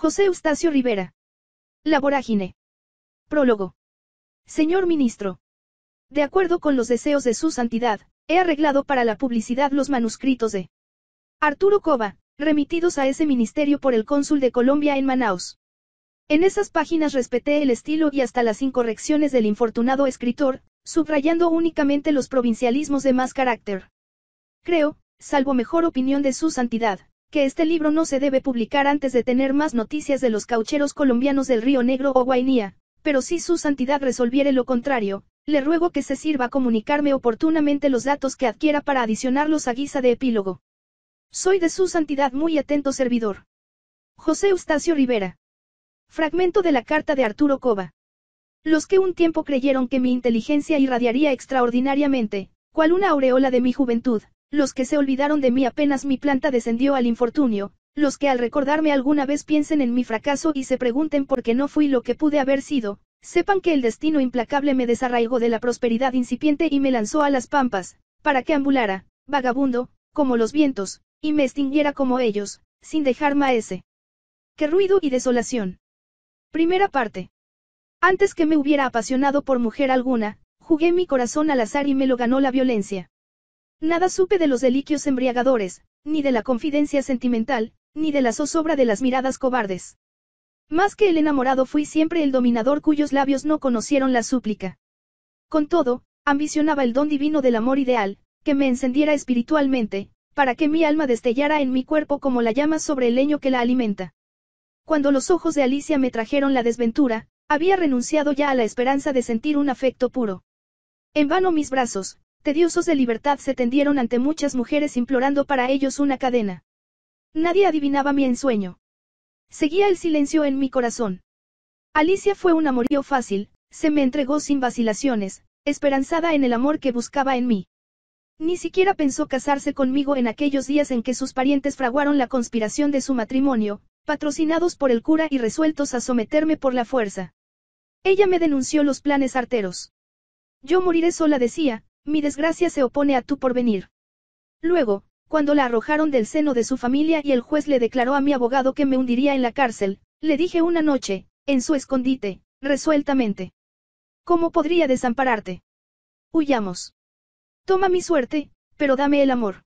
José Eustacio Rivera. La vorágine. Prólogo. Señor ministro. De acuerdo con los deseos de su santidad, he arreglado para la publicidad los manuscritos de Arturo Cova, remitidos a ese ministerio por el cónsul de Colombia en Manaus. En esas páginas respeté el estilo y hasta las incorrecciones del infortunado escritor, subrayando únicamente los provincialismos de más carácter. Creo, salvo mejor opinión de su santidad, que este libro no se debe publicar antes de tener más noticias de los caucheros colombianos del Río Negro o Guainía, pero si su santidad resolviere lo contrario, le ruego que se sirva comunicarme oportunamente los datos que adquiera para adicionarlos a guisa de epílogo. Soy de su santidad muy atento servidor. José Eustacio Rivera. Fragmento de la carta de Arturo Cova. Los que un tiempo creyeron que mi inteligencia irradiaría extraordinariamente, cual una aureola de mi juventud, los que se olvidaron de mí apenas mi planta descendió al infortunio, los que al recordarme alguna vez piensen en mi fracaso y se pregunten por qué no fui lo que pude haber sido, sepan que el destino implacable me desarraigó de la prosperidad incipiente y me lanzó a las pampas, para que ambulara, vagabundo, como los vientos, y me extinguiera como ellos, sin dejar maese. ¡Qué ruido y desolación! Primera parte. Antes que me hubiera apasionado por mujer alguna, jugué mi corazón al azar y me lo ganó la violencia. Nada supe de los deliquios embriagadores, ni de la confidencia sentimental, ni de la zozobra de las miradas cobardes. Más que el enamorado fui siempre el dominador cuyos labios no conocieron la súplica. Con todo, ambicionaba el don divino del amor ideal, que me encendiera espiritualmente, para que mi alma destellara en mi cuerpo como la llama sobre el leño que la alimenta. Cuando los ojos de Alicia me trajeron la desventura, había renunciado ya a la esperanza de sentir un afecto puro. En vano mis brazos, tediosos de libertad se tendieron ante muchas mujeres implorando para ellos una cadena. Nadie adivinaba mi ensueño. Seguía el silencio en mi corazón. Alicia fue un amorío fácil, se me entregó sin vacilaciones, esperanzada en el amor que buscaba en mí. Ni siquiera pensó casarse conmigo en aquellos días en que sus parientes fraguaron la conspiración de su matrimonio, patrocinados por el cura y resueltos a someterme por la fuerza. Ella me denunció los planes arteros. Yo moriré sola decía, mi desgracia se opone a tu porvenir. Luego, cuando la arrojaron del seno de su familia y el juez le declaró a mi abogado que me hundiría en la cárcel, le dije una noche, en su escondite, resueltamente. ¿Cómo podría desampararte? Huyamos. Toma mi suerte, pero dame el amor.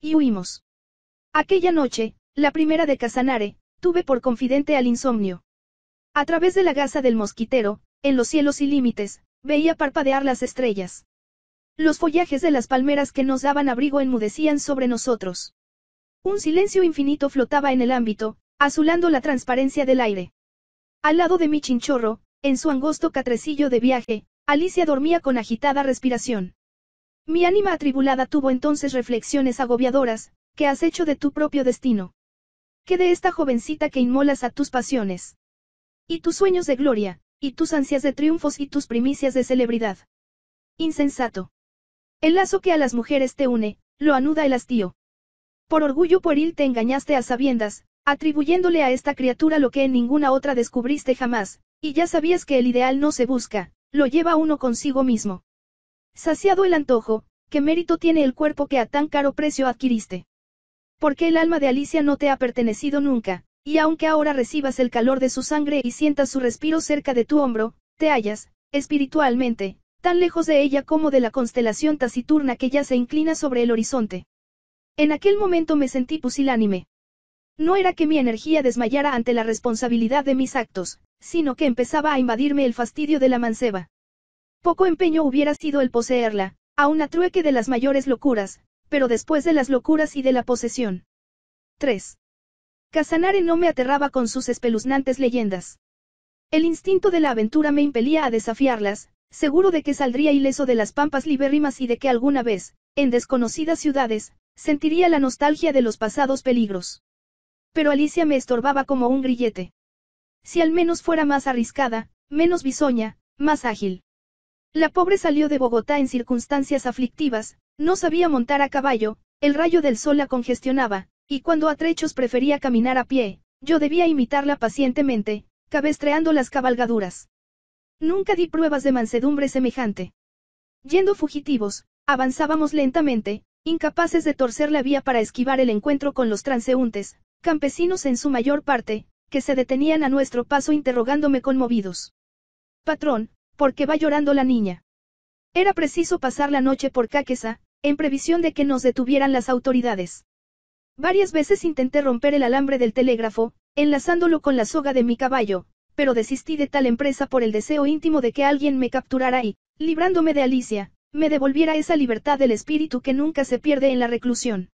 Y huimos. Aquella noche, la primera de Casanare, tuve por confidente al insomnio. A través de la gasa del mosquitero, en los cielos y límites, veía parpadear las estrellas. Los follajes de las palmeras que nos daban abrigo enmudecían sobre nosotros. Un silencio infinito flotaba en el ámbito, azulando la transparencia del aire. Al lado de mi chinchorro, en su angosto catrecillo de viaje, Alicia dormía con agitada respiración. Mi ánima atribulada tuvo entonces reflexiones agobiadoras, que has hecho de tu propio destino. Que de esta jovencita que inmolas a tus pasiones. Y tus sueños de gloria, y tus ansias de triunfos y tus primicias de celebridad. Insensato. El lazo que a las mujeres te une, lo anuda el hastío. Por orgullo pueril te engañaste a sabiendas, atribuyéndole a esta criatura lo que en ninguna otra descubriste jamás, y ya sabías que el ideal no se busca, lo lleva uno consigo mismo. Saciado el antojo, ¿qué mérito tiene el cuerpo que a tan caro precio adquiriste? Porque el alma de Alicia no te ha pertenecido nunca, y aunque ahora recibas el calor de su sangre y sientas su respiro cerca de tu hombro, te hallas, espiritualmente, tan lejos de ella como de la constelación taciturna que ya se inclina sobre el horizonte. En aquel momento me sentí pusilánime. No era que mi energía desmayara ante la responsabilidad de mis actos, sino que empezaba a invadirme el fastidio de la manceba. Poco empeño hubiera sido el poseerla, aun a trueque de las mayores locuras, pero después de las locuras y de la posesión. 3. Casanare no me aterraba con sus espeluznantes leyendas. El instinto de la aventura me impelía a desafiarlas, seguro de que saldría ileso de las pampas libérrimas y de que alguna vez, en desconocidas ciudades, sentiría la nostalgia de los pasados peligros. Pero Alicia me estorbaba como un grillete. Si al menos fuera más arriscada, menos bisoña, más ágil. La pobre salió de Bogotá en circunstancias aflictivas, no sabía montar a caballo, el rayo del sol la congestionaba, y cuando a trechos prefería caminar a pie, yo debía imitarla pacientemente, cabestreando las cabalgaduras. Nunca di pruebas de mansedumbre semejante. Yendo fugitivos, avanzábamos lentamente, incapaces de torcer la vía para esquivar el encuentro con los transeúntes, campesinos en su mayor parte, que se detenían a nuestro paso interrogándome conmovidos. Patrón, ¿por qué va llorando la niña? Era preciso pasar la noche por Caquesa, en previsión de que nos detuvieran las autoridades. Varias veces intenté romper el alambre del telégrafo, enlazándolo con la soga de mi caballo, pero desistí de tal empresa por el deseo íntimo de que alguien me capturara y, librándome de Alicia, me devolviera esa libertad del espíritu que nunca se pierde en la reclusión.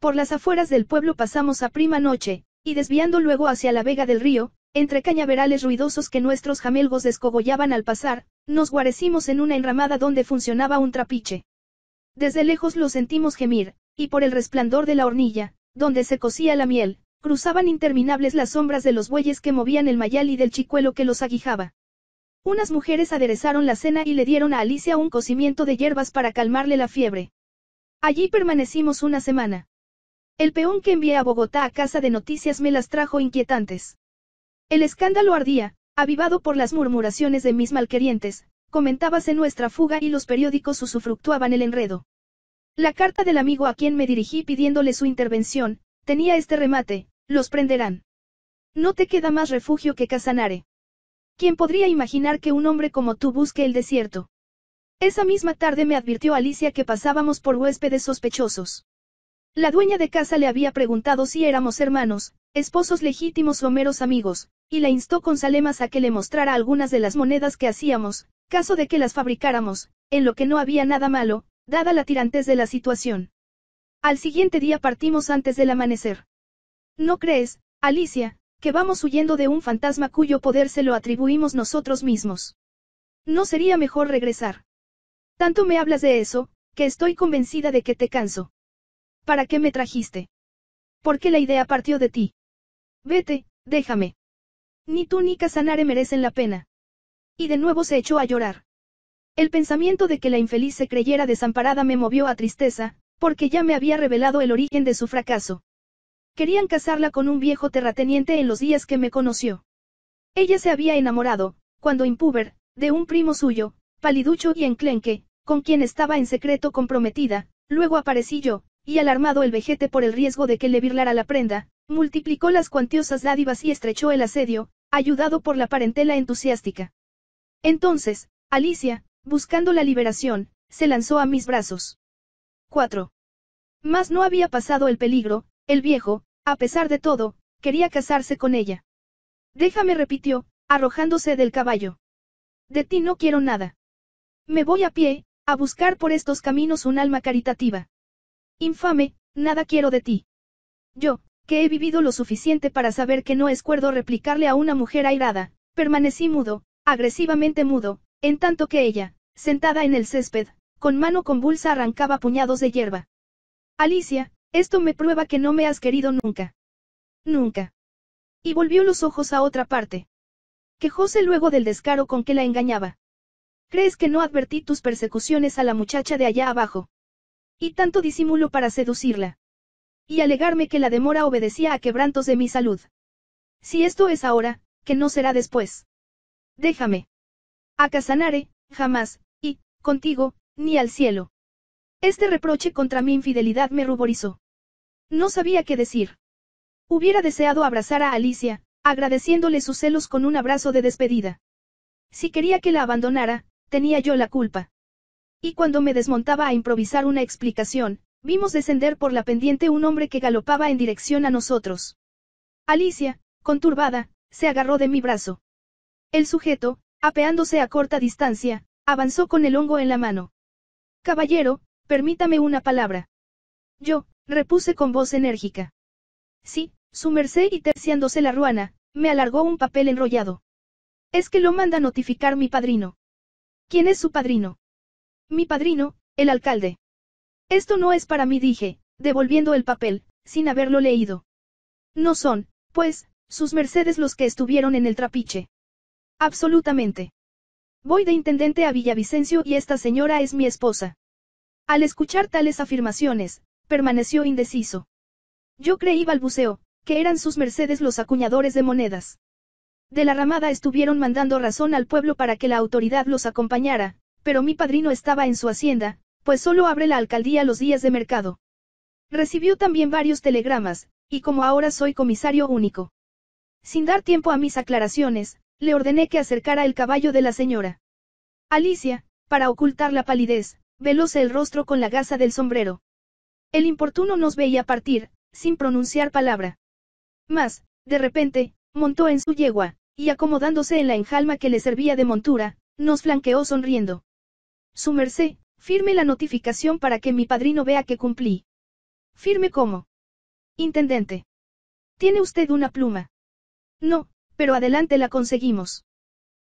Por las afueras del pueblo pasamos a prima noche, y desviando luego hacia la vega del río, entre cañaverales ruidosos que nuestros jamelgos descogollaban al pasar, nos guarecimos en una enramada donde funcionaba un trapiche. Desde lejos lo sentimos gemir, y por el resplandor de la hornilla, donde se cocía la miel, Cruzaban interminables las sombras de los bueyes que movían el mayal y del chicuelo que los aguijaba. Unas mujeres aderezaron la cena y le dieron a Alicia un cocimiento de hierbas para calmarle la fiebre. Allí permanecimos una semana. El peón que envié a Bogotá a casa de noticias me las trajo inquietantes. El escándalo ardía, avivado por las murmuraciones de mis malquerientes, comentábase nuestra fuga y los periódicos usufructuaban el enredo. La carta del amigo a quien me dirigí pidiéndole su intervención, tenía este remate, los prenderán. No te queda más refugio que Casanare. ¿Quién podría imaginar que un hombre como tú busque el desierto? Esa misma tarde me advirtió Alicia que pasábamos por huéspedes sospechosos. La dueña de casa le había preguntado si éramos hermanos, esposos legítimos o meros amigos, y la instó con salemas a que le mostrara algunas de las monedas que hacíamos, caso de que las fabricáramos, en lo que no había nada malo, dada la tirantez de la situación. Al siguiente día partimos antes del amanecer. ¿No crees, Alicia, que vamos huyendo de un fantasma cuyo poder se lo atribuimos nosotros mismos? ¿No sería mejor regresar? Tanto me hablas de eso, que estoy convencida de que te canso. ¿Para qué me trajiste? ¿Por qué la idea partió de ti? Vete, déjame. Ni tú ni Casanare merecen la pena. Y de nuevo se echó a llorar. El pensamiento de que la infeliz se creyera desamparada me movió a tristeza, porque ya me había revelado el origen de su fracaso. Querían casarla con un viejo terrateniente en los días que me conoció. Ella se había enamorado, cuando impuber, de un primo suyo, paliducho y enclenque, con quien estaba en secreto comprometida, luego aparecí yo, y alarmado el vejete por el riesgo de que le virlara la prenda, multiplicó las cuantiosas dádivas y estrechó el asedio, ayudado por la parentela entusiástica. Entonces, Alicia, buscando la liberación, se lanzó a mis brazos. 4. Mas no había pasado el peligro, el viejo, a pesar de todo, quería casarse con ella. Déjame repitió, arrojándose del caballo. De ti no quiero nada. Me voy a pie, a buscar por estos caminos un alma caritativa. Infame, nada quiero de ti. Yo, que he vivido lo suficiente para saber que no es cuerdo replicarle a una mujer airada, permanecí mudo, agresivamente mudo, en tanto que ella, sentada en el césped, con mano convulsa arrancaba puñados de hierba. Alicia, esto me prueba que no me has querido nunca. Nunca. Y volvió los ojos a otra parte. Quejóse luego del descaro con que la engañaba. ¿Crees que no advertí tus persecuciones a la muchacha de allá abajo? Y tanto disimulo para seducirla. Y alegarme que la demora obedecía a quebrantos de mi salud. Si esto es ahora, que no será después. Déjame. A Casanare, jamás, y, contigo, ni al cielo. Este reproche contra mi infidelidad me ruborizó. No sabía qué decir. Hubiera deseado abrazar a Alicia, agradeciéndole sus celos con un abrazo de despedida. Si quería que la abandonara, tenía yo la culpa. Y cuando me desmontaba a improvisar una explicación, vimos descender por la pendiente un hombre que galopaba en dirección a nosotros. Alicia, conturbada, se agarró de mi brazo. El sujeto, apeándose a corta distancia, avanzó con el hongo en la mano. Caballero, permítame una palabra. Yo, repuse con voz enérgica. Sí, su merced y terciándose la ruana, me alargó un papel enrollado. Es que lo manda notificar mi padrino. ¿Quién es su padrino? Mi padrino, el alcalde. Esto no es para mí, dije, devolviendo el papel, sin haberlo leído. No son, pues, sus mercedes los que estuvieron en el trapiche. Absolutamente. Voy de intendente a Villavicencio y esta señora es mi esposa. Al escuchar tales afirmaciones, permaneció indeciso. Yo creí balbuceo, que eran sus mercedes los acuñadores de monedas. De la ramada estuvieron mandando razón al pueblo para que la autoridad los acompañara, pero mi padrino estaba en su hacienda, pues solo abre la alcaldía los días de mercado. Recibió también varios telegramas, y como ahora soy comisario único. Sin dar tiempo a mis aclaraciones, le ordené que acercara el caballo de la señora. Alicia, para ocultar la palidez, velóse el rostro con la gasa del sombrero. El importuno nos veía partir, sin pronunciar palabra. Mas, de repente, montó en su yegua, y acomodándose en la enjalma que le servía de montura, nos flanqueó sonriendo. Su merced, firme la notificación para que mi padrino vea que cumplí. Firme cómo, Intendente. Tiene usted una pluma. No, pero adelante la conseguimos.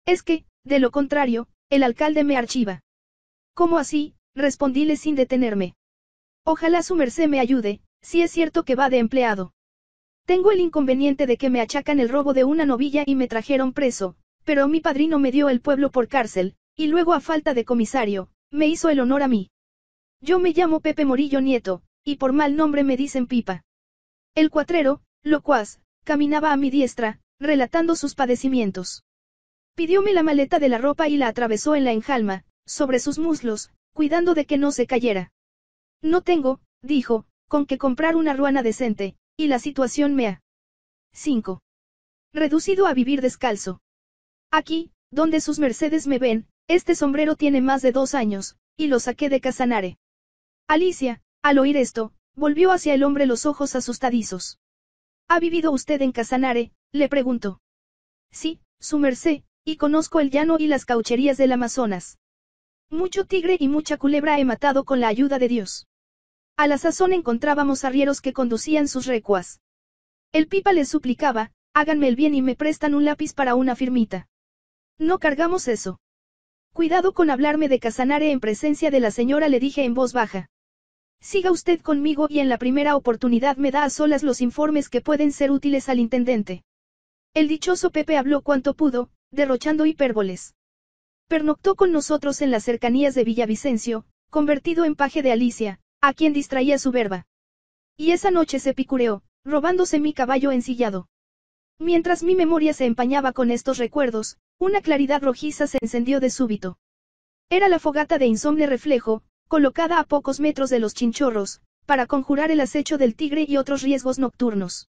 Es que, de lo contrario, el alcalde me archiva. ¿Cómo así? respondíle sin detenerme. Ojalá su merced me ayude, si es cierto que va de empleado. Tengo el inconveniente de que me achacan el robo de una novilla y me trajeron preso, pero mi padrino me dio el pueblo por cárcel, y luego a falta de comisario, me hizo el honor a mí. Yo me llamo Pepe Morillo Nieto, y por mal nombre me dicen Pipa. El cuatrero, locuaz, caminaba a mi diestra, relatando sus padecimientos. Pidióme la maleta de la ropa y la atravesó en la enjalma, sobre sus muslos, cuidando de que no se cayera. No tengo, dijo, con que comprar una ruana decente, y la situación me ha. 5. Reducido a vivir descalzo. Aquí, donde sus mercedes me ven, este sombrero tiene más de dos años, y lo saqué de Casanare. Alicia, al oír esto, volvió hacia el hombre los ojos asustadizos. ¿Ha vivido usted en Casanare? le preguntó. Sí, su merced, y conozco el llano y las caucherías del Amazonas. Mucho tigre y mucha culebra he matado con la ayuda de Dios. A la sazón encontrábamos arrieros que conducían sus recuas. El pipa les suplicaba, háganme el bien y me prestan un lápiz para una firmita. No cargamos eso. Cuidado con hablarme de Casanare en presencia de la señora, le dije en voz baja. Siga usted conmigo y en la primera oportunidad me da a solas los informes que pueden ser útiles al intendente. El dichoso Pepe habló cuanto pudo, derrochando hipérboles. Pernoctó con nosotros en las cercanías de Villavicencio, convertido en paje de Alicia, a quien distraía su verba. Y esa noche se picureó, robándose mi caballo ensillado. Mientras mi memoria se empañaba con estos recuerdos, una claridad rojiza se encendió de súbito. Era la fogata de insomne reflejo, colocada a pocos metros de los chinchorros, para conjurar el acecho del tigre y otros riesgos nocturnos.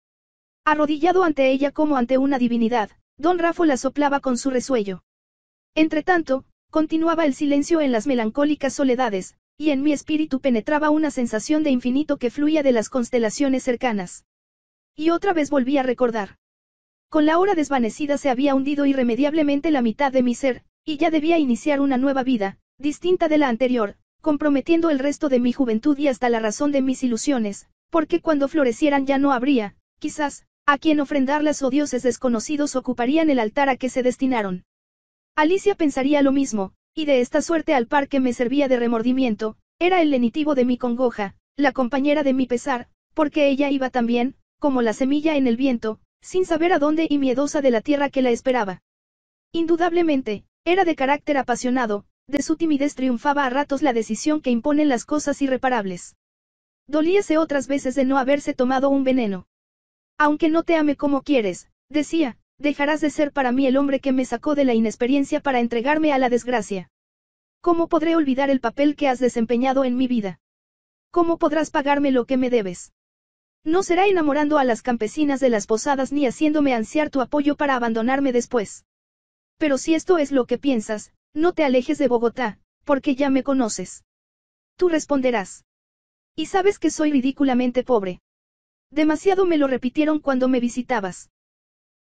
Arrodillado ante ella como ante una divinidad, don Rafo la soplaba con su resuello. Entretanto, continuaba el silencio en las melancólicas soledades, y en mi espíritu penetraba una sensación de infinito que fluía de las constelaciones cercanas. Y otra vez volví a recordar. Con la hora desvanecida se había hundido irremediablemente la mitad de mi ser, y ya debía iniciar una nueva vida, distinta de la anterior, comprometiendo el resto de mi juventud y hasta la razón de mis ilusiones, porque cuando florecieran ya no habría, quizás, a quien ofrendarlas o dioses desconocidos ocuparían el altar a que se destinaron. Alicia pensaría lo mismo, y de esta suerte al par que me servía de remordimiento, era el lenitivo de mi congoja, la compañera de mi pesar, porque ella iba también, como la semilla en el viento, sin saber a dónde y miedosa de la tierra que la esperaba. Indudablemente, era de carácter apasionado, de su timidez triunfaba a ratos la decisión que imponen las cosas irreparables. Dolíase otras veces de no haberse tomado un veneno. Aunque no te ame como quieres, decía, Dejarás de ser para mí el hombre que me sacó de la inexperiencia para entregarme a la desgracia. ¿Cómo podré olvidar el papel que has desempeñado en mi vida? ¿Cómo podrás pagarme lo que me debes? No será enamorando a las campesinas de las posadas ni haciéndome ansiar tu apoyo para abandonarme después. Pero si esto es lo que piensas, no te alejes de Bogotá, porque ya me conoces. Tú responderás. Y sabes que soy ridículamente pobre. Demasiado me lo repitieron cuando me visitabas.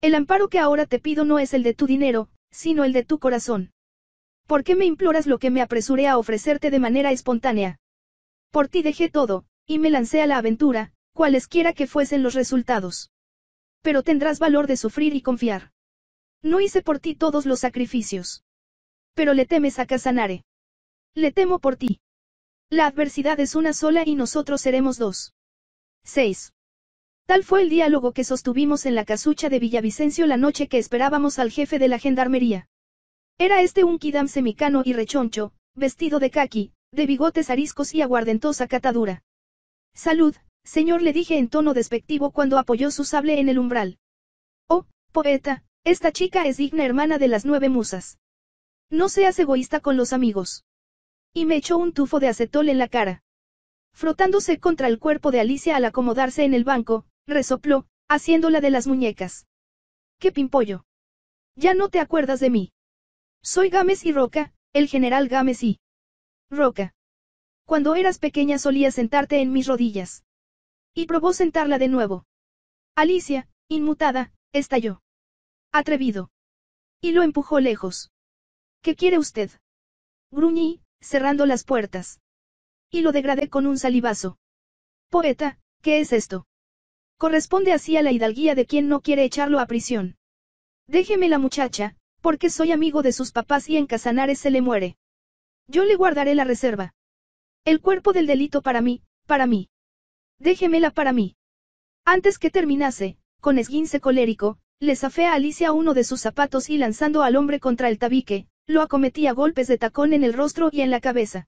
El amparo que ahora te pido no es el de tu dinero, sino el de tu corazón. ¿Por qué me imploras lo que me apresuré a ofrecerte de manera espontánea? Por ti dejé todo, y me lancé a la aventura, cualesquiera que fuesen los resultados. Pero tendrás valor de sufrir y confiar. No hice por ti todos los sacrificios. Pero le temes a Casanare. Le temo por ti. La adversidad es una sola y nosotros seremos dos. 6. Tal fue el diálogo que sostuvimos en la casucha de Villavicencio la noche que esperábamos al jefe de la gendarmería. Era este un kidam semicano y rechoncho, vestido de caqui, de bigotes ariscos y aguardentosa catadura. Salud, señor le dije en tono despectivo cuando apoyó su sable en el umbral. Oh, poeta, esta chica es digna hermana de las nueve musas. No seas egoísta con los amigos. Y me echó un tufo de acetol en la cara. Frotándose contra el cuerpo de Alicia al acomodarse en el banco, resopló, haciéndola de las muñecas. ¡Qué pimpollo! Ya no te acuerdas de mí. Soy Gámez y Roca, el general Gámez y... Roca. Cuando eras pequeña solía sentarte en mis rodillas. Y probó sentarla de nuevo. Alicia, inmutada, estalló. Atrevido. Y lo empujó lejos. ¿Qué quiere usted? Gruñí, cerrando las puertas. Y lo degradé con un salivazo. Poeta, ¿qué es esto? Corresponde así a la hidalguía de quien no quiere echarlo a prisión. Déjeme la muchacha, porque soy amigo de sus papás y en Casanares se le muere. Yo le guardaré la reserva. El cuerpo del delito para mí, para mí. Déjemela para mí. Antes que terminase, con esguince colérico, le zafé a Alicia uno de sus zapatos y lanzando al hombre contra el tabique, lo acometía golpes de tacón en el rostro y en la cabeza.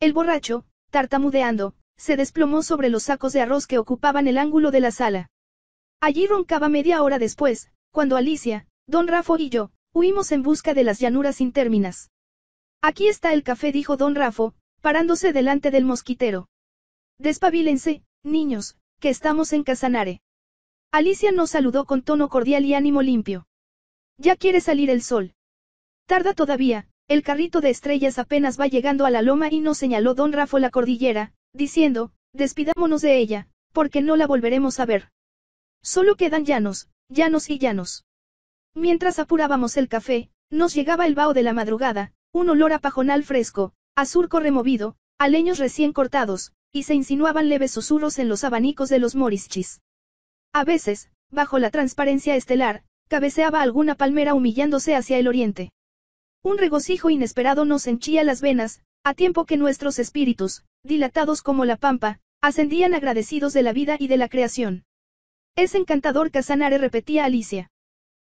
El borracho, tartamudeando, se desplomó sobre los sacos de arroz que ocupaban el ángulo de la sala. Allí roncaba media hora después, cuando Alicia, don Rafo y yo, huimos en busca de las llanuras interminas. Aquí está el café, dijo don Rafo, parándose delante del mosquitero. Despabilense, niños, que estamos en Casanare. Alicia nos saludó con tono cordial y ánimo limpio. Ya quiere salir el sol. Tarda todavía, el carrito de estrellas apenas va llegando a la loma y nos señaló don Rafo la cordillera, diciendo, despidámonos de ella, porque no la volveremos a ver. Solo quedan llanos, llanos y llanos. Mientras apurábamos el café, nos llegaba el vaho de la madrugada, un olor a pajonal fresco, a surco removido, a leños recién cortados, y se insinuaban leves susurros en los abanicos de los morischis. A veces, bajo la transparencia estelar, cabeceaba alguna palmera humillándose hacia el oriente. Un regocijo inesperado nos henchía las venas, a tiempo que nuestros espíritus, dilatados como la pampa, ascendían agradecidos de la vida y de la creación. Es encantador Casanare repetía Alicia.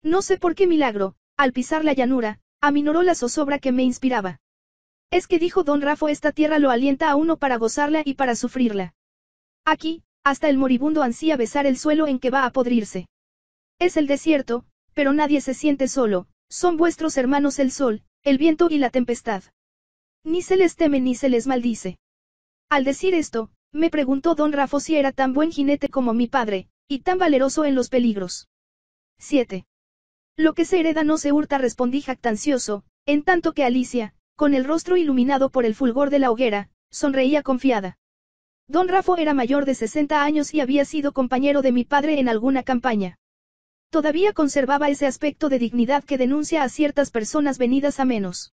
No sé por qué milagro, al pisar la llanura, aminoró la zozobra que me inspiraba. Es que dijo don Rafo esta tierra lo alienta a uno para gozarla y para sufrirla. Aquí, hasta el moribundo ansía besar el suelo en que va a podrirse. Es el desierto, pero nadie se siente solo, son vuestros hermanos el sol, el viento y la tempestad. Ni se les teme ni se les maldice. Al decir esto, me preguntó don Rafo si era tan buen jinete como mi padre, y tan valeroso en los peligros. 7. Lo que se hereda no se hurta, respondí jactancioso, en tanto que Alicia, con el rostro iluminado por el fulgor de la hoguera, sonreía confiada. Don Rafo era mayor de 60 años y había sido compañero de mi padre en alguna campaña. Todavía conservaba ese aspecto de dignidad que denuncia a ciertas personas venidas a menos.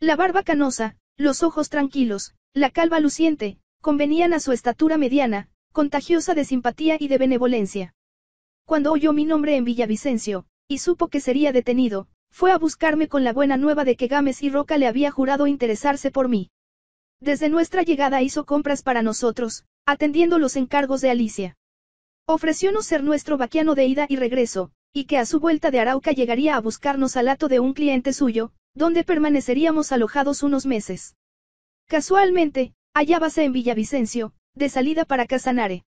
La barba canosa, los ojos tranquilos, la calva luciente, convenían a su estatura mediana, contagiosa de simpatía y de benevolencia. Cuando oyó mi nombre en Villavicencio, y supo que sería detenido, fue a buscarme con la buena nueva de que Gámez y Roca le había jurado interesarse por mí. Desde nuestra llegada hizo compras para nosotros, atendiendo los encargos de Alicia. Ofreciónos ser nuestro vaquiano de ida y regreso, y que a su vuelta de Arauca llegaría a buscarnos al hato de un cliente suyo, donde permaneceríamos alojados unos meses. Casualmente, hallábase en Villavicencio, de salida para Casanare.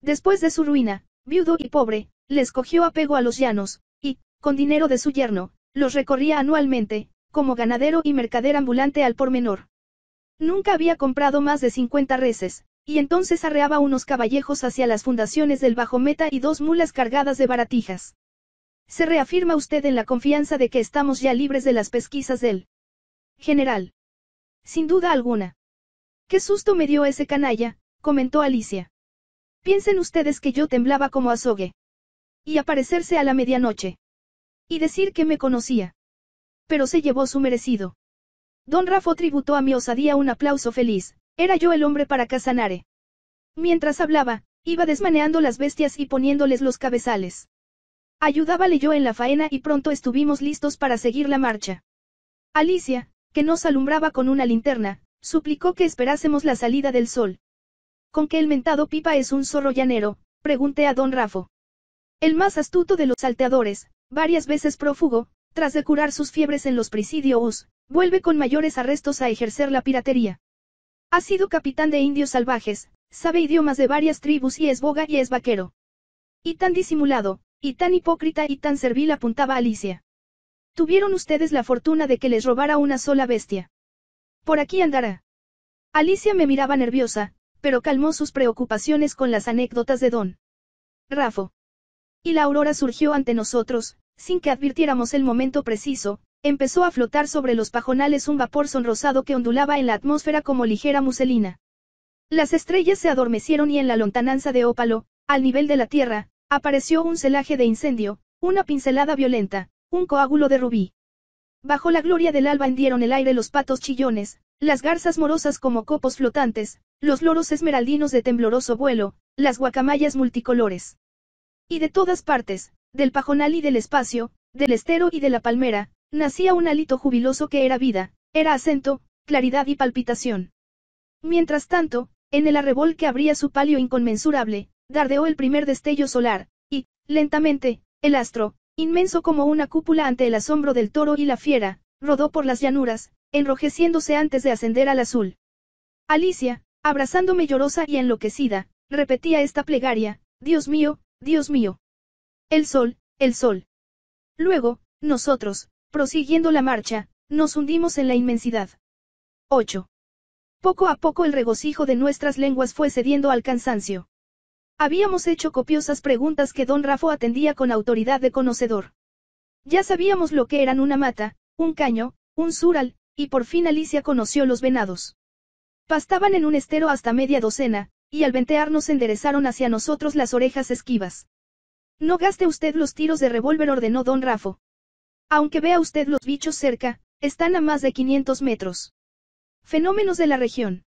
Después de su ruina, viudo y pobre, les cogió apego a los llanos, y, con dinero de su yerno, los recorría anualmente, como ganadero y mercader ambulante al por menor. Nunca había comprado más de 50 reses, y entonces arreaba unos caballejos hacia las fundaciones del Bajo Meta y dos mulas cargadas de baratijas. Se reafirma usted en la confianza de que estamos ya libres de las pesquisas del general. Sin duda alguna. Qué susto me dio ese canalla, comentó Alicia. Piensen ustedes que yo temblaba como azogue. Y aparecerse a la medianoche. Y decir que me conocía. Pero se llevó su merecido. Don Rafo tributó a mi osadía un aplauso feliz, era yo el hombre para Casanare. Mientras hablaba, iba desmaneando las bestias y poniéndoles los cabezales. Ayudábale yo en la faena y pronto estuvimos listos para seguir la marcha. Alicia, que nos alumbraba con una linterna, suplicó que esperásemos la salida del sol. ¿Con qué el mentado Pipa es un zorro llanero? pregunté a don Rafo. El más astuto de los salteadores, varias veces prófugo, tras de curar sus fiebres en los presidios, vuelve con mayores arrestos a ejercer la piratería. Ha sido capitán de indios salvajes, sabe idiomas de varias tribus y es boga y es vaquero. Y tan disimulado, y tan hipócrita y tan servil apuntaba Alicia. Tuvieron ustedes la fortuna de que les robara una sola bestia. Por aquí andará. Alicia me miraba nerviosa, pero calmó sus preocupaciones con las anécdotas de Don. Rafo. Y la aurora surgió ante nosotros, sin que advirtiéramos el momento preciso, empezó a flotar sobre los pajonales un vapor sonrosado que ondulaba en la atmósfera como ligera muselina. Las estrellas se adormecieron y en la lontananza de ópalo, al nivel de la tierra, apareció un celaje de incendio, una pincelada violenta. Un coágulo de rubí. Bajo la gloria del alba hendieron el aire los patos chillones, las garzas morosas como copos flotantes, los loros esmeraldinos de tembloroso vuelo, las guacamayas multicolores. Y de todas partes, del pajonal y del espacio, del estero y de la palmera, nacía un alito jubiloso que era vida, era acento, claridad y palpitación. Mientras tanto, en el arrebol que abría su palio inconmensurable, dardeó el primer destello solar, y, lentamente, el astro, inmenso como una cúpula ante el asombro del toro y la fiera, rodó por las llanuras, enrojeciéndose antes de ascender al azul. Alicia, abrazándome llorosa y enloquecida, repetía esta plegaria, Dios mío, Dios mío. El sol, el sol. Luego, nosotros, prosiguiendo la marcha, nos hundimos en la inmensidad. 8. Poco a poco el regocijo de nuestras lenguas fue cediendo al cansancio. Habíamos hecho copiosas preguntas que don Rafo atendía con autoridad de conocedor. Ya sabíamos lo que eran una mata, un caño, un sural, y por fin Alicia conoció los venados. Pastaban en un estero hasta media docena, y al ventearnos enderezaron hacia nosotros las orejas esquivas. No gaste usted los tiros de revólver, ordenó don Rafo. Aunque vea usted los bichos cerca, están a más de 500 metros. Fenómenos de la región.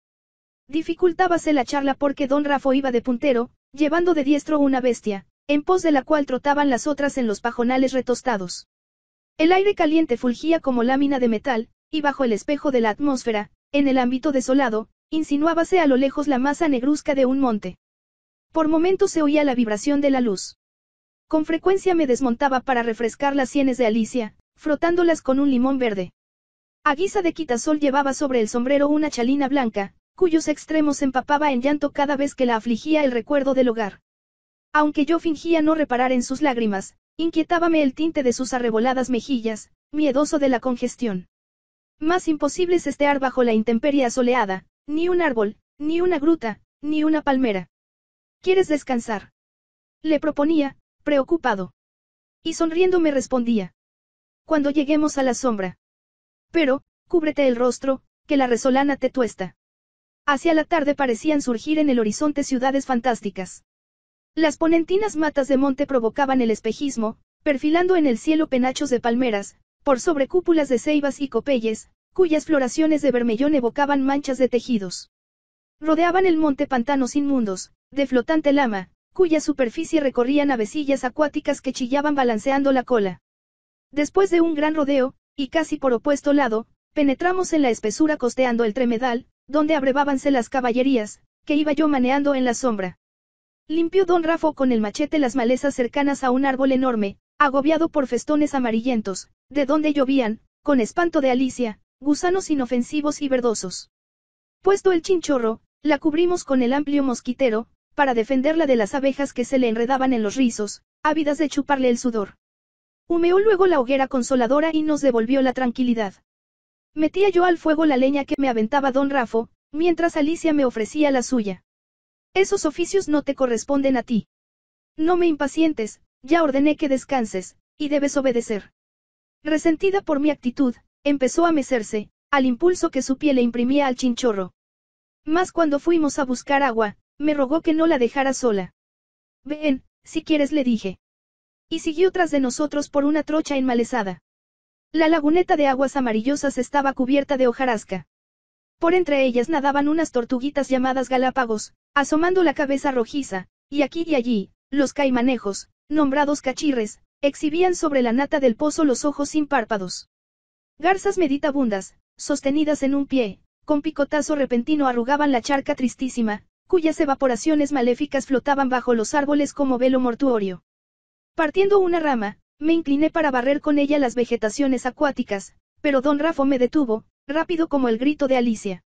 Dificultábase la charla porque don Rafo iba de puntero, llevando de diestro una bestia, en pos de la cual trotaban las otras en los pajonales retostados. El aire caliente fulgía como lámina de metal, y bajo el espejo de la atmósfera, en el ámbito desolado, insinuábase a lo lejos la masa negruzca de un monte. Por momentos se oía la vibración de la luz. Con frecuencia me desmontaba para refrescar las sienes de Alicia, frotándolas con un limón verde. A guisa de quitasol llevaba sobre el sombrero una chalina blanca, cuyos extremos empapaba en llanto cada vez que la afligía el recuerdo del hogar. Aunque yo fingía no reparar en sus lágrimas, inquietábame el tinte de sus arreboladas mejillas, miedoso de la congestión. Más imposible es estear bajo la intemperie asoleada, ni un árbol, ni una gruta, ni una palmera. ¿Quieres descansar? Le proponía, preocupado. Y sonriendo me respondía. Cuando lleguemos a la sombra. Pero, cúbrete el rostro, que la resolana te tuesta. Hacia la tarde parecían surgir en el horizonte ciudades fantásticas. Las ponentinas matas de monte provocaban el espejismo, perfilando en el cielo penachos de palmeras, por sobre cúpulas de ceibas y copelles, cuyas floraciones de vermellón evocaban manchas de tejidos. Rodeaban el monte pantanos inmundos, de flotante lama, cuya superficie recorrían avecillas acuáticas que chillaban balanceando la cola. Después de un gran rodeo, y casi por opuesto lado, penetramos en la espesura costeando el tremedal, donde abrevábanse las caballerías, que iba yo maneando en la sombra. Limpió don Rafo con el machete las malezas cercanas a un árbol enorme, agobiado por festones amarillentos, de donde llovían, con espanto de Alicia, gusanos inofensivos y verdosos. Puesto el chinchorro, la cubrimos con el amplio mosquitero, para defenderla de las abejas que se le enredaban en los rizos, ávidas de chuparle el sudor. Humeó luego la hoguera consoladora y nos devolvió la tranquilidad. Metía yo al fuego la leña que me aventaba don Rafo, mientras Alicia me ofrecía la suya. Esos oficios no te corresponden a ti. No me impacientes, ya ordené que descanses, y debes obedecer. Resentida por mi actitud, empezó a mecerse, al impulso que su piel le imprimía al chinchorro. Más cuando fuimos a buscar agua, me rogó que no la dejara sola. Ven, si quieres le dije. Y siguió tras de nosotros por una trocha enmalezada. La laguneta de aguas amarillosas estaba cubierta de hojarasca. Por entre ellas nadaban unas tortuguitas llamadas galápagos, asomando la cabeza rojiza, y aquí y allí, los caimanejos, nombrados cachirres, exhibían sobre la nata del pozo los ojos sin párpados. Garzas meditabundas, sostenidas en un pie, con picotazo repentino arrugaban la charca tristísima, cuyas evaporaciones maléficas flotaban bajo los árboles como velo mortuorio. Partiendo una rama, me incliné para barrer con ella las vegetaciones acuáticas, pero don Rafo me detuvo, rápido como el grito de Alicia.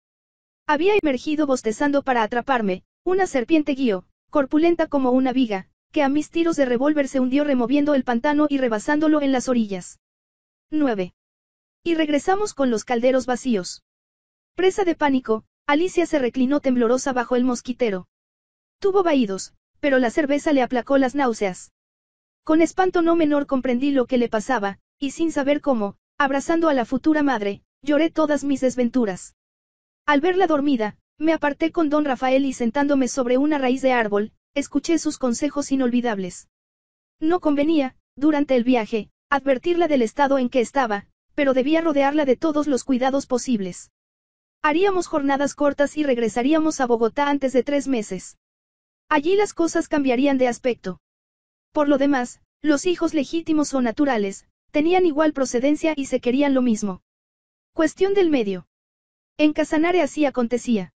Había emergido bostezando para atraparme, una serpiente guío, corpulenta como una viga, que a mis tiros de revólver se hundió removiendo el pantano y rebasándolo en las orillas. 9. Y regresamos con los calderos vacíos. Presa de pánico, Alicia se reclinó temblorosa bajo el mosquitero. Tuvo vaídos, pero la cerveza le aplacó las náuseas. Con espanto no menor comprendí lo que le pasaba, y sin saber cómo, abrazando a la futura madre, lloré todas mis desventuras. Al verla dormida, me aparté con don Rafael y sentándome sobre una raíz de árbol, escuché sus consejos inolvidables. No convenía, durante el viaje, advertirla del estado en que estaba, pero debía rodearla de todos los cuidados posibles. Haríamos jornadas cortas y regresaríamos a Bogotá antes de tres meses. Allí las cosas cambiarían de aspecto. Por lo demás, los hijos legítimos o naturales, tenían igual procedencia y se querían lo mismo. Cuestión del medio. En Casanare así acontecía.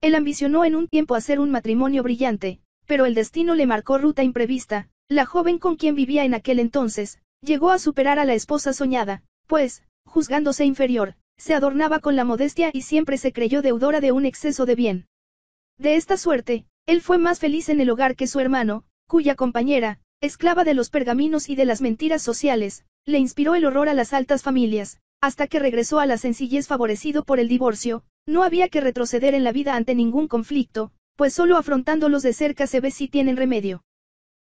Él ambicionó en un tiempo hacer un matrimonio brillante, pero el destino le marcó ruta imprevista, la joven con quien vivía en aquel entonces, llegó a superar a la esposa soñada, pues, juzgándose inferior, se adornaba con la modestia y siempre se creyó deudora de un exceso de bien. De esta suerte, él fue más feliz en el hogar que su hermano, cuya compañera, esclava de los pergaminos y de las mentiras sociales, le inspiró el horror a las altas familias, hasta que regresó a la sencillez favorecido por el divorcio, no había que retroceder en la vida ante ningún conflicto, pues solo afrontándolos de cerca se ve si tienen remedio.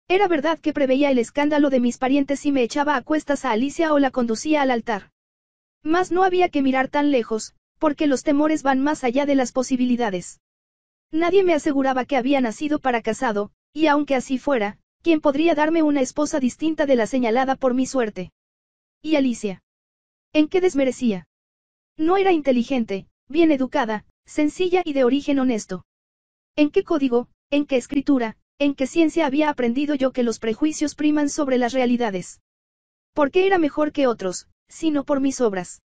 Era verdad que preveía el escándalo de mis parientes si me echaba a cuestas a Alicia o la conducía al altar. Mas no había que mirar tan lejos, porque los temores van más allá de las posibilidades. Nadie me aseguraba que había nacido para casado, y aunque así fuera, ¿quién podría darme una esposa distinta de la señalada por mi suerte? ¿Y Alicia? ¿En qué desmerecía? No era inteligente, bien educada, sencilla y de origen honesto. ¿En qué código, en qué escritura, en qué ciencia había aprendido yo que los prejuicios priman sobre las realidades? ¿Por qué era mejor que otros, sino por mis obras?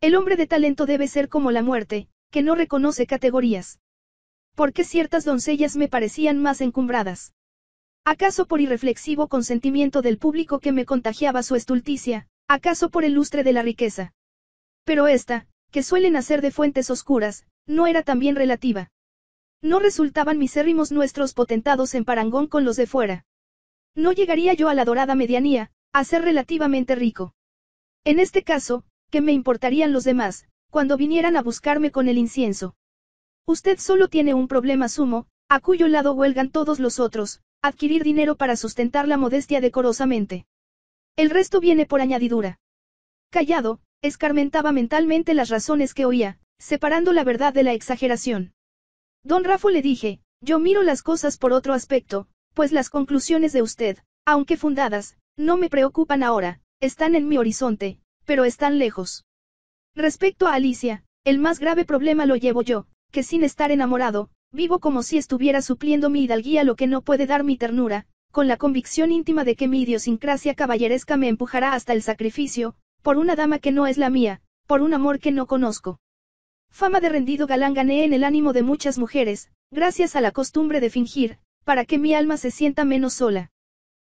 El hombre de talento debe ser como la muerte, que no reconoce categorías porque ciertas doncellas me parecían más encumbradas. ¿Acaso por irreflexivo consentimiento del público que me contagiaba su estulticia? ¿Acaso por el lustre de la riqueza? Pero esta, que suelen hacer de fuentes oscuras, no era también relativa. No resultaban misérrimos nuestros potentados en parangón con los de fuera. No llegaría yo a la dorada medianía, a ser relativamente rico. En este caso, ¿qué me importarían los demás, cuando vinieran a buscarme con el incienso? Usted solo tiene un problema sumo, a cuyo lado huelgan todos los otros, adquirir dinero para sustentar la modestia decorosamente. El resto viene por añadidura. Callado, escarmentaba mentalmente las razones que oía, separando la verdad de la exageración. Don Rafo le dije, yo miro las cosas por otro aspecto, pues las conclusiones de usted, aunque fundadas, no me preocupan ahora, están en mi horizonte, pero están lejos. Respecto a Alicia, el más grave problema lo llevo yo, que sin estar enamorado, vivo como si estuviera supliendo mi hidalguía lo que no puede dar mi ternura, con la convicción íntima de que mi idiosincrasia caballeresca me empujará hasta el sacrificio, por una dama que no es la mía, por un amor que no conozco. Fama de rendido galán gané en el ánimo de muchas mujeres, gracias a la costumbre de fingir, para que mi alma se sienta menos sola.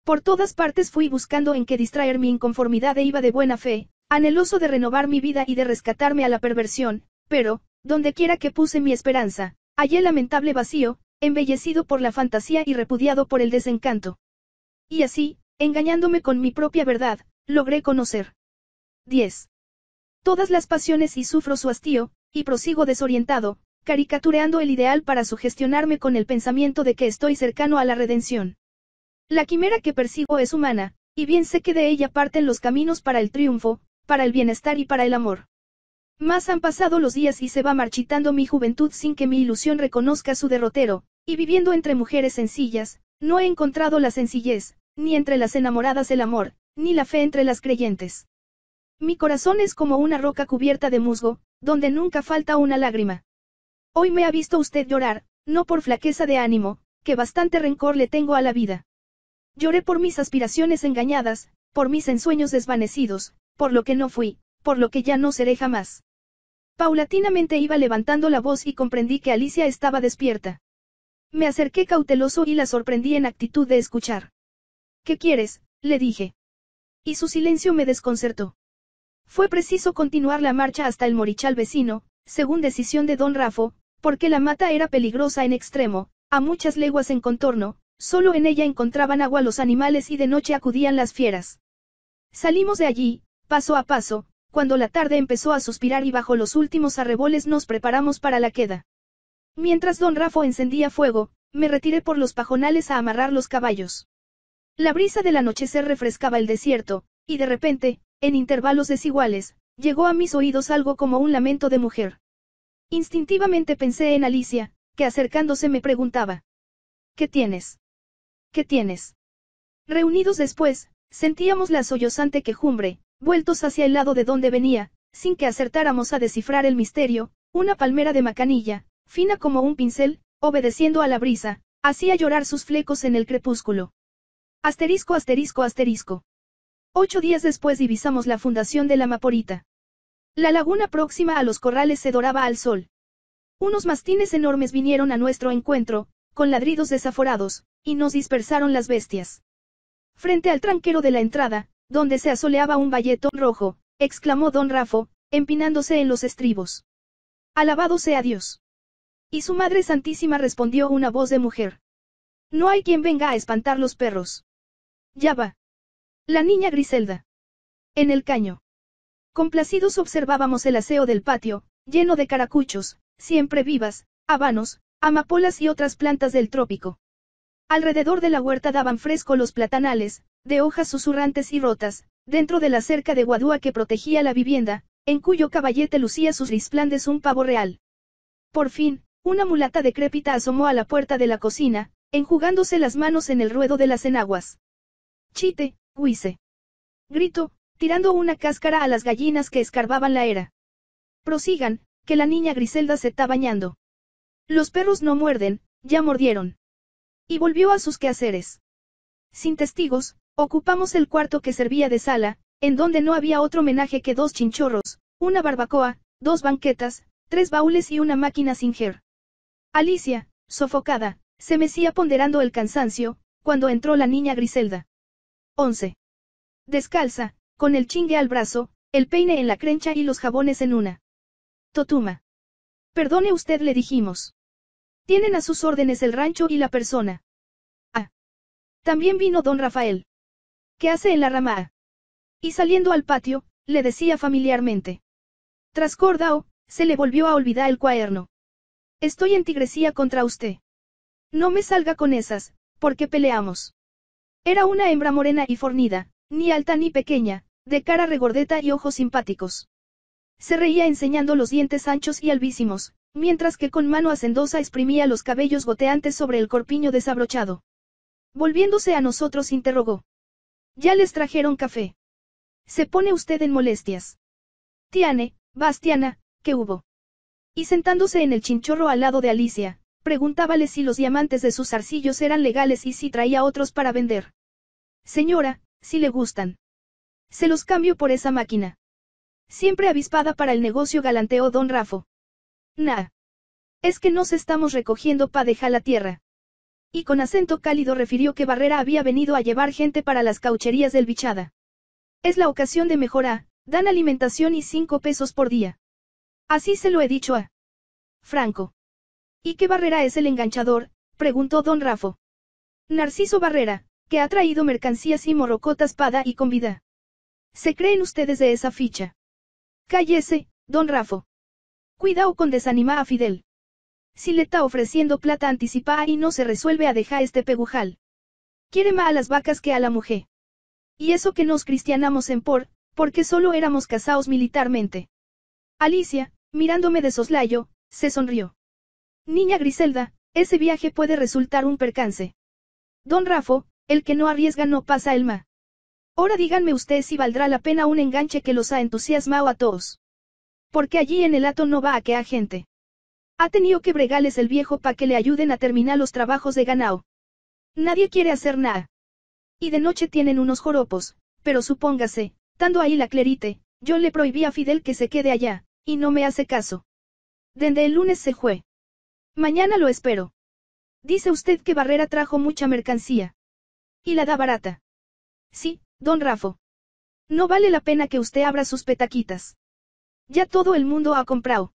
Por todas partes fui buscando en qué distraer mi inconformidad e iba de buena fe, anheloso de renovar mi vida y de rescatarme a la perversión, pero, donde quiera que puse mi esperanza, hallé lamentable vacío, embellecido por la fantasía y repudiado por el desencanto. Y así, engañándome con mi propia verdad, logré conocer. 10. Todas las pasiones y sufro su hastío, y prosigo desorientado, caricatureando el ideal para sugestionarme con el pensamiento de que estoy cercano a la redención. La quimera que persigo es humana, y bien sé que de ella parten los caminos para el triunfo, para el bienestar y para el amor. Más han pasado los días y se va marchitando mi juventud sin que mi ilusión reconozca su derrotero, y viviendo entre mujeres sencillas, no he encontrado la sencillez, ni entre las enamoradas el amor, ni la fe entre las creyentes. Mi corazón es como una roca cubierta de musgo, donde nunca falta una lágrima. Hoy me ha visto usted llorar, no por flaqueza de ánimo, que bastante rencor le tengo a la vida. Lloré por mis aspiraciones engañadas, por mis ensueños desvanecidos, por lo que no fui, por lo que ya no seré jamás. Paulatinamente iba levantando la voz y comprendí que Alicia estaba despierta. Me acerqué cauteloso y la sorprendí en actitud de escuchar. ¿Qué quieres? le dije. Y su silencio me desconcertó. Fue preciso continuar la marcha hasta el morichal vecino, según decisión de don Rafo, porque la mata era peligrosa en extremo, a muchas leguas en contorno, solo en ella encontraban agua los animales y de noche acudían las fieras. Salimos de allí, paso a paso, cuando la tarde empezó a suspirar y bajo los últimos arreboles nos preparamos para la queda. Mientras don Rafo encendía fuego, me retiré por los pajonales a amarrar los caballos. La brisa del anochecer refrescaba el desierto, y de repente, en intervalos desiguales, llegó a mis oídos algo como un lamento de mujer. Instintivamente pensé en Alicia, que acercándose me preguntaba. ¿Qué tienes? ¿Qué tienes? Reunidos después, sentíamos la sollozante quejumbre, Vueltos hacia el lado de donde venía, sin que acertáramos a descifrar el misterio, una palmera de macanilla, fina como un pincel, obedeciendo a la brisa, hacía llorar sus flecos en el crepúsculo. Asterisco, asterisco, asterisco. Ocho días después divisamos la fundación de la Maporita. La laguna próxima a los corrales se doraba al sol. Unos mastines enormes vinieron a nuestro encuentro, con ladridos desaforados, y nos dispersaron las bestias. Frente al tranquero de la entrada, donde se asoleaba un valleto rojo, exclamó don Rafo, empinándose en los estribos. Alabado sea Dios. Y su Madre Santísima respondió una voz de mujer. No hay quien venga a espantar los perros. Ya va. La niña Griselda. En el caño. Complacidos observábamos el aseo del patio, lleno de caracuchos, siempre vivas, habanos, amapolas y otras plantas del trópico. Alrededor de la huerta daban fresco los platanales, de hojas susurrantes y rotas, dentro de la cerca de guadúa que protegía la vivienda, en cuyo caballete lucía sus risplandes un pavo real. Por fin, una mulata decrépita asomó a la puerta de la cocina, enjugándose las manos en el ruedo de las enaguas. Chite, huise. Gritó, tirando una cáscara a las gallinas que escarbaban la era. Prosigan, que la niña Griselda se está bañando. Los perros no muerden, ya mordieron. Y volvió a sus quehaceres. Sin testigos, Ocupamos el cuarto que servía de sala, en donde no había otro homenaje que dos chinchorros, una barbacoa, dos banquetas, tres baúles y una máquina singer. Alicia, sofocada, se mecía ponderando el cansancio, cuando entró la niña Griselda. 11. Descalza, con el chingue al brazo, el peine en la crencha y los jabones en una. Totuma. Perdone usted, le dijimos. Tienen a sus órdenes el rancho y la persona. Ah. También vino don Rafael. ¿Qué hace en la rama? Y saliendo al patio, le decía familiarmente. Tras se le volvió a olvidar el cuaderno. Estoy en tigresía contra usted. No me salga con esas, porque peleamos. Era una hembra morena y fornida, ni alta ni pequeña, de cara regordeta y ojos simpáticos. Se reía enseñando los dientes anchos y albísimos, mientras que con mano hacendosa exprimía los cabellos goteantes sobre el corpiño desabrochado. Volviéndose a nosotros interrogó. Ya les trajeron café. Se pone usted en molestias. Tiane, Bastiana, ¿qué hubo? Y sentándose en el chinchorro al lado de Alicia, preguntábale si los diamantes de sus arcillos eran legales y si traía otros para vender. Señora, si le gustan. Se los cambio por esa máquina. Siempre avispada para el negocio galanteó don Rafo. Nah. Es que nos estamos recogiendo pa' dejar la tierra. Y con acento cálido refirió que Barrera había venido a llevar gente para las caucherías del Bichada. Es la ocasión de mejora, dan alimentación y cinco pesos por día. Así se lo he dicho a Franco. ¿Y qué Barrera es el enganchador? preguntó don Rafo. Narciso Barrera, que ha traído mercancías y morrocotas pada y con vida. ¿Se creen ustedes de esa ficha? Cállese, don Rafo. Cuidao con desanima a Fidel. Si le está ofreciendo plata anticipada y no se resuelve a dejar este pegujal. Quiere más a las vacas que a la mujer. Y eso que nos cristianamos en por, porque solo éramos casados militarmente. Alicia, mirándome de soslayo, se sonrió. Niña Griselda, ese viaje puede resultar un percance. Don Rafo, el que no arriesga no pasa el ma. Ahora díganme usted si valdrá la pena un enganche que los ha entusiasmado a todos. Porque allí en el ato no va a que a gente. Ha tenido que bregales el viejo pa' que le ayuden a terminar los trabajos de ganao. Nadie quiere hacer nada. Y de noche tienen unos joropos, pero supóngase, estando ahí la clerite, yo le prohibí a Fidel que se quede allá, y no me hace caso. Dende el lunes se fue. Mañana lo espero. Dice usted que Barrera trajo mucha mercancía. Y la da barata. Sí, don Rafo. No vale la pena que usted abra sus petaquitas. Ya todo el mundo ha comprado.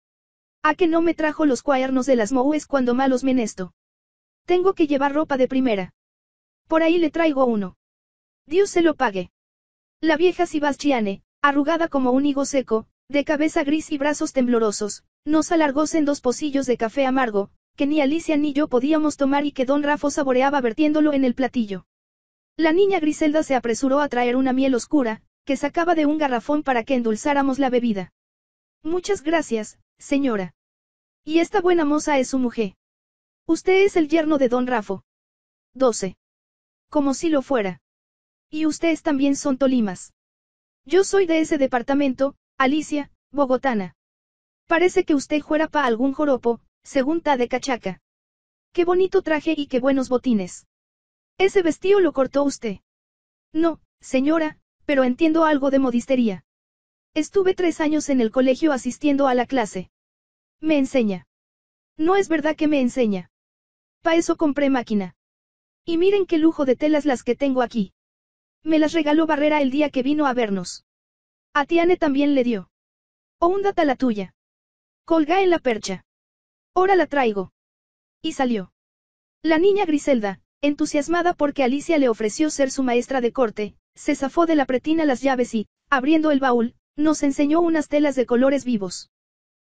¿A que no me trajo los cuadernos de las Moues cuando malos menesto? Tengo que llevar ropa de primera. Por ahí le traigo uno. Dios se lo pague. La vieja Sebastiane, arrugada como un higo seco, de cabeza gris y brazos temblorosos, nos alargó dos pocillos de café amargo, que ni Alicia ni yo podíamos tomar y que don Rafo saboreaba vertiéndolo en el platillo. La niña Griselda se apresuró a traer una miel oscura, que sacaba de un garrafón para que endulzáramos la bebida. Muchas gracias, señora. Y esta buena moza es su mujer. Usted es el yerno de don Rafo. 12. Como si lo fuera. Y ustedes también son Tolimas. Yo soy de ese departamento, Alicia, bogotana. Parece que usted juera para algún joropo, según ta de cachaca. Qué bonito traje y qué buenos botines. Ese vestido lo cortó usted. No, señora, pero entiendo algo de modistería. Estuve tres años en el colegio asistiendo a la clase. Me enseña. No es verdad que me enseña. Pa' eso compré máquina. Y miren qué lujo de telas las que tengo aquí. Me las regaló Barrera el día que vino a vernos. A Tiane también le dio. O un data la tuya. Colga en la percha. Ahora la traigo. Y salió. La niña Griselda, entusiasmada porque Alicia le ofreció ser su maestra de corte, se zafó de la pretina las llaves y, abriendo el baúl, nos enseñó unas telas de colores vivos.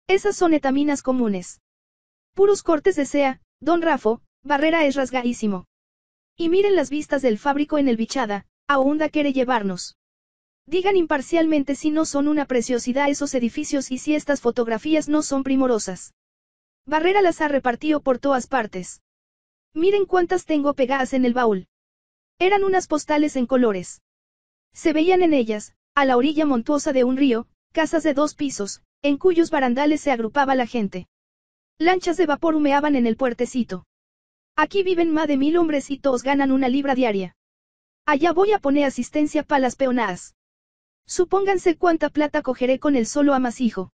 Esas son etaminas comunes. Puros cortes desea, don Rafo, Barrera es rasgadísimo. Y miren las vistas del fábrico en el Bichada, a Honda quiere llevarnos. Digan imparcialmente si no son una preciosidad esos edificios y si estas fotografías no son primorosas. Barrera las ha repartido por todas partes. Miren cuántas tengo pegadas en el baúl. Eran unas postales en colores. Se veían en ellas, a la orilla montuosa de un río, casas de dos pisos, en cuyos barandales se agrupaba la gente. Lanchas de vapor humeaban en el puertecito. Aquí viven más de mil hombres y todos ganan una libra diaria. Allá voy a poner asistencia para las peonadas. Supónganse cuánta plata cogeré con el solo amasijo.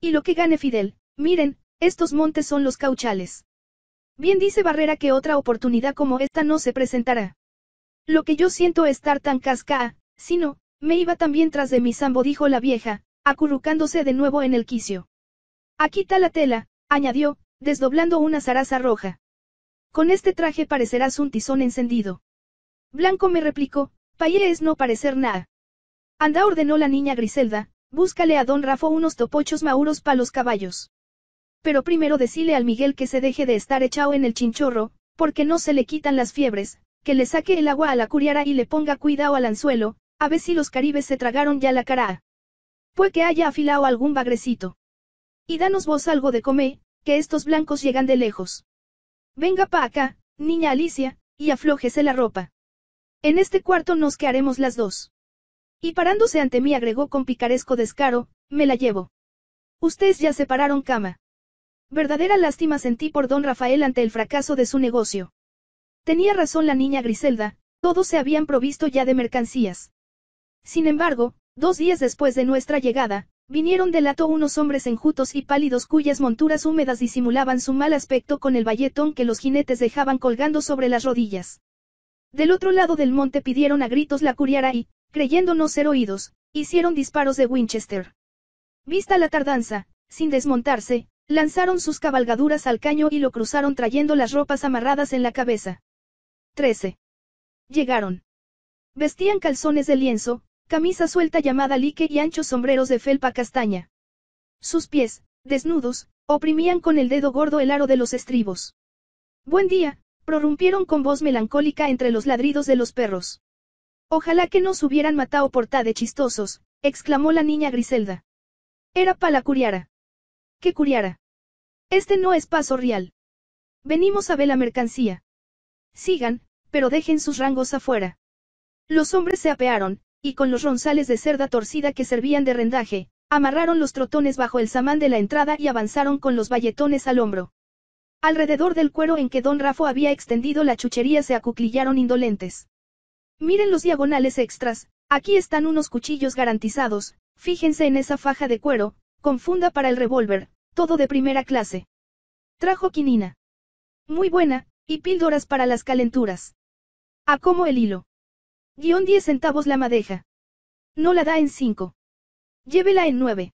Y lo que gane Fidel, miren, estos montes son los cauchales. Bien dice Barrera que otra oportunidad como esta no se presentará. Lo que yo siento es estar tan casca, sino, me iba también tras de mi sambo, dijo la vieja, acurrucándose de nuevo en el quicio. Aquí está la tela, añadió, desdoblando una zaraza roja. Con este traje parecerás un tizón encendido. Blanco me replicó, paíes es no parecer nada. Anda ordenó la niña Griselda, búscale a don Rafo unos topochos mauros para los caballos. Pero primero decile al Miguel que se deje de estar echado en el chinchorro, porque no se le quitan las fiebres, que le saque el agua a la curiara y le ponga cuidado al anzuelo, a ver si los caribes se tragaron ya la cara. pues Puede que haya afilado algún bagrecito. Y danos vos algo de comer, que estos blancos llegan de lejos. Venga pa acá, niña Alicia, y aflójese la ropa. En este cuarto nos quedaremos las dos. Y parándose ante mí agregó con picaresco descaro, me la llevo. Ustedes ya separaron cama. Verdadera lástima sentí por don Rafael ante el fracaso de su negocio. Tenía razón la niña Griselda, todos se habían provisto ya de mercancías. Sin embargo, dos días después de nuestra llegada, vinieron del ato unos hombres enjutos y pálidos cuyas monturas húmedas disimulaban su mal aspecto con el bayetón que los jinetes dejaban colgando sobre las rodillas. Del otro lado del monte pidieron a gritos la curiara y, creyendo no ser oídos, hicieron disparos de Winchester. Vista la tardanza, sin desmontarse, lanzaron sus cabalgaduras al caño y lo cruzaron trayendo las ropas amarradas en la cabeza. 13. Llegaron. Vestían calzones de lienzo, Camisa suelta llamada lique y anchos sombreros de felpa castaña. Sus pies, desnudos, oprimían con el dedo gordo el aro de los estribos. Buen día, prorrumpieron con voz melancólica entre los ladridos de los perros. Ojalá que nos hubieran matado por ta de chistosos, exclamó la niña Griselda. Era pa la curiara. ¿Qué curiara? Este no es paso real. Venimos a ver la mercancía. Sigan, pero dejen sus rangos afuera. Los hombres se apearon, y con los ronzales de cerda torcida que servían de rendaje, amarraron los trotones bajo el samán de la entrada y avanzaron con los bayetones al hombro. Alrededor del cuero en que don Rafo había extendido la chuchería se acuclillaron indolentes. Miren los diagonales extras, aquí están unos cuchillos garantizados, fíjense en esa faja de cuero, con funda para el revólver, todo de primera clase. Trajo quinina. Muy buena, y píldoras para las calenturas. A como el hilo. Guión 10 centavos la madeja. No la da en 5. Llévela en 9.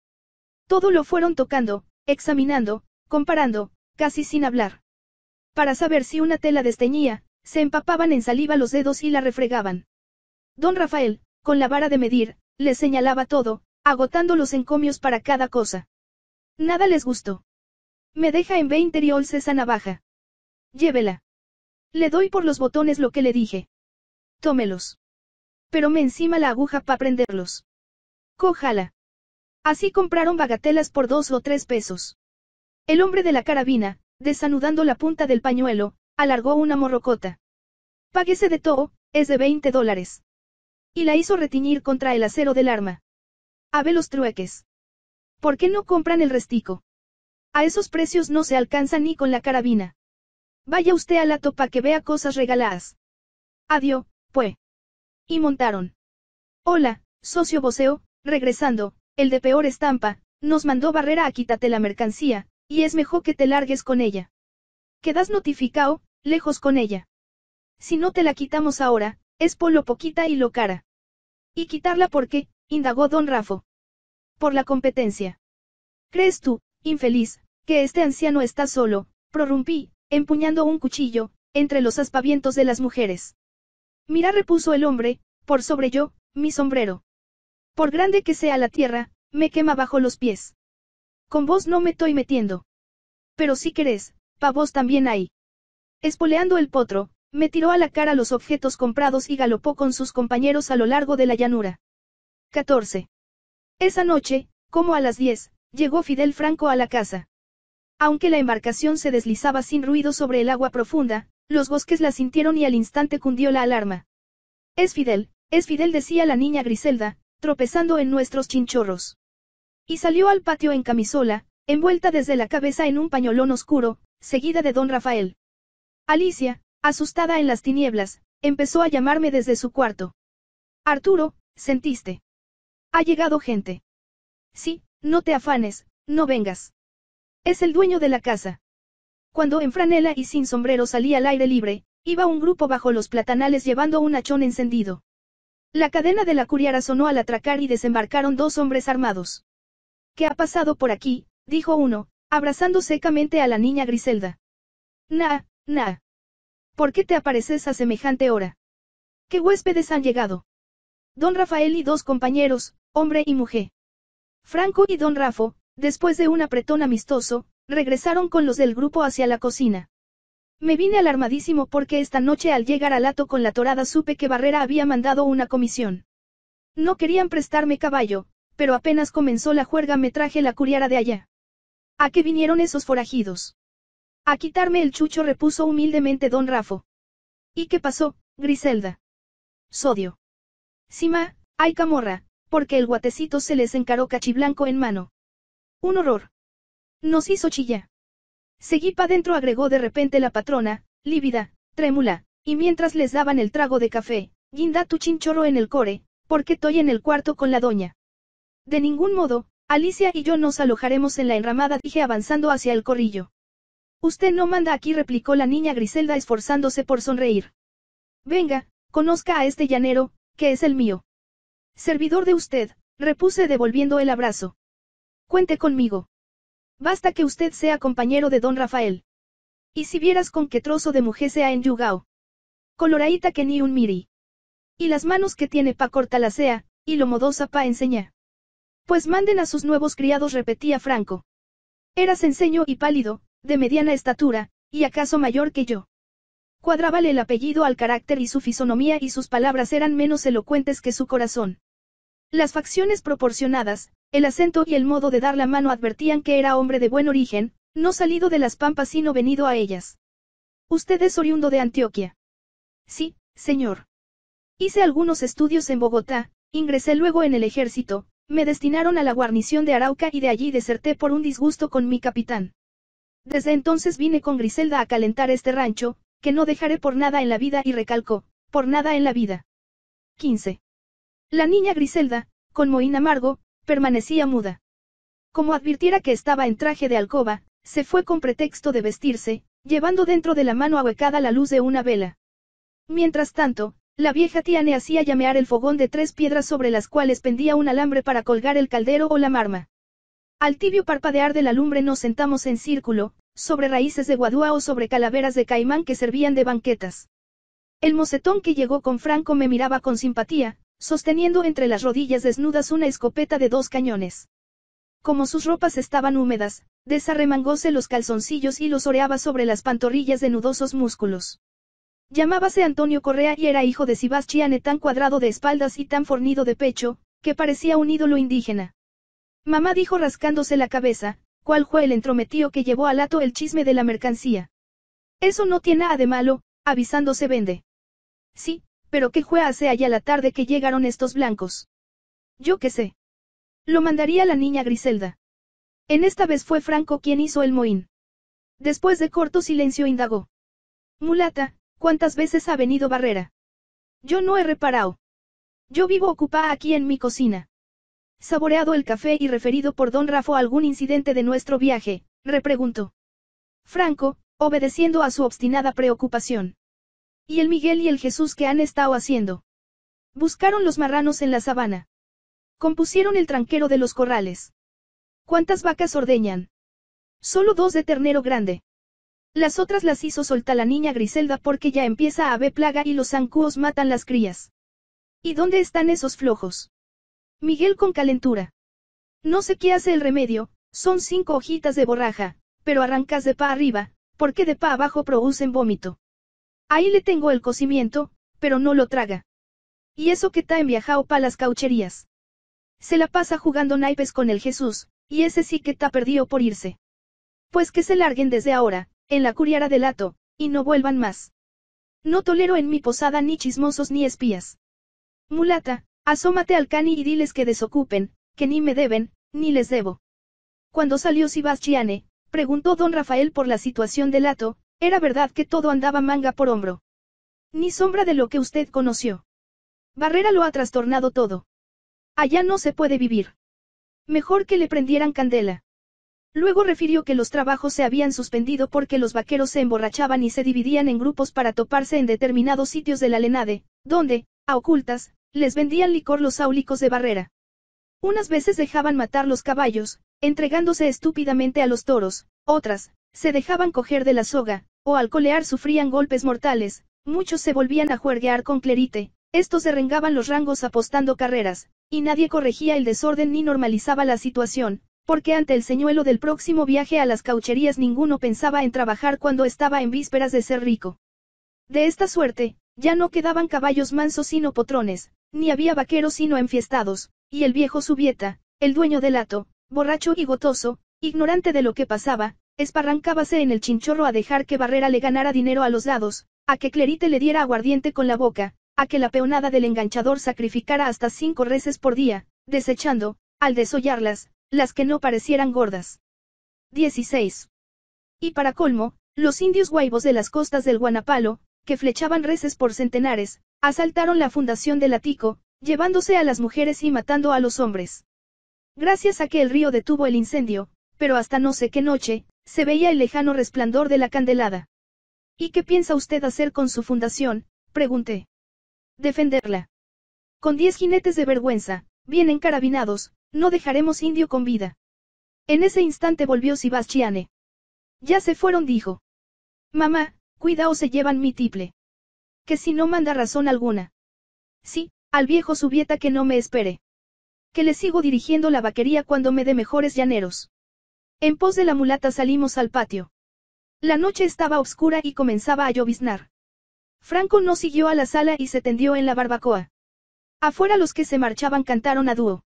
Todo lo fueron tocando, examinando, comparando, casi sin hablar. Para saber si una tela desteñía, se empapaban en saliva los dedos y la refregaban. Don Rafael, con la vara de medir, les señalaba todo, agotando los encomios para cada cosa. Nada les gustó. Me deja en 20 riols esa navaja. Llévela. Le doy por los botones lo que le dije. Tómelos pero me encima la aguja pa' prenderlos. Cójala. Así compraron bagatelas por dos o tres pesos. El hombre de la carabina, desanudando la punta del pañuelo, alargó una morrocota. Páguese de todo, es de 20 dólares. Y la hizo retiñir contra el acero del arma. A ver los trueques. ¿Por qué no compran el restico? A esos precios no se alcanza ni con la carabina. Vaya usted a la topa que vea cosas regaladas. Adiós, pues y montaron. Hola, socio voceo, regresando, el de peor estampa, nos mandó Barrera a quítate la mercancía, y es mejor que te largues con ella. Quedas notificado, lejos con ella. Si no te la quitamos ahora, es por lo poquita y lo cara. ¿Y quitarla por qué? indagó don Rafo. Por la competencia. ¿Crees tú, infeliz, que este anciano está solo? prorrumpí, empuñando un cuchillo, entre los aspavientos de las mujeres. Mira, repuso el hombre, por sobre yo, mi sombrero. Por grande que sea la tierra, me quema bajo los pies. Con vos no me estoy metiendo. Pero si querés, pa' vos también hay. Espoleando el potro, me tiró a la cara los objetos comprados y galopó con sus compañeros a lo largo de la llanura. 14. Esa noche, como a las 10, llegó Fidel Franco a la casa. Aunque la embarcación se deslizaba sin ruido sobre el agua profunda, los bosques la sintieron y al instante cundió la alarma. Es Fidel, es Fidel decía la niña Griselda, tropezando en nuestros chinchorros. Y salió al patio en camisola, envuelta desde la cabeza en un pañolón oscuro, seguida de don Rafael. Alicia, asustada en las tinieblas, empezó a llamarme desde su cuarto. Arturo, sentiste. Ha llegado gente. Sí, no te afanes, no vengas. Es el dueño de la casa. Cuando en franela y sin sombrero salía al aire libre, iba un grupo bajo los platanales llevando un hachón encendido. La cadena de la curiara sonó al atracar y desembarcaron dos hombres armados. ¿Qué ha pasado por aquí? dijo uno, abrazando secamente a la niña Griselda. Na, na. ¿Por qué te apareces a semejante hora? ¿Qué huéspedes han llegado? Don Rafael y dos compañeros, hombre y mujer. Franco y don Rafo, después de un apretón amistoso, Regresaron con los del grupo hacia la cocina. Me vine alarmadísimo porque esta noche al llegar al hato con la torada supe que Barrera había mandado una comisión. No querían prestarme caballo, pero apenas comenzó la juerga me traje la curiara de allá. ¿A qué vinieron esos forajidos? A quitarme el chucho repuso humildemente don Rafo. ¿Y qué pasó, Griselda? Sodio. Sima, hay camorra, porque el guatecito se les encaró cachiblanco en mano. Un horror. Nos hizo chilla. Seguí pa' dentro, agregó de repente la patrona, lívida, trémula, y mientras les daban el trago de café, guinda tu chinchorro en el core, porque estoy en el cuarto con la doña. De ningún modo, Alicia y yo nos alojaremos en la enramada, dije avanzando hacia el corrillo. Usted no manda aquí, replicó la niña Griselda esforzándose por sonreír. Venga, conozca a este llanero, que es el mío. Servidor de usted, repuse devolviendo el abrazo. Cuente conmigo. Basta que usted sea compañero de don Rafael. Y si vieras con qué trozo de mujer se ha enyugao. Coloraita que ni un miri. Y las manos que tiene pa sea y lo modosa pa enseñar. Pues manden a sus nuevos criados, repetía Franco. Era enseño y pálido, de mediana estatura, y acaso mayor que yo. Cuadrábale el apellido al carácter y su fisonomía y sus palabras eran menos elocuentes que su corazón. Las facciones proporcionadas, el acento y el modo de dar la mano advertían que era hombre de buen origen, no salido de las pampas sino venido a ellas. Usted es oriundo de Antioquia. Sí, señor. Hice algunos estudios en Bogotá, ingresé luego en el ejército, me destinaron a la guarnición de Arauca y de allí deserté por un disgusto con mi capitán. Desde entonces vine con Griselda a calentar este rancho, que no dejaré por nada en la vida y recalco, por nada en la vida. 15. La niña Griselda, con mohín amargo, permanecía muda. Como advirtiera que estaba en traje de alcoba, se fue con pretexto de vestirse, llevando dentro de la mano ahuecada la luz de una vela. Mientras tanto, la vieja tía me hacía llamear el fogón de tres piedras sobre las cuales pendía un alambre para colgar el caldero o la marma. Al tibio parpadear de la lumbre nos sentamos en círculo, sobre raíces de guadúa o sobre calaveras de caimán que servían de banquetas. El mocetón que llegó con Franco me miraba con simpatía, sosteniendo entre las rodillas desnudas una escopeta de dos cañones. Como sus ropas estaban húmedas, desarremangóse los calzoncillos y los oreaba sobre las pantorrillas de nudosos músculos. Llamábase Antonio Correa y era hijo de chiane tan cuadrado de espaldas y tan fornido de pecho, que parecía un ídolo indígena. Mamá dijo rascándose la cabeza, cuál fue el entrometido que llevó al ato el chisme de la mercancía. Eso no tiene nada de malo, avisando se vende. Sí, pero qué juega hace allá la tarde que llegaron estos blancos. Yo qué sé. Lo mandaría la niña Griselda. En esta vez fue Franco quien hizo el moín Después de corto silencio indagó. Mulata, ¿cuántas veces ha venido Barrera? Yo no he reparado. Yo vivo ocupada aquí en mi cocina. Saboreado el café y referido por don Rafo algún incidente de nuestro viaje, repreguntó. Franco, obedeciendo a su obstinada preocupación. Y el Miguel y el Jesús que han estado haciendo. Buscaron los marranos en la sabana. Compusieron el tranquero de los corrales. ¿Cuántas vacas ordeñan? Solo dos de ternero grande. Las otras las hizo solta la niña Griselda porque ya empieza a haber plaga y los zancúos matan las crías. ¿Y dónde están esos flojos? Miguel con calentura. No sé qué hace el remedio, son cinco hojitas de borraja, pero arrancas de pa arriba, porque de pa abajo producen vómito. Ahí le tengo el cocimiento, pero no lo traga. Y eso que está en viajao pa' las caucherías. Se la pasa jugando naipes con el Jesús, y ese sí que está perdido por irse. Pues que se larguen desde ahora, en la curiara del hato y no vuelvan más. No tolero en mi posada ni chismosos ni espías. Mulata, asómate al cani y diles que desocupen, que ni me deben, ni les debo. Cuando salió Chiane, preguntó don Rafael por la situación del lato, era verdad que todo andaba manga por hombro. Ni sombra de lo que usted conoció. Barrera lo ha trastornado todo. Allá no se puede vivir. Mejor que le prendieran candela. Luego refirió que los trabajos se habían suspendido porque los vaqueros se emborrachaban y se dividían en grupos para toparse en determinados sitios de la Lenade, donde, a ocultas, les vendían licor los áulicos de barrera. Unas veces dejaban matar los caballos, entregándose estúpidamente a los toros, otras, se dejaban coger de la soga, o al colear sufrían golpes mortales, muchos se volvían a juerguear con clerite, estos se los rangos apostando carreras, y nadie corregía el desorden ni normalizaba la situación, porque ante el señuelo del próximo viaje a las caucherías ninguno pensaba en trabajar cuando estaba en vísperas de ser rico. De esta suerte, ya no quedaban caballos mansos sino potrones, ni había vaqueros sino enfiestados, y el viejo Subieta, el dueño del ato, borracho y gotoso, ignorante de lo que pasaba, Esparrancábase en el chinchorro a dejar que Barrera le ganara dinero a los lados a que Clerite le diera aguardiente con la boca, a que la peonada del enganchador sacrificara hasta cinco reses por día, desechando, al desollarlas, las que no parecieran gordas. 16. Y para colmo, los indios guaivos de las costas del Guanapalo, que flechaban reses por centenares, asaltaron la fundación del Atico, llevándose a las mujeres y matando a los hombres. Gracias a que el río detuvo el incendio, pero hasta no sé qué noche, se veía el lejano resplandor de la candelada. ¿Y qué piensa usted hacer con su fundación? pregunté. Defenderla. Con diez jinetes de vergüenza, bien encarabinados, no dejaremos indio con vida. En ese instante volvió Chiane. Ya se fueron, dijo. Mamá, cuidado se llevan mi tiple. Que si no manda razón alguna. Sí, al viejo subieta que no me espere. Que le sigo dirigiendo la vaquería cuando me dé mejores llaneros. En pos de la mulata salimos al patio. La noche estaba oscura y comenzaba a lloviznar. Franco no siguió a la sala y se tendió en la barbacoa. Afuera los que se marchaban cantaron a dúo.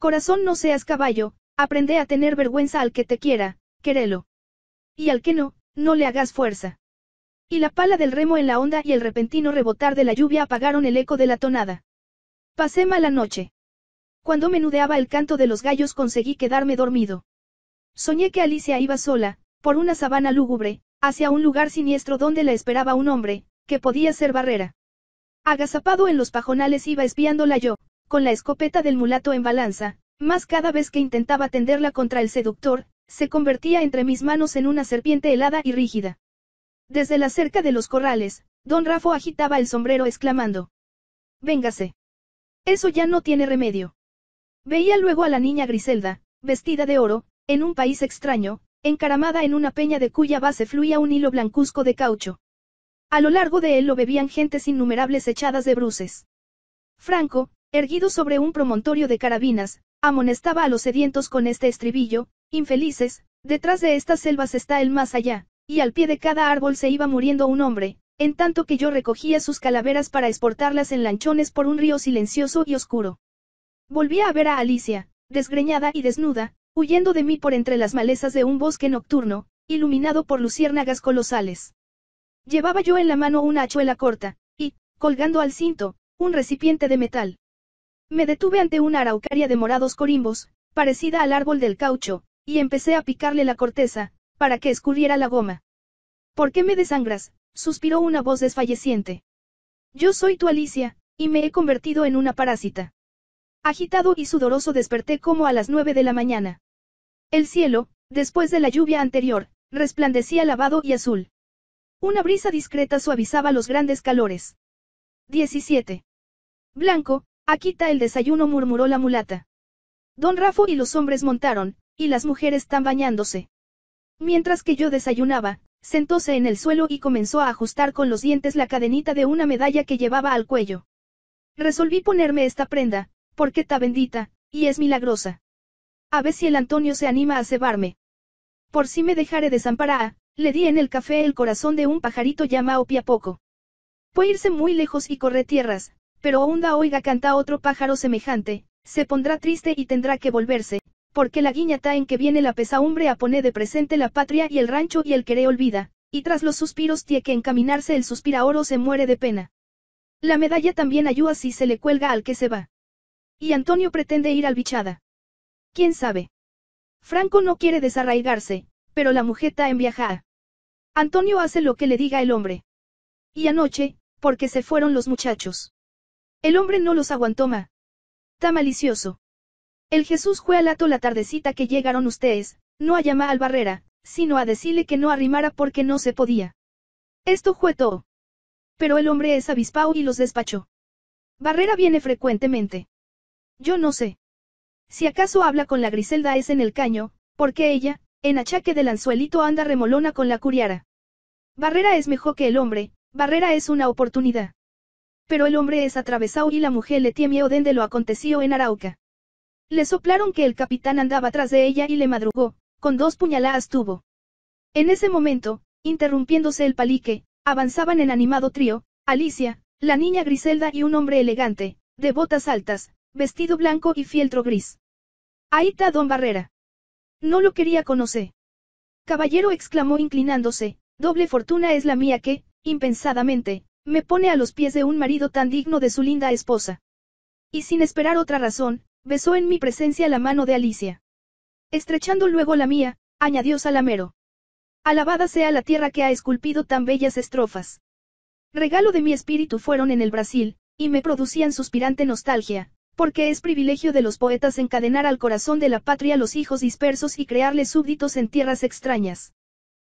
Corazón no seas caballo, aprende a tener vergüenza al que te quiera, querelo. Y al que no, no le hagas fuerza. Y la pala del remo en la onda y el repentino rebotar de la lluvia apagaron el eco de la tonada. Pasé mala noche. Cuando menudeaba el canto de los gallos conseguí quedarme dormido. Soñé que Alicia iba sola, por una sabana lúgubre, hacia un lugar siniestro donde la esperaba un hombre, que podía ser barrera. Agazapado en los pajonales iba espiándola yo, con la escopeta del mulato en balanza, más cada vez que intentaba tenderla contra el seductor, se convertía entre mis manos en una serpiente helada y rígida. Desde la cerca de los corrales, don Rafo agitaba el sombrero exclamando. Véngase. Eso ya no tiene remedio. Veía luego a la niña Griselda, vestida de oro, en un país extraño, encaramada en una peña de cuya base fluía un hilo blancuzco de caucho. A lo largo de él lo bebían gentes innumerables echadas de bruces. Franco, erguido sobre un promontorio de carabinas, amonestaba a los sedientos con este estribillo, infelices, detrás de estas selvas está el más allá, y al pie de cada árbol se iba muriendo un hombre, en tanto que yo recogía sus calaveras para exportarlas en lanchones por un río silencioso y oscuro. Volvía a ver a Alicia, desgreñada y desnuda, huyendo de mí por entre las malezas de un bosque nocturno, iluminado por luciérnagas colosales. Llevaba yo en la mano una hachuela corta, y, colgando al cinto, un recipiente de metal. Me detuve ante una araucaria de morados corimbos, parecida al árbol del caucho, y empecé a picarle la corteza, para que escurriera la goma. ¿Por qué me desangras? suspiró una voz desfalleciente. Yo soy tu Alicia, y me he convertido en una parásita. Agitado y sudoroso desperté como a las nueve de la mañana. El cielo, después de la lluvia anterior, resplandecía lavado y azul. Una brisa discreta suavizaba los grandes calores. 17. Blanco, aquí está el desayuno, murmuró la mulata. Don Rafo y los hombres montaron, y las mujeres están bañándose. Mientras que yo desayunaba, sentóse en el suelo y comenzó a ajustar con los dientes la cadenita de una medalla que llevaba al cuello. Resolví ponerme esta prenda, porque está bendita, y es milagrosa. A ver si el Antonio se anima a cebarme. Por si me dejare desamparada, le di en el café el corazón de un pajarito llamado Piapoco. Puede irse muy lejos y corre tierras, pero onda oiga canta otro pájaro semejante, se pondrá triste y tendrá que volverse, porque la guiñata en que viene la pesaumbre a poner de presente la patria y el rancho y el queré olvida, y tras los suspiros tiene que encaminarse el oro se muere de pena. La medalla también ayuda si se le cuelga al que se va. Y Antonio pretende ir al bichada. ¿Quién sabe? Franco no quiere desarraigarse, pero la mujeta en viajada. Antonio hace lo que le diga el hombre. Y anoche, porque se fueron los muchachos. El hombre no los aguantó más. Está malicioso. El Jesús fue al ato la tardecita que llegaron ustedes, no a llamar al barrera, sino a decirle que no arrimara porque no se podía. Esto fue todo. Pero el hombre es avispao y los despachó. Barrera viene frecuentemente. Yo no sé. Si acaso habla con la Griselda es en el caño, porque ella, en achaque del anzuelito anda remolona con la curiara. Barrera es mejor que el hombre, barrera es una oportunidad. Pero el hombre es atravesado y la mujer le tiene miedo de lo aconteció en Arauca. Le soplaron que el capitán andaba tras de ella y le madrugó, con dos puñaladas tuvo. En ese momento, interrumpiéndose el palique, avanzaban en animado trío, Alicia, la niña Griselda y un hombre elegante, de botas altas, vestido blanco y fieltro gris. Ahí está don Barrera. No lo quería conocer. Caballero exclamó inclinándose, doble fortuna es la mía que, impensadamente, me pone a los pies de un marido tan digno de su linda esposa. Y sin esperar otra razón, besó en mi presencia la mano de Alicia. Estrechando luego la mía, añadió Salamero. Alabada sea la tierra que ha esculpido tan bellas estrofas. Regalo de mi espíritu fueron en el Brasil, y me producían suspirante nostalgia, porque es privilegio de los poetas encadenar al corazón de la patria los hijos dispersos y crearles súbditos en tierras extrañas.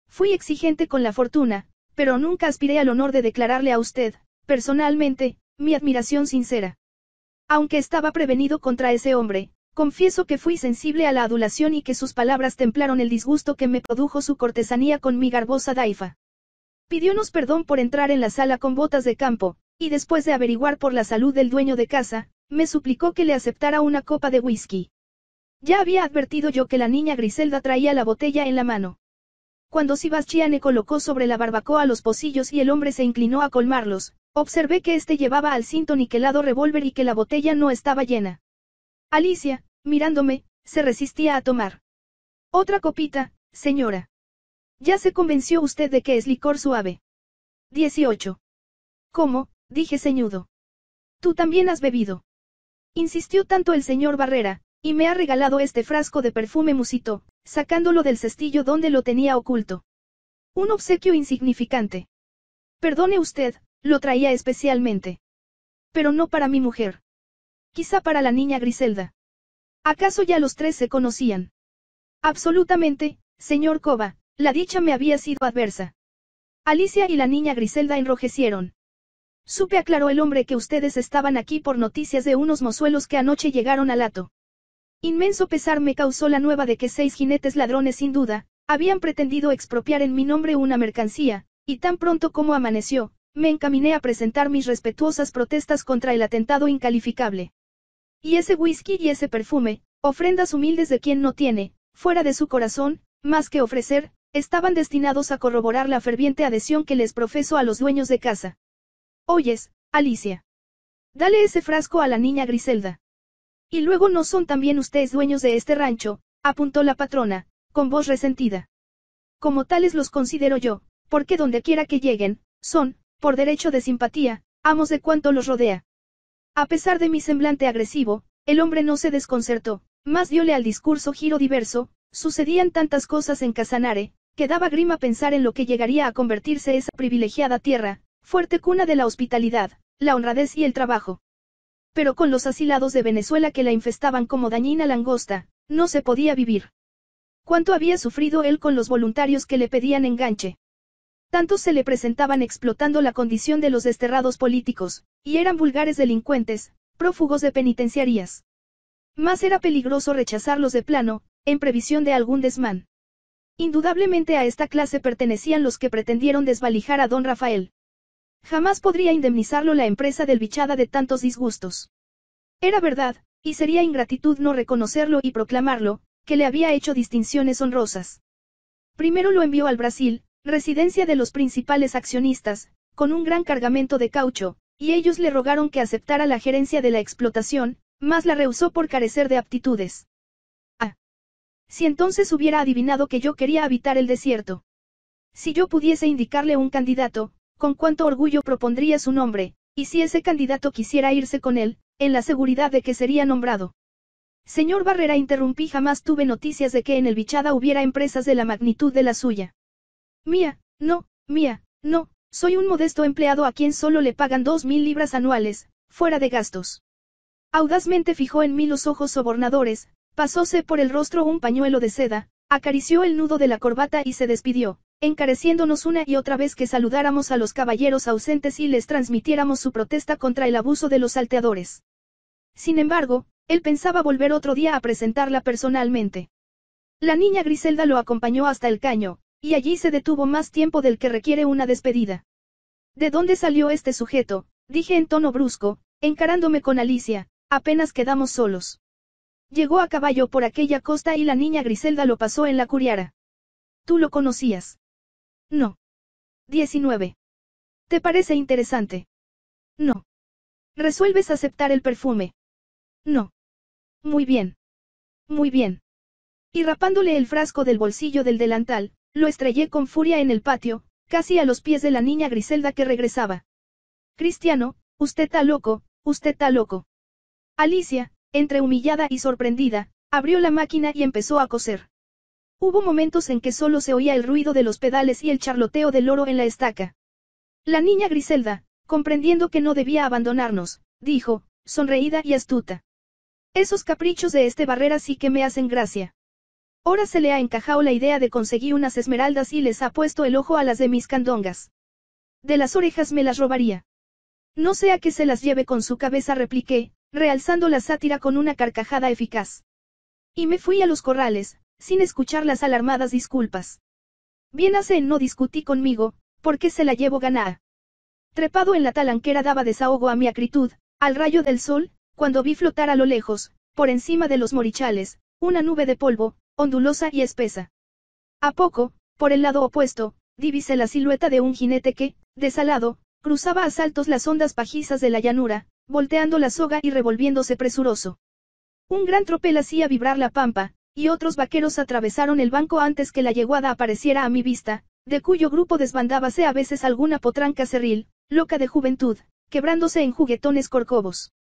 Fui exigente con la fortuna, pero nunca aspiré al honor de declararle a usted, personalmente, mi admiración sincera. Aunque estaba prevenido contra ese hombre, confieso que fui sensible a la adulación y que sus palabras templaron el disgusto que me produjo su cortesanía con mi garbosa daifa. Pidiónos perdón por entrar en la sala con botas de campo, y después de averiguar por la salud del dueño de casa, me suplicó que le aceptara una copa de whisky. Ya había advertido yo que la niña Griselda traía la botella en la mano. Cuando Sebastiane colocó sobre la barbacoa los pocillos y el hombre se inclinó a colmarlos, observé que éste llevaba al cinto niquelado revólver y que la botella no estaba llena. Alicia, mirándome, se resistía a tomar. Otra copita, señora. Ya se convenció usted de que es licor suave. 18. ¿Cómo? dije ceñudo. Tú también has bebido. Insistió tanto el señor Barrera, y me ha regalado este frasco de perfume musito, sacándolo del cestillo donde lo tenía oculto. Un obsequio insignificante. Perdone usted, lo traía especialmente. Pero no para mi mujer. Quizá para la niña Griselda. ¿Acaso ya los tres se conocían? Absolutamente, señor Cova, la dicha me había sido adversa. Alicia y la niña Griselda enrojecieron. Supe aclaró el hombre que ustedes estaban aquí por noticias de unos mozuelos que anoche llegaron al hato. Inmenso pesar me causó la nueva de que seis jinetes ladrones sin duda, habían pretendido expropiar en mi nombre una mercancía, y tan pronto como amaneció, me encaminé a presentar mis respetuosas protestas contra el atentado incalificable. Y ese whisky y ese perfume, ofrendas humildes de quien no tiene, fuera de su corazón, más que ofrecer, estaban destinados a corroborar la ferviente adhesión que les profeso a los dueños de casa. Oyes, Alicia. Dale ese frasco a la niña Griselda. Y luego no son también ustedes dueños de este rancho, apuntó la patrona, con voz resentida. Como tales los considero yo, porque donde quiera que lleguen, son, por derecho de simpatía, amos de cuanto los rodea. A pesar de mi semblante agresivo, el hombre no se desconcertó, más diole al discurso giro diverso, sucedían tantas cosas en Casanare, que daba grima pensar en lo que llegaría a convertirse esa privilegiada tierra, Fuerte cuna de la hospitalidad, la honradez y el trabajo. Pero con los asilados de Venezuela que la infestaban como dañina langosta, no se podía vivir. Cuánto había sufrido él con los voluntarios que le pedían enganche. Tantos se le presentaban explotando la condición de los desterrados políticos, y eran vulgares delincuentes, prófugos de penitenciarías. Más era peligroso rechazarlos de plano, en previsión de algún desmán. Indudablemente a esta clase pertenecían los que pretendieron desvalijar a don Rafael. Jamás podría indemnizarlo la empresa del Bichada de tantos disgustos. Era verdad, y sería ingratitud no reconocerlo y proclamarlo, que le había hecho distinciones honrosas. Primero lo envió al Brasil, residencia de los principales accionistas, con un gran cargamento de caucho, y ellos le rogaron que aceptara la gerencia de la explotación, mas la rehusó por carecer de aptitudes. Ah. Si entonces hubiera adivinado que yo quería habitar el desierto. Si yo pudiese indicarle un candidato, con cuánto orgullo propondría su nombre, y si ese candidato quisiera irse con él, en la seguridad de que sería nombrado. Señor Barrera interrumpí jamás tuve noticias de que en el Bichada hubiera empresas de la magnitud de la suya. Mía, no, mía, no, soy un modesto empleado a quien solo le pagan dos mil libras anuales, fuera de gastos. Audazmente fijó en mí los ojos sobornadores, pasóse por el rostro un pañuelo de seda, acarició el nudo de la corbata y se despidió encareciéndonos una y otra vez que saludáramos a los caballeros ausentes y les transmitiéramos su protesta contra el abuso de los salteadores. Sin embargo, él pensaba volver otro día a presentarla personalmente. La niña Griselda lo acompañó hasta el caño, y allí se detuvo más tiempo del que requiere una despedida. ¿De dónde salió este sujeto? dije en tono brusco, encarándome con Alicia, apenas quedamos solos. Llegó a caballo por aquella costa y la niña Griselda lo pasó en la curiara. Tú lo conocías. No. 19. ¿Te parece interesante? No. ¿Resuelves aceptar el perfume? No. Muy bien. Muy bien. Y rapándole el frasco del bolsillo del delantal, lo estrellé con furia en el patio, casi a los pies de la niña Griselda que regresaba. Cristiano, usted está loco, usted está loco. Alicia, entre humillada y sorprendida, abrió la máquina y empezó a coser. Hubo momentos en que solo se oía el ruido de los pedales y el charloteo del oro en la estaca. La niña Griselda, comprendiendo que no debía abandonarnos, dijo, sonreída y astuta. Esos caprichos de este barrera sí que me hacen gracia. Ahora se le ha encajado la idea de conseguir unas esmeraldas y les ha puesto el ojo a las de mis candongas. De las orejas me las robaría. No sea que se las lleve con su cabeza, repliqué, realzando la sátira con una carcajada eficaz. Y me fui a los corrales, sin escuchar las alarmadas disculpas. Bien hace en no discutí conmigo, porque se la llevo ganada. Trepado en la talanquera daba desahogo a mi acritud, al rayo del sol, cuando vi flotar a lo lejos, por encima de los morichales, una nube de polvo, ondulosa y espesa. A poco, por el lado opuesto, divisé la silueta de un jinete que, desalado, cruzaba a saltos las ondas pajizas de la llanura, volteando la soga y revolviéndose presuroso. Un gran tropel hacía vibrar la pampa, y otros vaqueros atravesaron el banco antes que la yeguada apareciera a mi vista, de cuyo grupo desbandábase a veces alguna potranca cerril, loca de juventud, quebrándose en juguetones corcovos.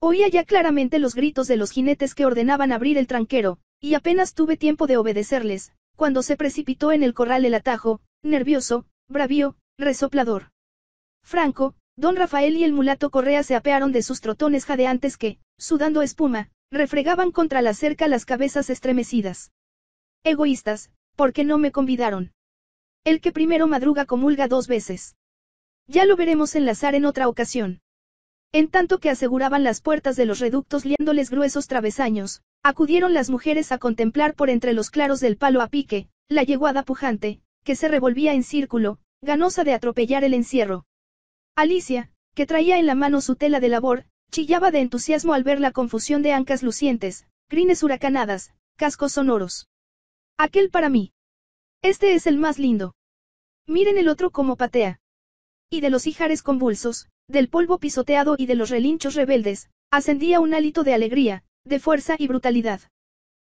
Oía ya claramente los gritos de los jinetes que ordenaban abrir el tranquero, y apenas tuve tiempo de obedecerles, cuando se precipitó en el corral el atajo, nervioso, bravío, resoplador. Franco, don Rafael y el mulato Correa se apearon de sus trotones jadeantes que, sudando espuma, Refregaban contra la cerca las cabezas estremecidas. Egoístas, ¿por qué no me convidaron? El que primero madruga comulga dos veces. Ya lo veremos enlazar en otra ocasión. En tanto que aseguraban las puertas de los reductos liéndoles gruesos travesaños, acudieron las mujeres a contemplar por entre los claros del palo a pique, la yeguada pujante, que se revolvía en círculo, ganosa de atropellar el encierro. Alicia, que traía en la mano su tela de labor, Chillaba de entusiasmo al ver la confusión de ancas lucientes, crines huracanadas, cascos sonoros. Aquel para mí. Este es el más lindo. Miren el otro como patea. Y de los ijares convulsos, del polvo pisoteado y de los relinchos rebeldes, ascendía un hálito de alegría, de fuerza y brutalidad.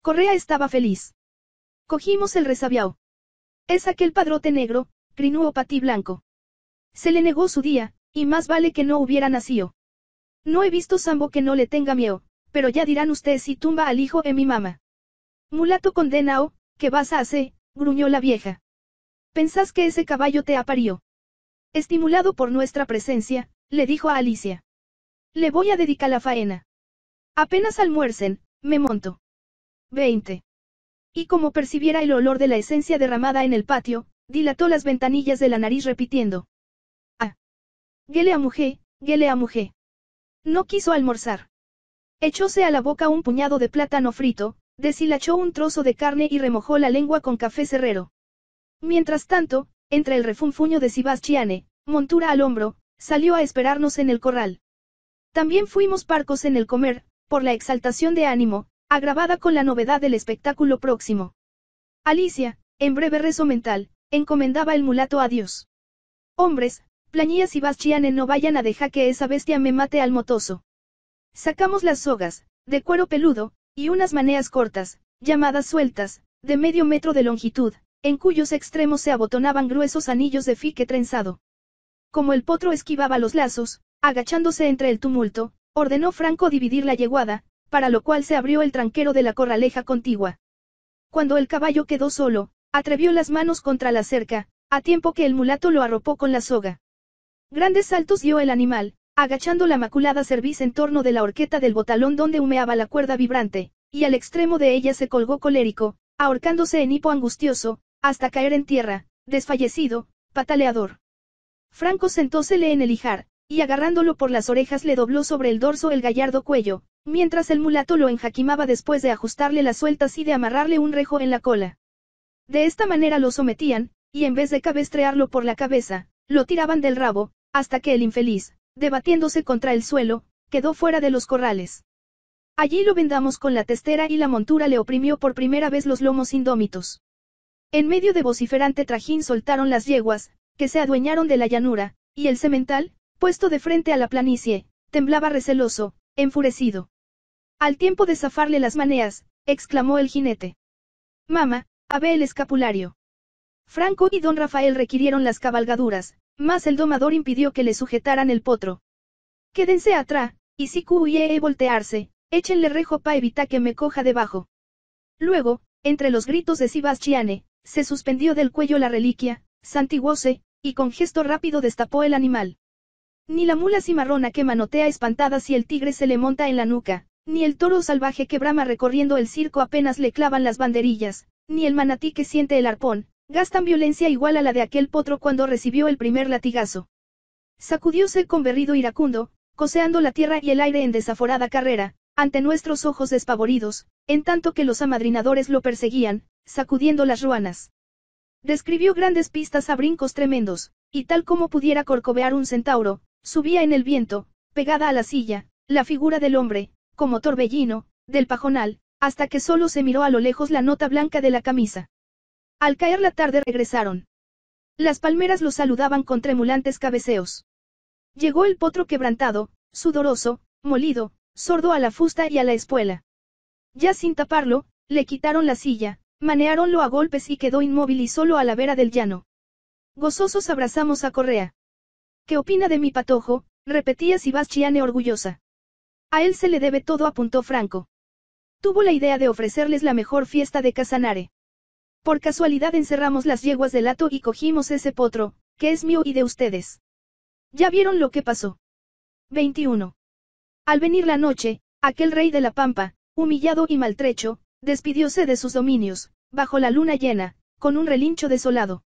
Correa estaba feliz. Cogimos el resabiao. Es aquel padrote negro, crinuo patí blanco. Se le negó su día, y más vale que no hubiera nacido. No he visto Sambo que no le tenga miedo, pero ya dirán ustedes si tumba al hijo de mi mamá. Mulato condenao, ¿qué vas a hacer? gruñó la vieja. ¿Pensás que ese caballo te aparió? Estimulado por nuestra presencia, le dijo a Alicia. Le voy a dedicar la faena. Apenas almuercen, me monto. 20. Y como percibiera el olor de la esencia derramada en el patio, dilató las ventanillas de la nariz repitiendo. Ah. Gele a mujer, gele a mujer. No quiso almorzar. Echóse a la boca un puñado de plátano frito, deshilachó un trozo de carne y remojó la lengua con café cerrero. Mientras tanto, entre el refunfuño de Sebastiane, montura al hombro, salió a esperarnos en el corral. También fuimos parcos en el comer, por la exaltación de ánimo, agravada con la novedad del espectáculo próximo. Alicia, en breve rezo mental, encomendaba el mulato a Dios. Hombres, Plañías y en no vayan a dejar que esa bestia me mate al motoso. Sacamos las sogas, de cuero peludo, y unas maneas cortas, llamadas sueltas, de medio metro de longitud, en cuyos extremos se abotonaban gruesos anillos de fique trenzado. Como el potro esquivaba los lazos, agachándose entre el tumulto, ordenó Franco dividir la yeguada, para lo cual se abrió el tranquero de la corraleja contigua. Cuando el caballo quedó solo, atrevió las manos contra la cerca, a tiempo que el mulato lo arropó con la soga. Grandes saltos dio el animal, agachando la maculada cerviz en torno de la horqueta del botalón donde humeaba la cuerda vibrante, y al extremo de ella se colgó colérico, ahorcándose en hipo angustioso, hasta caer en tierra, desfallecido, pataleador. Franco sentósele en el ijar, y agarrándolo por las orejas le dobló sobre el dorso el gallardo cuello, mientras el mulato lo enjaquimaba después de ajustarle las sueltas y de amarrarle un rejo en la cola. De esta manera lo sometían, y en vez de cabestrearlo por la cabeza, lo tiraban del rabo, hasta que el infeliz, debatiéndose contra el suelo, quedó fuera de los corrales. Allí lo vendamos con la testera y la montura le oprimió por primera vez los lomos indómitos. En medio de vociferante trajín soltaron las yeguas, que se adueñaron de la llanura, y el semental, puesto de frente a la planicie, temblaba receloso, enfurecido. Al tiempo de zafarle las maneas, exclamó el jinete. Mama, a ve el escapulario. Franco y don Rafael requirieron las cabalgaduras, mas el domador impidió que le sujetaran el potro. Quédense atrás, y si cuye voltearse, échenle rejo pa evitar que me coja debajo. Luego, entre los gritos de Sibastiane, se suspendió del cuello la reliquia, santiguóse, y con gesto rápido destapó el animal. Ni la mula cimarrona que manotea espantada si el tigre se le monta en la nuca, ni el toro salvaje que brama recorriendo el circo apenas le clavan las banderillas, ni el manatí que siente el arpón, Gastan violencia igual a la de aquel potro cuando recibió el primer latigazo. Sacudióse con berrido iracundo, coseando la tierra y el aire en desaforada carrera, ante nuestros ojos despavoridos, en tanto que los amadrinadores lo perseguían, sacudiendo las ruanas. Describió grandes pistas a brincos tremendos, y tal como pudiera corcovear un centauro, subía en el viento, pegada a la silla, la figura del hombre, como torbellino, del pajonal, hasta que solo se miró a lo lejos la nota blanca de la camisa. Al caer la tarde regresaron. Las palmeras los saludaban con tremulantes cabeceos. Llegó el potro quebrantado, sudoroso, molido, sordo a la fusta y a la espuela. Ya sin taparlo, le quitaron la silla, maneáronlo a golpes y quedó inmóvil y solo a la vera del llano. Gozosos abrazamos a Correa. ¿Qué opina de mi patojo? repetía Sibaschiane orgullosa. A él se le debe todo, apuntó Franco. Tuvo la idea de ofrecerles la mejor fiesta de Casanare. Por casualidad encerramos las yeguas del lato y cogimos ese potro, que es mío y de ustedes. Ya vieron lo que pasó. 21. Al venir la noche, aquel rey de la pampa, humillado y maltrecho, despidióse de sus dominios, bajo la luna llena, con un relincho desolado.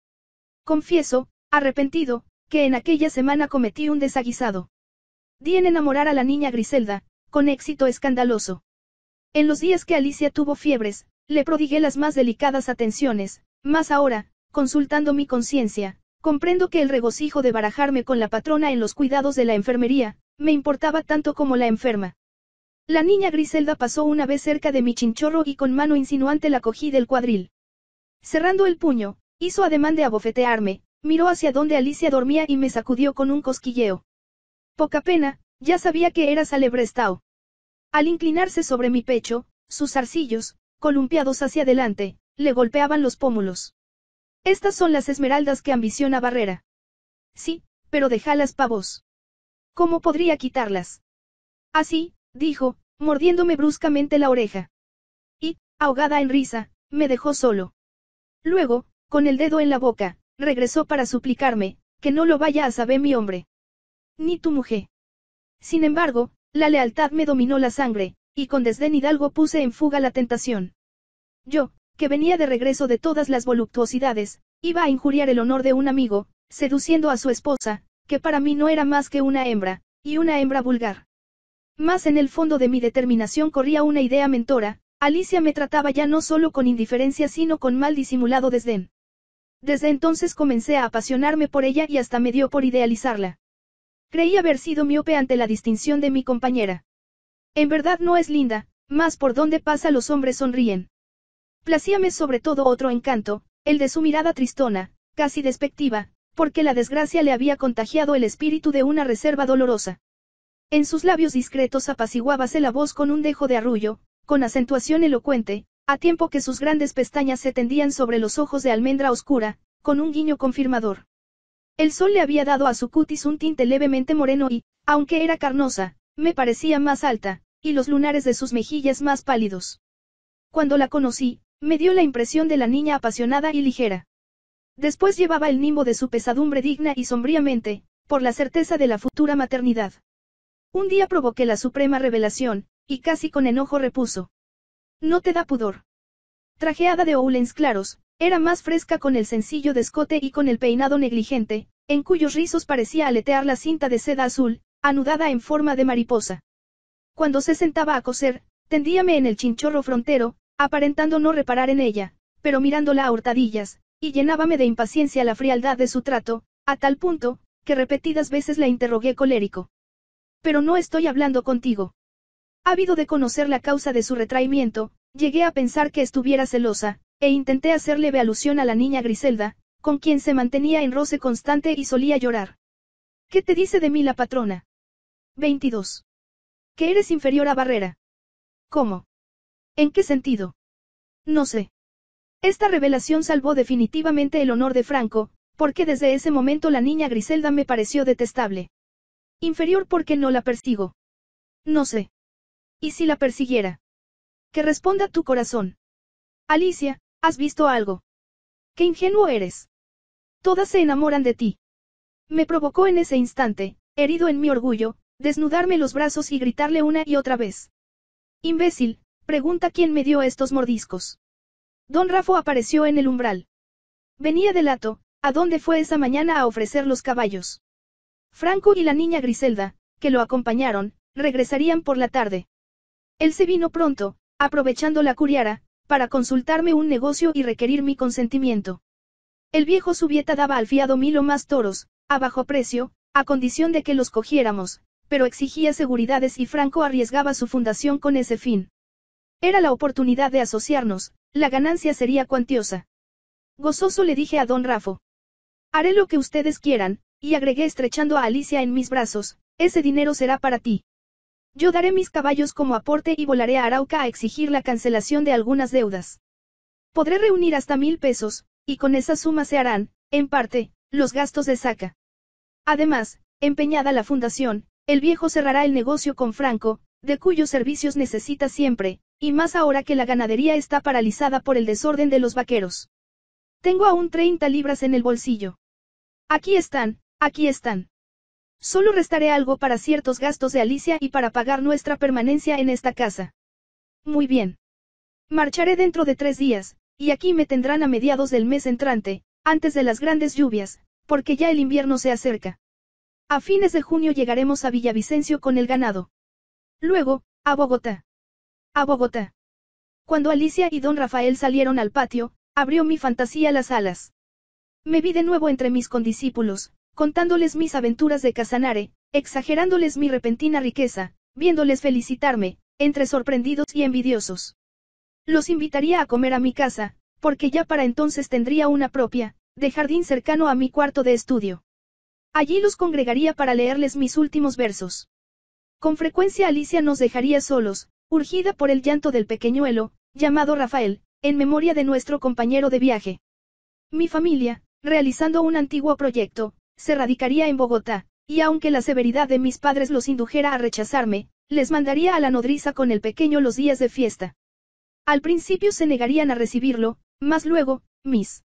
Confieso, arrepentido, que en aquella semana cometí un desaguisado. Di en enamorar a la niña Griselda, con éxito escandaloso. En los días que Alicia tuvo fiebres, le prodigué las más delicadas atenciones, más ahora, consultando mi conciencia, comprendo que el regocijo de barajarme con la patrona en los cuidados de la enfermería, me importaba tanto como la enferma. La niña Griselda pasó una vez cerca de mi chinchorro y con mano insinuante la cogí del cuadril. Cerrando el puño, hizo ademán de abofetearme, miró hacia donde Alicia dormía y me sacudió con un cosquilleo. Poca pena, ya sabía que era Salebrestao. Al inclinarse sobre mi pecho, sus arcillos, columpiados hacia adelante, le golpeaban los pómulos. Estas son las esmeraldas que ambiciona Barrera. Sí, pero déjalas pavos. ¿Cómo podría quitarlas? Así, dijo, mordiéndome bruscamente la oreja. Y, ahogada en risa, me dejó solo. Luego, con el dedo en la boca, regresó para suplicarme, que no lo vaya a saber mi hombre. Ni tu mujer. Sin embargo, la lealtad me dominó la sangre, y con desdén Hidalgo puse en fuga la tentación. Yo, que venía de regreso de todas las voluptuosidades, iba a injuriar el honor de un amigo, seduciendo a su esposa, que para mí no era más que una hembra, y una hembra vulgar. Más en el fondo de mi determinación corría una idea mentora, Alicia me trataba ya no solo con indiferencia sino con mal disimulado desdén. Desde entonces comencé a apasionarme por ella y hasta me dio por idealizarla. Creí haber sido miope ante la distinción de mi compañera. En verdad no es linda, más por donde pasa los hombres sonríen. Placíame sobre todo otro encanto, el de su mirada tristona, casi despectiva, porque la desgracia le había contagiado el espíritu de una reserva dolorosa. En sus labios discretos apaciguábase la voz con un dejo de arrullo, con acentuación elocuente, a tiempo que sus grandes pestañas se tendían sobre los ojos de almendra oscura, con un guiño confirmador. El sol le había dado a su cutis un tinte levemente moreno y, aunque era carnosa, me parecía más alta, y los lunares de sus mejillas más pálidos. Cuando la conocí, me dio la impresión de la niña apasionada y ligera. Después llevaba el nimbo de su pesadumbre digna y sombríamente, por la certeza de la futura maternidad. Un día provoqué la suprema revelación, y casi con enojo repuso. No te da pudor. Trajeada de oulens claros, era más fresca con el sencillo descote y con el peinado negligente, en cuyos rizos parecía aletear la cinta de seda azul, anudada en forma de mariposa. Cuando se sentaba a coser, tendíame en el chinchorro frontero, aparentando no reparar en ella, pero mirándola a hurtadillas, y llenábame de impaciencia la frialdad de su trato, a tal punto, que repetidas veces la interrogué colérico. Pero no estoy hablando contigo. Ha de conocer la causa de su retraimiento, llegué a pensar que estuviera celosa, e intenté hacer leve alusión a la niña Griselda, con quien se mantenía en roce constante y solía llorar. ¿Qué te dice de mí la patrona? 22. Que eres inferior a Barrera. ¿Cómo? ¿En qué sentido? No sé. Esta revelación salvó definitivamente el honor de Franco, porque desde ese momento la niña Griselda me pareció detestable. Inferior porque no la persigo. No sé. ¿Y si la persiguiera? Que responda tu corazón. Alicia, ¿has visto algo? Qué ingenuo eres. Todas se enamoran de ti. Me provocó en ese instante, herido en mi orgullo, Desnudarme los brazos y gritarle una y otra vez. Imbécil, pregunta quién me dio estos mordiscos. Don Rafo apareció en el umbral. Venía de hato a dónde fue esa mañana a ofrecer los caballos. Franco y la niña Griselda, que lo acompañaron, regresarían por la tarde. Él se vino pronto, aprovechando la curiara, para consultarme un negocio y requerir mi consentimiento. El viejo Subieta daba al fiado mil o más toros, a bajo precio, a condición de que los cogiéramos, pero exigía seguridades y Franco arriesgaba su fundación con ese fin. Era la oportunidad de asociarnos, la ganancia sería cuantiosa. Gozoso le dije a don Rafo. Haré lo que ustedes quieran, y agregué estrechando a Alicia en mis brazos, ese dinero será para ti. Yo daré mis caballos como aporte y volaré a Arauca a exigir la cancelación de algunas deudas. Podré reunir hasta mil pesos, y con esa suma se harán, en parte, los gastos de saca. Además, empeñada la fundación, el viejo cerrará el negocio con Franco, de cuyos servicios necesita siempre, y más ahora que la ganadería está paralizada por el desorden de los vaqueros. Tengo aún 30 libras en el bolsillo. Aquí están, aquí están. Solo restaré algo para ciertos gastos de Alicia y para pagar nuestra permanencia en esta casa. Muy bien. Marcharé dentro de tres días, y aquí me tendrán a mediados del mes entrante, antes de las grandes lluvias, porque ya el invierno se acerca. A fines de junio llegaremos a Villavicencio con el ganado. Luego, a Bogotá. A Bogotá. Cuando Alicia y don Rafael salieron al patio, abrió mi fantasía las alas. Me vi de nuevo entre mis condiscípulos, contándoles mis aventuras de Casanare, exagerándoles mi repentina riqueza, viéndoles felicitarme, entre sorprendidos y envidiosos. Los invitaría a comer a mi casa, porque ya para entonces tendría una propia, de jardín cercano a mi cuarto de estudio. Allí los congregaría para leerles mis últimos versos. Con frecuencia Alicia nos dejaría solos, urgida por el llanto del pequeñuelo, llamado Rafael, en memoria de nuestro compañero de viaje. Mi familia, realizando un antiguo proyecto, se radicaría en Bogotá, y aunque la severidad de mis padres los indujera a rechazarme, les mandaría a la nodriza con el pequeño los días de fiesta. Al principio se negarían a recibirlo, más luego, mis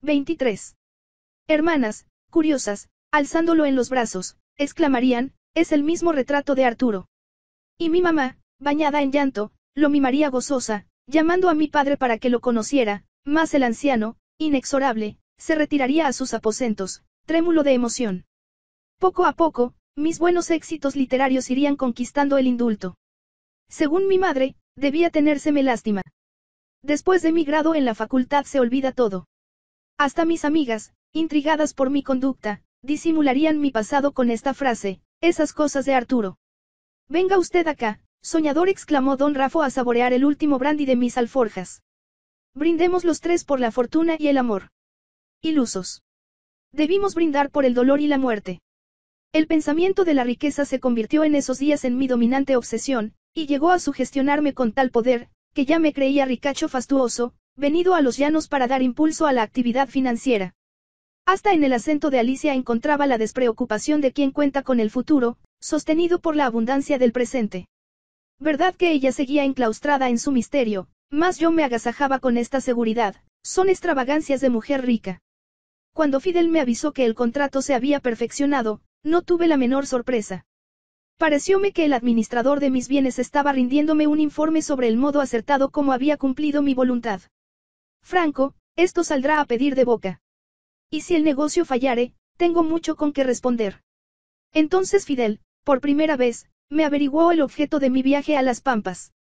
23 hermanas, curiosas, alzándolo en los brazos, exclamarían, es el mismo retrato de Arturo. Y mi mamá, bañada en llanto, lo mimaría gozosa, llamando a mi padre para que lo conociera, más el anciano, inexorable, se retiraría a sus aposentos, trémulo de emoción. Poco a poco, mis buenos éxitos literarios irían conquistando el indulto. Según mi madre, debía tenérseme lástima. Después de mi grado en la facultad se olvida todo. Hasta mis amigas, intrigadas por mi conducta, disimularían mi pasado con esta frase, esas cosas de Arturo. Venga usted acá, soñador exclamó don Rafa a saborear el último brandy de mis alforjas. Brindemos los tres por la fortuna y el amor. Ilusos. Debimos brindar por el dolor y la muerte. El pensamiento de la riqueza se convirtió en esos días en mi dominante obsesión, y llegó a sugestionarme con tal poder, que ya me creía ricacho fastuoso, venido a los llanos para dar impulso a la actividad financiera. Hasta en el acento de Alicia encontraba la despreocupación de quien cuenta con el futuro, sostenido por la abundancia del presente. Verdad que ella seguía enclaustrada en su misterio, más yo me agasajaba con esta seguridad, son extravagancias de mujer rica. Cuando Fidel me avisó que el contrato se había perfeccionado, no tuve la menor sorpresa. Parecióme que el administrador de mis bienes estaba rindiéndome un informe sobre el modo acertado como había cumplido mi voluntad. Franco, esto saldrá a pedir de boca. Y si el negocio fallare, tengo mucho con que responder. Entonces Fidel, por primera vez, me averiguó el objeto de mi viaje a las Pampas.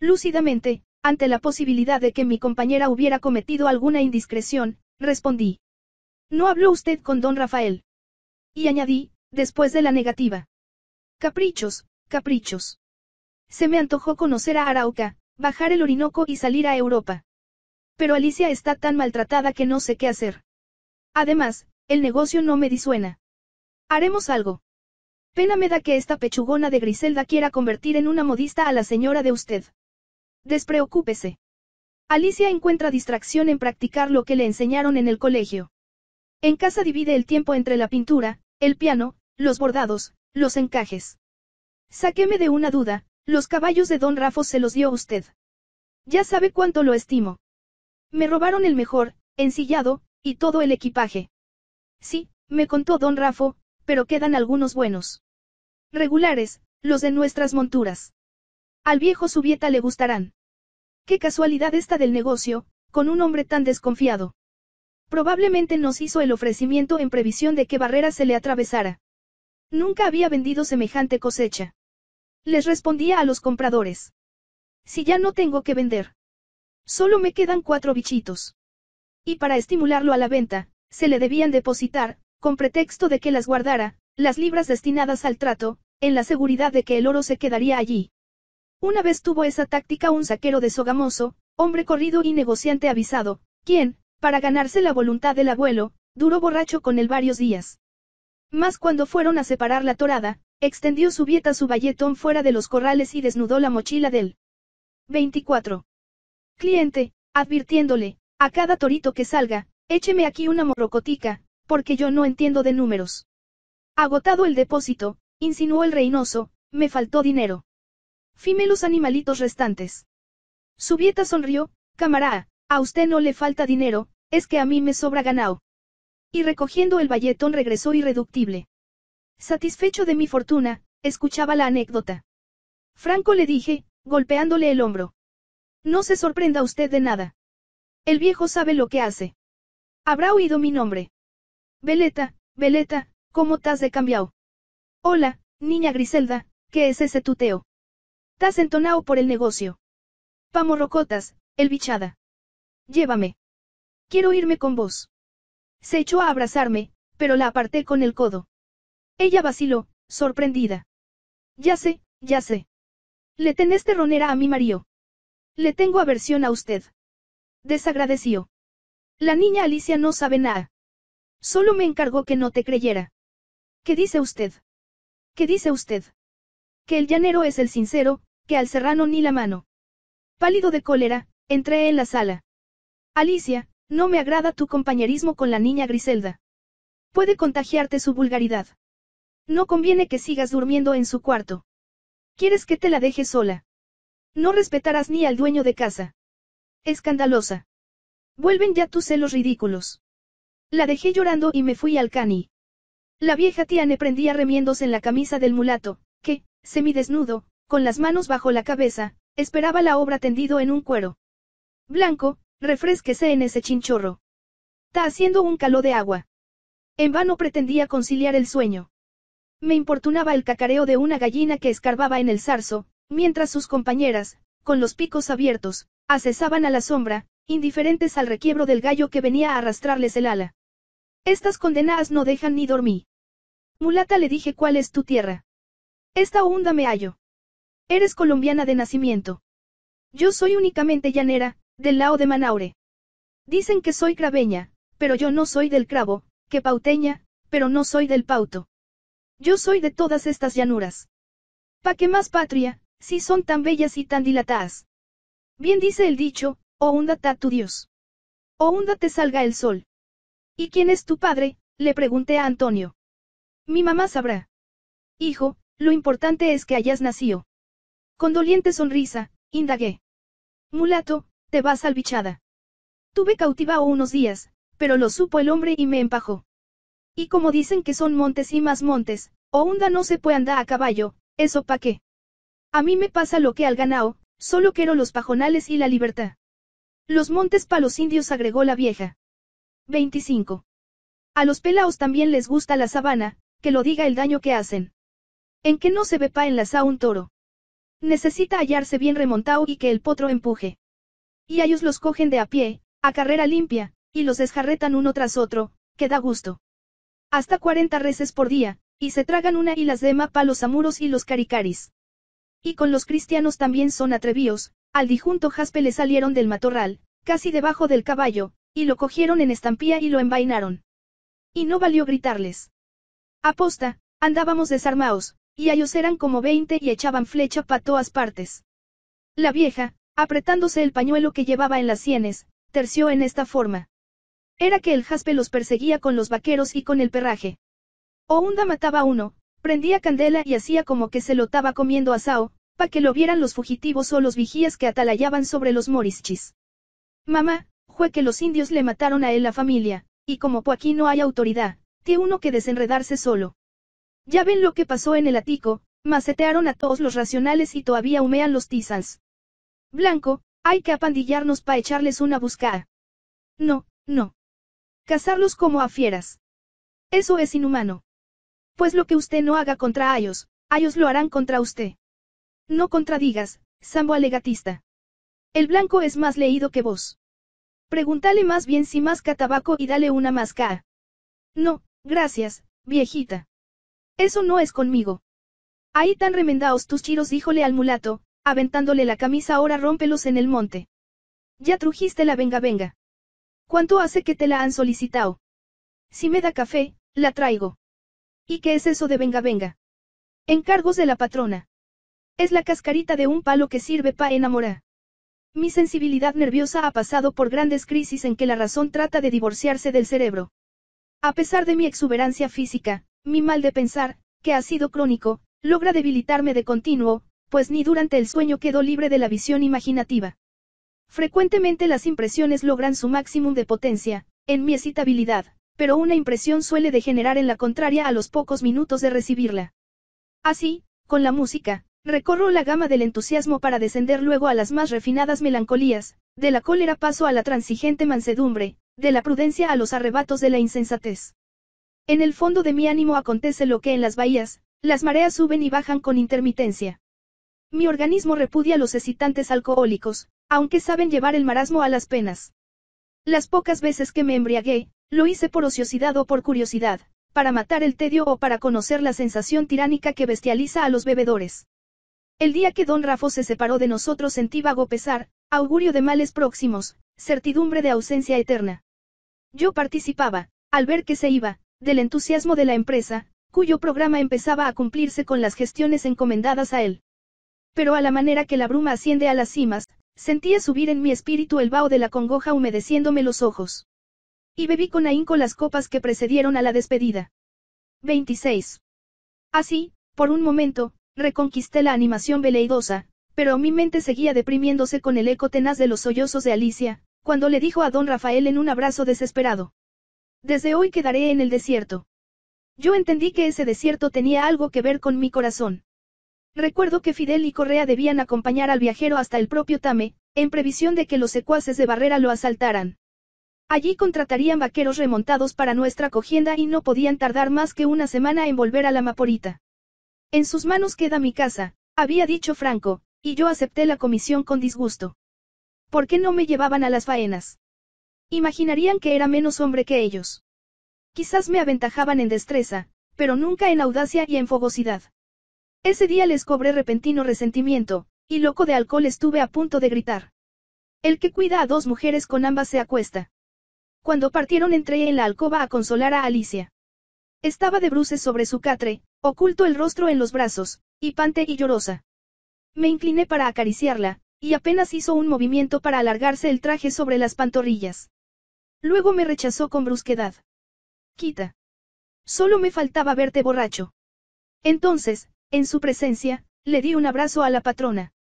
Lúcidamente, ante la posibilidad de que mi compañera hubiera cometido alguna indiscreción, respondí. No habló usted con don Rafael. Y añadí, después de la negativa. Caprichos, caprichos. Se me antojó conocer a Arauca, bajar el Orinoco y salir a Europa. Pero Alicia está tan maltratada que no sé qué hacer. Además, el negocio no me disuena. Haremos algo. Pena me da que esta pechugona de Griselda quiera convertir en una modista a la señora de usted. Despreocúpese. Alicia encuentra distracción en practicar lo que le enseñaron en el colegio. En casa divide el tiempo entre la pintura, el piano, los bordados, los encajes. Saquéme de una duda, los caballos de don Rafos se los dio usted. Ya sabe cuánto lo estimo. Me robaron el mejor, ensillado, y todo el equipaje. Sí, me contó don Rafo, pero quedan algunos buenos. Regulares, los de nuestras monturas. Al viejo Subieta le gustarán. Qué casualidad esta del negocio, con un hombre tan desconfiado. Probablemente nos hizo el ofrecimiento en previsión de que Barrera se le atravesara. Nunca había vendido semejante cosecha. Les respondía a los compradores. Si ya no tengo que vender. Solo me quedan cuatro bichitos. Y para estimularlo a la venta, se le debían depositar, con pretexto de que las guardara, las libras destinadas al trato, en la seguridad de que el oro se quedaría allí. Una vez tuvo esa táctica un saquero de Sogamoso, hombre corrido y negociante avisado, quien, para ganarse la voluntad del abuelo, duró borracho con él varios días. Más cuando fueron a separar la torada, extendió su vieta su valletón fuera de los corrales y desnudó la mochila del 24. Cliente, advirtiéndole, a cada torito que salga, écheme aquí una morrocotica, porque yo no entiendo de números. Agotado el depósito, insinuó el reinoso, me faltó dinero. Fime los animalitos restantes. Subieta sonrió, camarada, a usted no le falta dinero, es que a mí me sobra ganao. Y recogiendo el valletón regresó irreductible. Satisfecho de mi fortuna, escuchaba la anécdota. Franco le dije, golpeándole el hombro. No se sorprenda usted de nada. El viejo sabe lo que hace. Habrá oído mi nombre. Veleta, Veleta, ¿cómo estás de cambiado? Hola, niña Griselda, ¿qué es ese tuteo? ¿Estás entonado por el negocio. Pamorrocotas, el bichada. Llévame. Quiero irme con vos. Se echó a abrazarme, pero la aparté con el codo. Ella vaciló, sorprendida. Ya sé, ya sé. Le tenés terronera a mi marido. Le tengo aversión a usted. Desagradeció. La niña Alicia no sabe nada. Solo me encargó que no te creyera. ¿Qué dice usted? ¿Qué dice usted? Que el llanero es el sincero, que al serrano ni la mano. Pálido de cólera, entré en la sala. Alicia, no me agrada tu compañerismo con la niña Griselda. Puede contagiarte su vulgaridad. No conviene que sigas durmiendo en su cuarto. ¿Quieres que te la deje sola? No respetarás ni al dueño de casa. Escandalosa. Vuelven ya tus celos ridículos. La dejé llorando y me fui al cani. La vieja tía ne prendía remiendos en la camisa del mulato, que, semidesnudo, con las manos bajo la cabeza, esperaba la obra tendido en un cuero. Blanco, refresquese en ese chinchorro. Está haciendo un caló de agua. En vano pretendía conciliar el sueño. Me importunaba el cacareo de una gallina que escarbaba en el zarzo, mientras sus compañeras, con los picos abiertos, Acesaban a la sombra, indiferentes al requiebro del gallo que venía a arrastrarles el ala. Estas condenadas no dejan ni dormir. Mulata le dije cuál es tu tierra. Esta hunda me hallo. Eres colombiana de nacimiento. Yo soy únicamente llanera, del lao de Manaure. Dicen que soy craveña, pero yo no soy del cravo, que pauteña, pero no soy del pauto. Yo soy de todas estas llanuras. ¿Pa qué más patria, si son tan bellas y tan dilatadas? Bien dice el dicho, o oh, húndate a tu Dios. O oh, te salga el sol. ¿Y quién es tu padre? le pregunté a Antonio. Mi mamá sabrá. Hijo, lo importante es que hayas nacido. Con doliente sonrisa, indagué. Mulato, te vas bichada Tuve cautiva unos días, pero lo supo el hombre y me empajó. Y como dicen que son montes y más montes, o oh, no se puede andar a caballo, eso pa' qué. A mí me pasa lo que al ganao, Solo quiero los pajonales y la libertad. Los montes para los indios agregó la vieja. 25. A los pelaos también les gusta la sabana, que lo diga el daño que hacen. En que no se ve pa enlazar un toro. Necesita hallarse bien remontado y que el potro empuje. Y ellos los cogen de a pie, a carrera limpia, y los desjarretan uno tras otro, que da gusto. Hasta 40 reses por día, y se tragan una y las dema pa los amuros y los caricaris. Y con los cristianos también son atrevíos, al dijunto Jaspe le salieron del matorral, casi debajo del caballo, y lo cogieron en estampía y lo envainaron. Y no valió gritarles. Aposta, andábamos desarmaos, y ellos eran como veinte y echaban flecha para todas partes. La vieja, apretándose el pañuelo que llevaba en las sienes, terció en esta forma. Era que el jaspe los perseguía con los vaqueros y con el perraje. Ounda mataba uno, prendía candela y hacía como que se lo estaba comiendo asao, pa que lo vieran los fugitivos o los vigías que atalayaban sobre los morischis. Mamá, fue que los indios le mataron a él la familia, y como po aquí no hay autoridad, tiene uno que desenredarse solo. Ya ven lo que pasó en el atico, macetearon a todos los racionales y todavía humean los tizans. Blanco, hay que apandillarnos pa echarles una buscada. No, no. Cazarlos como a fieras. Eso es inhumano. Pues lo que usted no haga contra ellos, ellos lo harán contra usted. No contradigas, Sambo alegatista. El blanco es más leído que vos. Pregúntale más bien si más tabaco y dale una másca, No, gracias, viejita. Eso no es conmigo. Ahí tan remendaos tus chiros, díjole al mulato, aventándole la camisa, ahora rómpelos en el monte. Ya trujiste la venga venga. ¿Cuánto hace que te la han solicitado? Si me da café, la traigo. ¿Y qué es eso de venga venga? Encargos de la patrona. Es la cascarita de un palo que sirve para enamorar. Mi sensibilidad nerviosa ha pasado por grandes crisis en que la razón trata de divorciarse del cerebro. A pesar de mi exuberancia física, mi mal de pensar, que ha sido crónico, logra debilitarme de continuo, pues ni durante el sueño quedo libre de la visión imaginativa. Frecuentemente las impresiones logran su máximo de potencia, en mi excitabilidad, pero una impresión suele degenerar en la contraria a los pocos minutos de recibirla. Así, con la música, Recorro la gama del entusiasmo para descender luego a las más refinadas melancolías, de la cólera paso a la transigente mansedumbre, de la prudencia a los arrebatos de la insensatez. En el fondo de mi ánimo acontece lo que en las bahías, las mareas suben y bajan con intermitencia. Mi organismo repudia los excitantes alcohólicos, aunque saben llevar el marasmo a las penas. Las pocas veces que me embriagué, lo hice por ociosidad o por curiosidad, para matar el tedio o para conocer la sensación tiránica que bestializa a los bebedores. El día que don Rafo se separó de nosotros sentí vago pesar, augurio de males próximos, certidumbre de ausencia eterna. Yo participaba, al ver que se iba, del entusiasmo de la empresa, cuyo programa empezaba a cumplirse con las gestiones encomendadas a él. Pero a la manera que la bruma asciende a las cimas, sentía subir en mi espíritu el vaho de la congoja humedeciéndome los ojos. Y bebí con ahínco las copas que precedieron a la despedida. 26. Así, por un momento, Reconquisté la animación veleidosa, pero mi mente seguía deprimiéndose con el eco tenaz de los sollozos de Alicia, cuando le dijo a don Rafael en un abrazo desesperado. Desde hoy quedaré en el desierto. Yo entendí que ese desierto tenía algo que ver con mi corazón. Recuerdo que Fidel y Correa debían acompañar al viajero hasta el propio Tame, en previsión de que los secuaces de Barrera lo asaltaran. Allí contratarían vaqueros remontados para nuestra cogienda y no podían tardar más que una semana en volver a la Maporita. En sus manos queda mi casa, había dicho Franco, y yo acepté la comisión con disgusto. ¿Por qué no me llevaban a las faenas? Imaginarían que era menos hombre que ellos. Quizás me aventajaban en destreza, pero nunca en audacia y en fogosidad. Ese día les cobré repentino resentimiento, y loco de alcohol estuve a punto de gritar. El que cuida a dos mujeres con ambas se acuesta. Cuando partieron entré en la alcoba a consolar a Alicia. Estaba de bruces sobre su catre, oculto el rostro en los brazos, y pante y llorosa. Me incliné para acariciarla, y apenas hizo un movimiento para alargarse el traje sobre las pantorrillas. Luego me rechazó con brusquedad. Quita. Solo me faltaba verte borracho. Entonces, en su presencia, le di un abrazo a la patrona.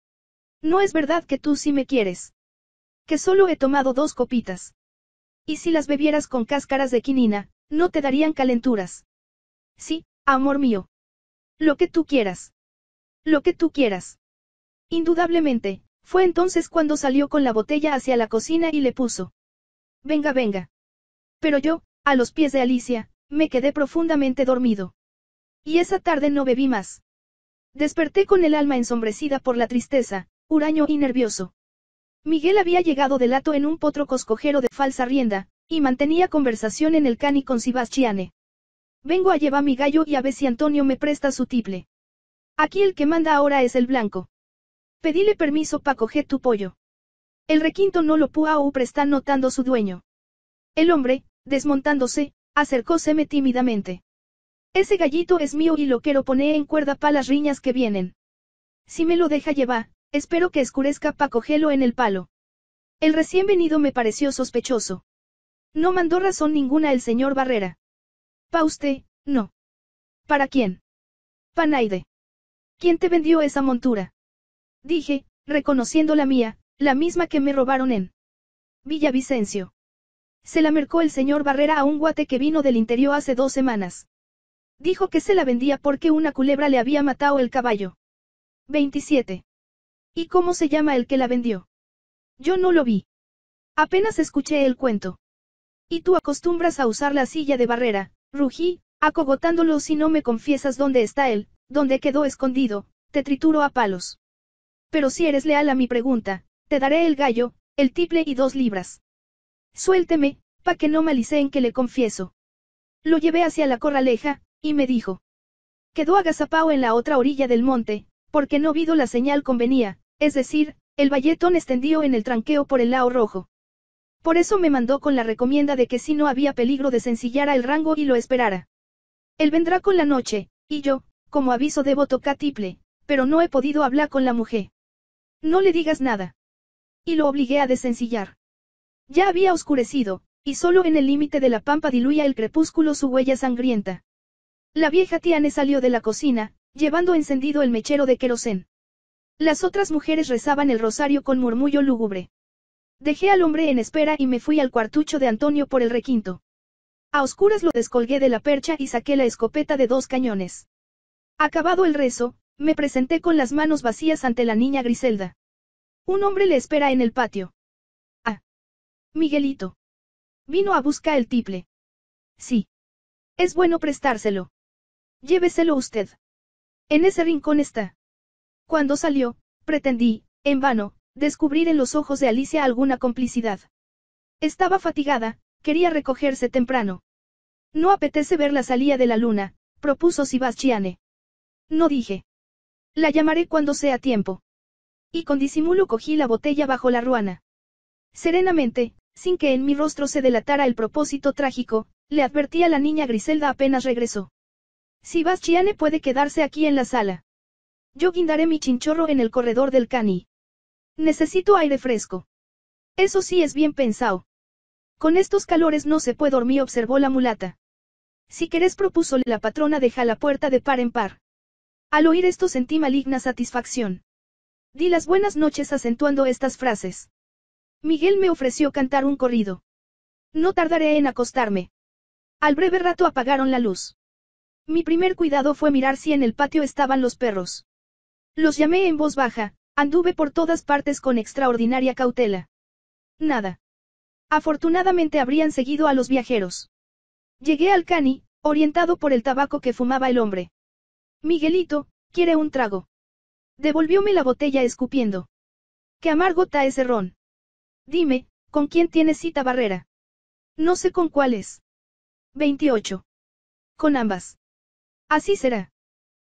No es verdad que tú sí me quieres. Que solo he tomado dos copitas. Y si las bebieras con cáscaras de quinina, no te darían calenturas. Sí, Amor mío. Lo que tú quieras. Lo que tú quieras. Indudablemente, fue entonces cuando salió con la botella hacia la cocina y le puso. Venga, venga. Pero yo, a los pies de Alicia, me quedé profundamente dormido. Y esa tarde no bebí más. Desperté con el alma ensombrecida por la tristeza, huraño y nervioso. Miguel había llegado del lato en un potro coscojero de falsa rienda, y mantenía conversación en el cani con Sebastiane. Vengo a llevar mi gallo y a ver si Antonio me presta su tiple. Aquí el que manda ahora es el blanco. Pedile permiso para coger tu pollo. El requinto no lo pudo prestar notando su dueño. El hombre, desmontándose, acercóseme tímidamente. Ese gallito es mío y lo quiero poner en cuerda pa' las riñas que vienen. Si me lo deja llevar, espero que escurezca para cogerlo en el palo. El recién venido me pareció sospechoso. No mandó razón ninguna el señor Barrera usted, no. ¿Para quién? Panaide. ¿Quién te vendió esa montura? Dije, reconociendo la mía, la misma que me robaron en Villavicencio. Se la mercó el señor Barrera a un guate que vino del interior hace dos semanas. Dijo que se la vendía porque una culebra le había matado el caballo. 27. ¿Y cómo se llama el que la vendió? Yo no lo vi. Apenas escuché el cuento. Y tú acostumbras a usar la silla de barrera, Rugí, acogotándolo si no me confiesas dónde está él, dónde quedó escondido, te trituro a palos. Pero si eres leal a mi pregunta, te daré el gallo, el tiple y dos libras. Suélteme, pa que no malicé en que le confieso. Lo llevé hacia la corraleja, y me dijo. Quedó agazapao en la otra orilla del monte, porque no vido la señal convenía, es decir, el valletón extendió en el tranqueo por el lao rojo. Por eso me mandó con la recomienda de que si no había peligro desencillara el rango y lo esperara. Él vendrá con la noche, y yo, como aviso debo tocar tiple, pero no he podido hablar con la mujer. No le digas nada. Y lo obligué a desencillar. Ya había oscurecido, y solo en el límite de la pampa diluía el crepúsculo su huella sangrienta. La vieja Tiane salió de la cocina, llevando encendido el mechero de querosén. Las otras mujeres rezaban el rosario con murmullo lúgubre. Dejé al hombre en espera y me fui al cuartucho de Antonio por el requinto. A oscuras lo descolgué de la percha y saqué la escopeta de dos cañones. Acabado el rezo, me presenté con las manos vacías ante la niña Griselda. Un hombre le espera en el patio. Ah. Miguelito. Vino a buscar el tiple. Sí. Es bueno prestárselo. Lléveselo usted. En ese rincón está. Cuando salió, pretendí, en vano, descubrir en los ojos de Alicia alguna complicidad. Estaba fatigada, quería recogerse temprano. No apetece ver la salida de la luna, propuso Sebastiane. No dije. La llamaré cuando sea tiempo. Y con disimulo cogí la botella bajo la ruana. Serenamente, sin que en mi rostro se delatara el propósito trágico, le advertí a la niña Griselda apenas regresó. Sebastiane puede quedarse aquí en la sala. Yo guindaré mi chinchorro en el corredor del cani. Necesito aire fresco. Eso sí es bien pensado. Con estos calores no se puede dormir, observó la mulata. Si querés, propuso la patrona, deja la puerta de par en par. Al oír esto sentí maligna satisfacción. Di las buenas noches acentuando estas frases. Miguel me ofreció cantar un corrido. No tardaré en acostarme. Al breve rato apagaron la luz. Mi primer cuidado fue mirar si en el patio estaban los perros. Los llamé en voz baja, Anduve por todas partes con extraordinaria cautela. Nada. Afortunadamente habrían seguido a los viajeros. Llegué al cani, orientado por el tabaco que fumaba el hombre. Miguelito, quiere un trago. Devolvióme la botella escupiendo. Qué amargo está ese ron. Dime, ¿con quién tienes cita barrera? No sé con cuáles. 28. Con ambas. Así será.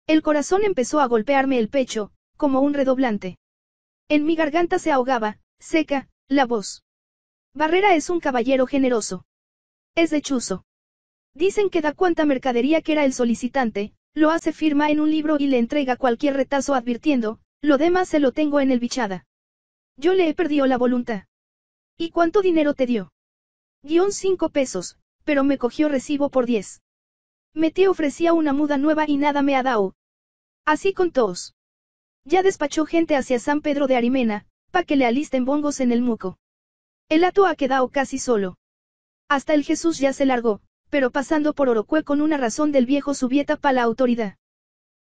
El corazón empezó a golpearme el pecho, como un redoblante. En mi garganta se ahogaba, seca, la voz. Barrera es un caballero generoso. Es chuzo Dicen que da cuanta mercadería que era el solicitante, lo hace firma en un libro y le entrega cualquier retazo advirtiendo, lo demás se lo tengo en el bichada. Yo le he perdido la voluntad. ¿Y cuánto dinero te dio? Guión cinco pesos, pero me cogió recibo por diez. Me ofrecía una muda nueva y nada me ha dado. Así con todos. Ya despachó gente hacia San Pedro de Arimena, pa' que le alisten bongos en el muco. El ato ha quedado casi solo. Hasta el Jesús ya se largó, pero pasando por Orocue con una razón del viejo subieta pa' la autoridad.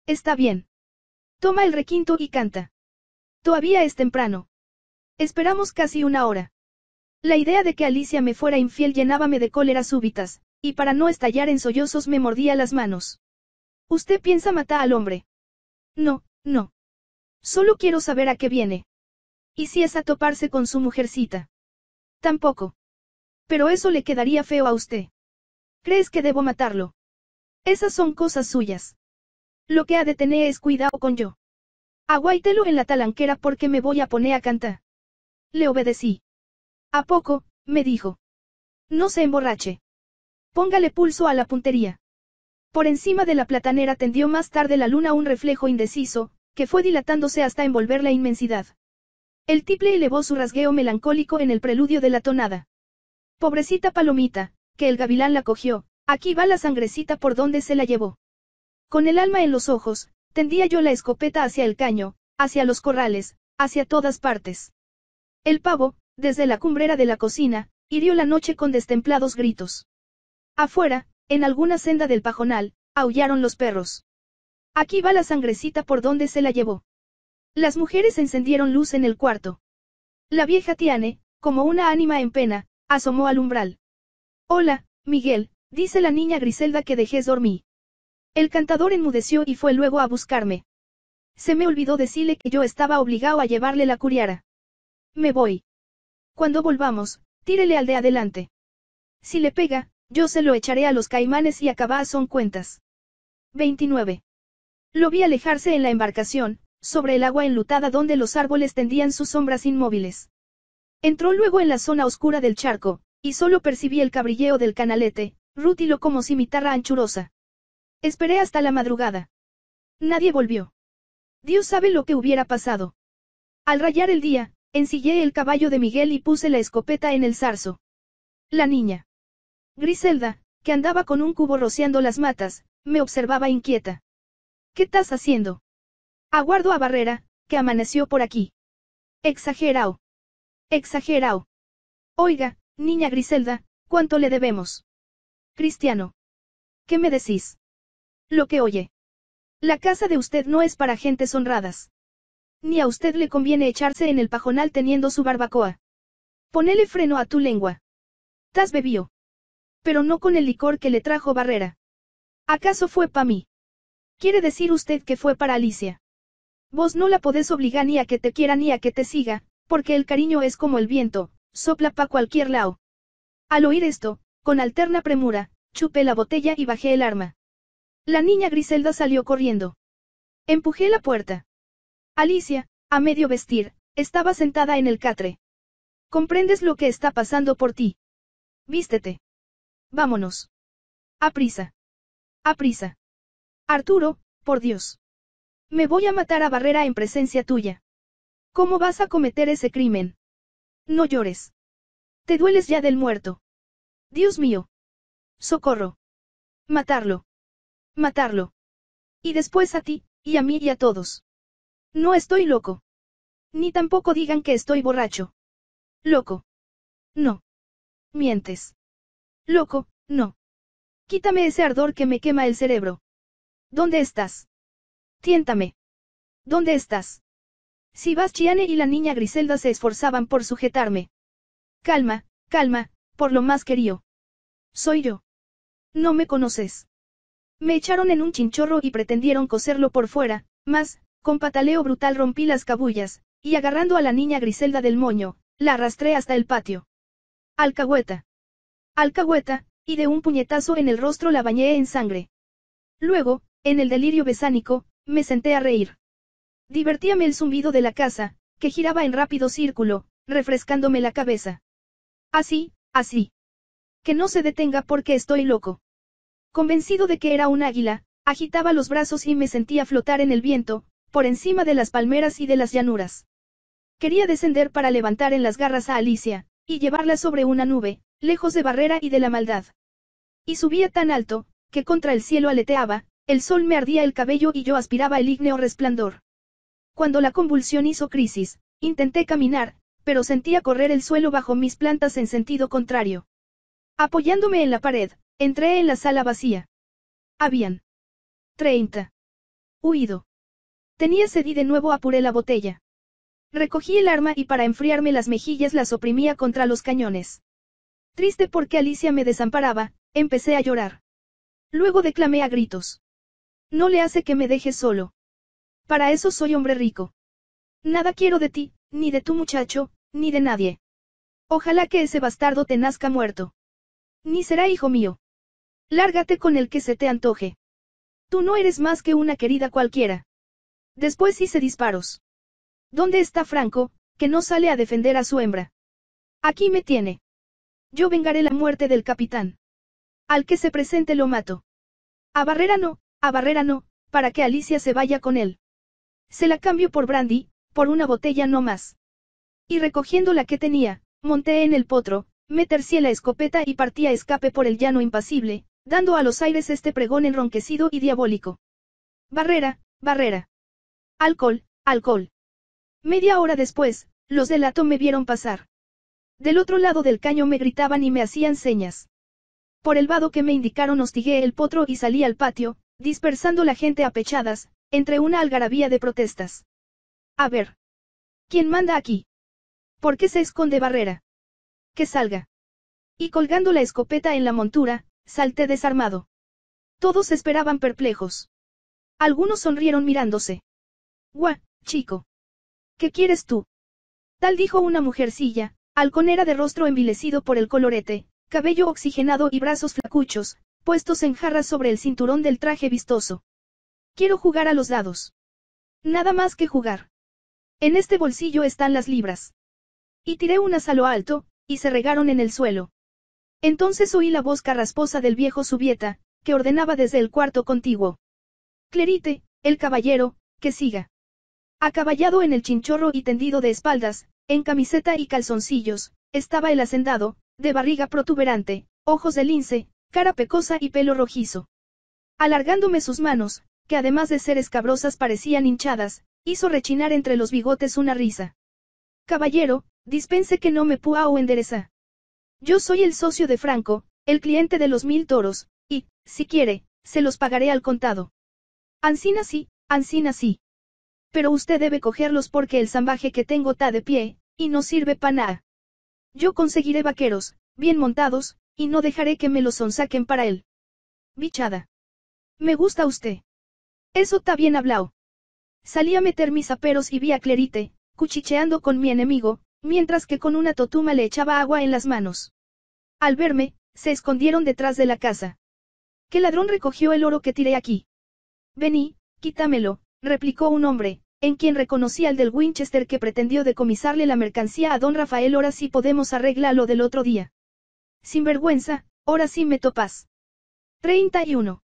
Está bien. Toma el requinto y canta. Todavía es temprano. Esperamos casi una hora. La idea de que Alicia me fuera infiel llenábame de cóleras súbitas, y para no estallar en sollozos me mordía las manos. Usted piensa matar al hombre. No, no. Solo quiero saber a qué viene. Y si es a toparse con su mujercita. Tampoco. Pero eso le quedaría feo a usted. ¿Crees que debo matarlo? Esas son cosas suyas. Lo que ha de tener es cuidado con yo. Aguáitelo en la talanquera porque me voy a poner a cantar. Le obedecí. ¿A poco? me dijo. No se emborrache. Póngale pulso a la puntería. Por encima de la platanera tendió más tarde la luna un reflejo indeciso, que fue dilatándose hasta envolver la inmensidad. El tiple elevó su rasgueo melancólico en el preludio de la tonada. Pobrecita palomita, que el gavilán la cogió, aquí va la sangrecita por donde se la llevó. Con el alma en los ojos, tendía yo la escopeta hacia el caño, hacia los corrales, hacia todas partes. El pavo, desde la cumbrera de la cocina, hirió la noche con destemplados gritos. Afuera, en alguna senda del pajonal, aullaron los perros. Aquí va la sangrecita por donde se la llevó. Las mujeres encendieron luz en el cuarto. La vieja Tiane, como una ánima en pena, asomó al umbral. Hola, Miguel, dice la niña Griselda que dejé dormir. El cantador enmudeció y fue luego a buscarme. Se me olvidó decirle que yo estaba obligado a llevarle la curiara. Me voy. Cuando volvamos, tírele al de adelante. Si le pega, yo se lo echaré a los caimanes y acabá son cuentas. 29. Lo vi alejarse en la embarcación, sobre el agua enlutada donde los árboles tendían sus sombras inmóviles. Entró luego en la zona oscura del charco, y solo percibí el cabrilleo del canalete, rútilo como cimitarra anchurosa. Esperé hasta la madrugada. Nadie volvió. Dios sabe lo que hubiera pasado. Al rayar el día, ensillé el caballo de Miguel y puse la escopeta en el zarzo. La niña. Griselda, que andaba con un cubo rociando las matas, me observaba inquieta. ¿Qué estás haciendo? Aguardo a Barrera, que amaneció por aquí. Exagerao. Exagerao. Oiga, niña Griselda, ¿cuánto le debemos? Cristiano. ¿Qué me decís? Lo que oye. La casa de usted no es para gentes honradas. Ni a usted le conviene echarse en el pajonal teniendo su barbacoa. Ponele freno a tu lengua. Estás bebió. Pero no con el licor que le trajo Barrera. ¿Acaso fue pa' mí? ¿Quiere decir usted que fue para Alicia? Vos no la podés obligar ni a que te quiera ni a que te siga, porque el cariño es como el viento, sopla pa' cualquier lado. Al oír esto, con alterna premura, chupé la botella y bajé el arma. La niña Griselda salió corriendo. Empujé la puerta. Alicia, a medio vestir, estaba sentada en el catre. ¿Comprendes lo que está pasando por ti? Vístete. Vámonos. A prisa. A prisa. Arturo, por Dios. Me voy a matar a Barrera en presencia tuya. ¿Cómo vas a cometer ese crimen? No llores. Te dueles ya del muerto. Dios mío. Socorro. Matarlo. Matarlo. Y después a ti, y a mí y a todos. No estoy loco. Ni tampoco digan que estoy borracho. Loco. No. Mientes. Loco, no. Quítame ese ardor que me quema el cerebro. ¿Dónde estás? Tiéntame. ¿Dónde estás? Sebastiane y la niña Griselda se esforzaban por sujetarme. Calma, calma, por lo más querido. Soy yo. No me conoces. Me echaron en un chinchorro y pretendieron coserlo por fuera, mas, con pataleo brutal rompí las cabullas, y agarrando a la niña Griselda del moño, la arrastré hasta el patio. Alcahueta. Alcahueta, y de un puñetazo en el rostro la bañé en sangre. Luego, en el delirio besánico, me senté a reír. Divertíame el zumbido de la casa, que giraba en rápido círculo, refrescándome la cabeza. Así, así. Que no se detenga porque estoy loco. Convencido de que era un águila, agitaba los brazos y me sentía flotar en el viento, por encima de las palmeras y de las llanuras. Quería descender para levantar en las garras a Alicia, y llevarla sobre una nube, lejos de Barrera y de la maldad. Y subía tan alto, que contra el cielo aleteaba, el sol me ardía el cabello y yo aspiraba el ígneo resplandor. Cuando la convulsión hizo crisis, intenté caminar, pero sentía correr el suelo bajo mis plantas en sentido contrario. Apoyándome en la pared, entré en la sala vacía. Habían. 30. Huido. Tenía sed y de nuevo apuré la botella. Recogí el arma y para enfriarme las mejillas las oprimía contra los cañones. Triste porque Alicia me desamparaba, empecé a llorar. Luego declamé a gritos. No le hace que me deje solo. Para eso soy hombre rico. Nada quiero de ti, ni de tu muchacho, ni de nadie. Ojalá que ese bastardo te nazca muerto. Ni será hijo mío. Lárgate con el que se te antoje. Tú no eres más que una querida cualquiera. Después hice disparos. ¿Dónde está Franco, que no sale a defender a su hembra? Aquí me tiene. Yo vengaré la muerte del capitán. Al que se presente lo mato. A Barrera no, a Barrera no, para que Alicia se vaya con él. Se la cambio por brandy, por una botella no más. Y recogiendo la que tenía, monté en el potro, me tercié la escopeta y partí a escape por el llano impasible, dando a los aires este pregón enronquecido y diabólico. Barrera, barrera. Alcohol, alcohol. Media hora después, los del ato me vieron pasar. Del otro lado del caño me gritaban y me hacían señas. Por el vado que me indicaron hostigué el potro y salí al patio, dispersando la gente a pechadas, entre una algarabía de protestas. A ver. ¿Quién manda aquí? ¿Por qué se esconde Barrera? Que salga. Y colgando la escopeta en la montura, salté desarmado. Todos esperaban perplejos. Algunos sonrieron mirándose. Guau, chico. ¿Qué quieres tú? Tal dijo una mujercilla, halconera de rostro envilecido por el colorete, cabello oxigenado y brazos flacuchos, puestos en jarras sobre el cinturón del traje vistoso. Quiero jugar a los dados. Nada más que jugar. En este bolsillo están las libras. Y tiré unas a lo alto, y se regaron en el suelo. Entonces oí la voz carrasposa del viejo Subieta, que ordenaba desde el cuarto contiguo. Clerite, el caballero, que siga. Acaballado en el chinchorro y tendido de espaldas, en camiseta y calzoncillos, estaba el hacendado, de barriga protuberante, ojos de lince, cara pecosa y pelo rojizo. Alargándome sus manos, que además de ser escabrosas parecían hinchadas, hizo rechinar entre los bigotes una risa. Caballero, dispense que no me púa o endereza. Yo soy el socio de Franco, el cliente de los mil toros, y, si quiere, se los pagaré al contado. Ancina sí, ancina sí. Pero usted debe cogerlos porque el sambaje que tengo está de pie, y no sirve para nada. Yo conseguiré vaqueros, bien montados, y no dejaré que me lo sonsaquen para él. Bichada. Me gusta usted. Eso está bien hablado. Salí a meter mis aperos y vi a Clerite, cuchicheando con mi enemigo, mientras que con una totuma le echaba agua en las manos. Al verme, se escondieron detrás de la casa. ¿Qué ladrón recogió el oro que tiré aquí? Vení, quítamelo, replicó un hombre, en quien reconocí al del Winchester que pretendió decomisarle la mercancía a don Rafael. Ahora sí podemos arreglarlo del otro día. Sin vergüenza, ahora sí me topas. 31.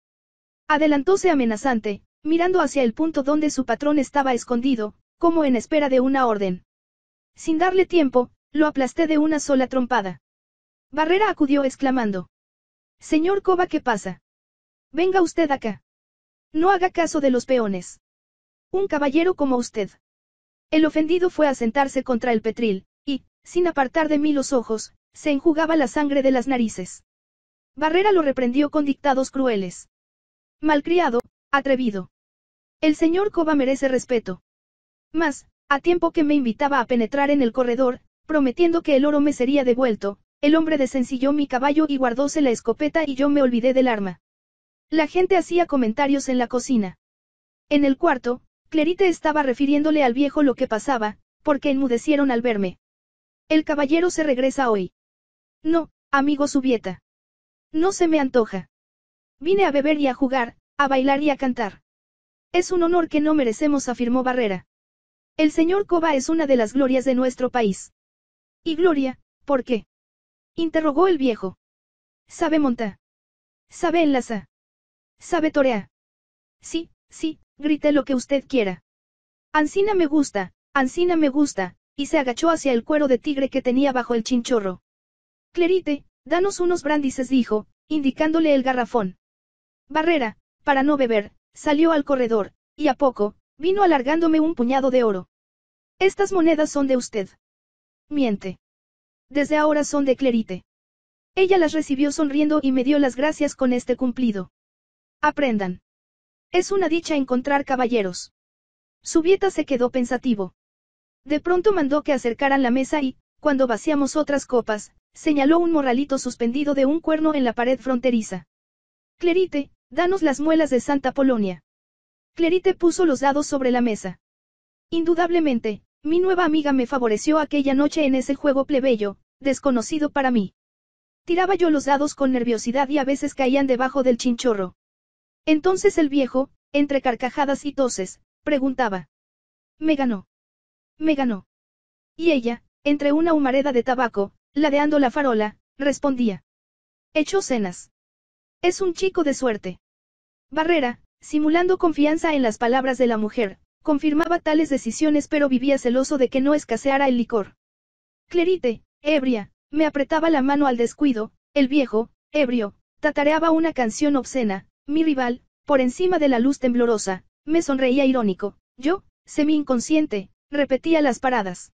Adelantóse amenazante, mirando hacia el punto donde su patrón estaba escondido, como en espera de una orden. Sin darle tiempo, lo aplasté de una sola trompada. Barrera acudió exclamando. Señor Coba, ¿qué pasa? Venga usted acá. No haga caso de los peones. Un caballero como usted. El ofendido fue a sentarse contra el petril, y, sin apartar de mí los ojos, se enjugaba la sangre de las narices. Barrera lo reprendió con dictados crueles. Malcriado, atrevido. El señor Coba merece respeto. Mas, a tiempo que me invitaba a penetrar en el corredor, prometiendo que el oro me sería devuelto, el hombre desencilló mi caballo y guardóse la escopeta y yo me olvidé del arma. La gente hacía comentarios en la cocina. En el cuarto, Clerite estaba refiriéndole al viejo lo que pasaba, porque enmudecieron al verme. El caballero se regresa hoy. No, amigo Subieta. No se me antoja. Vine a beber y a jugar, a bailar y a cantar. Es un honor que no merecemos, afirmó Barrera. El señor Coba es una de las glorias de nuestro país. ¿Y gloria, por qué? interrogó el viejo. Sabe monta. Sabe enlaza. Sabe torear. Sí, sí, grité lo que usted quiera. Ancina me gusta, Ancina me gusta, y se agachó hacia el cuero de tigre que tenía bajo el chinchorro. Clerite, danos unos brándices» dijo, indicándole el garrafón. Barrera, para no beber, salió al corredor, y a poco, vino alargándome un puñado de oro. Estas monedas son de usted. Miente. Desde ahora son de Clerite. Ella las recibió sonriendo y me dio las gracias con este cumplido. Aprendan. Es una dicha encontrar caballeros. dieta se quedó pensativo. De pronto mandó que acercaran la mesa y, cuando vaciamos otras copas, señaló un morralito suspendido de un cuerno en la pared fronteriza. Clerite, danos las muelas de Santa Polonia. Clerite puso los dados sobre la mesa. Indudablemente, mi nueva amiga me favoreció aquella noche en ese juego plebeyo, desconocido para mí. Tiraba yo los dados con nerviosidad y a veces caían debajo del chinchorro. Entonces el viejo, entre carcajadas y toses, preguntaba. Me ganó. Me ganó. Y ella, entre una humareda de tabaco, Ladeando la farola, respondía. Hecho cenas. Es un chico de suerte. Barrera, simulando confianza en las palabras de la mujer, confirmaba tales decisiones pero vivía celoso de que no escaseara el licor. Clerite, ebria, me apretaba la mano al descuido, el viejo, ebrio, tatareaba una canción obscena, mi rival, por encima de la luz temblorosa, me sonreía irónico, yo, semi-inconsciente, repetía las paradas.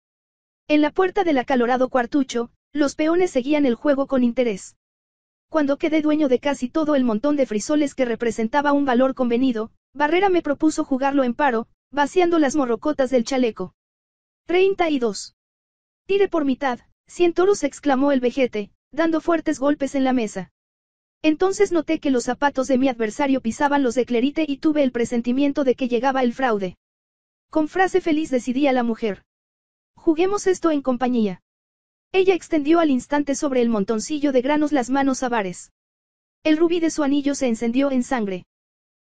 En la puerta del acalorado cuartucho, los peones seguían el juego con interés. Cuando quedé dueño de casi todo el montón de frisoles que representaba un valor convenido, Barrera me propuso jugarlo en paro, vaciando las morrocotas del chaleco. 32. Tire por mitad, cien toros exclamó el vejete, dando fuertes golpes en la mesa. Entonces noté que los zapatos de mi adversario pisaban los de Clerite y tuve el presentimiento de que llegaba el fraude. Con frase feliz decidí a la mujer. Juguemos esto en compañía. Ella extendió al instante sobre el montoncillo de granos las manos avares. El rubí de su anillo se encendió en sangre.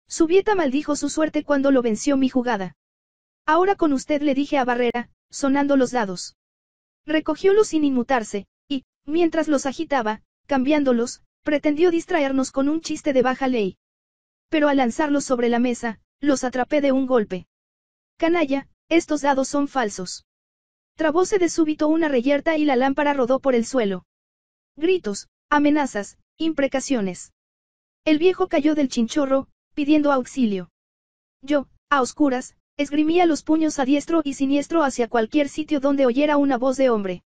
Su Subieta maldijo su suerte cuando lo venció mi jugada. Ahora con usted le dije a Barrera, sonando los dados. Recogiólos sin inmutarse, y, mientras los agitaba, cambiándolos, pretendió distraernos con un chiste de baja ley. Pero al lanzarlos sobre la mesa, los atrapé de un golpe. Canalla, estos dados son falsos. Trabóse de súbito una reyerta y la lámpara rodó por el suelo. Gritos, amenazas, imprecaciones. El viejo cayó del chinchorro, pidiendo auxilio. Yo, a oscuras, esgrimía los puños a diestro y siniestro hacia cualquier sitio donde oyera una voz de hombre.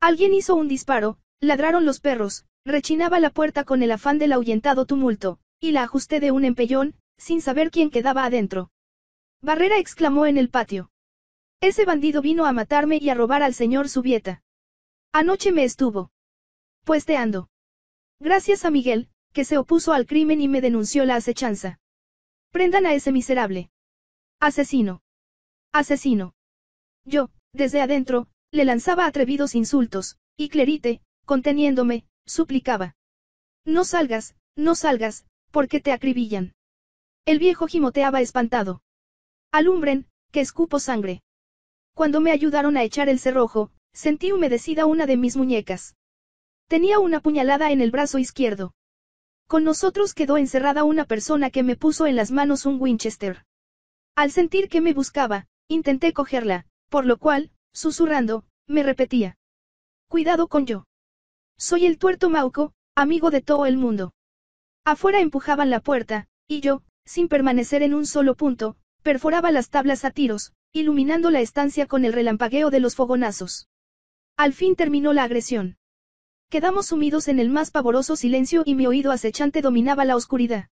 Alguien hizo un disparo, ladraron los perros, rechinaba la puerta con el afán del ahuyentado tumulto, y la ajusté de un empellón, sin saber quién quedaba adentro. Barrera exclamó en el patio. Ese bandido vino a matarme y a robar al señor Subieta. Anoche me estuvo. Puesteando. Gracias a Miguel, que se opuso al crimen y me denunció la acechanza. Prendan a ese miserable. Asesino. Asesino. Yo, desde adentro, le lanzaba atrevidos insultos, y Clerite, conteniéndome, suplicaba. No salgas, no salgas, porque te acribillan. El viejo gimoteaba espantado. Alumbren, que escupo sangre. Cuando me ayudaron a echar el cerrojo, sentí humedecida una de mis muñecas. Tenía una puñalada en el brazo izquierdo. Con nosotros quedó encerrada una persona que me puso en las manos un Winchester. Al sentir que me buscaba, intenté cogerla, por lo cual, susurrando, me repetía. Cuidado con yo. Soy el tuerto Mauco, amigo de todo el mundo. Afuera empujaban la puerta, y yo, sin permanecer en un solo punto, perforaba las tablas a tiros, iluminando la estancia con el relampagueo de los fogonazos. Al fin terminó la agresión. Quedamos sumidos en el más pavoroso silencio y mi oído acechante dominaba la oscuridad.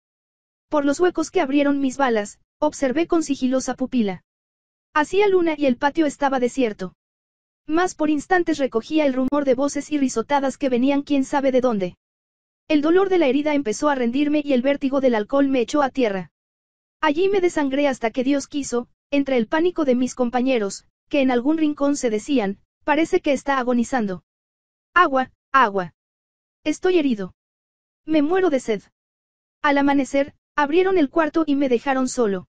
Por los huecos que abrieron mis balas, observé con sigilosa pupila. Hacía luna y el patio estaba desierto. Más por instantes recogía el rumor de voces y risotadas que venían quién sabe de dónde. El dolor de la herida empezó a rendirme y el vértigo del alcohol me echó a tierra. Allí me desangré hasta que Dios quiso, entre el pánico de mis compañeros, que en algún rincón se decían, parece que está agonizando. Agua, agua. Estoy herido. Me muero de sed. Al amanecer, abrieron el cuarto y me dejaron solo.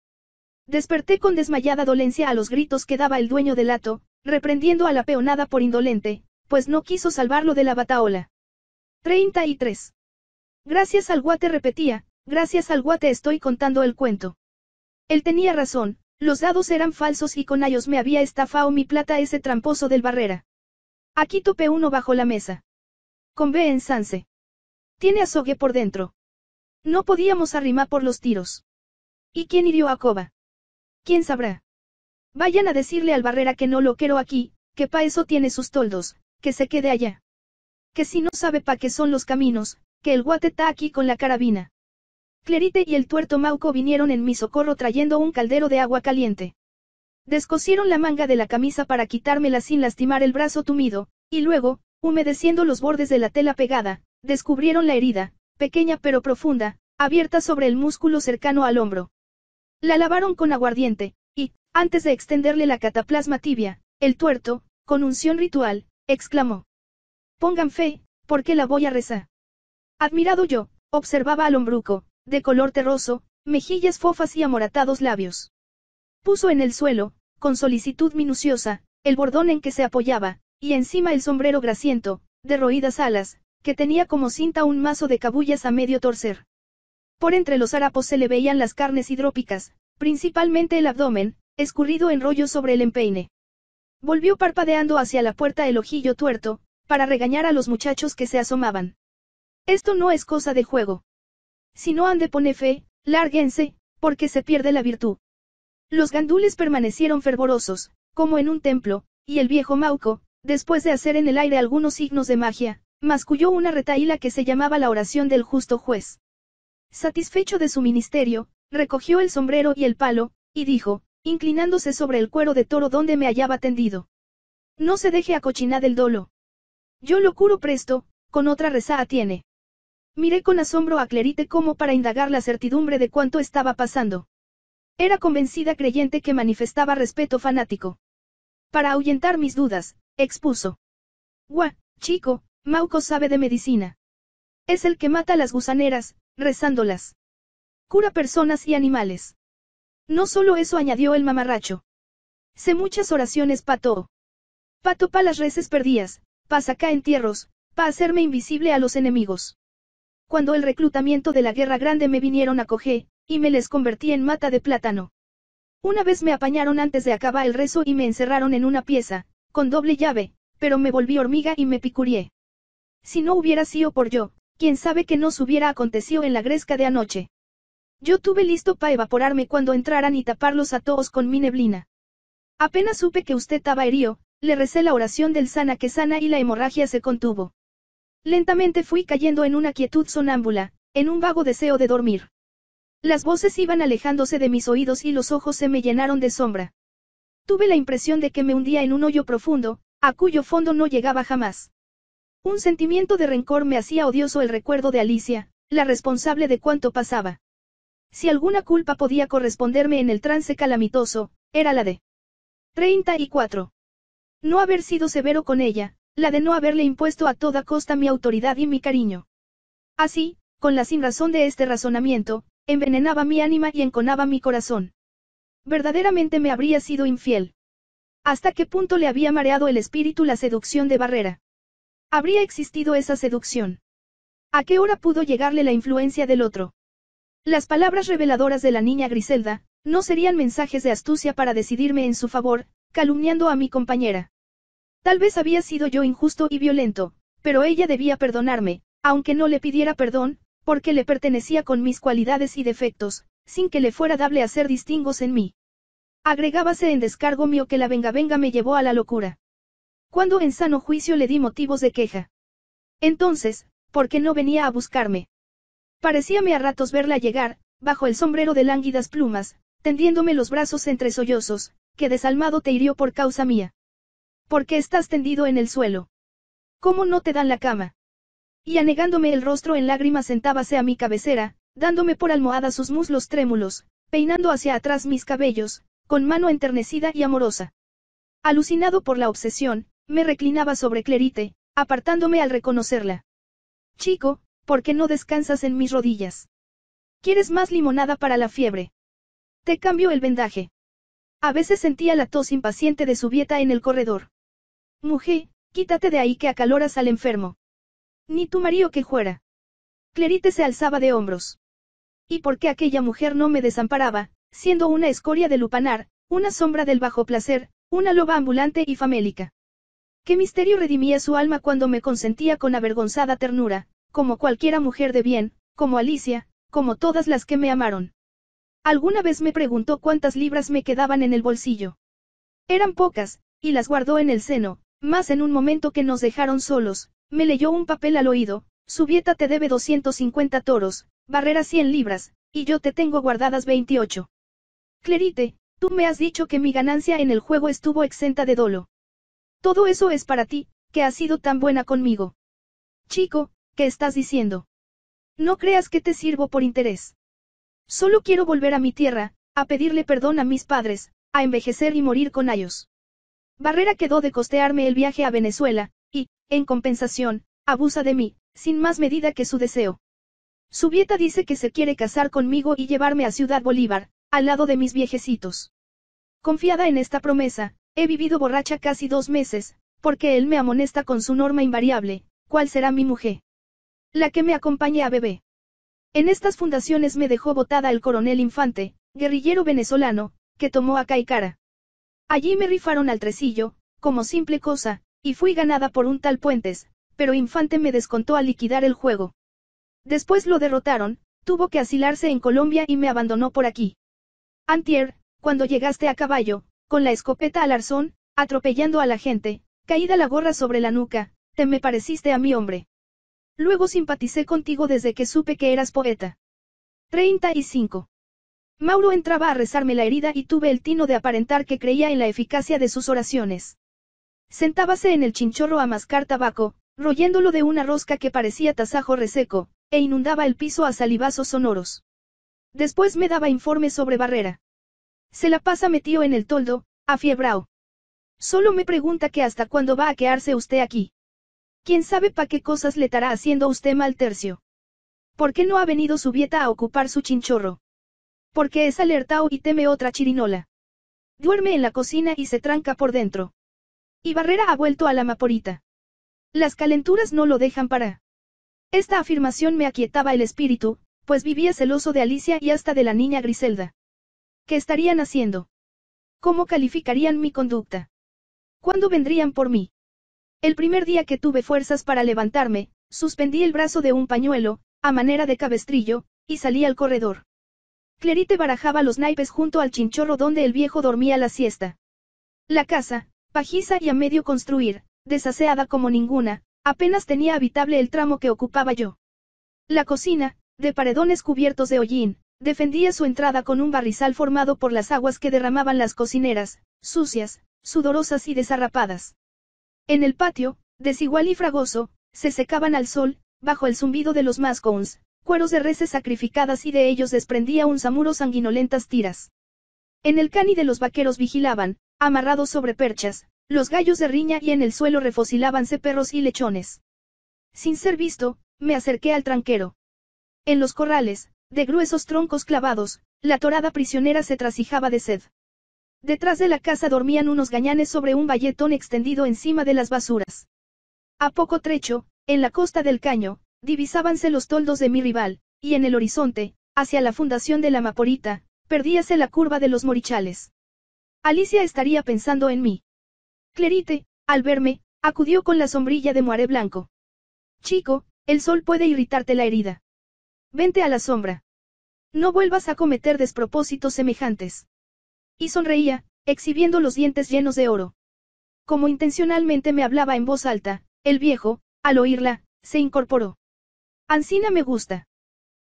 Desperté con desmayada dolencia a los gritos que daba el dueño del hato, reprendiendo a la peonada por indolente, pues no quiso salvarlo de la bataola. 33. Gracias al guate repetía, gracias al guate estoy contando el cuento. Él tenía razón, los dados eran falsos y con ellos me había estafado mi plata ese tramposo del barrera. Aquí topé uno bajo la mesa. Con B en Sanse. Tiene azogue por dentro. No podíamos arrimar por los tiros. ¿Y quién hirió a Coba? ¿Quién sabrá? Vayan a decirle al barrera que no lo quiero aquí, que pa' eso tiene sus toldos, que se quede allá. Que si no sabe pa' qué son los caminos, que el guate está aquí con la carabina. Clerite y el tuerto Mauco vinieron en mi socorro trayendo un caldero de agua caliente. Descosieron la manga de la camisa para quitármela sin lastimar el brazo tumido, y luego, humedeciendo los bordes de la tela pegada, descubrieron la herida, pequeña pero profunda, abierta sobre el músculo cercano al hombro. La lavaron con aguardiente, y, antes de extenderle la cataplasma tibia, el tuerto, con unción ritual, exclamó. Pongan fe, porque la voy a rezar. Admirado yo, observaba al hombruco, de color terroso, mejillas fofas y amoratados labios. Puso en el suelo, con solicitud minuciosa, el bordón en que se apoyaba, y encima el sombrero grasiento, de roídas alas, que tenía como cinta un mazo de cabullas a medio torcer. Por entre los harapos se le veían las carnes hidrópicas, principalmente el abdomen, escurrido en rollo sobre el empeine. Volvió parpadeando hacia la puerta el ojillo tuerto, para regañar a los muchachos que se asomaban. Esto no es cosa de juego. Si no han de poner fe, lárguense, porque se pierde la virtud. Los gandules permanecieron fervorosos, como en un templo, y el viejo Mauco, después de hacer en el aire algunos signos de magia, masculló una retaíla que se llamaba la oración del justo juez. Satisfecho de su ministerio, recogió el sombrero y el palo, y dijo, inclinándose sobre el cuero de toro donde me hallaba tendido. No se deje acochinar del dolo. Yo lo curo presto, con otra reza tiene. Miré con asombro a Clerite como para indagar la certidumbre de cuánto estaba pasando. Era convencida creyente que manifestaba respeto fanático. Para ahuyentar mis dudas, expuso. Guau, chico, Mauco sabe de medicina. Es el que mata las gusaneras, rezándolas. Cura personas y animales. No solo eso añadió el mamarracho. Sé muchas oraciones pato. Pato pa las reces perdidas, pa en entierros, pa hacerme invisible a los enemigos. Cuando el reclutamiento de la Guerra Grande me vinieron a coger, y me les convertí en mata de plátano. Una vez me apañaron antes de acabar el rezo y me encerraron en una pieza, con doble llave, pero me volví hormiga y me picurié. Si no hubiera sido por yo, quién sabe que nos hubiera acontecido en la gresca de anoche. Yo tuve listo para evaporarme cuando entraran y taparlos a todos con mi neblina. Apenas supe que usted estaba herido, le recé la oración del sana que sana y la hemorragia se contuvo. Lentamente fui cayendo en una quietud sonámbula, en un vago deseo de dormir. Las voces iban alejándose de mis oídos y los ojos se me llenaron de sombra. Tuve la impresión de que me hundía en un hoyo profundo, a cuyo fondo no llegaba jamás. Un sentimiento de rencor me hacía odioso el recuerdo de Alicia, la responsable de cuanto pasaba. Si alguna culpa podía corresponderme en el trance calamitoso, era la de 34. No haber sido severo con ella, la de no haberle impuesto a toda costa mi autoridad y mi cariño. Así, con la sinrazón de este razonamiento, envenenaba mi ánima y enconaba mi corazón. Verdaderamente me habría sido infiel. ¿Hasta qué punto le había mareado el espíritu la seducción de Barrera? ¿Habría existido esa seducción? ¿A qué hora pudo llegarle la influencia del otro? Las palabras reveladoras de la niña Griselda, no serían mensajes de astucia para decidirme en su favor, calumniando a mi compañera. Tal vez había sido yo injusto y violento, pero ella debía perdonarme, aunque no le pidiera perdón, porque le pertenecía con mis cualidades y defectos, sin que le fuera dable hacer distingos en mí. Agregábase en descargo mío que la venga venga me llevó a la locura. Cuando en sano juicio le di motivos de queja. Entonces, ¿por qué no venía a buscarme? Parecíame a ratos verla llegar, bajo el sombrero de lánguidas plumas, tendiéndome los brazos entre sollozos, que desalmado te hirió por causa mía. ¿Por qué estás tendido en el suelo? ¿Cómo no te dan la cama? Y anegándome el rostro en lágrimas sentábase a mi cabecera, dándome por almohada sus muslos trémulos, peinando hacia atrás mis cabellos, con mano enternecida y amorosa. Alucinado por la obsesión, me reclinaba sobre Clerite, apartándome al reconocerla. Chico, ¿por qué no descansas en mis rodillas? ¿Quieres más limonada para la fiebre? Te cambio el vendaje. A veces sentía la tos impaciente de su vieta en el corredor. Mujer, quítate de ahí que acaloras al enfermo. Ni tu marido que fuera. Clerite se alzaba de hombros. ¿Y por qué aquella mujer no me desamparaba, siendo una escoria de lupanar, una sombra del bajo placer, una loba ambulante y famélica? ¿Qué misterio redimía su alma cuando me consentía con avergonzada ternura, como cualquiera mujer de bien, como Alicia, como todas las que me amaron? Alguna vez me preguntó cuántas libras me quedaban en el bolsillo. Eran pocas, y las guardó en el seno, más en un momento que nos dejaron solos, me leyó un papel al oído, su dieta te debe 250 toros, barrera 100 libras, y yo te tengo guardadas 28. Clerite, tú me has dicho que mi ganancia en el juego estuvo exenta de dolo. Todo eso es para ti, que has sido tan buena conmigo. Chico, ¿qué estás diciendo? No creas que te sirvo por interés. Solo quiero volver a mi tierra, a pedirle perdón a mis padres, a envejecer y morir con ellos. Barrera quedó de costearme el viaje a Venezuela, y, en compensación, abusa de mí, sin más medida que su deseo. Su vieta dice que se quiere casar conmigo y llevarme a Ciudad Bolívar, al lado de mis viejecitos. Confiada en esta promesa, he vivido borracha casi dos meses, porque él me amonesta con su norma invariable, ¿cuál será mi mujer? La que me acompañe a bebé. En estas fundaciones me dejó botada el coronel Infante, guerrillero venezolano, que tomó a Caicara. Allí me rifaron al tresillo, como simple cosa, y fui ganada por un tal Puentes, pero Infante me descontó al liquidar el juego. Después lo derrotaron, tuvo que asilarse en Colombia y me abandonó por aquí. Antier, cuando llegaste a caballo, con la escopeta al arzón, atropellando a la gente, caída la gorra sobre la nuca, te me pareciste a mi hombre. Luego simpaticé contigo desde que supe que eras poeta. 35. Mauro entraba a rezarme la herida y tuve el tino de aparentar que creía en la eficacia de sus oraciones. Sentábase en el chinchorro a mascar tabaco, royéndolo de una rosca que parecía tasajo reseco, e inundaba el piso a salivazos sonoros. Después me daba informes sobre Barrera. Se la pasa metido en el toldo, afiebrao. Solo me pregunta que hasta cuándo va a quedarse usted aquí. ¿Quién sabe pa' qué cosas le estará haciendo usted mal tercio? ¿Por qué no ha venido su vieta a ocupar su chinchorro? Porque es alertao y teme otra chirinola. Duerme en la cocina y se tranca por dentro. Y Barrera ha vuelto a la maporita. Las calenturas no lo dejan para. Esta afirmación me aquietaba el espíritu, pues vivía celoso de Alicia y hasta de la niña Griselda. ¿Qué estarían haciendo? ¿Cómo calificarían mi conducta? ¿Cuándo vendrían por mí? El primer día que tuve fuerzas para levantarme, suspendí el brazo de un pañuelo, a manera de cabestrillo, y salí al corredor. Clerite barajaba los naipes junto al chinchorro donde el viejo dormía la siesta. La casa, pajiza y a medio construir, desaseada como ninguna, apenas tenía habitable el tramo que ocupaba yo. La cocina, de paredones cubiertos de hollín, defendía su entrada con un barrizal formado por las aguas que derramaban las cocineras, sucias, sudorosas y desarrapadas. En el patio, desigual y fragoso, se secaban al sol, bajo el zumbido de los mascons, cueros de reses sacrificadas y de ellos desprendía un samuro sanguinolentas tiras. En el cani de los vaqueros vigilaban, amarrados sobre perchas, los gallos de riña y en el suelo refocilábanse perros y lechones. Sin ser visto, me acerqué al tranquero. En los corrales, de gruesos troncos clavados, la torada prisionera se trasijaba de sed. Detrás de la casa dormían unos gañanes sobre un valletón extendido encima de las basuras. A poco trecho, en la costa del caño, Divisábanse los toldos de mi rival, y en el horizonte, hacia la fundación de la Maporita, perdíase la curva de los morichales. Alicia estaría pensando en mí. Clerite, al verme, acudió con la sombrilla de moaré blanco. Chico, el sol puede irritarte la herida. Vente a la sombra. No vuelvas a cometer despropósitos semejantes. Y sonreía, exhibiendo los dientes llenos de oro. Como intencionalmente me hablaba en voz alta, el viejo, al oírla, se incorporó. Ancina me gusta.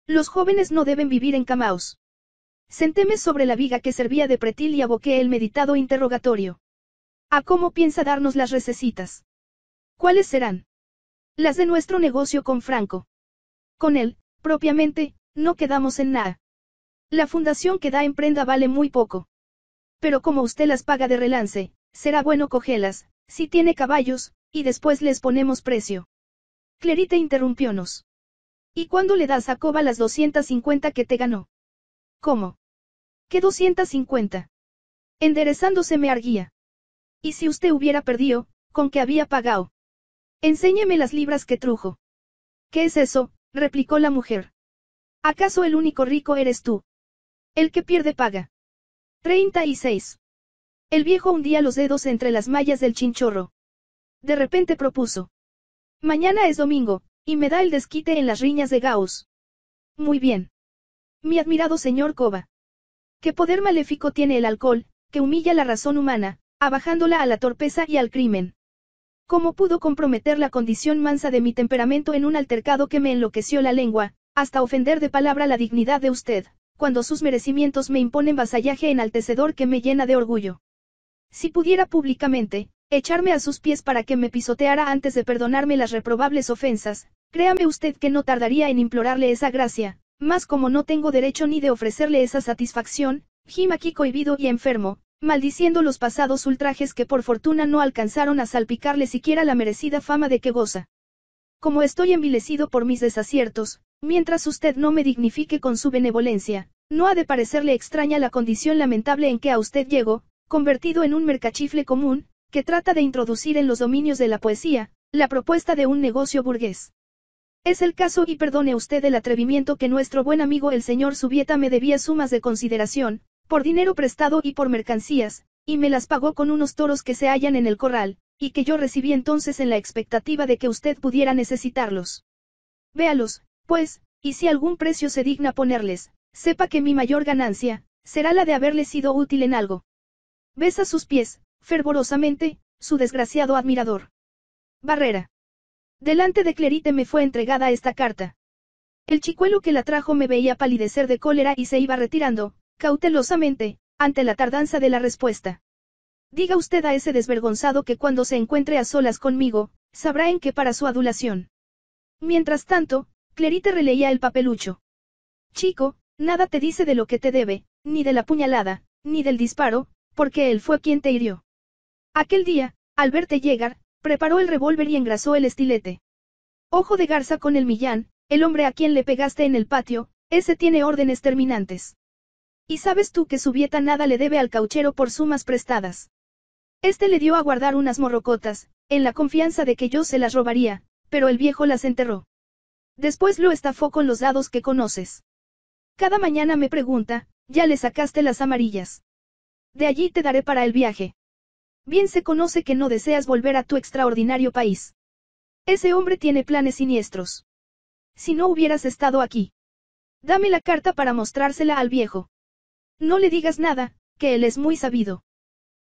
Los jóvenes no deben vivir en Camaos. Sentéme sobre la viga que servía de pretil y aboqué el meditado interrogatorio. ¿A cómo piensa darnos las recesitas? ¿Cuáles serán? Las de nuestro negocio con Franco. Con él, propiamente, no quedamos en nada. La fundación que da en prenda vale muy poco. Pero como usted las paga de relance, será bueno cogelas, si tiene caballos, y después les ponemos precio. Clerita interrumpiónos. ¿Y cuándo le das a Coba las 250 que te ganó? ¿Cómo? ¿Qué 250? Enderezándose me arguía. Y si usted hubiera perdido, con qué había pagado. Enséñeme las libras que trujo. ¿Qué es eso? replicó la mujer. ¿Acaso el único rico eres tú? El que pierde paga. 36. El viejo hundía los dedos entre las mallas del chinchorro. De repente propuso. Mañana es domingo, y me da el desquite en las riñas de Gauss. Muy bien. Mi admirado señor Coba. ¿Qué poder maléfico tiene el alcohol, que humilla la razón humana, abajándola a la torpeza y al crimen? ¿Cómo pudo comprometer la condición mansa de mi temperamento en un altercado que me enloqueció la lengua, hasta ofender de palabra la dignidad de usted, cuando sus merecimientos me imponen vasallaje enaltecedor que me llena de orgullo? Si pudiera públicamente, Echarme a sus pies para que me pisoteara antes de perdonarme las reprobables ofensas, créame usted que no tardaría en implorarle esa gracia, más como no tengo derecho ni de ofrecerle esa satisfacción, Jim aquí cohibido y enfermo, maldiciendo los pasados ultrajes que por fortuna no alcanzaron a salpicarle siquiera la merecida fama de que goza. Como estoy envilecido por mis desaciertos, mientras usted no me dignifique con su benevolencia, no ha de parecerle extraña la condición lamentable en que a usted llego, convertido en un mercachifle común, que trata de introducir en los dominios de la poesía, la propuesta de un negocio burgués. Es el caso y perdone usted el atrevimiento que nuestro buen amigo el señor Subieta me debía sumas de consideración, por dinero prestado y por mercancías, y me las pagó con unos toros que se hallan en el corral, y que yo recibí entonces en la expectativa de que usted pudiera necesitarlos. Véalos, pues, y si algún precio se digna ponerles, sepa que mi mayor ganancia, será la de haberles sido útil en algo. Besa sus pies, fervorosamente, su desgraciado admirador. Barrera. Delante de Clerite me fue entregada esta carta. El chicuelo que la trajo me veía palidecer de cólera y se iba retirando, cautelosamente, ante la tardanza de la respuesta. Diga usted a ese desvergonzado que cuando se encuentre a solas conmigo, sabrá en qué para su adulación. Mientras tanto, Clerite releía el papelucho. Chico, nada te dice de lo que te debe, ni de la puñalada, ni del disparo, porque él fue quien te hirió. Aquel día, al verte llegar, preparó el revólver y engrasó el estilete. Ojo de garza con el Millán, el hombre a quien le pegaste en el patio, ese tiene órdenes terminantes. Y sabes tú que su vieta nada le debe al cauchero por sumas prestadas. Este le dio a guardar unas morrocotas, en la confianza de que yo se las robaría, pero el viejo las enterró. Después lo estafó con los dados que conoces. Cada mañana me pregunta, ya le sacaste las amarillas. De allí te daré para el viaje. Bien se conoce que no deseas volver a tu extraordinario país. Ese hombre tiene planes siniestros. Si no hubieras estado aquí. Dame la carta para mostrársela al viejo. No le digas nada, que él es muy sabido.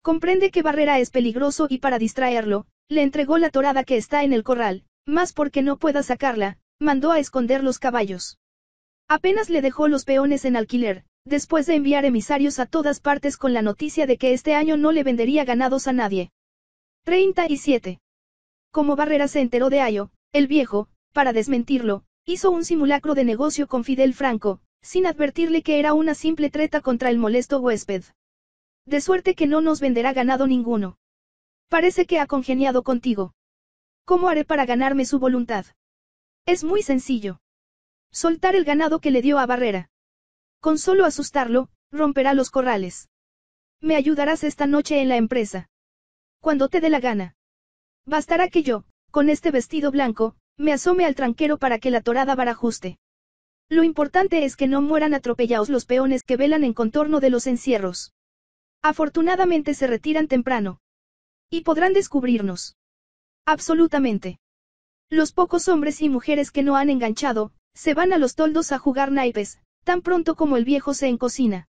Comprende que Barrera es peligroso y para distraerlo, le entregó la torada que está en el corral, más porque no pueda sacarla, mandó a esconder los caballos. Apenas le dejó los peones en alquiler, después de enviar emisarios a todas partes con la noticia de que este año no le vendería ganados a nadie. 37. Como Barrera se enteró de Ayo, el viejo, para desmentirlo, hizo un simulacro de negocio con Fidel Franco, sin advertirle que era una simple treta contra el molesto huésped. De suerte que no nos venderá ganado ninguno. Parece que ha congeniado contigo. ¿Cómo haré para ganarme su voluntad? Es muy sencillo. Soltar el ganado que le dio a Barrera. Con solo asustarlo, romperá los corrales. Me ayudarás esta noche en la empresa. Cuando te dé la gana. Bastará que yo, con este vestido blanco, me asome al tranquero para que la torada barajuste. Lo importante es que no mueran atropellados los peones que velan en contorno de los encierros. Afortunadamente se retiran temprano. Y podrán descubrirnos. Absolutamente. Los pocos hombres y mujeres que no han enganchado, se van a los toldos a jugar naipes, tan pronto como el viejo se encocina.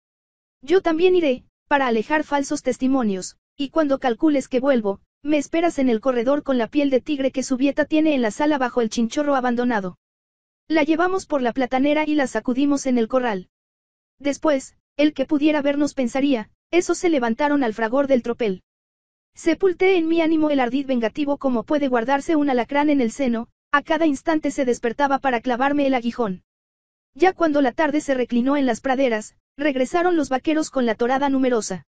Yo también iré, para alejar falsos testimonios, y cuando calcules que vuelvo, me esperas en el corredor con la piel de tigre que su vieta tiene en la sala bajo el chinchorro abandonado. La llevamos por la platanera y la sacudimos en el corral. Después, el que pudiera vernos pensaría, esos se levantaron al fragor del tropel. Sepulté en mi ánimo el ardid vengativo como puede guardarse un alacrán en el seno, a cada instante se despertaba para clavarme el aguijón. Ya cuando la tarde se reclinó en las praderas, regresaron los vaqueros con la torada numerosa.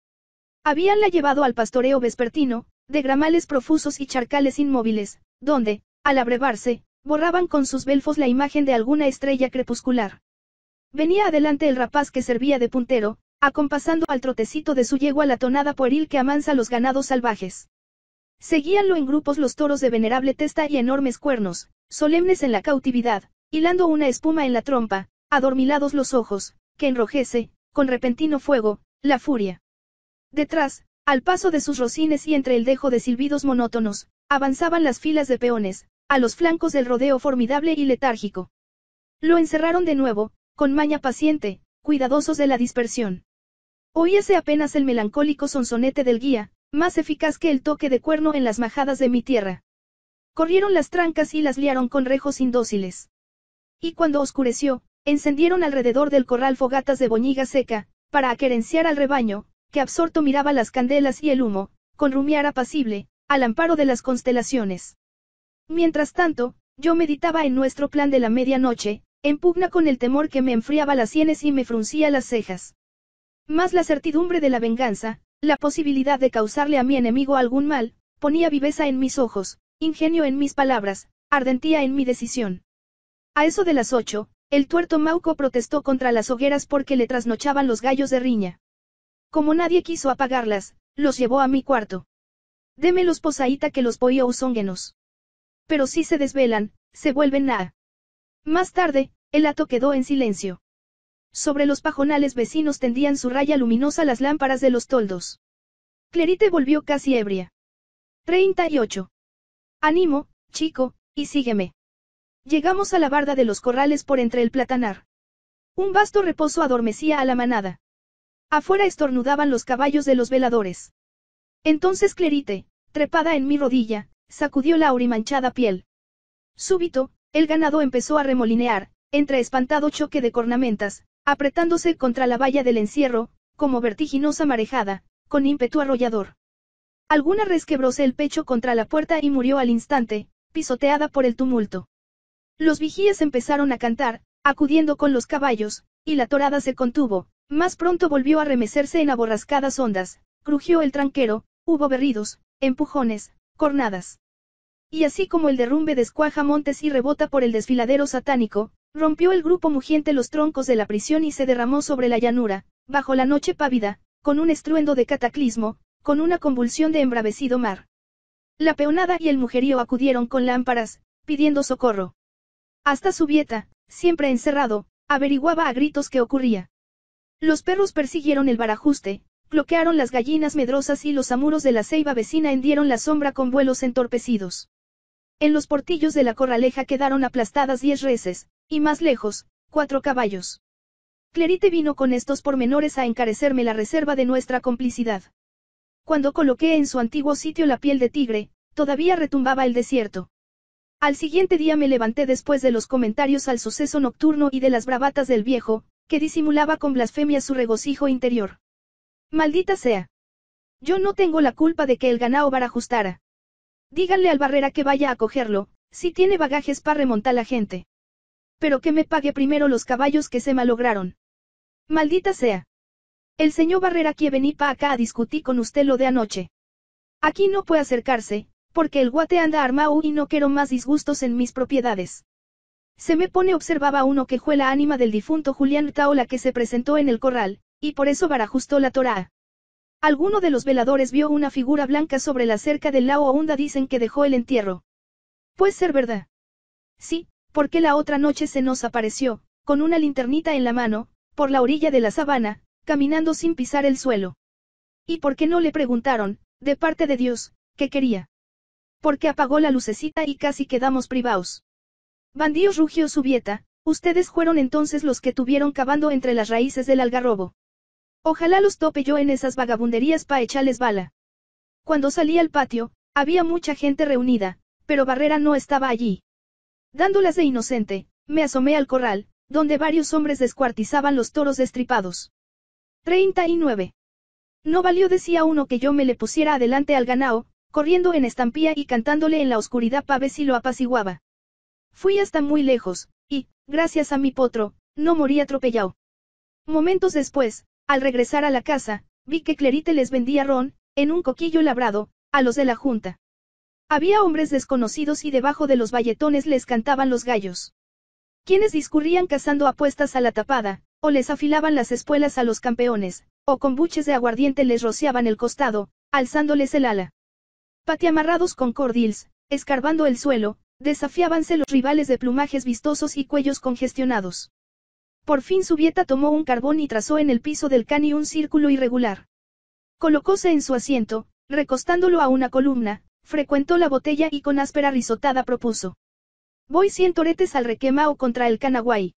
Habíanla llevado al pastoreo vespertino, de gramales profusos y charcales inmóviles, donde, al abrevarse, borraban con sus belfos la imagen de alguna estrella crepuscular. Venía adelante el rapaz que servía de puntero, acompasando al trotecito de su yegua la tonada pueril que amansa los ganados salvajes. Seguíanlo en grupos los toros de venerable testa y enormes cuernos, solemnes en la cautividad, hilando una espuma en la trompa, adormilados los ojos, que enrojece, con repentino fuego, la furia. Detrás, al paso de sus rocines y entre el dejo de silbidos monótonos, avanzaban las filas de peones, a los flancos del rodeo formidable y letárgico. Lo encerraron de nuevo, con maña paciente, cuidadosos de la dispersión. Oíase apenas el melancólico sonsonete del guía, más eficaz que el toque de cuerno en las majadas de mi tierra. Corrieron las trancas y las liaron con rejos indóciles. Y cuando oscureció, encendieron alrededor del corral fogatas de boñiga seca, para aquerenciar al rebaño, que absorto miraba las candelas y el humo, con rumiar apacible, al amparo de las constelaciones. Mientras tanto, yo meditaba en nuestro plan de la medianoche, en pugna con el temor que me enfriaba las sienes y me fruncía las cejas. Más la certidumbre de la venganza, la posibilidad de causarle a mi enemigo algún mal, ponía viveza en mis ojos, ingenio en mis palabras, ardentía en mi decisión. A eso de las ocho, el tuerto Mauco protestó contra las hogueras porque le trasnochaban los gallos de riña. Como nadie quiso apagarlas, los llevó a mi cuarto. los posaíta que los a usónguenos. Pero si se desvelan, se vuelven a. Más tarde, el hato quedó en silencio. Sobre los pajonales vecinos tendían su raya luminosa las lámparas de los toldos. Clerite volvió casi ebria. 38. Animo, chico, y sígueme. Llegamos a la barda de los corrales por entre el platanar. Un vasto reposo adormecía a la manada. Afuera estornudaban los caballos de los veladores. Entonces Clerite, trepada en mi rodilla, sacudió la aurimanchada piel. Súbito, el ganado empezó a remolinear, entre espantado choque de cornamentas, apretándose contra la valla del encierro, como vertiginosa marejada, con ímpetu arrollador. Alguna res quebróse el pecho contra la puerta y murió al instante, pisoteada por el tumulto. Los vigías empezaron a cantar, acudiendo con los caballos, y la torada se contuvo, más pronto volvió a remecerse en aborrascadas ondas, crujió el tranquero, hubo berridos, empujones, cornadas. Y así como el derrumbe descuaja montes y rebota por el desfiladero satánico, rompió el grupo mugiente los troncos de la prisión y se derramó sobre la llanura, bajo la noche pávida, con un estruendo de cataclismo, con una convulsión de embravecido mar. La peonada y el mujerío acudieron con lámparas, pidiendo socorro. Hasta su vieta, siempre encerrado, averiguaba a gritos qué ocurría. Los perros persiguieron el barajuste, bloquearon las gallinas medrosas y los amuros de la ceiba vecina hendieron la sombra con vuelos entorpecidos. En los portillos de la corraleja quedaron aplastadas diez reses, y más lejos, cuatro caballos. Clerite vino con estos pormenores a encarecerme la reserva de nuestra complicidad. Cuando coloqué en su antiguo sitio la piel de tigre, todavía retumbaba el desierto. Al siguiente día me levanté después de los comentarios al suceso nocturno y de las bravatas del viejo, que disimulaba con blasfemia su regocijo interior. Maldita sea. Yo no tengo la culpa de que el ganao barajustara. Díganle al barrera que vaya a cogerlo, si tiene bagajes para remontar la gente. Pero que me pague primero los caballos que se malograron. Maldita sea. El señor Barrera quiere venir pa acá a discutir con usted lo de anoche. Aquí no puede acercarse, porque el guate anda armado y no quiero más disgustos en mis propiedades. Se me pone observaba uno que fue la ánima del difunto Julián Taola que se presentó en el corral, y por eso barajustó la Torá. Alguno de los veladores vio una figura blanca sobre la cerca del lao Onda dicen que dejó el entierro. Puede ser verdad. Sí, porque la otra noche se nos apareció, con una linternita en la mano, por la orilla de la sabana, caminando sin pisar el suelo. ¿Y por qué no le preguntaron, de parte de Dios, qué quería? porque apagó la lucecita y casi quedamos privados. Bandíos rugió su vieta, ustedes fueron entonces los que tuvieron cavando entre las raíces del algarrobo. Ojalá los tope yo en esas vagabunderías pa' echarles bala. Cuando salí al patio, había mucha gente reunida, pero Barrera no estaba allí. Dándolas de inocente, me asomé al corral, donde varios hombres descuartizaban los toros destripados. 39. No valió decía uno que yo me le pusiera adelante al ganao, corriendo en estampía y cantándole en la oscuridad para lo apaciguaba. Fui hasta muy lejos, y, gracias a mi potro, no morí atropellado. Momentos después, al regresar a la casa, vi que Clerite les vendía ron, en un coquillo labrado, a los de la junta. Había hombres desconocidos y debajo de los valletones les cantaban los gallos. Quienes discurrían cazando apuestas a la tapada, o les afilaban las espuelas a los campeones, o con buches de aguardiente les rociaban el costado, alzándoles el ala. Patiamarrados con cordils, escarbando el suelo, desafiábanse los rivales de plumajes vistosos y cuellos congestionados. Por fin su vieta tomó un carbón y trazó en el piso del cani un círculo irregular. Colocóse en su asiento, recostándolo a una columna, frecuentó la botella y con áspera risotada propuso. Voy cien toretes al requemao contra el canaguay.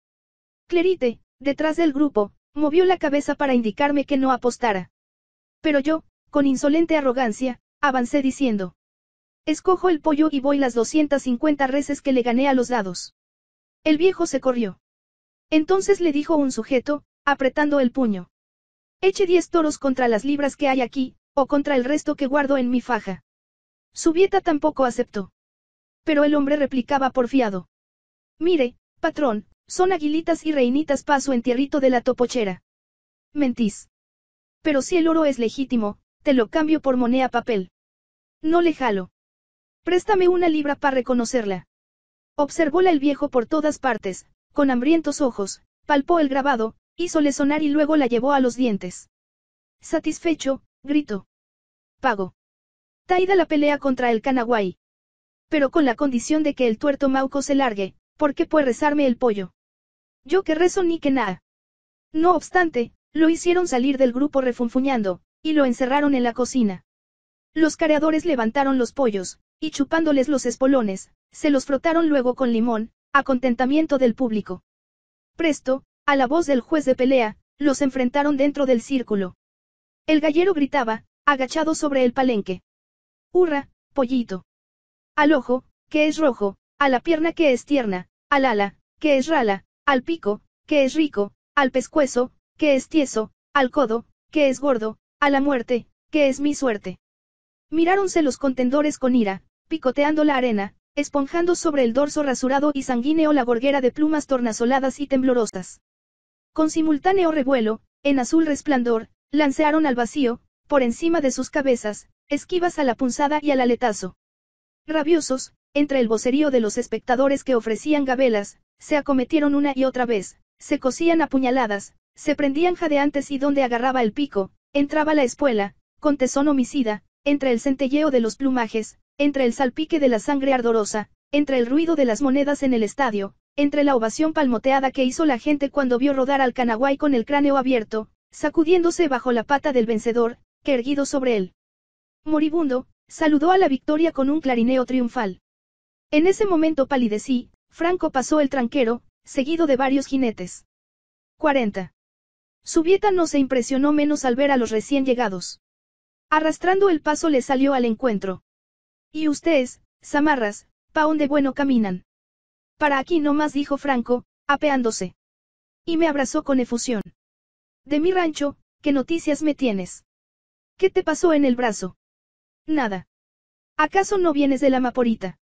Clerite, detrás del grupo, movió la cabeza para indicarme que no apostara. Pero yo, con insolente arrogancia, Avancé diciendo. Escojo el pollo y voy las 250 reses que le gané a los dados. El viejo se corrió. Entonces le dijo un sujeto, apretando el puño. Eche 10 toros contra las libras que hay aquí, o contra el resto que guardo en mi faja. Su vieta tampoco aceptó. Pero el hombre replicaba porfiado. Mire, patrón, son aguilitas y reinitas paso en tierrito de la topochera. Mentís. Pero si el oro es legítimo, te lo cambio por moneda papel. No le jalo. Préstame una libra para reconocerla. Observóla el viejo por todas partes, con hambrientos ojos, palpó el grabado, hízole sonar y luego la llevó a los dientes. Satisfecho, gritó. Pago. Taida la pelea contra el canaguay. Pero con la condición de que el tuerto mauco se largue, porque puede rezarme el pollo. Yo que rezo ni que nada. No obstante, lo hicieron salir del grupo refunfuñando, y lo encerraron en la cocina. Los careadores levantaron los pollos, y chupándoles los espolones, se los frotaron luego con limón, a contentamiento del público. Presto, a la voz del juez de pelea, los enfrentaron dentro del círculo. El gallero gritaba, agachado sobre el palenque. Hurra, pollito. Al ojo, que es rojo, a la pierna que es tierna, al ala, que es rala, al pico, que es rico, al pescuezo, que es tieso, al codo, que es gordo, a la muerte, que es mi suerte. Miráronse los contendores con ira, picoteando la arena, esponjando sobre el dorso rasurado y sanguíneo la gorguera de plumas tornasoladas y temblorosas. Con simultáneo revuelo, en azul resplandor, lancearon al vacío, por encima de sus cabezas, esquivas a la punzada y al aletazo. Rabiosos, entre el vocerío de los espectadores que ofrecían gabelas, se acometieron una y otra vez, se cosían a puñaladas, se prendían jadeantes y donde agarraba el pico, entraba la espuela, con tesón homicida, entre el centelleo de los plumajes, entre el salpique de la sangre ardorosa, entre el ruido de las monedas en el estadio, entre la ovación palmoteada que hizo la gente cuando vio rodar al Canaguay con el cráneo abierto, sacudiéndose bajo la pata del vencedor, que erguido sobre él. Moribundo, saludó a la victoria con un clarineo triunfal. En ese momento palidecí, Franco pasó el tranquero, seguido de varios jinetes. 40. Subieta no se impresionó menos al ver a los recién llegados. Arrastrando el paso le salió al encuentro. Y ustedes, Samarras, pa' de bueno caminan. Para aquí no más dijo Franco, apeándose. Y me abrazó con efusión. De mi rancho, ¿qué noticias me tienes? ¿Qué te pasó en el brazo? Nada. ¿Acaso no vienes de la Maporita?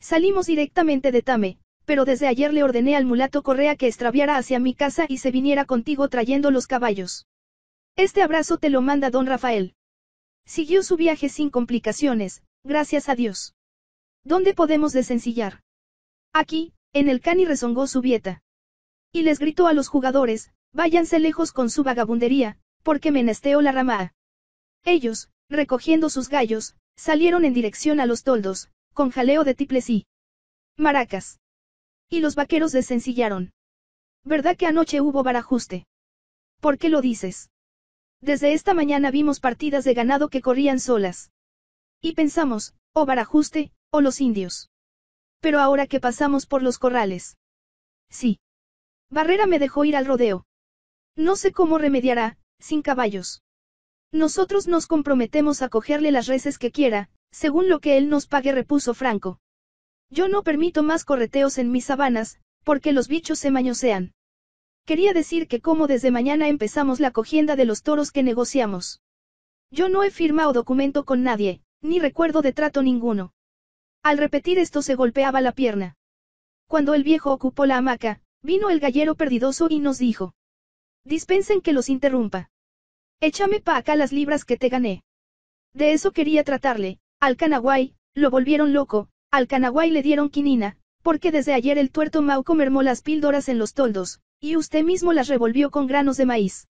Salimos directamente de Tame, pero desde ayer le ordené al mulato Correa que extraviara hacia mi casa y se viniera contigo trayendo los caballos. Este abrazo te lo manda don Rafael. Siguió su viaje sin complicaciones, gracias a Dios. ¿Dónde podemos desencillar? Aquí, en el cani rezongó su vieta. Y les gritó a los jugadores, váyanse lejos con su vagabundería, porque menesteo la ramada. Ellos, recogiendo sus gallos, salieron en dirección a los toldos, con jaleo de tiples y maracas. Y los vaqueros desencillaron. ¿Verdad que anoche hubo barajuste? ¿Por qué lo dices? Desde esta mañana vimos partidas de ganado que corrían solas. Y pensamos, o Barajuste, o los indios. Pero ahora que pasamos por los corrales. Sí. Barrera me dejó ir al rodeo. No sé cómo remediará, sin caballos. Nosotros nos comprometemos a cogerle las reces que quiera, según lo que él nos pague, repuso Franco. Yo no permito más correteos en mis sabanas, porque los bichos se mañosean. Quería decir que como desde mañana empezamos la cogienda de los toros que negociamos. Yo no he firmado documento con nadie, ni recuerdo de trato ninguno. Al repetir esto se golpeaba la pierna. Cuando el viejo ocupó la hamaca, vino el gallero perdidoso y nos dijo. Dispensen que los interrumpa. Échame pa' acá las libras que te gané. De eso quería tratarle, al canaguay, lo volvieron loco, al canaguay le dieron quinina, porque desde ayer el tuerto Mauco mermó las píldoras en los toldos, y usted mismo las revolvió con granos de maíz.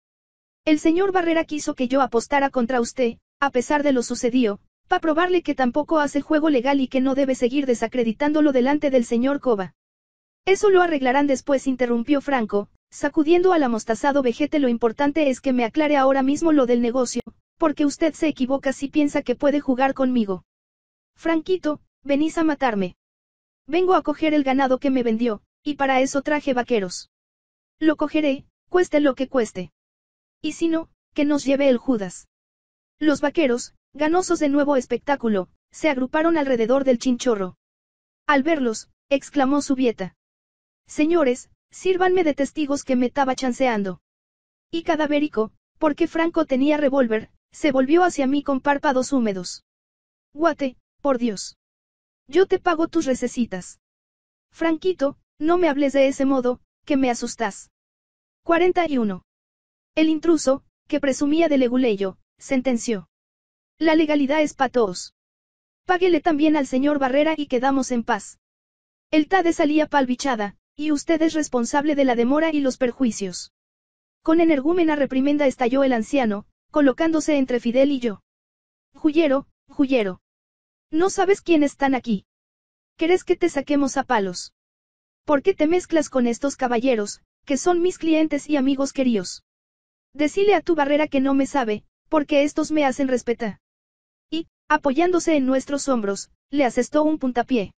El señor Barrera quiso que yo apostara contra usted, a pesar de lo sucedido, para probarle que tampoco hace juego legal y que no debe seguir desacreditándolo delante del señor Cova. Eso lo arreglarán después, interrumpió Franco, sacudiendo al amostazado vejete. Lo importante es que me aclare ahora mismo lo del negocio, porque usted se equivoca si piensa que puede jugar conmigo. Franquito, venís a matarme. Vengo a coger el ganado que me vendió, y para eso traje vaqueros. Lo cogeré, cueste lo que cueste. Y si no, que nos lleve el Judas. Los vaqueros, ganosos de nuevo espectáculo, se agruparon alrededor del chinchorro. Al verlos, exclamó Subieta. Señores, sírvanme de testigos que me estaba chanceando. Y cadavérico, porque Franco tenía revólver, se volvió hacia mí con párpados húmedos. Guate, por Dios. Yo te pago tus recesitas. Franquito, no me hables de ese modo, que me asustas. 41. El intruso, que presumía de leguleyo, sentenció. La legalidad es patos. Páguele también al señor Barrera y quedamos en paz. El TADE salía palvichada y usted es responsable de la demora y los perjuicios. Con energúmena reprimenda estalló el anciano, colocándose entre Fidel y yo. Jullero, Jullero. No sabes quién están aquí. ¿Querés que te saquemos a palos? ¿Por qué te mezclas con estos caballeros, que son mis clientes y amigos queridos? Decile a tu barrera que no me sabe, porque estos me hacen respetar. Y, apoyándose en nuestros hombros, le asestó un puntapié.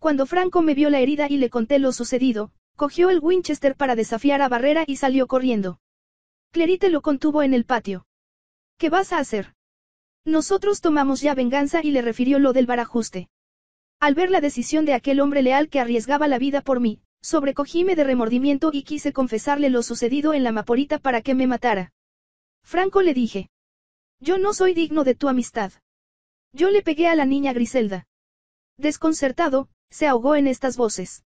Cuando Franco me vio la herida y le conté lo sucedido, cogió el Winchester para desafiar a Barrera y salió corriendo. Clerite lo contuvo en el patio. ¿Qué vas a hacer? Nosotros tomamos ya venganza y le refirió lo del barajuste. Al ver la decisión de aquel hombre leal que arriesgaba la vida por mí, sobrecogíme de remordimiento y quise confesarle lo sucedido en la maporita para que me matara. Franco le dije. Yo no soy digno de tu amistad. Yo le pegué a la niña Griselda. Desconcertado, se ahogó en estas voces.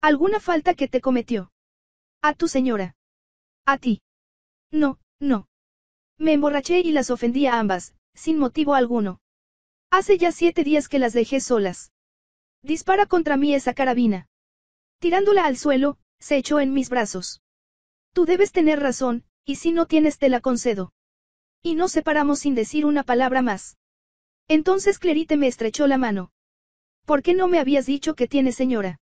¿Alguna falta que te cometió? A tu señora. A ti. No, no. Me emborraché y las ofendí a ambas, sin motivo alguno. Hace ya siete días que las dejé solas. Dispara contra mí esa carabina. Tirándola al suelo, se echó en mis brazos. Tú debes tener razón, y si no tienes te la concedo. Y nos separamos sin decir una palabra más. Entonces Clerite me estrechó la mano. ¿Por qué no me habías dicho que tiene señora?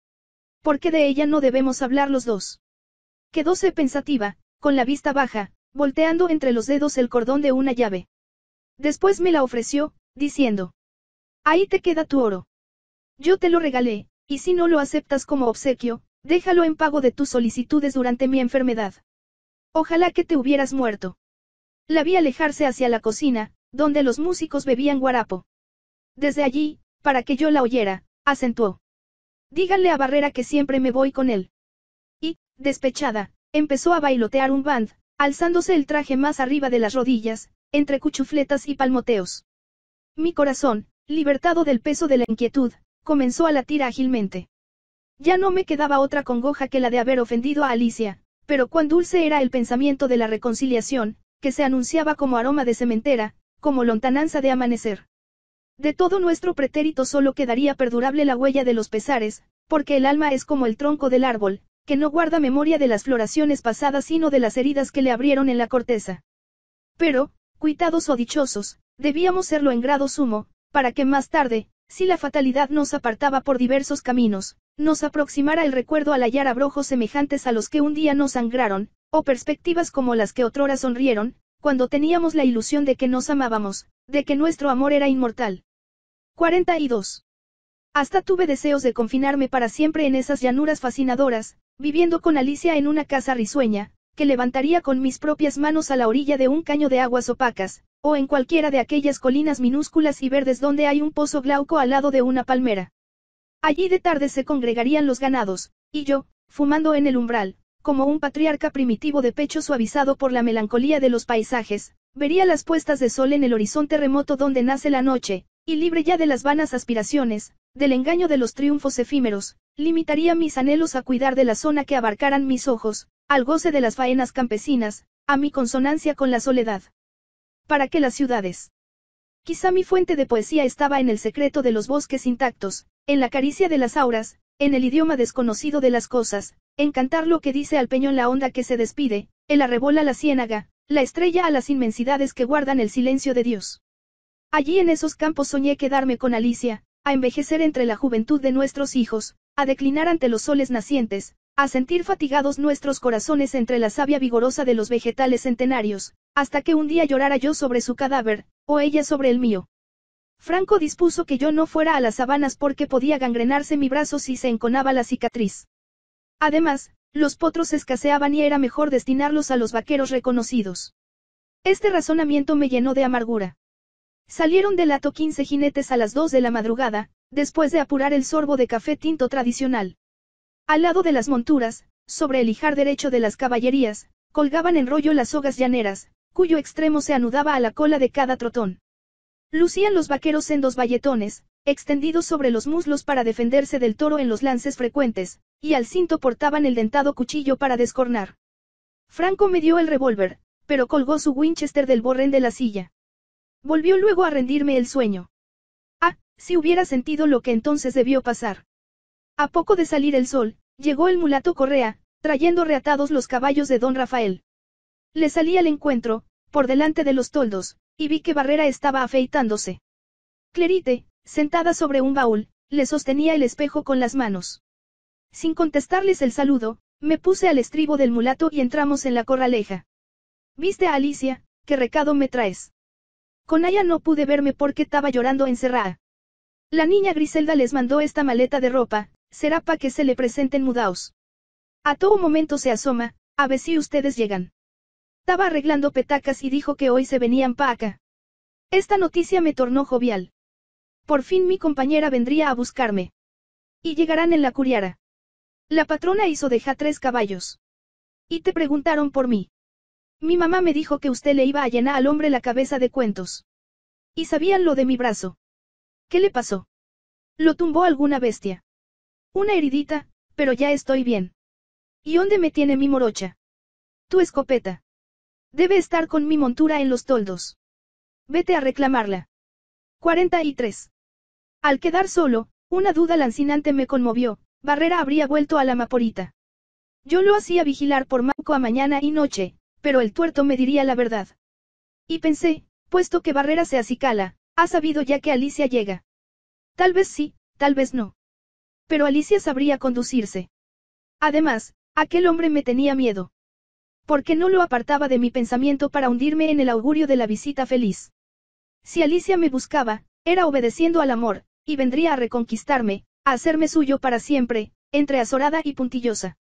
¿Por qué de ella no debemos hablar los dos? Quedóse pensativa, con la vista baja, volteando entre los dedos el cordón de una llave. Después me la ofreció, diciendo. Ahí te queda tu oro. Yo te lo regalé, y si no lo aceptas como obsequio, déjalo en pago de tus solicitudes durante mi enfermedad. Ojalá que te hubieras muerto. La vi alejarse hacia la cocina, donde los músicos bebían guarapo. Desde allí, para que yo la oyera, acentuó. Díganle a Barrera que siempre me voy con él. Y, despechada, empezó a bailotear un band, alzándose el traje más arriba de las rodillas, entre cuchufletas y palmoteos. Mi corazón, libertado del peso de la inquietud, comenzó a latir ágilmente. Ya no me quedaba otra congoja que la de haber ofendido a Alicia, pero cuán dulce era el pensamiento de la reconciliación, que se anunciaba como aroma de cementera, como lontananza de amanecer. De todo nuestro pretérito solo quedaría perdurable la huella de los pesares, porque el alma es como el tronco del árbol, que no guarda memoria de las floraciones pasadas sino de las heridas que le abrieron en la corteza. Pero, cuitados o dichosos, debíamos serlo en grado sumo, para que más tarde, si la fatalidad nos apartaba por diversos caminos, nos aproximara el recuerdo al hallar abrojos semejantes a los que un día nos sangraron, o perspectivas como las que otrora sonrieron, cuando teníamos la ilusión de que nos amábamos, de que nuestro amor era inmortal. 42. Hasta tuve deseos de confinarme para siempre en esas llanuras fascinadoras, viviendo con Alicia en una casa risueña, que levantaría con mis propias manos a la orilla de un caño de aguas opacas, o en cualquiera de aquellas colinas minúsculas y verdes donde hay un pozo glauco al lado de una palmera. Allí de tarde se congregarían los ganados, y yo, fumando en el umbral, como un patriarca primitivo de pecho suavizado por la melancolía de los paisajes, vería las puestas de sol en el horizonte remoto donde nace la noche, y libre ya de las vanas aspiraciones, del engaño de los triunfos efímeros, limitaría mis anhelos a cuidar de la zona que abarcaran mis ojos, al goce de las faenas campesinas, a mi consonancia con la soledad. ¿Para qué las ciudades? Quizá mi fuente de poesía estaba en el secreto de los bosques intactos, en la caricia de las auras, en el idioma desconocido de las cosas, en cantar lo que dice al peñón la onda que se despide, el arrebola la ciénaga, la estrella a las inmensidades que guardan el silencio de Dios. Allí en esos campos soñé quedarme con Alicia, a envejecer entre la juventud de nuestros hijos, a declinar ante los soles nacientes, a sentir fatigados nuestros corazones entre la savia vigorosa de los vegetales centenarios, hasta que un día llorara yo sobre su cadáver, o ella sobre el mío. Franco dispuso que yo no fuera a las sabanas porque podía gangrenarse mi brazo si se enconaba la cicatriz. Además, los potros escaseaban y era mejor destinarlos a los vaqueros reconocidos. Este razonamiento me llenó de amargura. Salieron del hato 15 jinetes a las dos de la madrugada, después de apurar el sorbo de café tinto tradicional. Al lado de las monturas, sobre el ijar derecho de las caballerías, colgaban en rollo las sogas llaneras, cuyo extremo se anudaba a la cola de cada trotón. Lucían los vaqueros en dos bayetones, extendidos sobre los muslos para defenderse del toro en los lances frecuentes, y al cinto portaban el dentado cuchillo para descornar. Franco me dio el revólver, pero colgó su Winchester del borrén de la silla. Volvió luego a rendirme el sueño. Ah, si hubiera sentido lo que entonces debió pasar. A poco de salir el sol, llegó el mulato Correa, trayendo reatados los caballos de don Rafael. Le salí al encuentro, por delante de los toldos, y vi que Barrera estaba afeitándose. Clerite, sentada sobre un baúl, le sostenía el espejo con las manos. Sin contestarles el saludo, me puse al estribo del mulato y entramos en la corraleja. Viste a Alicia, qué recado me traes. Con ella no pude verme porque estaba llorando encerrada. La niña Griselda les mandó esta maleta de ropa, será pa' que se le presenten mudaos. A todo momento se asoma, a ver si ustedes llegan estaba arreglando petacas y dijo que hoy se venían pa' acá. Esta noticia me tornó jovial. Por fin mi compañera vendría a buscarme. Y llegarán en la curiara. La patrona hizo dejar tres caballos. Y te preguntaron por mí. Mi mamá me dijo que usted le iba a llenar al hombre la cabeza de cuentos. Y sabían lo de mi brazo. ¿Qué le pasó? Lo tumbó alguna bestia. Una heridita, pero ya estoy bien. ¿Y dónde me tiene mi morocha? Tu escopeta. Debe estar con mi montura en los toldos. Vete a reclamarla. 43. Al quedar solo, una duda lancinante me conmovió, Barrera habría vuelto a la maporita. Yo lo hacía vigilar por Marco a mañana y noche, pero el tuerto me diría la verdad. Y pensé, puesto que Barrera se acicala, ha sabido ya que Alicia llega. Tal vez sí, tal vez no. Pero Alicia sabría conducirse. Además, aquel hombre me tenía miedo porque no lo apartaba de mi pensamiento para hundirme en el augurio de la visita feliz. Si Alicia me buscaba, era obedeciendo al amor, y vendría a reconquistarme, a hacerme suyo para siempre, entre azorada y puntillosa.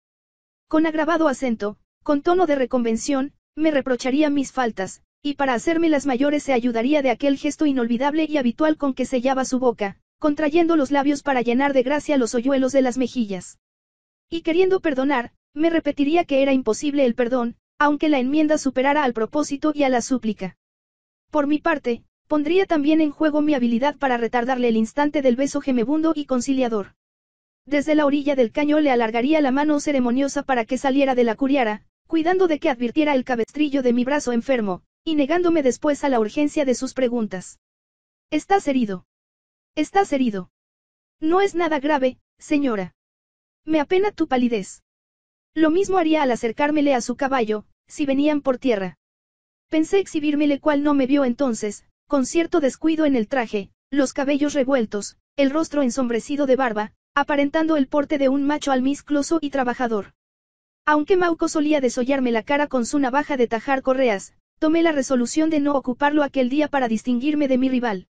Con agravado acento, con tono de reconvención, me reprocharía mis faltas, y para hacerme las mayores se ayudaría de aquel gesto inolvidable y habitual con que sellaba su boca, contrayendo los labios para llenar de gracia los hoyuelos de las mejillas. Y queriendo perdonar, me repetiría que era imposible el perdón, aunque la enmienda superara al propósito y a la súplica. Por mi parte, pondría también en juego mi habilidad para retardarle el instante del beso gemebundo y conciliador. Desde la orilla del caño le alargaría la mano ceremoniosa para que saliera de la curiara, cuidando de que advirtiera el cabestrillo de mi brazo enfermo, y negándome después a la urgencia de sus preguntas. Estás herido. Estás herido. No es nada grave, señora. Me apena tu palidez. Lo mismo haría al acercármele a su caballo, si venían por tierra. Pensé exhibírmele cual no me vio entonces, con cierto descuido en el traje, los cabellos revueltos, el rostro ensombrecido de barba, aparentando el porte de un macho almizcloso y trabajador. Aunque Mauco solía desollarme la cara con su navaja de tajar correas, tomé la resolución de no ocuparlo aquel día para distinguirme de mi rival.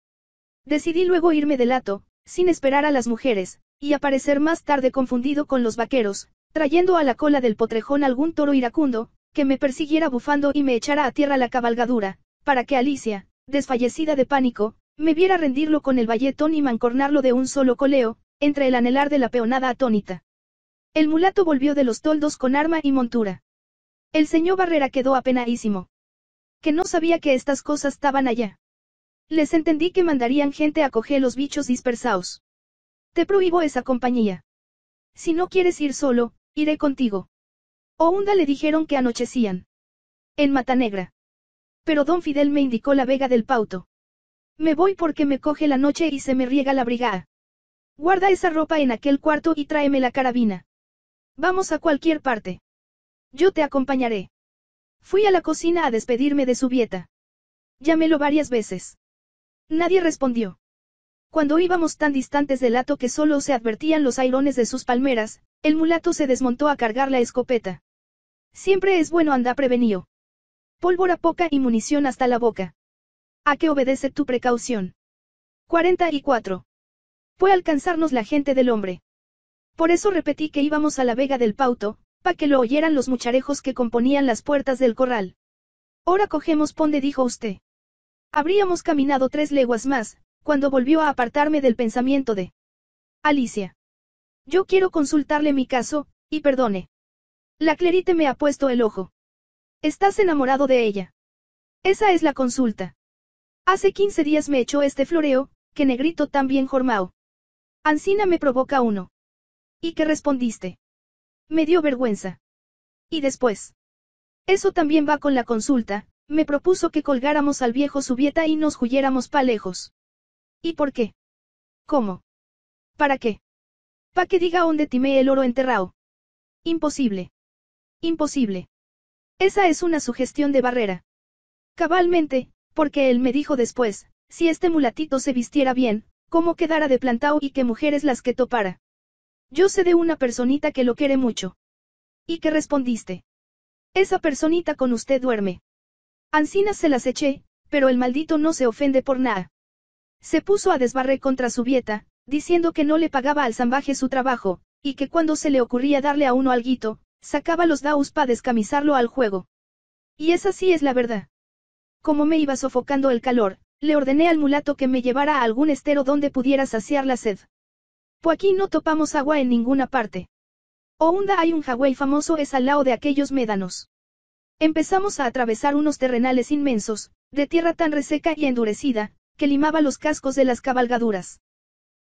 Decidí luego irme de lato, sin esperar a las mujeres, y aparecer más tarde confundido con los vaqueros, trayendo a la cola del potrejón algún toro iracundo, que me persiguiera bufando y me echara a tierra la cabalgadura, para que Alicia, desfallecida de pánico, me viera rendirlo con el valletón y mancornarlo de un solo coleo, entre el anhelar de la peonada atónita. El mulato volvió de los toldos con arma y montura. El señor Barrera quedó apenadísimo. Que no sabía que estas cosas estaban allá. Les entendí que mandarían gente a coger los bichos dispersaos. Te prohíbo esa compañía. Si no quieres ir solo, Iré contigo. Ounda le dijeron que anochecían. En Matanegra. Pero don Fidel me indicó la vega del Pauto. Me voy porque me coge la noche y se me riega la brigada. Guarda esa ropa en aquel cuarto y tráeme la carabina. Vamos a cualquier parte. Yo te acompañaré. Fui a la cocina a despedirme de su vieta. Llámelo varias veces. Nadie respondió. Cuando íbamos tan distantes del hato que solo se advertían los airones de sus palmeras, el mulato se desmontó a cargar la escopeta. Siempre es bueno andar prevenido. Pólvora poca y munición hasta la boca. ¿A qué obedece tu precaución? 44. Fue alcanzarnos la gente del hombre. Por eso repetí que íbamos a la vega del Pauto, pa que lo oyeran los mucharejos que componían las puertas del corral. Ahora cogemos ponde dijo usted. Habríamos caminado tres leguas más, cuando volvió a apartarme del pensamiento de Alicia. Yo quiero consultarle mi caso, y perdone. La Clerite me ha puesto el ojo. Estás enamorado de ella. Esa es la consulta. Hace 15 días me echó este floreo, que negrito bien jormao. Ancina me provoca uno. ¿Y qué respondiste? Me dio vergüenza. Y después. Eso también va con la consulta, me propuso que colgáramos al viejo subieta y nos huyéramos pa' lejos. ¿Y por qué? ¿Cómo? ¿Para qué? Pa que diga dónde timé el oro enterrao. Imposible. Imposible. Esa es una sugestión de barrera. Cabalmente, porque él me dijo después, si este mulatito se vistiera bien, cómo quedara de plantao y qué mujeres las que topara. Yo sé de una personita que lo quiere mucho. ¿Y qué respondiste? Esa personita con usted duerme. Ancinas se las eché, pero el maldito no se ofende por nada. Se puso a desbarrer contra su vieta, diciendo que no le pagaba al zambaje su trabajo, y que cuando se le ocurría darle a uno alguito, sacaba los daus para descamisarlo al juego. Y esa sí es la verdad. Como me iba sofocando el calor, le ordené al mulato que me llevara a algún estero donde pudiera saciar la sed. Pues aquí no topamos agua en ninguna parte. Ounda hay un jagüey famoso es al lado de aquellos médanos. Empezamos a atravesar unos terrenales inmensos, de tierra tan reseca y endurecida, que limaba los cascos de las cabalgaduras.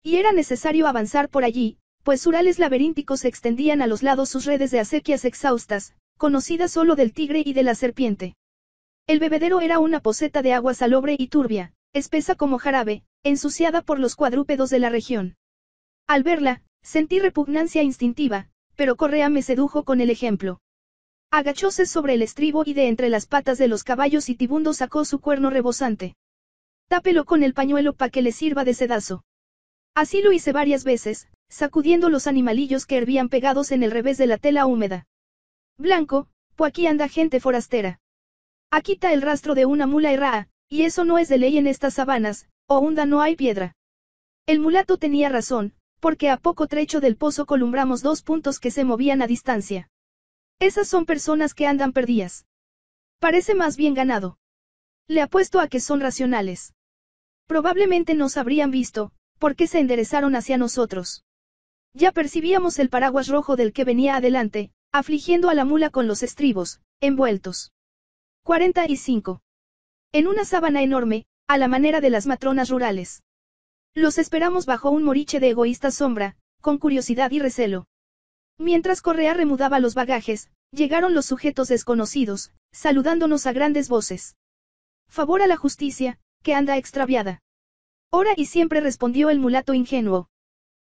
Y era necesario avanzar por allí, pues surales laberínticos extendían a los lados sus redes de acequias exhaustas, conocidas solo del tigre y de la serpiente. El bebedero era una poseta de agua salobre y turbia, espesa como jarabe, ensuciada por los cuadrúpedos de la región. Al verla, sentí repugnancia instintiva, pero Correa me sedujo con el ejemplo. Agachóse sobre el estribo y de entre las patas de los caballos y tibundos sacó su cuerno rebosante. Tápelo con el pañuelo pa' que le sirva de sedazo. Así lo hice varias veces, sacudiendo los animalillos que hervían pegados en el revés de la tela húmeda. Blanco, pues aquí anda gente forastera. Aquí está el rastro de una mula erraa, y eso no es de ley en estas sabanas, o hunda no hay piedra. El mulato tenía razón, porque a poco trecho del pozo columbramos dos puntos que se movían a distancia. Esas son personas que andan perdidas. Parece más bien ganado. Le apuesto a que son racionales. Probablemente nos habrían visto, ¿por qué se enderezaron hacia nosotros? Ya percibíamos el paraguas rojo del que venía adelante, afligiendo a la mula con los estribos, envueltos. 45. En una sábana enorme, a la manera de las matronas rurales. Los esperamos bajo un moriche de egoísta sombra, con curiosidad y recelo. Mientras Correa remudaba los bagajes, llegaron los sujetos desconocidos, saludándonos a grandes voces. Favor a la justicia, que anda extraviada. Ora y siempre respondió el mulato ingenuo.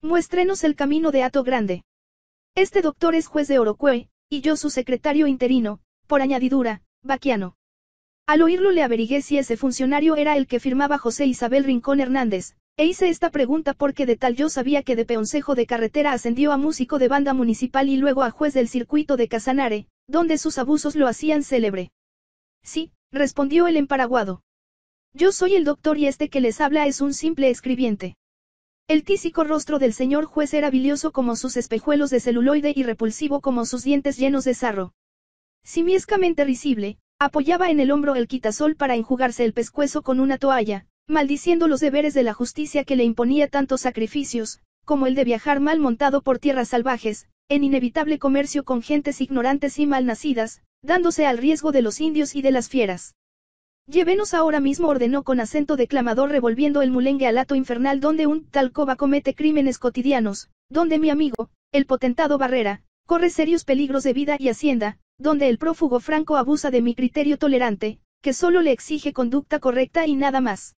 Muéstrenos el camino de Ato Grande. Este doctor es juez de Orocue, y yo su secretario interino, por añadidura, vaquiano. Al oírlo le averigué si ese funcionario era el que firmaba José Isabel Rincón Hernández, e hice esta pregunta porque de tal yo sabía que de peoncejo de carretera ascendió a músico de banda municipal y luego a juez del circuito de Casanare, donde sus abusos lo hacían célebre. Sí, respondió el emparaguado. Yo soy el doctor y este que les habla es un simple escribiente. El tísico rostro del señor juez era bilioso como sus espejuelos de celuloide y repulsivo como sus dientes llenos de sarro. Simiescamente risible, apoyaba en el hombro el quitasol para enjugarse el pescuezo con una toalla, maldiciendo los deberes de la justicia que le imponía tantos sacrificios, como el de viajar mal montado por tierras salvajes, en inevitable comercio con gentes ignorantes y malnacidas, dándose al riesgo de los indios y de las fieras. Llévenos ahora mismo ordenó con acento declamador revolviendo el mulengue al ato infernal donde un talcoba comete crímenes cotidianos, donde mi amigo, el potentado Barrera, corre serios peligros de vida y hacienda, donde el prófugo Franco abusa de mi criterio tolerante, que solo le exige conducta correcta y nada más.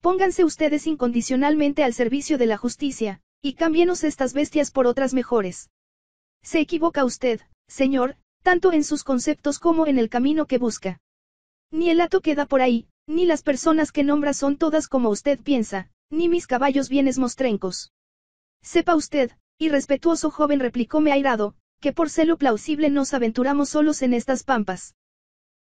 Pónganse ustedes incondicionalmente al servicio de la justicia, y cámbienos estas bestias por otras mejores. Se equivoca usted, señor, tanto en sus conceptos como en el camino que busca. Ni el hato queda por ahí, ni las personas que nombra son todas como usted piensa, ni mis caballos bienes mostrencos. Sepa usted, irrespetuoso joven replicó replicóme airado, que por celo plausible nos aventuramos solos en estas pampas.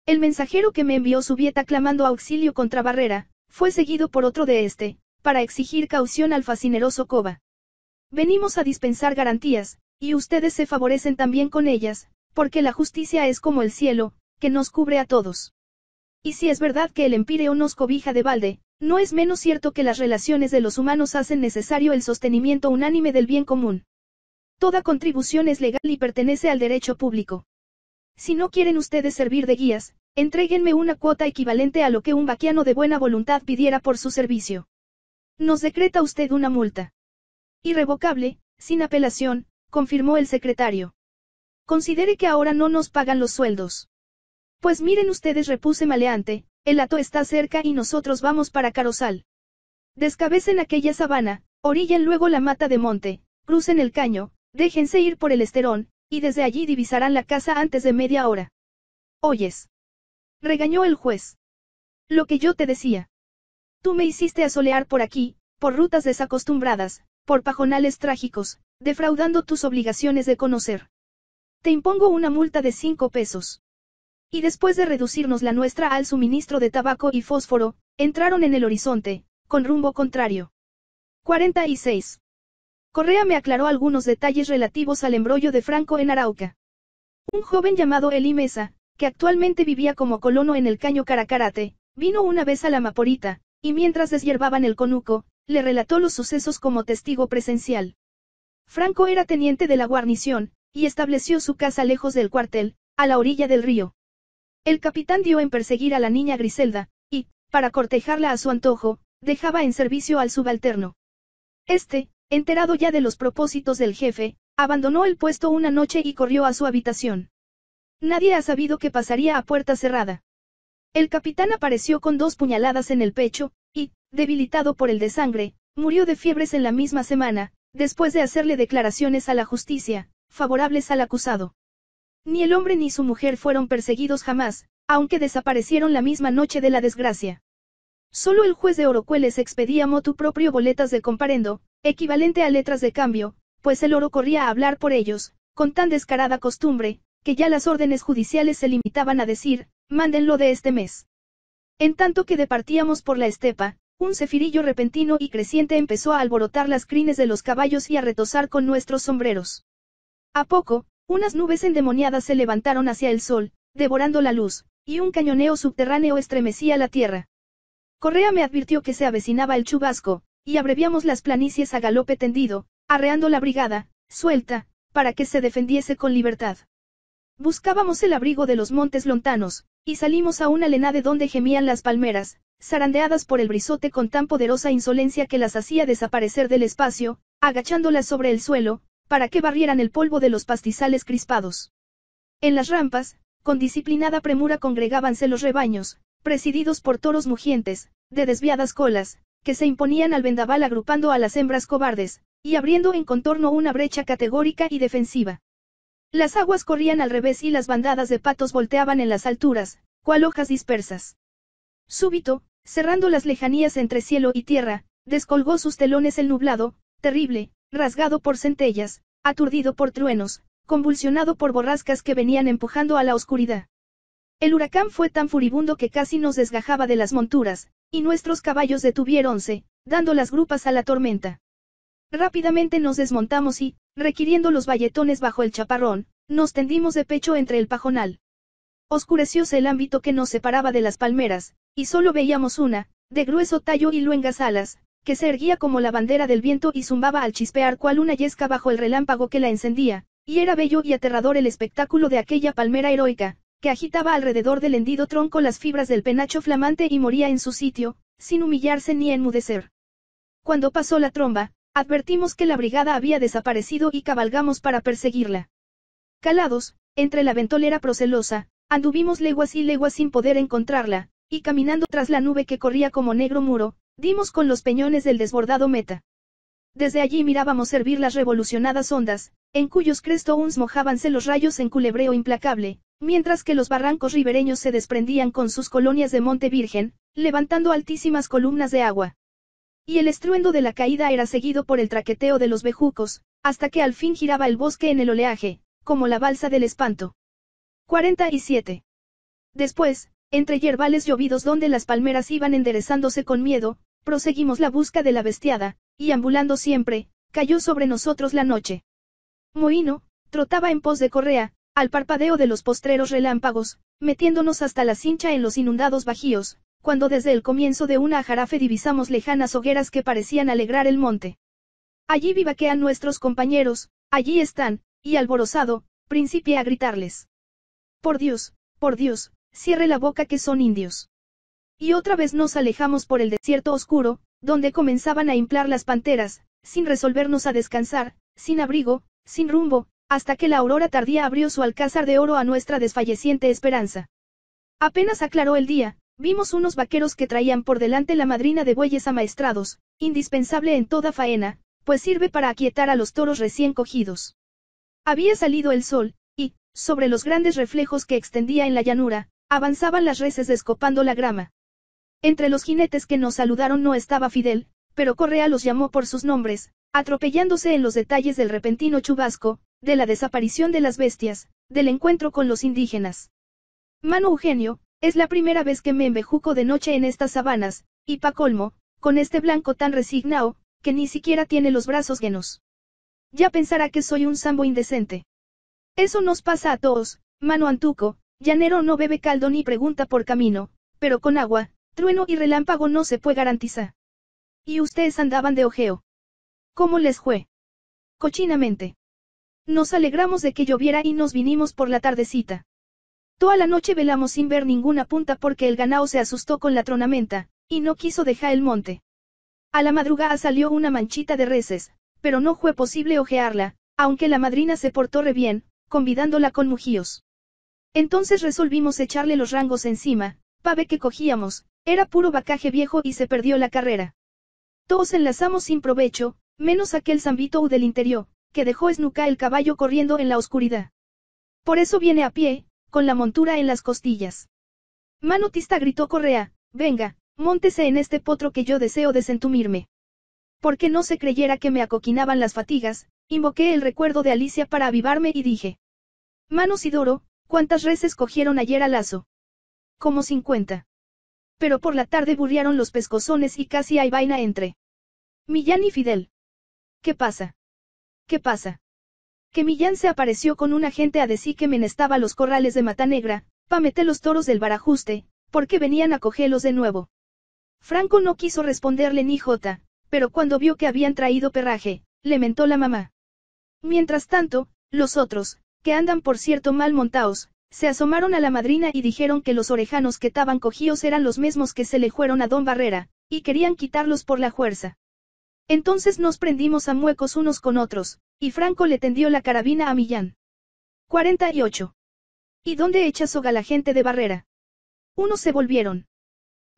El mensajero que me envió su vieta clamando auxilio contra Barrera, fue seguido por otro de este, para exigir caución al fascineroso Cova. Venimos a dispensar garantías, y ustedes se favorecen también con ellas, porque la justicia es como el cielo, que nos cubre a todos. Y si es verdad que el empíreo nos cobija de balde, no es menos cierto que las relaciones de los humanos hacen necesario el sostenimiento unánime del bien común. Toda contribución es legal y pertenece al derecho público. Si no quieren ustedes servir de guías, entréguenme una cuota equivalente a lo que un vaquiano de buena voluntad pidiera por su servicio. Nos decreta usted una multa. Irrevocable, sin apelación, confirmó el secretario. Considere que ahora no nos pagan los sueldos. Pues miren ustedes, repuse maleante, el hato está cerca y nosotros vamos para Carosal. Descabecen aquella sabana, orillen luego la mata de monte, crucen el caño, déjense ir por el esterón, y desde allí divisarán la casa antes de media hora. Oyes. Regañó el juez. Lo que yo te decía. Tú me hiciste asolear por aquí, por rutas desacostumbradas, por pajonales trágicos, defraudando tus obligaciones de conocer. Te impongo una multa de cinco pesos. Y después de reducirnos la nuestra al suministro de tabaco y fósforo, entraron en el horizonte, con rumbo contrario. 46. Correa me aclaró algunos detalles relativos al embrollo de Franco en Arauca. Un joven llamado Eli Mesa, que actualmente vivía como colono en el caño Caracarate, vino una vez a la Maporita, y mientras deshiervaban el conuco, le relató los sucesos como testigo presencial. Franco era teniente de la guarnición, y estableció su casa lejos del cuartel, a la orilla del río. El capitán dio en perseguir a la niña Griselda, y, para cortejarla a su antojo, dejaba en servicio al subalterno. Este, enterado ya de los propósitos del jefe, abandonó el puesto una noche y corrió a su habitación. Nadie ha sabido que pasaría a puerta cerrada. El capitán apareció con dos puñaladas en el pecho, y, debilitado por el desangre, murió de fiebres en la misma semana, después de hacerle declaraciones a la justicia, favorables al acusado. Ni el hombre ni su mujer fueron perseguidos jamás, aunque desaparecieron la misma noche de la desgracia. Solo el juez de Orocueles expedía motu propio boletas de comparendo, equivalente a letras de cambio, pues el oro corría a hablar por ellos, con tan descarada costumbre, que ya las órdenes judiciales se limitaban a decir, mándenlo de este mes. En tanto que departíamos por la estepa, un cefirillo repentino y creciente empezó a alborotar las crines de los caballos y a retosar con nuestros sombreros. A poco, unas nubes endemoniadas se levantaron hacia el sol, devorando la luz, y un cañoneo subterráneo estremecía la tierra. Correa me advirtió que se avecinaba el chubasco, y abreviamos las planicies a galope tendido, arreando la brigada, suelta, para que se defendiese con libertad. Buscábamos el abrigo de los montes lontanos, y salimos a una de donde gemían las palmeras, zarandeadas por el brisote con tan poderosa insolencia que las hacía desaparecer del espacio, agachándolas sobre el suelo, para que barrieran el polvo de los pastizales crispados. En las rampas, con disciplinada premura congregábanse los rebaños, presididos por toros mugientes, de desviadas colas, que se imponían al vendaval agrupando a las hembras cobardes, y abriendo en contorno una brecha categórica y defensiva. Las aguas corrían al revés y las bandadas de patos volteaban en las alturas, cual hojas dispersas. Súbito, cerrando las lejanías entre cielo y tierra, descolgó sus telones el nublado, terrible, rasgado por centellas, aturdido por truenos, convulsionado por borrascas que venían empujando a la oscuridad. El huracán fue tan furibundo que casi nos desgajaba de las monturas, y nuestros caballos detuviéronse, dando las grupas a la tormenta. Rápidamente nos desmontamos y, requiriendo los valletones bajo el chaparrón, nos tendimos de pecho entre el pajonal. Oscurecióse el ámbito que nos separaba de las palmeras, y solo veíamos una, de grueso tallo y luengas alas, que se erguía como la bandera del viento y zumbaba al chispear cual una yesca bajo el relámpago que la encendía, y era bello y aterrador el espectáculo de aquella palmera heroica, que agitaba alrededor del hendido tronco las fibras del penacho flamante y moría en su sitio, sin humillarse ni enmudecer. Cuando pasó la tromba, advertimos que la brigada había desaparecido y cabalgamos para perseguirla. Calados, entre la ventolera procelosa, anduvimos leguas y leguas sin poder encontrarla, y caminando tras la nube que corría como negro muro, dimos con los peñones del desbordado meta. Desde allí mirábamos servir las revolucionadas ondas, en cuyos crestones mojábanse los rayos en culebreo implacable, mientras que los barrancos ribereños se desprendían con sus colonias de monte virgen, levantando altísimas columnas de agua. Y el estruendo de la caída era seguido por el traqueteo de los bejucos, hasta que al fin giraba el bosque en el oleaje, como la balsa del espanto. 47. Después, entre yerbales llovidos donde las palmeras iban enderezándose con miedo, proseguimos la busca de la bestiada, y ambulando siempre, cayó sobre nosotros la noche. Moino, trotaba en pos de correa, al parpadeo de los postreros relámpagos, metiéndonos hasta la cincha en los inundados bajíos, cuando desde el comienzo de una jarafe divisamos lejanas hogueras que parecían alegrar el monte. Allí vivaquean nuestros compañeros, allí están, y alborozado, principié a gritarles. Por Dios, por Dios, cierre la boca que son indios. Y otra vez nos alejamos por el desierto oscuro, donde comenzaban a implar las panteras, sin resolvernos a descansar, sin abrigo, sin rumbo, hasta que la aurora tardía abrió su alcázar de oro a nuestra desfalleciente esperanza. Apenas aclaró el día, vimos unos vaqueros que traían por delante la madrina de bueyes amaestrados, indispensable en toda faena, pues sirve para aquietar a los toros recién cogidos. Había salido el sol, y, sobre los grandes reflejos que extendía en la llanura, Avanzaban las reses escopando la grama. Entre los jinetes que nos saludaron no estaba Fidel, pero Correa los llamó por sus nombres, atropellándose en los detalles del repentino chubasco, de la desaparición de las bestias, del encuentro con los indígenas. Mano Eugenio, es la primera vez que me embejuco de noche en estas sabanas, y pa colmo, con este blanco tan resignado, que ni siquiera tiene los brazos llenos. Ya pensará que soy un sambo indecente. Eso nos pasa a todos, mano Antuco, Llanero no bebe caldo ni pregunta por camino, pero con agua, trueno y relámpago no se puede garantizar. Y ustedes andaban de ojeo. ¿Cómo les fue? Cochinamente. Nos alegramos de que lloviera y nos vinimos por la tardecita. Toda la noche velamos sin ver ninguna punta porque el ganao se asustó con la tronamenta, y no quiso dejar el monte. A la madrugada salió una manchita de reses, pero no fue posible ojearla, aunque la madrina se portó re bien, convidándola con mujíos. Entonces resolvimos echarle los rangos encima, pave que cogíamos, era puro bacaje viejo y se perdió la carrera. Todos enlazamos sin provecho, menos aquel zambito del interior, que dejó esnuca el caballo corriendo en la oscuridad. Por eso viene a pie, con la montura en las costillas. Manotista gritó Correa, venga, móntese en este potro que yo deseo desentumirme. Porque no se creyera que me acoquinaban las fatigas, invoqué el recuerdo de Alicia para avivarme y dije. Manos doro. ¿Cuántas reses cogieron ayer al lazo? Como 50. Pero por la tarde burriaron los pescozones y casi hay vaina entre. Millán y Fidel. ¿Qué pasa? ¿Qué pasa? Que Millán se apareció con un agente a decir que menestaba los corrales de Matanegra, pa' meter los toros del barajuste, porque venían a cogerlos de nuevo. Franco no quiso responderle ni jota, pero cuando vio que habían traído perraje, le mentó la mamá. Mientras tanto, los otros, que andan por cierto mal montaos, se asomaron a la madrina y dijeron que los orejanos que estaban cogidos eran los mismos que se le fueron a don Barrera, y querían quitarlos por la fuerza. Entonces nos prendimos a muecos unos con otros, y Franco le tendió la carabina a Millán. 48. ¿Y dónde echa soga la gente de Barrera? Unos se volvieron.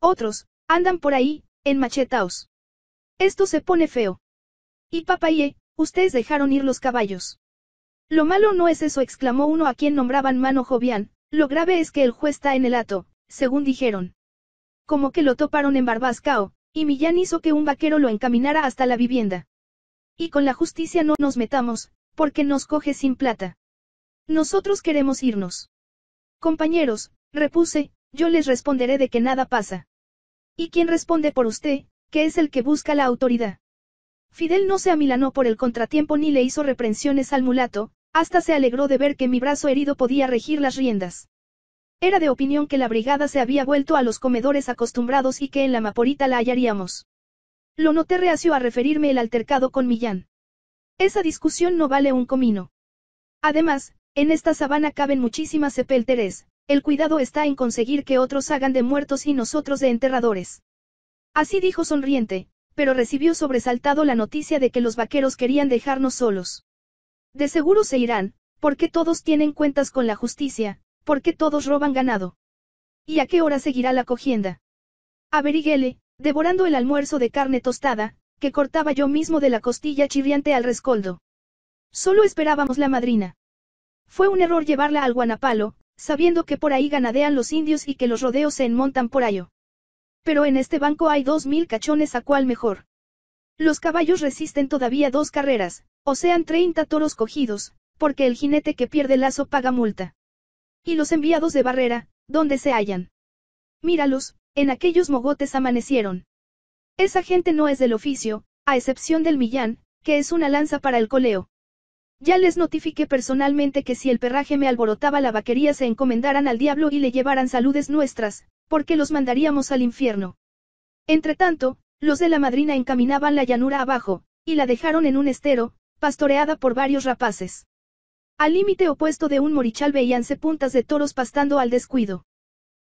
Otros, andan por ahí, en machetaos. Esto se pone feo. Y papayé, ustedes dejaron ir los caballos. Lo malo no es eso, exclamó uno a quien nombraban mano jovian, lo grave es que el juez está en el ato, según dijeron. Como que lo toparon en Barbascao, y Millán hizo que un vaquero lo encaminara hasta la vivienda. Y con la justicia no nos metamos, porque nos coge sin plata. Nosotros queremos irnos. Compañeros, repuse, yo les responderé de que nada pasa. ¿Y quién responde por usted, que es el que busca la autoridad? Fidel no se amilanó por el contratiempo ni le hizo reprensiones al mulato, hasta se alegró de ver que mi brazo herido podía regir las riendas. Era de opinión que la brigada se había vuelto a los comedores acostumbrados y que en la maporita la hallaríamos. Lo noté reacio a referirme el altercado con Millán. Esa discusión no vale un comino. Además, en esta sabana caben muchísimas sepelteres, el cuidado está en conseguir que otros hagan de muertos y nosotros de enterradores. Así dijo sonriente, pero recibió sobresaltado la noticia de que los vaqueros querían dejarnos solos. De seguro se irán, porque todos tienen cuentas con la justicia, porque todos roban ganado. ¿Y a qué hora seguirá la cogienda? Averiguéle, devorando el almuerzo de carne tostada, que cortaba yo mismo de la costilla chirriante al rescoldo. Solo esperábamos la madrina. Fue un error llevarla al Guanapalo, sabiendo que por ahí ganadean los indios y que los rodeos se enmontan por ayo. Pero en este banco hay dos mil cachones a cual mejor. Los caballos resisten todavía dos carreras, o sean 30 toros cogidos, porque el jinete que pierde lazo paga multa. Y los enviados de barrera, ¿dónde se hallan? Míralos, en aquellos mogotes amanecieron. Esa gente no es del oficio, a excepción del Millán, que es una lanza para el coleo. Ya les notifiqué personalmente que si el perraje me alborotaba la vaquería se encomendaran al diablo y le llevaran saludes nuestras, porque los mandaríamos al infierno. Entretanto, los de la madrina encaminaban la llanura abajo, y la dejaron en un estero, pastoreada por varios rapaces. Al límite opuesto de un morichal veíanse puntas de toros pastando al descuido.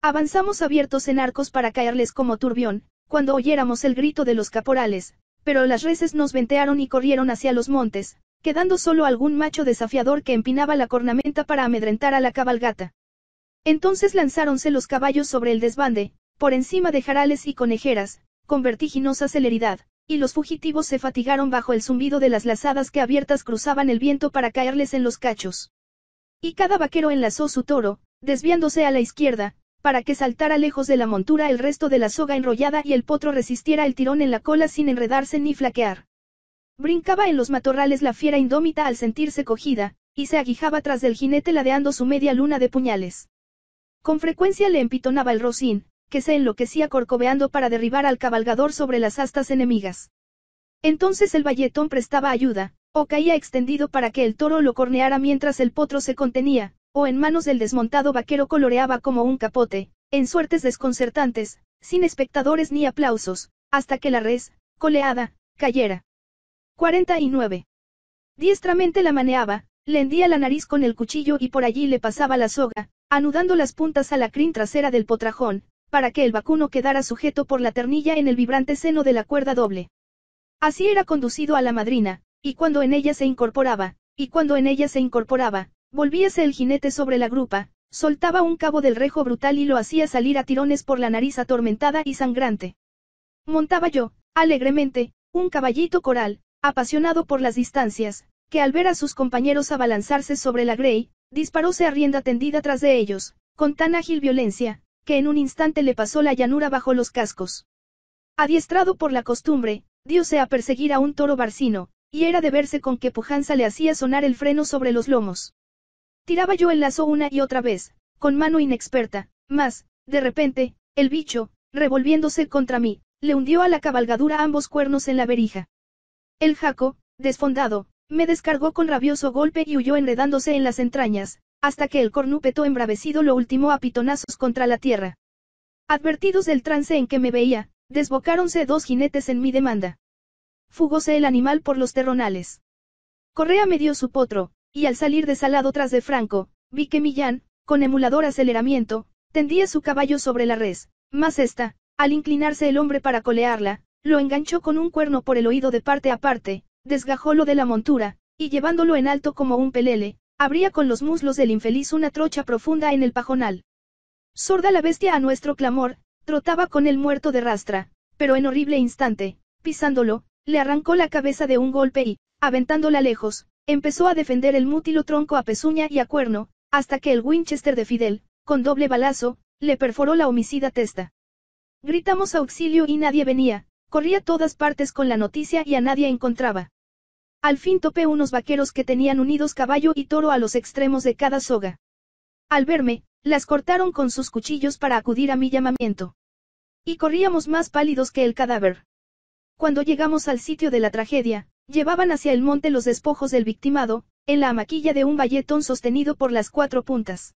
Avanzamos abiertos en arcos para caerles como turbión, cuando oyéramos el grito de los caporales, pero las reses nos ventearon y corrieron hacia los montes, quedando solo algún macho desafiador que empinaba la cornamenta para amedrentar a la cabalgata. Entonces lanzáronse los caballos sobre el desbande, por encima de jarales y conejeras, con vertiginosa celeridad, y los fugitivos se fatigaron bajo el zumbido de las lazadas que abiertas cruzaban el viento para caerles en los cachos. Y cada vaquero enlazó su toro, desviándose a la izquierda, para que saltara lejos de la montura el resto de la soga enrollada y el potro resistiera el tirón en la cola sin enredarse ni flaquear. Brincaba en los matorrales la fiera indómita al sentirse cogida, y se aguijaba tras del jinete ladeando su media luna de puñales. Con frecuencia le empitonaba el rocín, que se enloquecía corcoveando para derribar al cabalgador sobre las astas enemigas. Entonces el valletón prestaba ayuda, o caía extendido para que el toro lo corneara mientras el potro se contenía, o en manos del desmontado vaquero coloreaba como un capote, en suertes desconcertantes, sin espectadores ni aplausos, hasta que la res, coleada, cayera. 49. Diestramente la maneaba, le hendía la nariz con el cuchillo y por allí le pasaba la soga, anudando las puntas a la crin trasera del potrajón, para que el vacuno quedara sujeto por la ternilla en el vibrante seno de la cuerda doble. Así era conducido a la madrina, y cuando en ella se incorporaba, y cuando en ella se incorporaba, volvíase el jinete sobre la grupa, soltaba un cabo del rejo brutal y lo hacía salir a tirones por la nariz atormentada y sangrante. Montaba yo, alegremente, un caballito coral, apasionado por las distancias, que al ver a sus compañeros abalanzarse sobre la Grey, disparóse a rienda tendida tras de ellos, con tan ágil violencia, que en un instante le pasó la llanura bajo los cascos. Adiestrado por la costumbre, diose a perseguir a un toro barcino, y era de verse con qué pujanza le hacía sonar el freno sobre los lomos. Tiraba yo el lazo una y otra vez, con mano inexperta, mas, de repente, el bicho, revolviéndose contra mí, le hundió a la cabalgadura ambos cuernos en la verija. El jaco, desfondado, me descargó con rabioso golpe y huyó enredándose en las entrañas, hasta que el cornúpeto embravecido lo ultimó a pitonazos contra la tierra. Advertidos del trance en que me veía, desbocáronse dos jinetes en mi demanda. Fugóse el animal por los terronales. Correa me dio su potro, y al salir desalado tras de Franco, vi que Millán, con emulador aceleramiento, tendía su caballo sobre la res, mas ésta, al inclinarse el hombre para colearla, lo enganchó con un cuerno por el oído de parte a parte, desgajólo de la montura, y llevándolo en alto como un pelele, Abría con los muslos del infeliz una trocha profunda en el pajonal. Sorda la bestia a nuestro clamor, trotaba con el muerto de rastra, pero en horrible instante, pisándolo, le arrancó la cabeza de un golpe y, aventándola lejos, empezó a defender el mútilo tronco a pezuña y a cuerno, hasta que el Winchester de Fidel, con doble balazo, le perforó la homicida testa. Gritamos auxilio y nadie venía, corría todas partes con la noticia y a nadie encontraba. Al fin topé unos vaqueros que tenían unidos caballo y toro a los extremos de cada soga. Al verme, las cortaron con sus cuchillos para acudir a mi llamamiento. Y corríamos más pálidos que el cadáver. Cuando llegamos al sitio de la tragedia, llevaban hacia el monte los despojos del victimado, en la amaquilla de un bayetón sostenido por las cuatro puntas.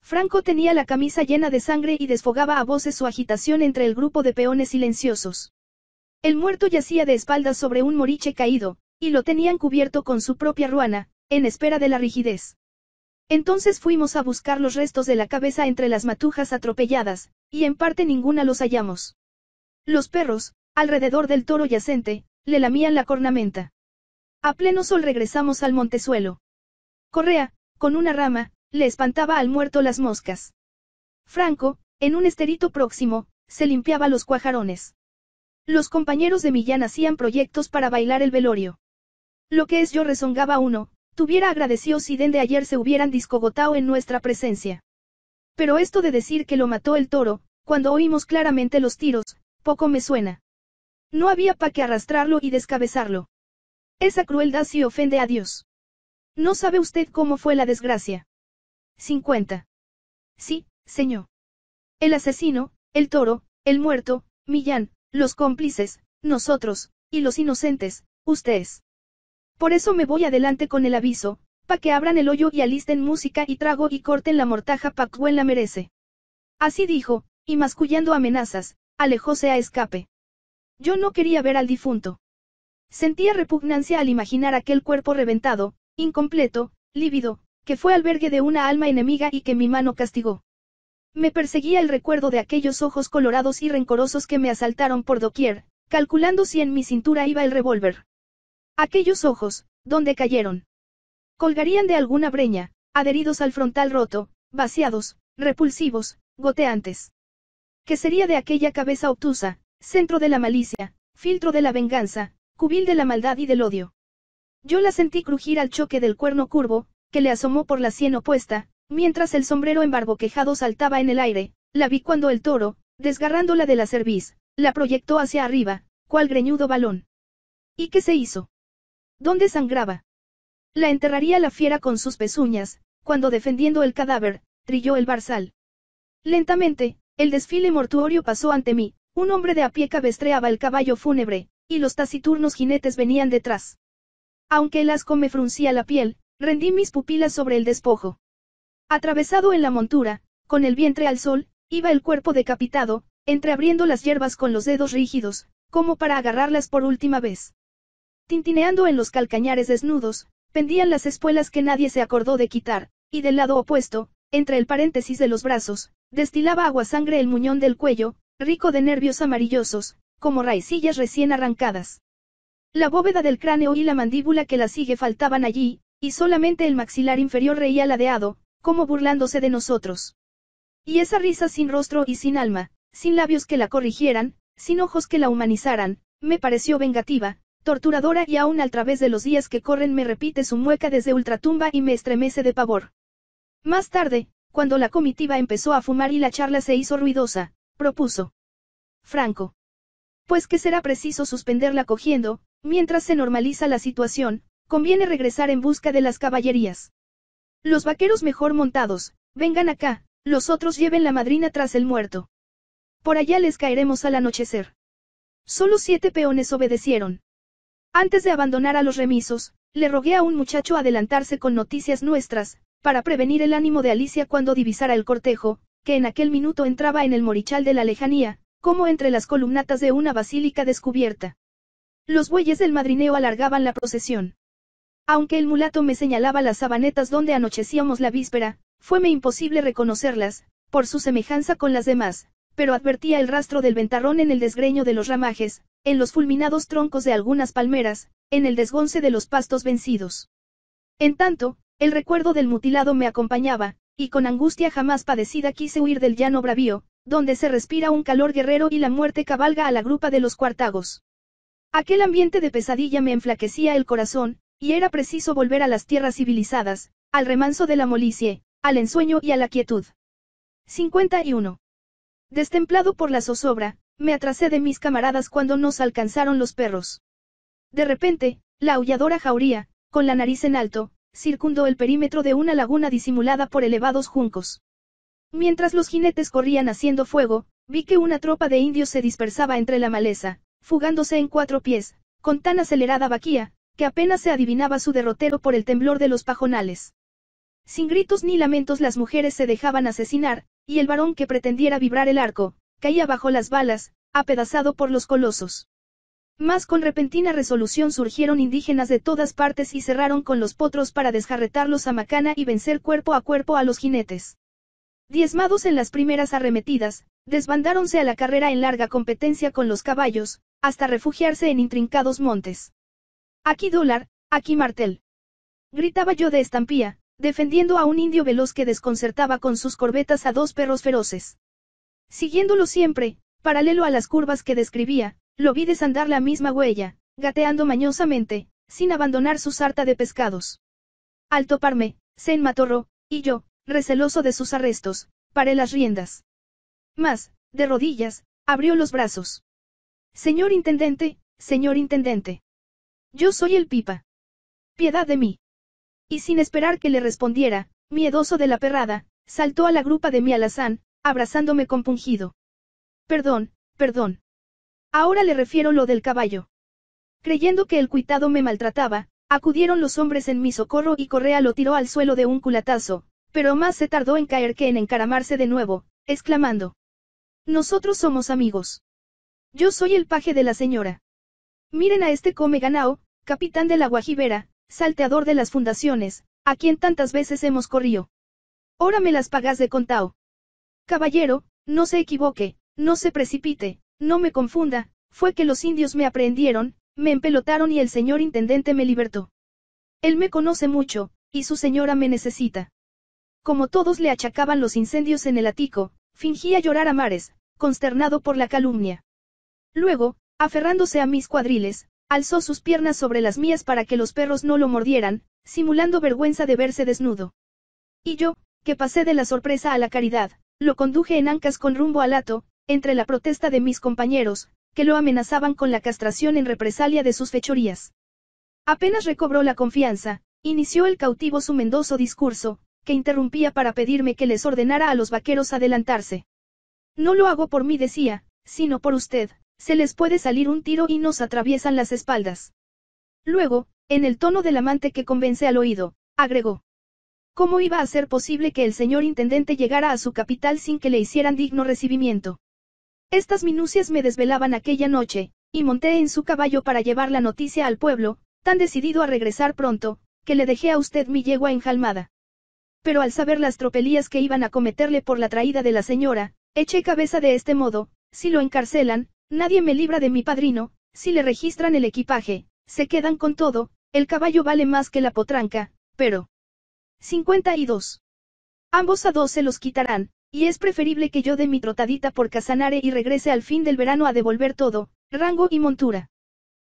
Franco tenía la camisa llena de sangre y desfogaba a voces su agitación entre el grupo de peones silenciosos. El muerto yacía de espaldas sobre un moriche caído, y lo tenían cubierto con su propia ruana, en espera de la rigidez. Entonces fuimos a buscar los restos de la cabeza entre las matujas atropelladas, y en parte ninguna los hallamos. Los perros, alrededor del toro yacente, le lamían la cornamenta. A pleno sol regresamos al montezuelo. Correa, con una rama, le espantaba al muerto las moscas. Franco, en un esterito próximo, se limpiaba los cuajarones. Los compañeros de Millán hacían proyectos para bailar el velorio. Lo que es yo rezongaba uno, tuviera agradecido si den ayer se hubieran discogotado en nuestra presencia. Pero esto de decir que lo mató el toro, cuando oímos claramente los tiros, poco me suena. No había pa' que arrastrarlo y descabezarlo. Esa crueldad sí ofende a Dios. No sabe usted cómo fue la desgracia. 50. Sí, señor. El asesino, el toro, el muerto, Millán, los cómplices, nosotros, y los inocentes, ustedes. Por eso me voy adelante con el aviso, pa' que abran el hoyo y alisten música y trago y corten la mortaja pa' cuen la merece. Así dijo, y mascullando amenazas, alejóse a escape. Yo no quería ver al difunto. Sentía repugnancia al imaginar aquel cuerpo reventado, incompleto, lívido, que fue albergue de una alma enemiga y que mi mano castigó. Me perseguía el recuerdo de aquellos ojos colorados y rencorosos que me asaltaron por doquier, calculando si en mi cintura iba el revólver. Aquellos ojos, donde cayeron? Colgarían de alguna breña, adheridos al frontal roto, vaciados, repulsivos, goteantes. ¿Qué sería de aquella cabeza obtusa, centro de la malicia, filtro de la venganza, cubil de la maldad y del odio? Yo la sentí crujir al choque del cuerno curvo, que le asomó por la sien opuesta, mientras el sombrero embarboquejado saltaba en el aire, la vi cuando el toro, desgarrándola de la cerviz, la proyectó hacia arriba, cual greñudo balón. ¿Y qué se hizo? Dónde sangraba. La enterraría la fiera con sus pezuñas, cuando defendiendo el cadáver, trilló el barzal. Lentamente, el desfile mortuorio pasó ante mí, un hombre de a pie cabestreaba el caballo fúnebre, y los taciturnos jinetes venían detrás. Aunque el asco me fruncía la piel, rendí mis pupilas sobre el despojo. Atravesado en la montura, con el vientre al sol, iba el cuerpo decapitado, entreabriendo las hierbas con los dedos rígidos, como para agarrarlas por última vez. Tintineando en los calcañares desnudos, pendían las espuelas que nadie se acordó de quitar, y del lado opuesto, entre el paréntesis de los brazos, destilaba agua sangre el muñón del cuello, rico de nervios amarillosos, como raicillas recién arrancadas. La bóveda del cráneo y la mandíbula que la sigue faltaban allí, y solamente el maxilar inferior reía ladeado, como burlándose de nosotros. Y esa risa sin rostro y sin alma, sin labios que la corrigieran, sin ojos que la humanizaran, me pareció vengativa, torturadora y aún al través de los días que corren me repite su mueca desde ultratumba y me estremece de pavor. Más tarde, cuando la comitiva empezó a fumar y la charla se hizo ruidosa, propuso. Franco. Pues que será preciso suspenderla cogiendo, mientras se normaliza la situación, conviene regresar en busca de las caballerías. Los vaqueros mejor montados, vengan acá, los otros lleven la madrina tras el muerto. Por allá les caeremos al anochecer. Solo siete peones obedecieron. Antes de abandonar a los remisos, le rogué a un muchacho adelantarse con noticias nuestras, para prevenir el ánimo de Alicia cuando divisara el cortejo, que en aquel minuto entraba en el morichal de la lejanía, como entre las columnatas de una basílica descubierta. Los bueyes del madrineo alargaban la procesión. Aunque el mulato me señalaba las sabanetas donde anochecíamos la víspera, fueme imposible reconocerlas, por su semejanza con las demás, pero advertía el rastro del ventarrón en el desgreño de los ramajes, en los fulminados troncos de algunas palmeras, en el desgonce de los pastos vencidos. En tanto, el recuerdo del mutilado me acompañaba, y con angustia jamás padecida quise huir del llano bravío, donde se respira un calor guerrero y la muerte cabalga a la grupa de los cuartagos. Aquel ambiente de pesadilla me enflaquecía el corazón, y era preciso volver a las tierras civilizadas, al remanso de la molicie, al ensueño y a la quietud. 51. Destemplado por la zozobra, me atrasé de mis camaradas cuando nos alcanzaron los perros. De repente, la aulladora jauría, con la nariz en alto, circundó el perímetro de una laguna disimulada por elevados juncos. Mientras los jinetes corrían haciendo fuego, vi que una tropa de indios se dispersaba entre la maleza, fugándose en cuatro pies, con tan acelerada vaquía, que apenas se adivinaba su derrotero por el temblor de los pajonales. Sin gritos ni lamentos las mujeres se dejaban asesinar, y el varón que pretendiera vibrar el arco, caía bajo las balas, apedazado por los colosos. Más con repentina resolución surgieron indígenas de todas partes y cerraron con los potros para desjarretarlos a Macana y vencer cuerpo a cuerpo a los jinetes. Diezmados en las primeras arremetidas, desbandáronse a la carrera en larga competencia con los caballos, hasta refugiarse en intrincados montes. Aquí dólar, aquí martel. Gritaba yo de estampía, defendiendo a un indio veloz que desconcertaba con sus corbetas a dos perros feroces. Siguiéndolo siempre, paralelo a las curvas que describía, lo vi desandar la misma huella, gateando mañosamente, sin abandonar su sarta de pescados. Al toparme, se enmatorró, y yo, receloso de sus arrestos, paré las riendas. Mas, de rodillas, abrió los brazos. Señor Intendente, señor Intendente. Yo soy el pipa. Piedad de mí. Y sin esperar que le respondiera, miedoso de la perrada, saltó a la grupa de mi alazán, abrazándome compungido. Perdón, perdón. Ahora le refiero lo del caballo. Creyendo que el cuitado me maltrataba, acudieron los hombres en mi socorro y Correa lo tiró al suelo de un culatazo, pero más se tardó en caer que en encaramarse de nuevo, exclamando. Nosotros somos amigos. Yo soy el paje de la señora. Miren a este come ganao, capitán de la Guajibera, salteador de las fundaciones, a quien tantas veces hemos corrido. Ahora me las pagas de contao. Caballero, no se equivoque, no se precipite, no me confunda, fue que los indios me aprehendieron, me empelotaron y el señor intendente me libertó. Él me conoce mucho, y su señora me necesita. Como todos le achacaban los incendios en el ático, fingía llorar a mares, consternado por la calumnia. Luego, aferrándose a mis cuadriles, alzó sus piernas sobre las mías para que los perros no lo mordieran, simulando vergüenza de verse desnudo. Y yo, que pasé de la sorpresa a la caridad, lo conduje en ancas con rumbo alato, entre la protesta de mis compañeros, que lo amenazaban con la castración en represalia de sus fechorías. Apenas recobró la confianza, inició el cautivo su mendoso discurso, que interrumpía para pedirme que les ordenara a los vaqueros adelantarse. No lo hago por mí decía, sino por usted, se les puede salir un tiro y nos atraviesan las espaldas. Luego, en el tono del amante que convence al oído, agregó. ¿Cómo iba a ser posible que el señor intendente llegara a su capital sin que le hicieran digno recibimiento? Estas minucias me desvelaban aquella noche, y monté en su caballo para llevar la noticia al pueblo, tan decidido a regresar pronto, que le dejé a usted mi yegua enjalmada. Pero al saber las tropelías que iban a cometerle por la traída de la señora, eché cabeza de este modo, si lo encarcelan, nadie me libra de mi padrino, si le registran el equipaje, se quedan con todo, el caballo vale más que la potranca, pero... 52. Ambos a dos se los quitarán, y es preferible que yo dé mi trotadita por Casanare y regrese al fin del verano a devolver todo, rango y montura.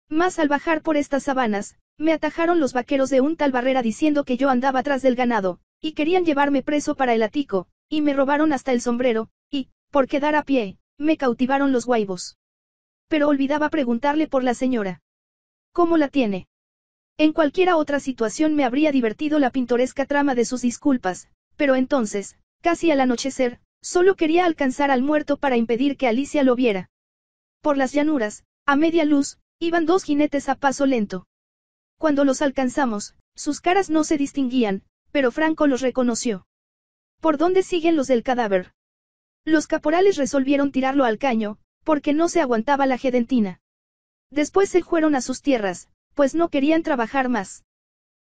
Más al bajar por estas sabanas, me atajaron los vaqueros de un tal barrera diciendo que yo andaba atrás del ganado, y querían llevarme preso para el atico, y me robaron hasta el sombrero, y, por quedar a pie, me cautivaron los guaibos. Pero olvidaba preguntarle por la señora. ¿Cómo la tiene? En cualquiera otra situación me habría divertido la pintoresca trama de sus disculpas, pero entonces, casi al anochecer, solo quería alcanzar al muerto para impedir que Alicia lo viera. Por las llanuras, a media luz, iban dos jinetes a paso lento. Cuando los alcanzamos, sus caras no se distinguían, pero Franco los reconoció. ¿Por dónde siguen los del cadáver? Los caporales resolvieron tirarlo al caño, porque no se aguantaba la gedentina. Después se fueron a sus tierras, pues no querían trabajar más.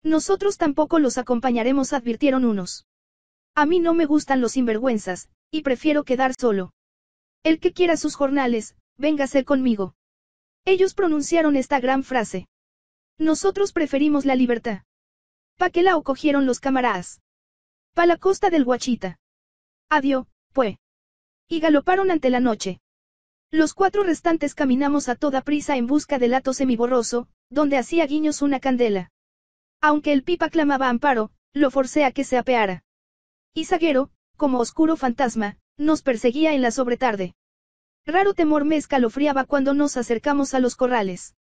Nosotros tampoco los acompañaremos, advirtieron unos. A mí no me gustan los sinvergüenzas, y prefiero quedar solo. El que quiera sus jornales, véngase conmigo. Ellos pronunciaron esta gran frase. Nosotros preferimos la libertad. Pa' que cogieron los camaradas. Pa' la costa del guachita Adiós, pues. Y galoparon ante la noche. Los cuatro restantes caminamos a toda prisa en busca del hato semiborroso, donde hacía guiños una candela. Aunque el pipa clamaba amparo, lo forcé a que se apeara. Y Zaguero, como oscuro fantasma, nos perseguía en la sobretarde. Raro temor me escalofriaba cuando nos acercamos a los corrales.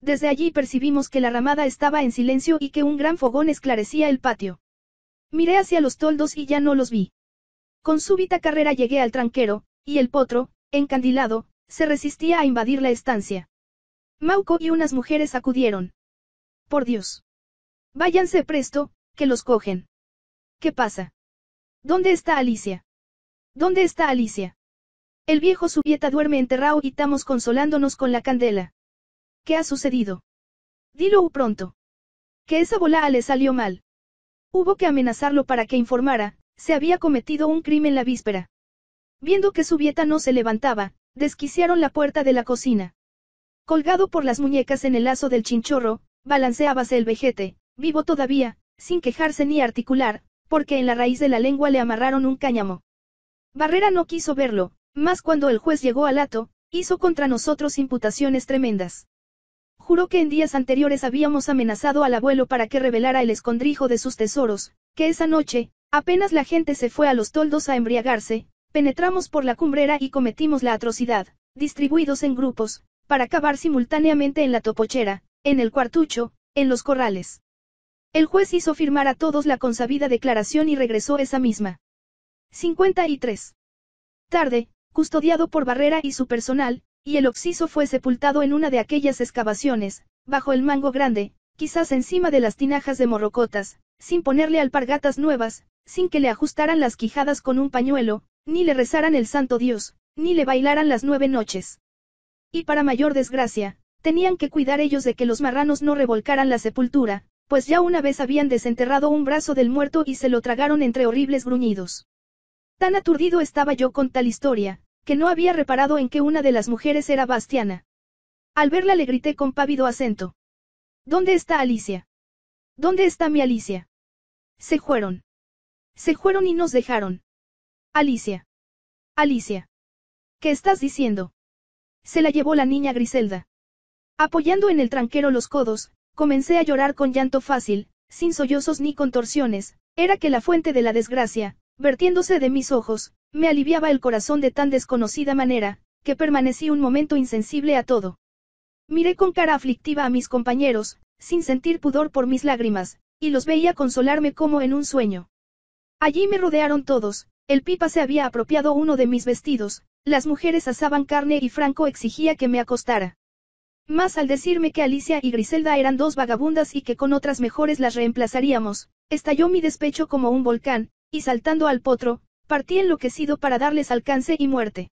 Desde allí percibimos que la ramada estaba en silencio y que un gran fogón esclarecía el patio. Miré hacia los toldos y ya no los vi. Con súbita carrera llegué al tranquero, y el potro, encandilado, se resistía a invadir la estancia. Mauco y unas mujeres acudieron. Por Dios. Váyanse presto, que los cogen. ¿Qué pasa? ¿Dónde está Alicia? ¿Dónde está Alicia? El viejo Subieta duerme enterrado y estamos consolándonos con la candela. ¿Qué ha sucedido? Dilo pronto. Que esa bola le salió mal. Hubo que amenazarlo para que informara, se había cometido un crimen la víspera. Viendo que Subieta no se levantaba, desquiciaron la puerta de la cocina. Colgado por las muñecas en el lazo del chinchorro, balanceábase el vejete, vivo todavía, sin quejarse ni articular, porque en la raíz de la lengua le amarraron un cáñamo. Barrera no quiso verlo, más cuando el juez llegó al hato, hizo contra nosotros imputaciones tremendas. Juró que en días anteriores habíamos amenazado al abuelo para que revelara el escondrijo de sus tesoros, que esa noche, apenas la gente se fue a los toldos a embriagarse, penetramos por la cumbrera y cometimos la atrocidad, distribuidos en grupos, para acabar simultáneamente en la topochera, en el cuartucho, en los corrales. El juez hizo firmar a todos la consabida declaración y regresó esa misma. 53. Tarde, custodiado por Barrera y su personal, y el occiso fue sepultado en una de aquellas excavaciones, bajo el mango grande, quizás encima de las tinajas de morrocotas, sin ponerle alpargatas nuevas, sin que le ajustaran las quijadas con un pañuelo, ni le rezaran el santo Dios, ni le bailaran las nueve noches. Y para mayor desgracia, tenían que cuidar ellos de que los marranos no revolcaran la sepultura, pues ya una vez habían desenterrado un brazo del muerto y se lo tragaron entre horribles gruñidos. Tan aturdido estaba yo con tal historia, que no había reparado en que una de las mujeres era Bastiana. Al verla le grité con pávido acento. ¿Dónde está Alicia? ¿Dónde está mi Alicia? Se fueron. Se fueron y nos dejaron. Alicia. Alicia. ¿Qué estás diciendo? Se la llevó la niña Griselda. Apoyando en el tranquero los codos, comencé a llorar con llanto fácil, sin sollozos ni contorsiones, era que la fuente de la desgracia, vertiéndose de mis ojos, me aliviaba el corazón de tan desconocida manera, que permanecí un momento insensible a todo. Miré con cara aflictiva a mis compañeros, sin sentir pudor por mis lágrimas, y los veía consolarme como en un sueño. Allí me rodearon todos, el pipa se había apropiado uno de mis vestidos, las mujeres asaban carne y Franco exigía que me acostara. Más al decirme que Alicia y Griselda eran dos vagabundas y que con otras mejores las reemplazaríamos, estalló mi despecho como un volcán, y saltando al potro, partí enloquecido para darles alcance y muerte.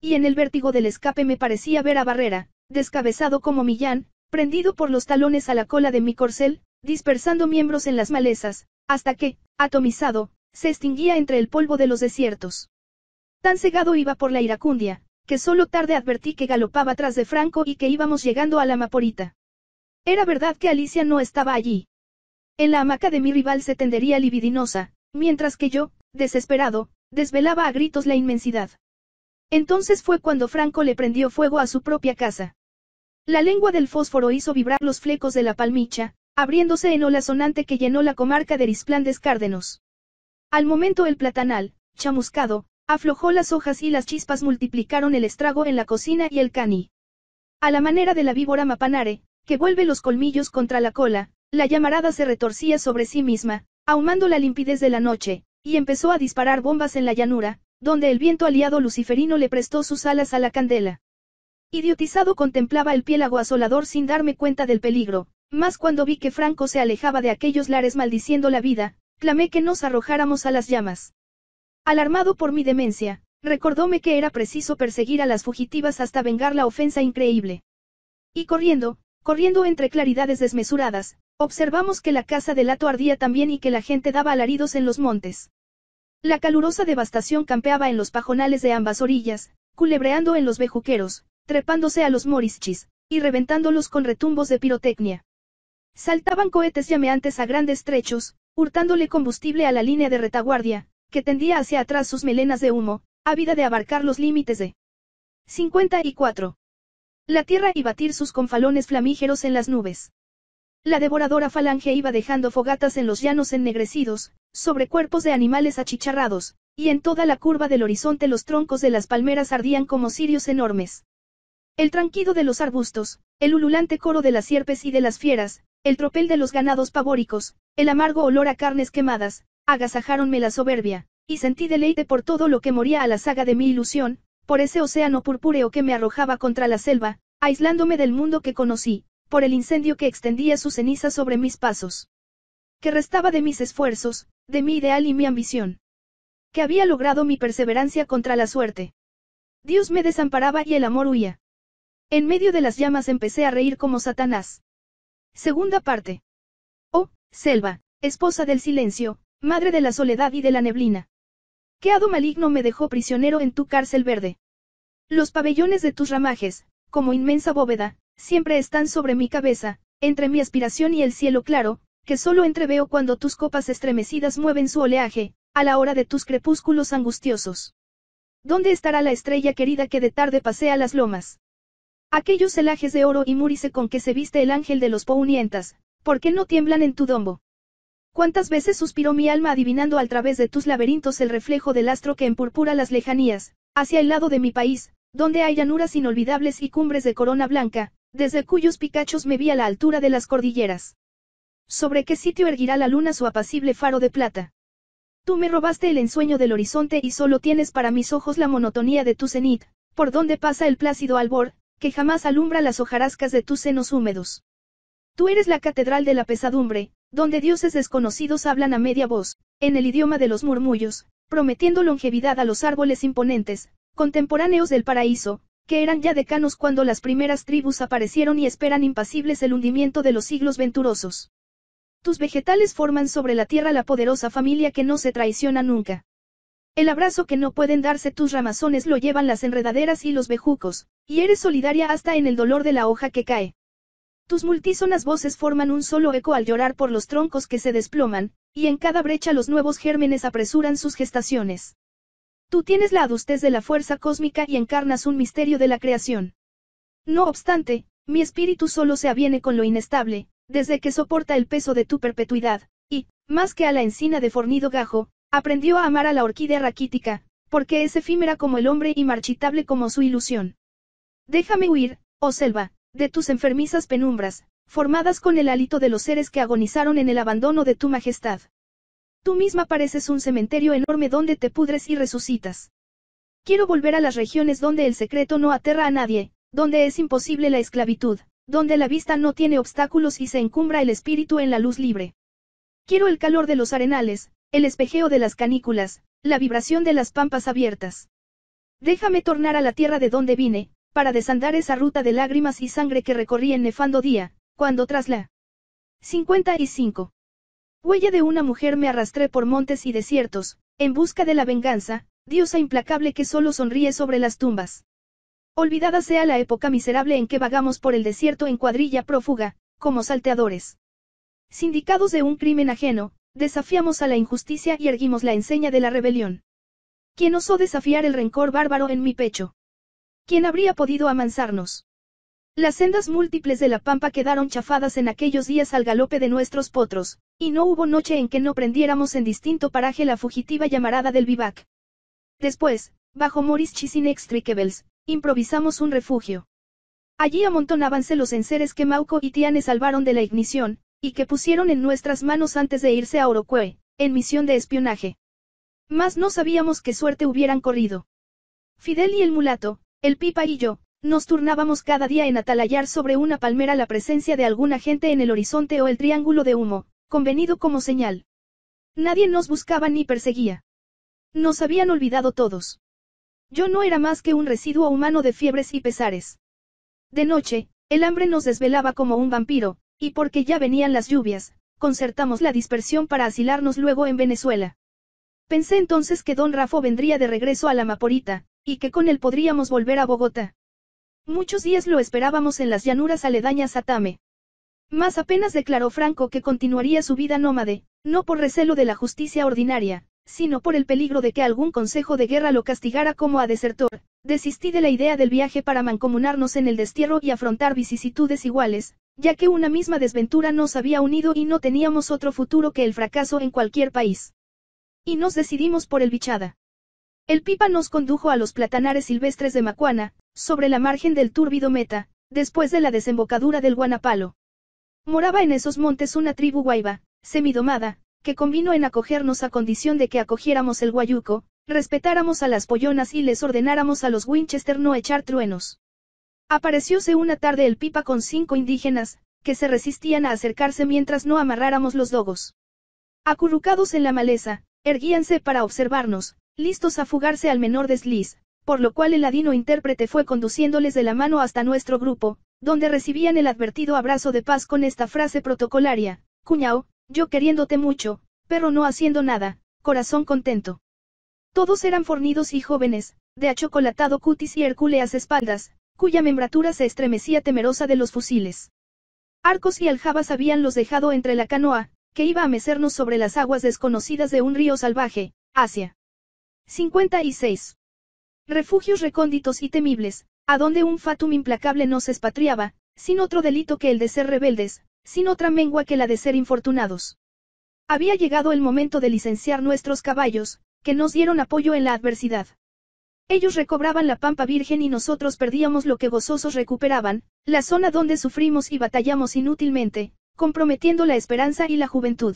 Y en el vértigo del escape me parecía ver a Barrera, descabezado como Millán, prendido por los talones a la cola de mi corcel, dispersando miembros en las malezas, hasta que, atomizado, se extinguía entre el polvo de los desiertos. Tan cegado iba por la iracundia, que solo tarde advertí que galopaba tras de Franco y que íbamos llegando a la Maporita. Era verdad que Alicia no estaba allí. En la hamaca de mi rival se tendería libidinosa, mientras que yo, desesperado, desvelaba a gritos la inmensidad. Entonces fue cuando Franco le prendió fuego a su propia casa. La lengua del fósforo hizo vibrar los flecos de la palmicha, abriéndose en ola sonante que llenó la comarca de Risplandes Cárdenos. Al momento el platanal, chamuscado, Aflojó las hojas y las chispas multiplicaron el estrago en la cocina y el cani. A la manera de la víbora mapanare, que vuelve los colmillos contra la cola, la llamarada se retorcía sobre sí misma, ahumando la limpidez de la noche, y empezó a disparar bombas en la llanura, donde el viento aliado luciferino le prestó sus alas a la candela. Idiotizado contemplaba el piélago asolador sin darme cuenta del peligro, más cuando vi que Franco se alejaba de aquellos lares maldiciendo la vida, clamé que nos arrojáramos a las llamas. Alarmado por mi demencia, recordóme que era preciso perseguir a las fugitivas hasta vengar la ofensa increíble. Y corriendo, corriendo entre claridades desmesuradas, observamos que la casa del hato ardía también y que la gente daba alaridos en los montes. La calurosa devastación campeaba en los pajonales de ambas orillas, culebreando en los bejuqueros, trepándose a los morischis, y reventándolos con retumbos de pirotecnia. Saltaban cohetes llameantes a grandes trechos, hurtándole combustible a la línea de retaguardia, que tendía hacia atrás sus melenas de humo, ávida de abarcar los límites de 54. La tierra y batir sus confalones flamígeros en las nubes. La devoradora falange iba dejando fogatas en los llanos ennegrecidos, sobre cuerpos de animales achicharrados, y en toda la curva del horizonte los troncos de las palmeras ardían como cirios enormes. El tranquilo de los arbustos, el ululante coro de las sierpes y de las fieras, el tropel de los ganados pavóricos, el amargo olor a carnes quemadas, Agasajáronme la soberbia, y sentí deleite por todo lo que moría a la saga de mi ilusión, por ese océano purpúreo que me arrojaba contra la selva, aislándome del mundo que conocí, por el incendio que extendía su ceniza sobre mis pasos. Que restaba de mis esfuerzos, de mi ideal y mi ambición. Que había logrado mi perseverancia contra la suerte. Dios me desamparaba y el amor huía. En medio de las llamas empecé a reír como Satanás. Segunda parte. Oh, selva, esposa del silencio, madre de la soledad y de la neblina. ¿Qué hado maligno me dejó prisionero en tu cárcel verde? Los pabellones de tus ramajes, como inmensa bóveda, siempre están sobre mi cabeza, entre mi aspiración y el cielo claro, que solo entreveo cuando tus copas estremecidas mueven su oleaje, a la hora de tus crepúsculos angustiosos. ¿Dónde estará la estrella querida que de tarde pasea las lomas? Aquellos celajes de oro y múrice con que se viste el ángel de los pounientas, ¿por qué no tiemblan en tu dombo? ¿Cuántas veces suspiró mi alma adivinando al través de tus laberintos el reflejo del astro que empurpura las lejanías, hacia el lado de mi país, donde hay llanuras inolvidables y cumbres de corona blanca, desde cuyos picachos me vi a la altura de las cordilleras? ¿Sobre qué sitio erguirá la luna su apacible faro de plata? Tú me robaste el ensueño del horizonte y solo tienes para mis ojos la monotonía de tu cenit, por donde pasa el plácido albor, que jamás alumbra las hojarascas de tus senos húmedos. Tú eres la catedral de la pesadumbre, donde dioses desconocidos hablan a media voz, en el idioma de los murmullos, prometiendo longevidad a los árboles imponentes, contemporáneos del paraíso, que eran ya decanos cuando las primeras tribus aparecieron y esperan impasibles el hundimiento de los siglos venturosos. Tus vegetales forman sobre la tierra la poderosa familia que no se traiciona nunca. El abrazo que no pueden darse tus ramazones lo llevan las enredaderas y los bejucos, y eres solidaria hasta en el dolor de la hoja que cae. Tus multísonas voces forman un solo eco al llorar por los troncos que se desploman, y en cada brecha los nuevos gérmenes apresuran sus gestaciones. Tú tienes la adustez de la fuerza cósmica y encarnas un misterio de la creación. No obstante, mi espíritu solo se aviene con lo inestable, desde que soporta el peso de tu perpetuidad, y, más que a la encina de fornido gajo, aprendió a amar a la orquídea raquítica, porque es efímera como el hombre y marchitable como su ilusión. Déjame huir, oh selva, de tus enfermizas penumbras, formadas con el hálito de los seres que agonizaron en el abandono de tu majestad. Tú misma pareces un cementerio enorme donde te pudres y resucitas. Quiero volver a las regiones donde el secreto no aterra a nadie, donde es imposible la esclavitud, donde la vista no tiene obstáculos y se encumbra el espíritu en la luz libre. Quiero el calor de los arenales, el espejeo de las canículas, la vibración de las pampas abiertas. Déjame tornar a la tierra de donde vine, para desandar esa ruta de lágrimas y sangre que recorrí en nefando día, cuando tras la 55. Huella de una mujer me arrastré por montes y desiertos, en busca de la venganza, diosa implacable que solo sonríe sobre las tumbas. Olvidada sea la época miserable en que vagamos por el desierto en cuadrilla prófuga, como salteadores. Sindicados de un crimen ajeno, desafiamos a la injusticia y erguimos la enseña de la rebelión. ¿Quién osó desafiar el rencor bárbaro en mi pecho? ¿Quién habría podido amansarnos? Las sendas múltiples de la pampa quedaron chafadas en aquellos días al galope de nuestros potros, y no hubo noche en que no prendiéramos en distinto paraje la fugitiva llamarada del vivac. Después, bajo Moris Chisinextriquebels, improvisamos un refugio. Allí amontonábanse los enseres que Mauco y Tiane salvaron de la ignición, y que pusieron en nuestras manos antes de irse a Orocue, en misión de espionaje. Mas no sabíamos qué suerte hubieran corrido. Fidel y el mulato, el Pipa y yo, nos turnábamos cada día en atalayar sobre una palmera la presencia de alguna gente en el horizonte o el triángulo de humo, convenido como señal. Nadie nos buscaba ni perseguía. Nos habían olvidado todos. Yo no era más que un residuo humano de fiebres y pesares. De noche, el hambre nos desvelaba como un vampiro, y porque ya venían las lluvias, concertamos la dispersión para asilarnos luego en Venezuela. Pensé entonces que don Rafo vendría de regreso a la Maporita, y que con él podríamos volver a Bogotá. Muchos días lo esperábamos en las llanuras aledañas a Tame. Más apenas declaró Franco que continuaría su vida nómade, no por recelo de la justicia ordinaria, sino por el peligro de que algún consejo de guerra lo castigara como a desertor, desistí de la idea del viaje para mancomunarnos en el destierro y afrontar vicisitudes iguales, ya que una misma desventura nos había unido y no teníamos otro futuro que el fracaso en cualquier país. Y nos decidimos por el Bichada. El pipa nos condujo a los platanares silvestres de Macuana, sobre la margen del túrbido Meta, después de la desembocadura del Guanapalo. Moraba en esos montes una tribu guaiba, semidomada, que convino en acogernos a condición de que acogiéramos el guayuco, respetáramos a las pollonas y les ordenáramos a los Winchester no echar truenos. Aparecióse una tarde el pipa con cinco indígenas, que se resistían a acercarse mientras no amarráramos los dogos. Acurrucados en la maleza, erguíanse para observarnos, listos a fugarse al menor desliz, por lo cual el ladino intérprete fue conduciéndoles de la mano hasta nuestro grupo, donde recibían el advertido abrazo de paz con esta frase protocolaria, cuñao, yo queriéndote mucho, pero no haciendo nada, corazón contento. Todos eran fornidos y jóvenes, de achocolatado cutis y hercúleas espaldas, cuya membratura se estremecía temerosa de los fusiles. Arcos y aljabas habían los dejado entre la canoa, que iba a mecernos sobre las aguas desconocidas de un río salvaje, Asia. 56. Refugios recónditos y temibles, a donde un fatum implacable no se expatriaba, sin otro delito que el de ser rebeldes, sin otra mengua que la de ser infortunados. Había llegado el momento de licenciar nuestros caballos, que nos dieron apoyo en la adversidad. Ellos recobraban la pampa virgen y nosotros perdíamos lo que gozosos recuperaban, la zona donde sufrimos y batallamos inútilmente, comprometiendo la esperanza y la juventud.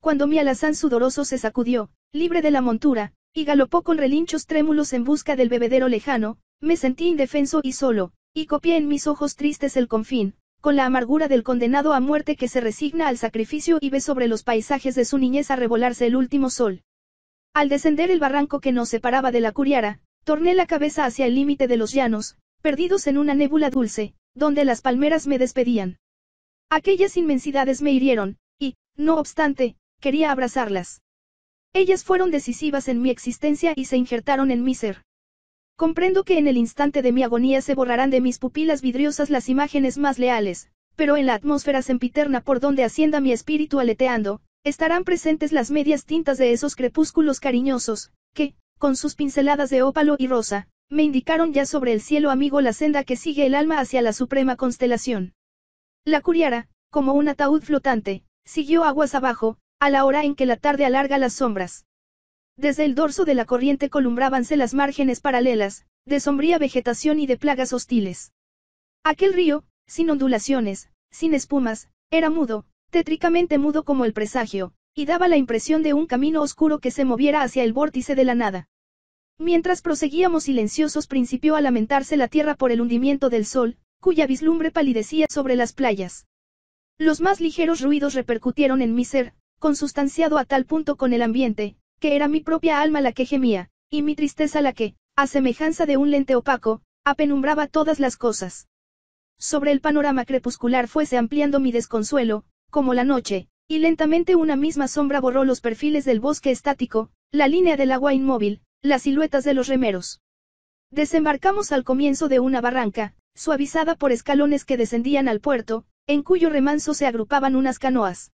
Cuando mi alazán sudoroso se sacudió, libre de la montura, y galopó con relinchos trémulos en busca del bebedero lejano, me sentí indefenso y solo, y copié en mis ojos tristes el confín, con la amargura del condenado a muerte que se resigna al sacrificio y ve sobre los paisajes de su niñez revolarse el último sol. Al descender el barranco que nos separaba de la curiara, torné la cabeza hacia el límite de los llanos, perdidos en una nébula dulce, donde las palmeras me despedían. Aquellas inmensidades me hirieron, y, no obstante, quería abrazarlas. Ellas fueron decisivas en mi existencia y se injertaron en mi ser. Comprendo que en el instante de mi agonía se borrarán de mis pupilas vidriosas las imágenes más leales, pero en la atmósfera sempiterna por donde ascienda mi espíritu aleteando, estarán presentes las medias tintas de esos crepúsculos cariñosos, que, con sus pinceladas de ópalo y rosa, me indicaron ya sobre el cielo amigo la senda que sigue el alma hacia la suprema constelación. La curiara, como un ataúd flotante, siguió aguas abajo, a la hora en que la tarde alarga las sombras. Desde el dorso de la corriente columbrábanse las márgenes paralelas, de sombría vegetación y de plagas hostiles. Aquel río, sin ondulaciones, sin espumas, era mudo, tétricamente mudo como el presagio, y daba la impresión de un camino oscuro que se moviera hacia el vórtice de la nada. Mientras proseguíamos silenciosos principió a lamentarse la tierra por el hundimiento del sol, cuya vislumbre palidecía sobre las playas. Los más ligeros ruidos repercutieron en mi ser, consustanciado a tal punto con el ambiente, que era mi propia alma la que gemía, y mi tristeza la que, a semejanza de un lente opaco, apenumbraba todas las cosas. Sobre el panorama crepuscular fuese ampliando mi desconsuelo, como la noche, y lentamente una misma sombra borró los perfiles del bosque estático, la línea del agua inmóvil, las siluetas de los remeros. Desembarcamos al comienzo de una barranca, suavizada por escalones que descendían al puerto, en cuyo remanso se agrupaban unas canoas.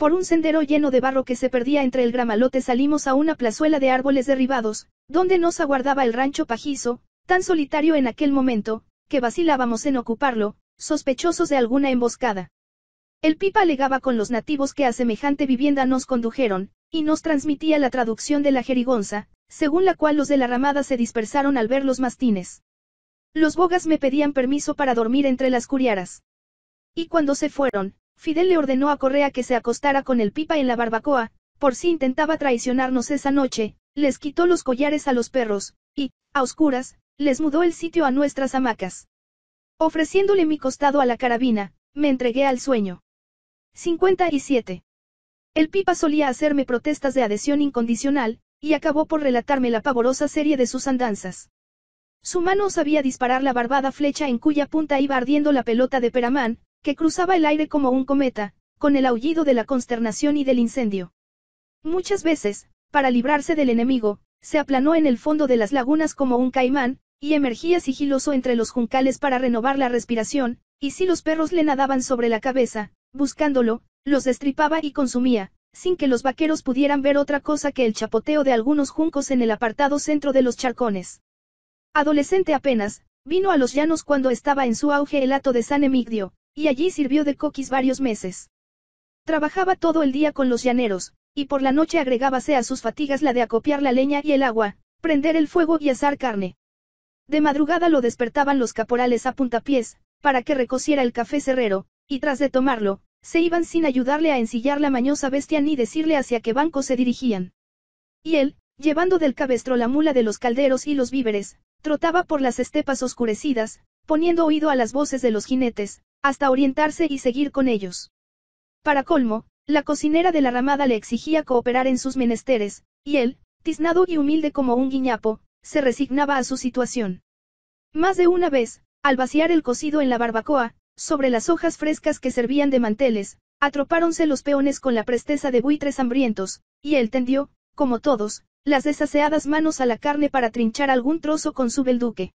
Por un sendero lleno de barro que se perdía entre el gramalote salimos a una plazuela de árboles derribados, donde nos aguardaba el rancho pajizo, tan solitario en aquel momento, que vacilábamos en ocuparlo, sospechosos de alguna emboscada. El pipa alegaba con los nativos que a semejante vivienda nos condujeron, y nos transmitía la traducción de la jerigonza, según la cual los de la ramada se dispersaron al ver los mastines. Los bogas me pedían permiso para dormir entre las curiaras. Y cuando se fueron, Fidel le ordenó a Correa que se acostara con el pipa en la barbacoa, por si intentaba traicionarnos esa noche, les quitó los collares a los perros, y, a oscuras, les mudó el sitio a nuestras hamacas. Ofreciéndole mi costado a la carabina, me entregué al sueño. 57. El pipa solía hacerme protestas de adhesión incondicional, y acabó por relatarme la pavorosa serie de sus andanzas. Su mano sabía disparar la barbada flecha en cuya punta iba ardiendo la pelota de Peramán, que cruzaba el aire como un cometa, con el aullido de la consternación y del incendio. Muchas veces, para librarse del enemigo, se aplanó en el fondo de las lagunas como un caimán, y emergía sigiloso entre los juncales para renovar la respiración, y si los perros le nadaban sobre la cabeza, buscándolo, los estripaba y consumía, sin que los vaqueros pudieran ver otra cosa que el chapoteo de algunos juncos en el apartado centro de los charcones. Adolescente apenas, vino a los llanos cuando estaba en su auge el hato de San Emigdio, y allí sirvió de coquis varios meses. Trabajaba todo el día con los llaneros, y por la noche agregábase a sus fatigas la de acopiar la leña y el agua, prender el fuego y asar carne. De madrugada lo despertaban los caporales a puntapiés, para que recociera el café cerrero, y tras de tomarlo, se iban sin ayudarle a ensillar la mañosa bestia ni decirle hacia qué banco se dirigían. Y él, llevando del cabestro la mula de los calderos y los víveres, trotaba por las estepas oscurecidas, poniendo oído a las voces de los jinetes, hasta orientarse y seguir con ellos. Para colmo, la cocinera de la ramada le exigía cooperar en sus menesteres, y él, tiznado y humilde como un guiñapo, se resignaba a su situación. Más de una vez, al vaciar el cocido en la barbacoa, sobre las hojas frescas que servían de manteles, atropáronse los peones con la presteza de buitres hambrientos, y él tendió, como todos, las desaseadas manos a la carne para trinchar algún trozo con su belduque.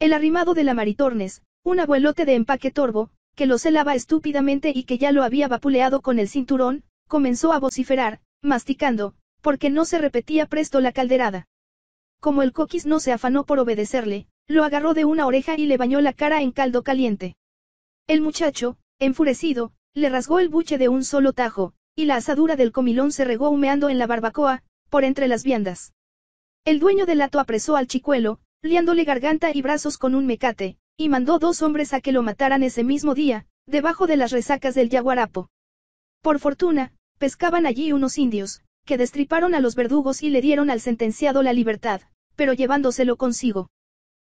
El arrimado de la Maritornes, un abuelote de empaque torvo, que lo celaba estúpidamente y que ya lo había vapuleado con el cinturón, comenzó a vociferar, masticando, porque no se repetía presto la calderada. Como el coquis no se afanó por obedecerle, lo agarró de una oreja y le bañó la cara en caldo caliente. El muchacho, enfurecido, le rasgó el buche de un solo tajo, y la asadura del comilón se regó humeando en la barbacoa, por entre las viandas. El dueño del ato apresó al chicuelo, liándole garganta y brazos con un mecate, y mandó dos hombres a que lo mataran ese mismo día, debajo de las resacas del Yaguarapo. Por fortuna, pescaban allí unos indios, que destriparon a los verdugos y le dieron al sentenciado la libertad, pero llevándoselo consigo.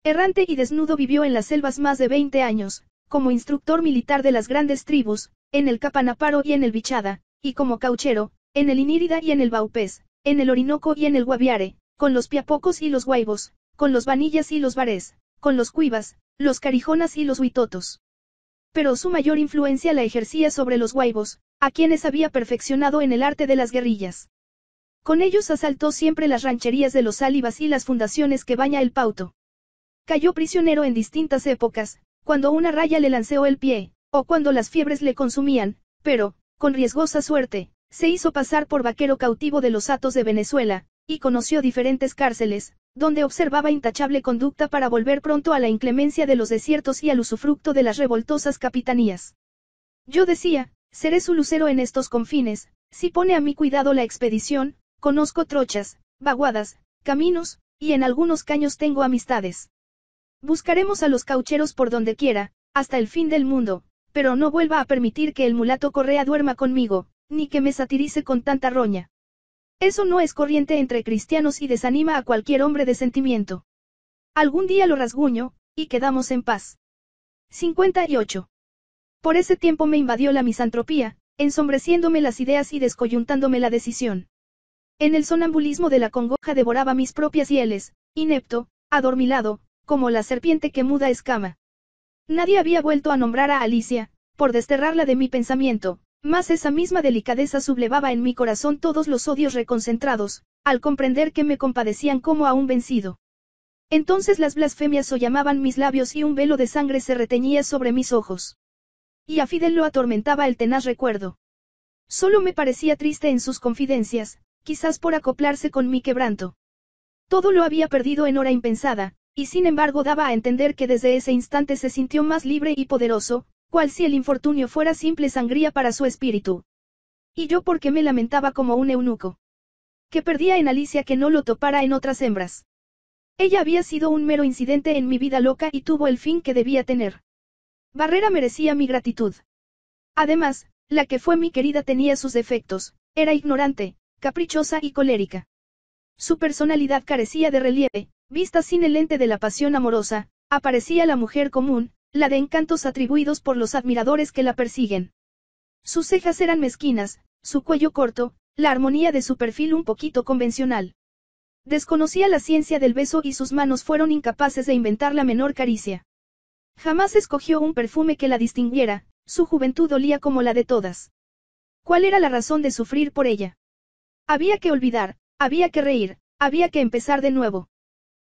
Errante y desnudo vivió en las selvas más de 20 años, como instructor militar de las grandes tribus, en el Capanaparo y en el Bichada, y como cauchero, en el Inírida y en el Baupés, en el Orinoco y en el Guaviare, con los Piapocos y los Guaibos, con los Vanillas y los Barés, con los Cuivas, los carijonas y los huitotos. Pero su mayor influencia la ejercía sobre los guaibos, a quienes había perfeccionado en el arte de las guerrillas. Con ellos asaltó siempre las rancherías de los álivas y las fundaciones que baña el Pauto. Cayó prisionero en distintas épocas, cuando una raya le lanceó el pie, o cuando las fiebres le consumían, pero, con riesgosa suerte, se hizo pasar por vaquero cautivo de los Atos de Venezuela, y conoció diferentes cárceles, donde observaba intachable conducta para volver pronto a la inclemencia de los desiertos y al usufructo de las revoltosas capitanías. Yo decía, seré su lucero en estos confines, si pone a mi cuidado la expedición, conozco trochas, vaguadas, caminos, y en algunos caños tengo amistades. Buscaremos a los caucheros por donde quiera, hasta el fin del mundo, pero no vuelva a permitir que el mulato Correa duerma conmigo, ni que me satirice con tanta roña. Eso no es corriente entre cristianos y desanima a cualquier hombre de sentimiento. Algún día lo rasguño, y quedamos en paz. 58. Por ese tiempo me invadió la misantropía, ensombreciéndome las ideas y descoyuntándome la decisión. En el sonambulismo de la congoja devoraba mis propias hieles, inepto, adormilado, como la serpiente que muda escama. Nadie había vuelto a nombrar a Alicia, por desterrarla de mi pensamiento, más esa misma delicadeza sublevaba en mi corazón todos los odios reconcentrados, al comprender que me compadecían como a un vencido. Entonces las blasfemias sollamaban mis labios y un velo de sangre se reteñía sobre mis ojos. Y a Fidel lo atormentaba el tenaz recuerdo. Solo me parecía triste en sus confidencias, quizás por acoplarse con mi quebranto. Todo lo había perdido en hora impensada, y sin embargo daba a entender que desde ese instante se sintió más libre y poderoso, cual si el infortunio fuera simple sangría para su espíritu. Y yo porque me lamentaba como un eunuco. Que perdía en Alicia que no lo topara en otras hembras. Ella había sido un mero incidente en mi vida loca y tuvo el fin que debía tener. Barrera merecía mi gratitud. Además, la que fue mi querida tenía sus defectos, era ignorante, caprichosa y colérica. Su personalidad carecía de relieve, vista sin el lente de la pasión amorosa, aparecía la mujer común, la de encantos atribuidos por los admiradores que la persiguen. Sus cejas eran mezquinas, su cuello corto, la armonía de su perfil un poquito convencional. Desconocía la ciencia del beso y sus manos fueron incapaces de inventar la menor caricia. Jamás escogió un perfume que la distinguiera, su juventud olía como la de todas. ¿Cuál era la razón de sufrir por ella? Había que olvidar, había que reír, había que empezar de nuevo.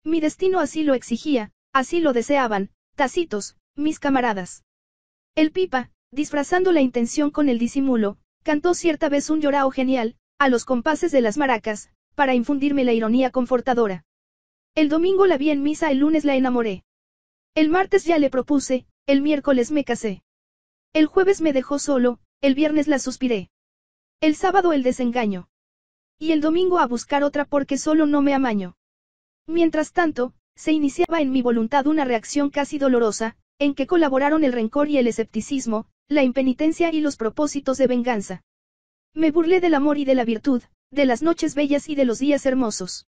Mi destino así lo exigía, así lo deseaban, tacitos, mis camaradas. El pipa, disfrazando la intención con el disimulo, cantó cierta vez un llorao genial, a los compases de las maracas, para infundirme la ironía confortadora. El domingo la vi en misa, el lunes la enamoré. El martes ya le propuse, el miércoles me casé. El jueves me dejó solo, el viernes la suspiré. El sábado el desengaño. Y el domingo a buscar otra porque solo no me amaño. Mientras tanto, se iniciaba en mi voluntad una reacción casi dolorosa, en que colaboraron el rencor y el escepticismo, la impenitencia y los propósitos de venganza. Me burlé del amor y de la virtud, de las noches bellas y de los días hermosos.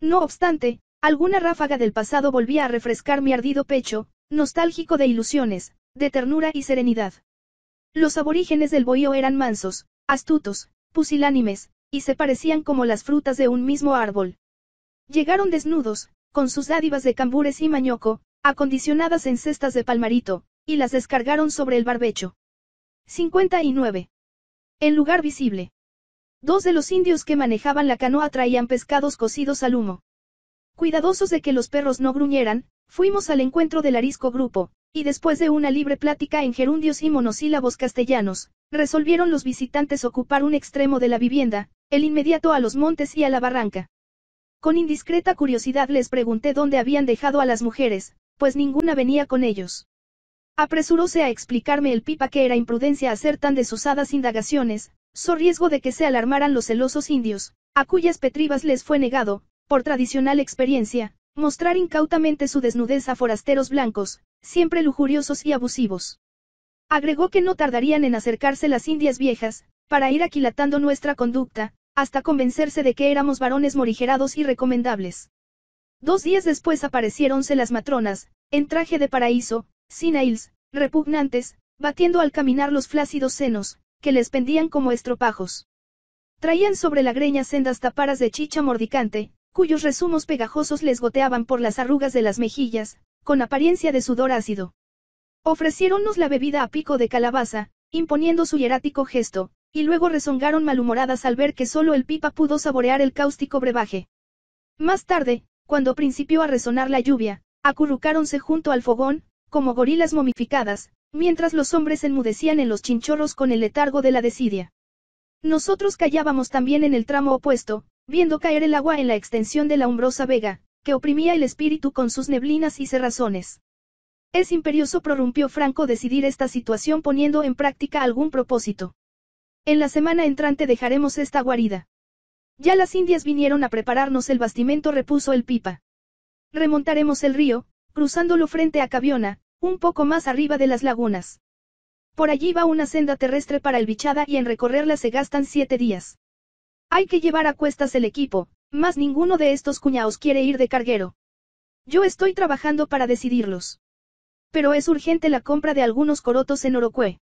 No obstante, alguna ráfaga del pasado volvía a refrescar mi ardido pecho, nostálgico de ilusiones, de ternura y serenidad. Los aborígenes del bohío eran mansos, astutos, pusilánimes, y se parecían como las frutas de un mismo árbol. Llegaron desnudos, con sus dádivas de cambures y mañoco, acondicionadas en cestas de palmarito, y las descargaron sobre el barbecho. 59. En lugar visible. Dos de los indios que manejaban la canoa traían pescados cocidos al humo. Cuidadosos de que los perros no gruñeran, fuimos al encuentro del arisco grupo, y después de una libre plática en gerundios y monosílabos castellanos, resolvieron los visitantes ocupar un extremo de la vivienda, el inmediato a los montes y a la barranca. Con indiscreta curiosidad les pregunté dónde habían dejado a las mujeres, pues ninguna venía con ellos. Apresuróse a explicarme el pipa que era imprudencia hacer tan desusadas indagaciones, so riesgo de que se alarmaran los celosos indios, a cuyas petribas les fue negado, por tradicional experiencia, mostrar incautamente su desnudez a forasteros blancos, siempre lujuriosos y abusivos. Agregó que no tardarían en acercarse las indias viejas, para ir aquilatando nuestra conducta, hasta convencerse de que éramos varones morigerados y recomendables. Dos días después apareciéronse las matronas, en traje de paraíso, sin ails, repugnantes, batiendo al caminar los flácidos senos, que les pendían como estropajos. Traían sobre la greña sendas taparas de chicha mordicante, cuyos resumos pegajosos les goteaban por las arrugas de las mejillas, con apariencia de sudor ácido. Ofreciéronnos la bebida a pico de calabaza, imponiendo su hierático gesto, y luego rezongaron malhumoradas al ver que solo el pipa pudo saborear el cáustico brebaje. Más tarde, cuando principió a resonar la lluvia, acurrucáronse junto al fogón, como gorilas momificadas, mientras los hombres enmudecían en los chinchorros con el letargo de la desidia. Nosotros callábamos también en el tramo opuesto, viendo caer el agua en la extensión de la umbrosa vega, que oprimía el espíritu con sus neblinas y cerrazones. Es imperioso prorrumpió Franco decidir esta situación poniendo en práctica algún propósito. En la semana entrante dejaremos esta guarida. Ya las indias vinieron a prepararnos el bastimento, repuso el pipa. Remontaremos el río, cruzándolo frente a Caviona, un poco más arriba de las lagunas. Por allí va una senda terrestre para el Bichada y en recorrerla se gastan siete días. Hay que llevar a cuestas el equipo, Más ninguno de estos cuñaos quiere ir de carguero. Yo estoy trabajando para decidirlos. Pero es urgente la compra de algunos corotos en Orocué.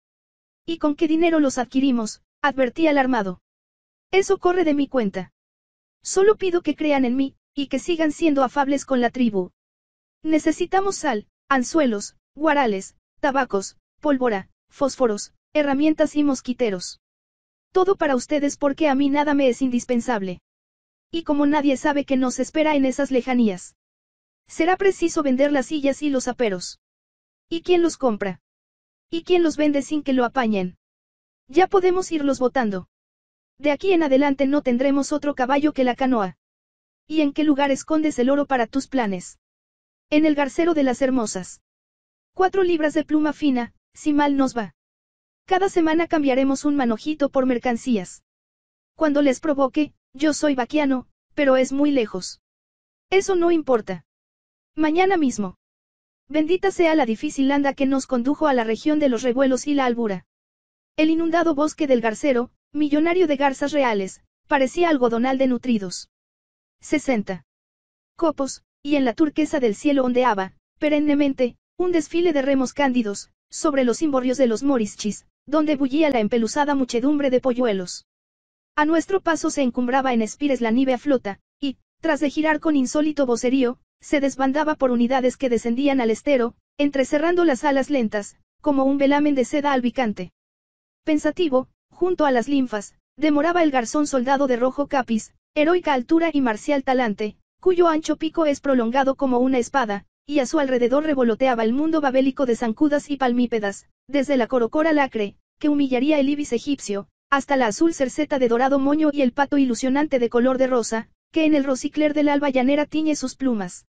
¿Y con qué dinero los adquirimos? advertí alarmado. Eso corre de mi cuenta. Solo pido que crean en mí, y que sigan siendo afables con la tribu. Necesitamos sal, anzuelos, guarales, tabacos, pólvora, fósforos, herramientas y mosquiteros. Todo para ustedes porque a mí nada me es indispensable. Y como nadie sabe que nos espera en esas lejanías. Será preciso vender las sillas y los aperos. ¿Y quién los compra? ¿Y quién los vende sin que lo apañen? Ya podemos irlos votando. De aquí en adelante no tendremos otro caballo que la canoa. ¿Y en qué lugar escondes el oro para tus planes? En el garcero de las hermosas. Cuatro libras de pluma fina, si mal nos va. Cada semana cambiaremos un manojito por mercancías. Cuando les provoque, yo soy vaquiano, pero es muy lejos. Eso no importa. Mañana mismo. Bendita sea la difícil anda que nos condujo a la región de los revuelos y la albura. El inundado bosque del garcero, Millonario de garzas reales, parecía algodonal de nutridos. 60. Copos, y en la turquesa del cielo ondeaba, perennemente, un desfile de remos cándidos, sobre los cimborrios de los morischis, donde bullía la empeluzada muchedumbre de polluelos. A nuestro paso se encumbraba en espires la nieve a flota, y, tras de girar con insólito vocerío, se desbandaba por unidades que descendían al estero, entrecerrando las alas lentas, como un velamen de seda albicante. Pensativo, Junto a las linfas, demoraba el garzón soldado de rojo capis, heroica altura y marcial talante, cuyo ancho pico es prolongado como una espada, y a su alrededor revoloteaba el mundo babélico de zancudas y palmípedas, desde la corocora lacre, que humillaría el ibis egipcio, hasta la azul cerceta de dorado moño y el pato ilusionante de color de rosa, que en el rocicler del alba llanera tiñe sus plumas.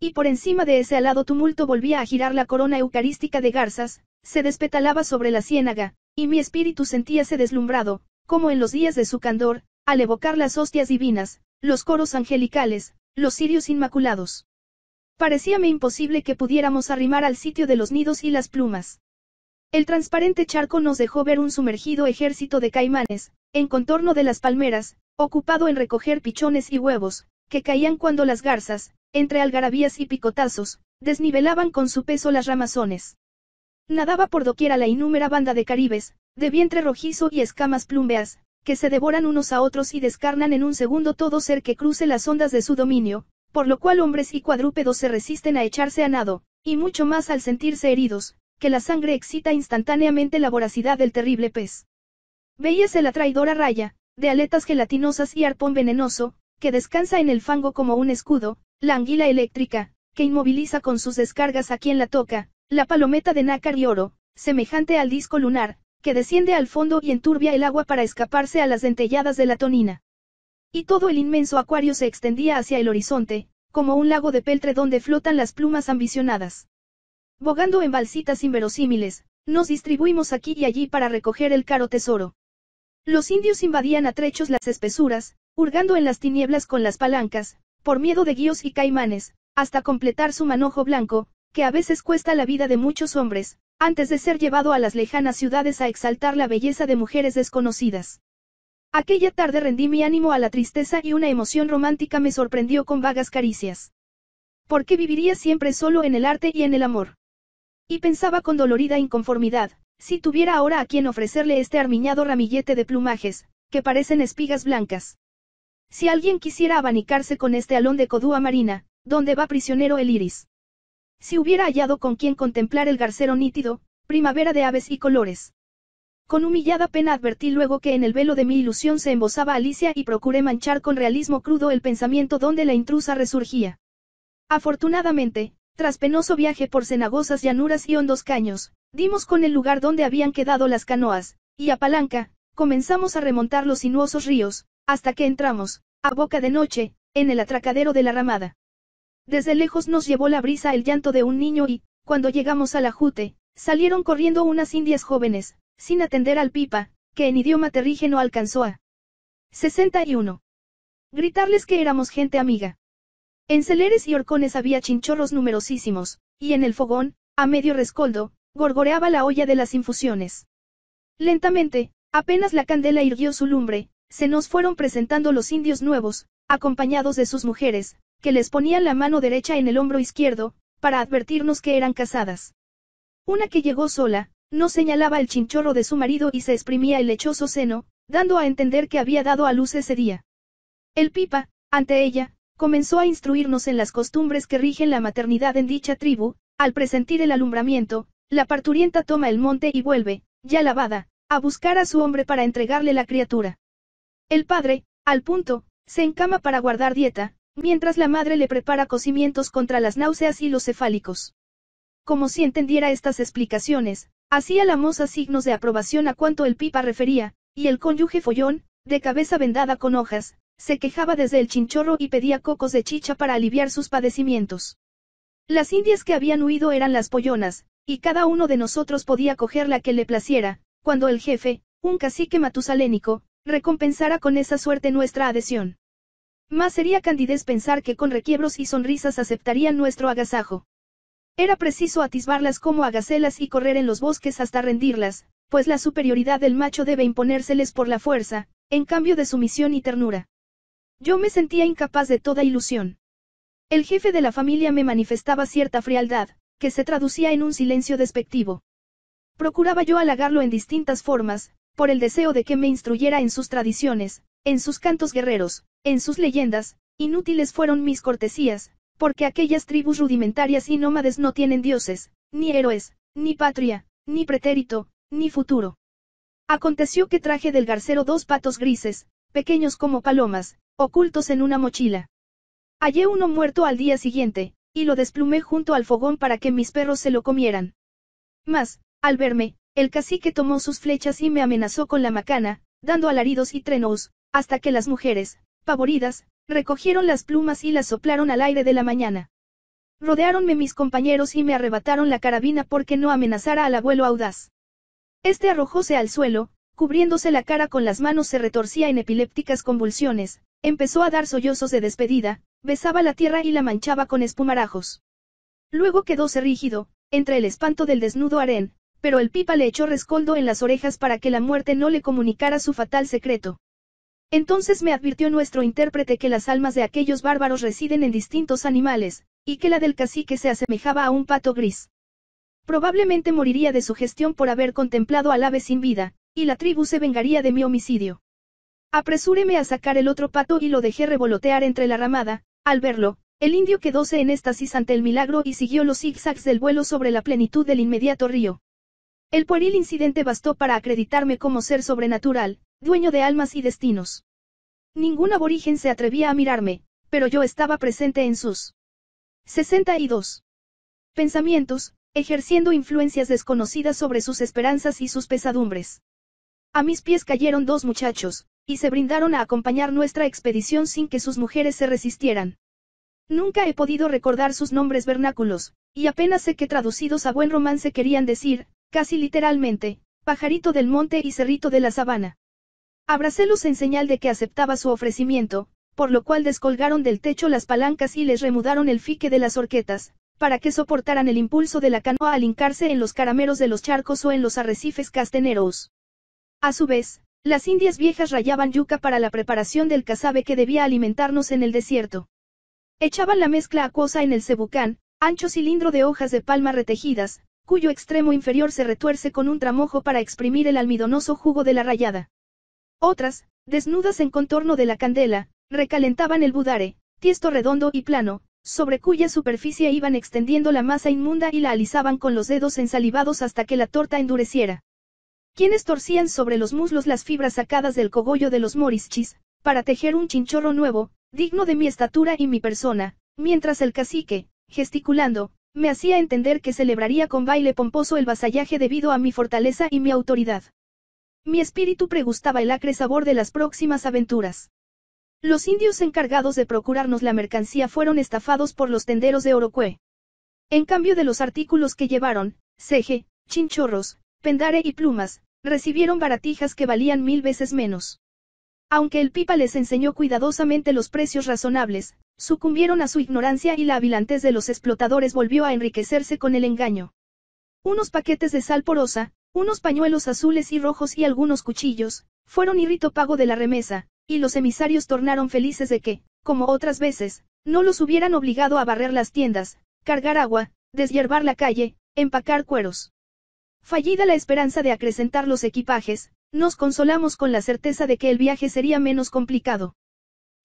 Y por encima de ese alado tumulto volvía a girar la corona eucarística de garzas, se despetalaba sobre la ciénaga, y mi espíritu sentíase deslumbrado, como en los días de su candor, al evocar las hostias divinas, los coros angelicales, los cirios inmaculados. Parecíame imposible que pudiéramos arrimar al sitio de los nidos y las plumas. El transparente charco nos dejó ver un sumergido ejército de caimanes, en contorno de las palmeras, ocupado en recoger pichones y huevos, que caían cuando las garzas, entre algarabías y picotazos, desnivelaban con su peso las ramazones. Nadaba por doquiera la inúmera banda de caribes, de vientre rojizo y escamas plumbeas, que se devoran unos a otros y descarnan en un segundo todo ser que cruce las ondas de su dominio, por lo cual hombres y cuadrúpedos se resisten a echarse a nado, y mucho más al sentirse heridos, que la sangre excita instantáneamente la voracidad del terrible pez. Veíase la traidora raya, de aletas gelatinosas y arpón venenoso, que descansa en el fango como un escudo, la anguila eléctrica, que inmoviliza con sus descargas a quien la toca, la palometa de nácar y oro, semejante al disco lunar, que desciende al fondo y enturbia el agua para escaparse a las dentelladas de la tonina. Y todo el inmenso acuario se extendía hacia el horizonte, como un lago de peltre donde flotan las plumas ambicionadas. Bogando en balsitas inverosímiles, nos distribuimos aquí y allí para recoger el caro tesoro. Los indios invadían a trechos las espesuras, hurgando en las tinieblas con las palancas, por miedo de guíos y caimanes, hasta completar su manojo blanco, que a veces cuesta la vida de muchos hombres, antes de ser llevado a las lejanas ciudades a exaltar la belleza de mujeres desconocidas. Aquella tarde rendí mi ánimo a la tristeza y una emoción romántica me sorprendió con vagas caricias. ¿Por qué viviría siempre solo en el arte y en el amor? Y pensaba con dolorida inconformidad, si tuviera ahora a quien ofrecerle este armiñado ramillete de plumajes, que parecen espigas blancas. Si alguien quisiera abanicarse con este alón de codúa marina, donde va prisionero el iris. Si hubiera hallado con quien contemplar el garcero nítido, primavera de aves y colores. Con humillada pena advertí luego que en el velo de mi ilusión se embozaba Alicia y procuré manchar con realismo crudo el pensamiento donde la intrusa resurgía. Afortunadamente, tras penoso viaje por cenagosas llanuras y hondos caños, dimos con el lugar donde habían quedado las canoas, y a palanca, comenzamos a remontar los sinuosos ríos, hasta que entramos, a boca de noche, en el atracadero de la ramada. Desde lejos nos llevó la brisa el llanto de un niño y, cuando llegamos al ajute, salieron corriendo unas indias jóvenes, sin atender al pipa, que en idioma terrígeno alcanzó a 61. Gritarles que éramos gente amiga. En celeres y horcones había chinchorros numerosísimos, y en el fogón, a medio rescoldo, gorgoreaba la olla de las infusiones. Lentamente, apenas la candela irguió su lumbre, se nos fueron presentando los indios nuevos, acompañados de sus mujeres, que les ponían la mano derecha en el hombro izquierdo, para advertirnos que eran casadas. Una que llegó sola, no señalaba el chinchorro de su marido y se exprimía el lechoso seno, dando a entender que había dado a luz ese día. El pipa, ante ella, comenzó a instruirnos en las costumbres que rigen la maternidad en dicha tribu, al presentir el alumbramiento, la parturienta toma el monte y vuelve, ya lavada, a buscar a su hombre para entregarle la criatura. El padre, al punto, se encama para guardar dieta, Mientras la madre le prepara cocimientos contra las náuseas y los cefálicos. Como si entendiera estas explicaciones, hacía la moza signos de aprobación a cuanto el pipa refería, y el cónyuge follón, de cabeza vendada con hojas, se quejaba desde el chinchorro y pedía cocos de chicha para aliviar sus padecimientos. Las indias que habían huido eran las pollonas, y cada uno de nosotros podía coger la que le placiera, cuando el jefe, un cacique matusalénico, recompensara con esa suerte nuestra adhesión. Más sería candidez pensar que con requiebros y sonrisas aceptarían nuestro agasajo. Era preciso atisbarlas como agacelas y correr en los bosques hasta rendirlas, pues la superioridad del macho debe imponérseles por la fuerza, en cambio de sumisión y ternura. Yo me sentía incapaz de toda ilusión. El jefe de la familia me manifestaba cierta frialdad, que se traducía en un silencio despectivo. Procuraba yo halagarlo en distintas formas, por el deseo de que me instruyera en sus tradiciones, en sus cantos guerreros, en sus leyendas, inútiles fueron mis cortesías, porque aquellas tribus rudimentarias y nómades no tienen dioses, ni héroes, ni patria, ni pretérito, ni futuro. Aconteció que traje del garcero dos patos grises, pequeños como palomas, ocultos en una mochila. Hallé uno muerto al día siguiente, y lo desplumé junto al fogón para que mis perros se lo comieran. Mas, al verme, el cacique tomó sus flechas y me amenazó con la macana, dando alaridos y trenos, hasta que las mujeres, pavoridas, recogieron las plumas y las soplaron al aire de la mañana. Rodearonme mis compañeros y me arrebataron la carabina porque no amenazara al abuelo audaz. Este arrojóse al suelo, cubriéndose la cara con las manos se retorcía en epilépticas convulsiones, empezó a dar sollozos de despedida, besaba la tierra y la manchaba con espumarajos. Luego quedóse rígido, entre el espanto del desnudo harén, pero el pipa le echó rescoldo en las orejas para que la muerte no le comunicara su fatal secreto. Entonces me advirtió nuestro intérprete que las almas de aquellos bárbaros residen en distintos animales, y que la del cacique se asemejaba a un pato gris. Probablemente moriría de su gestión por haber contemplado al ave sin vida, y la tribu se vengaría de mi homicidio. Apresúreme a sacar el otro pato y lo dejé revolotear entre la ramada, al verlo, el indio quedóse en éxtasis ante el milagro y siguió los zigzags del vuelo sobre la plenitud del inmediato río. El pueril incidente bastó para acreditarme como ser sobrenatural, dueño de almas y destinos. Ningún aborigen se atrevía a mirarme, pero yo estaba presente en sus 62 pensamientos, ejerciendo influencias desconocidas sobre sus esperanzas y sus pesadumbres. A mis pies cayeron dos muchachos, y se brindaron a acompañar nuestra expedición sin que sus mujeres se resistieran. Nunca he podido recordar sus nombres vernáculos, y apenas sé que traducidos a buen romance querían decir, casi literalmente, pajarito del monte y cerrito de la sabana. Abracelos en señal de que aceptaba su ofrecimiento, por lo cual descolgaron del techo las palancas y les remudaron el fique de las horquetas, para que soportaran el impulso de la canoa al hincarse en los carameros de los charcos o en los arrecifes casteneros. A su vez, las indias viejas rayaban yuca para la preparación del cazabe que debía alimentarnos en el desierto. Echaban la mezcla acuosa en el cebucán, ancho cilindro de hojas de palma retejidas, cuyo extremo inferior se retuerce con un tramojo para exprimir el almidonoso jugo de la rayada. Otras, desnudas en contorno de la candela, recalentaban el budare, tiesto redondo y plano, sobre cuya superficie iban extendiendo la masa inmunda y la alisaban con los dedos ensalivados hasta que la torta endureciera. Quienes torcían sobre los muslos las fibras sacadas del cogollo de los morischis, para tejer un chinchorro nuevo, digno de mi estatura y mi persona, mientras el cacique, gesticulando, me hacía entender que celebraría con baile pomposo el vasallaje debido a mi fortaleza y mi autoridad. Mi espíritu pregustaba el acre sabor de las próximas aventuras. Los indios encargados de procurarnos la mercancía fueron estafados por los tenderos de Orocue. En cambio de los artículos que llevaron, ceje, chinchorros, pendare y plumas, recibieron baratijas que valían mil veces menos. Aunque el pipa les enseñó cuidadosamente los precios razonables, sucumbieron a su ignorancia y la avilantez de los explotadores volvió a enriquecerse con el engaño. Unos paquetes de sal porosa, unos pañuelos azules y rojos y algunos cuchillos, fueron irrito pago de la remesa, y los emisarios tornaron felices de que, como otras veces, no los hubieran obligado a barrer las tiendas, cargar agua, deshiervar la calle, empacar cueros. Fallida la esperanza de acrecentar los equipajes, nos consolamos con la certeza de que el viaje sería menos complicado.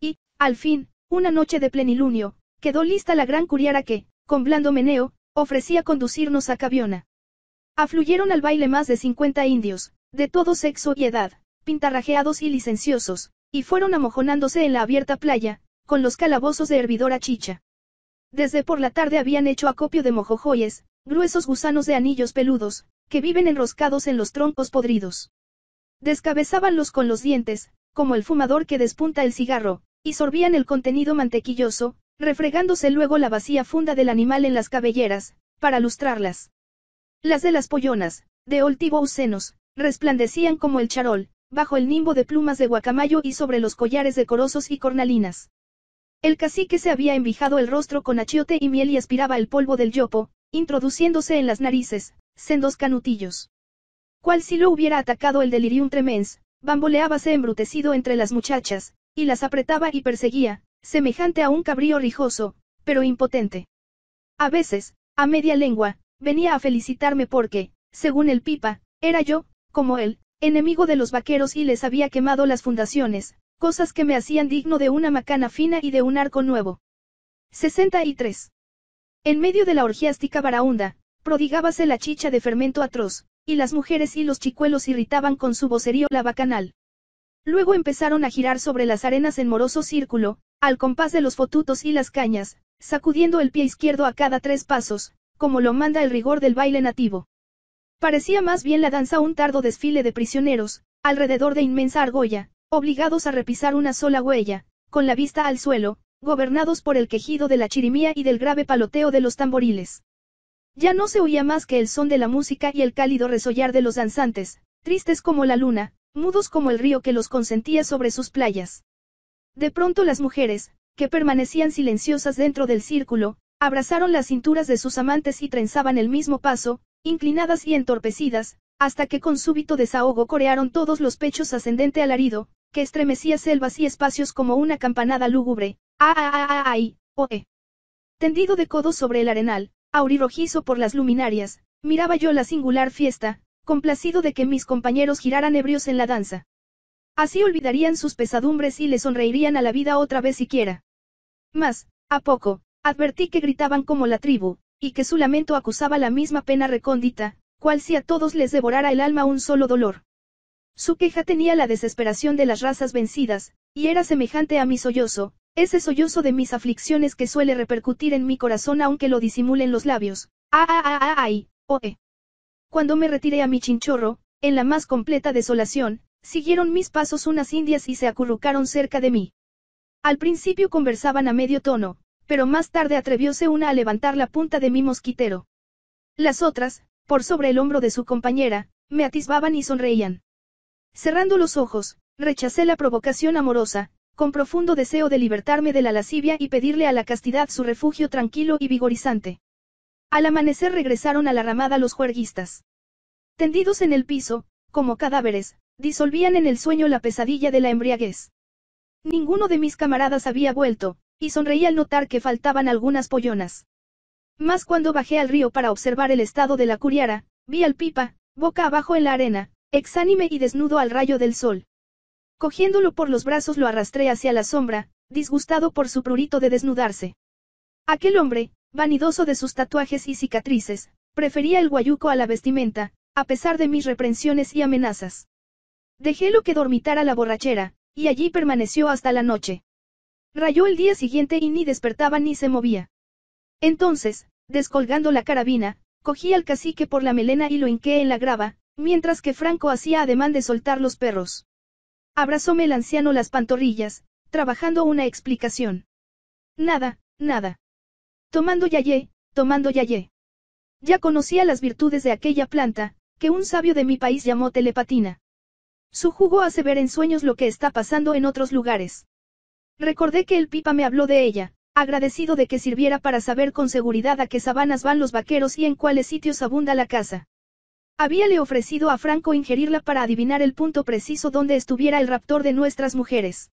Y, al fin, una noche de plenilunio, quedó lista la gran curiara que, con blando meneo, ofrecía conducirnos a Caviona. Afluyeron al baile más de 50 indios, de todo sexo y edad, pintarrajeados y licenciosos, y fueron amojonándose en la abierta playa, con los calabozos de hervidora chicha. Desde por la tarde habían hecho acopio de mojojoyes, gruesos gusanos de anillos peludos, que viven enroscados en los troncos podridos. Descabezabanlos con los dientes, como el fumador que despunta el cigarro, y sorbían el contenido mantequilloso, refregándose luego la vacía funda del animal en las cabelleras, para lustrarlas. Las de las pollonas, de Oltivo senos, resplandecían como el charol, bajo el nimbo de plumas de guacamayo y sobre los collares decorosos y cornalinas. El cacique se había envijado el rostro con achiote y miel y aspiraba el polvo del yopo, introduciéndose en las narices, sendos canutillos. Cual si lo hubiera atacado el delirium tremens, bamboleábase embrutecido entre las muchachas, y las apretaba y perseguía, semejante a un cabrío rijoso, pero impotente. A veces, a media lengua, venía a felicitarme porque, según el Pipa, era yo, como él, enemigo de los vaqueros y les había quemado las fundaciones, cosas que me hacían digno de una macana fina y de un arco nuevo. 63. En medio de la orgiástica baraunda, prodigábase la chicha de fermento atroz, y las mujeres y los chicuelos irritaban con su vocerío la bacanal. Luego empezaron a girar sobre las arenas en moroso círculo, al compás de los fotutos y las cañas, sacudiendo el pie izquierdo a cada tres pasos, como lo manda el rigor del baile nativo. Parecía más bien la danza un tardo desfile de prisioneros, alrededor de inmensa argolla, obligados a repisar una sola huella, con la vista al suelo, gobernados por el quejido de la chirimía y del grave paloteo de los tamboriles. Ya no se oía más que el son de la música y el cálido resollar de los danzantes, tristes como la luna, mudos como el río que los consentía sobre sus playas. De pronto las mujeres, que permanecían silenciosas dentro del círculo, Abrazaron las cinturas de sus amantes y trenzaban el mismo paso, inclinadas y entorpecidas, hasta que con súbito desahogo corearon todos los pechos ascendente alarido, que estremecía selvas y espacios como una campanada lúgubre, ay, oe. Tendido de codos sobre el arenal, rojizo por las luminarias, miraba yo la singular fiesta, complacido de que mis compañeros giraran ebrios en la danza. Así olvidarían sus pesadumbres y le sonreirían a la vida otra vez siquiera. Mas, a poco, Advertí que gritaban como la tribu, y que su lamento acusaba la misma pena recóndita, cual si a todos les devorara el alma un solo dolor. Su queja tenía la desesperación de las razas vencidas, y era semejante a mi sollozo, ese sollozo de mis aflicciones que suele repercutir en mi corazón aunque lo disimulen los labios. Ah, ah, ah, ah, ay, oh, e. Cuando me retiré a mi chinchorro, en la más completa desolación, siguieron mis pasos unas indias y se acurrucaron cerca de mí. Al principio conversaban a medio tono, pero más tarde atrevióse una a levantar la punta de mi mosquitero. Las otras, por sobre el hombro de su compañera, me atisbaban y sonreían. Cerrando los ojos, rechacé la provocación amorosa, con profundo deseo de libertarme de la lascivia y pedirle a la castidad su refugio tranquilo y vigorizante. Al amanecer regresaron a la ramada los juerguistas. Tendidos en el piso, como cadáveres, disolvían en el sueño la pesadilla de la embriaguez. Ninguno de mis camaradas había vuelto, y sonreí al notar que faltaban algunas pollonas. Más cuando bajé al río para observar el estado de la curiara, vi al pipa, boca abajo en la arena, exánime y desnudo al rayo del sol. Cogiéndolo por los brazos lo arrastré hacia la sombra, disgustado por su prurito de desnudarse. Aquel hombre, vanidoso de sus tatuajes y cicatrices, prefería el guayuco a la vestimenta, a pesar de mis reprensiones y amenazas. Dejélo que dormitara la borrachera, y allí permaneció hasta la noche. Rayó el día siguiente y ni despertaba ni se movía. Entonces, descolgando la carabina, cogí al cacique por la melena y lo hinqué en la grava, mientras que Franco hacía ademán de soltar los perros. Abrazóme el anciano las pantorrillas, trabajando una explicación. Nada, nada. Tomando yayé, tomando yayé. Ya conocía las virtudes de aquella planta, que un sabio de mi país llamó telepatina. Su jugo hace ver en sueños lo que está pasando en otros lugares. Recordé que el pipa me habló de ella, agradecido de que sirviera para saber con seguridad a qué sabanas van los vaqueros y en cuáles sitios abunda la caza. Habíale ofrecido a Franco ingerirla para adivinar el punto preciso donde estuviera el raptor de nuestras mujeres.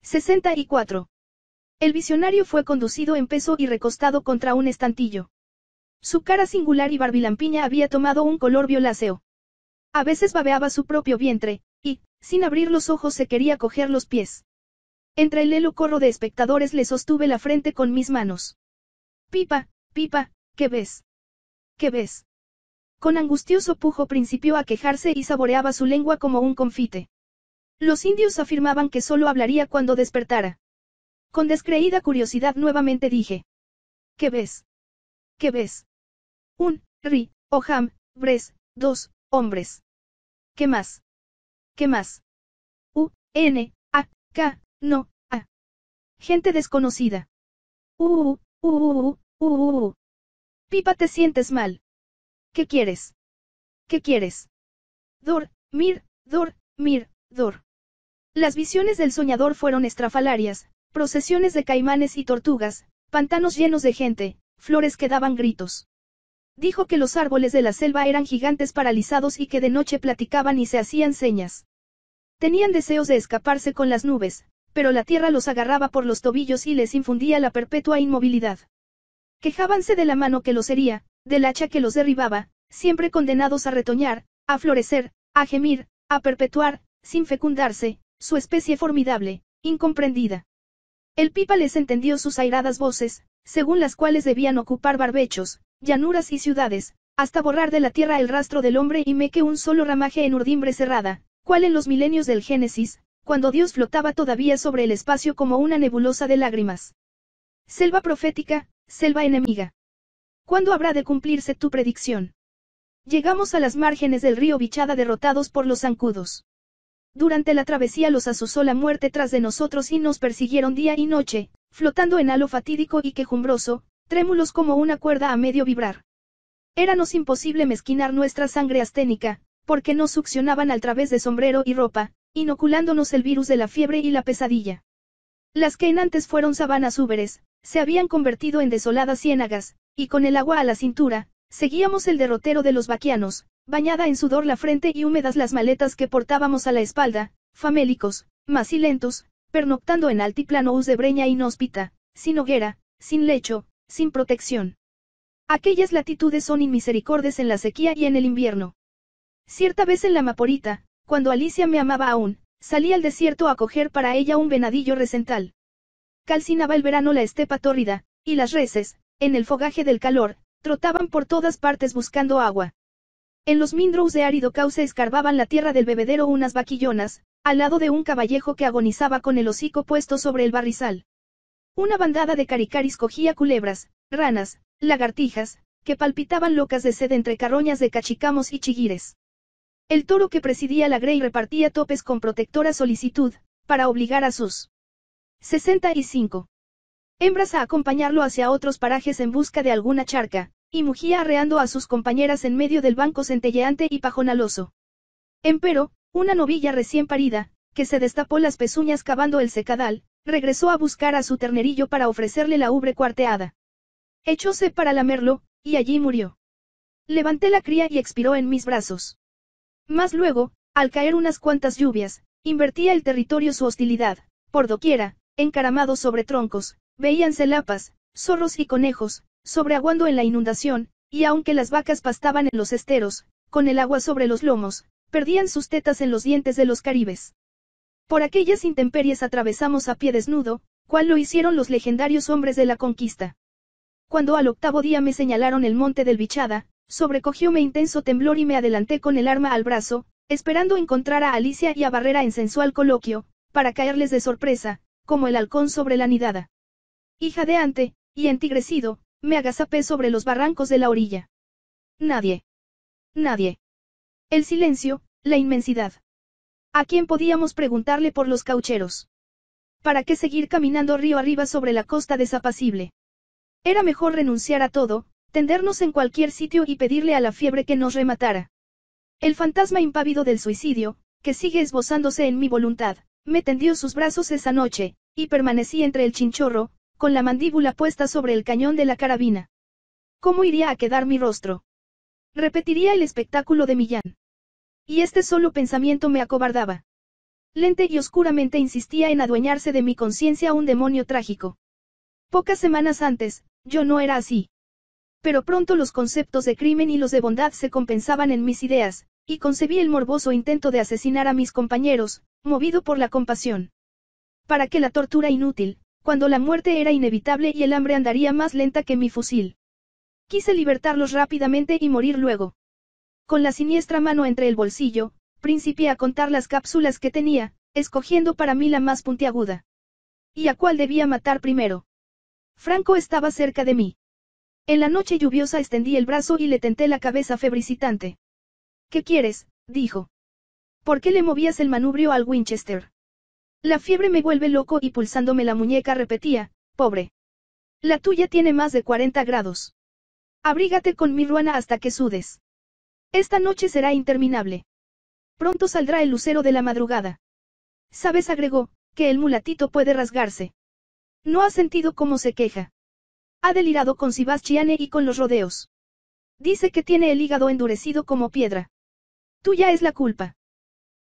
64. El visionario fue conducido en peso y recostado contra un estantillo. Su cara singular y barbilampiña había tomado un color violáceo. A veces babeaba su propio vientre, y, sin abrir los ojos, se quería coger los pies. Entre el helo corro de espectadores le sostuve la frente con mis manos. Pipa, pipa, ¿qué ves? ¿Qué ves? Con angustioso pujo principió a quejarse y saboreaba su lengua como un confite. Los indios afirmaban que solo hablaría cuando despertara. Con descreída curiosidad nuevamente dije. ¿Qué ves? ¿Qué ves? Un, ri, oham, bres, dos, hombres. ¿Qué más? ¿Qué más? U, n, a, k, no, ah. Gente desconocida. Uh, uh, uh, uh, Pipa, te sientes mal. ¿Qué quieres? ¿Qué quieres? Dor, mir, dor, mir, dor. Las visiones del soñador fueron estrafalarias, procesiones de caimanes y tortugas, pantanos llenos de gente, flores que daban gritos. Dijo que los árboles de la selva eran gigantes paralizados y que de noche platicaban y se hacían señas. Tenían deseos de escaparse con las nubes, pero la tierra los agarraba por los tobillos y les infundía la perpetua inmovilidad. Quejábanse de la mano que los hería, del hacha que los derribaba, siempre condenados a retoñar, a florecer, a gemir, a perpetuar, sin fecundarse, su especie formidable, incomprendida. El pipa les entendió sus airadas voces, según las cuales debían ocupar barbechos, llanuras y ciudades, hasta borrar de la tierra el rastro del hombre y meque un solo ramaje en urdimbre cerrada, cual en los milenios del Génesis, cuando Dios flotaba todavía sobre el espacio como una nebulosa de lágrimas. Selva profética, selva enemiga. ¿Cuándo habrá de cumplirse tu predicción? Llegamos a las márgenes del río Bichada derrotados por los zancudos. Durante la travesía los azuzó la muerte tras de nosotros y nos persiguieron día y noche, flotando en halo fatídico y quejumbroso, trémulos como una cuerda a medio vibrar. Éranos imposible mezquinar nuestra sangre asténica, porque nos succionaban al través de sombrero y ropa, inoculándonos el virus de la fiebre y la pesadilla. Las que en antes fueron sabanas úberes, se habían convertido en desoladas ciénagas, y con el agua a la cintura, seguíamos el derrotero de los vaquianos, bañada en sudor la frente y húmedas las maletas que portábamos a la espalda, famélicos, lentos pernoctando en altiplano us de breña inhóspita, sin hoguera, sin lecho, sin protección. Aquellas latitudes son inmisericordes en la sequía y en el invierno. Cierta vez en la Maporita, cuando Alicia me amaba aún, salí al desierto a coger para ella un venadillo recental. Calcinaba el verano la estepa tórrida, y las reses, en el fogaje del calor, trotaban por todas partes buscando agua. En los mindrows de árido cauce escarbaban la tierra del bebedero unas vaquillonas, al lado de un caballejo que agonizaba con el hocico puesto sobre el barrizal. Una bandada de caricaris cogía culebras, ranas, lagartijas, que palpitaban locas de sed entre carroñas de cachicamos y chiguires. El toro que presidía la Grey repartía topes con protectora solicitud, para obligar a sus 65 hembras a acompañarlo hacia otros parajes en busca de alguna charca, y mugía arreando a sus compañeras en medio del banco centelleante y pajonaloso. Empero, una novilla recién parida, que se destapó las pezuñas cavando el secadal, regresó a buscar a su ternerillo para ofrecerle la ubre cuarteada. Echóse para lamerlo, y allí murió. Levanté la cría y expiró en mis brazos. Más luego, al caer unas cuantas lluvias, invertía el territorio su hostilidad, por doquiera, encaramados sobre troncos, veíanse lapas, zorros y conejos, sobreaguando en la inundación, y aunque las vacas pastaban en los esteros, con el agua sobre los lomos, perdían sus tetas en los dientes de los caribes. Por aquellas intemperies atravesamos a pie desnudo, cual lo hicieron los legendarios hombres de la conquista. Cuando al octavo día me señalaron el monte del Bichada, Sobrecogióme intenso temblor y me adelanté con el arma al brazo, esperando encontrar a Alicia y a Barrera en sensual coloquio, para caerles de sorpresa, como el halcón sobre la nidada. hija de ante y entigrecido, me agazapé sobre los barrancos de la orilla. Nadie. Nadie. El silencio, la inmensidad. ¿A quién podíamos preguntarle por los caucheros? ¿Para qué seguir caminando río arriba sobre la costa desapacible? Era mejor renunciar a todo, tendernos en cualquier sitio y pedirle a la fiebre que nos rematara. El fantasma impávido del suicidio, que sigue esbozándose en mi voluntad, me tendió sus brazos esa noche, y permanecí entre el chinchorro, con la mandíbula puesta sobre el cañón de la carabina. ¿Cómo iría a quedar mi rostro? Repetiría el espectáculo de Millán. Y este solo pensamiento me acobardaba. Lente y oscuramente insistía en adueñarse de mi conciencia un demonio trágico. Pocas semanas antes, yo no era así. Pero pronto los conceptos de crimen y los de bondad se compensaban en mis ideas, y concebí el morboso intento de asesinar a mis compañeros, movido por la compasión. ¿Para qué la tortura inútil, cuando la muerte era inevitable y el hambre andaría más lenta que mi fusil? Quise libertarlos rápidamente y morir luego. Con la siniestra mano entre el bolsillo, principié a contar las cápsulas que tenía, escogiendo para mí la más puntiaguda. ¿Y a cuál debía matar primero? Franco estaba cerca de mí. En la noche lluviosa extendí el brazo y le tenté la cabeza febricitante. ¿Qué quieres? dijo. ¿Por qué le movías el manubrio al Winchester? La fiebre me vuelve loco y pulsándome la muñeca repetía, pobre. La tuya tiene más de 40 grados. Abrígate con mi ruana hasta que sudes. Esta noche será interminable. Pronto saldrá el lucero de la madrugada. Sabes, agregó, que el mulatito puede rasgarse. No ha sentido cómo se queja. Ha delirado con Sebastiane y con los rodeos. Dice que tiene el hígado endurecido como piedra. Tuya es la culpa.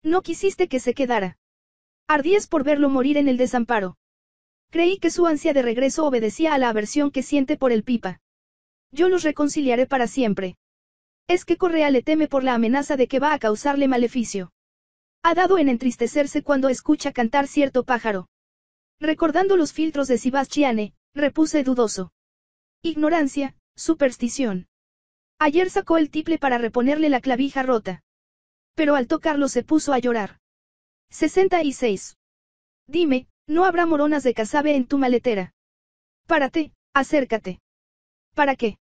No quisiste que se quedara. Ardíes por verlo morir en el desamparo. Creí que su ansia de regreso obedecía a la aversión que siente por el pipa. Yo los reconciliaré para siempre. Es que Correa le teme por la amenaza de que va a causarle maleficio. Ha dado en entristecerse cuando escucha cantar cierto pájaro. Recordando los filtros de Sebastiane, repuse dudoso. Ignorancia, superstición. Ayer sacó el tiple para reponerle la clavija rota. Pero al tocarlo se puso a llorar. 66. Dime, no habrá moronas de casabe en tu maletera. Párate, acércate. ¿Para qué?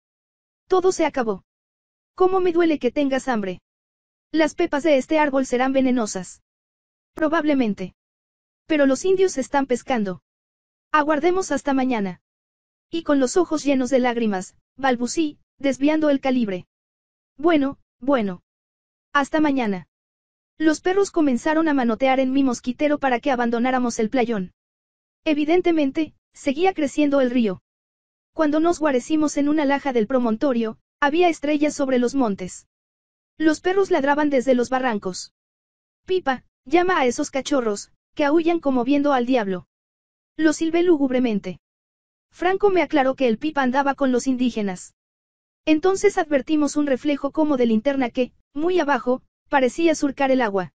Todo se acabó. ¿Cómo me duele que tengas hambre? Las pepas de este árbol serán venenosas. Probablemente. Pero los indios están pescando. Aguardemos hasta mañana. Y con los ojos llenos de lágrimas, balbucí, desviando el calibre. Bueno, bueno. Hasta mañana. Los perros comenzaron a manotear en mi mosquitero para que abandonáramos el playón. Evidentemente, seguía creciendo el río. Cuando nos guarecimos en una laja del promontorio, había estrellas sobre los montes. Los perros ladraban desde los barrancos. Pipa, llama a esos cachorros, que aullan como viendo al diablo. Los silbé lúgubremente. Franco me aclaró que el pipa andaba con los indígenas. Entonces advertimos un reflejo como de linterna que, muy abajo, parecía surcar el agua.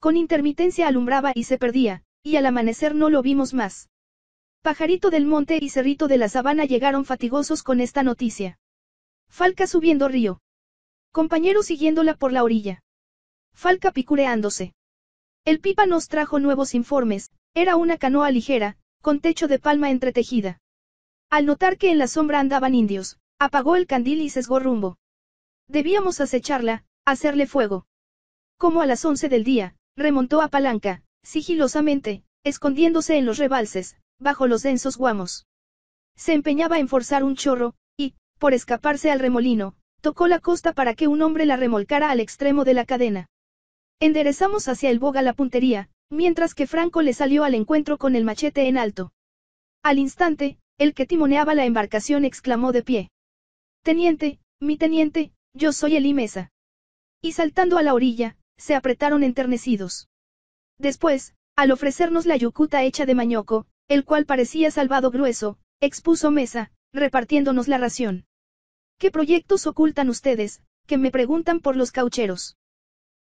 Con intermitencia alumbraba y se perdía, y al amanecer no lo vimos más. Pajarito del monte y cerrito de la sabana llegaron fatigosos con esta noticia. Falca subiendo río. Compañero siguiéndola por la orilla. Falca picureándose. El pipa nos trajo nuevos informes, era una canoa ligera, con techo de palma entretejida. Al notar que en la sombra andaban indios, apagó el candil y sesgó rumbo. Debíamos acecharla, hacerle fuego. Como a las once del día, remontó a palanca, sigilosamente, escondiéndose en los rebalses, bajo los densos guamos. Se empeñaba en forzar un chorro, y, por escaparse al remolino, tocó la costa para que un hombre la remolcara al extremo de la cadena. Enderezamos hacia el boga la puntería, mientras que Franco le salió al encuentro con el machete en alto. Al instante, el que timoneaba la embarcación exclamó de pie. Teniente, mi teniente, yo soy I. Mesa. Y saltando a la orilla, se apretaron enternecidos. Después, al ofrecernos la yucuta hecha de mañoco, el cual parecía salvado grueso, expuso Mesa, repartiéndonos la ración. ¿Qué proyectos ocultan ustedes, que me preguntan por los caucheros?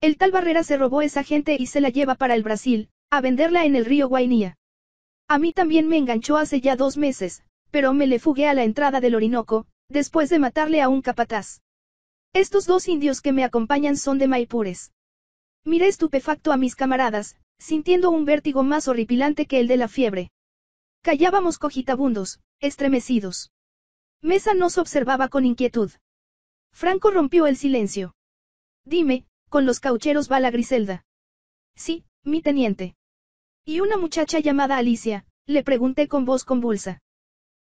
El tal Barrera se robó esa gente y se la lleva para el Brasil, a venderla en el río Guainía. A mí también me enganchó hace ya dos meses, pero me le fugué a la entrada del Orinoco, después de matarle a un capataz. Estos dos indios que me acompañan son de Maipures. Miré estupefacto a mis camaradas, sintiendo un vértigo más horripilante que el de la fiebre. Callábamos cogitabundos, estremecidos. Mesa nos observaba con inquietud. Franco rompió el silencio. Dime, con los caucheros va la Griselda. Sí, mi teniente. Y una muchacha llamada Alicia, le pregunté con voz convulsa.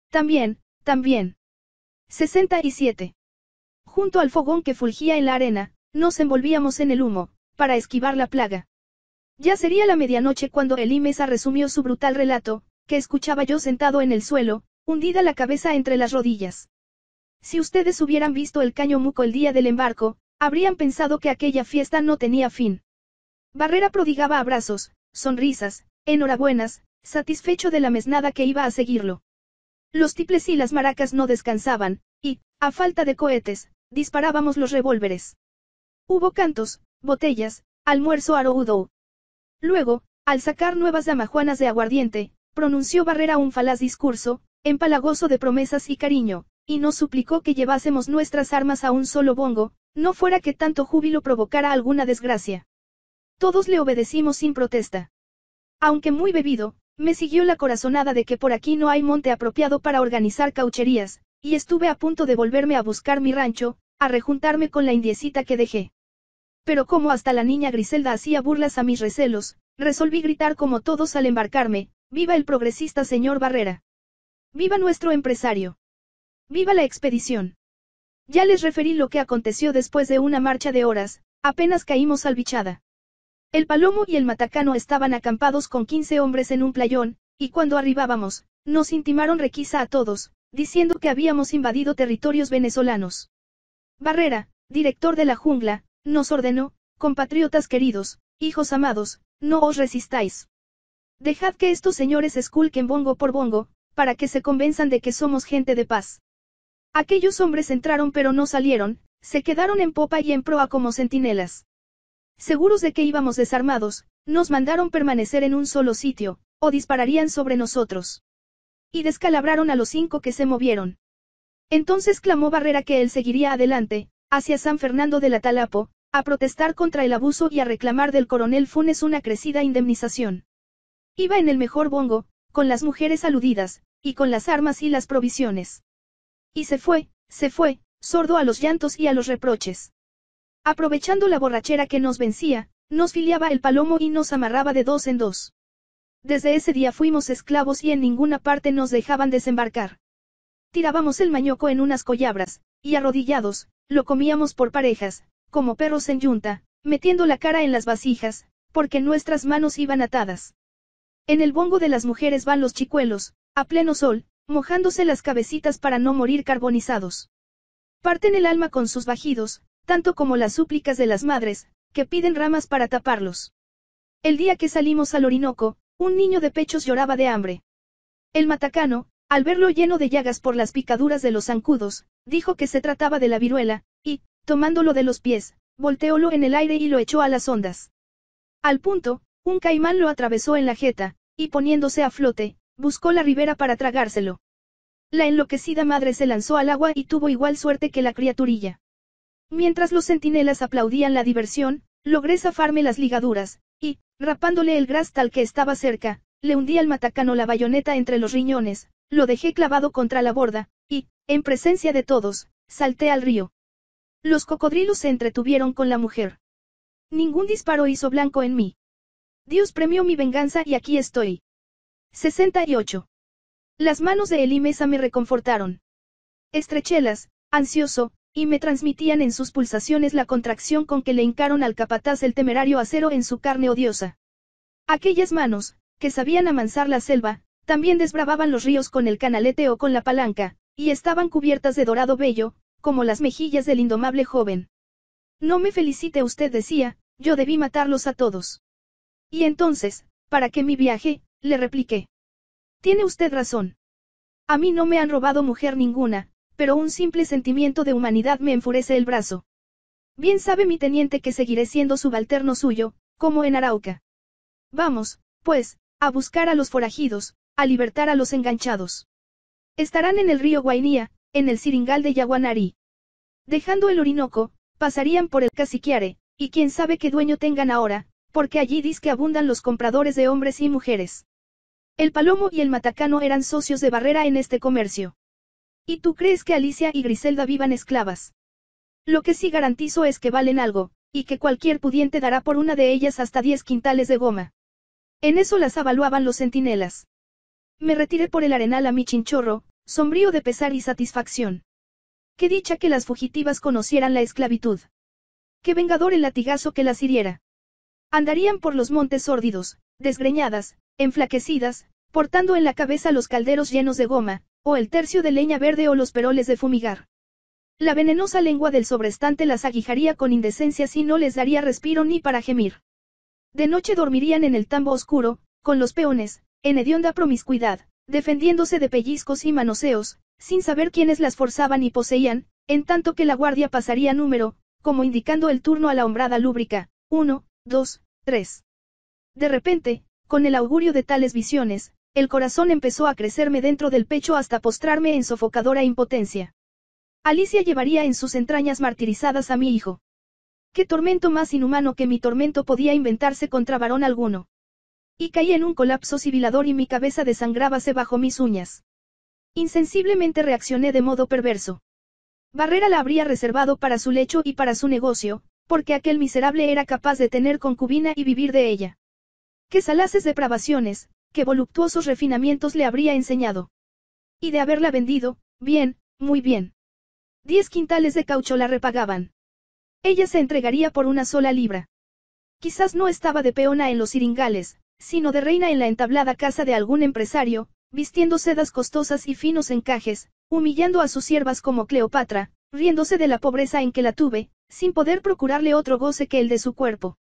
También, también. 67. Junto al fogón que fulgía en la arena, nos envolvíamos en el humo, para esquivar la plaga. Ya sería la medianoche cuando Elimesa resumió su brutal relato, que escuchaba yo sentado en el suelo, hundida la cabeza entre las rodillas. Si ustedes hubieran visto el caño muco el día del embarco, habrían pensado que aquella fiesta no tenía fin. Barrera prodigaba abrazos, sonrisas, Enhorabuenas, satisfecho de la mesnada que iba a seguirlo. Los tiples y las maracas no descansaban, y, a falta de cohetes, disparábamos los revólveres. Hubo cantos, botellas, almuerzo aroudo. Luego, al sacar nuevas damajuanas de aguardiente, pronunció Barrera un falaz discurso, empalagoso de promesas y cariño, y nos suplicó que llevásemos nuestras armas a un solo bongo, no fuera que tanto júbilo provocara alguna desgracia. Todos le obedecimos sin protesta. Aunque muy bebido, me siguió la corazonada de que por aquí no hay monte apropiado para organizar caucherías, y estuve a punto de volverme a buscar mi rancho, a rejuntarme con la indiecita que dejé. Pero como hasta la niña Griselda hacía burlas a mis recelos, resolví gritar como todos al embarcarme, viva el progresista señor Barrera. Viva nuestro empresario. Viva la expedición. Ya les referí lo que aconteció después de una marcha de horas, apenas caímos bichada. El palomo y el matacano estaban acampados con quince hombres en un playón, y cuando arribábamos, nos intimaron requisa a todos, diciendo que habíamos invadido territorios venezolanos. Barrera, director de la jungla, nos ordenó, compatriotas queridos, hijos amados, no os resistáis. Dejad que estos señores esculquen bongo por bongo, para que se convenzan de que somos gente de paz. Aquellos hombres entraron pero no salieron, se quedaron en popa y en proa como centinelas. Seguros de que íbamos desarmados, nos mandaron permanecer en un solo sitio, o dispararían sobre nosotros. Y descalabraron a los cinco que se movieron. Entonces clamó Barrera que él seguiría adelante, hacia San Fernando de la Talapo, a protestar contra el abuso y a reclamar del coronel Funes una crecida indemnización. Iba en el mejor bongo, con las mujeres aludidas, y con las armas y las provisiones. Y se fue, se fue, sordo a los llantos y a los reproches. Aprovechando la borrachera que nos vencía, nos filiaba el palomo y nos amarraba de dos en dos. Desde ese día fuimos esclavos y en ninguna parte nos dejaban desembarcar. Tirábamos el mañoco en unas collabras, y arrodillados, lo comíamos por parejas, como perros en yunta, metiendo la cara en las vasijas, porque nuestras manos iban atadas. En el bongo de las mujeres van los chicuelos, a pleno sol, mojándose las cabecitas para no morir carbonizados. Parten el alma con sus bajidos, tanto como las súplicas de las madres, que piden ramas para taparlos. El día que salimos al Orinoco, un niño de pechos lloraba de hambre. El matacano, al verlo lleno de llagas por las picaduras de los zancudos, dijo que se trataba de la viruela, y, tomándolo de los pies, volteólo en el aire y lo echó a las ondas. Al punto, un caimán lo atravesó en la jeta, y poniéndose a flote, buscó la ribera para tragárselo. La enloquecida madre se lanzó al agua y tuvo igual suerte que la criaturilla. Mientras los centinelas aplaudían la diversión, logré zafarme las ligaduras, y, rapándole el gras tal que estaba cerca, le hundí al matacano la bayoneta entre los riñones, lo dejé clavado contra la borda, y, en presencia de todos, salté al río. Los cocodrilos se entretuvieron con la mujer. Ningún disparo hizo blanco en mí. Dios premió mi venganza y aquí estoy. 68. Las manos de Elimesa me reconfortaron. Estrechélas, ansioso, y me transmitían en sus pulsaciones la contracción con que le hincaron al capataz el temerario acero en su carne odiosa. Aquellas manos, que sabían amansar la selva, también desbravaban los ríos con el canalete o con la palanca, y estaban cubiertas de dorado bello, como las mejillas del indomable joven. No me felicite usted decía, yo debí matarlos a todos. Y entonces, ¿para qué mi viaje? le repliqué. Tiene usted razón. A mí no me han robado mujer ninguna, pero un simple sentimiento de humanidad me enfurece el brazo. Bien sabe mi teniente que seguiré siendo subalterno suyo, como en Arauca. Vamos, pues, a buscar a los forajidos, a libertar a los enganchados. Estarán en el río Guainía, en el siringal de Yaguanari. Dejando el Orinoco, pasarían por el Caciquiare, y quién sabe qué dueño tengan ahora, porque allí dizque que abundan los compradores de hombres y mujeres. El Palomo y el Matacano eran socios de Barrera en este comercio. ¿Y tú crees que Alicia y Griselda vivan esclavas? Lo que sí garantizo es que valen algo, y que cualquier pudiente dará por una de ellas hasta diez quintales de goma. En eso las avaluaban los centinelas. Me retiré por el arenal a mi chinchorro, sombrío de pesar y satisfacción. Qué dicha que las fugitivas conocieran la esclavitud. Qué vengador el latigazo que las hiriera. Andarían por los montes sórdidos, desgreñadas, enflaquecidas, portando en la cabeza los calderos llenos de goma, o el tercio de leña verde o los peroles de fumigar. La venenosa lengua del sobrestante las aguijaría con indecencia si no les daría respiro ni para gemir. De noche dormirían en el tambo oscuro, con los peones, en hedionda promiscuidad, defendiéndose de pellizcos y manoseos, sin saber quiénes las forzaban y poseían, en tanto que la guardia pasaría número, como indicando el turno a la hombrada lúbrica, 1, 2, tres. De repente, con el augurio de tales visiones, el corazón empezó a crecerme dentro del pecho hasta postrarme en sofocadora impotencia. Alicia llevaría en sus entrañas martirizadas a mi hijo. Qué tormento más inhumano que mi tormento podía inventarse contra varón alguno. Y caí en un colapso sibilador y mi cabeza desangrábase bajo mis uñas. Insensiblemente reaccioné de modo perverso. Barrera la habría reservado para su lecho y para su negocio, porque aquel miserable era capaz de tener concubina y vivir de ella. Qué salaces depravaciones, qué voluptuosos refinamientos le habría enseñado. Y de haberla vendido, bien, muy bien. Diez quintales de caucho la repagaban. Ella se entregaría por una sola libra. Quizás no estaba de peona en los siringales, sino de reina en la entablada casa de algún empresario, vistiendo sedas costosas y finos encajes, humillando a sus siervas como Cleopatra, riéndose de la pobreza en que la tuve, sin poder procurarle otro goce que el de su cuerpo.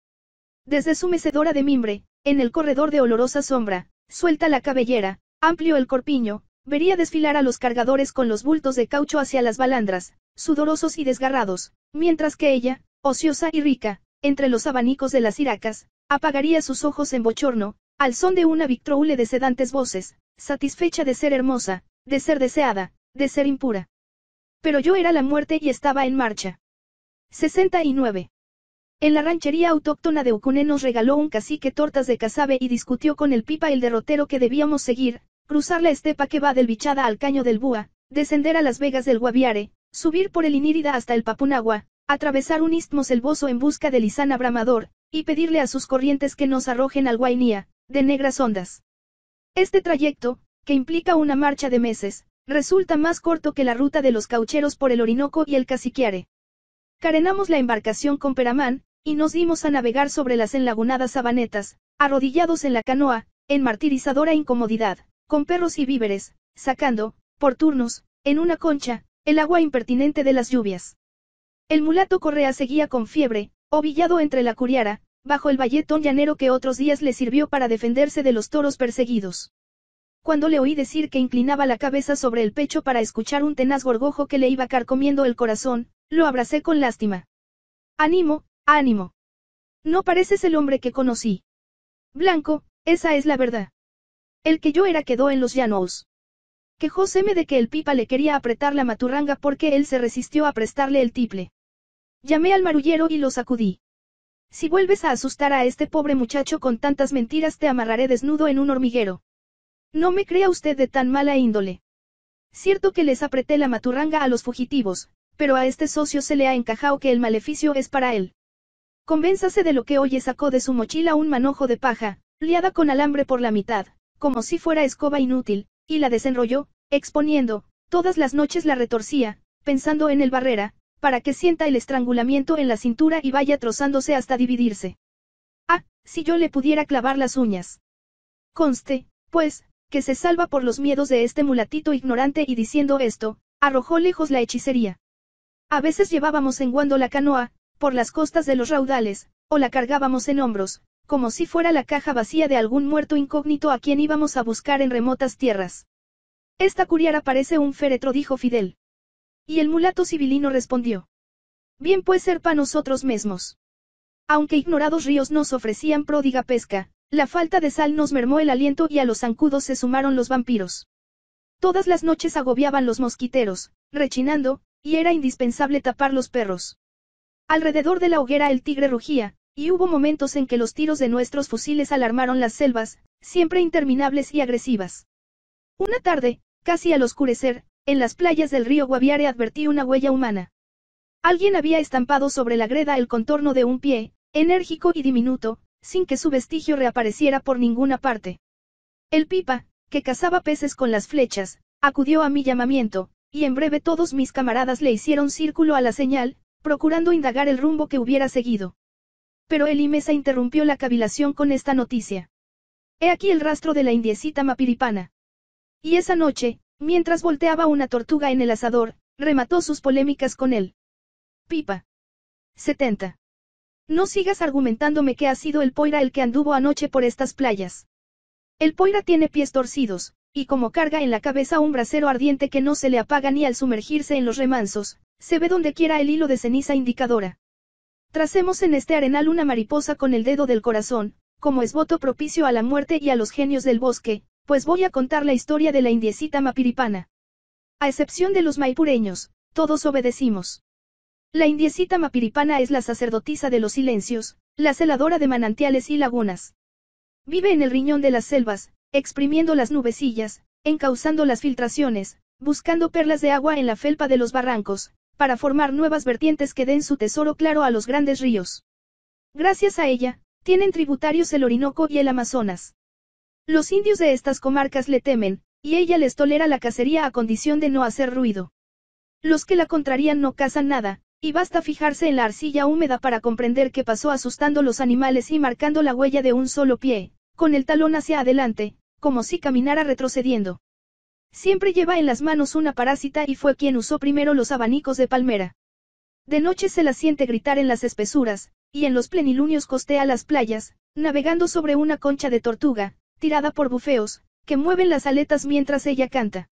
Desde su mecedora de mimbre, en el corredor de olorosa sombra, Suelta la cabellera, amplio el corpiño, vería desfilar a los cargadores con los bultos de caucho hacia las balandras, sudorosos y desgarrados, mientras que ella, ociosa y rica, entre los abanicos de las iracas, apagaría sus ojos en bochorno, al son de una victroule de sedantes voces, satisfecha de ser hermosa, de ser deseada, de ser impura. Pero yo era la muerte y estaba en marcha. 69. En la ranchería autóctona de Ucuné nos regaló un cacique tortas de casabe y discutió con el pipa el derrotero que debíamos seguir, cruzar la estepa que va del Bichada al Caño del Búa, descender a las vegas del Guaviare, subir por el Inírida hasta el Papunagua, atravesar un istmo selvoso en busca de Lizana Bramador, y pedirle a sus corrientes que nos arrojen al Guainía, de negras ondas. Este trayecto, que implica una marcha de meses, resulta más corto que la ruta de los caucheros por el Orinoco y el Caciquiare. Carenamos la embarcación con Peramán, y nos dimos a navegar sobre las enlagunadas sabanetas, arrodillados en la canoa, en martirizadora incomodidad, con perros y víveres, sacando, por turnos, en una concha, el agua impertinente de las lluvias. El mulato Correa seguía con fiebre, ovillado entre la curiara, bajo el valletón llanero que otros días le sirvió para defenderse de los toros perseguidos. Cuando le oí decir que inclinaba la cabeza sobre el pecho para escuchar un tenaz gorgojo que le iba carcomiendo el corazón, lo abracé con lástima. —¡Animo! Ánimo. No pareces el hombre que conocí. Blanco, esa es la verdad. El que yo era quedó en los llanos. Quejóseme de que el pipa le quería apretar la maturanga porque él se resistió a prestarle el tiple. Llamé al marullero y lo sacudí. Si vuelves a asustar a este pobre muchacho con tantas mentiras te amarraré desnudo en un hormiguero. No me crea usted de tan mala índole. Cierto que les apreté la maturanga a los fugitivos, pero a este socio se le ha encajado que el maleficio es para él. Convénzase de lo que oye sacó de su mochila un manojo de paja, liada con alambre por la mitad, como si fuera escoba inútil, y la desenrolló, exponiendo, todas las noches la retorcía, pensando en el barrera, para que sienta el estrangulamiento en la cintura y vaya trozándose hasta dividirse. Ah, si yo le pudiera clavar las uñas. Conste, pues, que se salva por los miedos de este mulatito ignorante y diciendo esto, arrojó lejos la hechicería. A veces llevábamos en guando la canoa, por las costas de los raudales, o la cargábamos en hombros, como si fuera la caja vacía de algún muerto incógnito a quien íbamos a buscar en remotas tierras. Esta curiara parece un féretro, dijo Fidel. Y el mulato civilino respondió. Bien puede ser para nosotros mismos. Aunque ignorados ríos nos ofrecían pródiga pesca, la falta de sal nos mermó el aliento y a los zancudos se sumaron los vampiros. Todas las noches agobiaban los mosquiteros, rechinando, y era indispensable tapar los perros. Alrededor de la hoguera el tigre rugía, y hubo momentos en que los tiros de nuestros fusiles alarmaron las selvas, siempre interminables y agresivas. Una tarde, casi al oscurecer, en las playas del río Guaviare advertí una huella humana. Alguien había estampado sobre la greda el contorno de un pie, enérgico y diminuto, sin que su vestigio reapareciera por ninguna parte. El pipa, que cazaba peces con las flechas, acudió a mi llamamiento, y en breve todos mis camaradas le hicieron círculo a la señal, procurando indagar el rumbo que hubiera seguido. Pero el interrumpió la cavilación con esta noticia. He aquí el rastro de la indiecita mapiripana. Y esa noche, mientras volteaba una tortuga en el asador, remató sus polémicas con él. Pipa. 70. No sigas argumentándome que ha sido el Poira el que anduvo anoche por estas playas. El Poira tiene pies torcidos, y como carga en la cabeza un brasero ardiente que no se le apaga ni al sumergirse en los remansos, se ve donde quiera el hilo de ceniza indicadora. Tracemos en este arenal una mariposa con el dedo del corazón, como es voto propicio a la muerte y a los genios del bosque, pues voy a contar la historia de la indiecita mapiripana. A excepción de los maipureños, todos obedecimos. La indiecita mapiripana es la sacerdotisa de los silencios, la celadora de manantiales y lagunas. Vive en el riñón de las selvas, exprimiendo las nubecillas, encauzando las filtraciones, buscando perlas de agua en la felpa de los barrancos, para formar nuevas vertientes que den su tesoro claro a los grandes ríos. Gracias a ella, tienen tributarios el Orinoco y el Amazonas. Los indios de estas comarcas le temen, y ella les tolera la cacería a condición de no hacer ruido. Los que la contrarían no cazan nada, y basta fijarse en la arcilla húmeda para comprender que pasó asustando los animales y marcando la huella de un solo pie, con el talón hacia adelante, como si caminara retrocediendo. Siempre lleva en las manos una parásita y fue quien usó primero los abanicos de palmera. De noche se la siente gritar en las espesuras, y en los plenilunios costea las playas, navegando sobre una concha de tortuga, tirada por bufeos, que mueven las aletas mientras ella canta.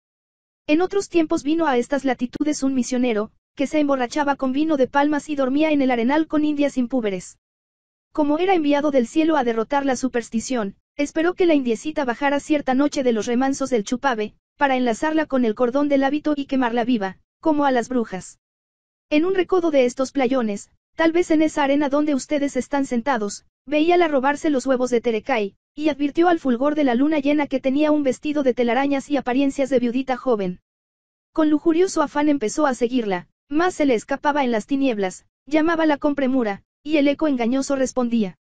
En otros tiempos vino a estas latitudes un misionero, que se emborrachaba con vino de palmas y dormía en el arenal con indias impúberes. Como era enviado del cielo a derrotar la superstición, esperó que la indiecita bajara cierta noche de los remansos del chupave, para enlazarla con el cordón del hábito y quemarla viva, como a las brujas. En un recodo de estos playones, tal vez en esa arena donde ustedes están sentados, veíala robarse los huevos de Terecay, y advirtió al fulgor de la luna llena que tenía un vestido de telarañas y apariencias de viudita joven. Con lujurioso afán empezó a seguirla, más se le escapaba en las tinieblas, llamaba la premura, y el eco engañoso respondía.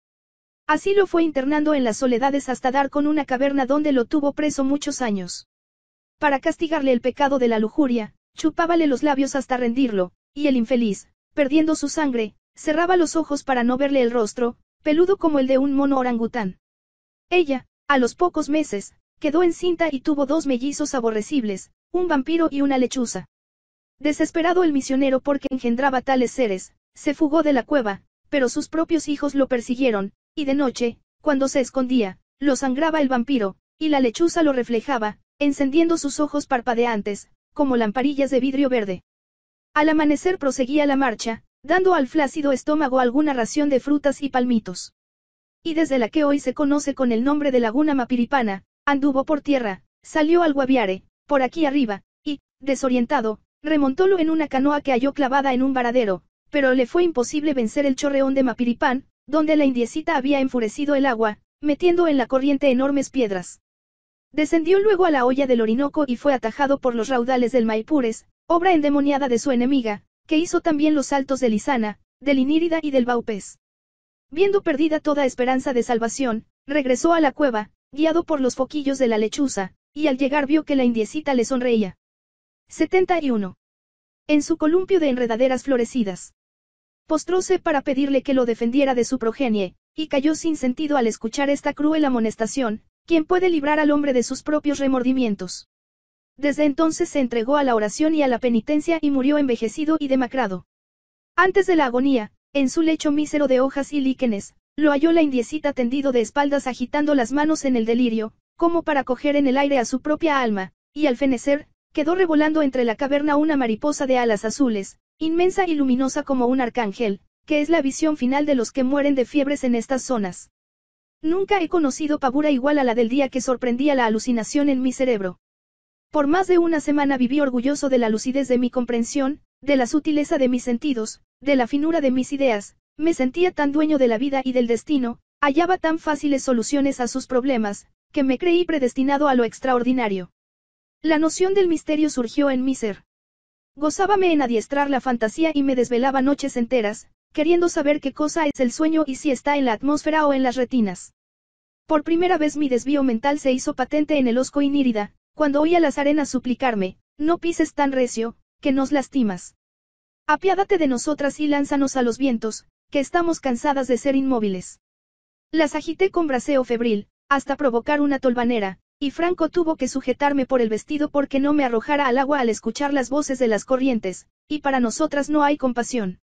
Así lo fue internando en las soledades hasta dar con una caverna donde lo tuvo preso muchos años. Para castigarle el pecado de la lujuria, chupábale los labios hasta rendirlo, y el infeliz, perdiendo su sangre, cerraba los ojos para no verle el rostro, peludo como el de un mono orangután. Ella, a los pocos meses, quedó encinta y tuvo dos mellizos aborrecibles, un vampiro y una lechuza. Desesperado el misionero porque engendraba tales seres, se fugó de la cueva, pero sus propios hijos lo persiguieron, y de noche, cuando se escondía, lo sangraba el vampiro, y la lechuza lo reflejaba, encendiendo sus ojos parpadeantes, como lamparillas de vidrio verde. Al amanecer proseguía la marcha, dando al flácido estómago alguna ración de frutas y palmitos. Y desde la que hoy se conoce con el nombre de Laguna Mapiripana, anduvo por tierra, salió al Guaviare, por aquí arriba, y, desorientado, remontólo en una canoa que halló clavada en un varadero, pero le fue imposible vencer el chorreón de Mapiripán, donde la indiecita había enfurecido el agua, metiendo en la corriente enormes piedras. Descendió luego a la olla del Orinoco y fue atajado por los raudales del Maipures, obra endemoniada de su enemiga, que hizo también los saltos de Lisana, del Inírida y del Baupés. Viendo perdida toda esperanza de salvación, regresó a la cueva, guiado por los foquillos de la lechuza, y al llegar vio que la indiecita le sonreía. 71. En su columpio de enredaderas florecidas. Postróse para pedirle que lo defendiera de su progenie, y cayó sin sentido al escuchar esta cruel amonestación, ¿Quién puede librar al hombre de sus propios remordimientos? Desde entonces se entregó a la oración y a la penitencia y murió envejecido y demacrado. Antes de la agonía, en su lecho mísero de hojas y líquenes, lo halló la indiecita tendido de espaldas agitando las manos en el delirio, como para coger en el aire a su propia alma, y al fenecer, quedó revolando entre la caverna una mariposa de alas azules, inmensa y luminosa como un arcángel, que es la visión final de los que mueren de fiebres en estas zonas. Nunca he conocido pavura igual a la del día que sorprendía la alucinación en mi cerebro. Por más de una semana viví orgulloso de la lucidez de mi comprensión, de la sutileza de mis sentidos, de la finura de mis ideas, me sentía tan dueño de la vida y del destino, hallaba tan fáciles soluciones a sus problemas, que me creí predestinado a lo extraordinario. La noción del misterio surgió en mi ser. Gozábame en adiestrar la fantasía y me desvelaba noches enteras, queriendo saber qué cosa es el sueño y si está en la atmósfera o en las retinas. Por primera vez mi desvío mental se hizo patente en el osco inírida, cuando oí a las arenas suplicarme, no pises tan recio, que nos lastimas. Apiádate de nosotras y lánzanos a los vientos, que estamos cansadas de ser inmóviles. Las agité con braseo febril, hasta provocar una tolvanera, y Franco tuvo que sujetarme por el vestido porque no me arrojara al agua al escuchar las voces de las corrientes, y para nosotras no hay compasión.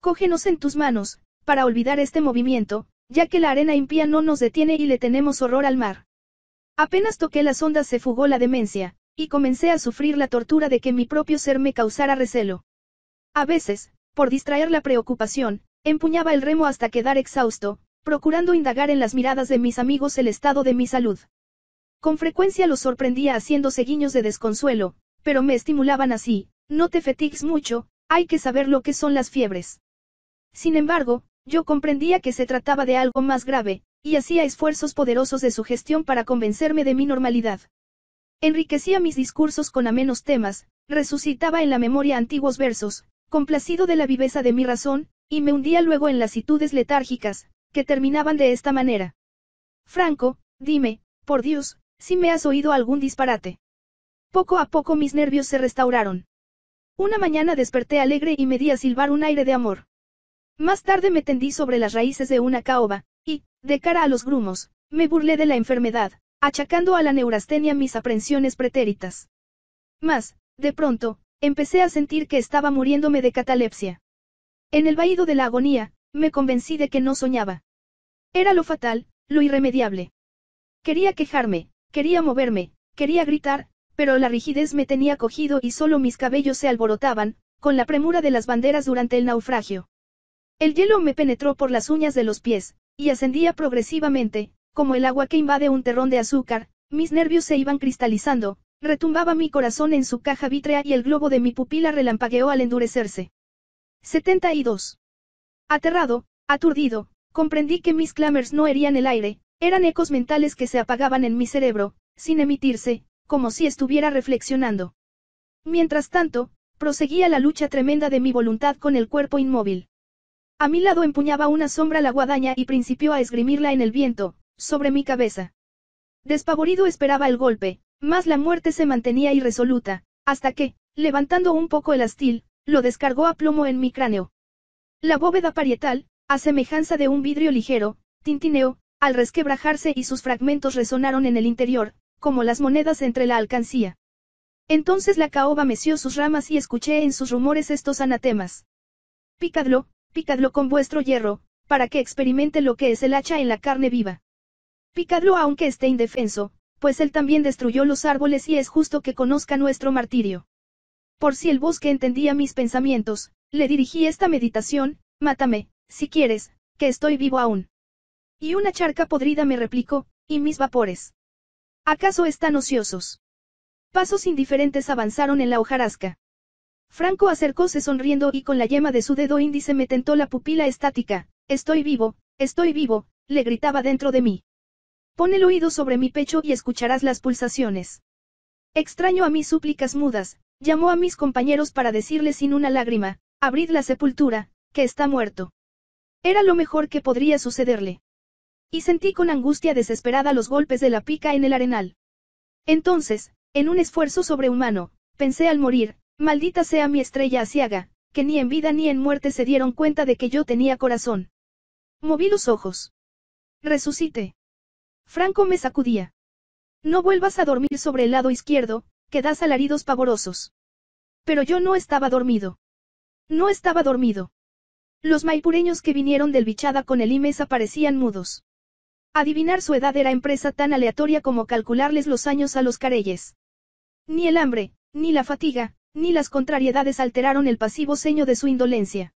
Cógenos en tus manos, para olvidar este movimiento, ya que la arena impía no nos detiene y le tenemos horror al mar. Apenas toqué las ondas se fugó la demencia, y comencé a sufrir la tortura de que mi propio ser me causara recelo. A veces, por distraer la preocupación, empuñaba el remo hasta quedar exhausto, procurando indagar en las miradas de mis amigos el estado de mi salud. Con frecuencia los sorprendía haciendo guiños de desconsuelo, pero me estimulaban así, no te fatigues mucho, hay que saber lo que son las fiebres. Sin embargo, yo comprendía que se trataba de algo más grave, y hacía esfuerzos poderosos de su gestión para convencerme de mi normalidad. Enriquecía mis discursos con amenos temas, resucitaba en la memoria antiguos versos, complacido de la viveza de mi razón, y me hundía luego en lasitudes letárgicas, que terminaban de esta manera. Franco, dime, por Dios, si me has oído algún disparate. Poco a poco mis nervios se restauraron. Una mañana desperté alegre y me di a silbar un aire de amor. Más tarde me tendí sobre las raíces de una caoba, y, de cara a los grumos, me burlé de la enfermedad, achacando a la neurastenia mis aprensiones pretéritas. Mas, de pronto, empecé a sentir que estaba muriéndome de catalepsia. En el vaído de la agonía, me convencí de que no soñaba. Era lo fatal, lo irremediable. Quería quejarme, quería moverme, quería gritar, pero la rigidez me tenía cogido y solo mis cabellos se alborotaban, con la premura de las banderas durante el naufragio. El hielo me penetró por las uñas de los pies, y ascendía progresivamente, como el agua que invade un terrón de azúcar, mis nervios se iban cristalizando, retumbaba mi corazón en su caja vítrea y el globo de mi pupila relampagueó al endurecerse. 72. Aterrado, aturdido, comprendí que mis clamers no herían el aire, eran ecos mentales que se apagaban en mi cerebro, sin emitirse, como si estuviera reflexionando. Mientras tanto, proseguía la lucha tremenda de mi voluntad con el cuerpo inmóvil. A mi lado empuñaba una sombra la guadaña y principió a esgrimirla en el viento, sobre mi cabeza. Despavorido esperaba el golpe, mas la muerte se mantenía irresoluta, hasta que, levantando un poco el astil, lo descargó a plomo en mi cráneo. La bóveda parietal, a semejanza de un vidrio ligero, tintineó, al resquebrajarse y sus fragmentos resonaron en el interior, como las monedas entre la alcancía. Entonces la caoba meció sus ramas y escuché en sus rumores estos anatemas. —¡Pícadlo! picadlo con vuestro hierro, para que experimente lo que es el hacha en la carne viva. Picadlo aunque esté indefenso, pues él también destruyó los árboles y es justo que conozca nuestro martirio. Por si el bosque entendía mis pensamientos, le dirigí esta meditación, mátame, si quieres, que estoy vivo aún. Y una charca podrida me replicó, y mis vapores. ¿Acaso están ociosos? Pasos indiferentes avanzaron en la hojarasca. Franco acercóse sonriendo y con la yema de su dedo índice me tentó la pupila estática. Estoy vivo, estoy vivo, le gritaba dentro de mí. Pon el oído sobre mi pecho y escucharás las pulsaciones. Extraño a mis súplicas mudas, llamó a mis compañeros para decirles sin una lágrima, abrid la sepultura, que está muerto. Era lo mejor que podría sucederle. Y sentí con angustia desesperada los golpes de la pica en el arenal. Entonces, en un esfuerzo sobrehumano, pensé al morir, Maldita sea mi estrella asiaga, que ni en vida ni en muerte se dieron cuenta de que yo tenía corazón. Moví los ojos. Resucité. Franco me sacudía. No vuelvas a dormir sobre el lado izquierdo, que das alaridos pavorosos. Pero yo no estaba dormido. No estaba dormido. Los maipureños que vinieron del Bichada con el IMESA aparecían mudos. Adivinar su edad era empresa tan aleatoria como calcularles los años a los careyes. Ni el hambre, ni la fatiga, ni las contrariedades alteraron el pasivo ceño de su indolencia.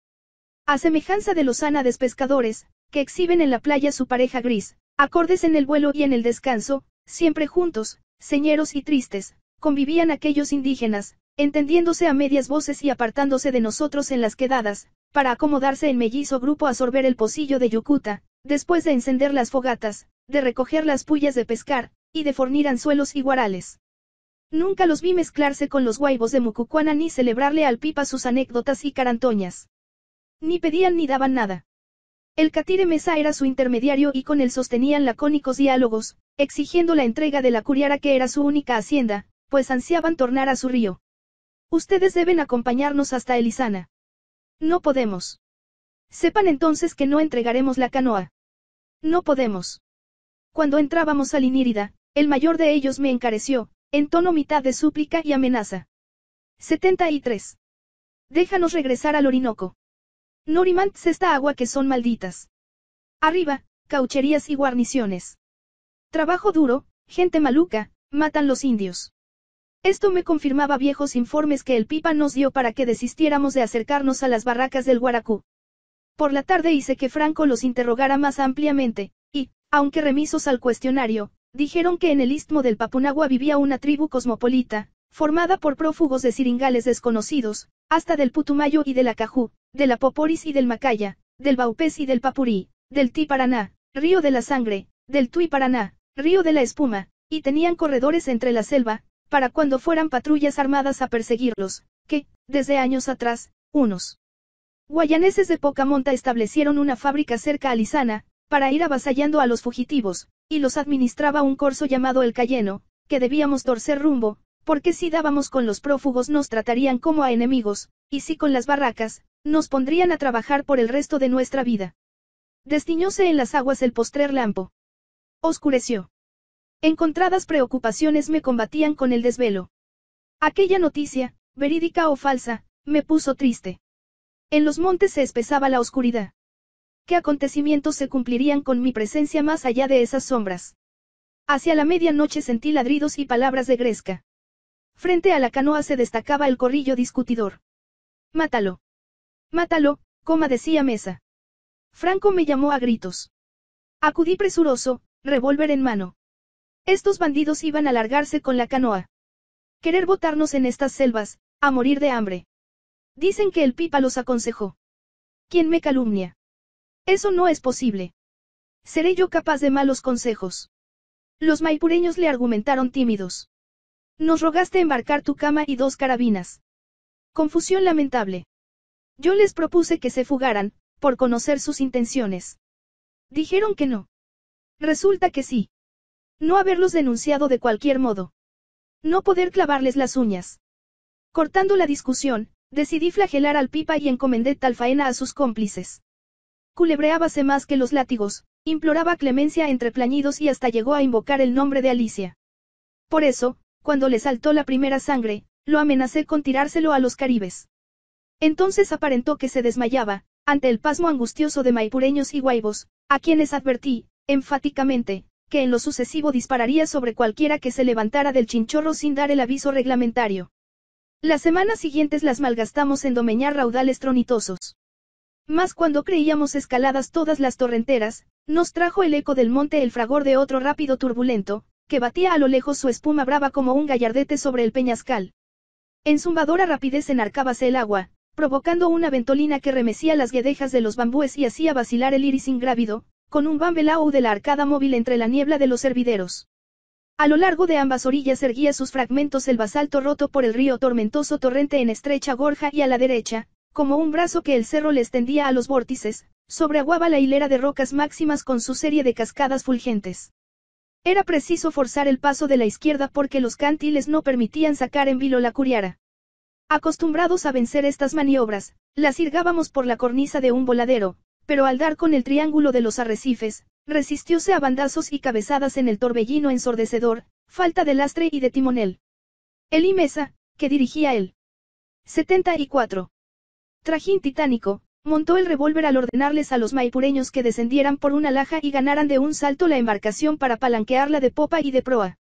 A semejanza de los ánades pescadores, que exhiben en la playa su pareja gris, acordes en el vuelo y en el descanso, siempre juntos, señeros y tristes, convivían aquellos indígenas, entendiéndose a medias voces y apartándose de nosotros en las quedadas, para acomodarse en mellizo grupo a sorber el pocillo de Yucuta, después de encender las fogatas, de recoger las pullas de pescar, y de fornir anzuelos y guarales. Nunca los vi mezclarse con los guaibos de Mucucuana ni celebrarle al pipa sus anécdotas y carantoñas. Ni pedían ni daban nada. El catire Mesa era su intermediario y con él sostenían lacónicos diálogos, exigiendo la entrega de la curiara que era su única hacienda, pues ansiaban tornar a su río. Ustedes deben acompañarnos hasta Elisana. No podemos. Sepan entonces que no entregaremos la canoa. No podemos. Cuando entrábamos a Linírida, el mayor de ellos me encareció, en tono mitad de súplica y amenaza. 73. Déjanos regresar al Orinoco. Norimant esta agua que son malditas. Arriba, caucherías y guarniciones. Trabajo duro, gente maluca, matan los indios. Esto me confirmaba viejos informes que el Pipa nos dio para que desistiéramos de acercarnos a las barracas del Guaracú. Por la tarde hice que Franco los interrogara más ampliamente, y, aunque remisos al cuestionario, Dijeron que en el istmo del Papunagua vivía una tribu cosmopolita, formada por prófugos de siringales desconocidos, hasta del Putumayo y del Acajú, de la Poporis y del Macaya, del Baupés y del Papurí, del Paraná, río de la sangre, del Tuiparaná, río de la espuma, y tenían corredores entre la selva, para cuando fueran patrullas armadas a perseguirlos, que, desde años atrás, unos guayaneses de poca monta establecieron una fábrica cerca a Lizana, para ir avasallando a los fugitivos, y los administraba un corso llamado el Cayeno, que debíamos torcer rumbo, porque si dábamos con los prófugos nos tratarían como a enemigos, y si con las barracas, nos pondrían a trabajar por el resto de nuestra vida. Destiñóse en las aguas el postrer lampo. Oscureció. Encontradas preocupaciones me combatían con el desvelo. Aquella noticia, verídica o falsa, me puso triste. En los montes se espesaba la oscuridad. ¿Qué acontecimientos se cumplirían con mi presencia más allá de esas sombras? Hacia la medianoche sentí ladridos y palabras de Gresca. Frente a la canoa se destacaba el corrillo discutidor. Mátalo. Mátalo, coma decía Mesa. Franco me llamó a gritos. Acudí presuroso, revólver en mano. Estos bandidos iban a largarse con la canoa. Querer botarnos en estas selvas, a morir de hambre. Dicen que el pipa los aconsejó. ¿Quién me calumnia? Eso no es posible. ¿Seré yo capaz de malos consejos? Los maipureños le argumentaron tímidos. Nos rogaste embarcar tu cama y dos carabinas. Confusión lamentable. Yo les propuse que se fugaran, por conocer sus intenciones. Dijeron que no. Resulta que sí. No haberlos denunciado de cualquier modo. No poder clavarles las uñas. Cortando la discusión, decidí flagelar al pipa y encomendé tal faena a sus cómplices. Culebreábase más que los látigos, imploraba clemencia entre plañidos y hasta llegó a invocar el nombre de Alicia. Por eso, cuando le saltó la primera sangre, lo amenacé con tirárselo a los caribes. Entonces aparentó que se desmayaba, ante el pasmo angustioso de maipureños y guaibos, a quienes advertí, enfáticamente, que en lo sucesivo dispararía sobre cualquiera que se levantara del chinchorro sin dar el aviso reglamentario. Las semanas siguientes las malgastamos en domeñar raudales tronitosos. Más cuando creíamos escaladas todas las torrenteras, nos trajo el eco del monte el fragor de otro rápido turbulento, que batía a lo lejos su espuma brava como un gallardete sobre el peñascal. En zumbadora rapidez enarcábase el agua, provocando una ventolina que remecía las guedejas de los bambúes y hacía vacilar el iris ingrávido, con un bambelao de la arcada móvil entre la niebla de los hervideros. A lo largo de ambas orillas erguía sus fragmentos el basalto roto por el río tormentoso torrente en estrecha gorja y a la derecha, como un brazo que el cerro le extendía a los vórtices, sobreaguaba la hilera de rocas máximas con su serie de cascadas fulgentes. Era preciso forzar el paso de la izquierda porque los cántiles no permitían sacar en vilo la curiara. Acostumbrados a vencer estas maniobras, las irgábamos por la cornisa de un voladero, pero al dar con el triángulo de los arrecifes, resistióse a bandazos y cabezadas en el torbellino ensordecedor, falta de lastre y de timonel. El Imesa, que dirigía él. 74. Trajín titánico, montó el revólver al ordenarles a los maipureños que descendieran por una laja y ganaran de un salto la embarcación para palanquearla de popa y de proa.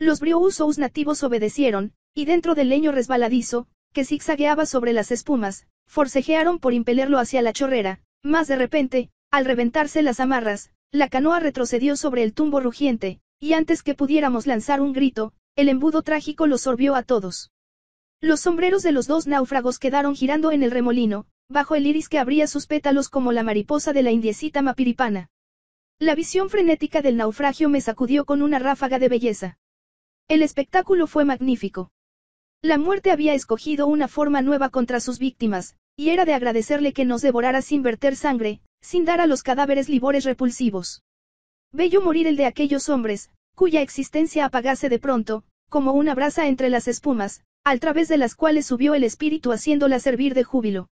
Los briousous nativos obedecieron, y dentro del leño resbaladizo, que zigzagueaba sobre las espumas, forcejearon por impelerlo hacia la chorrera, mas de repente, al reventarse las amarras, la canoa retrocedió sobre el tumbo rugiente, y antes que pudiéramos lanzar un grito, el embudo trágico los sorbió a todos. Los sombreros de los dos náufragos quedaron girando en el remolino, bajo el iris que abría sus pétalos como la mariposa de la indiecita mapiripana. La visión frenética del naufragio me sacudió con una ráfaga de belleza. El espectáculo fue magnífico. La muerte había escogido una forma nueva contra sus víctimas, y era de agradecerle que nos devorara sin verter sangre, sin dar a los cadáveres libores repulsivos. Bello morir el de aquellos hombres, cuya existencia apagase de pronto, como una brasa entre las espumas, al través de las cuales subió el espíritu haciéndola servir de júbilo.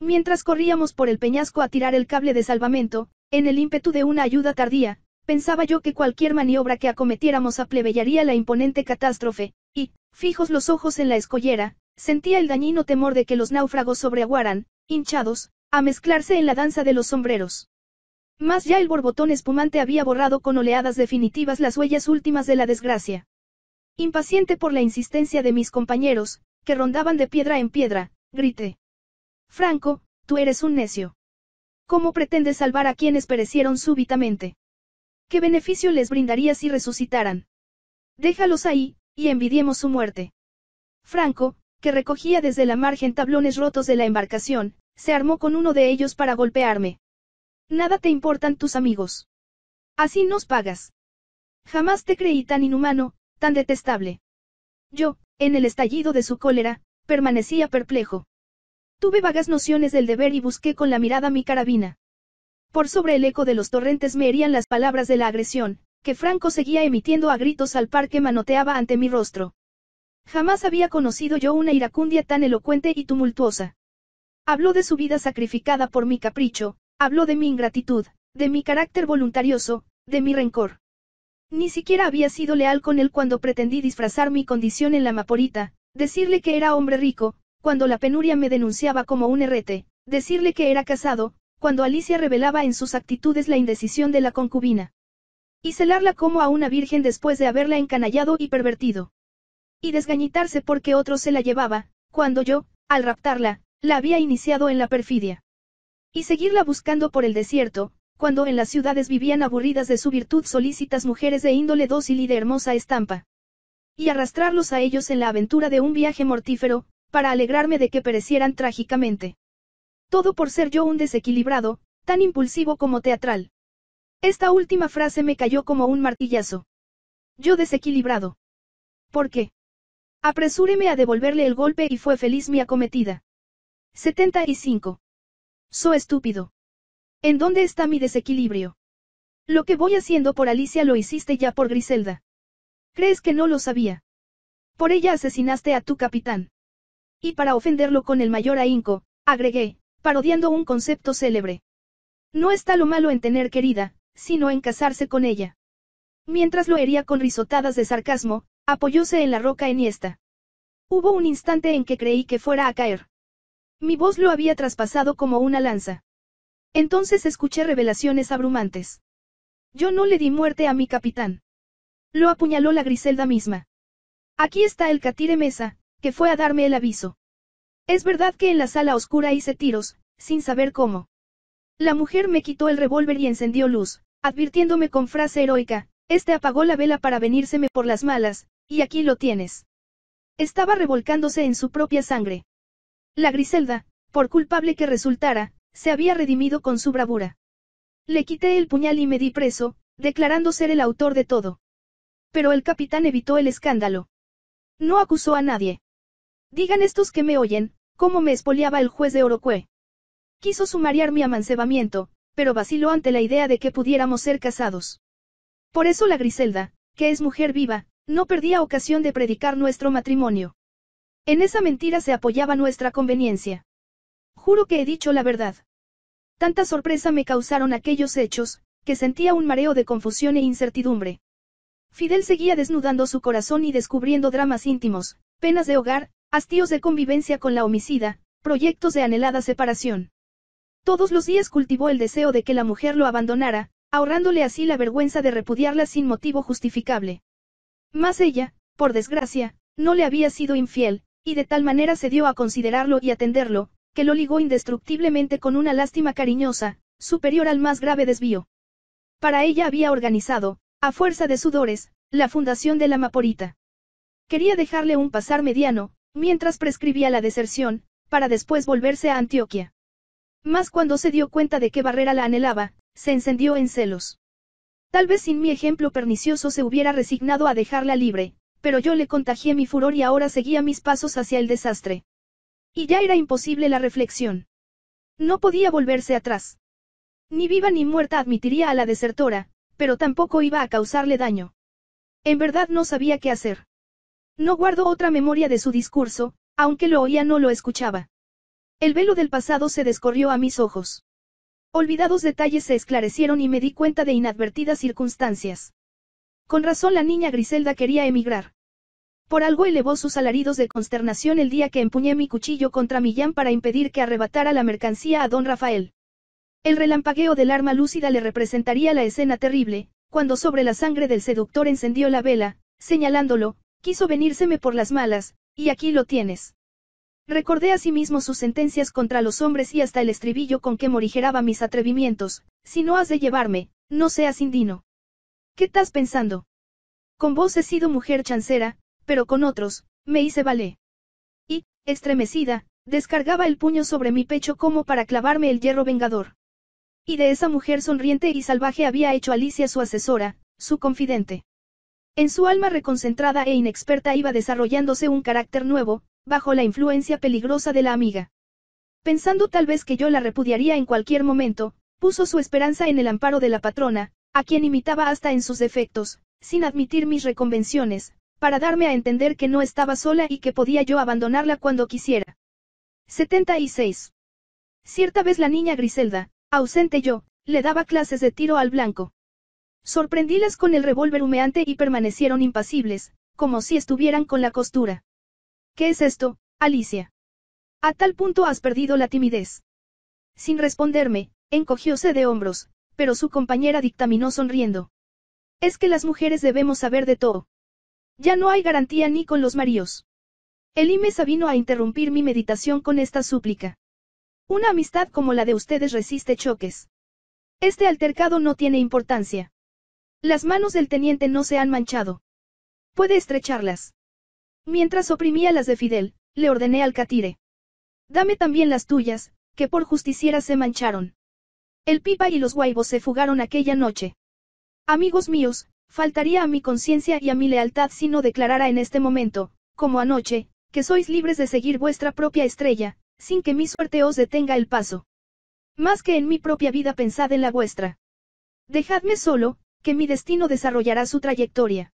Mientras corríamos por el peñasco a tirar el cable de salvamento, en el ímpetu de una ayuda tardía, pensaba yo que cualquier maniobra que acometiéramos aplebellaría la imponente catástrofe, y, fijos los ojos en la escollera, sentía el dañino temor de que los náufragos sobreaguaran, hinchados, a mezclarse en la danza de los sombreros. Más ya el borbotón espumante había borrado con oleadas definitivas las huellas últimas de la desgracia. Impaciente por la insistencia de mis compañeros, que rondaban de piedra en piedra, grité. Franco, tú eres un necio. ¿Cómo pretendes salvar a quienes perecieron súbitamente? ¿Qué beneficio les brindaría si resucitaran? Déjalos ahí, y envidiemos su muerte. Franco, que recogía desde la margen tablones rotos de la embarcación, se armó con uno de ellos para golpearme. Nada te importan tus amigos. Así nos pagas. Jamás te creí tan inhumano, tan detestable. Yo, en el estallido de su cólera, permanecía perplejo. Tuve vagas nociones del deber y busqué con la mirada mi carabina. Por sobre el eco de los torrentes me herían las palabras de la agresión, que Franco seguía emitiendo a gritos al par que manoteaba ante mi rostro. Jamás había conocido yo una iracundia tan elocuente y tumultuosa. Habló de su vida sacrificada por mi capricho, habló de mi ingratitud, de mi carácter voluntarioso, de mi rencor. Ni siquiera había sido leal con él cuando pretendí disfrazar mi condición en la maporita, decirle que era hombre rico, cuando la penuria me denunciaba como un herrete, decirle que era casado, cuando Alicia revelaba en sus actitudes la indecisión de la concubina. Y celarla como a una virgen después de haberla encanallado y pervertido. Y desgañitarse porque otro se la llevaba, cuando yo, al raptarla, la había iniciado en la perfidia. Y seguirla buscando por el desierto, cuando en las ciudades vivían aburridas de su virtud solícitas mujeres de índole dócil y de hermosa estampa. Y arrastrarlos a ellos en la aventura de un viaje mortífero, para alegrarme de que perecieran trágicamente. Todo por ser yo un desequilibrado, tan impulsivo como teatral. Esta última frase me cayó como un martillazo. Yo desequilibrado. ¿Por qué? Apresúreme a devolverle el golpe y fue feliz mi acometida. 75. So estúpido. ¿En dónde está mi desequilibrio? Lo que voy haciendo por Alicia lo hiciste ya por Griselda. ¿Crees que no lo sabía? Por ella asesinaste a tu capitán. Y para ofenderlo con el mayor ahínco, agregué, parodiando un concepto célebre. No está lo malo en tener querida, sino en casarse con ella. Mientras lo hería con risotadas de sarcasmo, apoyóse en la roca enhiesta. Hubo un instante en que creí que fuera a caer. Mi voz lo había traspasado como una lanza. Entonces escuché revelaciones abrumantes. Yo no le di muerte a mi capitán. Lo apuñaló la Griselda misma. Aquí está el catire Mesa, que fue a darme el aviso. Es verdad que en la sala oscura hice tiros, sin saber cómo. La mujer me quitó el revólver y encendió luz, advirtiéndome con frase heroica, este apagó la vela para venírseme por las malas, y aquí lo tienes. Estaba revolcándose en su propia sangre. La Griselda, por culpable que resultara, se había redimido con su bravura. Le quité el puñal y me di preso, declarando ser el autor de todo. Pero el capitán evitó el escándalo. No acusó a nadie. Digan estos que me oyen, cómo me espoliaba el juez de Orocué. Quiso sumariar mi amancebamiento, pero vaciló ante la idea de que pudiéramos ser casados. Por eso la Griselda, que es mujer viva, no perdía ocasión de predicar nuestro matrimonio. En esa mentira se apoyaba nuestra conveniencia. Juro que he dicho la verdad. Tanta sorpresa me causaron aquellos hechos, que sentía un mareo de confusión e incertidumbre. Fidel seguía desnudando su corazón y descubriendo dramas íntimos, penas de hogar, hastíos de convivencia con la homicida, proyectos de anhelada separación. Todos los días cultivó el deseo de que la mujer lo abandonara, ahorrándole así la vergüenza de repudiarla sin motivo justificable. Mas ella, por desgracia, no le había sido infiel, y de tal manera se dio a considerarlo y atenderlo, que lo ligó indestructiblemente con una lástima cariñosa, superior al más grave desvío. Para ella había organizado, a fuerza de sudores, la fundación de la Maporita. Quería dejarle un pasar mediano, mientras prescribía la deserción, para después volverse a Antioquia. Mas cuando se dio cuenta de que Barrera la anhelaba, se encendió en celos. Tal vez sin mi ejemplo pernicioso se hubiera resignado a dejarla libre, pero yo le contagié mi furor y ahora seguía mis pasos hacia el desastre. Y ya era imposible la reflexión. No podía volverse atrás. Ni viva ni muerta admitiría a la desertora, pero tampoco iba a causarle daño. En verdad no sabía qué hacer. No guardo otra memoria de su discurso, aunque lo oía no lo escuchaba. El velo del pasado se descorrió a mis ojos. Olvidados detalles se esclarecieron y me di cuenta de inadvertidas circunstancias. Con razón la niña Griselda quería emigrar. Por algo elevó sus alaridos de consternación el día que empuñé mi cuchillo contra Millán para impedir que arrebatara la mercancía a don Rafael. El relampagueo del arma lúcida le representaría la escena terrible, cuando sobre la sangre del seductor encendió la vela, señalándolo, quiso venírseme por las malas, y aquí lo tienes. Recordé asimismo sus sentencias contra los hombres y hasta el estribillo con que morigeraba mis atrevimientos, si no has de llevarme, no seas indino. ¿Qué estás pensando? Con vos he sido mujer chancera, pero con otros, me hice valer. Y, estremecida, descargaba el puño sobre mi pecho como para clavarme el hierro vengador. Y de esa mujer sonriente y salvaje había hecho Alicia su asesora, su confidente. En su alma reconcentrada e inexperta iba desarrollándose un carácter nuevo, bajo la influencia peligrosa de la amiga. Pensando tal vez que yo la repudiaría en cualquier momento, puso su esperanza en el amparo de la patrona, a quien imitaba hasta en sus defectos, sin admitir mis reconvenciones, para darme a entender que no estaba sola y que podía yo abandonarla cuando quisiera. 76. Cierta vez la niña Griselda, ausente yo, le daba clases de tiro al blanco. Sorprendílas con el revólver humeante y permanecieron impasibles, como si estuvieran con la costura. ¿Qué es esto, Alicia? A tal punto has perdido la timidez. Sin responderme, encogióse de hombros, pero su compañera dictaminó sonriendo. Es que las mujeres debemos saber de todo. Ya no hay garantía ni con los maríos. El IMESA vino a interrumpir mi meditación con esta súplica. Una amistad como la de ustedes resiste choques. Este altercado no tiene importancia. Las manos del teniente no se han manchado. Puede estrecharlas. Mientras oprimía las de Fidel, le ordené al catire. Dame también las tuyas, que por justiciera se mancharon. El pipa y los guaibos se fugaron aquella noche. Amigos míos, Faltaría a mi conciencia y a mi lealtad si no declarara en este momento, como anoche, que sois libres de seguir vuestra propia estrella, sin que mi suerte os detenga el paso. Más que en mi propia vida pensad en la vuestra. Dejadme solo, que mi destino desarrollará su trayectoria.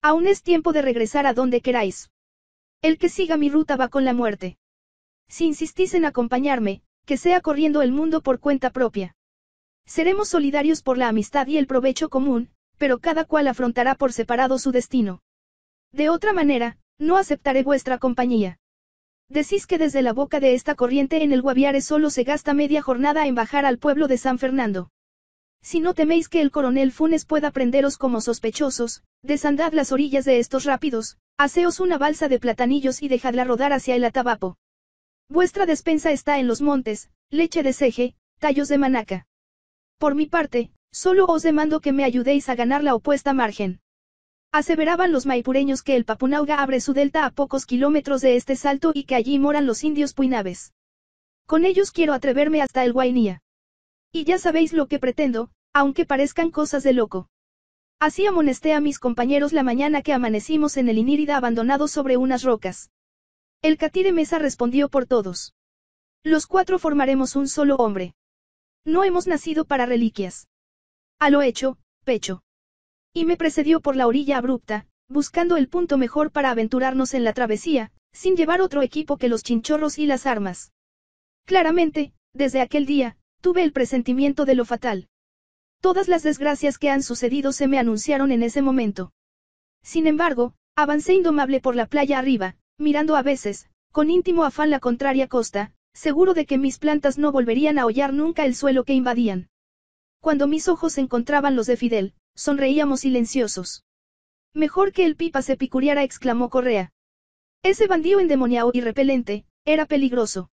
Aún es tiempo de regresar a donde queráis. El que siga mi ruta va con la muerte. Si insistís en acompañarme, que sea corriendo el mundo por cuenta propia. Seremos solidarios por la amistad y el provecho común, pero cada cual afrontará por separado su destino. De otra manera, no aceptaré vuestra compañía. Decís que desde la boca de esta corriente en el Guaviare solo se gasta media jornada en bajar al pueblo de San Fernando. Si no teméis que el coronel Funes pueda prenderos como sospechosos, desandad las orillas de estos rápidos, haceos una balsa de platanillos y dejadla rodar hacia el Atabapo. Vuestra despensa está en los montes, leche de ceje, tallos de manaca. Por mi parte, Solo os demando que me ayudéis a ganar la opuesta margen. Aseveraban los maipureños que el Papunauga abre su delta a pocos kilómetros de este salto y que allí moran los indios puinaves. Con ellos quiero atreverme hasta el Guainía. Y ya sabéis lo que pretendo, aunque parezcan cosas de loco. Así amonesté a mis compañeros la mañana que amanecimos en el Inírida abandonado sobre unas rocas. El Catire Mesa respondió por todos. Los cuatro formaremos un solo hombre. No hemos nacido para reliquias. A lo hecho, pecho. Y me precedió por la orilla abrupta, buscando el punto mejor para aventurarnos en la travesía, sin llevar otro equipo que los chinchorros y las armas. Claramente, desde aquel día, tuve el presentimiento de lo fatal. Todas las desgracias que han sucedido se me anunciaron en ese momento. Sin embargo, avancé indomable por la playa arriba, mirando a veces, con íntimo afán la contraria costa, seguro de que mis plantas no volverían a hollar nunca el suelo que invadían. Cuando mis ojos encontraban los de Fidel, sonreíamos silenciosos. Mejor que el pipa se picuriara exclamó Correa. Ese bandido endemoniado y repelente, era peligroso.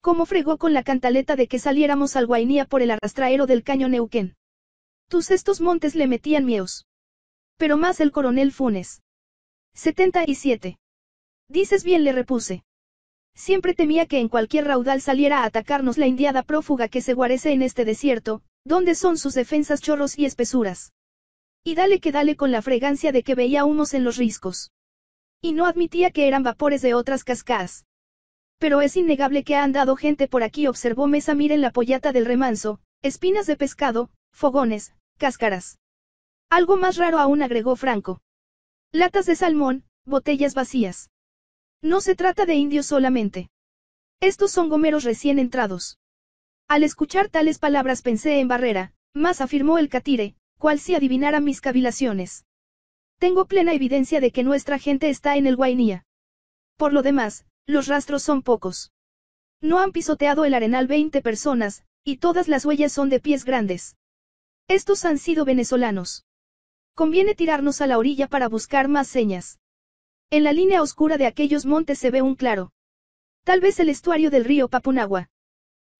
¿Cómo fregó con la cantaleta de que saliéramos al Guainía por el arrastraero del caño Neuquén? Tus estos montes le metían miedos. Pero más el coronel Funes. 77. Dices bien, le repuse. Siempre temía que en cualquier raudal saliera a atacarnos la indiada prófuga que se guarece en este desierto, ¿Dónde son sus defensas chorros y espesuras? Y dale que dale con la fragancia de que veía humos en los riscos. Y no admitía que eran vapores de otras cascadas. Pero es innegable que ha andado gente por aquí, observó Mesa miren la pollata del remanso, espinas de pescado, fogones, cáscaras. Algo más raro aún agregó Franco. Latas de salmón, botellas vacías. No se trata de indios solamente. Estos son gomeros recién entrados. Al escuchar tales palabras pensé en Barrera, más afirmó el catire, cual si adivinara mis cavilaciones. Tengo plena evidencia de que nuestra gente está en el Guainía. Por lo demás, los rastros son pocos. No han pisoteado el arenal 20 personas, y todas las huellas son de pies grandes. Estos han sido venezolanos. Conviene tirarnos a la orilla para buscar más señas. En la línea oscura de aquellos montes se ve un claro. Tal vez el estuario del río Papunagua.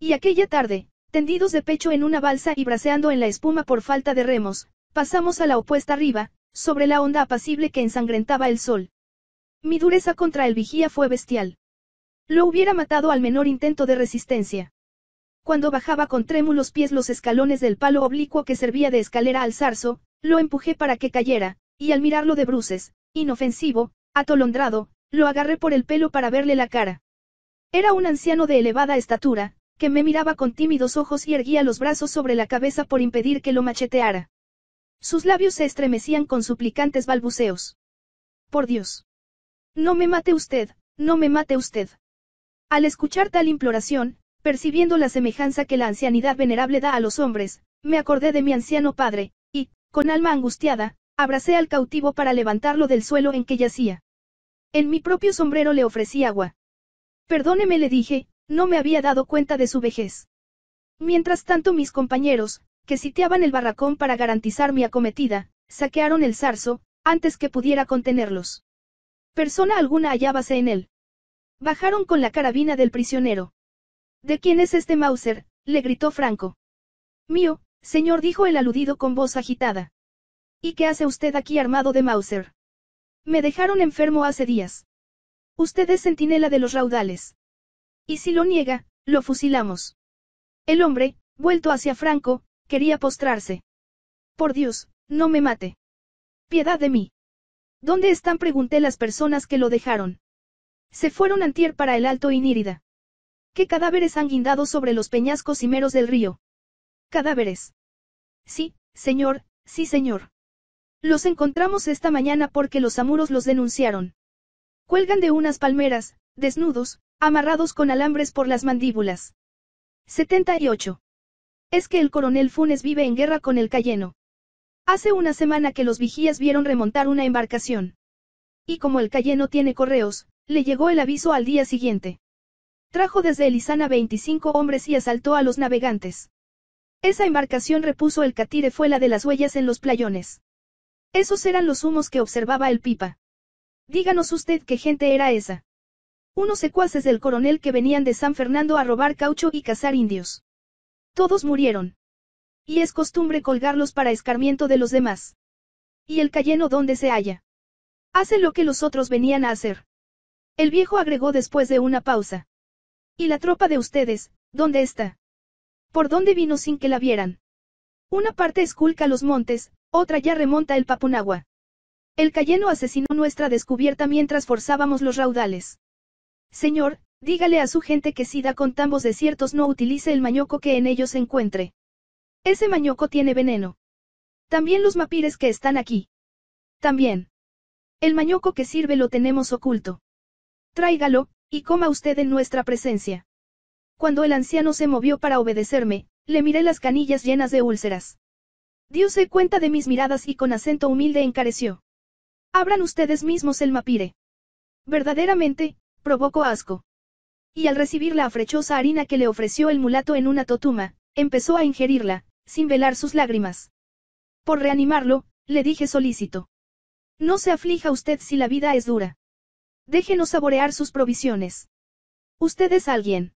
Y aquella tarde, tendidos de pecho en una balsa y braceando en la espuma por falta de remos, pasamos a la opuesta arriba, sobre la onda apacible que ensangrentaba el sol. Mi dureza contra el vigía fue bestial. Lo hubiera matado al menor intento de resistencia. Cuando bajaba con trémulos pies los escalones del palo oblicuo que servía de escalera al zarzo, lo empujé para que cayera, y al mirarlo de bruces, inofensivo, atolondrado, lo agarré por el pelo para verle la cara. Era un anciano de elevada estatura, que me miraba con tímidos ojos y erguía los brazos sobre la cabeza por impedir que lo macheteara. Sus labios se estremecían con suplicantes balbuceos. Por Dios. No me mate usted, no me mate usted. Al escuchar tal imploración, percibiendo la semejanza que la ancianidad venerable da a los hombres, me acordé de mi anciano padre, y, con alma angustiada, abracé al cautivo para levantarlo del suelo en que yacía. En mi propio sombrero le ofrecí agua. Perdóneme, le dije, no me había dado cuenta de su vejez. Mientras tanto mis compañeros, que sitiaban el barracón para garantizar mi acometida, saquearon el zarzo, antes que pudiera contenerlos. Persona alguna hallábase en él. Bajaron con la carabina del prisionero. ¿De quién es este Mauser? le gritó Franco. Mío, señor, dijo el aludido con voz agitada. ¿Y qué hace usted aquí armado de Mauser? Me dejaron enfermo hace días. Usted es centinela de los raudales. Y si lo niega, lo fusilamos. El hombre, vuelto hacia Franco, quería postrarse. Por Dios, no me mate. Piedad de mí. ¿Dónde están? pregunté las personas que lo dejaron. Se fueron antier para el Alto Inírida. ¿Qué cadáveres han guindado sobre los peñascos y meros del río? Cadáveres. Sí, señor, sí señor. Los encontramos esta mañana porque los amuros los denunciaron. Cuelgan de unas palmeras, desnudos, Amarrados con alambres por las mandíbulas. 78. Es que el coronel Funes vive en guerra con el Cayeno. Hace una semana que los vigías vieron remontar una embarcación. Y como el Cayeno tiene correos, le llegó el aviso al día siguiente. Trajo desde Elizana 25 hombres y asaltó a los navegantes. Esa embarcación repuso el catire fue la de las huellas en los playones. Esos eran los humos que observaba el pipa. Díganos usted qué gente era esa unos secuaces del coronel que venían de San Fernando a robar caucho y cazar indios. Todos murieron. Y es costumbre colgarlos para escarmiento de los demás. Y el cayeno donde se halla. Hace lo que los otros venían a hacer. El viejo agregó después de una pausa. ¿Y la tropa de ustedes, dónde está? ¿Por dónde vino sin que la vieran? Una parte esculca los montes, otra ya remonta el Papunagua. El cayeno asesinó nuestra descubierta mientras forzábamos los raudales. Señor, dígale a su gente que si da con tambos desiertos no utilice el mañoco que en ellos encuentre. Ese mañoco tiene veneno. También los mapires que están aquí. También. El mañoco que sirve lo tenemos oculto. Tráigalo, y coma usted en nuestra presencia. Cuando el anciano se movió para obedecerme, le miré las canillas llenas de úlceras. Dios se cuenta de mis miradas y con acento humilde encareció. Abran ustedes mismos el mapire. Verdaderamente, provocó asco. Y al recibir la afrechosa harina que le ofreció el mulato en una totuma, empezó a ingerirla, sin velar sus lágrimas. Por reanimarlo, le dije solícito. No se aflija usted si la vida es dura. Déjenos saborear sus provisiones. Usted es alguien.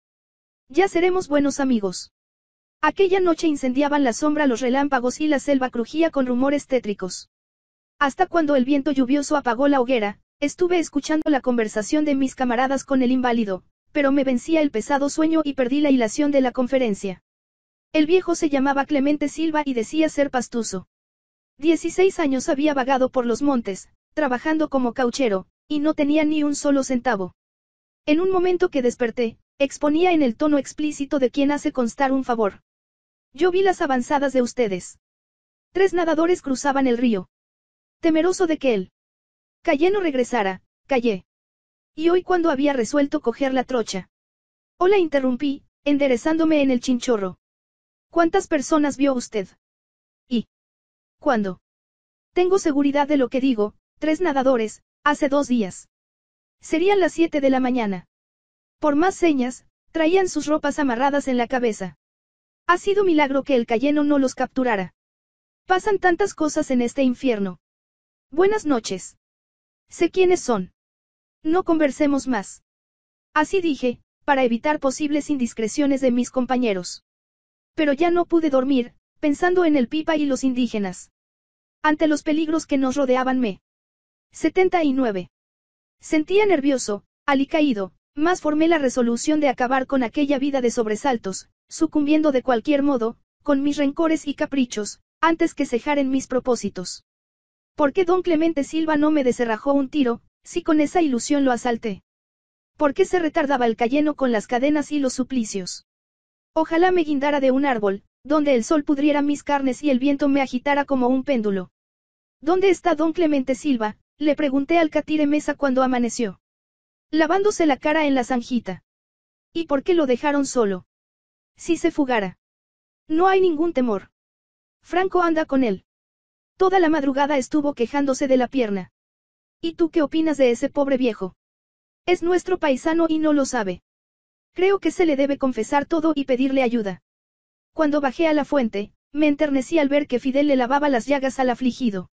Ya seremos buenos amigos. Aquella noche incendiaban la sombra los relámpagos y la selva crujía con rumores tétricos. Hasta cuando el viento lluvioso apagó la hoguera, Estuve escuchando la conversación de mis camaradas con el inválido, pero me vencía el pesado sueño y perdí la hilación de la conferencia. El viejo se llamaba Clemente Silva y decía ser pastuso. Dieciséis años había vagado por los montes, trabajando como cauchero, y no tenía ni un solo centavo. En un momento que desperté, exponía en el tono explícito de quien hace constar un favor. Yo vi las avanzadas de ustedes. Tres nadadores cruzaban el río. Temeroso de que él, cayeno regresara, callé. Y hoy cuando había resuelto coger la trocha. O la interrumpí, enderezándome en el chinchorro. ¿Cuántas personas vio usted? ¿Y? ¿Cuándo? Tengo seguridad de lo que digo, tres nadadores, hace dos días. Serían las siete de la mañana. Por más señas, traían sus ropas amarradas en la cabeza. Ha sido milagro que el cayeno no los capturara. Pasan tantas cosas en este infierno. Buenas noches. Sé quiénes son. No conversemos más. Así dije, para evitar posibles indiscreciones de mis compañeros. Pero ya no pude dormir, pensando en el pipa y los indígenas. Ante los peligros que nos rodeaban me. 79. Sentía nervioso, alicaído, más formé la resolución de acabar con aquella vida de sobresaltos, sucumbiendo de cualquier modo, con mis rencores y caprichos, antes que cejar en mis propósitos. ¿Por qué don Clemente Silva no me deserrajó un tiro, si con esa ilusión lo asalté? ¿Por qué se retardaba el cayeno con las cadenas y los suplicios? Ojalá me guindara de un árbol, donde el sol pudriera mis carnes y el viento me agitara como un péndulo. ¿Dónde está don Clemente Silva? le pregunté al catire Mesa cuando amaneció. Lavándose la cara en la zanjita. ¿Y por qué lo dejaron solo? Si se fugara. No hay ningún temor. Franco anda con él. Toda la madrugada estuvo quejándose de la pierna. ¿Y tú qué opinas de ese pobre viejo? Es nuestro paisano y no lo sabe. Creo que se le debe confesar todo y pedirle ayuda. Cuando bajé a la fuente, me enternecí al ver que Fidel le lavaba las llagas al afligido.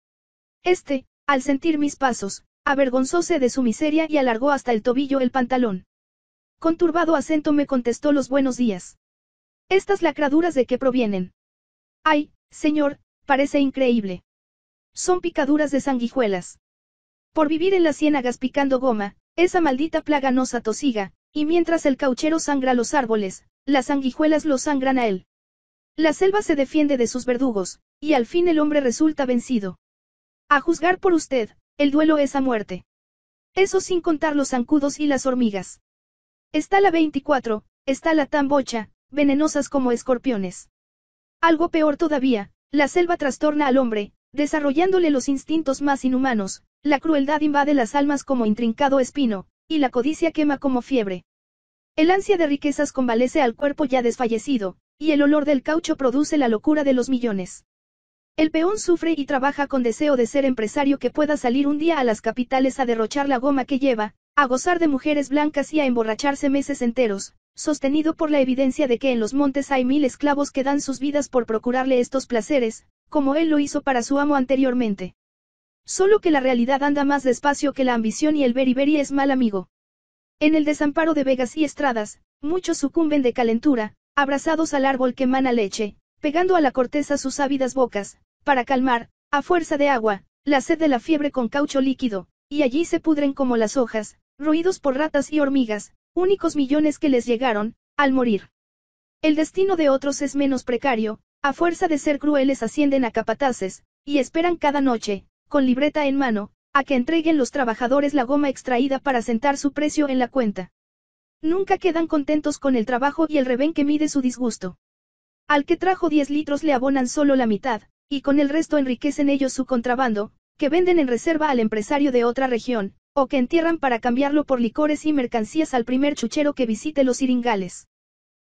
Este, al sentir mis pasos, avergonzóse de su miseria y alargó hasta el tobillo el pantalón. Con turbado acento me contestó los buenos días. Estas lacraduras de qué provienen. Ay, señor, parece increíble. Son picaduras de sanguijuelas. Por vivir en las ciénagas picando goma, esa maldita plaga nos atosiga, y mientras el cauchero sangra los árboles, las sanguijuelas lo sangran a él. La selva se defiende de sus verdugos, y al fin el hombre resulta vencido. A juzgar por usted, el duelo es a muerte. Eso sin contar los zancudos y las hormigas. Está la 24, está la tambocha, venenosas como escorpiones. Algo peor todavía, la selva trastorna al hombre, desarrollándole los instintos más inhumanos, la crueldad invade las almas como intrincado espino, y la codicia quema como fiebre. El ansia de riquezas convalece al cuerpo ya desfallecido, y el olor del caucho produce la locura de los millones. El peón sufre y trabaja con deseo de ser empresario que pueda salir un día a las capitales a derrochar la goma que lleva, a gozar de mujeres blancas y a emborracharse meses enteros, sostenido por la evidencia de que en los montes hay mil esclavos que dan sus vidas por procurarle estos placeres, como él lo hizo para su amo anteriormente. Solo que la realidad anda más despacio que la ambición y el beriberi es mal amigo. En el desamparo de vegas y estradas, muchos sucumben de calentura, abrazados al árbol que mana leche, pegando a la corteza sus ávidas bocas, para calmar, a fuerza de agua, la sed de la fiebre con caucho líquido, y allí se pudren como las hojas, roídos por ratas y hormigas, únicos millones que les llegaron, al morir. El destino de otros es menos precario, a fuerza de ser crueles ascienden a capataces, y esperan cada noche, con libreta en mano, a que entreguen los trabajadores la goma extraída para sentar su precio en la cuenta. Nunca quedan contentos con el trabajo y el revén que mide su disgusto. Al que trajo 10 litros le abonan solo la mitad, y con el resto enriquecen ellos su contrabando, que venden en reserva al empresario de otra región, o que entierran para cambiarlo por licores y mercancías al primer chuchero que visite los iringales.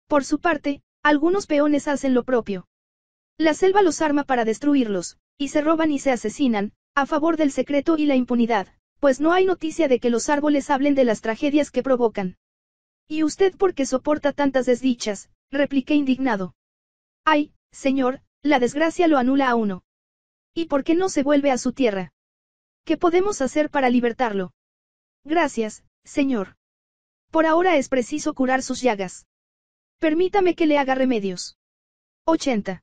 Por su parte, algunos peones hacen lo propio. La selva los arma para destruirlos, y se roban y se asesinan, a favor del secreto y la impunidad, pues no hay noticia de que los árboles hablen de las tragedias que provocan. ¿Y usted por qué soporta tantas desdichas? repliqué indignado. Ay, señor, la desgracia lo anula a uno. ¿Y por qué no se vuelve a su tierra? ¿Qué podemos hacer para libertarlo? Gracias, señor. Por ahora es preciso curar sus llagas. Permítame que le haga remedios. 80.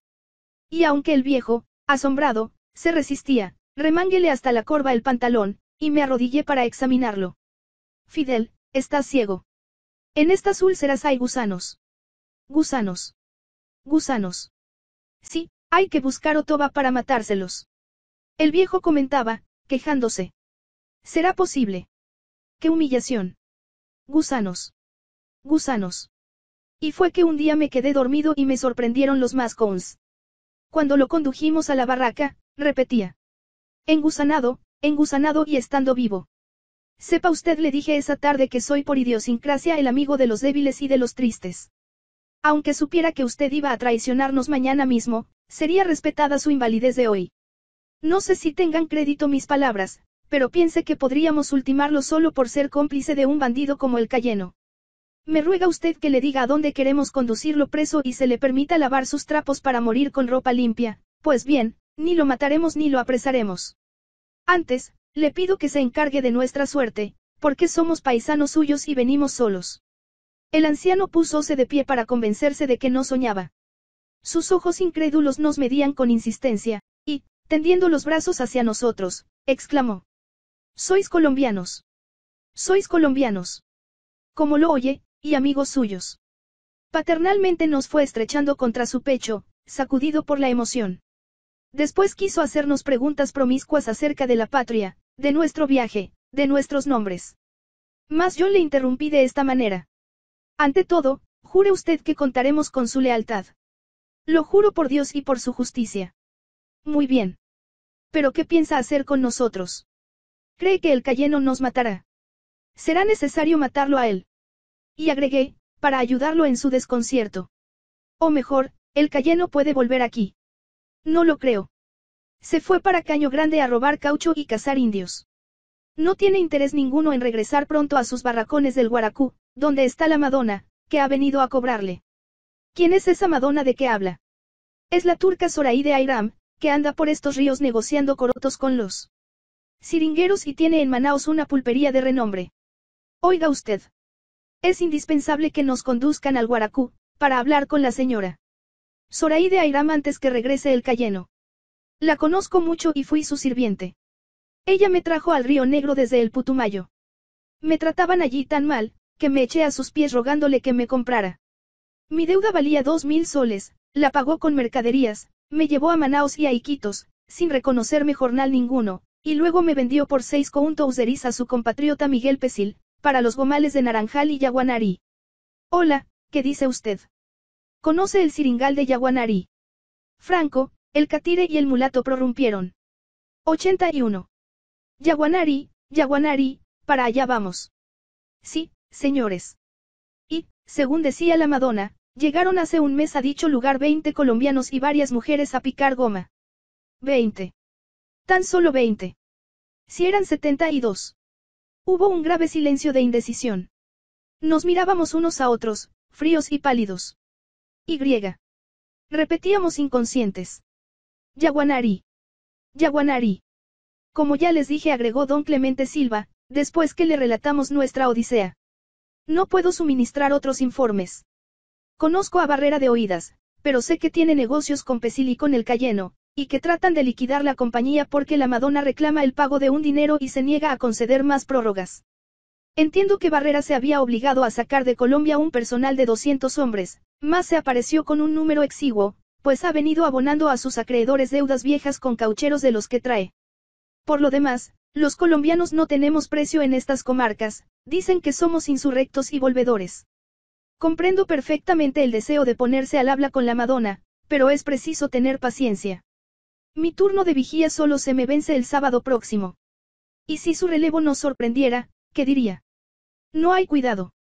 Y aunque el viejo, asombrado, se resistía, remánguele hasta la corva el pantalón, y me arrodillé para examinarlo. Fidel, estás ciego. En estas úlceras hay gusanos. Gusanos. Gusanos. Sí, hay que buscar otoba para matárselos. El viejo comentaba, quejándose. ¿Será posible? ¡Qué humillación! Gusanos. Gusanos. Y fue que un día me quedé dormido y me sorprendieron los mascons. Cuando lo condujimos a la barraca, repetía. Engusanado, engusanado y estando vivo. Sepa usted le dije esa tarde que soy por idiosincrasia el amigo de los débiles y de los tristes. Aunque supiera que usted iba a traicionarnos mañana mismo, sería respetada su invalidez de hoy. No sé si tengan crédito mis palabras, pero piense que podríamos ultimarlo solo por ser cómplice de un bandido como el Cayeno. Me ruega usted que le diga a dónde queremos conducirlo preso y se le permita lavar sus trapos para morir con ropa limpia, pues bien, ni lo mataremos ni lo apresaremos. Antes, le pido que se encargue de nuestra suerte, porque somos paisanos suyos y venimos solos. El anciano púsose de pie para convencerse de que no soñaba. Sus ojos incrédulos nos medían con insistencia, y, Tendiendo los brazos hacia nosotros, exclamó. Sois colombianos. Sois colombianos. Como lo oye, y amigos suyos. Paternalmente nos fue estrechando contra su pecho, sacudido por la emoción. Después quiso hacernos preguntas promiscuas acerca de la patria, de nuestro viaje, de nuestros nombres. Mas yo le interrumpí de esta manera. Ante todo, jure usted que contaremos con su lealtad. Lo juro por Dios y por su justicia. Muy bien. ¿Pero qué piensa hacer con nosotros? Cree que el Cayeno nos matará. Será necesario matarlo a él. Y agregué, para ayudarlo en su desconcierto. O mejor, el Cayeno puede volver aquí. No lo creo. Se fue para Caño Grande a robar caucho y cazar indios. No tiene interés ninguno en regresar pronto a sus barracones del Guaracú, donde está la Madonna, que ha venido a cobrarle. ¿Quién es esa Madonna de que habla? Es la turca de Ayram que anda por estos ríos negociando corotos con los siringueros y tiene en Manaos una pulpería de renombre. Oiga usted. Es indispensable que nos conduzcan al Guaracú, para hablar con la señora. Zoraide Airam antes que regrese el Cayeno. La conozco mucho y fui su sirviente. Ella me trajo al río Negro desde el Putumayo. Me trataban allí tan mal, que me eché a sus pies rogándole que me comprara. Mi deuda valía dos mil soles, la pagó con mercaderías, me llevó a Manaos y a Iquitos, sin reconocerme jornal ninguno, y luego me vendió por seis risa a su compatriota Miguel Pesil, para los gomales de Naranjal y Yaguanari. Hola, ¿qué dice usted? ¿Conoce el siringal de Yaguanari. Franco, el catire y el mulato prorrumpieron. 81. —Yaguanari, Yaguanari, para allá vamos. Sí, señores. Y, según decía la Madonna, Llegaron hace un mes a dicho lugar 20 colombianos y varias mujeres a picar goma. 20. Tan solo 20. Si eran 72. Hubo un grave silencio de indecisión. Nos mirábamos unos a otros, fríos y pálidos. Y. Repetíamos inconscientes. Yaguanari. Yaguanari. Como ya les dije, agregó don Clemente Silva, después que le relatamos nuestra odisea. No puedo suministrar otros informes. Conozco a Barrera de Oídas, pero sé que tiene negocios con Pesil y con el Cayeno, y que tratan de liquidar la compañía porque la Madonna reclama el pago de un dinero y se niega a conceder más prórrogas. Entiendo que Barrera se había obligado a sacar de Colombia un personal de 200 hombres, más se apareció con un número exiguo, pues ha venido abonando a sus acreedores deudas viejas con caucheros de los que trae. Por lo demás, los colombianos no tenemos precio en estas comarcas, dicen que somos insurrectos y volvedores. Comprendo perfectamente el deseo de ponerse al habla con la Madonna, pero es preciso tener paciencia. Mi turno de vigía solo se me vence el sábado próximo. Y si su relevo nos sorprendiera, ¿qué diría? No hay cuidado.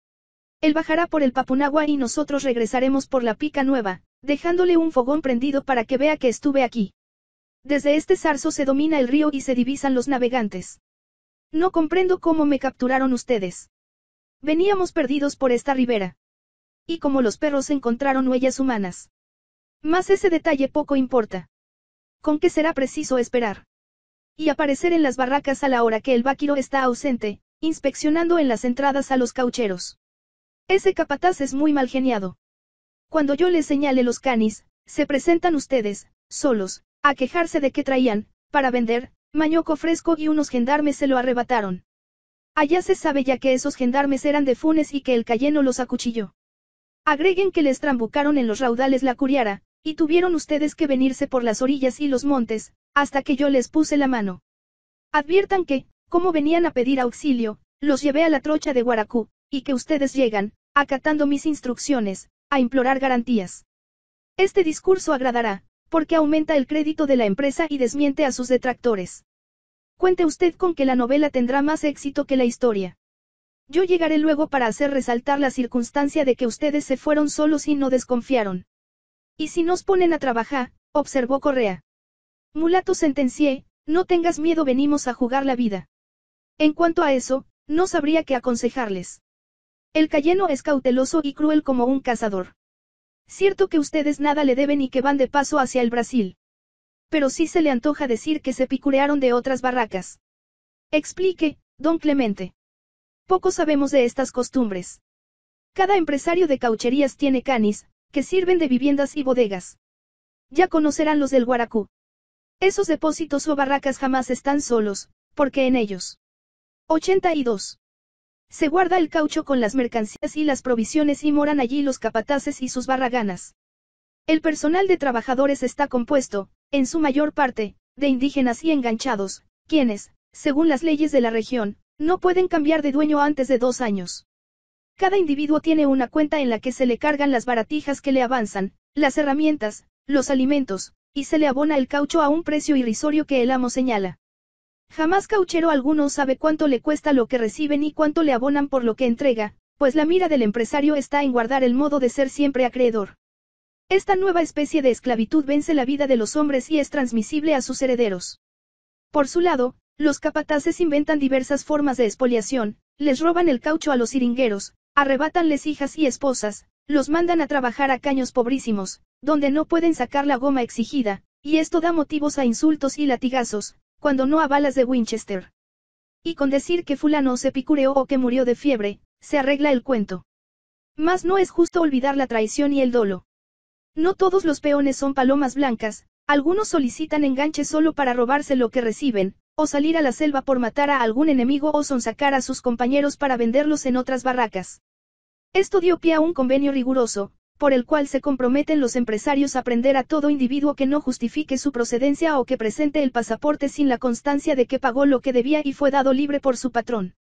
Él bajará por el Papunagua y nosotros regresaremos por la pica nueva, dejándole un fogón prendido para que vea que estuve aquí. Desde este zarzo se domina el río y se divisan los navegantes. No comprendo cómo me capturaron ustedes. Veníamos perdidos por esta ribera y como los perros encontraron huellas humanas. Más ese detalle poco importa. Con qué será preciso esperar. Y aparecer en las barracas a la hora que el vaquero está ausente, inspeccionando en las entradas a los caucheros. Ese capataz es muy mal geniado. Cuando yo le señale los canis, se presentan ustedes, solos, a quejarse de que traían, para vender, mañoco fresco y unos gendarmes se lo arrebataron. Allá se sabe ya que esos gendarmes eran de Funes y que el Cayeno los acuchilló. Agreguen que les trambucaron en los raudales la curiara, y tuvieron ustedes que venirse por las orillas y los montes, hasta que yo les puse la mano. Adviertan que, como venían a pedir auxilio, los llevé a la trocha de Guaracú, y que ustedes llegan, acatando mis instrucciones, a implorar garantías. Este discurso agradará, porque aumenta el crédito de la empresa y desmiente a sus detractores. Cuente usted con que la novela tendrá más éxito que la historia. Yo llegaré luego para hacer resaltar la circunstancia de que ustedes se fueron solos y no desconfiaron. Y si nos ponen a trabajar, observó Correa. Mulato sentencié, no tengas miedo, venimos a jugar la vida. En cuanto a eso, no sabría qué aconsejarles. El cayeno es cauteloso y cruel como un cazador. Cierto que ustedes nada le deben y que van de paso hacia el Brasil. Pero sí se le antoja decir que se picurearon de otras barracas. Explique, don Clemente. Poco sabemos de estas costumbres. Cada empresario de caucherías tiene canis, que sirven de viviendas y bodegas. Ya conocerán los del Guaracú. Esos depósitos o barracas jamás están solos, porque en ellos. 82. Se guarda el caucho con las mercancías y las provisiones y moran allí los capataces y sus barraganas. El personal de trabajadores está compuesto, en su mayor parte, de indígenas y enganchados, quienes, según las leyes de la región, no pueden cambiar de dueño antes de dos años. Cada individuo tiene una cuenta en la que se le cargan las baratijas que le avanzan, las herramientas, los alimentos, y se le abona el caucho a un precio irrisorio que el amo señala. Jamás cauchero alguno sabe cuánto le cuesta lo que recibe ni cuánto le abonan por lo que entrega, pues la mira del empresario está en guardar el modo de ser siempre acreedor. Esta nueva especie de esclavitud vence la vida de los hombres y es transmisible a sus herederos. Por su lado, los capataces inventan diversas formas de expoliación, les roban el caucho a los siringueros, arrebatanles hijas y esposas, los mandan a trabajar a caños pobrísimos, donde no pueden sacar la goma exigida, y esto da motivos a insultos y latigazos, cuando no a balas de Winchester. Y con decir que fulano se picureó o que murió de fiebre, se arregla el cuento. Mas no es justo olvidar la traición y el dolo. No todos los peones son palomas blancas, algunos solicitan enganche solo para robarse lo que reciben, o salir a la selva por matar a algún enemigo o sonsacar a sus compañeros para venderlos en otras barracas. Esto dio pie a un convenio riguroso, por el cual se comprometen los empresarios a prender a todo individuo que no justifique su procedencia o que presente el pasaporte sin la constancia de que pagó lo que debía y fue dado libre por su patrón.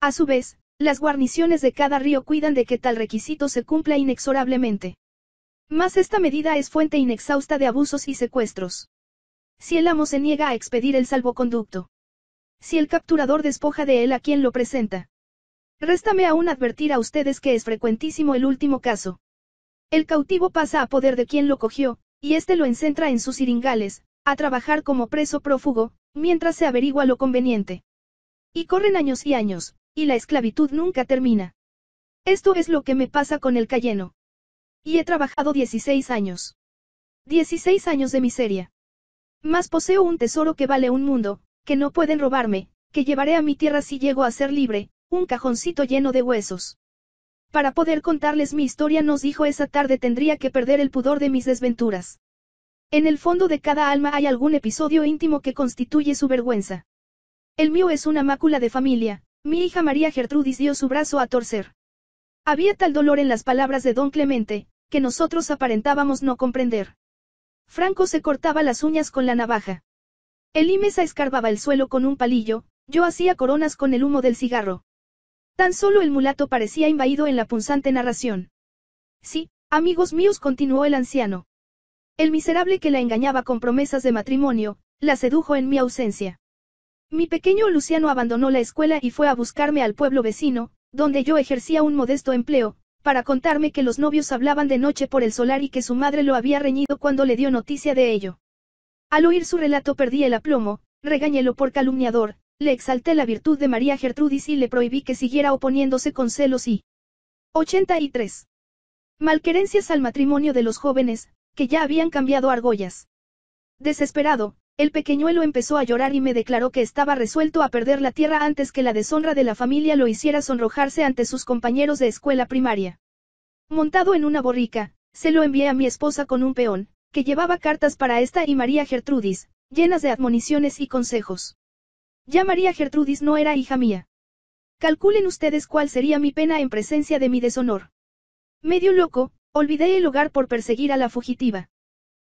A su vez, las guarniciones de cada río cuidan de que tal requisito se cumpla inexorablemente. Mas esta medida es fuente inexhausta de abusos y secuestros. Si el amo se niega a expedir el salvoconducto. Si el capturador despoja de él a quien lo presenta. Réstame aún advertir a ustedes que es frecuentísimo el último caso. El cautivo pasa a poder de quien lo cogió, y éste lo encentra en sus siringales, a trabajar como preso prófugo, mientras se averigua lo conveniente. Y corren años y años, y la esclavitud nunca termina. Esto es lo que me pasa con el Cayeno. Y he trabajado 16 años. 16 años de miseria. Mas poseo un tesoro que vale un mundo, que no pueden robarme, que llevaré a mi tierra si llego a ser libre, un cajoncito lleno de huesos. Para poder contarles mi historia nos dijo esa tarde tendría que perder el pudor de mis desventuras. En el fondo de cada alma hay algún episodio íntimo que constituye su vergüenza. El mío es una mácula de familia, mi hija María Gertrudis dio su brazo a torcer. Había tal dolor en las palabras de don Clemente, que nosotros aparentábamos no comprender. Franco se cortaba las uñas con la navaja. El Imesa escarbaba el suelo con un palillo, yo hacía coronas con el humo del cigarro. Tan solo el mulato parecía invadido en la punzante narración. Sí, amigos míos, continuó el anciano. El miserable que la engañaba con promesas de matrimonio, la sedujo en mi ausencia. Mi pequeño Luciano abandonó la escuela y fue a buscarme al pueblo vecino, donde yo ejercía un modesto empleo, para contarme que los novios hablaban de noche por el solar y que su madre lo había reñido cuando le dio noticia de ello. Al oír su relato perdí el aplomo, regañélo por calumniador, le exalté la virtud de María Gertrudis y le prohibí que siguiera oponiéndose con celos y... 83. Malquerencias al matrimonio de los jóvenes, que ya habían cambiado argollas. Desesperado, el pequeñuelo empezó a llorar y me declaró que estaba resuelto a perder la tierra antes que la deshonra de la familia lo hiciera sonrojarse ante sus compañeros de escuela primaria. Montado en una borrica, se lo envié a mi esposa con un peón, que llevaba cartas para esta y María Gertrudis, llenas de admoniciones y consejos. Ya María Gertrudis no era hija mía. Calculen ustedes cuál sería mi pena en presencia de mi deshonor. Medio loco, olvidé el hogar por perseguir a la fugitiva.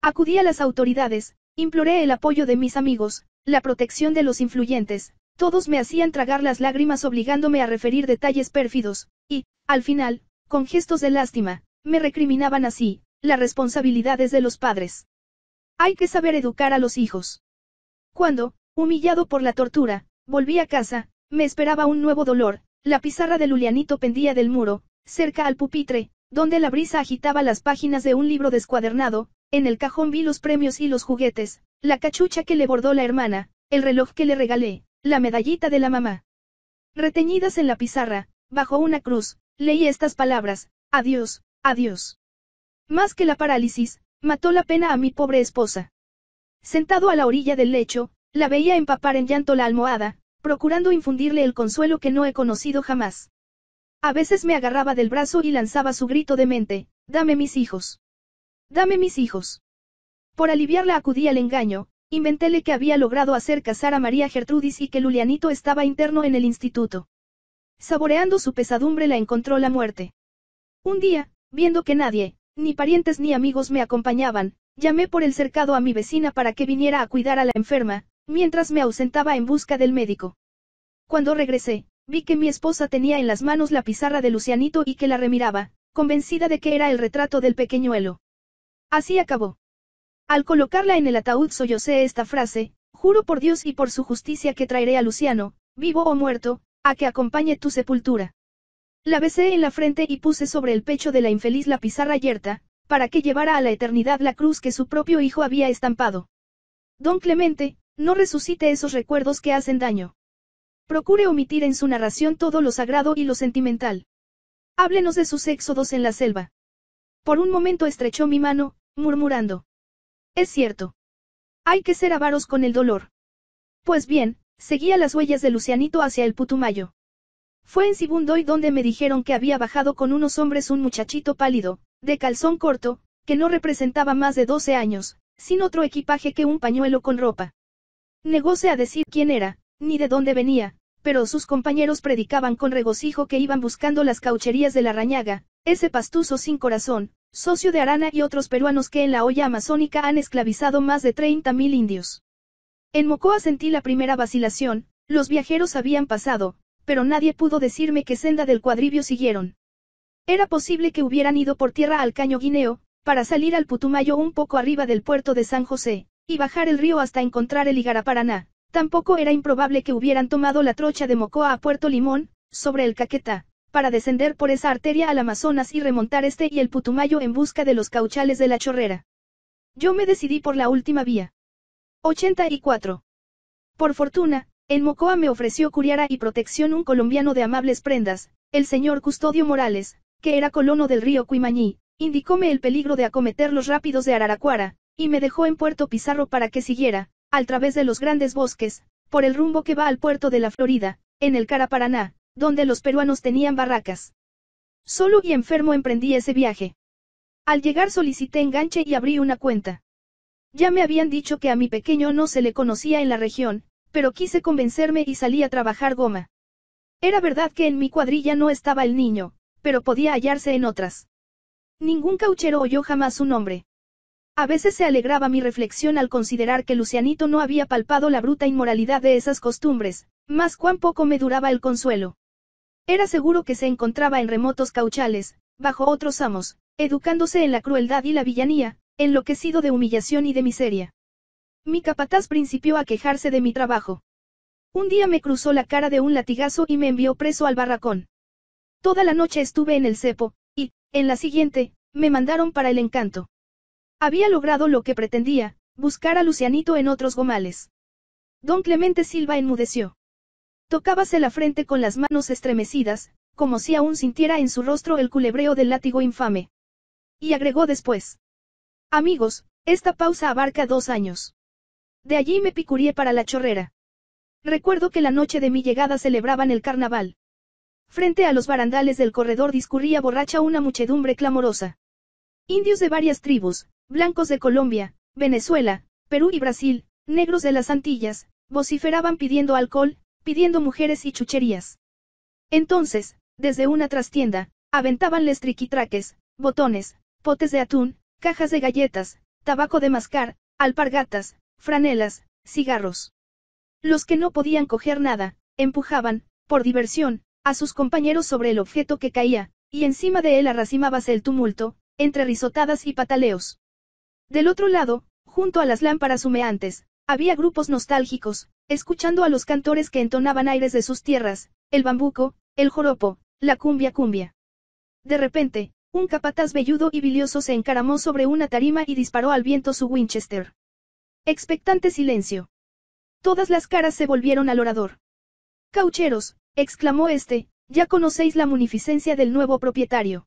Acudí a las autoridades, Imploré el apoyo de mis amigos, la protección de los influyentes, todos me hacían tragar las lágrimas obligándome a referir detalles pérfidos, y, al final, con gestos de lástima, me recriminaban así, las responsabilidades de los padres. Hay que saber educar a los hijos. Cuando, humillado por la tortura, volví a casa, me esperaba un nuevo dolor, la pizarra de Lulianito pendía del muro, cerca al pupitre, donde la brisa agitaba las páginas de un libro descuadernado, en el cajón vi los premios y los juguetes, la cachucha que le bordó la hermana, el reloj que le regalé, la medallita de la mamá. Reteñidas en la pizarra, bajo una cruz, leí estas palabras, adiós, adiós. Más que la parálisis, mató la pena a mi pobre esposa. Sentado a la orilla del lecho, la veía empapar en llanto la almohada, procurando infundirle el consuelo que no he conocido jamás. A veces me agarraba del brazo y lanzaba su grito demente, dame mis hijos. Dame mis hijos. Por aliviarla acudí al engaño, inventéle que había logrado hacer casar a María Gertrudis y que Lulianito estaba interno en el instituto. Saboreando su pesadumbre la encontró la muerte. Un día, viendo que nadie, ni parientes ni amigos me acompañaban, llamé por el cercado a mi vecina para que viniera a cuidar a la enferma, mientras me ausentaba en busca del médico. Cuando regresé, vi que mi esposa tenía en las manos la pizarra de Lucianito y que la remiraba, convencida de que era el retrato del pequeñuelo. Así acabó. Al colocarla en el ataúd sollocé esta frase, juro por Dios y por su justicia que traeré a Luciano, vivo o muerto, a que acompañe tu sepultura. La besé en la frente y puse sobre el pecho de la infeliz la pizarra yerta, para que llevara a la eternidad la cruz que su propio hijo había estampado. Don Clemente, no resucite esos recuerdos que hacen daño. Procure omitir en su narración todo lo sagrado y lo sentimental. Háblenos de sus éxodos en la selva. Por un momento estrechó mi mano, murmurando. Es cierto. Hay que ser avaros con el dolor. Pues bien, seguía las huellas de Lucianito hacia el Putumayo. Fue en Sibundoy donde me dijeron que había bajado con unos hombres un muchachito pálido, de calzón corto, que no representaba más de 12 años, sin otro equipaje que un pañuelo con ropa. Negóse a decir quién era, ni de dónde venía, pero sus compañeros predicaban con regocijo que iban buscando las caucherías de la rañaga, ese pastuso sin corazón, socio de Arana y otros peruanos que en la olla amazónica han esclavizado más de 30.000 indios. En Mocoa sentí la primera vacilación, los viajeros habían pasado, pero nadie pudo decirme qué senda del cuadribio siguieron. Era posible que hubieran ido por tierra al Caño Guineo, para salir al Putumayo un poco arriba del puerto de San José, y bajar el río hasta encontrar el Igaraparaná. Tampoco era improbable que hubieran tomado la trocha de Mocoa a Puerto Limón, sobre el Caquetá para descender por esa arteria al Amazonas y remontar este y el Putumayo en busca de los cauchales de la chorrera. Yo me decidí por la última vía. 84. Por fortuna, en Mocoa me ofreció curiara y protección un colombiano de amables prendas, el señor Custodio Morales, que era colono del río Cuimañí, indicóme el peligro de acometer los rápidos de Araracuara, y me dejó en Puerto Pizarro para que siguiera, al través de los grandes bosques, por el rumbo que va al puerto de la Florida, en el Caraparaná, donde los peruanos tenían barracas. Solo y enfermo emprendí ese viaje. Al llegar solicité enganche y abrí una cuenta. Ya me habían dicho que a mi pequeño no se le conocía en la región, pero quise convencerme y salí a trabajar goma. Era verdad que en mi cuadrilla no estaba el niño, pero podía hallarse en otras. Ningún cauchero oyó jamás su nombre. A veces se alegraba mi reflexión al considerar que Lucianito no había palpado la bruta inmoralidad de esas costumbres, mas cuán poco me duraba el consuelo. Era seguro que se encontraba en remotos cauchales, bajo otros amos, educándose en la crueldad y la villanía, enloquecido de humillación y de miseria. Mi capataz principió a quejarse de mi trabajo. Un día me cruzó la cara de un latigazo y me envió preso al barracón. Toda la noche estuve en el cepo, y, en la siguiente, me mandaron para el encanto. Había logrado lo que pretendía, buscar a Lucianito en otros gomales. Don Clemente Silva enmudeció. Tocábase la frente con las manos estremecidas, como si aún sintiera en su rostro el culebreo del látigo infame. Y agregó después. Amigos, esta pausa abarca dos años. De allí me picuré para la chorrera. Recuerdo que la noche de mi llegada celebraban el carnaval. Frente a los barandales del corredor discurría borracha una muchedumbre clamorosa. Indios de varias tribus, blancos de Colombia, Venezuela, Perú y Brasil, negros de las Antillas, vociferaban pidiendo alcohol, pidiendo mujeres y chucherías. Entonces, desde una trastienda, aventábanles triquitraques, botones, potes de atún, cajas de galletas, tabaco de mascar, alpargatas, franelas, cigarros. Los que no podían coger nada, empujaban, por diversión, a sus compañeros sobre el objeto que caía, y encima de él arracimábase el tumulto, entre risotadas y pataleos. Del otro lado, junto a las lámparas humeantes, había grupos nostálgicos, escuchando a los cantores que entonaban aires de sus tierras, el bambuco, el joropo, la cumbia cumbia. De repente, un capataz velludo y bilioso se encaramó sobre una tarima y disparó al viento su Winchester. Expectante silencio. Todas las caras se volvieron al orador. Caucheros, exclamó este, ya conocéis la munificencia del nuevo propietario.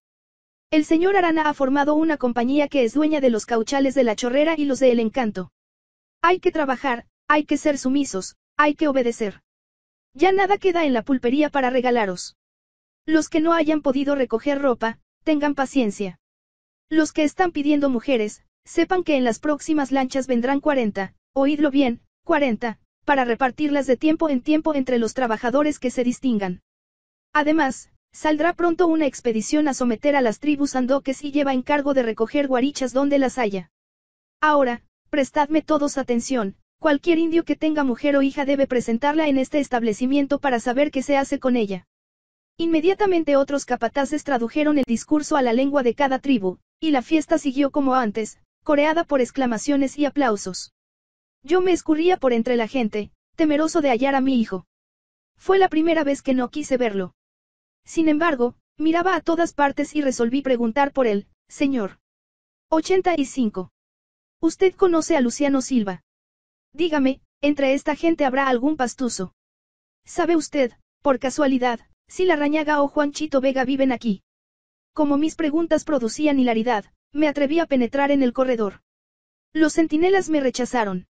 El señor Arana ha formado una compañía que es dueña de los cauchales de la chorrera y los de El Encanto. Hay que trabajar, hay que ser sumisos, hay que obedecer. Ya nada queda en la pulpería para regalaros. Los que no hayan podido recoger ropa, tengan paciencia. Los que están pidiendo mujeres, sepan que en las próximas lanchas vendrán 40, oídlo bien, 40, para repartirlas de tiempo en tiempo entre los trabajadores que se distingan. Además, saldrá pronto una expedición a someter a las tribus andoques y lleva encargo de recoger guarichas donde las haya. Ahora, prestadme todos atención, Cualquier indio que tenga mujer o hija debe presentarla en este establecimiento para saber qué se hace con ella. Inmediatamente otros capataces tradujeron el discurso a la lengua de cada tribu, y la fiesta siguió como antes, coreada por exclamaciones y aplausos. Yo me escurría por entre la gente, temeroso de hallar a mi hijo. Fue la primera vez que no quise verlo. Sin embargo, miraba a todas partes y resolví preguntar por él, señor. 85. Usted conoce a Luciano Silva. Dígame, entre esta gente habrá algún pastuso. ¿Sabe usted, por casualidad, si la rañaga o Juanchito Vega viven aquí? Como mis preguntas producían hilaridad, me atreví a penetrar en el corredor. Los centinelas me rechazaron.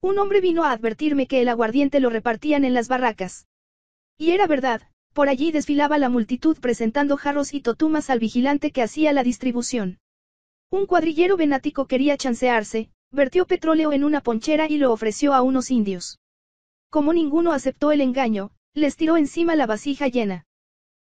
Un hombre vino a advertirme que el aguardiente lo repartían en las barracas. Y era verdad, por allí desfilaba la multitud presentando jarros y totumas al vigilante que hacía la distribución. Un cuadrillero venático quería chancearse, Vertió petróleo en una ponchera y lo ofreció a unos indios. Como ninguno aceptó el engaño, les tiró encima la vasija llena.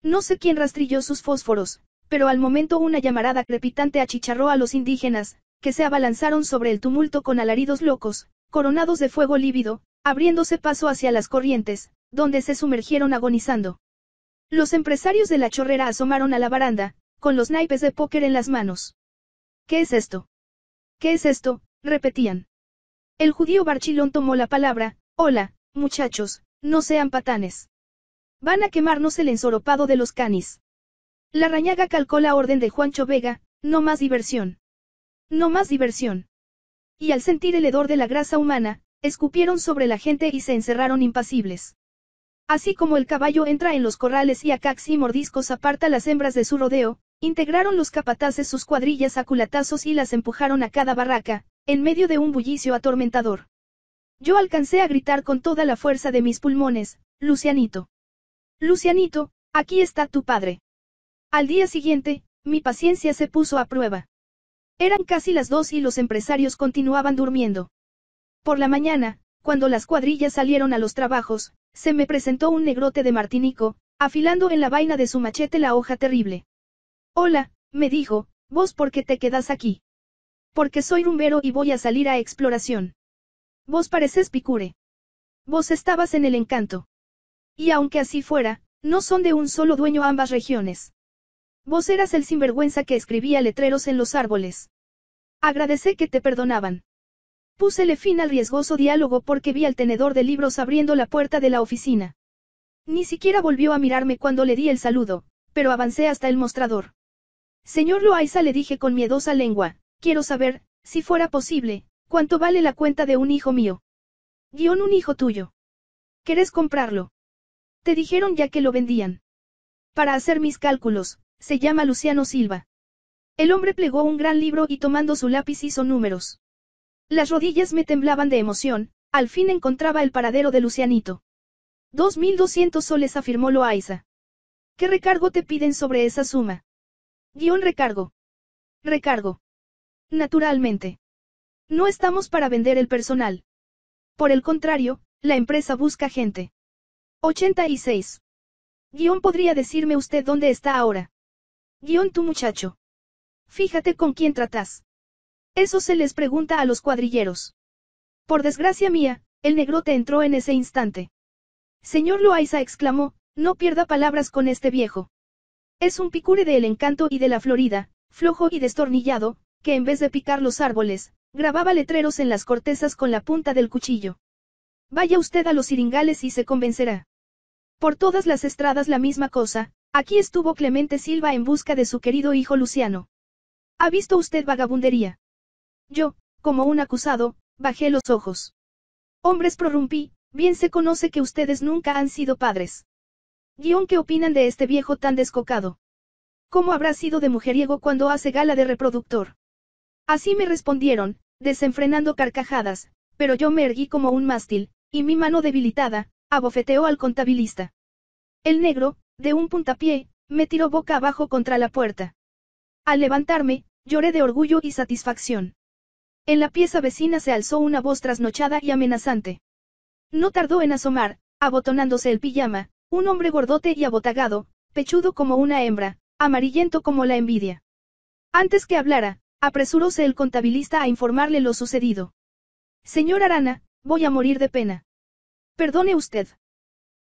No sé quién rastrilló sus fósforos, pero al momento una llamarada crepitante achicharró a los indígenas, que se abalanzaron sobre el tumulto con alaridos locos, coronados de fuego lívido, abriéndose paso hacia las corrientes, donde se sumergieron agonizando. Los empresarios de la chorrera asomaron a la baranda, con los naipes de póker en las manos. ¿Qué es esto? ¿Qué es esto, repetían. El judío Barchilón tomó la palabra, hola, muchachos, no sean patanes. Van a quemarnos el ensoropado de los canis. La rañaga calcó la orden de Juancho Vega, no más diversión. No más diversión. Y al sentir el hedor de la grasa humana, escupieron sobre la gente y se encerraron impasibles. Así como el caballo entra en los corrales y a caxi y mordiscos aparta las hembras de su rodeo, integraron los capataces sus cuadrillas a culatazos y las empujaron a cada barraca, en medio de un bullicio atormentador. Yo alcancé a gritar con toda la fuerza de mis pulmones, Lucianito. Lucianito, aquí está tu padre. Al día siguiente, mi paciencia se puso a prueba. Eran casi las dos y los empresarios continuaban durmiendo. Por la mañana, cuando las cuadrillas salieron a los trabajos, se me presentó un negrote de Martinico, afilando en la vaina de su machete la hoja terrible. Hola, me dijo, vos por qué te quedas aquí. Porque soy rumbero y voy a salir a exploración. Vos pareces picure. Vos estabas en el encanto. Y aunque así fuera, no son de un solo dueño ambas regiones. Vos eras el sinvergüenza que escribía letreros en los árboles. Agradecé que te perdonaban. Púsele fin al riesgoso diálogo porque vi al tenedor de libros abriendo la puerta de la oficina. Ni siquiera volvió a mirarme cuando le di el saludo, pero avancé hasta el mostrador. Señor Loaiza le dije con miedosa lengua, Quiero saber, si fuera posible, cuánto vale la cuenta de un hijo mío. Guión un hijo tuyo. ¿Querés comprarlo? Te dijeron ya que lo vendían. Para hacer mis cálculos, se llama Luciano Silva. El hombre plegó un gran libro y tomando su lápiz hizo números. Las rodillas me temblaban de emoción, al fin encontraba el paradero de Lucianito. 2.200 soles afirmó Loaiza. ¿Qué recargo te piden sobre esa suma? Guión recargo. Recargo. Naturalmente. No estamos para vender el personal. Por el contrario, la empresa busca gente. 86. Guión podría decirme usted dónde está ahora. Guión tu muchacho. Fíjate con quién tratas. Eso se les pregunta a los cuadrilleros. Por desgracia mía, el negro te entró en ese instante. Señor Loaiza exclamó, no pierda palabras con este viejo. Es un picure del encanto y de la Florida, flojo y destornillado, que en vez de picar los árboles, grababa letreros en las cortezas con la punta del cuchillo. Vaya usted a los siringales y se convencerá. Por todas las estradas la misma cosa, aquí estuvo Clemente Silva en busca de su querido hijo Luciano. ¿Ha visto usted vagabundería? Yo, como un acusado, bajé los ojos. Hombres prorrumpí, bien se conoce que ustedes nunca han sido padres. Guión ¿qué opinan de este viejo tan descocado? ¿Cómo habrá sido de mujeriego cuando hace gala de reproductor? Así me respondieron, desenfrenando carcajadas, pero yo me erguí como un mástil, y mi mano debilitada, abofeteó al contabilista. El negro, de un puntapié, me tiró boca abajo contra la puerta. Al levantarme, lloré de orgullo y satisfacción. En la pieza vecina se alzó una voz trasnochada y amenazante. No tardó en asomar, abotonándose el pijama, un hombre gordote y abotagado, pechudo como una hembra, amarillento como la envidia. Antes que hablara, Apresuróse el contabilista a informarle lo sucedido. Señor Arana, voy a morir de pena. Perdone usted.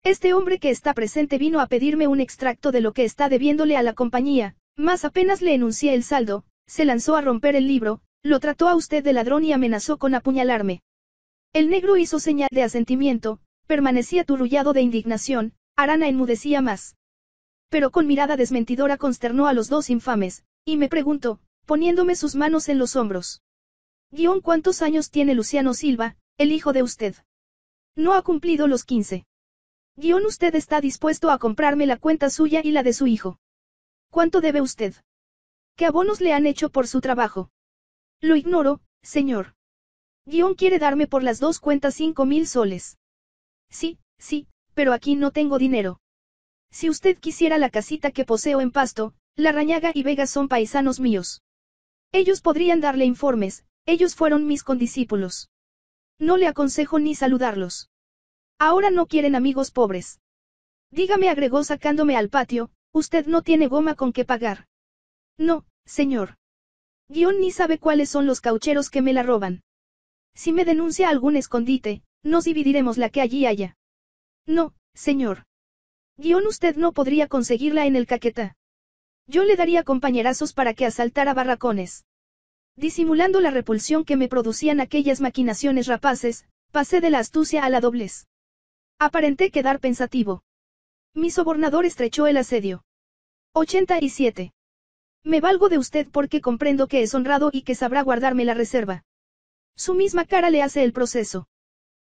Este hombre que está presente vino a pedirme un extracto de lo que está debiéndole a la compañía, mas apenas le enuncié el saldo, se lanzó a romper el libro, lo trató a usted de ladrón y amenazó con apuñalarme. El negro hizo señal de asentimiento, permanecía turullado de indignación, Arana enmudecía más. Pero con mirada desmentidora consternó a los dos infames, y me preguntó, poniéndome sus manos en los hombros. Guión ¿Cuántos años tiene Luciano Silva, el hijo de usted? No ha cumplido los 15. Guión usted está dispuesto a comprarme la cuenta suya y la de su hijo. ¿Cuánto debe usted? ¿Qué abonos le han hecho por su trabajo? Lo ignoro, señor. Guión quiere darme por las dos cuentas cinco mil soles. Sí, sí, pero aquí no tengo dinero. Si usted quisiera la casita que poseo en Pasto, La Rañaga y Vega son paisanos míos. Ellos podrían darle informes, ellos fueron mis condiscípulos. No le aconsejo ni saludarlos. Ahora no quieren amigos pobres. Dígame, agregó sacándome al patio, usted no tiene goma con qué pagar. No, señor. Guión ni sabe cuáles son los caucheros que me la roban. Si me denuncia algún escondite, nos dividiremos la que allí haya. No, señor. Guión usted no podría conseguirla en el caquetá. Yo le daría compañerazos para que asaltara barracones. Disimulando la repulsión que me producían aquellas maquinaciones rapaces, pasé de la astucia a la doblez. Aparenté quedar pensativo. Mi sobornador estrechó el asedio. 87. Me valgo de usted porque comprendo que es honrado y que sabrá guardarme la reserva. Su misma cara le hace el proceso.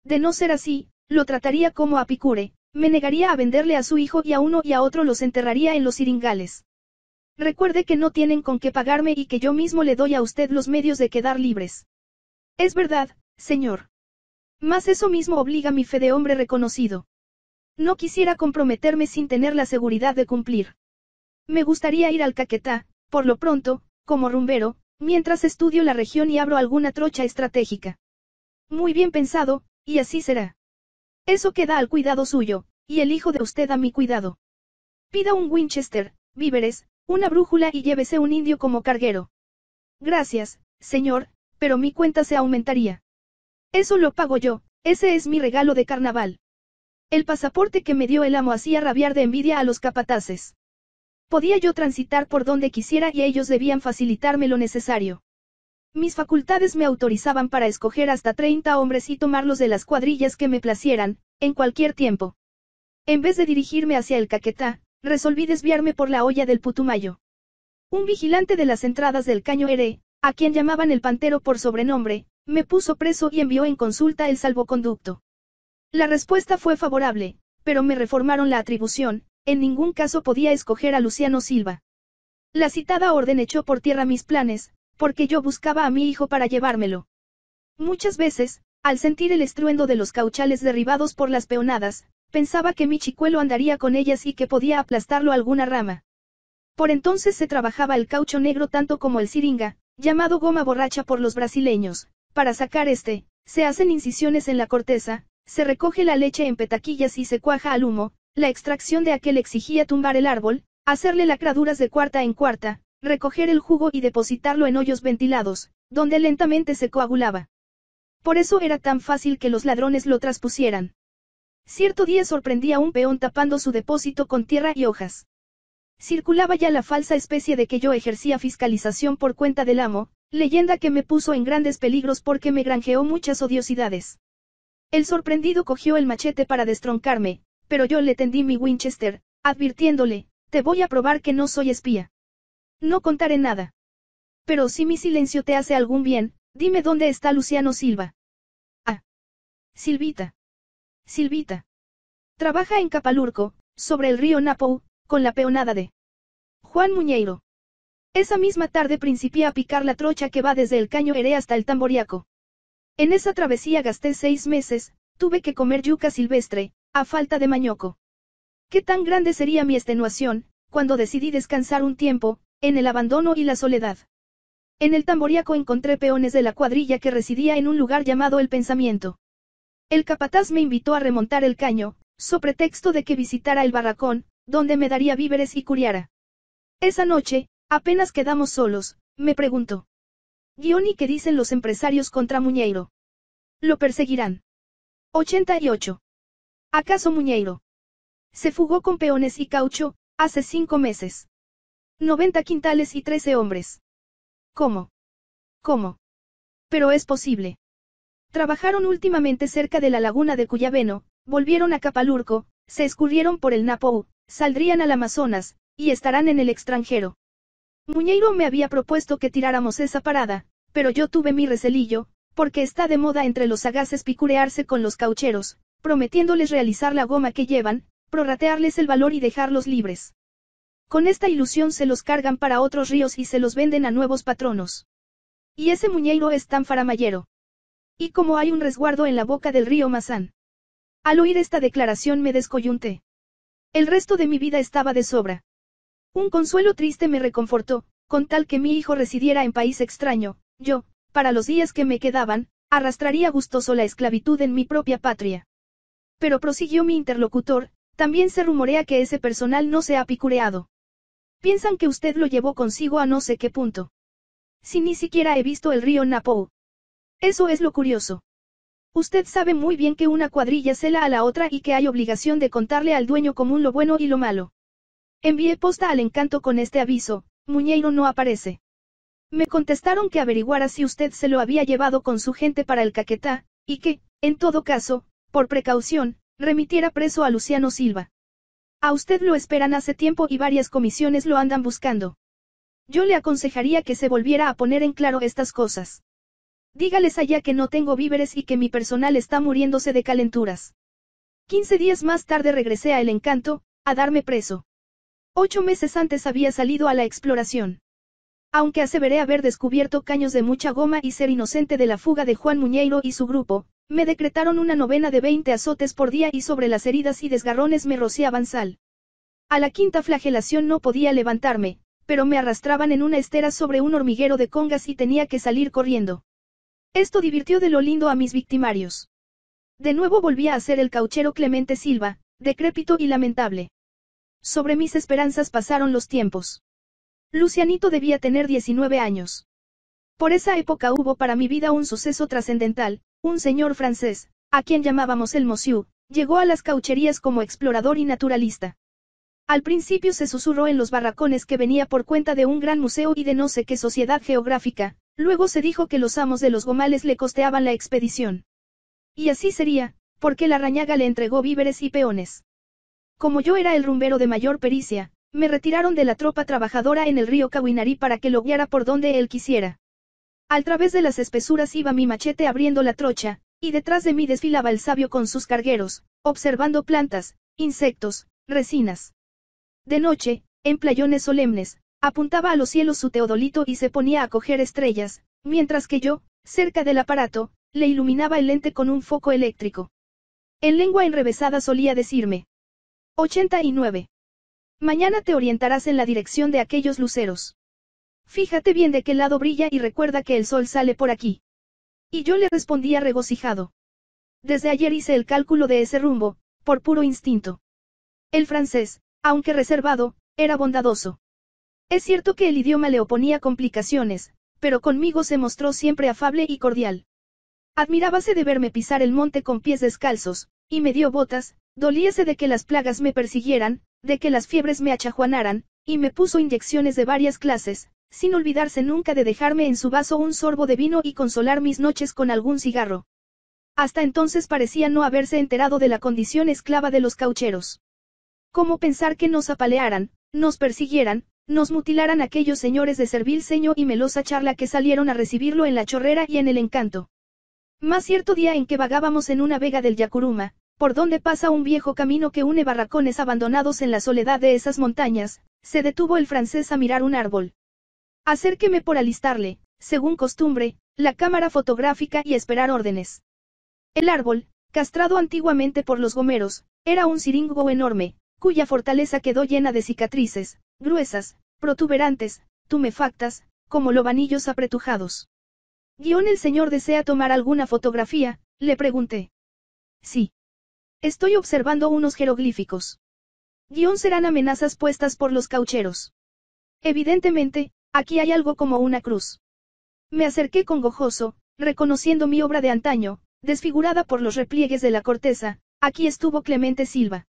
De no ser así, lo trataría como a Picure, me negaría a venderle a su hijo y a uno y a otro los enterraría en los siringales. Recuerde que no tienen con qué pagarme y que yo mismo le doy a usted los medios de quedar libres. Es verdad, señor. Mas eso mismo obliga mi fe de hombre reconocido. No quisiera comprometerme sin tener la seguridad de cumplir. Me gustaría ir al Caquetá, por lo pronto, como rumbero, mientras estudio la región y abro alguna trocha estratégica. Muy bien pensado, y así será. Eso queda al cuidado suyo, y el hijo de usted a mi cuidado. Pida un Winchester, víveres, una brújula y llévese un indio como carguero. Gracias, señor, pero mi cuenta se aumentaría. Eso lo pago yo, ese es mi regalo de carnaval. El pasaporte que me dio el amo hacía rabiar de envidia a los capataces. Podía yo transitar por donde quisiera y ellos debían facilitarme lo necesario. Mis facultades me autorizaban para escoger hasta 30 hombres y tomarlos de las cuadrillas que me placieran, en cualquier tiempo. En vez de dirigirme hacia el Caquetá, resolví desviarme por la olla del Putumayo. Un vigilante de las entradas del Caño Heré, a quien llamaban el Pantero por sobrenombre, me puso preso y envió en consulta el salvoconducto. La respuesta fue favorable, pero me reformaron la atribución, en ningún caso podía escoger a Luciano Silva. La citada orden echó por tierra mis planes, porque yo buscaba a mi hijo para llevármelo. Muchas veces, al sentir el estruendo de los cauchales derribados por las peonadas, Pensaba que mi chicuelo andaría con ellas y que podía aplastarlo alguna rama. Por entonces se trabajaba el caucho negro tanto como el siringa, llamado goma borracha por los brasileños. Para sacar este, se hacen incisiones en la corteza, se recoge la leche en petaquillas y se cuaja al humo, la extracción de aquel exigía tumbar el árbol, hacerle lacraduras de cuarta en cuarta, recoger el jugo y depositarlo en hoyos ventilados, donde lentamente se coagulaba. Por eso era tan fácil que los ladrones lo traspusieran. Cierto día sorprendí a un peón tapando su depósito con tierra y hojas. Circulaba ya la falsa especie de que yo ejercía fiscalización por cuenta del amo, leyenda que me puso en grandes peligros porque me granjeó muchas odiosidades. El sorprendido cogió el machete para destroncarme, pero yo le tendí mi Winchester, advirtiéndole, te voy a probar que no soy espía. No contaré nada. Pero si mi silencio te hace algún bien, dime dónde está Luciano Silva. Ah. Silvita. Silvita. Trabaja en Capalurco, sobre el río napo con la peonada de Juan Muñeiro. Esa misma tarde principié a picar la trocha que va desde el Caño Heré hasta el Tamboriaco. En esa travesía gasté seis meses, tuve que comer yuca silvestre, a falta de mañoco. ¿Qué tan grande sería mi extenuación, cuando decidí descansar un tiempo, en el abandono y la soledad? En el Tamboriaco encontré peones de la cuadrilla que residía en un lugar llamado El Pensamiento. El capataz me invitó a remontar el caño, so pretexto de que visitara el barracón, donde me daría víveres y curiara. Esa noche, apenas quedamos solos, me preguntó. Guión y qué dicen los empresarios contra Muñeiro. Lo perseguirán. 88. ¿Acaso Muñeiro? Se fugó con peones y caucho, hace cinco meses. 90 quintales y 13 hombres. ¿Cómo? ¿Cómo? Pero es posible. Trabajaron últimamente cerca de la laguna de Cuyabeno, volvieron a Capalurco, se escurrieron por el napo saldrían al Amazonas, y estarán en el extranjero. Muñeiro me había propuesto que tiráramos esa parada, pero yo tuve mi recelillo, porque está de moda entre los sagaces picurearse con los caucheros, prometiéndoles realizar la goma que llevan, prorratearles el valor y dejarlos libres. Con esta ilusión se los cargan para otros ríos y se los venden a nuevos patronos. Y ese muñeiro es tan faramallero. Y como hay un resguardo en la boca del río Mazán. Al oír esta declaración me descoyunté. El resto de mi vida estaba de sobra. Un consuelo triste me reconfortó, con tal que mi hijo residiera en país extraño, yo, para los días que me quedaban, arrastraría gustoso la esclavitud en mi propia patria. Pero prosiguió mi interlocutor, también se rumorea que ese personal no se ha picureado. Piensan que usted lo llevó consigo a no sé qué punto. Si ni siquiera he visto el río Napo, eso es lo curioso. Usted sabe muy bien que una cuadrilla cela a la otra y que hay obligación de contarle al dueño común lo bueno y lo malo. Envié posta al encanto con este aviso, Muñeiro no aparece. Me contestaron que averiguara si usted se lo había llevado con su gente para el Caquetá, y que, en todo caso, por precaución, remitiera preso a Luciano Silva. A usted lo esperan hace tiempo y varias comisiones lo andan buscando. Yo le aconsejaría que se volviera a poner en claro estas cosas. Dígales allá que no tengo víveres y que mi personal está muriéndose de calenturas. Quince días más tarde regresé a El Encanto, a darme preso. Ocho meses antes había salido a la exploración. Aunque aseveré haber descubierto caños de mucha goma y ser inocente de la fuga de Juan Muñeiro y su grupo, me decretaron una novena de 20 azotes por día y sobre las heridas y desgarrones me rociaban sal. A la quinta flagelación no podía levantarme, pero me arrastraban en una estera sobre un hormiguero de congas y tenía que salir corriendo. Esto divirtió de lo lindo a mis victimarios. De nuevo volví a ser el cauchero Clemente Silva, decrépito y lamentable. Sobre mis esperanzas pasaron los tiempos. Lucianito debía tener 19 años. Por esa época hubo para mi vida un suceso trascendental, un señor francés, a quien llamábamos el Monsieur, llegó a las caucherías como explorador y naturalista. Al principio se susurró en los barracones que venía por cuenta de un gran museo y de no sé qué sociedad geográfica, Luego se dijo que los amos de los gomales le costeaban la expedición. Y así sería, porque la rañaga le entregó víveres y peones. Como yo era el rumbero de mayor pericia, me retiraron de la tropa trabajadora en el río Cahuinarí para que lo guiara por donde él quisiera. Al través de las espesuras iba mi machete abriendo la trocha, y detrás de mí desfilaba el sabio con sus cargueros, observando plantas, insectos, resinas. De noche, en playones solemnes, Apuntaba a los cielos su teodolito y se ponía a coger estrellas, mientras que yo, cerca del aparato, le iluminaba el lente con un foco eléctrico. En lengua enrevesada solía decirme. 89. Mañana te orientarás en la dirección de aquellos luceros. Fíjate bien de qué lado brilla y recuerda que el sol sale por aquí. Y yo le respondía regocijado. Desde ayer hice el cálculo de ese rumbo, por puro instinto. El francés, aunque reservado, era bondadoso. Es cierto que el idioma le oponía complicaciones, pero conmigo se mostró siempre afable y cordial. Admirábase de verme pisar el monte con pies descalzos, y me dio botas, dolíase de que las plagas me persiguieran, de que las fiebres me achajuanaran, y me puso inyecciones de varias clases, sin olvidarse nunca de dejarme en su vaso un sorbo de vino y consolar mis noches con algún cigarro. Hasta entonces parecía no haberse enterado de la condición esclava de los caucheros. ¿Cómo pensar que nos apalearan, nos persiguieran, nos mutilaran aquellos señores de servil ceño y melosa charla que salieron a recibirlo en la chorrera y en el encanto. Más cierto día en que vagábamos en una vega del Yacuruma, por donde pasa un viejo camino que une barracones abandonados en la soledad de esas montañas, se detuvo el francés a mirar un árbol. Acérqueme por alistarle, según costumbre, la cámara fotográfica y esperar órdenes. El árbol, castrado antiguamente por los gomeros, era un siringo enorme, cuya fortaleza quedó llena de cicatrices, gruesas, protuberantes, tumefactas, como lobanillos apretujados. Guión el señor desea tomar alguna fotografía, le pregunté. Sí. Estoy observando unos jeroglíficos. Guión serán amenazas puestas por los caucheros. Evidentemente, aquí hay algo como una cruz. Me acerqué congojoso, reconociendo mi obra de antaño, desfigurada por los repliegues de la corteza, aquí estuvo Clemente Silva.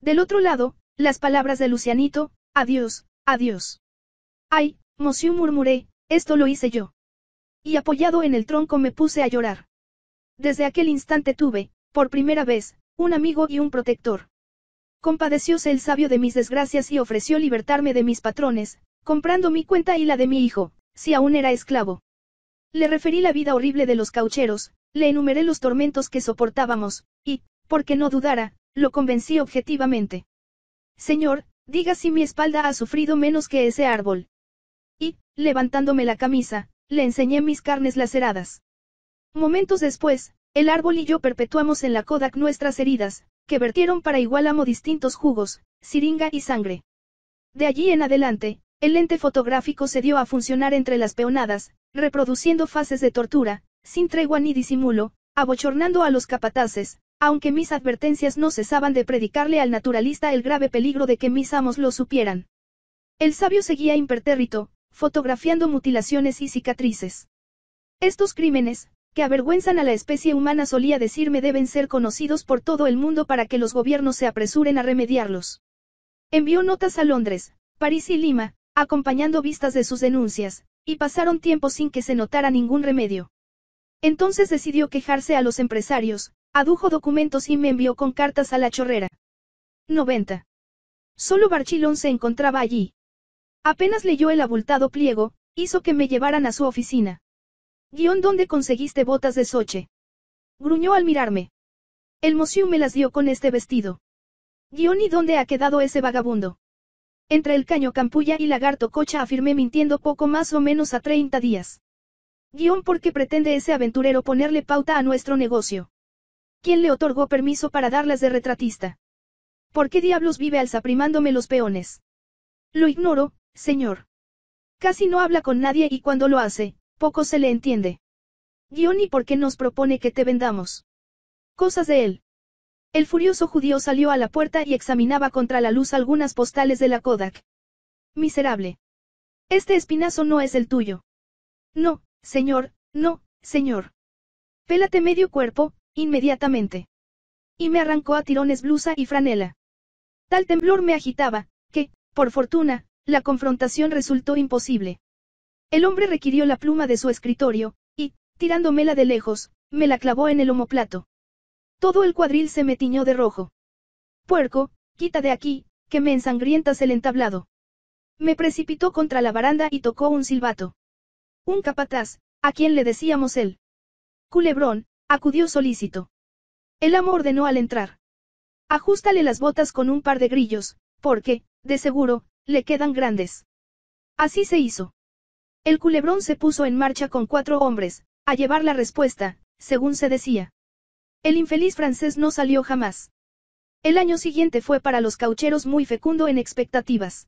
Del otro lado, las palabras de Lucianito, Adiós, adiós. Ay, monsieur murmuré, esto lo hice yo. Y apoyado en el tronco me puse a llorar. Desde aquel instante tuve, por primera vez, un amigo y un protector. Compadecióse el sabio de mis desgracias y ofreció libertarme de mis patrones, comprando mi cuenta y la de mi hijo, si aún era esclavo. Le referí la vida horrible de los caucheros, le enumeré los tormentos que soportábamos, y, porque no dudara, lo convencí objetivamente. Señor, Diga si mi espalda ha sufrido menos que ese árbol. Y, levantándome la camisa, le enseñé mis carnes laceradas. Momentos después, el árbol y yo perpetuamos en la Kodak nuestras heridas, que vertieron para igual amo distintos jugos, siringa y sangre. De allí en adelante, el lente fotográfico se dio a funcionar entre las peonadas, reproduciendo fases de tortura, sin tregua ni disimulo, abochornando a los capataces, aunque mis advertencias no cesaban de predicarle al naturalista el grave peligro de que mis amos lo supieran. El sabio seguía impertérrito, fotografiando mutilaciones y cicatrices. Estos crímenes, que avergüenzan a la especie humana solía decirme deben ser conocidos por todo el mundo para que los gobiernos se apresuren a remediarlos. Envió notas a Londres, París y Lima, acompañando vistas de sus denuncias, y pasaron tiempo sin que se notara ningún remedio. Entonces decidió quejarse a los empresarios, Adujo documentos y me envió con cartas a la chorrera. 90. Solo Barchilón se encontraba allí. Apenas leyó el abultado pliego, hizo que me llevaran a su oficina. Guión ¿Dónde conseguiste botas de soche. Gruñó al mirarme. El Mosiu me las dio con este vestido. Guión y dónde ha quedado ese vagabundo. Entre el caño Campulla y Lagarto Cocha afirmé mintiendo poco más o menos a 30 días. Guión qué pretende ese aventurero ponerle pauta a nuestro negocio. ¿Quién le otorgó permiso para darlas de retratista? ¿Por qué diablos vive alza primándome los peones? Lo ignoro, señor. Casi no habla con nadie y cuando lo hace, poco se le entiende. Guión y por qué nos propone que te vendamos. Cosas de él. El furioso judío salió a la puerta y examinaba contra la luz algunas postales de la Kodak. Miserable. Este espinazo no es el tuyo. No, señor, no, señor. Pélate medio cuerpo, inmediatamente. Y me arrancó a tirones blusa y franela. Tal temblor me agitaba, que, por fortuna, la confrontación resultó imposible. El hombre requirió la pluma de su escritorio, y, tirándomela de lejos, me la clavó en el homoplato Todo el cuadril se me tiñó de rojo. Puerco, quita de aquí, que me ensangrientas el entablado. Me precipitó contra la baranda y tocó un silbato. Un capataz, a quien le decíamos él. Culebrón, Acudió solícito. El amo ordenó al entrar. Ajústale las botas con un par de grillos, porque, de seguro, le quedan grandes. Así se hizo. El culebrón se puso en marcha con cuatro hombres, a llevar la respuesta, según se decía. El infeliz francés no salió jamás. El año siguiente fue para los caucheros muy fecundo en expectativas.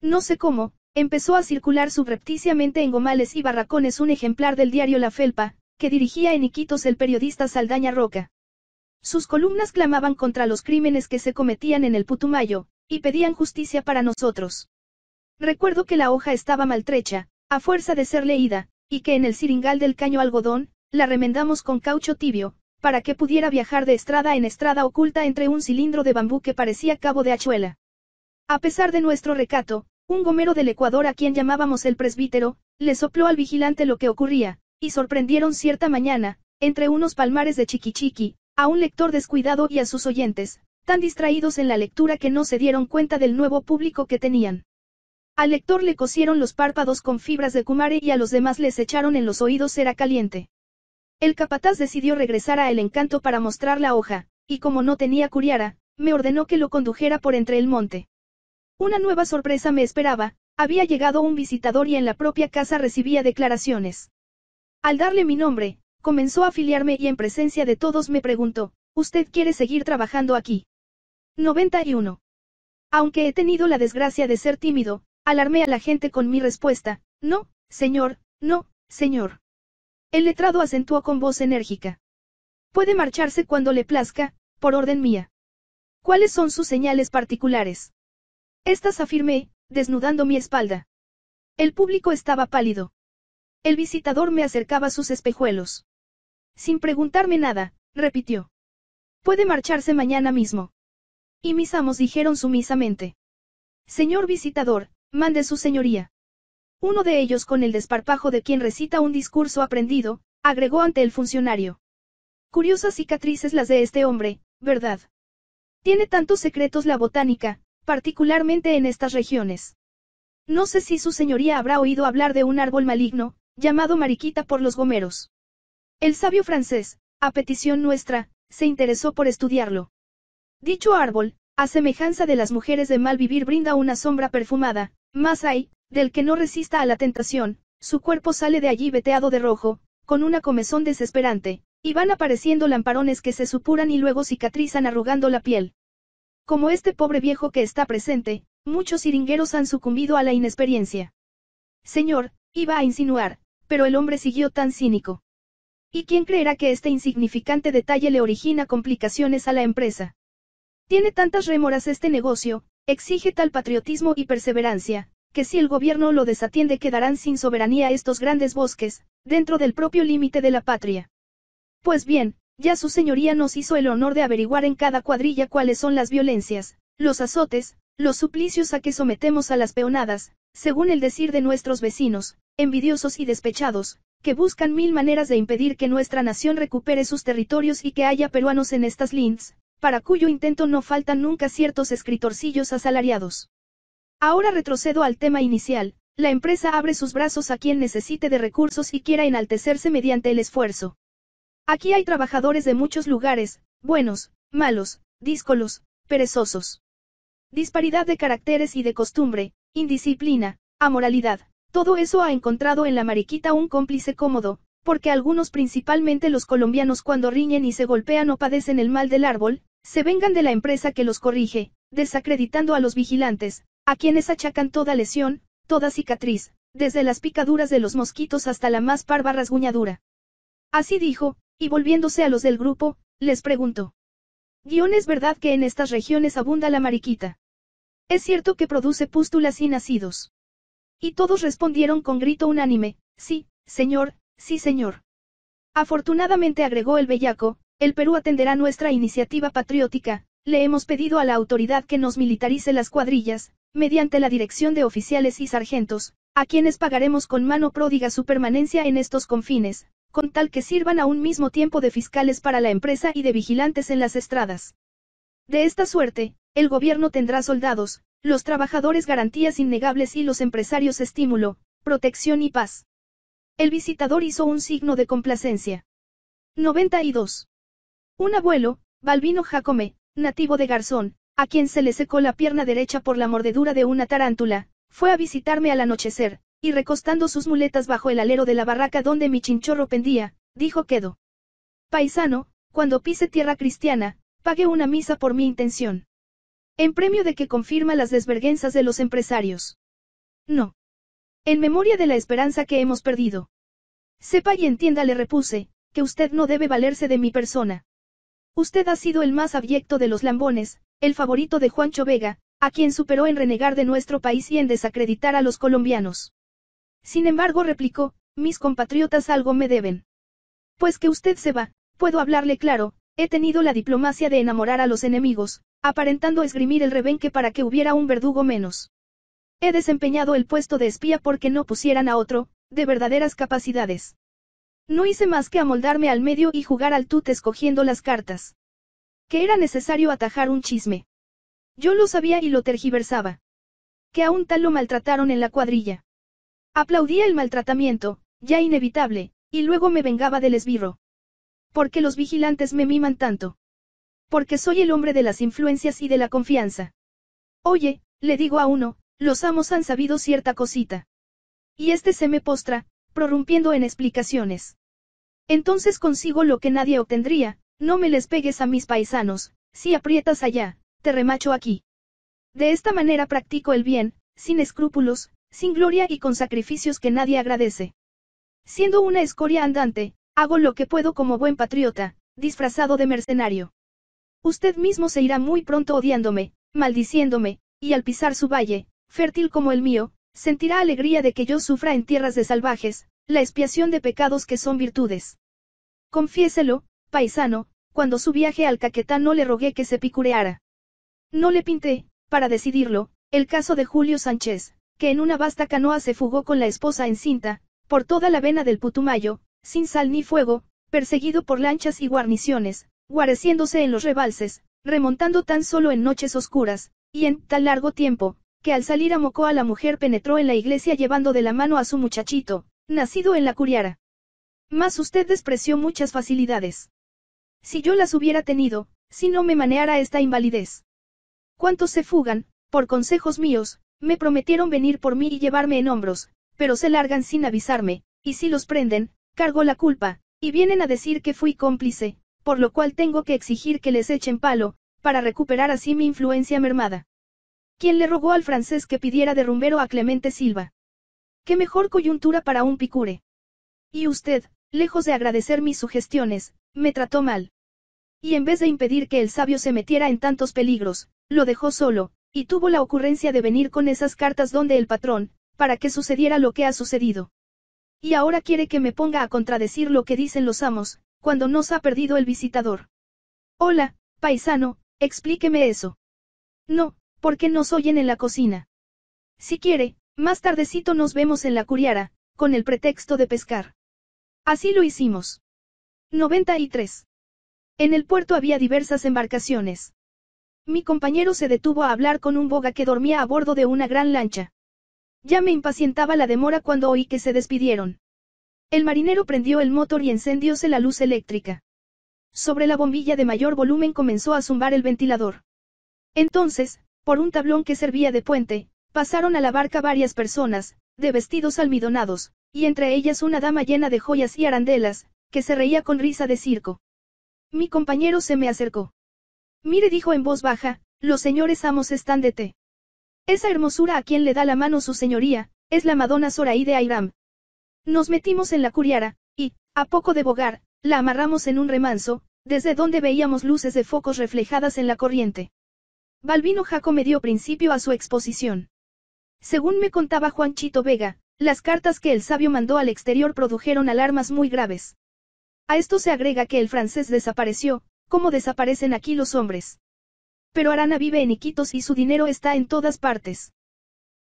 No sé cómo, empezó a circular subrepticiamente en gomales y barracones un ejemplar del diario La Felpa, que dirigía en Iquitos el periodista Saldaña Roca. Sus columnas clamaban contra los crímenes que se cometían en el Putumayo, y pedían justicia para nosotros. Recuerdo que la hoja estaba maltrecha, a fuerza de ser leída, y que en el siringal del caño algodón, la remendamos con caucho tibio, para que pudiera viajar de estrada en estrada oculta entre un cilindro de bambú que parecía cabo de hachuela. A pesar de nuestro recato, un gomero del Ecuador a quien llamábamos el presbítero, le sopló al vigilante lo que ocurría, y sorprendieron cierta mañana, entre unos palmares de chiquichiqui, a un lector descuidado y a sus oyentes, tan distraídos en la lectura que no se dieron cuenta del nuevo público que tenían. Al lector le cosieron los párpados con fibras de cumare y a los demás les echaron en los oídos cera caliente. El capataz decidió regresar a El Encanto para mostrar la hoja, y como no tenía curiara, me ordenó que lo condujera por entre el monte. Una nueva sorpresa me esperaba, había llegado un visitador y en la propia casa recibía declaraciones. Al darle mi nombre, comenzó a afiliarme y en presencia de todos me preguntó, ¿usted quiere seguir trabajando aquí? 91. Aunque he tenido la desgracia de ser tímido, alarmé a la gente con mi respuesta, no, señor, no, señor. El letrado acentuó con voz enérgica. Puede marcharse cuando le plazca, por orden mía. ¿Cuáles son sus señales particulares? Estas afirmé, desnudando mi espalda. El público estaba pálido. El visitador me acercaba sus espejuelos. Sin preguntarme nada, repitió. Puede marcharse mañana mismo. Y mis amos dijeron sumisamente. Señor visitador, mande su señoría. Uno de ellos con el desparpajo de quien recita un discurso aprendido, agregó ante el funcionario. Curiosas cicatrices las de este hombre, ¿verdad? Tiene tantos secretos la botánica, particularmente en estas regiones. No sé si su señoría habrá oído hablar de un árbol maligno, llamado Mariquita por los gomeros. El sabio francés, a petición nuestra, se interesó por estudiarlo. Dicho árbol, a semejanza de las mujeres de mal vivir brinda una sombra perfumada, más hay, del que no resista a la tentación, su cuerpo sale de allí veteado de rojo, con una comezón desesperante, y van apareciendo lamparones que se supuran y luego cicatrizan arrugando la piel. Como este pobre viejo que está presente, muchos siringueros han sucumbido a la inexperiencia. Señor, iba a insinuar, pero el hombre siguió tan cínico. ¿Y quién creerá que este insignificante detalle le origina complicaciones a la empresa? Tiene tantas rémoras este negocio, exige tal patriotismo y perseverancia, que si el gobierno lo desatiende quedarán sin soberanía estos grandes bosques, dentro del propio límite de la patria. Pues bien, ya su señoría nos hizo el honor de averiguar en cada cuadrilla cuáles son las violencias, los azotes, los suplicios a que sometemos a las peonadas, según el decir de nuestros vecinos, envidiosos y despechados, que buscan mil maneras de impedir que nuestra nación recupere sus territorios y que haya peruanos en estas líneas, para cuyo intento no faltan nunca ciertos escritorcillos asalariados. Ahora retrocedo al tema inicial, la empresa abre sus brazos a quien necesite de recursos y quiera enaltecerse mediante el esfuerzo. Aquí hay trabajadores de muchos lugares, buenos, malos, díscolos, perezosos. Disparidad de caracteres y de costumbre, indisciplina, amoralidad, todo eso ha encontrado en la mariquita un cómplice cómodo, porque algunos principalmente los colombianos cuando riñen y se golpean o padecen el mal del árbol, se vengan de la empresa que los corrige, desacreditando a los vigilantes, a quienes achacan toda lesión, toda cicatriz, desde las picaduras de los mosquitos hasta la más parva rasguñadura. Así dijo, y volviéndose a los del grupo, les preguntó. Guión es verdad que en estas regiones abunda la mariquita. Es cierto que produce pústulas y nacidos. Y todos respondieron con grito unánime, sí, señor, sí señor. Afortunadamente agregó el bellaco, el Perú atenderá nuestra iniciativa patriótica, le hemos pedido a la autoridad que nos militarice las cuadrillas, mediante la dirección de oficiales y sargentos, a quienes pagaremos con mano pródiga su permanencia en estos confines, con tal que sirvan a un mismo tiempo de fiscales para la empresa y de vigilantes en las estradas. De esta suerte, el gobierno tendrá soldados, los trabajadores garantías innegables y los empresarios estímulo, protección y paz. El visitador hizo un signo de complacencia. 92. Un abuelo, Balbino Jacome, nativo de Garzón, a quien se le secó la pierna derecha por la mordedura de una tarántula, fue a visitarme al anochecer, y recostando sus muletas bajo el alero de la barraca donde mi chinchorro pendía, dijo quedo. Paisano, cuando pise tierra cristiana, pague una misa por mi intención. En premio de que confirma las desvergüenzas de los empresarios. No. En memoria de la esperanza que hemos perdido. Sepa y entienda, le repuse, que usted no debe valerse de mi persona. Usted ha sido el más abyecto de los lambones, el favorito de Juancho Vega, a quien superó en renegar de nuestro país y en desacreditar a los colombianos. Sin embargo, replicó, mis compatriotas algo me deben. Pues que usted se va, puedo hablarle claro, he tenido la diplomacia de enamorar a los enemigos, aparentando esgrimir el rebenque para que hubiera un verdugo menos. He desempeñado el puesto de espía porque no pusieran a otro, de verdaderas capacidades. No hice más que amoldarme al medio y jugar al tute escogiendo las cartas. Que era necesario atajar un chisme. Yo lo sabía y lo tergiversaba. Que a un tal lo maltrataron en la cuadrilla. Aplaudía el maltratamiento, ya inevitable, y luego me vengaba del esbirro. Porque los vigilantes me miman tanto porque soy el hombre de las influencias y de la confianza. Oye, le digo a uno, los amos han sabido cierta cosita. Y este se me postra, prorrumpiendo en explicaciones. Entonces consigo lo que nadie obtendría, no me les pegues a mis paisanos, si aprietas allá, te remacho aquí. De esta manera practico el bien, sin escrúpulos, sin gloria y con sacrificios que nadie agradece. Siendo una escoria andante, hago lo que puedo como buen patriota, disfrazado de mercenario. Usted mismo se irá muy pronto odiándome, maldiciéndome, y al pisar su valle, fértil como el mío, sentirá alegría de que yo sufra en tierras de salvajes, la expiación de pecados que son virtudes. Confiéselo, paisano, cuando su viaje al Caquetá no le rogué que se picureara. No le pinté, para decidirlo, el caso de Julio Sánchez, que en una vasta canoa se fugó con la esposa encinta, por toda la vena del Putumayo, sin sal ni fuego, perseguido por lanchas y guarniciones, guareciéndose en los rebalses, remontando tan solo en noches oscuras, y en tan largo tiempo, que al salir a Mocoa la mujer penetró en la iglesia llevando de la mano a su muchachito, nacido en la curiara. Mas usted despreció muchas facilidades. Si yo las hubiera tenido, si no me maneara esta invalidez. ¿Cuántos se fugan, por consejos míos, me prometieron venir por mí y llevarme en hombros, pero se largan sin avisarme, y si los prenden, cargo la culpa, y vienen a decir que fui cómplice, por lo cual tengo que exigir que les echen palo, para recuperar así mi influencia mermada. ¿Quién le rogó al francés que pidiera de rumbero a Clemente Silva? ¿Qué mejor coyuntura para un picure? Y usted, lejos de agradecer mis sugestiones, me trató mal. Y en vez de impedir que el sabio se metiera en tantos peligros, lo dejó solo, y tuvo la ocurrencia de venir con esas cartas donde el patrón, para que sucediera lo que ha sucedido. Y ahora quiere que me ponga a contradecir lo que dicen los amos, cuando nos ha perdido el visitador. Hola, paisano, explíqueme eso. No, porque nos oyen en la cocina. Si quiere, más tardecito nos vemos en la curiara, con el pretexto de pescar. Así lo hicimos. 93. En el puerto había diversas embarcaciones. Mi compañero se detuvo a hablar con un boga que dormía a bordo de una gran lancha. Ya me impacientaba la demora cuando oí que se despidieron. El marinero prendió el motor y encendióse la luz eléctrica. Sobre la bombilla de mayor volumen comenzó a zumbar el ventilador. Entonces, por un tablón que servía de puente, pasaron a la barca varias personas, de vestidos almidonados, y entre ellas una dama llena de joyas y arandelas, que se reía con risa de circo. Mi compañero se me acercó. Mire dijo en voz baja, los señores amos están de té. Esa hermosura a quien le da la mano su señoría, es la Madonna Soraí de Airam, nos metimos en la curiara, y, a poco de bogar, la amarramos en un remanso, desde donde veíamos luces de focos reflejadas en la corriente. Balbino Jaco me dio principio a su exposición. Según me contaba Juanchito Vega, las cartas que el sabio mandó al exterior produjeron alarmas muy graves. A esto se agrega que el francés desapareció, como desaparecen aquí los hombres. Pero Arana vive en Iquitos y su dinero está en todas partes.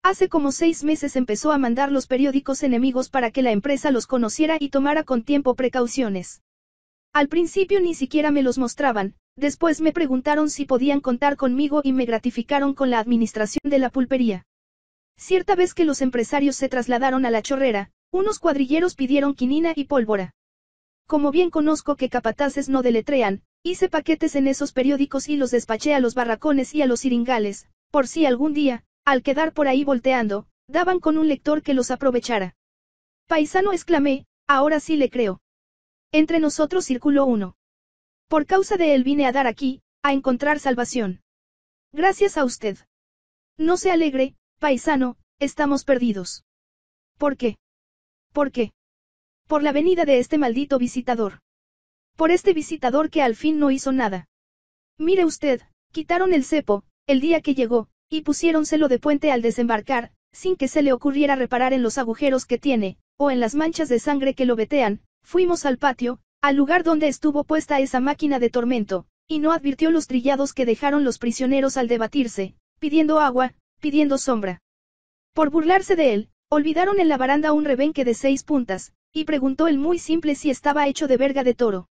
Hace como seis meses empezó a mandar los periódicos enemigos para que la empresa los conociera y tomara con tiempo precauciones. Al principio ni siquiera me los mostraban, después me preguntaron si podían contar conmigo y me gratificaron con la administración de la pulpería. Cierta vez que los empresarios se trasladaron a la chorrera, unos cuadrilleros pidieron quinina y pólvora. Como bien conozco que capataces no deletrean, hice paquetes en esos periódicos y los despaché a los barracones y a los siringales, por si algún día, al quedar por ahí volteando, daban con un lector que los aprovechara. Paisano exclamé, ahora sí le creo. Entre nosotros circuló uno. Por causa de él vine a dar aquí, a encontrar salvación. Gracias a usted. No se alegre, paisano, estamos perdidos. ¿Por qué? ¿Por qué? Por la venida de este maldito visitador. Por este visitador que al fin no hizo nada. Mire usted, quitaron el cepo, el día que llegó, y pusiéronselo de puente al desembarcar, sin que se le ocurriera reparar en los agujeros que tiene, o en las manchas de sangre que lo vetean, fuimos al patio, al lugar donde estuvo puesta esa máquina de tormento, y no advirtió los trillados que dejaron los prisioneros al debatirse, pidiendo agua, pidiendo sombra. Por burlarse de él, olvidaron en la baranda un rebenque de seis puntas, y preguntó el muy simple si estaba hecho de verga de toro.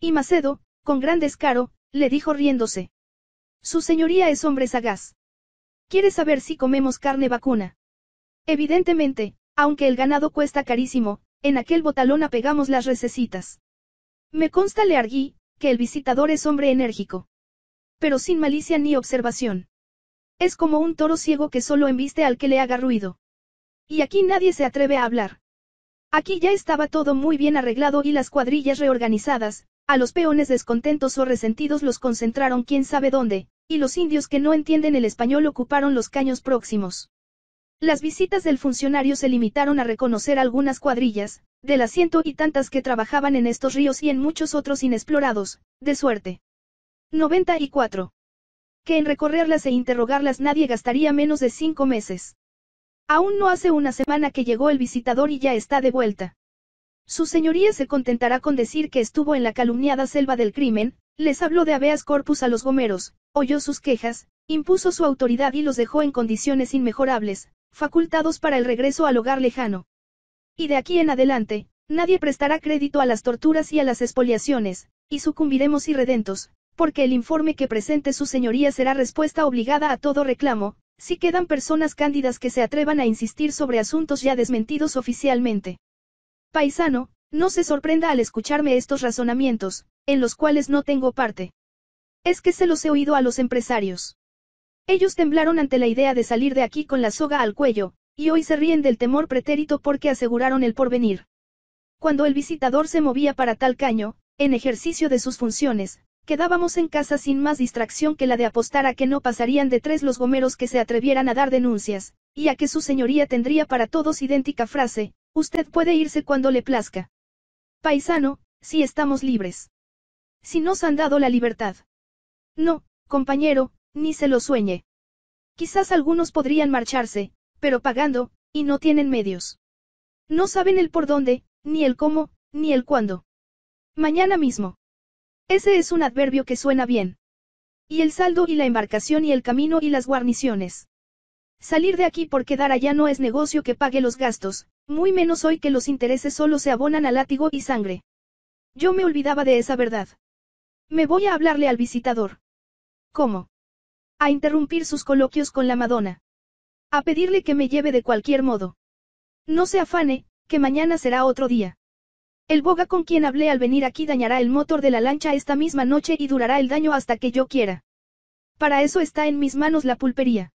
Y Macedo, con gran descaro, le dijo riéndose. Su señoría es hombre sagaz. Quiere saber si comemos carne vacuna. Evidentemente, aunque el ganado cuesta carísimo, en aquel botalón apegamos las recesitas. Me consta le que el visitador es hombre enérgico. Pero sin malicia ni observación. Es como un toro ciego que solo embiste al que le haga ruido. Y aquí nadie se atreve a hablar. Aquí ya estaba todo muy bien arreglado y las cuadrillas reorganizadas, a los peones descontentos o resentidos los concentraron quién sabe dónde, y los indios que no entienden el español ocuparon los caños próximos. Las visitas del funcionario se limitaron a reconocer algunas cuadrillas, de las ciento y tantas que trabajaban en estos ríos y en muchos otros inexplorados, de suerte. 94. Que en recorrerlas e interrogarlas nadie gastaría menos de cinco meses. Aún no hace una semana que llegó el visitador y ya está de vuelta. Su señoría se contentará con decir que estuvo en la calumniada selva del crimen, les habló de habeas corpus a los gomeros, oyó sus quejas, impuso su autoridad y los dejó en condiciones inmejorables, facultados para el regreso al hogar lejano. Y de aquí en adelante, nadie prestará crédito a las torturas y a las expoliaciones, y sucumbiremos irredentos, porque el informe que presente su señoría será respuesta obligada a todo reclamo, si quedan personas cándidas que se atrevan a insistir sobre asuntos ya desmentidos oficialmente. Paisano, no se sorprenda al escucharme estos razonamientos, en los cuales no tengo parte. Es que se los he oído a los empresarios. Ellos temblaron ante la idea de salir de aquí con la soga al cuello, y hoy se ríen del temor pretérito porque aseguraron el porvenir. Cuando el visitador se movía para tal caño, en ejercicio de sus funciones, quedábamos en casa sin más distracción que la de apostar a que no pasarían de tres los gomeros que se atrevieran a dar denuncias, y a que su señoría tendría para todos idéntica frase, usted puede irse cuando le plazca. Paisano, si estamos libres. Si nos han dado la libertad. No, compañero, ni se lo sueñe. Quizás algunos podrían marcharse, pero pagando, y no tienen medios. No saben el por dónde, ni el cómo, ni el cuándo. Mañana mismo. Ese es un adverbio que suena bien. Y el saldo y la embarcación y el camino y las guarniciones. Salir de aquí por quedar allá no es negocio que pague los gastos, muy menos hoy que los intereses solo se abonan a látigo y sangre. Yo me olvidaba de esa verdad. Me voy a hablarle al visitador. ¿Cómo? A interrumpir sus coloquios con la Madonna. A pedirle que me lleve de cualquier modo. No se afane, que mañana será otro día. El boga con quien hablé al venir aquí dañará el motor de la lancha esta misma noche y durará el daño hasta que yo quiera. Para eso está en mis manos la pulpería.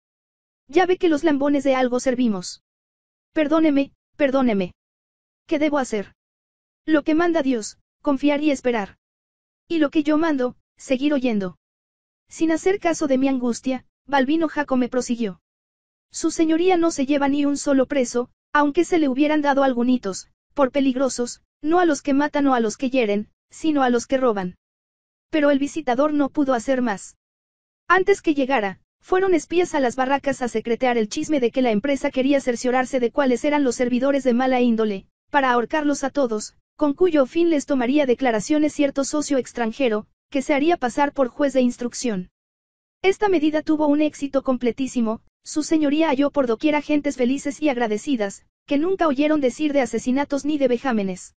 Ya ve que los lambones de algo servimos. Perdóneme, perdóneme. ¿Qué debo hacer? Lo que manda Dios, confiar y esperar. Y lo que yo mando, seguir oyendo. Sin hacer caso de mi angustia, Balbino me prosiguió. Su señoría no se lleva ni un solo preso, aunque se le hubieran dado algunitos, por peligrosos, no a los que matan o a los que hieren, sino a los que roban. Pero el visitador no pudo hacer más. Antes que llegara, fueron espías a las barracas a secretear el chisme de que la empresa quería cerciorarse de cuáles eran los servidores de mala índole, para ahorcarlos a todos, con cuyo fin les tomaría declaraciones cierto socio extranjero, que se haría pasar por juez de instrucción. Esta medida tuvo un éxito completísimo, su señoría halló por doquiera gentes felices y agradecidas, que nunca oyeron decir de asesinatos ni de vejámenes.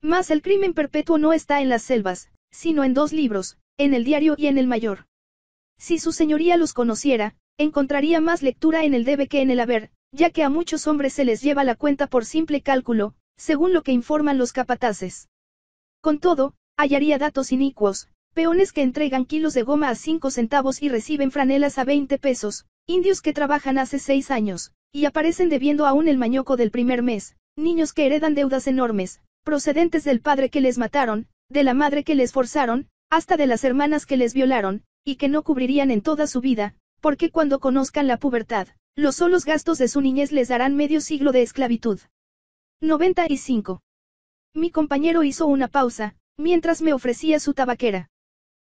Mas el crimen perpetuo no está en las selvas, sino en dos libros, en el diario y en el mayor. Si su señoría los conociera, encontraría más lectura en el debe que en el haber, ya que a muchos hombres se les lleva la cuenta por simple cálculo, según lo que informan los capataces. Con todo, hallaría datos inicuos, peones que entregan kilos de goma a cinco centavos y reciben franelas a 20 pesos, indios que trabajan hace seis años, y aparecen debiendo aún el mañoco del primer mes, niños que heredan deudas enormes, procedentes del padre que les mataron, de la madre que les forzaron, hasta de las hermanas que les violaron, y que no cubrirían en toda su vida, porque cuando conozcan la pubertad, los solos gastos de su niñez les darán medio siglo de esclavitud. 95. Mi compañero hizo una pausa, mientras me ofrecía su tabaquera.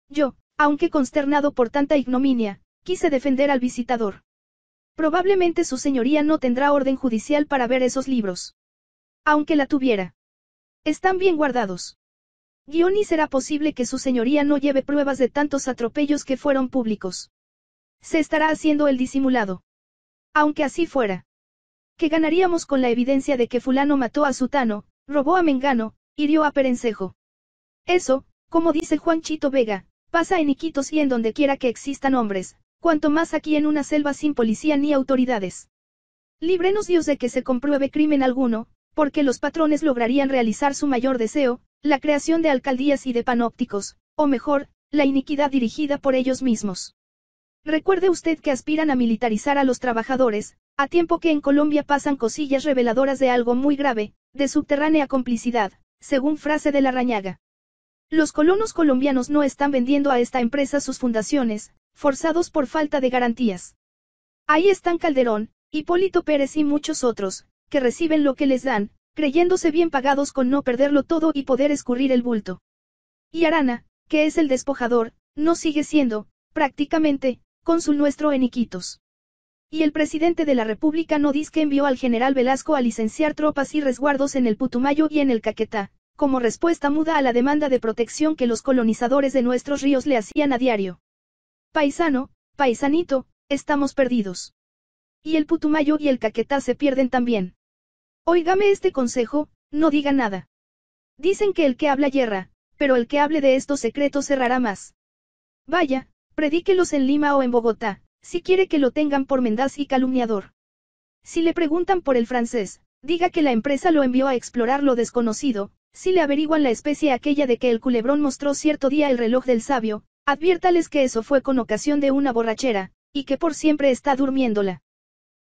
Yo, aunque consternado por tanta ignominia, quise defender al visitador. Probablemente su señoría no tendrá orden judicial para ver esos libros. Aunque la tuviera. Están bien guardados. Guión será posible que su señoría no lleve pruebas de tantos atropellos que fueron públicos. Se estará haciendo el disimulado. Aunque así fuera ganaríamos con la evidencia de que fulano mató a Sutano, robó a Mengano, hirió a Perencejo? Eso, como dice Juan Chito Vega, pasa en Iquitos y en donde quiera que existan hombres, cuanto más aquí en una selva sin policía ni autoridades. Librenos Dios de que se compruebe crimen alguno, porque los patrones lograrían realizar su mayor deseo, la creación de alcaldías y de panópticos, o mejor, la iniquidad dirigida por ellos mismos. Recuerde usted que aspiran a militarizar a los trabajadores, a tiempo que en Colombia pasan cosillas reveladoras de algo muy grave, de subterránea complicidad, según frase de la rañaga. Los colonos colombianos no están vendiendo a esta empresa sus fundaciones, forzados por falta de garantías. Ahí están Calderón, Hipólito Pérez y muchos otros, que reciben lo que les dan, creyéndose bien pagados con no perderlo todo y poder escurrir el bulto. Y Arana, que es el despojador, no sigue siendo, prácticamente, cónsul nuestro en Iquitos. Y el presidente de la República no que envió al general Velasco a licenciar tropas y resguardos en el Putumayo y en el Caquetá, como respuesta muda a la demanda de protección que los colonizadores de nuestros ríos le hacían a diario. Paisano, paisanito, estamos perdidos. Y el Putumayo y el Caquetá se pierden también. Oígame este consejo, no diga nada. Dicen que el que habla yerra, pero el que hable de estos secretos cerrará más. Vaya, predíquelos en Lima o en Bogotá, si quiere que lo tengan por mendaz y calumniador. Si le preguntan por el francés, diga que la empresa lo envió a explorar lo desconocido, si le averiguan la especie aquella de que el culebrón mostró cierto día el reloj del sabio, adviértales que eso fue con ocasión de una borrachera, y que por siempre está durmiéndola.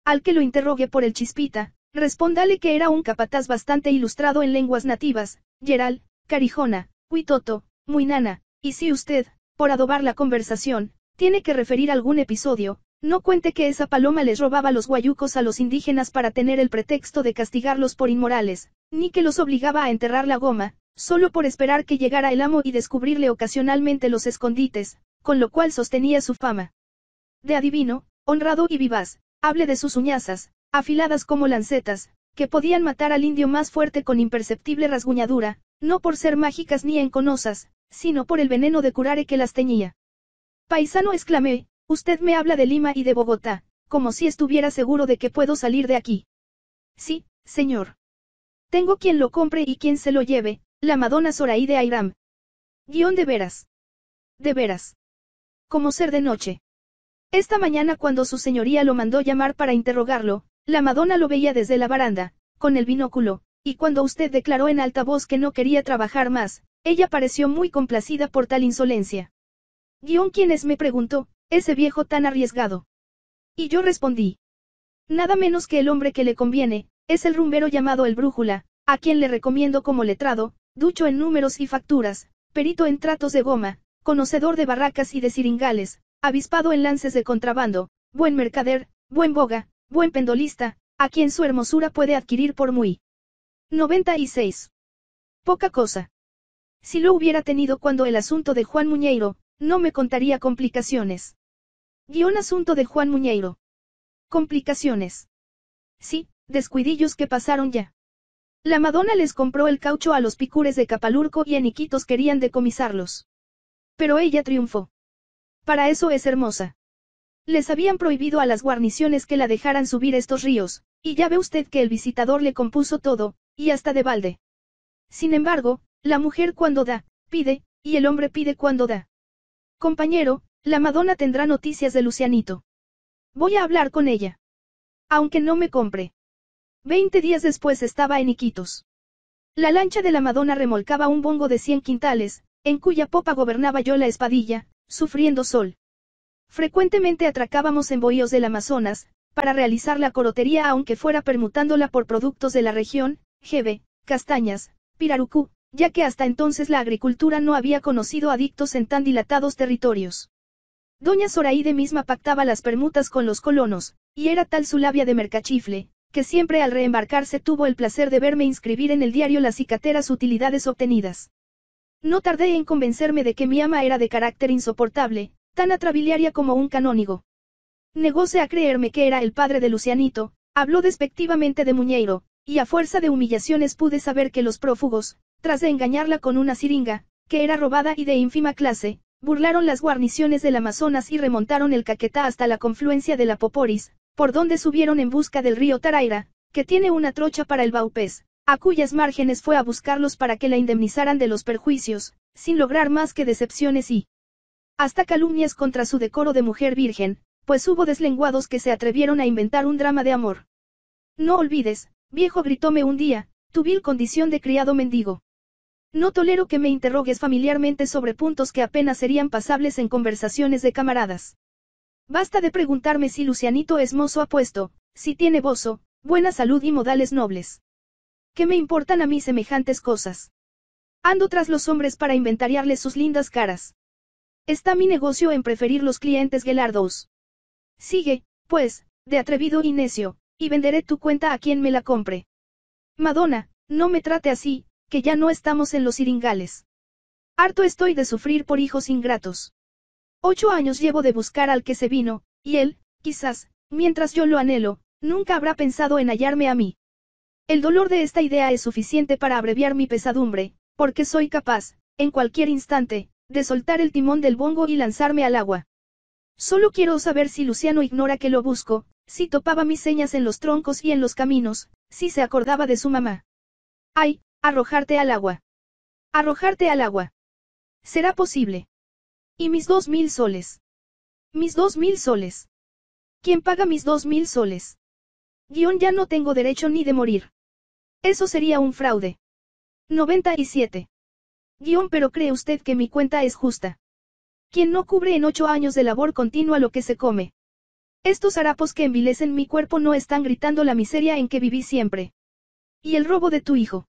Al que lo interrogue por el chispita, respóndale que era un capataz bastante ilustrado en lenguas nativas, Geral, Carijona, Huitoto, Muinana, y si usted, por adobar la conversación, tiene que referir algún episodio, no cuente que esa paloma les robaba los guayucos a los indígenas para tener el pretexto de castigarlos por inmorales, ni que los obligaba a enterrar la goma, solo por esperar que llegara el amo y descubrirle ocasionalmente los escondites, con lo cual sostenía su fama. De adivino, honrado y vivaz, hable de sus uñazas, afiladas como lancetas, que podían matar al indio más fuerte con imperceptible rasguñadura, no por ser mágicas ni enconosas, sino por el veneno de curare que las teñía. Paisano exclamé, usted me habla de Lima y de Bogotá, como si estuviera seguro de que puedo salir de aquí. Sí, señor. Tengo quien lo compre y quien se lo lleve, la Madonna de Airam. Guión de veras. De veras. Como ser de noche. Esta mañana cuando su señoría lo mandó llamar para interrogarlo, la Madonna lo veía desde la baranda, con el binóculo, y cuando usted declaró en alta voz que no quería trabajar más, ella pareció muy complacida por tal insolencia. Guión quienes me preguntó, ese viejo tan arriesgado. Y yo respondí. Nada menos que el hombre que le conviene, es el rumbero llamado el brújula, a quien le recomiendo como letrado, ducho en números y facturas, perito en tratos de goma, conocedor de barracas y de siringales, avispado en lances de contrabando, buen mercader, buen boga, buen pendolista, a quien su hermosura puede adquirir por muy. 96. Poca cosa. Si lo hubiera tenido cuando el asunto de Juan Muñeiro, no me contaría complicaciones. Guión asunto de Juan Muñeiro. Complicaciones. Sí, descuidillos que pasaron ya. La Madonna les compró el caucho a los picures de Capalurco y eniquitos querían decomisarlos. Pero ella triunfó. Para eso es hermosa. Les habían prohibido a las guarniciones que la dejaran subir estos ríos, y ya ve usted que el visitador le compuso todo, y hasta de balde. Sin embargo, la mujer cuando da, pide, y el hombre pide cuando da. Compañero, la Madonna tendrá noticias de Lucianito. Voy a hablar con ella. Aunque no me compre. Veinte días después estaba en Iquitos. La lancha de la Madonna remolcaba un bongo de cien quintales, en cuya popa gobernaba yo la espadilla, sufriendo sol. Frecuentemente atracábamos en bohíos del Amazonas, para realizar la corotería aunque fuera permutándola por productos de la región, jeve, castañas, pirarucú, ya que hasta entonces la agricultura no había conocido adictos en tan dilatados territorios. Doña Zoraide misma pactaba las permutas con los colonos, y era tal su labia de mercachifle, que siempre al reembarcarse tuvo el placer de verme inscribir en el diario las cicateras utilidades obtenidas. No tardé en convencerme de que mi ama era de carácter insoportable, tan atrabiliaria como un canónigo. Negóse a creerme que era el padre de Lucianito, habló despectivamente de Muñeiro, y a fuerza de humillaciones pude saber que los prófugos, tras de engañarla con una siringa, que era robada y de ínfima clase, burlaron las guarniciones del Amazonas y remontaron el Caquetá hasta la confluencia de la Poporis, por donde subieron en busca del río Taraira, que tiene una trocha para el Baupés, a cuyas márgenes fue a buscarlos para que la indemnizaran de los perjuicios, sin lograr más que decepciones y hasta calumnias contra su decoro de mujer virgen, pues hubo deslenguados que se atrevieron a inventar un drama de amor. No olvides, viejo gritóme un día, tu vil condición de criado mendigo. No tolero que me interrogues familiarmente sobre puntos que apenas serían pasables en conversaciones de camaradas. Basta de preguntarme si Lucianito es mozo apuesto, si tiene bozo, buena salud y modales nobles. ¿Qué me importan a mí semejantes cosas? Ando tras los hombres para inventariarles sus lindas caras. Está mi negocio en preferir los clientes Gelardos. Sigue, pues, de atrevido y necio, y venderé tu cuenta a quien me la compre. Madonna, no me trate así, que ya no estamos en los siringales. Harto estoy de sufrir por hijos ingratos. Ocho años llevo de buscar al que se vino, y él, quizás, mientras yo lo anhelo, nunca habrá pensado en hallarme a mí. El dolor de esta idea es suficiente para abreviar mi pesadumbre, porque soy capaz, en cualquier instante, de soltar el timón del bongo y lanzarme al agua. Solo quiero saber si Luciano ignora que lo busco, si topaba mis señas en los troncos y en los caminos, si se acordaba de su mamá. Ay, Arrojarte al agua. Arrojarte al agua. Será posible. Y mis dos mil soles. Mis dos mil soles. ¿Quién paga mis dos mil soles? Guión ya no tengo derecho ni de morir. Eso sería un fraude. 97. Guión pero cree usted que mi cuenta es justa. Quien no cubre en ocho años de labor continua lo que se come. Estos harapos que envilecen mi cuerpo no están gritando la miseria en que viví siempre. Y el robo de tu hijo.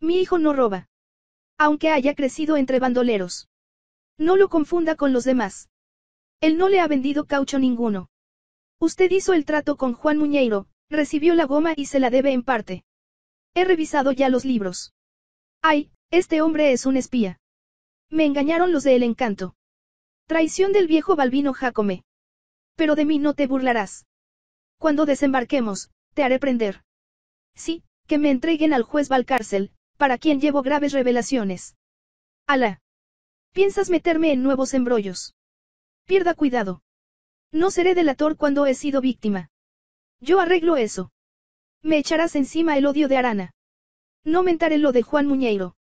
Mi hijo no roba. Aunque haya crecido entre bandoleros. No lo confunda con los demás. Él no le ha vendido caucho ninguno. Usted hizo el trato con Juan Muñeiro, recibió la goma y se la debe en parte. He revisado ya los libros. Ay, este hombre es un espía. Me engañaron los de El Encanto. Traición del viejo Balbino Jacome. Pero de mí no te burlarás. Cuando desembarquemos, te haré prender. Sí, que me entreguen al juez Valcárcel, para quien llevo graves revelaciones. Ala. Piensas meterme en nuevos embrollos. Pierda cuidado. No seré delator cuando he sido víctima. Yo arreglo eso. Me echarás encima el odio de Arana. No mentaré lo de Juan Muñeiro.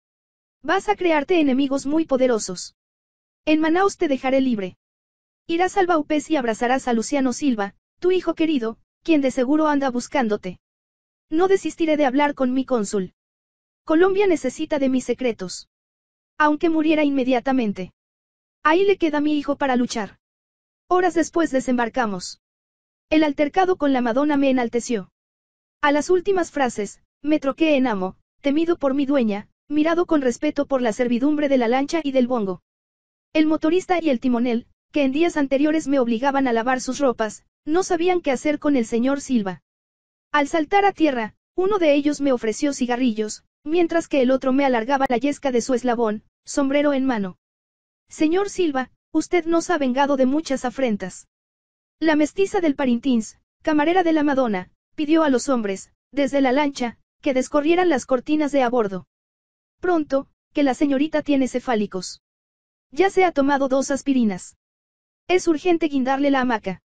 Vas a crearte enemigos muy poderosos. En Manaus te dejaré libre. Irás al Baupés y abrazarás a Luciano Silva, tu hijo querido, quien de seguro anda buscándote. No desistiré de hablar con mi cónsul. Colombia necesita de mis secretos. Aunque muriera inmediatamente. Ahí le queda mi hijo para luchar. Horas después desembarcamos. El altercado con la Madonna me enalteció. A las últimas frases, me troqué en amo, temido por mi dueña, mirado con respeto por la servidumbre de la lancha y del bongo. El motorista y el timonel, que en días anteriores me obligaban a lavar sus ropas, no sabían qué hacer con el señor Silva. Al saltar a tierra, uno de ellos me ofreció cigarrillos, Mientras que el otro me alargaba la yesca de su eslabón, sombrero en mano. Señor Silva, usted nos ha vengado de muchas afrentas. La mestiza del Parintins, camarera de la Madonna, pidió a los hombres, desde la lancha, que descorrieran las cortinas de a bordo. Pronto, que la señorita tiene cefálicos. Ya se ha tomado dos aspirinas. Es urgente guindarle la hamaca.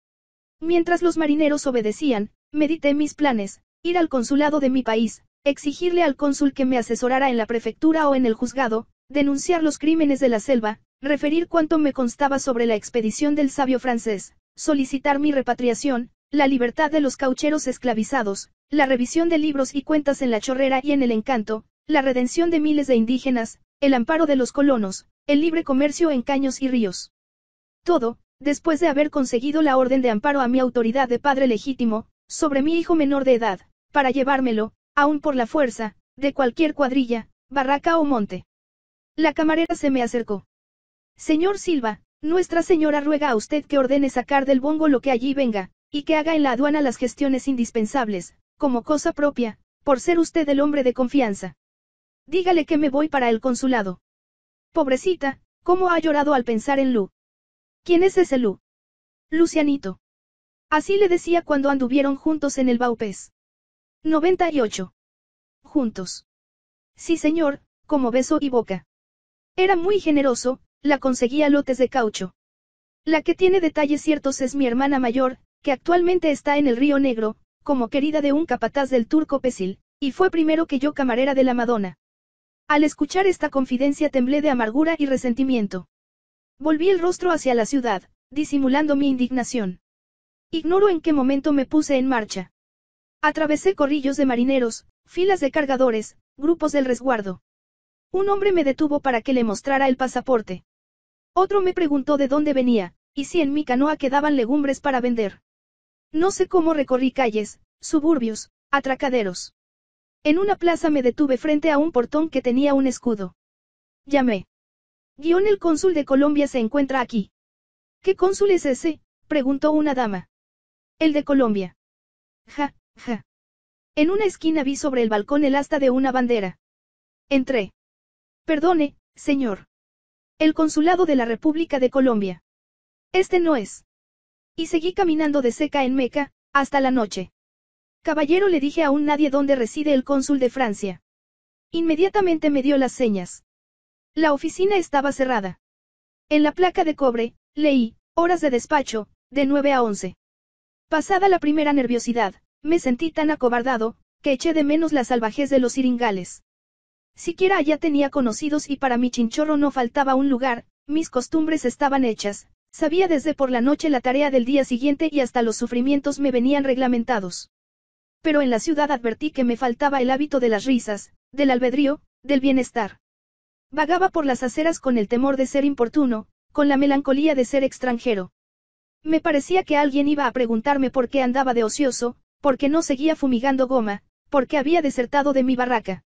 Mientras los marineros obedecían, medité mis planes, ir al consulado de mi país, Exigirle al cónsul que me asesorara en la prefectura o en el juzgado, denunciar los crímenes de la selva, referir cuanto me constaba sobre la expedición del sabio francés, solicitar mi repatriación, la libertad de los caucheros esclavizados, la revisión de libros y cuentas en la chorrera y en el encanto, la redención de miles de indígenas, el amparo de los colonos, el libre comercio en caños y ríos. Todo, después de haber conseguido la orden de amparo a mi autoridad de padre legítimo, sobre mi hijo menor de edad, para llevármelo, aún por la fuerza, de cualquier cuadrilla, barraca o monte. La camarera se me acercó. Señor Silva, nuestra señora ruega a usted que ordene sacar del bongo lo que allí venga, y que haga en la aduana las gestiones indispensables, como cosa propia, por ser usted el hombre de confianza. Dígale que me voy para el consulado. Pobrecita, cómo ha llorado al pensar en Lu. ¿Quién es ese Lu? Lucianito. Así le decía cuando anduvieron juntos en el Baupés. 98. Juntos. Sí, señor, como beso y boca. Era muy generoso, la conseguía lotes de caucho. La que tiene detalles ciertos es mi hermana mayor, que actualmente está en el Río Negro, como querida de un capataz del turco Pesil, y fue primero que yo camarera de la Madonna. Al escuchar esta confidencia temblé de amargura y resentimiento. Volví el rostro hacia la ciudad, disimulando mi indignación. Ignoro en qué momento me puse en marcha. Atravesé corrillos de marineros, filas de cargadores, grupos del resguardo. Un hombre me detuvo para que le mostrara el pasaporte. Otro me preguntó de dónde venía, y si en mi canoa quedaban legumbres para vender. No sé cómo recorrí calles, suburbios, atracaderos. En una plaza me detuve frente a un portón que tenía un escudo. Llamé. Guión el cónsul de Colombia se encuentra aquí. ¿Qué cónsul es ese? preguntó una dama. El de Colombia. Ja, en una esquina vi sobre el balcón el asta de una bandera. Entré. Perdone, señor. El consulado de la República de Colombia. Este no es. Y seguí caminando de seca en Meca, hasta la noche. Caballero le dije a un nadie dónde reside el cónsul de Francia. Inmediatamente me dio las señas. La oficina estaba cerrada. En la placa de cobre, leí, horas de despacho, de 9 a 11. Pasada la primera nerviosidad, me sentí tan acobardado, que eché de menos la salvajez de los siringales. Siquiera allá tenía conocidos y para mi chinchorro no faltaba un lugar, mis costumbres estaban hechas, sabía desde por la noche la tarea del día siguiente y hasta los sufrimientos me venían reglamentados. Pero en la ciudad advertí que me faltaba el hábito de las risas, del albedrío, del bienestar. Vagaba por las aceras con el temor de ser importuno, con la melancolía de ser extranjero. Me parecía que alguien iba a preguntarme por qué andaba de ocioso, porque no seguía fumigando goma, porque había desertado de mi barraca.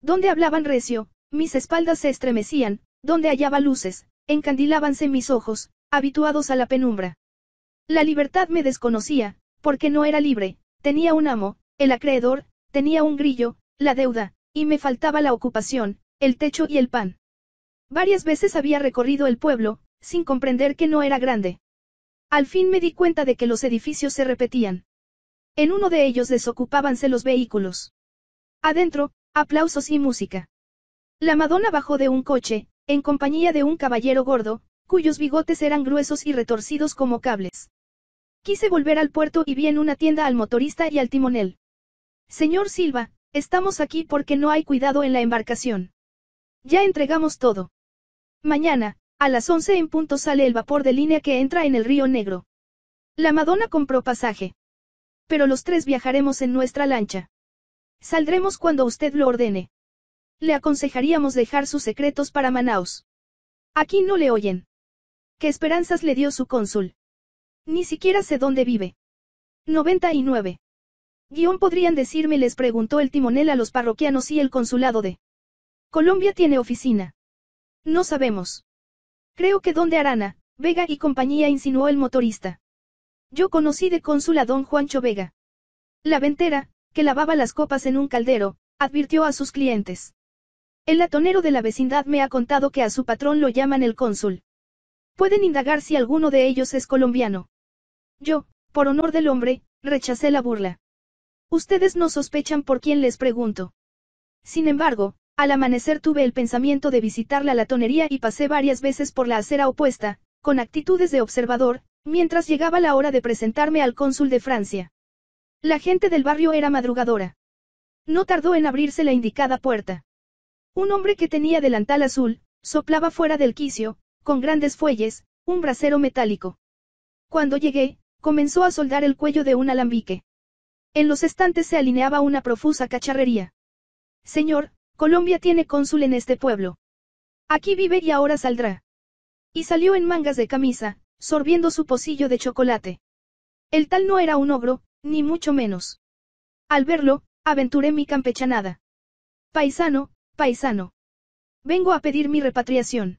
Donde hablaban recio, mis espaldas se estremecían, donde hallaba luces, encandilábanse mis ojos, habituados a la penumbra. La libertad me desconocía, porque no era libre, tenía un amo, el acreedor, tenía un grillo, la deuda, y me faltaba la ocupación, el techo y el pan. Varias veces había recorrido el pueblo, sin comprender que no era grande. Al fin me di cuenta de que los edificios se repetían. En uno de ellos desocupábanse los vehículos. Adentro, aplausos y música. La Madonna bajó de un coche, en compañía de un caballero gordo, cuyos bigotes eran gruesos y retorcidos como cables. Quise volver al puerto y vi en una tienda al motorista y al timonel. Señor Silva, estamos aquí porque no hay cuidado en la embarcación. Ya entregamos todo. Mañana, a las 11 en punto sale el vapor de línea que entra en el río Negro. La Madonna compró pasaje pero los tres viajaremos en nuestra lancha. Saldremos cuando usted lo ordene. Le aconsejaríamos dejar sus secretos para Manaus. Aquí no le oyen. ¿Qué esperanzas le dio su cónsul? Ni siquiera sé dónde vive. 99. Guión podrían decirme les preguntó el timonel a los parroquianos y el consulado de Colombia tiene oficina. No sabemos. Creo que donde Arana, Vega y compañía insinuó el motorista. Yo conocí de cónsul a don Juancho Vega. La ventera, que lavaba las copas en un caldero, advirtió a sus clientes. El latonero de la vecindad me ha contado que a su patrón lo llaman el cónsul. Pueden indagar si alguno de ellos es colombiano. Yo, por honor del hombre, rechacé la burla. Ustedes no sospechan por quién les pregunto. Sin embargo, al amanecer tuve el pensamiento de visitar la latonería y pasé varias veces por la acera opuesta, con actitudes de observador, Mientras llegaba la hora de presentarme al cónsul de Francia. La gente del barrio era madrugadora. No tardó en abrirse la indicada puerta. Un hombre que tenía delantal azul, soplaba fuera del quicio, con grandes fuelles, un brasero metálico. Cuando llegué, comenzó a soldar el cuello de un alambique. En los estantes se alineaba una profusa cacharrería. Señor, Colombia tiene cónsul en este pueblo. Aquí vive y ahora saldrá. Y salió en mangas de camisa, sorbiendo su pocillo de chocolate. El tal no era un ogro, ni mucho menos. Al verlo, aventuré mi campechanada. Paisano, paisano. Vengo a pedir mi repatriación.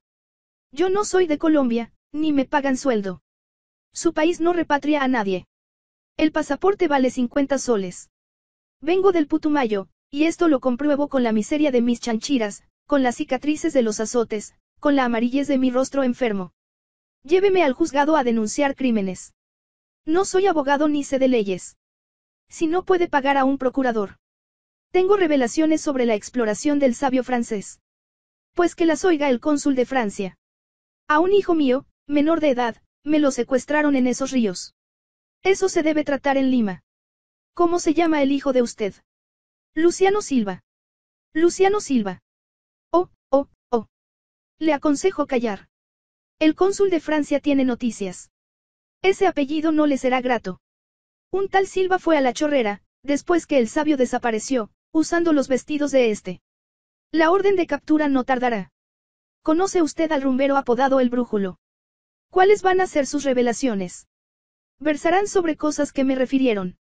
Yo no soy de Colombia, ni me pagan sueldo. Su país no repatria a nadie. El pasaporte vale 50 soles. Vengo del Putumayo, y esto lo compruebo con la miseria de mis chanchiras, con las cicatrices de los azotes, con la amarillez de mi rostro enfermo. Lléveme al juzgado a denunciar crímenes. No soy abogado ni sé de leyes. Si no puede pagar a un procurador. Tengo revelaciones sobre la exploración del sabio francés. Pues que las oiga el cónsul de Francia. A un hijo mío, menor de edad, me lo secuestraron en esos ríos. Eso se debe tratar en Lima. ¿Cómo se llama el hijo de usted? Luciano Silva. Luciano Silva. Oh, oh, oh. Le aconsejo callar. El cónsul de Francia tiene noticias. Ese apellido no le será grato. Un tal Silva fue a la chorrera, después que el sabio desapareció, usando los vestidos de este. La orden de captura no tardará. ¿Conoce usted al rumbero apodado el brújulo? ¿Cuáles van a ser sus revelaciones? Versarán sobre cosas que me refirieron.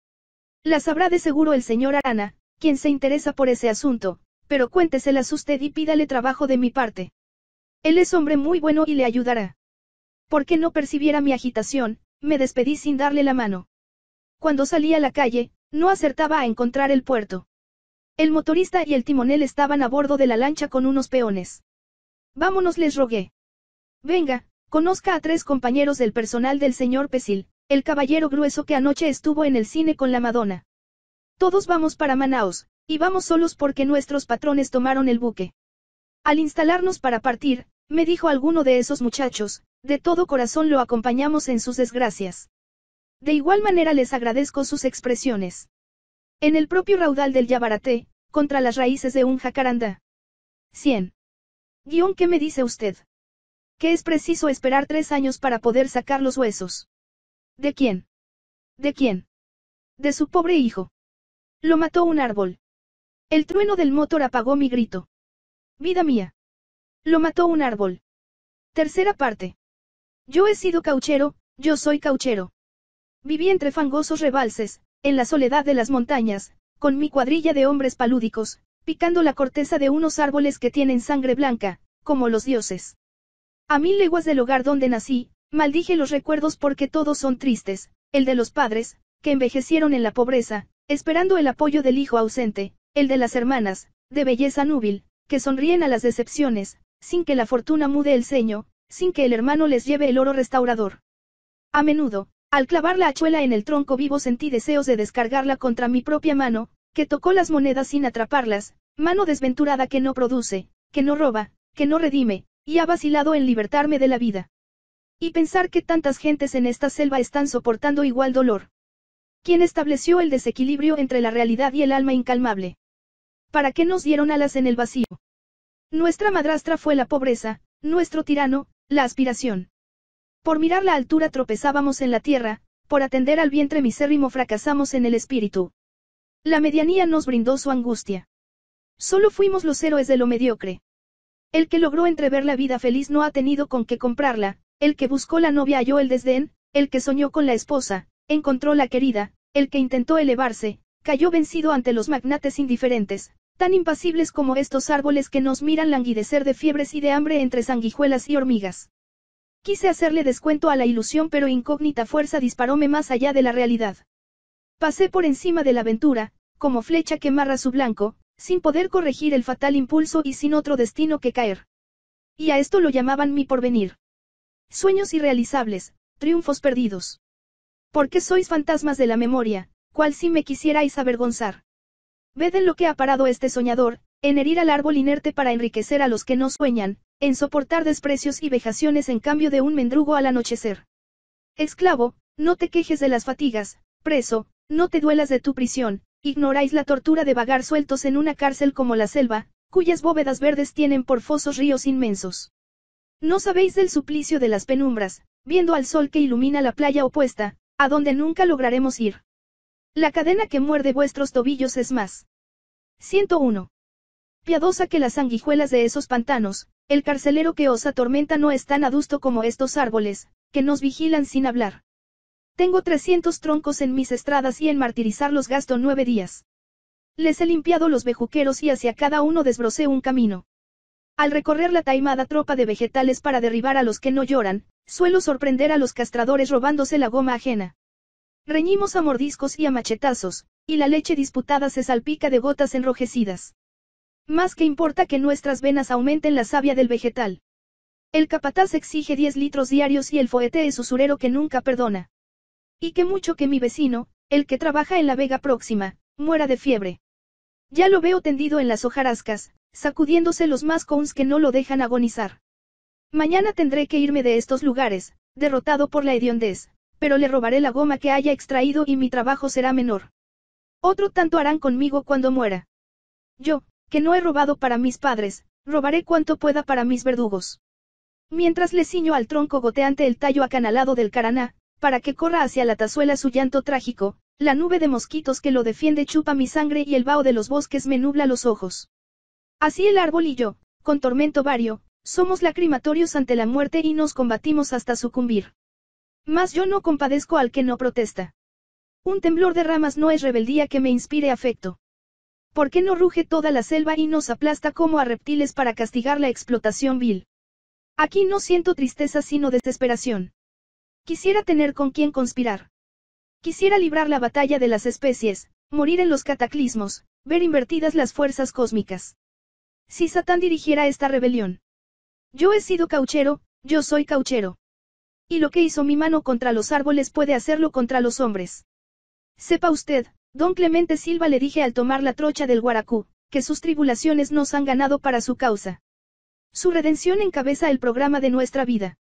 Las sabrá de seguro el señor Arana, quien se interesa por ese asunto, pero cuénteselas usted y pídale trabajo de mi parte. Él es hombre muy bueno y le ayudará. Porque no percibiera mi agitación, me despedí sin darle la mano. Cuando salí a la calle, no acertaba a encontrar el puerto. El motorista y el timonel estaban a bordo de la lancha con unos peones. Vámonos, les rogué. Venga, conozca a tres compañeros del personal del señor Pesil, el caballero grueso que anoche estuvo en el cine con la Madonna. Todos vamos para Manaos, y vamos solos porque nuestros patrones tomaron el buque. Al instalarnos para partir, me dijo alguno de esos muchachos, de todo corazón lo acompañamos en sus desgracias. De igual manera les agradezco sus expresiones. En el propio raudal del Yabaraté, contra las raíces de un jacarandá. 100. Guión, ¿qué me dice usted? Que es preciso esperar tres años para poder sacar los huesos. ¿De quién? ¿De quién? De su pobre hijo. Lo mató un árbol. El trueno del motor apagó mi grito. Vida mía. Lo mató un árbol. Tercera parte. Yo he sido cauchero, yo soy cauchero. Viví entre fangosos rebalses, en la soledad de las montañas, con mi cuadrilla de hombres palúdicos, picando la corteza de unos árboles que tienen sangre blanca, como los dioses. A mil leguas del hogar donde nací, maldije los recuerdos porque todos son tristes, el de los padres, que envejecieron en la pobreza, esperando el apoyo del hijo ausente, el de las hermanas, de belleza núbil, que sonríen a las decepciones, sin que la fortuna mude el ceño, sin que el hermano les lleve el oro restaurador. A menudo, al clavar la hachuela en el tronco vivo sentí deseos de descargarla contra mi propia mano, que tocó las monedas sin atraparlas, mano desventurada que no produce, que no roba, que no redime, y ha vacilado en libertarme de la vida. Y pensar que tantas gentes en esta selva están soportando igual dolor. ¿Quién estableció el desequilibrio entre la realidad y el alma incalmable? ¿Para qué nos dieron alas en el vacío? Nuestra madrastra fue la pobreza, nuestro tirano, la aspiración. Por mirar la altura tropezábamos en la tierra, por atender al vientre misérrimo fracasamos en el espíritu. La medianía nos brindó su angustia. Solo fuimos los héroes de lo mediocre. El que logró entrever la vida feliz no ha tenido con qué comprarla, el que buscó la novia halló el desdén, el que soñó con la esposa, encontró la querida, el que intentó elevarse, cayó vencido ante los magnates indiferentes, tan impasibles como estos árboles que nos miran languidecer de fiebres y de hambre entre sanguijuelas y hormigas. Quise hacerle descuento a la ilusión pero incógnita fuerza disparóme más allá de la realidad. Pasé por encima de la aventura, como flecha que marra su blanco, sin poder corregir el fatal impulso y sin otro destino que caer. Y a esto lo llamaban mi porvenir. Sueños irrealizables, triunfos perdidos. ¿Por qué sois fantasmas de la memoria, cual si me quisierais avergonzar? Ved en lo que ha parado este soñador, en herir al árbol inerte para enriquecer a los que no sueñan, en soportar desprecios y vejaciones en cambio de un mendrugo al anochecer. Esclavo, no te quejes de las fatigas, preso, no te duelas de tu prisión, ignoráis la tortura de vagar sueltos en una cárcel como la selva, cuyas bóvedas verdes tienen por fosos ríos inmensos. No sabéis del suplicio de las penumbras, viendo al sol que ilumina la playa opuesta, a donde nunca lograremos ir. La cadena que muerde vuestros tobillos es más. 101. Piadosa que las sanguijuelas de esos pantanos, el carcelero que os atormenta no es tan adusto como estos árboles, que nos vigilan sin hablar. Tengo 300 troncos en mis estradas y en martirizarlos gasto nueve días. Les he limpiado los bejuqueros y hacia cada uno desbrocé un camino. Al recorrer la taimada tropa de vegetales para derribar a los que no lloran, suelo sorprender a los castradores robándose la goma ajena. Reñimos a mordiscos y a machetazos, y la leche disputada se salpica de gotas enrojecidas. Más que importa que nuestras venas aumenten la savia del vegetal. El capataz exige 10 litros diarios y el foete es usurero que nunca perdona. Y que mucho que mi vecino, el que trabaja en la vega próxima, muera de fiebre. Ya lo veo tendido en las hojarascas, sacudiéndose los mascons que no lo dejan agonizar. Mañana tendré que irme de estos lugares, derrotado por la hediondez, pero le robaré la goma que haya extraído y mi trabajo será menor. Otro tanto harán conmigo cuando muera. Yo, que no he robado para mis padres, robaré cuanto pueda para mis verdugos. Mientras le ciño al tronco goteante el tallo acanalado del caraná, para que corra hacia la tazuela su llanto trágico, la nube de mosquitos que lo defiende chupa mi sangre y el vaho de los bosques me nubla los ojos. Así el árbol y yo, con tormento vario, somos lacrimatorios ante la muerte y nos combatimos hasta sucumbir. Mas yo no compadezco al que no protesta. Un temblor de ramas no es rebeldía que me inspire afecto. ¿Por qué no ruge toda la selva y nos aplasta como a reptiles para castigar la explotación vil? Aquí no siento tristeza sino desesperación. Quisiera tener con quien conspirar. Quisiera librar la batalla de las especies, morir en los cataclismos, ver invertidas las fuerzas cósmicas. Si Satán dirigiera esta rebelión. Yo he sido cauchero, yo soy cauchero y lo que hizo mi mano contra los árboles puede hacerlo contra los hombres. Sepa usted, don Clemente Silva le dije al tomar la trocha del Guaracú, que sus tribulaciones nos han ganado para su causa. Su redención encabeza el programa de nuestra vida.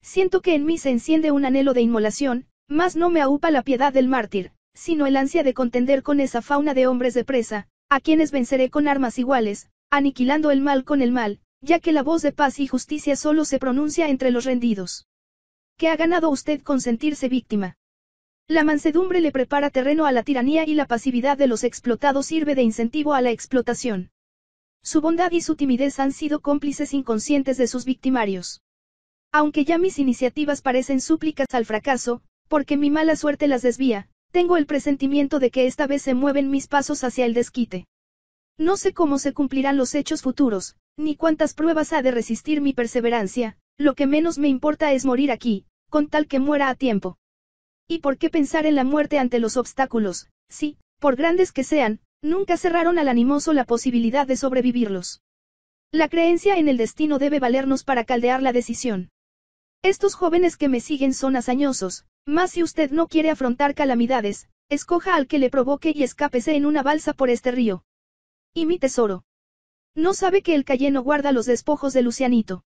Siento que en mí se enciende un anhelo de inmolación, mas no me aupa la piedad del mártir, sino el ansia de contender con esa fauna de hombres de presa, a quienes venceré con armas iguales, aniquilando el mal con el mal, ya que la voz de paz y justicia solo se pronuncia entre los rendidos. ¿Qué ha ganado usted con sentirse víctima? La mansedumbre le prepara terreno a la tiranía y la pasividad de los explotados sirve de incentivo a la explotación. Su bondad y su timidez han sido cómplices inconscientes de sus victimarios. Aunque ya mis iniciativas parecen súplicas al fracaso, porque mi mala suerte las desvía, tengo el presentimiento de que esta vez se mueven mis pasos hacia el desquite. No sé cómo se cumplirán los hechos futuros, ni cuántas pruebas ha de resistir mi perseverancia, lo que menos me importa es morir aquí, con tal que muera a tiempo. ¿Y por qué pensar en la muerte ante los obstáculos? si, por grandes que sean, nunca cerraron al animoso la posibilidad de sobrevivirlos. La creencia en el destino debe valernos para caldear la decisión. Estos jóvenes que me siguen son hazañosos, más si usted no quiere afrontar calamidades, escoja al que le provoque y escápese en una balsa por este río. Y mi tesoro. No sabe que el Cayeno guarda los despojos de Lucianito.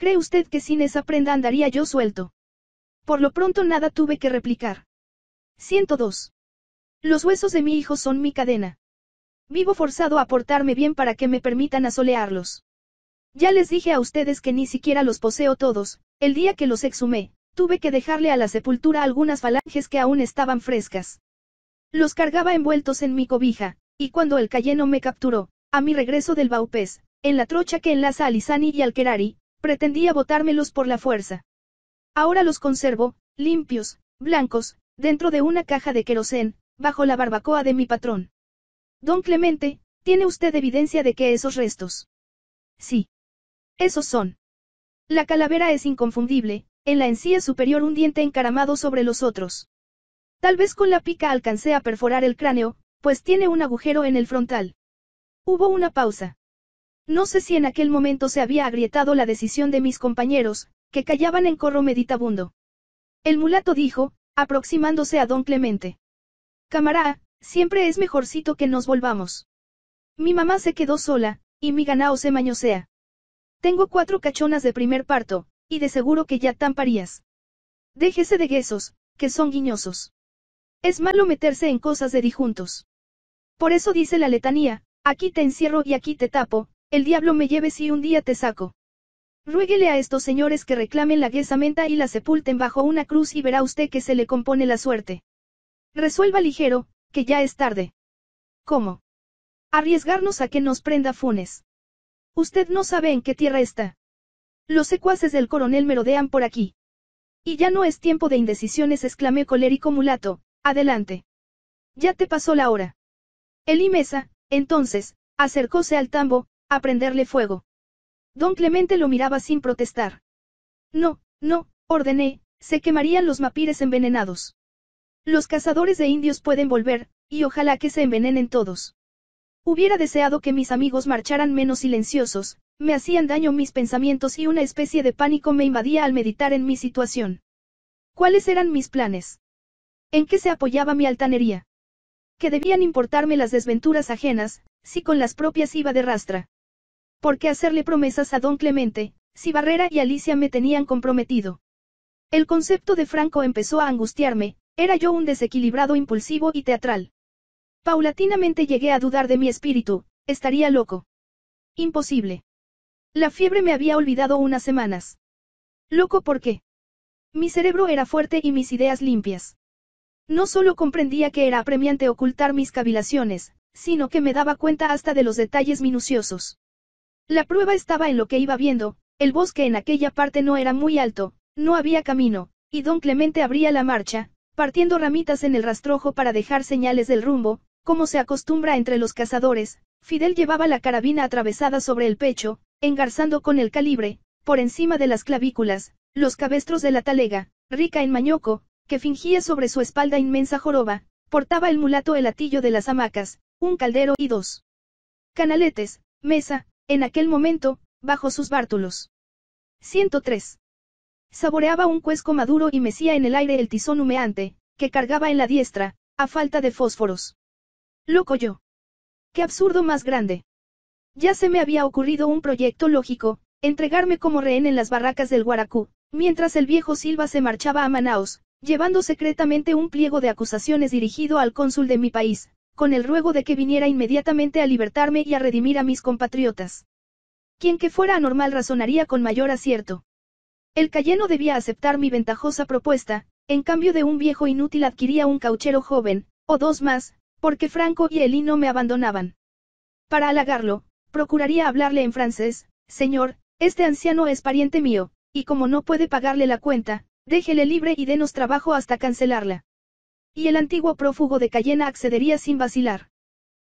¿Cree usted que sin esa prenda andaría yo suelto? Por lo pronto nada tuve que replicar. 102. Los huesos de mi hijo son mi cadena. Vivo forzado a portarme bien para que me permitan asolearlos. Ya les dije a ustedes que ni siquiera los poseo todos, el día que los exhumé, tuve que dejarle a la sepultura algunas falanges que aún estaban frescas. Los cargaba envueltos en mi cobija, y cuando el cayeno me capturó, a mi regreso del Baupés, en la trocha que enlaza a Lisani y al Kerari, pretendía botármelos por la fuerza. Ahora los conservo, limpios, blancos, dentro de una caja de querosén, bajo la barbacoa de mi patrón. Don Clemente, ¿tiene usted evidencia de que esos restos? Sí. Esos son. La calavera es inconfundible, en la encía superior un diente encaramado sobre los otros. Tal vez con la pica alcancé a perforar el cráneo, pues tiene un agujero en el frontal. Hubo una pausa. No sé si en aquel momento se había agrietado la decisión de mis compañeros, que callaban en corro meditabundo. El mulato dijo, aproximándose a don Clemente. Camará, siempre es mejorcito que nos volvamos. Mi mamá se quedó sola, y mi ganao se mañosea. Tengo cuatro cachonas de primer parto, y de seguro que ya tamparías. Déjese de guesos, que son guiñosos. Es malo meterse en cosas de dijuntos. Por eso dice la letanía, aquí te encierro y aquí te tapo, el diablo me lleve si un día te saco. Ruéguele a estos señores que reclamen la guesamenta y la sepulten bajo una cruz y verá usted que se le compone la suerte. Resuelva ligero, que ya es tarde. ¿Cómo? Arriesgarnos a que nos prenda Funes. Usted no sabe en qué tierra está. Los secuaces del coronel merodean por aquí. Y ya no es tiempo de indecisiones, exclamé colérico mulato, adelante. Ya te pasó la hora. El Imesa, entonces, acercóse al tambo, a prenderle fuego. Don Clemente lo miraba sin protestar. No, no, ordené, se quemarían los mapires envenenados. Los cazadores de indios pueden volver, y ojalá que se envenenen todos. Hubiera deseado que mis amigos marcharan menos silenciosos, me hacían daño mis pensamientos y una especie de pánico me invadía al meditar en mi situación. ¿Cuáles eran mis planes? ¿En qué se apoyaba mi altanería? ¿Qué debían importarme las desventuras ajenas, si con las propias iba de rastra. ¿Por qué hacerle promesas a don Clemente, si Barrera y Alicia me tenían comprometido? El concepto de Franco empezó a angustiarme, era yo un desequilibrado impulsivo y teatral. Paulatinamente llegué a dudar de mi espíritu, estaría loco. Imposible. La fiebre me había olvidado unas semanas. Loco por qué. Mi cerebro era fuerte y mis ideas limpias. No solo comprendía que era apremiante ocultar mis cavilaciones, sino que me daba cuenta hasta de los detalles minuciosos. La prueba estaba en lo que iba viendo, el bosque en aquella parte no era muy alto, no había camino, y don Clemente abría la marcha, partiendo ramitas en el rastrojo para dejar señales del rumbo, como se acostumbra entre los cazadores, Fidel llevaba la carabina atravesada sobre el pecho, engarzando con el calibre, por encima de las clavículas, los cabestros de la talega, rica en mañoco, que fingía sobre su espalda inmensa joroba, portaba el mulato el atillo de las hamacas, un caldero y dos canaletes, mesa, en aquel momento, bajo sus bártulos. 103. Saboreaba un cuesco maduro y mecía en el aire el tizón humeante, que cargaba en la diestra, a falta de fósforos. Loco yo. Qué absurdo más grande. Ya se me había ocurrido un proyecto lógico, entregarme como rehén en las barracas del Guaracú, mientras el viejo Silva se marchaba a Manaos, llevando secretamente un pliego de acusaciones dirigido al cónsul de mi país, con el ruego de que viniera inmediatamente a libertarme y a redimir a mis compatriotas. Quien que fuera anormal razonaría con mayor acierto. El cayeno debía aceptar mi ventajosa propuesta, en cambio de un viejo inútil adquiría un cauchero joven, o dos más, porque Franco y Elí no me abandonaban. Para halagarlo, procuraría hablarle en francés, señor, este anciano es pariente mío, y como no puede pagarle la cuenta, déjele libre y denos trabajo hasta cancelarla. Y el antiguo prófugo de Cayena accedería sin vacilar.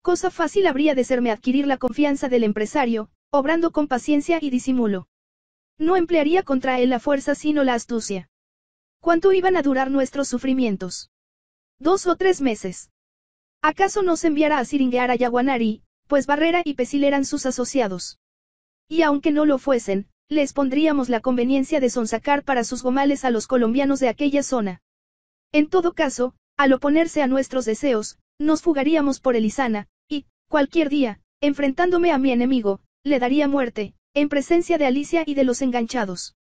Cosa fácil habría de serme adquirir la confianza del empresario, obrando con paciencia y disimulo. No emplearía contra él la fuerza sino la astucia. ¿Cuánto iban a durar nuestros sufrimientos? Dos o tres meses. ¿Acaso no se enviará a siringuear a Yaguanari, pues Barrera y Pesil eran sus asociados? Y aunque no lo fuesen, les pondríamos la conveniencia de sonsacar para sus gomales a los colombianos de aquella zona. En todo caso, al oponerse a nuestros deseos, nos fugaríamos por Elisana, y, cualquier día, enfrentándome a mi enemigo, le daría muerte, en presencia de Alicia y de los enganchados.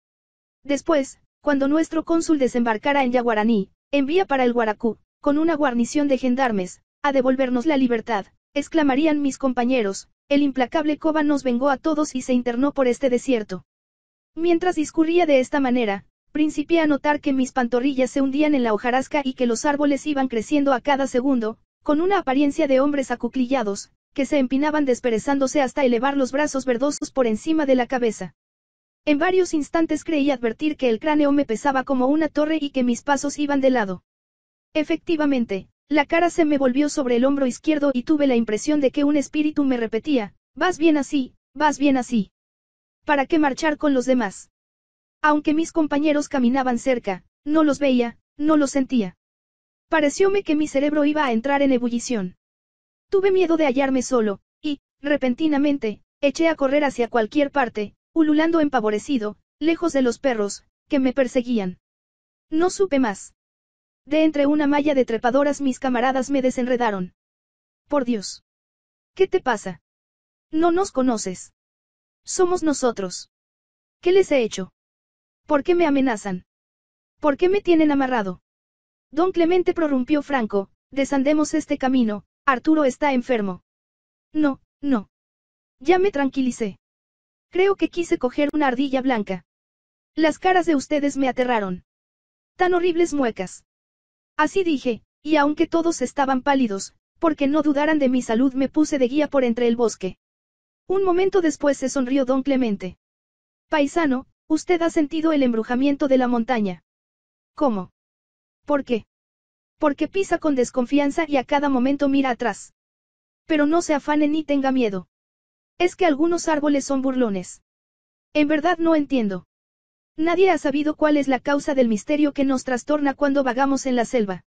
Después, cuando nuestro cónsul desembarcara en Yaguaraní, envía para el Guaracú, con una guarnición de gendarmes, a devolvernos la libertad, exclamarían mis compañeros, el implacable Coba nos vengó a todos y se internó por este desierto. Mientras discurría de esta manera, Principié a notar que mis pantorrillas se hundían en la hojarasca y que los árboles iban creciendo a cada segundo, con una apariencia de hombres acuclillados, que se empinaban desperezándose hasta elevar los brazos verdosos por encima de la cabeza. En varios instantes creí advertir que el cráneo me pesaba como una torre y que mis pasos iban de lado. Efectivamente, la cara se me volvió sobre el hombro izquierdo y tuve la impresión de que un espíritu me repetía, vas bien así, vas bien así. ¿Para qué marchar con los demás? Aunque mis compañeros caminaban cerca, no los veía, no los sentía. Parecióme que mi cerebro iba a entrar en ebullición. Tuve miedo de hallarme solo, y, repentinamente, eché a correr hacia cualquier parte, ululando empavorecido, lejos de los perros, que me perseguían. No supe más. De entre una malla de trepadoras mis camaradas me desenredaron. Por Dios. ¿Qué te pasa? No nos conoces. Somos nosotros. ¿Qué les he hecho? ¿Por qué me amenazan? ¿Por qué me tienen amarrado? Don Clemente prorrumpió Franco, desandemos este camino, Arturo está enfermo. No, no. Ya me tranquilicé. Creo que quise coger una ardilla blanca. Las caras de ustedes me aterraron. Tan horribles muecas. Así dije, y aunque todos estaban pálidos, porque no dudaran de mi salud me puse de guía por entre el bosque. Un momento después se sonrió don Clemente. Paisano, Usted ha sentido el embrujamiento de la montaña. ¿Cómo? ¿Por qué? Porque pisa con desconfianza y a cada momento mira atrás. Pero no se afane ni tenga miedo. Es que algunos árboles son burlones. En verdad no entiendo. Nadie ha sabido cuál es la causa del misterio que nos trastorna cuando vagamos en la selva.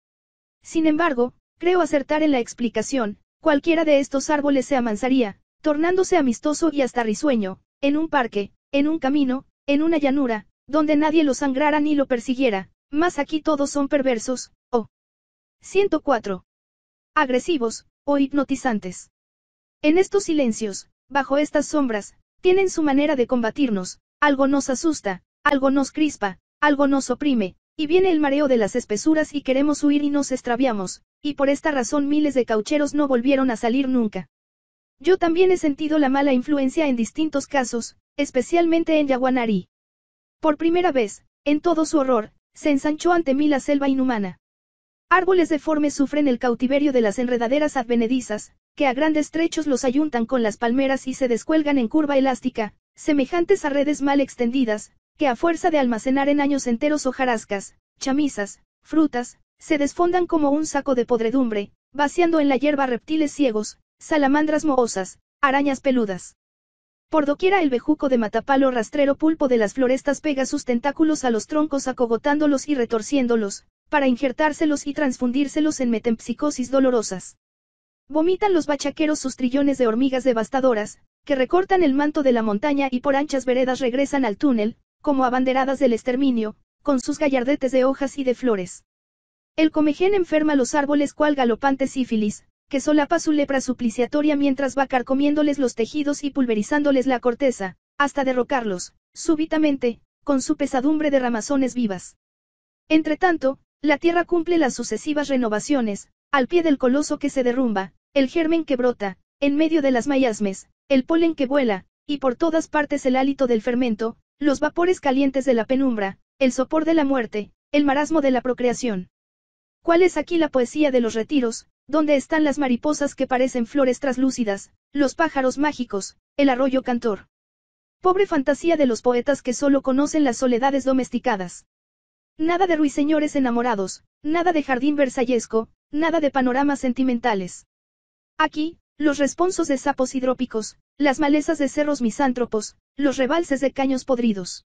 Sin embargo, creo acertar en la explicación, cualquiera de estos árboles se amansaría, tornándose amistoso y hasta risueño, en un parque, en un camino, en una llanura, donde nadie lo sangrara ni lo persiguiera, más aquí todos son perversos, o 104. Agresivos, o oh hipnotizantes. En estos silencios, bajo estas sombras, tienen su manera de combatirnos, algo nos asusta, algo nos crispa, algo nos oprime, y viene el mareo de las espesuras y queremos huir y nos extraviamos, y por esta razón miles de caucheros no volvieron a salir nunca. Yo también he sentido la mala influencia en distintos casos, especialmente en Yaguanarí. Por primera vez, en todo su horror, se ensanchó ante mí la selva inhumana. Árboles deformes sufren el cautiverio de las enredaderas advenedizas, que a grandes trechos los ayuntan con las palmeras y se descuelgan en curva elástica, semejantes a redes mal extendidas, que a fuerza de almacenar en años enteros hojarascas, chamisas, frutas, se desfondan como un saco de podredumbre, vaciando en la hierba reptiles ciegos, salamandras mohosas, arañas peludas. Por doquiera el bejuco de matapalo rastrero pulpo de las florestas pega sus tentáculos a los troncos acogotándolos y retorciéndolos, para injertárselos y transfundírselos en metempsicosis dolorosas. Vomitan los bachaqueros sus trillones de hormigas devastadoras, que recortan el manto de la montaña y por anchas veredas regresan al túnel, como abanderadas del exterminio, con sus gallardetes de hojas y de flores. El comején enferma los árboles cual galopante sífilis, que solapa su lepra supliciatoria mientras va carcomiéndoles los tejidos y pulverizándoles la corteza, hasta derrocarlos, súbitamente, con su pesadumbre de ramazones vivas. Entre tanto, la tierra cumple las sucesivas renovaciones, al pie del coloso que se derrumba, el germen que brota, en medio de las mayasmes, el polen que vuela, y por todas partes el hálito del fermento, los vapores calientes de la penumbra, el sopor de la muerte, el marasmo de la procreación. ¿Cuál es aquí la poesía de los retiros, ¿Dónde están las mariposas que parecen flores traslúcidas, los pájaros mágicos, el arroyo cantor? Pobre fantasía de los poetas que solo conocen las soledades domesticadas. Nada de ruiseñores enamorados, nada de jardín versallesco, nada de panoramas sentimentales. Aquí, los responsos de sapos hidrópicos, las malezas de cerros misántropos, los rebalses de caños podridos.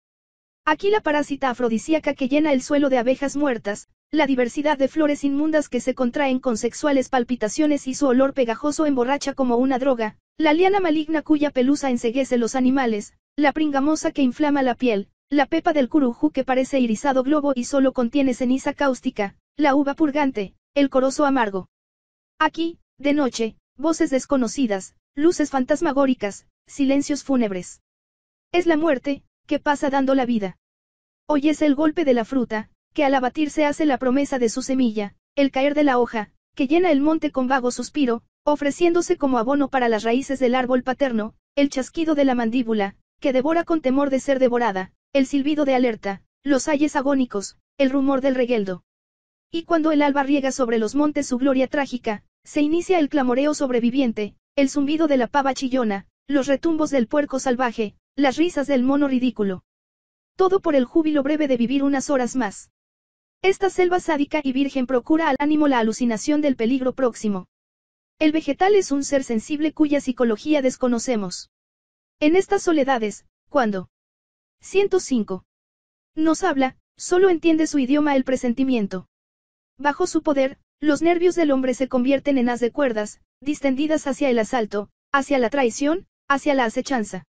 Aquí la parásita afrodisíaca que llena el suelo de abejas muertas, la diversidad de flores inmundas que se contraen con sexuales palpitaciones y su olor pegajoso emborracha como una droga, la liana maligna cuya pelusa enseguece los animales, la pringamosa que inflama la piel, la pepa del curujú que parece irisado globo y solo contiene ceniza cáustica, la uva purgante, el corozo amargo. Aquí, de noche, voces desconocidas, luces fantasmagóricas, silencios fúnebres. Es la muerte, que pasa dando la vida. Oyes el golpe de la fruta, que al abatirse hace la promesa de su semilla, el caer de la hoja, que llena el monte con vago suspiro, ofreciéndose como abono para las raíces del árbol paterno, el chasquido de la mandíbula, que devora con temor de ser devorada, el silbido de alerta, los ayes agónicos, el rumor del regueldo. Y cuando el alba riega sobre los montes su gloria trágica, se inicia el clamoreo sobreviviente, el zumbido de la pava chillona, los retumbos del puerco salvaje, las risas del mono ridículo. Todo por el júbilo breve de vivir unas horas más. Esta selva sádica y virgen procura al ánimo la alucinación del peligro próximo. El vegetal es un ser sensible cuya psicología desconocemos. En estas soledades, cuando 105. Nos habla, solo entiende su idioma el presentimiento. Bajo su poder, los nervios del hombre se convierten en haz de cuerdas, distendidas hacia el asalto, hacia la traición, hacia la acechanza.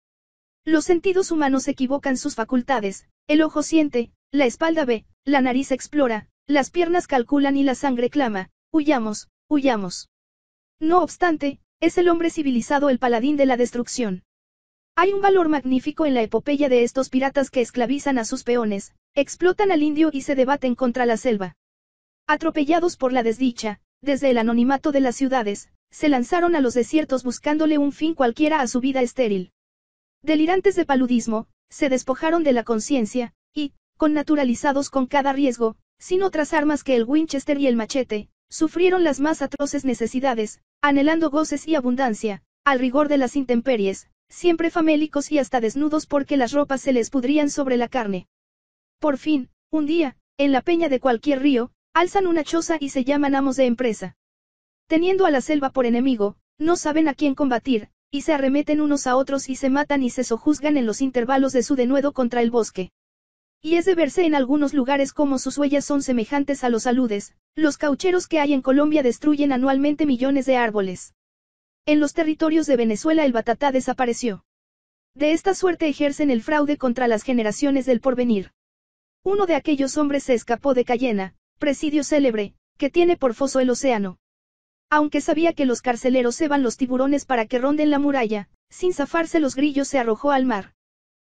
Los sentidos humanos equivocan sus facultades, el ojo siente, la espalda ve, la nariz explora, las piernas calculan y la sangre clama, huyamos, huyamos. No obstante, es el hombre civilizado el paladín de la destrucción. Hay un valor magnífico en la epopeya de estos piratas que esclavizan a sus peones, explotan al indio y se debaten contra la selva. Atropellados por la desdicha, desde el anonimato de las ciudades, se lanzaron a los desiertos buscándole un fin cualquiera a su vida estéril. Delirantes de paludismo, se despojaron de la conciencia, con naturalizados con cada riesgo, sin otras armas que el Winchester y el machete, sufrieron las más atroces necesidades, anhelando goces y abundancia, al rigor de las intemperies, siempre famélicos y hasta desnudos porque las ropas se les pudrían sobre la carne. Por fin, un día, en la peña de cualquier río, alzan una choza y se llaman amos de empresa. Teniendo a la selva por enemigo, no saben a quién combatir, y se arremeten unos a otros y se matan y se sojuzgan en los intervalos de su denuedo contra el bosque. Y es de verse en algunos lugares como sus huellas son semejantes a los aludes, los caucheros que hay en Colombia destruyen anualmente millones de árboles. En los territorios de Venezuela el batatá desapareció. De esta suerte ejercen el fraude contra las generaciones del porvenir. Uno de aquellos hombres se escapó de Cayena, presidio célebre, que tiene por foso el océano. Aunque sabía que los carceleros ceban los tiburones para que ronden la muralla, sin zafarse los grillos se arrojó al mar.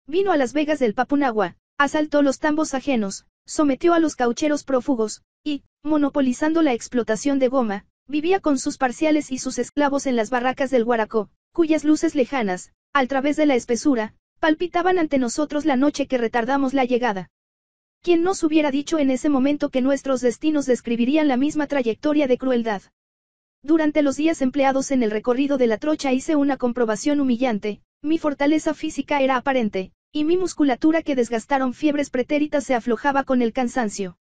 Vino a Las Vegas del Papunagua, Asaltó los tambos ajenos, sometió a los caucheros prófugos, y, monopolizando la explotación de goma, vivía con sus parciales y sus esclavos en las barracas del Guaracó, cuyas luces lejanas, al través de la espesura, palpitaban ante nosotros la noche que retardamos la llegada. ¿Quién nos hubiera dicho en ese momento que nuestros destinos describirían la misma trayectoria de crueldad? Durante los días empleados en el recorrido de la trocha hice una comprobación humillante, mi fortaleza física era aparente, y mi musculatura que desgastaron fiebres pretéritas se aflojaba con el cansancio.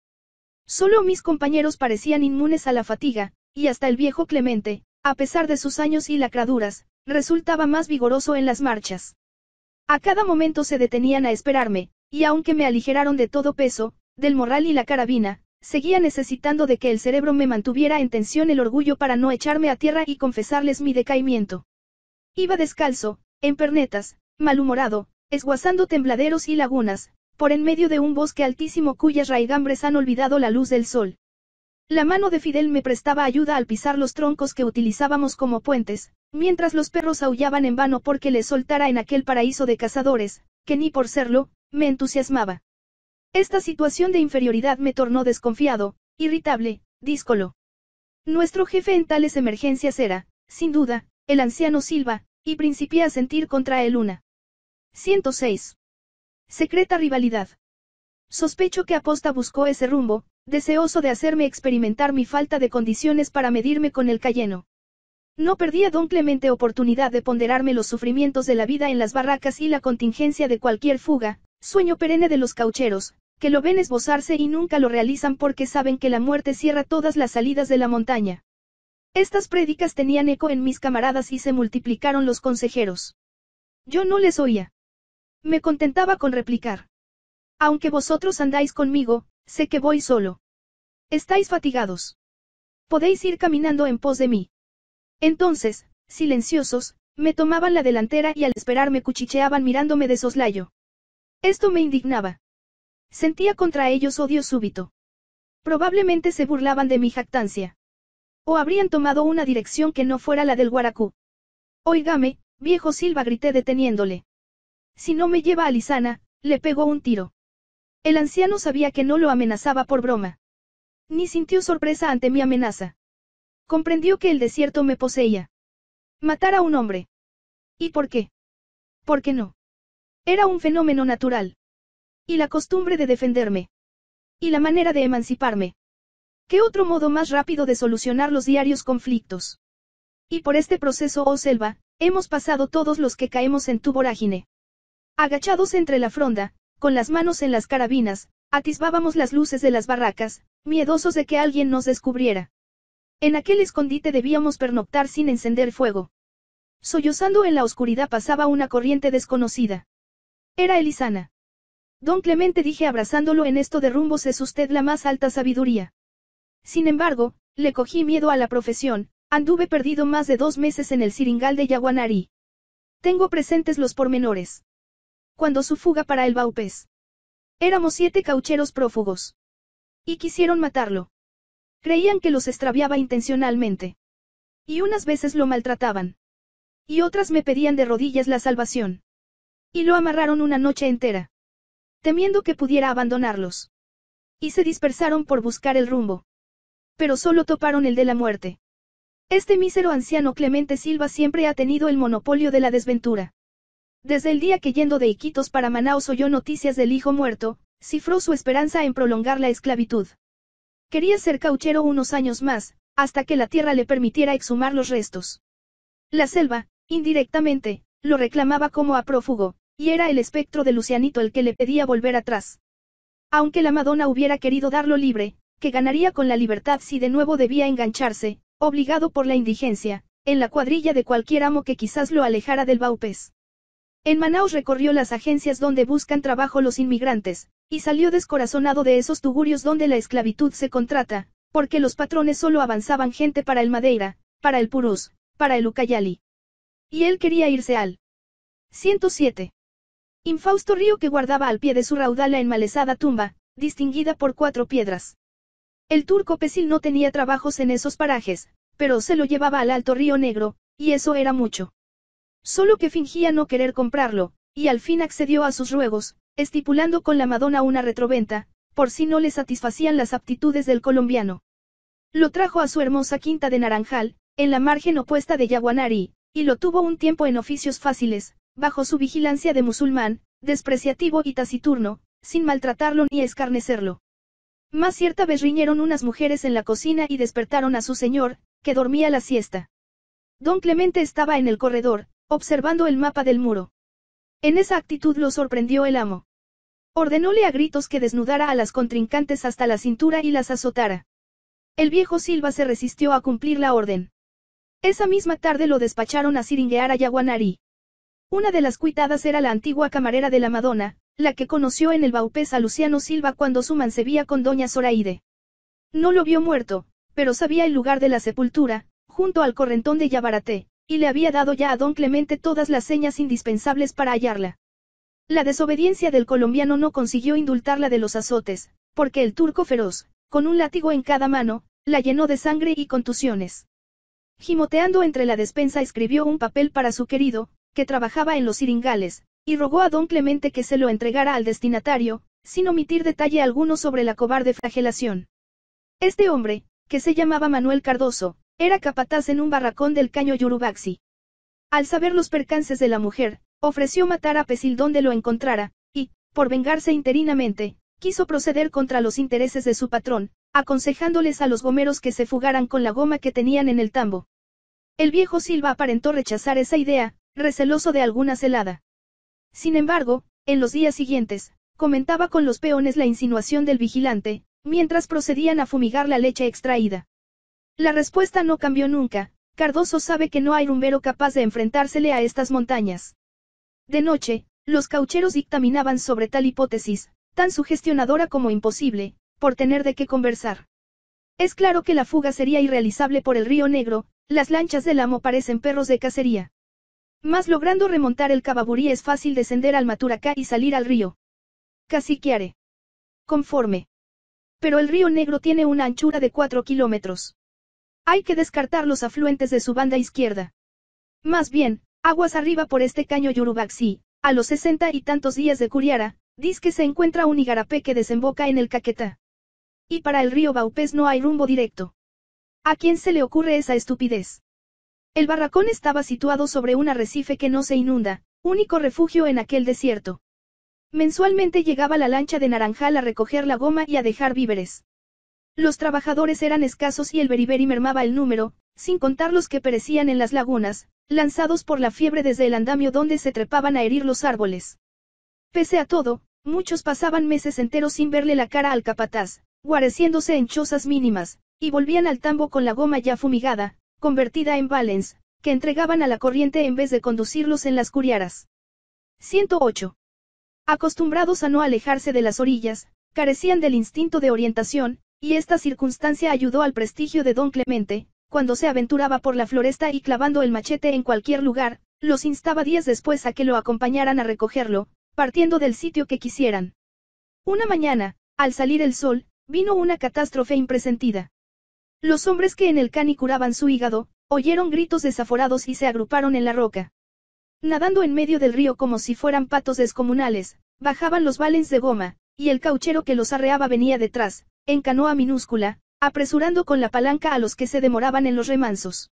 Solo mis compañeros parecían inmunes a la fatiga, y hasta el viejo Clemente, a pesar de sus años y lacraduras, resultaba más vigoroso en las marchas. A cada momento se detenían a esperarme, y aunque me aligeraron de todo peso, del morral y la carabina, seguía necesitando de que el cerebro me mantuviera en tensión el orgullo para no echarme a tierra y confesarles mi decaimiento. Iba descalzo, en pernetas, malhumorado, esguazando tembladeros y lagunas, por en medio de un bosque altísimo cuyas raigambres han olvidado la luz del sol. La mano de Fidel me prestaba ayuda al pisar los troncos que utilizábamos como puentes, mientras los perros aullaban en vano porque les soltara en aquel paraíso de cazadores, que ni por serlo, me entusiasmaba. Esta situación de inferioridad me tornó desconfiado, irritable, díscolo. Nuestro jefe en tales emergencias era, sin duda, el anciano Silva, y principié a sentir contra él una 106. Secreta rivalidad. Sospecho que aposta buscó ese rumbo, deseoso de hacerme experimentar mi falta de condiciones para medirme con el cayeno. No perdía don Clemente oportunidad de ponderarme los sufrimientos de la vida en las barracas y la contingencia de cualquier fuga, sueño perenne de los caucheros, que lo ven esbozarse y nunca lo realizan porque saben que la muerte cierra todas las salidas de la montaña. Estas prédicas tenían eco en mis camaradas y se multiplicaron los consejeros. Yo no les oía. Me contentaba con replicar. Aunque vosotros andáis conmigo, sé que voy solo. Estáis fatigados. Podéis ir caminando en pos de mí. Entonces, silenciosos, me tomaban la delantera y al esperarme cuchicheaban mirándome de soslayo. Esto me indignaba. Sentía contra ellos odio súbito. Probablemente se burlaban de mi jactancia. O habrían tomado una dirección que no fuera la del Guaracú. Oígame, viejo Silva grité deteniéndole. Si no me lleva a Lisana, le pegó un tiro. El anciano sabía que no lo amenazaba por broma. Ni sintió sorpresa ante mi amenaza. Comprendió que el desierto me poseía. Matar a un hombre. ¿Y por qué? ¿Por qué no? Era un fenómeno natural. Y la costumbre de defenderme. Y la manera de emanciparme. ¿Qué otro modo más rápido de solucionar los diarios conflictos? Y por este proceso, oh selva, hemos pasado todos los que caemos en tu vorágine. Agachados entre la fronda, con las manos en las carabinas, atisbábamos las luces de las barracas, miedosos de que alguien nos descubriera. En aquel escondite debíamos pernoctar sin encender fuego. Sollozando en la oscuridad pasaba una corriente desconocida. Era Elisana. Don Clemente dije abrazándolo en esto de rumbos es usted la más alta sabiduría. Sin embargo, le cogí miedo a la profesión, anduve perdido más de dos meses en el siringal de Yaguanari. Tengo presentes los pormenores cuando su fuga para el Baupés. Éramos siete caucheros prófugos. Y quisieron matarlo. Creían que los extraviaba intencionalmente. Y unas veces lo maltrataban. Y otras me pedían de rodillas la salvación. Y lo amarraron una noche entera. Temiendo que pudiera abandonarlos. Y se dispersaron por buscar el rumbo. Pero solo toparon el de la muerte. Este mísero anciano Clemente Silva siempre ha tenido el monopolio de la desventura. Desde el día que yendo de Iquitos para Manaus oyó noticias del hijo muerto, cifró su esperanza en prolongar la esclavitud. Quería ser cauchero unos años más, hasta que la tierra le permitiera exhumar los restos. La selva, indirectamente, lo reclamaba como a prófugo, y era el espectro de Lucianito el que le pedía volver atrás. Aunque la Madonna hubiera querido darlo libre, que ganaría con la libertad si de nuevo debía engancharse, obligado por la indigencia, en la cuadrilla de cualquier amo que quizás lo alejara del Baupés. En Manaus recorrió las agencias donde buscan trabajo los inmigrantes, y salió descorazonado de esos tugurios donde la esclavitud se contrata, porque los patrones solo avanzaban gente para el Madeira, para el Purús, para el Ucayali. Y él quería irse al 107. Infausto río que guardaba al pie de su raudal la enmalezada tumba, distinguida por cuatro piedras. El turco Pesil no tenía trabajos en esos parajes, pero se lo llevaba al alto río negro, y eso era mucho. Solo que fingía no querer comprarlo, y al fin accedió a sus ruegos, estipulando con la Madonna una retroventa, por si no le satisfacían las aptitudes del colombiano. Lo trajo a su hermosa quinta de Naranjal, en la margen opuesta de Yaguanari, y lo tuvo un tiempo en oficios fáciles, bajo su vigilancia de musulmán, despreciativo y taciturno, sin maltratarlo ni escarnecerlo. Más cierta vez riñeron unas mujeres en la cocina y despertaron a su señor, que dormía la siesta. Don Clemente estaba en el corredor, observando el mapa del muro. En esa actitud lo sorprendió el amo. Ordenóle a gritos que desnudara a las contrincantes hasta la cintura y las azotara. El viejo Silva se resistió a cumplir la orden. Esa misma tarde lo despacharon a siringuear a Yaguanari. Una de las cuitadas era la antigua camarera de la Madonna, la que conoció en el Baupés a Luciano Silva cuando su mancebía con doña Zoraide. No lo vio muerto, pero sabía el lugar de la sepultura, junto al correntón de Yabaraté y le había dado ya a don Clemente todas las señas indispensables para hallarla. La desobediencia del colombiano no consiguió indultarla de los azotes, porque el turco feroz, con un látigo en cada mano, la llenó de sangre y contusiones. Gimoteando entre la despensa escribió un papel para su querido, que trabajaba en los siringales, y rogó a don Clemente que se lo entregara al destinatario, sin omitir detalle alguno sobre la cobarde flagelación. Este hombre, que se llamaba Manuel Cardoso, era capataz en un barracón del caño Yurubaxi. Al saber los percances de la mujer, ofreció matar a Pesil donde lo encontrara, y, por vengarse interinamente, quiso proceder contra los intereses de su patrón, aconsejándoles a los gomeros que se fugaran con la goma que tenían en el tambo. El viejo Silva aparentó rechazar esa idea, receloso de alguna celada. Sin embargo, en los días siguientes, comentaba con los peones la insinuación del vigilante, mientras procedían a fumigar la leche extraída. La respuesta no cambió nunca, Cardoso sabe que no hay rumbero capaz de enfrentársele a estas montañas. De noche, los caucheros dictaminaban sobre tal hipótesis, tan sugestionadora como imposible, por tener de qué conversar. Es claro que la fuga sería irrealizable por el río Negro, las lanchas del amo parecen perros de cacería. Mas logrando remontar el cababurí es fácil descender al Maturacá y salir al río. Casiquiare. Conforme. Pero el río Negro tiene una anchura de 4 kilómetros. Hay que descartar los afluentes de su banda izquierda. Más bien, aguas arriba por este caño Yurubaxi, a los sesenta y tantos días de Curiara, dice que se encuentra un igarapé que desemboca en el Caquetá. Y para el río Baupés no hay rumbo directo. ¿A quién se le ocurre esa estupidez? El barracón estaba situado sobre un arrecife que no se inunda, único refugio en aquel desierto. Mensualmente llegaba la lancha de Naranjal a recoger la goma y a dejar víveres. Los trabajadores eran escasos y el beriberi mermaba el número, sin contar los que perecían en las lagunas, lanzados por la fiebre desde el andamio donde se trepaban a herir los árboles. Pese a todo, muchos pasaban meses enteros sin verle la cara al capataz, guareciéndose en chozas mínimas, y volvían al tambo con la goma ya fumigada, convertida en valens, que entregaban a la corriente en vez de conducirlos en las curiaras. 108. Acostumbrados a no alejarse de las orillas, carecían del instinto de orientación, y esta circunstancia ayudó al prestigio de don Clemente, cuando se aventuraba por la floresta y clavando el machete en cualquier lugar, los instaba días después a que lo acompañaran a recogerlo, partiendo del sitio que quisieran. Una mañana, al salir el sol, vino una catástrofe impresentida. Los hombres que en el cani curaban su hígado, oyeron gritos desaforados y se agruparon en la roca. Nadando en medio del río como si fueran patos descomunales, bajaban los valens de goma, y el cauchero que los arreaba venía detrás, en canoa minúscula, apresurando con la palanca a los que se demoraban en los remansos.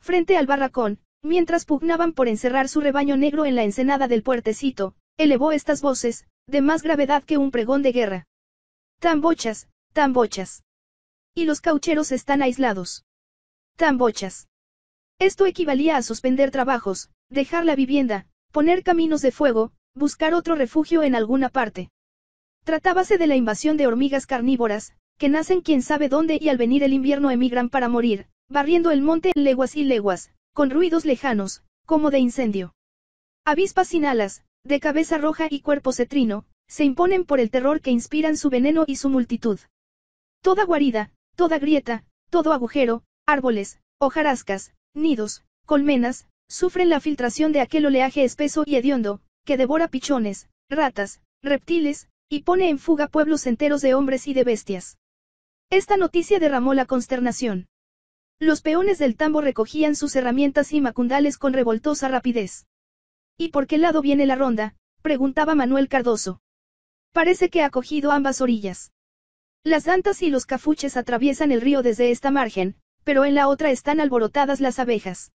Frente al barracón, mientras pugnaban por encerrar su rebaño negro en la ensenada del puertecito, elevó estas voces, de más gravedad que un pregón de guerra. Tambochas, tambochas. Y los caucheros están aislados. Tambochas. Esto equivalía a suspender trabajos, dejar la vivienda, poner caminos de fuego, buscar otro refugio en alguna parte. Tratábase de la invasión de hormigas carnívoras, que nacen quién sabe dónde y al venir el invierno emigran para morir, barriendo el monte en leguas y leguas, con ruidos lejanos, como de incendio. Avispas sin alas, de cabeza roja y cuerpo cetrino, se imponen por el terror que inspiran su veneno y su multitud. Toda guarida, toda grieta, todo agujero, árboles, hojarascas, nidos, colmenas, sufren la filtración de aquel oleaje espeso y hediondo, que devora pichones, ratas, reptiles, y pone en fuga pueblos enteros de hombres y de bestias. Esta noticia derramó la consternación. Los peones del tambo recogían sus herramientas y macundales con revoltosa rapidez. ¿Y por qué lado viene la ronda? preguntaba Manuel Cardoso. Parece que ha cogido ambas orillas. Las dantas y los cafuches atraviesan el río desde esta margen, pero en la otra están alborotadas las abejas.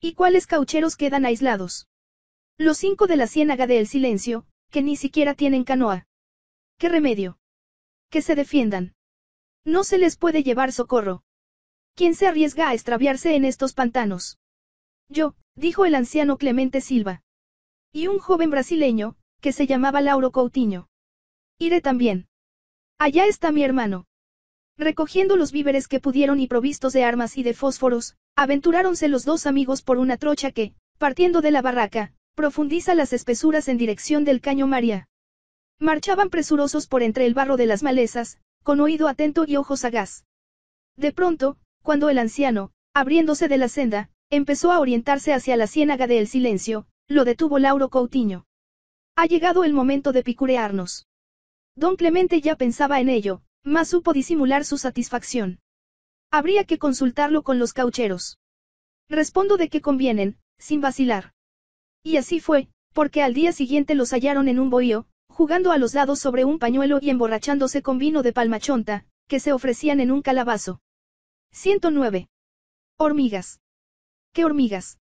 ¿Y cuáles caucheros quedan aislados? Los cinco de la ciénaga del silencio, que ni siquiera tienen canoa. ¿Qué remedio? Que se defiendan. No se les puede llevar socorro. ¿Quién se arriesga a extraviarse en estos pantanos? Yo, dijo el anciano Clemente Silva. Y un joven brasileño, que se llamaba Lauro Coutinho. Iré también. Allá está mi hermano. Recogiendo los víveres que pudieron y provistos de armas y de fósforos, aventuráronse los dos amigos por una trocha que, partiendo de la barraca, profundiza las espesuras en dirección del caño María. Marchaban presurosos por entre el barro de las malezas, con oído atento y ojos sagaz. De pronto, cuando el anciano, abriéndose de la senda, empezó a orientarse hacia la ciénaga del silencio, lo detuvo Lauro Coutinho. Ha llegado el momento de picurearnos. Don Clemente ya pensaba en ello, mas supo disimular su satisfacción. Habría que consultarlo con los caucheros. Respondo de que convienen, sin vacilar. Y así fue, porque al día siguiente los hallaron en un bohío, jugando a los lados sobre un pañuelo y emborrachándose con vino de palmachonta, que se ofrecían en un calabazo. 109. Hormigas. ¿Qué hormigas?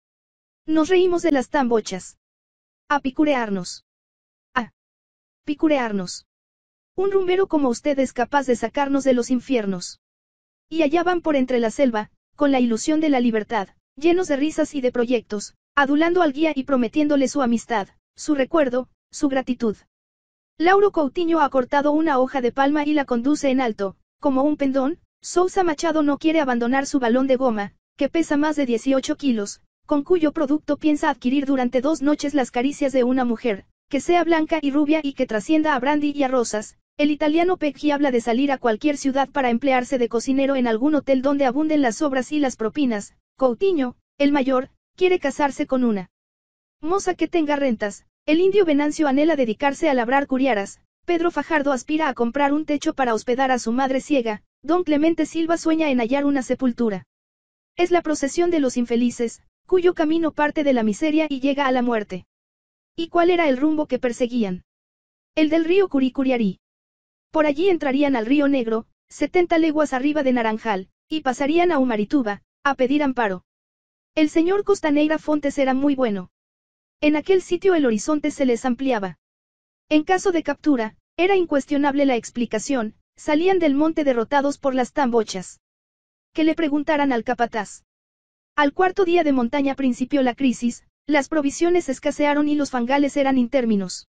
Nos reímos de las tambochas. A picurearnos. A picurearnos. Un rumbero como usted es capaz de sacarnos de los infiernos. Y allá van por entre la selva, con la ilusión de la libertad, llenos de risas y de proyectos, adulando al guía y prometiéndole su amistad, su recuerdo, su gratitud. Lauro Coutinho ha cortado una hoja de palma y la conduce en alto, como un pendón, Sousa Machado no quiere abandonar su balón de goma, que pesa más de 18 kilos, con cuyo producto piensa adquirir durante dos noches las caricias de una mujer, que sea blanca y rubia y que trascienda a Brandy y a Rosas. El italiano Peggy habla de salir a cualquier ciudad para emplearse de cocinero en algún hotel donde abunden las sobras y las propinas. Coutinho, el mayor, quiere casarse con una moza que tenga rentas, el indio Venancio anhela dedicarse a labrar curiaras, Pedro Fajardo aspira a comprar un techo para hospedar a su madre ciega, don Clemente Silva sueña en hallar una sepultura. Es la procesión de los infelices, cuyo camino parte de la miseria y llega a la muerte. ¿Y cuál era el rumbo que perseguían? El del río Curicuriarí. Por allí entrarían al río Negro, 70 leguas arriba de Naranjal, y pasarían a Humarituba, a pedir amparo. El señor Costaneira Fontes era muy bueno, en aquel sitio el horizonte se les ampliaba. En caso de captura, era incuestionable la explicación, salían del monte derrotados por las tambochas. Que le preguntaran al capataz. Al cuarto día de montaña principió la crisis, las provisiones escasearon y los fangales eran intérminos.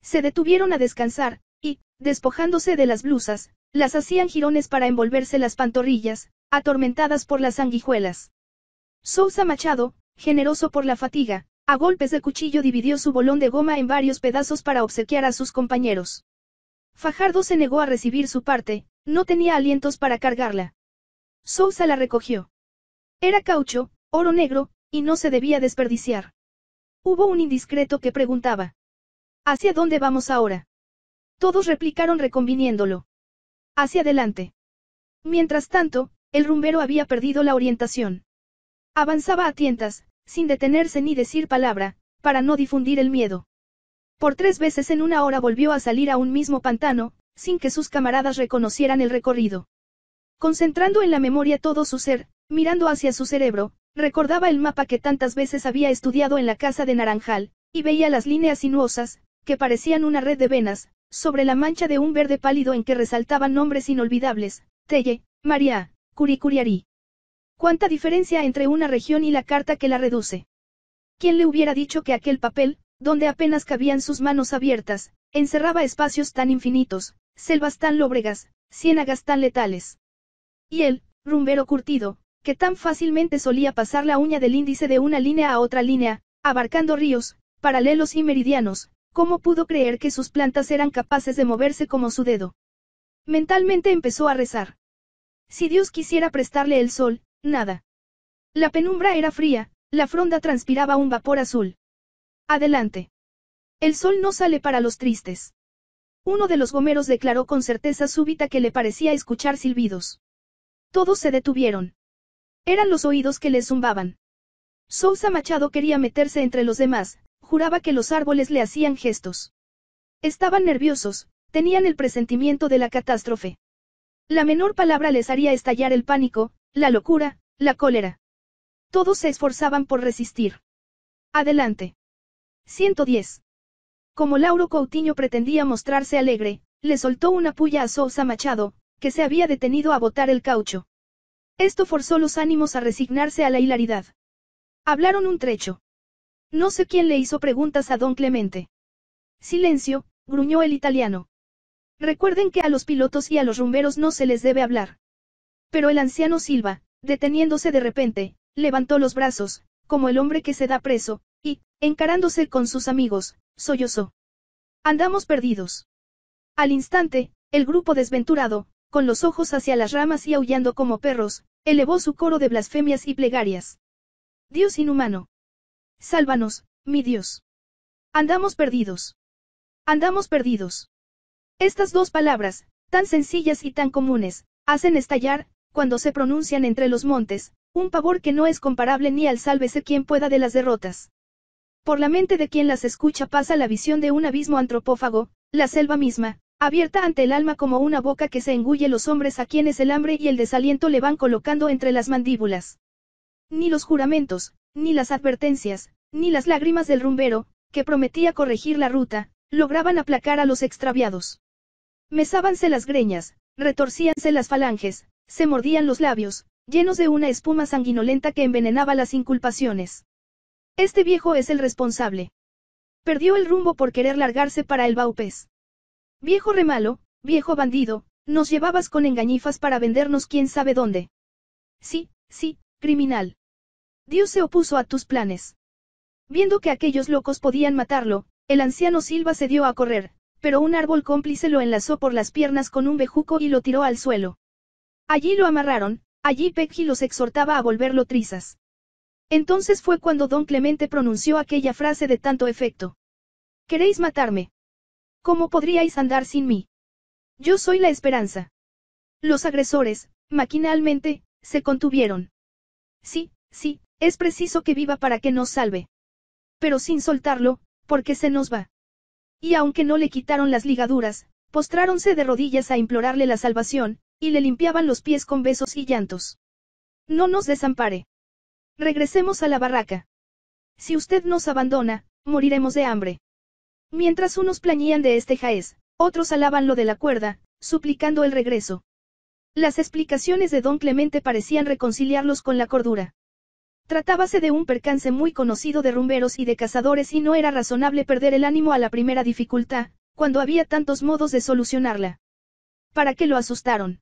Se detuvieron a descansar, y, despojándose de las blusas, las hacían jirones para envolverse las pantorrillas, atormentadas por las sanguijuelas. Sousa Machado, generoso por la fatiga, a golpes de cuchillo dividió su bolón de goma en varios pedazos para obsequiar a sus compañeros. Fajardo se negó a recibir su parte, no tenía alientos para cargarla. Sousa la recogió. Era caucho, oro negro, y no se debía desperdiciar. Hubo un indiscreto que preguntaba. ¿Hacia dónde vamos ahora? Todos replicaron reconviniéndolo. Hacia adelante. Mientras tanto, el rumbero había perdido la orientación. Avanzaba a tientas, sin detenerse ni decir palabra, para no difundir el miedo. Por tres veces en una hora volvió a salir a un mismo pantano, sin que sus camaradas reconocieran el recorrido. Concentrando en la memoria todo su ser, mirando hacia su cerebro, recordaba el mapa que tantas veces había estudiado en la casa de Naranjal, y veía las líneas sinuosas, que parecían una red de venas, sobre la mancha de un verde pálido en que resaltaban nombres inolvidables, Telle, María, Curicuriari. ¿Cuánta diferencia entre una región y la carta que la reduce? ¿Quién le hubiera dicho que aquel papel, donde apenas cabían sus manos abiertas, encerraba espacios tan infinitos, selvas tan lóbregas, ciénagas tan letales? Y él, rumbero curtido, que tan fácilmente solía pasar la uña del índice de una línea a otra línea, abarcando ríos, paralelos y meridianos, ¿cómo pudo creer que sus plantas eran capaces de moverse como su dedo? Mentalmente empezó a rezar. Si Dios quisiera prestarle el sol, Nada. La penumbra era fría, la fronda transpiraba un vapor azul. Adelante. El sol no sale para los tristes. Uno de los gomeros declaró con certeza súbita que le parecía escuchar silbidos. Todos se detuvieron. Eran los oídos que le zumbaban. Sousa Machado quería meterse entre los demás, juraba que los árboles le hacían gestos. Estaban nerviosos, tenían el presentimiento de la catástrofe. La menor palabra les haría estallar el pánico, la locura, la cólera. Todos se esforzaban por resistir. Adelante. 110. Como Lauro Coutinho pretendía mostrarse alegre, le soltó una puya a Sousa Machado, que se había detenido a botar el caucho. Esto forzó los ánimos a resignarse a la hilaridad. Hablaron un trecho. No sé quién le hizo preguntas a don Clemente. Silencio, gruñó el italiano. Recuerden que a los pilotos y a los rumberos no se les debe hablar. Pero el anciano Silva, deteniéndose de repente, levantó los brazos, como el hombre que se da preso, y, encarándose con sus amigos, sollozó. Andamos perdidos. Al instante, el grupo desventurado, con los ojos hacia las ramas y aullando como perros, elevó su coro de blasfemias y plegarias. Dios inhumano. Sálvanos, mi Dios. Andamos perdidos. Andamos perdidos. Estas dos palabras, tan sencillas y tan comunes, hacen estallar, cuando se pronuncian entre los montes, un pavor que no es comparable ni al sálvese quien pueda de las derrotas. Por la mente de quien las escucha pasa la visión de un abismo antropófago, la selva misma, abierta ante el alma como una boca que se engulle los hombres a quienes el hambre y el desaliento le van colocando entre las mandíbulas. Ni los juramentos, ni las advertencias, ni las lágrimas del rumbero, que prometía corregir la ruta, lograban aplacar a los extraviados. Mesábanse las greñas, retorcíanse las falanges, se mordían los labios, llenos de una espuma sanguinolenta que envenenaba las inculpaciones. Este viejo es el responsable. Perdió el rumbo por querer largarse para el Baupés. Viejo remalo, viejo bandido, nos llevabas con engañifas para vendernos quién sabe dónde. Sí, sí, criminal. Dios se opuso a tus planes. Viendo que aquellos locos podían matarlo, el anciano Silva se dio a correr, pero un árbol cómplice lo enlazó por las piernas con un bejuco y lo tiró al suelo. Allí lo amarraron, allí Peggy los exhortaba a volverlo trizas. Entonces fue cuando don Clemente pronunció aquella frase de tanto efecto. ¿Queréis matarme? ¿Cómo podríais andar sin mí? Yo soy la esperanza. Los agresores, maquinalmente, se contuvieron. Sí, sí, es preciso que viva para que nos salve. Pero sin soltarlo, porque se nos va. Y aunque no le quitaron las ligaduras, postráronse de rodillas a implorarle la salvación, y le limpiaban los pies con besos y llantos. No nos desampare. Regresemos a la barraca. Si usted nos abandona, moriremos de hambre. Mientras unos plañían de este jaez, otros alaban lo de la cuerda, suplicando el regreso. Las explicaciones de don Clemente parecían reconciliarlos con la cordura. Tratábase de un percance muy conocido de rumberos y de cazadores y no era razonable perder el ánimo a la primera dificultad, cuando había tantos modos de solucionarla. ¿Para qué lo asustaron?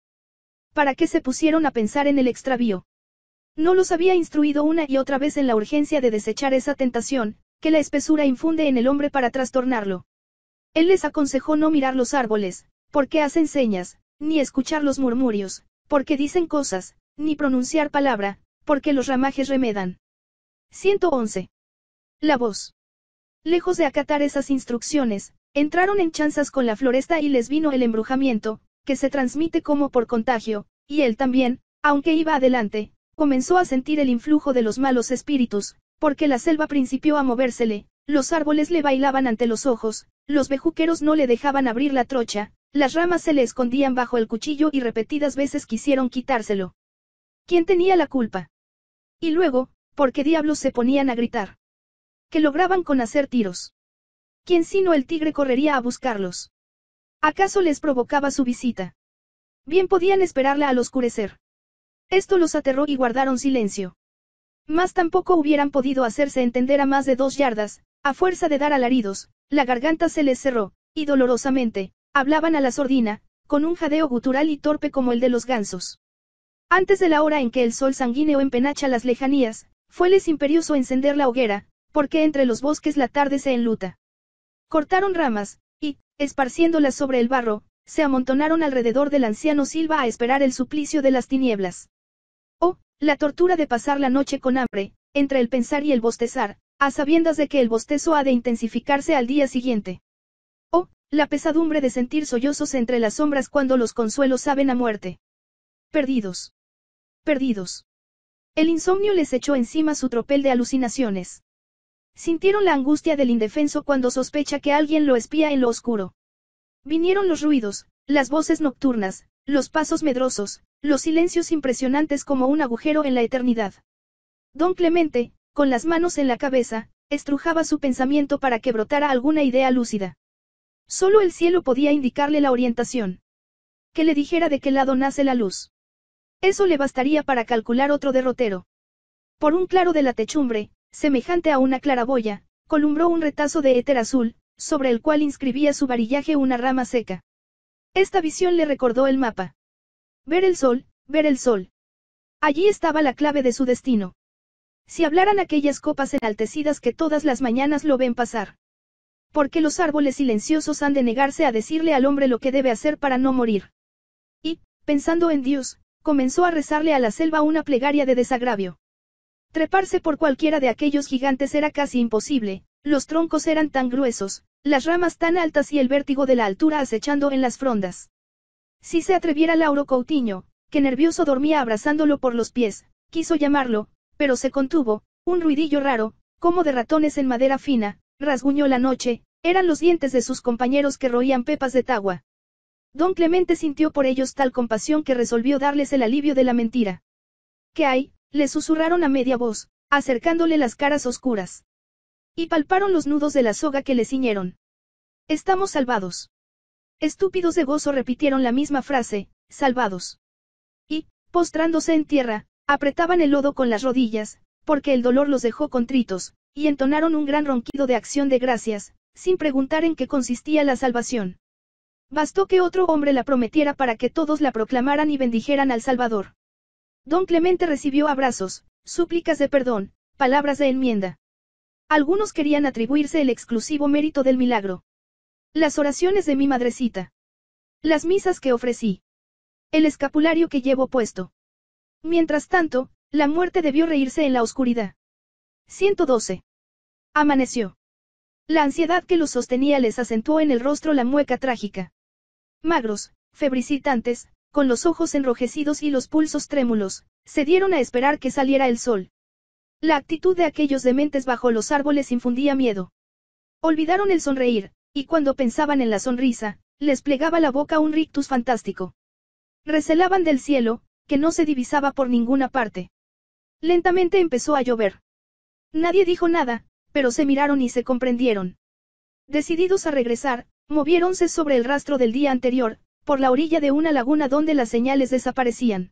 ¿Para qué se pusieron a pensar en el extravío? No los había instruido una y otra vez en la urgencia de desechar esa tentación, que la espesura infunde en el hombre para trastornarlo. Él les aconsejó no mirar los árboles, porque hacen señas, ni escuchar los murmurios, porque dicen cosas, ni pronunciar palabra, porque los ramajes remedan. 111. La voz. Lejos de acatar esas instrucciones, entraron en chanzas con la floresta y les vino el embrujamiento, que se transmite como por contagio, y él también, aunque iba adelante, comenzó a sentir el influjo de los malos espíritus, porque la selva principió a movérsele, los árboles le bailaban ante los ojos, los bejuqueros no le dejaban abrir la trocha, las ramas se le escondían bajo el cuchillo y repetidas veces quisieron quitárselo. ¿Quién tenía la culpa? Y luego, ¿por qué diablos se ponían a gritar? Que lograban con hacer tiros. ¿Quién sino el tigre correría a buscarlos? ¿Acaso les provocaba su visita? Bien podían esperarla al oscurecer. Esto los aterró y guardaron silencio. Más tampoco hubieran podido hacerse entender a más de dos yardas, a fuerza de dar alaridos, la garganta se les cerró, y dolorosamente, hablaban a la sordina, con un jadeo gutural y torpe como el de los gansos. Antes de la hora en que el sol sanguíneo empenacha las lejanías, fueles imperioso encender la hoguera, porque entre los bosques la tarde se enluta. Cortaron ramas, y, esparciéndolas sobre el barro, se amontonaron alrededor del anciano Silva a esperar el suplicio de las tinieblas. Oh, la tortura de pasar la noche con hambre, entre el pensar y el bostezar, a sabiendas de que el bostezo ha de intensificarse al día siguiente. Oh, la pesadumbre de sentir sollozos entre las sombras cuando los consuelos saben a muerte. Perdidos. Perdidos. El insomnio les echó encima su tropel de alucinaciones. Sintieron la angustia del indefenso cuando sospecha que alguien lo espía en lo oscuro. Vinieron los ruidos, las voces nocturnas, los pasos medrosos, los silencios impresionantes como un agujero en la eternidad. Don Clemente, con las manos en la cabeza, estrujaba su pensamiento para que brotara alguna idea lúcida. Solo el cielo podía indicarle la orientación. Que le dijera de qué lado nace la luz. Eso le bastaría para calcular otro derrotero. Por un claro de la techumbre, semejante a una claraboya, columbró un retazo de éter azul, sobre el cual inscribía su varillaje una rama seca. Esta visión le recordó el mapa. Ver el sol, ver el sol. Allí estaba la clave de su destino. Si hablaran aquellas copas enaltecidas que todas las mañanas lo ven pasar. Porque los árboles silenciosos han de negarse a decirle al hombre lo que debe hacer para no morir? Y, pensando en Dios, comenzó a rezarle a la selva una plegaria de desagravio. Treparse por cualquiera de aquellos gigantes era casi imposible, los troncos eran tan gruesos, las ramas tan altas y el vértigo de la altura acechando en las frondas. Si se atreviera Lauro Coutinho, que nervioso dormía abrazándolo por los pies, quiso llamarlo, pero se contuvo, un ruidillo raro, como de ratones en madera fina, rasguñó la noche, eran los dientes de sus compañeros que roían pepas de tagua. Don Clemente sintió por ellos tal compasión que resolvió darles el alivio de la mentira. ¿Qué hay, le susurraron a media voz, acercándole las caras oscuras. Y palparon los nudos de la soga que le ciñeron. Estamos salvados. Estúpidos de gozo repitieron la misma frase, salvados. Y, postrándose en tierra, apretaban el lodo con las rodillas, porque el dolor los dejó contritos, y entonaron un gran ronquido de acción de gracias, sin preguntar en qué consistía la salvación. Bastó que otro hombre la prometiera para que todos la proclamaran y bendijeran al Salvador. Don Clemente recibió abrazos, súplicas de perdón, palabras de enmienda. Algunos querían atribuirse el exclusivo mérito del milagro. Las oraciones de mi madrecita. Las misas que ofrecí. El escapulario que llevo puesto. Mientras tanto, la muerte debió reírse en la oscuridad. 112. Amaneció. La ansiedad que los sostenía les acentuó en el rostro la mueca trágica. Magros, febricitantes, con los ojos enrojecidos y los pulsos trémulos, se dieron a esperar que saliera el sol. La actitud de aquellos dementes bajo los árboles infundía miedo. Olvidaron el sonreír, y cuando pensaban en la sonrisa, les plegaba la boca un rictus fantástico. Recelaban del cielo, que no se divisaba por ninguna parte. Lentamente empezó a llover. Nadie dijo nada, pero se miraron y se comprendieron. Decididos a regresar, moviéronse sobre el rastro del día anterior, por la orilla de una laguna donde las señales desaparecían.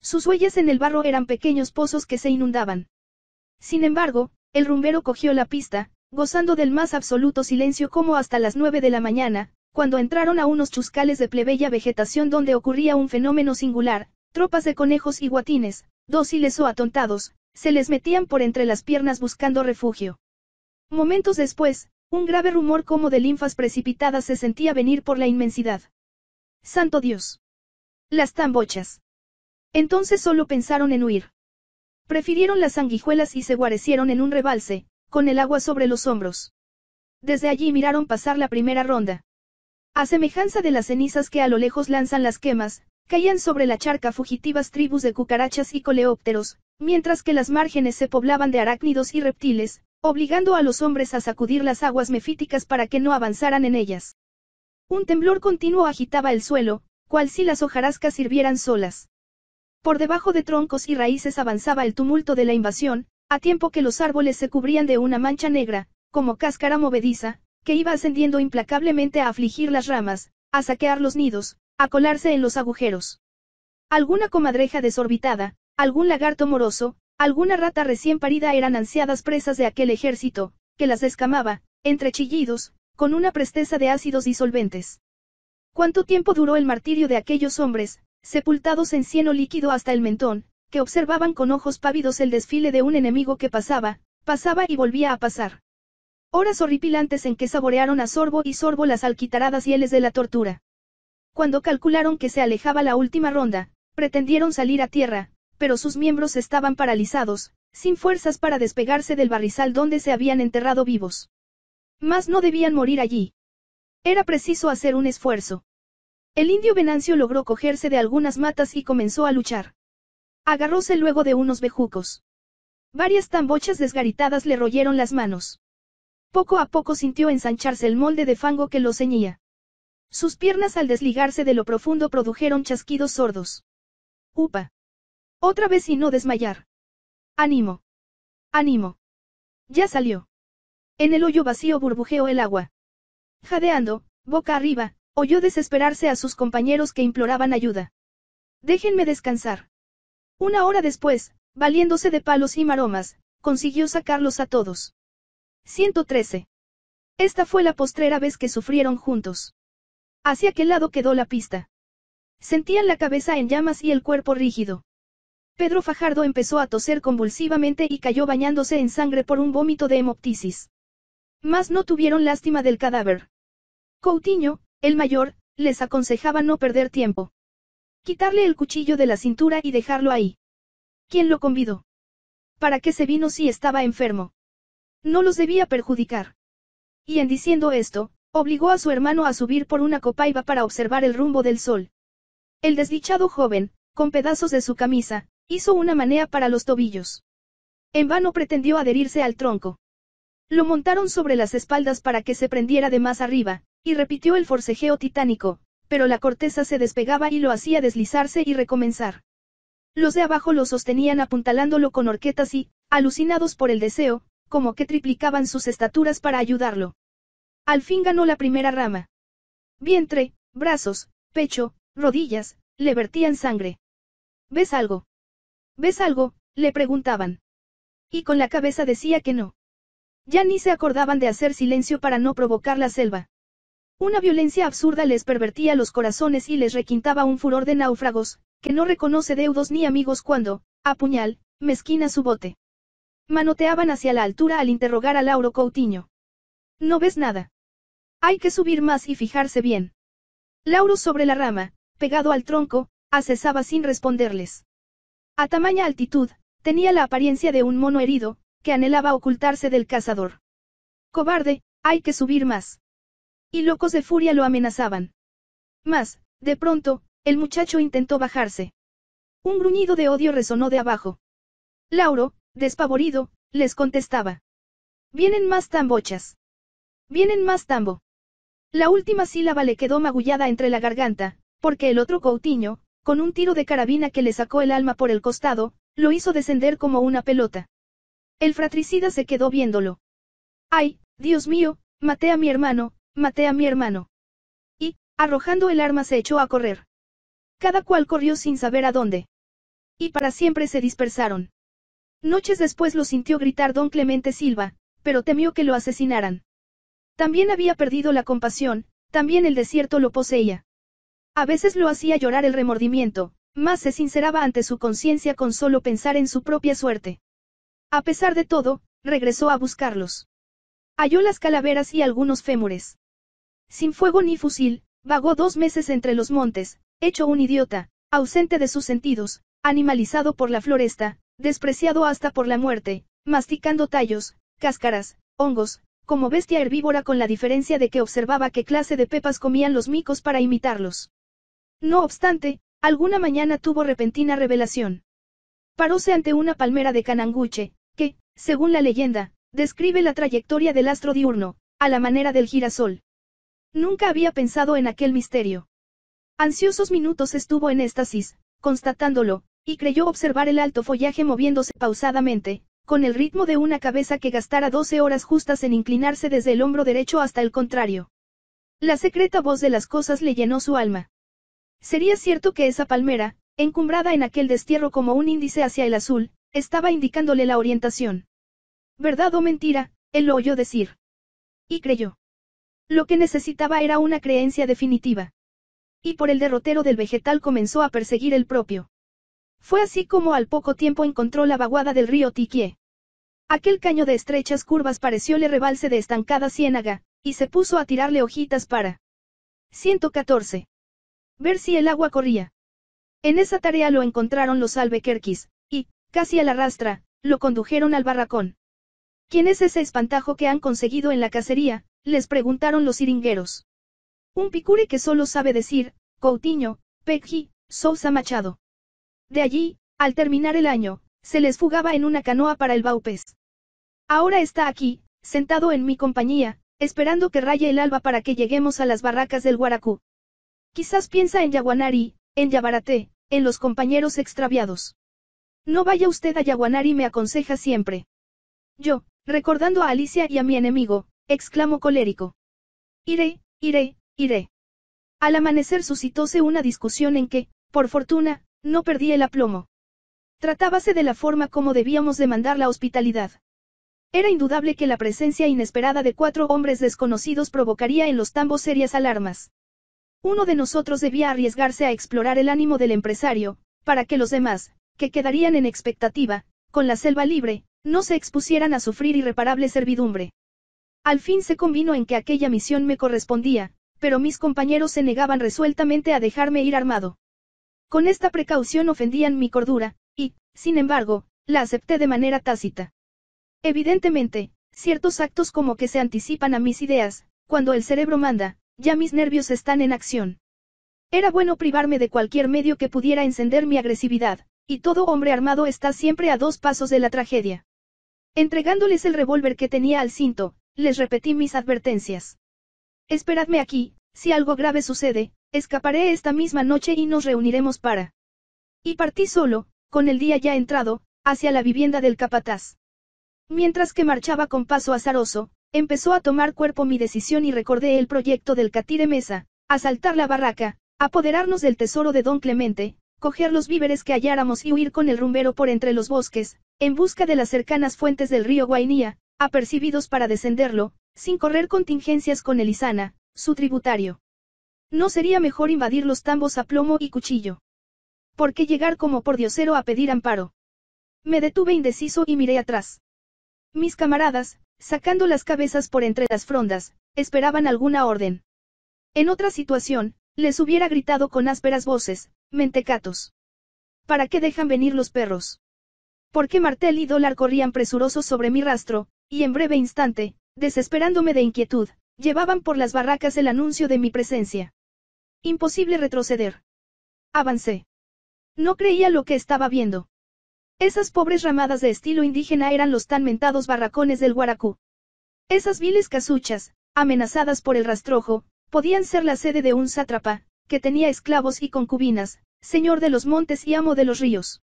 Sus huellas en el barro eran pequeños pozos que se inundaban. Sin embargo, el rumbero cogió la pista, gozando del más absoluto silencio como hasta las nueve de la mañana, cuando entraron a unos chuscales de plebeya vegetación donde ocurría un fenómeno singular, tropas de conejos y guatines, dóciles o atontados, se les metían por entre las piernas buscando refugio. Momentos después, un grave rumor como de linfas precipitadas se sentía venir por la inmensidad. Santo Dios. Las tambochas. Entonces solo pensaron en huir. Prefirieron las sanguijuelas y se guarecieron en un rebalse, con el agua sobre los hombros. Desde allí miraron pasar la primera ronda. A semejanza de las cenizas que a lo lejos lanzan las quemas, caían sobre la charca fugitivas tribus de cucarachas y coleópteros, mientras que las márgenes se poblaban de arácnidos y reptiles, obligando a los hombres a sacudir las aguas mefíticas para que no avanzaran en ellas. Un temblor continuo agitaba el suelo, cual si las hojarascas sirvieran solas. Por debajo de troncos y raíces avanzaba el tumulto de la invasión, a tiempo que los árboles se cubrían de una mancha negra, como cáscara movediza, que iba ascendiendo implacablemente a afligir las ramas, a saquear los nidos, a colarse en los agujeros. Alguna comadreja desorbitada, algún lagarto moroso, alguna rata recién parida eran ansiadas presas de aquel ejército, que las descamaba, entre chillidos, con una presteza de ácidos disolventes. ¿Cuánto tiempo duró el martirio de aquellos hombres, sepultados en cieno líquido hasta el mentón, que observaban con ojos pávidos el desfile de un enemigo que pasaba, pasaba y volvía a pasar? Horas horripilantes en que saborearon a sorbo y sorbo las alquitaradas hieles de la tortura. Cuando calcularon que se alejaba la última ronda, pretendieron salir a tierra, pero sus miembros estaban paralizados, sin fuerzas para despegarse del barrizal donde se habían enterrado vivos. Mas no debían morir allí. Era preciso hacer un esfuerzo. El indio Venancio logró cogerse de algunas matas y comenzó a luchar. Agarróse luego de unos bejucos. Varias tambochas desgaritadas le royeron las manos. Poco a poco sintió ensancharse el molde de fango que lo ceñía. Sus piernas al desligarse de lo profundo produjeron chasquidos sordos. Upa. Otra vez y no desmayar. Ánimo. Ánimo. Ya salió. En el hoyo vacío burbujeó el agua. Jadeando, boca arriba, oyó desesperarse a sus compañeros que imploraban ayuda. Déjenme descansar. Una hora después, valiéndose de palos y maromas, consiguió sacarlos a todos. 113. Esta fue la postrera vez que sufrieron juntos. Hacia qué lado quedó la pista. Sentían la cabeza en llamas y el cuerpo rígido. Pedro Fajardo empezó a toser convulsivamente y cayó bañándose en sangre por un vómito de hemoptisis. Mas no tuvieron lástima del cadáver. Coutinho, el mayor, les aconsejaba no perder tiempo. Quitarle el cuchillo de la cintura y dejarlo ahí. ¿Quién lo convidó? ¿Para qué se vino si estaba enfermo? No los debía perjudicar. Y en diciendo esto, obligó a su hermano a subir por una copaiba para observar el rumbo del sol. El desdichado joven, con pedazos de su camisa, hizo una manea para los tobillos. En vano pretendió adherirse al tronco. Lo montaron sobre las espaldas para que se prendiera de más arriba, y repitió el forcejeo titánico, pero la corteza se despegaba y lo hacía deslizarse y recomenzar. Los de abajo lo sostenían apuntalándolo con horquetas y, alucinados por el deseo, como que triplicaban sus estaturas para ayudarlo. Al fin ganó la primera rama. Vientre, brazos, pecho, rodillas, le vertían sangre. ¿Ves algo? ¿Ves algo? le preguntaban. Y con la cabeza decía que no. Ya ni se acordaban de hacer silencio para no provocar la selva. Una violencia absurda les pervertía los corazones y les requintaba un furor de náufragos, que no reconoce deudos ni amigos cuando, a puñal, mezquina su bote. Manoteaban hacia la altura al interrogar a Lauro Coutinho. No ves nada. Hay que subir más y fijarse bien. Lauro sobre la rama, pegado al tronco, acesaba sin responderles. A tamaña altitud, tenía la apariencia de un mono herido, que anhelaba ocultarse del cazador. Cobarde, hay que subir más. Y locos de furia lo amenazaban. Mas, de pronto, el muchacho intentó bajarse. Un gruñido de odio resonó de abajo. Lauro, despavorido, les contestaba. Vienen más tambochas. Vienen más tambo. La última sílaba le quedó magullada entre la garganta, porque el otro Coutinho, con un tiro de carabina que le sacó el alma por el costado, lo hizo descender como una pelota. El fratricida se quedó viéndolo. ¡Ay, Dios mío, maté a mi hermano, maté a mi hermano! Y, arrojando el arma se echó a correr. Cada cual corrió sin saber a dónde. Y para siempre se dispersaron. Noches después lo sintió gritar don Clemente Silva, pero temió que lo asesinaran. También había perdido la compasión, también el desierto lo poseía. A veces lo hacía llorar el remordimiento, más se sinceraba ante su conciencia con solo pensar en su propia suerte. A pesar de todo, regresó a buscarlos. Halló las calaveras y algunos fémures. Sin fuego ni fusil, vagó dos meses entre los montes, hecho un idiota, ausente de sus sentidos, animalizado por la floresta, despreciado hasta por la muerte, masticando tallos, cáscaras, hongos, como bestia herbívora con la diferencia de que observaba qué clase de pepas comían los micos para imitarlos. No obstante, alguna mañana tuvo repentina revelación. Paróse ante una palmera de cananguche, que, según la leyenda, describe la trayectoria del astro diurno, a la manera del girasol. Nunca había pensado en aquel misterio. Ansiosos minutos estuvo en éxtasis, constatándolo, y creyó observar el alto follaje moviéndose pausadamente, con el ritmo de una cabeza que gastara 12 horas justas en inclinarse desde el hombro derecho hasta el contrario. La secreta voz de las cosas le llenó su alma. Sería cierto que esa palmera, encumbrada en aquel destierro como un índice hacia el azul, estaba indicándole la orientación. ¿Verdad o mentira? Él lo oyó decir. Y creyó. Lo que necesitaba era una creencia definitiva. Y por el derrotero del vegetal comenzó a perseguir el propio. Fue así como al poco tiempo encontró la vaguada del río Tiquié. Aquel caño de estrechas curvas parecióle rebalse de estancada ciénaga, y se puso a tirarle hojitas para. 114. Ver si el agua corría. En esa tarea lo encontraron los albequerquis, y, Casi a la rastra, lo condujeron al barracón. ¿Quién es ese espantajo que han conseguido en la cacería? les preguntaron los siringueros. Un picure que solo sabe decir, Coutinho, Peggy, Sousa Machado. De allí, al terminar el año, se les fugaba en una canoa para el Baupés. Ahora está aquí, sentado en mi compañía, esperando que raye el alba para que lleguemos a las barracas del Guaracú. Quizás piensa en Yaguanari, en Yabarate, en los compañeros extraviados. No vaya usted a y me aconseja siempre. Yo, recordando a Alicia y a mi enemigo, exclamó colérico. Iré, iré, iré. Al amanecer suscitóse una discusión en que, por fortuna, no perdí el aplomo. Tratábase de la forma como debíamos demandar la hospitalidad. Era indudable que la presencia inesperada de cuatro hombres desconocidos provocaría en los tambos serias alarmas. Uno de nosotros debía arriesgarse a explorar el ánimo del empresario, para que los demás, que quedarían en expectativa, con la selva libre, no se expusieran a sufrir irreparable servidumbre. Al fin se convino en que aquella misión me correspondía, pero mis compañeros se negaban resueltamente a dejarme ir armado. Con esta precaución ofendían mi cordura, y, sin embargo, la acepté de manera tácita. Evidentemente, ciertos actos como que se anticipan a mis ideas, cuando el cerebro manda, ya mis nervios están en acción. Era bueno privarme de cualquier medio que pudiera encender mi agresividad, y todo hombre armado está siempre a dos pasos de la tragedia. Entregándoles el revólver que tenía al cinto, les repetí mis advertencias. Esperadme aquí, si algo grave sucede, escaparé esta misma noche y nos reuniremos para. Y partí solo, con el día ya entrado, hacia la vivienda del capataz. Mientras que marchaba con paso azaroso, empezó a tomar cuerpo mi decisión y recordé el proyecto del Catire Mesa, asaltar la barraca, apoderarnos del tesoro de don Clemente, coger los víveres que halláramos y huir con el rumbero por entre los bosques, en busca de las cercanas fuentes del río Guainía, apercibidos para descenderlo, sin correr contingencias con Elizana, su tributario. ¿No sería mejor invadir los tambos a plomo y cuchillo? ¿Por qué llegar como por diosero a pedir amparo? Me detuve indeciso y miré atrás. Mis camaradas, sacando las cabezas por entre las frondas, esperaban alguna orden. En otra situación, les hubiera gritado con ásperas voces, mentecatos. ¿Para qué dejan venir los perros? Porque martel y dólar corrían presurosos sobre mi rastro, y en breve instante, desesperándome de inquietud, llevaban por las barracas el anuncio de mi presencia. Imposible retroceder. Avancé. No creía lo que estaba viendo. Esas pobres ramadas de estilo indígena eran los tan mentados barracones del Guaracú. Esas viles casuchas, amenazadas por el rastrojo, Podían ser la sede de un sátrapa, que tenía esclavos y concubinas, señor de los montes y amo de los ríos.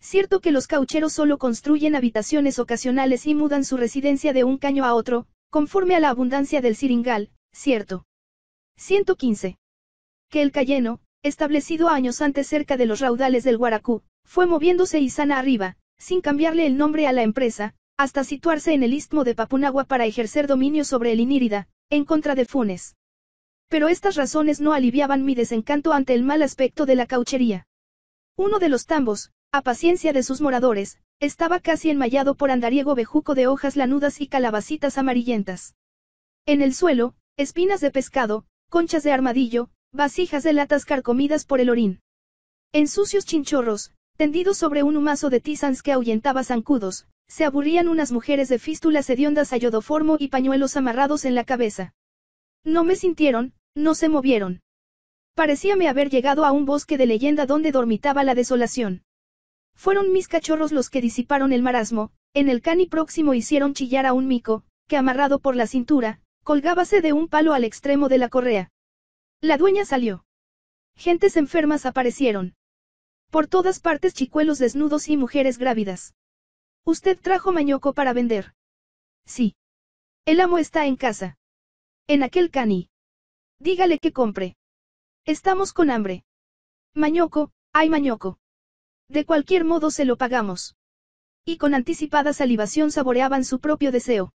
Cierto que los caucheros solo construyen habitaciones ocasionales y mudan su residencia de un caño a otro, conforme a la abundancia del siringal, cierto. 115. Que el cayeno, establecido años antes cerca de los raudales del Guaracú, fue moviéndose sana arriba, sin cambiarle el nombre a la empresa, hasta situarse en el istmo de Papunagua para ejercer dominio sobre el Inírida, en contra de Funes. Pero estas razones no aliviaban mi desencanto ante el mal aspecto de la cauchería. Uno de los tambos, a paciencia de sus moradores, estaba casi enmayado por andariego bejuco de hojas lanudas y calabacitas amarillentas. En el suelo, espinas de pescado, conchas de armadillo, vasijas de latas carcomidas por el orín. En sucios chinchorros, tendidos sobre un humazo de tizans que ahuyentaba zancudos, se aburrían unas mujeres de fístulas hediondas a yodoformo y pañuelos amarrados en la cabeza. No me sintieron, no se movieron. Parecíame haber llegado a un bosque de leyenda donde dormitaba la desolación. Fueron mis cachorros los que disiparon el marasmo, en el cani próximo hicieron chillar a un mico, que amarrado por la cintura, colgábase de un palo al extremo de la correa. La dueña salió. Gentes enfermas aparecieron. Por todas partes chicuelos desnudos y mujeres grávidas. Usted trajo mañoco para vender. Sí. El amo está en casa. En aquel cani. Dígale que compre. Estamos con hambre. Mañoco, hay mañoco. De cualquier modo se lo pagamos. Y con anticipada salivación saboreaban su propio deseo.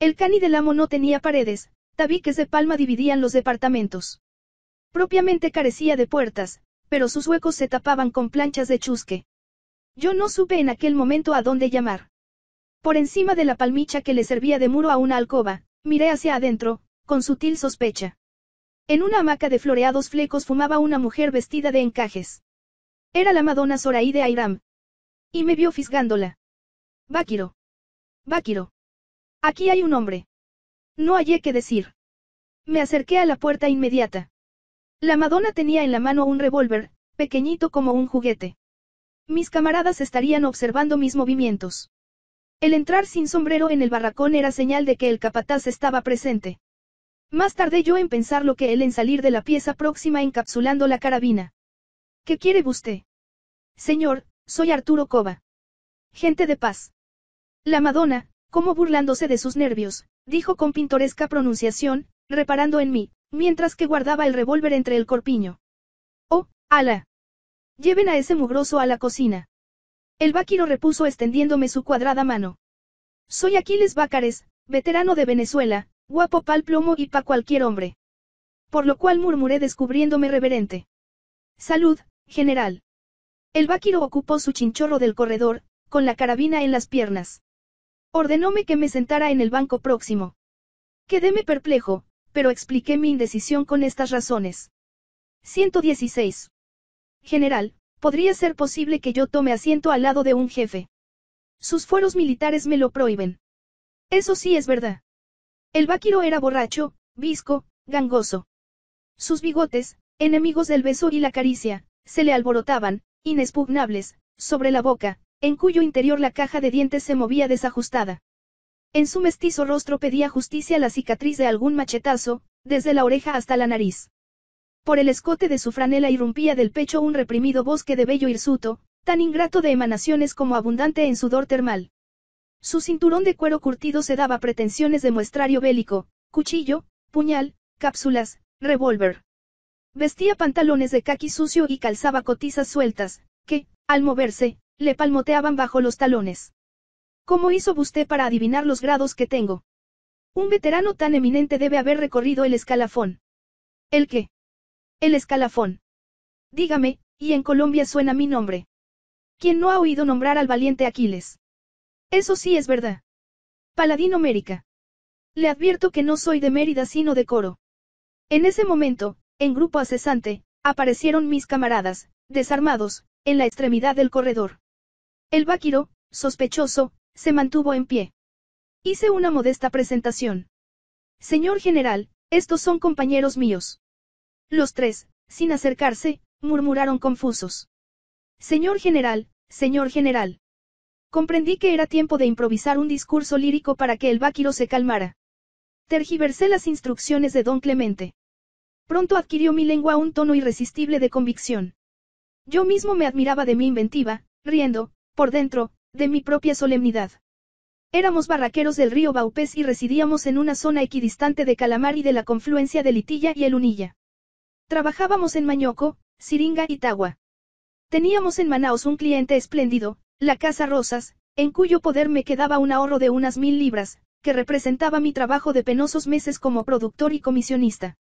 El cani del amo no tenía paredes, tabiques de palma dividían los departamentos. Propiamente carecía de puertas, pero sus huecos se tapaban con planchas de chusque. Yo no supe en aquel momento a dónde llamar. Por encima de la palmicha que le servía de muro a una alcoba, miré hacia adentro, con sutil sospecha. En una hamaca de floreados flecos fumaba una mujer vestida de encajes. Era la Madonna Zoraide Airam. Y me vio fisgándola. Báquiro. Báquiro. Aquí hay un hombre. No hallé qué decir. Me acerqué a la puerta inmediata. La Madonna tenía en la mano un revólver, pequeñito como un juguete. Mis camaradas estarían observando mis movimientos. El entrar sin sombrero en el barracón era señal de que el capataz estaba presente. Más tardé yo en pensar lo que él en salir de la pieza próxima encapsulando la carabina. ¿Qué quiere usted? Señor, soy Arturo Cova. Gente de paz. La Madonna, como burlándose de sus nervios, dijo con pintoresca pronunciación, reparando en mí, mientras que guardaba el revólver entre el corpiño. Oh, ala. Lleven a ese mugroso a la cocina. El vaquero repuso extendiéndome su cuadrada mano. Soy Aquiles Bácares, veterano de Venezuela, Guapo pal plomo y pa cualquier hombre. Por lo cual murmuré descubriéndome reverente. Salud, general. El vaquero ocupó su chinchorro del corredor, con la carabina en las piernas. Ordenóme que me sentara en el banco próximo. Quedéme perplejo, pero expliqué mi indecisión con estas razones. 116. General, podría ser posible que yo tome asiento al lado de un jefe. Sus fueros militares me lo prohíben. Eso sí es verdad. El Báquiro era borracho, visco, gangoso. Sus bigotes, enemigos del beso y la caricia, se le alborotaban, inexpugnables, sobre la boca, en cuyo interior la caja de dientes se movía desajustada. En su mestizo rostro pedía justicia la cicatriz de algún machetazo, desde la oreja hasta la nariz. Por el escote de su franela irrumpía del pecho un reprimido bosque de bello hirsuto, tan ingrato de emanaciones como abundante en sudor termal. Su cinturón de cuero curtido se daba pretensiones de muestrario bélico, cuchillo, puñal, cápsulas, revólver. Vestía pantalones de caqui sucio y calzaba cotizas sueltas, que, al moverse, le palmoteaban bajo los talones. ¿Cómo hizo usted para adivinar los grados que tengo? Un veterano tan eminente debe haber recorrido el escalafón. ¿El qué? El escalafón. Dígame, y en Colombia suena mi nombre. ¿Quién no ha oído nombrar al valiente Aquiles? Eso sí es verdad. Paladino América. Le advierto que no soy de Mérida sino de Coro. En ese momento, en grupo acesante, aparecieron mis camaradas, desarmados, en la extremidad del corredor. El váquiro, sospechoso, se mantuvo en pie. Hice una modesta presentación. Señor general, estos son compañeros míos. Los tres, sin acercarse, murmuraron confusos. Señor general, señor general. Comprendí que era tiempo de improvisar un discurso lírico para que el Báquiro se calmara. Tergiversé las instrucciones de don Clemente. Pronto adquirió mi lengua un tono irresistible de convicción. Yo mismo me admiraba de mi inventiva, riendo, por dentro, de mi propia solemnidad. Éramos barraqueros del río Baupés y residíamos en una zona equidistante de Calamar y de la confluencia de Litilla y el Unilla. Trabajábamos en Mañoco, Siringa y Tagua. Teníamos en Manaos un cliente espléndido, la Casa Rosas, en cuyo poder me quedaba un ahorro de unas mil libras, que representaba mi trabajo de penosos meses como productor y comisionista.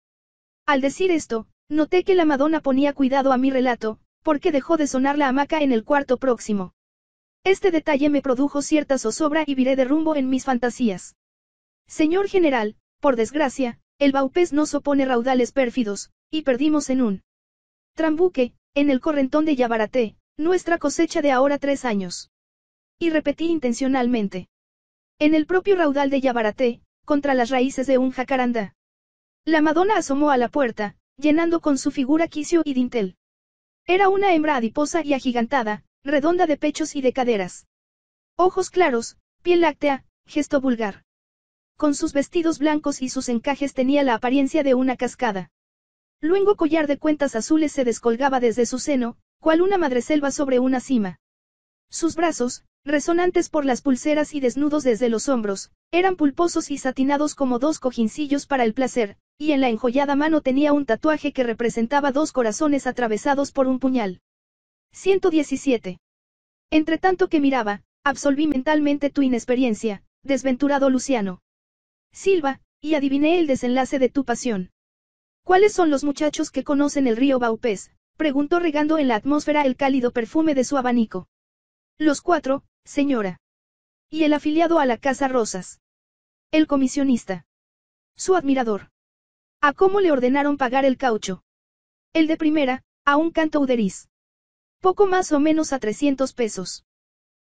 Al decir esto, noté que la Madonna ponía cuidado a mi relato, porque dejó de sonar la hamaca en el cuarto próximo. Este detalle me produjo cierta zozobra y viré de rumbo en mis fantasías. Señor general, por desgracia, el Baupés nos opone raudales pérfidos, y perdimos en un trambuque, en el correntón de Yabaraté, nuestra cosecha de ahora tres años. Y repetí intencionalmente. En el propio raudal de Yabaraté, contra las raíces de un jacaranda. La Madonna asomó a la puerta, llenando con su figura quicio y dintel. Era una hembra adiposa y agigantada, redonda de pechos y de caderas. Ojos claros, piel láctea, gesto vulgar. Con sus vestidos blancos y sus encajes tenía la apariencia de una cascada. luego collar de cuentas azules se descolgaba desde su seno, cual una madreselva sobre una cima. Sus brazos, resonantes por las pulseras y desnudos desde los hombros, eran pulposos y satinados como dos cojincillos para el placer, y en la enjollada mano tenía un tatuaje que representaba dos corazones atravesados por un puñal. 117. Entre tanto que miraba, absolví mentalmente tu inexperiencia, desventurado Luciano. Silva, y adiviné el desenlace de tu pasión. ¿Cuáles son los muchachos que conocen el río Baupés, preguntó regando en la atmósfera el cálido perfume de su abanico. Los cuatro, señora. Y el afiliado a la Casa Rosas. El comisionista. Su admirador. ¿A cómo le ordenaron pagar el caucho? El de primera, a un canto uderiz. Poco más o menos a 300 pesos.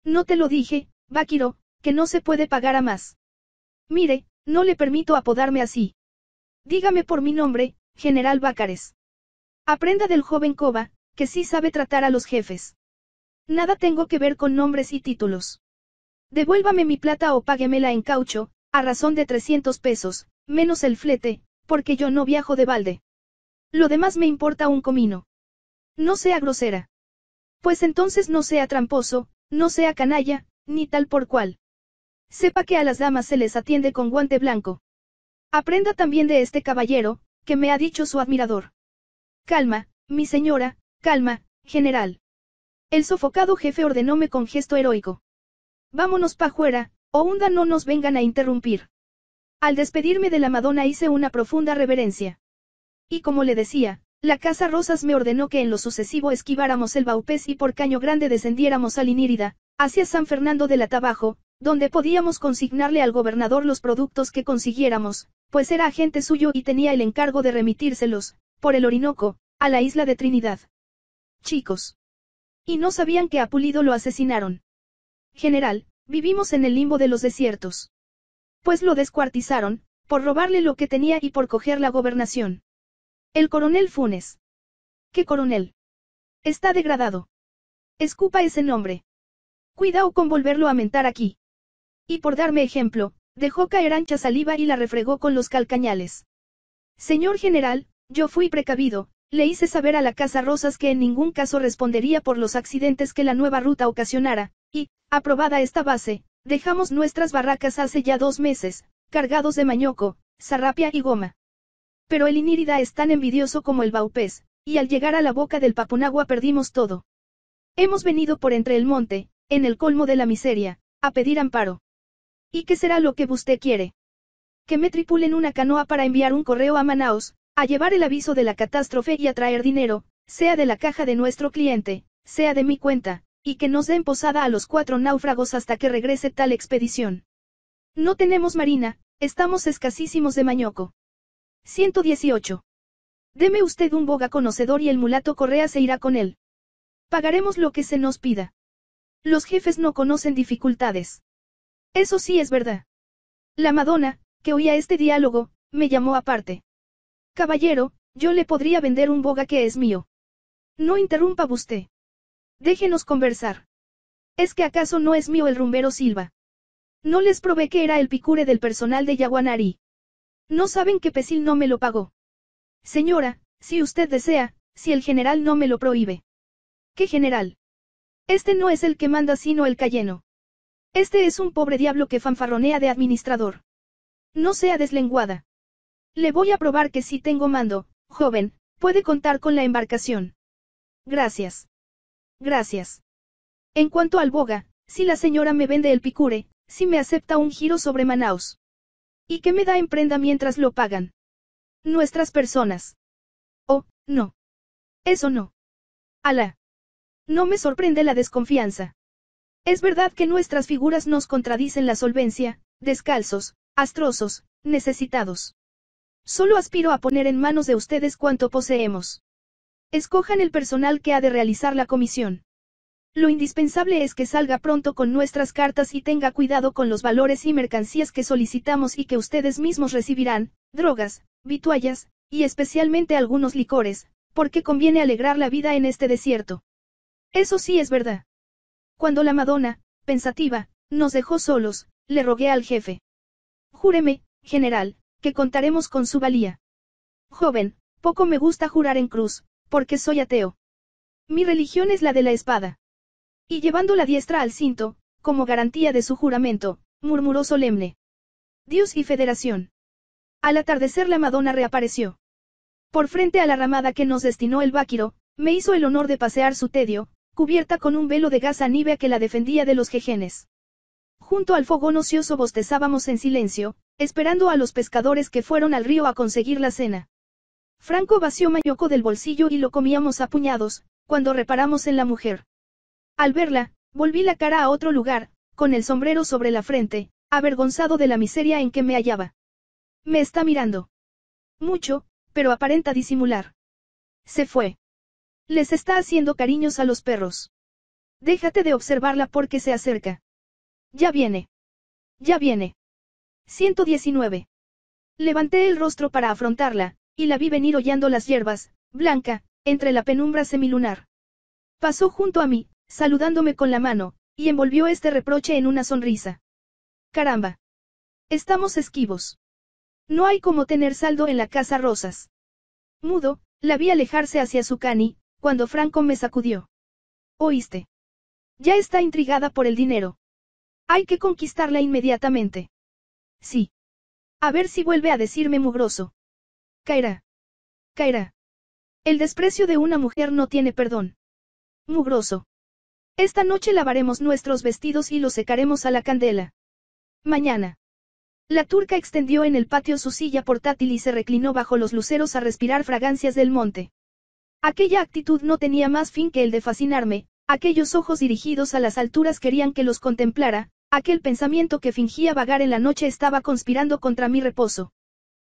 No te lo dije, Báquiro, que no se puede pagar a más. Mire, no le permito apodarme así. Dígame por mi nombre, General Bácares. Aprenda del joven coba, que sí sabe tratar a los jefes. Nada tengo que ver con nombres y títulos. Devuélvame mi plata o páguemela en caucho, a razón de 300 pesos, menos el flete, porque yo no viajo de balde. Lo demás me importa un comino. No sea grosera. Pues entonces no sea tramposo, no sea canalla, ni tal por cual. Sepa que a las damas se les atiende con guante blanco. Aprenda también de este caballero, que me ha dicho su admirador. Calma, mi señora, calma, general. El sofocado jefe ordenóme con gesto heroico. Vámonos fuera o hunda no nos vengan a interrumpir. Al despedirme de la Madonna hice una profunda reverencia. Y como le decía, la Casa Rosas me ordenó que en lo sucesivo esquiváramos el Baupés y por Caño Grande descendiéramos a inírida hacia San Fernando del Atabajo, donde podíamos consignarle al gobernador los productos que consiguiéramos, pues era agente suyo y tenía el encargo de remitírselos, por el Orinoco, a la isla de Trinidad. Chicos. Y no sabían que a Pulido lo asesinaron. General, vivimos en el limbo de los desiertos. Pues lo descuartizaron, por robarle lo que tenía y por coger la gobernación. El coronel Funes. ¿Qué coronel? Está degradado. Escupa ese nombre. Cuidado con volverlo a mentar aquí. Y por darme ejemplo, dejó caer ancha saliva y la refregó con los calcañales. Señor general, yo fui precavido, le hice saber a la Casa Rosas que en ningún caso respondería por los accidentes que la nueva ruta ocasionara, y, aprobada esta base, dejamos nuestras barracas hace ya dos meses, cargados de mañoco, sarrapia y goma. Pero el Inírida es tan envidioso como el Baupés, y al llegar a la boca del Papunagua perdimos todo. Hemos venido por entre el monte, en el colmo de la miseria, a pedir amparo. ¿Y qué será lo que usted quiere? Que me tripulen una canoa para enviar un correo a Manaos, a llevar el aviso de la catástrofe y a traer dinero, sea de la caja de nuestro cliente, sea de mi cuenta, y que nos den posada a los cuatro náufragos hasta que regrese tal expedición. No tenemos marina, estamos escasísimos de mañoco. 118. Deme usted un boga conocedor y el mulato Correa se irá con él. Pagaremos lo que se nos pida. Los jefes no conocen dificultades. Eso sí es verdad. La Madonna, que oía este diálogo, me llamó aparte. Caballero, yo le podría vender un boga que es mío. No interrumpa usted. Déjenos conversar. ¿Es que acaso no es mío el rumbero Silva? No les probé que era el picure del personal de Yaguanari. No saben que Pesil no me lo pagó. Señora, si usted desea, si el general no me lo prohíbe. ¿Qué general? Este no es el que manda sino el cayeno. Este es un pobre diablo que fanfarronea de administrador. No sea deslenguada. Le voy a probar que sí tengo mando, joven, puede contar con la embarcación. Gracias. Gracias. En cuanto al boga, si la señora me vende el picure, si me acepta un giro sobre Manaus. ¿Y qué me da en prenda mientras lo pagan? Nuestras personas. Oh, no. Eso no. Ala. No me sorprende la desconfianza. Es verdad que nuestras figuras nos contradicen la solvencia, descalzos, astrosos, necesitados. Solo aspiro a poner en manos de ustedes cuanto poseemos. Escojan el personal que ha de realizar la comisión. Lo indispensable es que salga pronto con nuestras cartas y tenga cuidado con los valores y mercancías que solicitamos y que ustedes mismos recibirán, drogas, vituallas, y especialmente algunos licores, porque conviene alegrar la vida en este desierto. Eso sí es verdad. Cuando la Madonna, pensativa, nos dejó solos, le rogué al jefe. Júreme, general, que contaremos con su valía. Joven, poco me gusta jurar en cruz, porque soy ateo. Mi religión es la de la espada. Y llevando la diestra al cinto, como garantía de su juramento, murmuró solemne. Dios y Federación. Al atardecer la Madonna reapareció. Por frente a la ramada que nos destinó el Báquiro, me hizo el honor de pasear su tedio, cubierta con un velo de gasa nívea que la defendía de los jejenes. Junto al fogón ocioso bostezábamos en silencio, esperando a los pescadores que fueron al río a conseguir la cena. Franco vació mayoco del bolsillo y lo comíamos a puñados, cuando reparamos en la mujer. Al verla, volví la cara a otro lugar, con el sombrero sobre la frente, avergonzado de la miseria en que me hallaba. Me está mirando. Mucho, pero aparenta disimular. Se fue. Les está haciendo cariños a los perros. Déjate de observarla porque se acerca. Ya viene. Ya viene. 119. Levanté el rostro para afrontarla, y la vi venir hollando las hierbas, blanca, entre la penumbra semilunar. Pasó junto a mí, saludándome con la mano, y envolvió este reproche en una sonrisa. Caramba. Estamos esquivos. No hay como tener saldo en la casa Rosas. Mudo, la vi alejarse hacia su cani, cuando Franco me sacudió. ¿Oíste? Ya está intrigada por el dinero. Hay que conquistarla inmediatamente. Sí. A ver si vuelve a decirme mugroso. Caerá. Caerá. El desprecio de una mujer no tiene perdón. Mugroso. Esta noche lavaremos nuestros vestidos y los secaremos a la candela. Mañana. La turca extendió en el patio su silla portátil y se reclinó bajo los luceros a respirar fragancias del monte. Aquella actitud no tenía más fin que el de fascinarme, aquellos ojos dirigidos a las alturas querían que los contemplara, Aquel pensamiento que fingía vagar en la noche estaba conspirando contra mi reposo.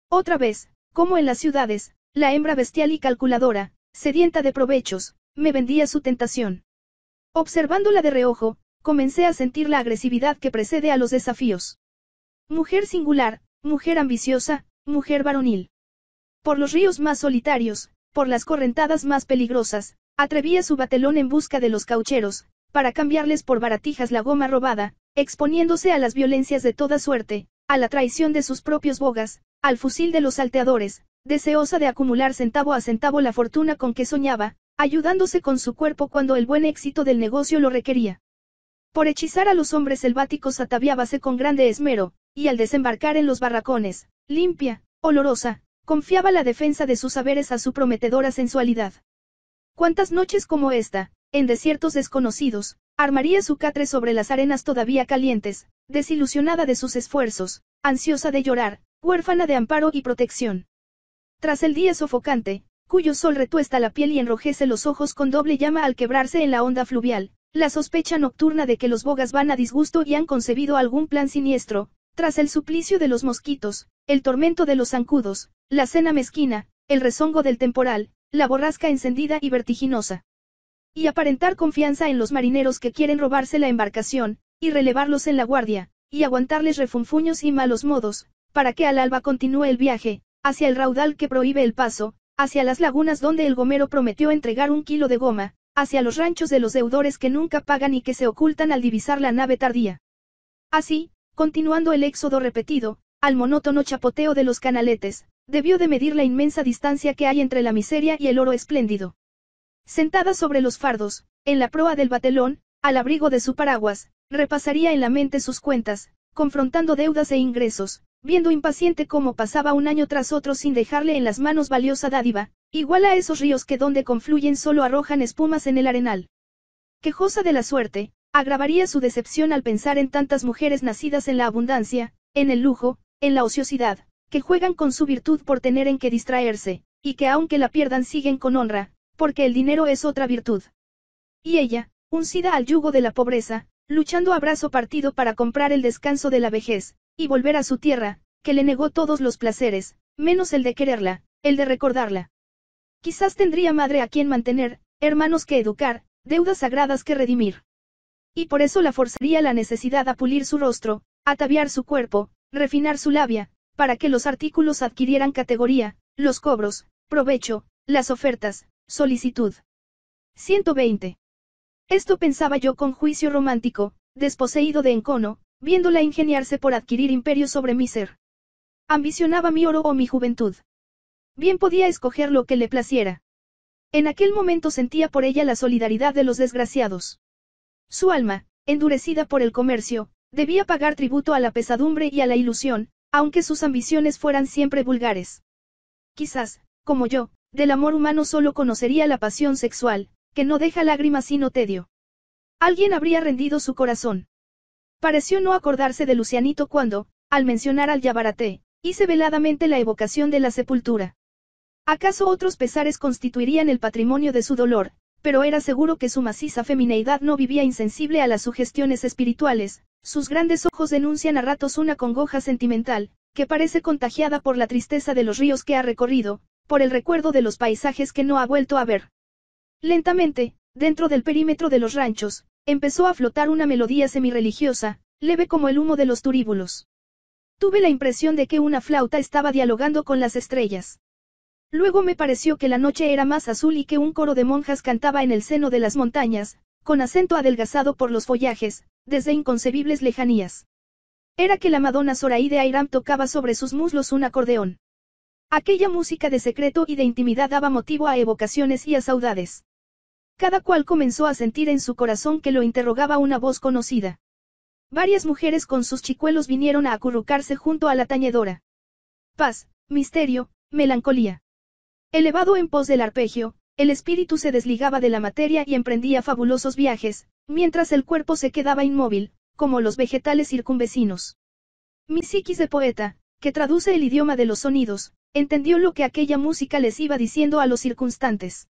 Otra vez, como en las ciudades, la hembra bestial y calculadora, sedienta de provechos, me vendía su tentación. Observándola de reojo, comencé a sentir la agresividad que precede a los desafíos. Mujer singular, mujer ambiciosa, mujer varonil. Por los ríos más solitarios, por las correntadas más peligrosas, atrevía su batelón en busca de los caucheros, para cambiarles por baratijas la goma robada, exponiéndose a las violencias de toda suerte, a la traición de sus propios bogas, al fusil de los salteadores, deseosa de acumular centavo a centavo la fortuna con que soñaba, ayudándose con su cuerpo cuando el buen éxito del negocio lo requería. Por hechizar a los hombres selváticos ataviábase con grande esmero, y al desembarcar en los barracones, limpia, olorosa, confiaba la defensa de sus saberes a su prometedora sensualidad. Cuántas noches como esta, en desiertos desconocidos, Armaría su catre sobre las arenas todavía calientes, desilusionada de sus esfuerzos, ansiosa de llorar, huérfana de amparo y protección. Tras el día sofocante, cuyo sol retuesta la piel y enrojece los ojos con doble llama al quebrarse en la onda fluvial, la sospecha nocturna de que los bogas van a disgusto y han concebido algún plan siniestro, tras el suplicio de los mosquitos, el tormento de los zancudos, la cena mezquina, el rezongo del temporal, la borrasca encendida y vertiginosa y aparentar confianza en los marineros que quieren robarse la embarcación, y relevarlos en la guardia, y aguantarles refunfuños y malos modos, para que al alba continúe el viaje, hacia el raudal que prohíbe el paso, hacia las lagunas donde el gomero prometió entregar un kilo de goma, hacia los ranchos de los deudores que nunca pagan y que se ocultan al divisar la nave tardía. Así, continuando el éxodo repetido, al monótono chapoteo de los canaletes, debió de medir la inmensa distancia que hay entre la miseria y el oro espléndido. Sentada sobre los fardos, en la proa del batelón, al abrigo de su paraguas, repasaría en la mente sus cuentas, confrontando deudas e ingresos, viendo impaciente cómo pasaba un año tras otro sin dejarle en las manos valiosa dádiva, igual a esos ríos que donde confluyen solo arrojan espumas en el arenal. Quejosa de la suerte, agravaría su decepción al pensar en tantas mujeres nacidas en la abundancia, en el lujo, en la ociosidad, que juegan con su virtud por tener en qué distraerse, y que aunque la pierdan siguen con honra, porque el dinero es otra virtud. Y ella, uncida al yugo de la pobreza, luchando a brazo partido para comprar el descanso de la vejez, y volver a su tierra, que le negó todos los placeres, menos el de quererla, el de recordarla. Quizás tendría madre a quien mantener, hermanos que educar, deudas sagradas que redimir. Y por eso la forzaría la necesidad a pulir su rostro, ataviar su cuerpo, refinar su labia, para que los artículos adquirieran categoría, los cobros, provecho, las ofertas, Solicitud. 120. Esto pensaba yo con juicio romántico, desposeído de encono, viéndola ingeniarse por adquirir imperio sobre mi ser. Ambicionaba mi oro o mi juventud. Bien podía escoger lo que le placiera. En aquel momento sentía por ella la solidaridad de los desgraciados. Su alma, endurecida por el comercio, debía pagar tributo a la pesadumbre y a la ilusión, aunque sus ambiciones fueran siempre vulgares. Quizás, como yo, del amor humano solo conocería la pasión sexual, que no deja lágrimas sino tedio. Alguien habría rendido su corazón. Pareció no acordarse de Lucianito cuando, al mencionar al Yabaraté, hice veladamente la evocación de la sepultura. ¿Acaso otros pesares constituirían el patrimonio de su dolor? Pero era seguro que su maciza femineidad no vivía insensible a las sugestiones espirituales, sus grandes ojos denuncian a ratos una congoja sentimental, que parece contagiada por la tristeza de los ríos que ha recorrido, por el recuerdo de los paisajes que no ha vuelto a ver. Lentamente, dentro del perímetro de los ranchos, empezó a flotar una melodía semirreligiosa, leve como el humo de los turíbulos. Tuve la impresión de que una flauta estaba dialogando con las estrellas. Luego me pareció que la noche era más azul y que un coro de monjas cantaba en el seno de las montañas, con acento adelgazado por los follajes, desde inconcebibles lejanías. Era que la Madonna Soraide Airam tocaba sobre sus muslos un acordeón. Aquella música de secreto y de intimidad daba motivo a evocaciones y a saudades. Cada cual comenzó a sentir en su corazón que lo interrogaba una voz conocida. Varias mujeres con sus chicuelos vinieron a acurrucarse junto a la tañedora. Paz, misterio, melancolía. Elevado en pos del arpegio, el espíritu se desligaba de la materia y emprendía fabulosos viajes, mientras el cuerpo se quedaba inmóvil, como los vegetales circunvecinos. Mi psiquis de poeta, que traduce el idioma de los sonidos, Entendió lo que aquella música les iba diciendo a los circunstantes.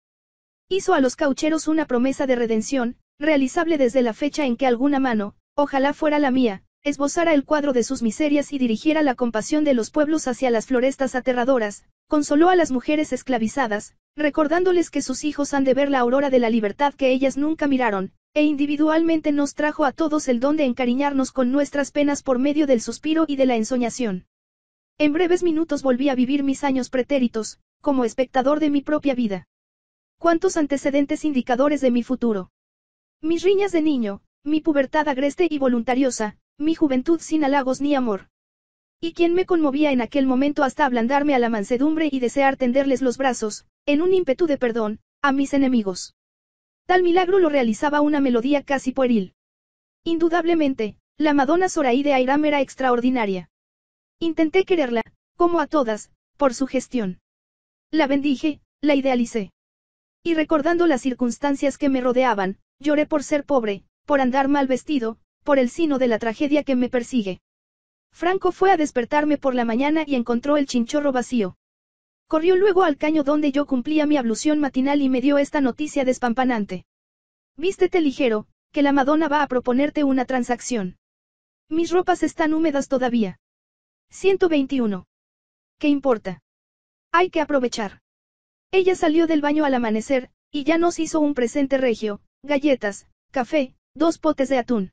Hizo a los caucheros una promesa de redención, realizable desde la fecha en que alguna mano, ojalá fuera la mía, esbozara el cuadro de sus miserias y dirigiera la compasión de los pueblos hacia las florestas aterradoras, consoló a las mujeres esclavizadas, recordándoles que sus hijos han de ver la aurora de la libertad que ellas nunca miraron, e individualmente nos trajo a todos el don de encariñarnos con nuestras penas por medio del suspiro y de la ensoñación. En breves minutos volví a vivir mis años pretéritos, como espectador de mi propia vida. ¿Cuántos antecedentes indicadores de mi futuro? Mis riñas de niño, mi pubertad agreste y voluntariosa, mi juventud sin halagos ni amor. Y quién me conmovía en aquel momento hasta ablandarme a la mansedumbre y desear tenderles los brazos, en un ímpetu de perdón, a mis enemigos. Tal milagro lo realizaba una melodía casi pueril. Indudablemente, la Madonna de Airam era extraordinaria. Intenté quererla, como a todas, por su gestión. La bendije, la idealicé. Y recordando las circunstancias que me rodeaban, lloré por ser pobre, por andar mal vestido, por el sino de la tragedia que me persigue. Franco fue a despertarme por la mañana y encontró el chinchorro vacío. Corrió luego al caño donde yo cumplía mi ablución matinal y me dio esta noticia despampanante. Vístete ligero, que la Madonna va a proponerte una transacción. Mis ropas están húmedas todavía. 121. ¿Qué importa? Hay que aprovechar. Ella salió del baño al amanecer, y ya nos hizo un presente regio, galletas, café, dos potes de atún.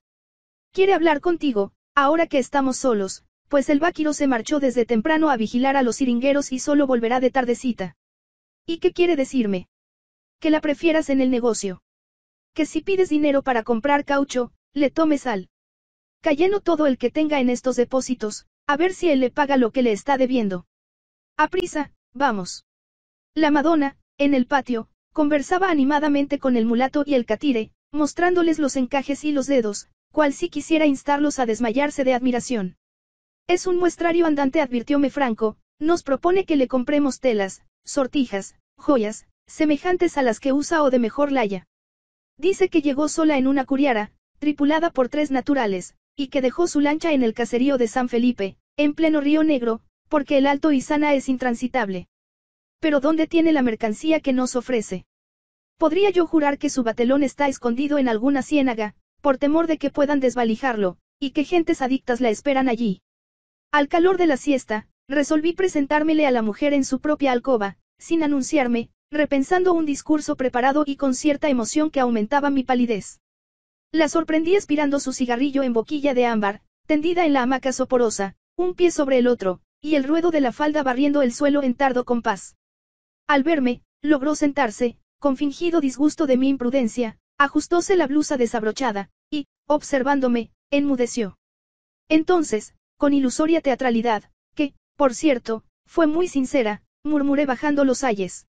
Quiere hablar contigo, ahora que estamos solos, pues el váquiro se marchó desde temprano a vigilar a los siringueros y solo volverá de tardecita. ¿Y qué quiere decirme? Que la prefieras en el negocio. Que si pides dinero para comprar caucho, le tomes al. cayendo todo el que tenga en estos depósitos, a ver si él le paga lo que le está debiendo. A prisa, vamos. La Madonna, en el patio, conversaba animadamente con el mulato y el catire, mostrándoles los encajes y los dedos, cual si quisiera instarlos a desmayarse de admiración. Es un muestrario andante, advirtióme Franco, nos propone que le compremos telas, sortijas, joyas, semejantes a las que usa o de mejor laya. Dice que llegó sola en una curiara, tripulada por tres naturales, y que dejó su lancha en el caserío de San Felipe, en pleno río Negro, porque el Alto Isana es intransitable. Pero ¿dónde tiene la mercancía que nos ofrece? Podría yo jurar que su batelón está escondido en alguna ciénaga, por temor de que puedan desvalijarlo, y que gentes adictas la esperan allí. Al calor de la siesta, resolví presentármele a la mujer en su propia alcoba, sin anunciarme, repensando un discurso preparado y con cierta emoción que aumentaba mi palidez. La sorprendí expirando su cigarrillo en boquilla de ámbar, tendida en la hamaca soporosa, un pie sobre el otro, y el ruedo de la falda barriendo el suelo en tardo compás. Al verme, logró sentarse, con fingido disgusto de mi imprudencia, ajustóse la blusa desabrochada, y, observándome, enmudeció. Entonces, con ilusoria teatralidad, que, por cierto, fue muy sincera, murmuré bajando los ayes.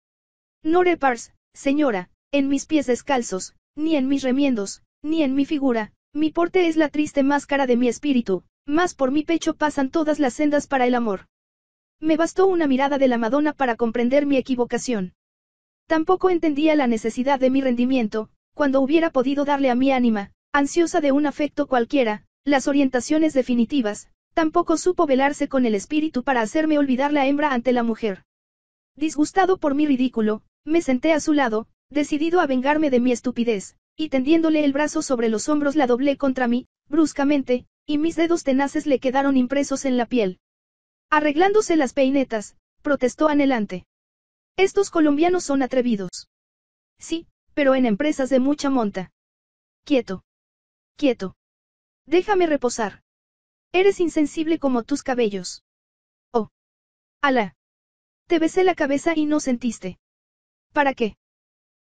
No repars, señora, en mis pies descalzos, ni en mis remiendos, ni en mi figura, mi porte es la triste máscara de mi espíritu, más por mi pecho pasan todas las sendas para el amor. Me bastó una mirada de la Madonna para comprender mi equivocación. Tampoco entendía la necesidad de mi rendimiento, cuando hubiera podido darle a mi ánima, ansiosa de un afecto cualquiera, las orientaciones definitivas, tampoco supo velarse con el espíritu para hacerme olvidar la hembra ante la mujer. Disgustado por mi ridículo, me senté a su lado, decidido a vengarme de mi estupidez y tendiéndole el brazo sobre los hombros la doblé contra mí, bruscamente, y mis dedos tenaces le quedaron impresos en la piel. Arreglándose las peinetas, protestó anhelante. Estos colombianos son atrevidos. Sí, pero en empresas de mucha monta. Quieto. Quieto. Déjame reposar. Eres insensible como tus cabellos. Oh. Ala. Te besé la cabeza y no sentiste. ¿Para qué?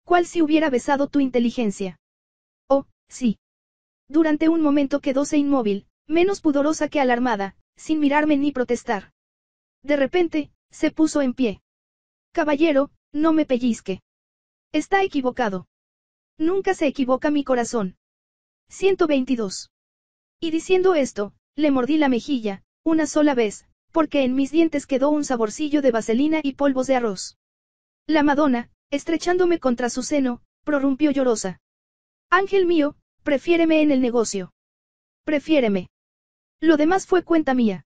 ¿Cuál si hubiera besado tu inteligencia? Sí. Durante un momento quedóse inmóvil, menos pudorosa que alarmada, sin mirarme ni protestar. De repente, se puso en pie. Caballero, no me pellizque. Está equivocado. Nunca se equivoca mi corazón. 122. Y diciendo esto, le mordí la mejilla, una sola vez, porque en mis dientes quedó un saborcillo de vaselina y polvos de arroz. La Madonna, estrechándome contra su seno, prorrumpió llorosa. Ángel mío, prefiéreme en el negocio. Prefiéreme. Lo demás fue cuenta mía.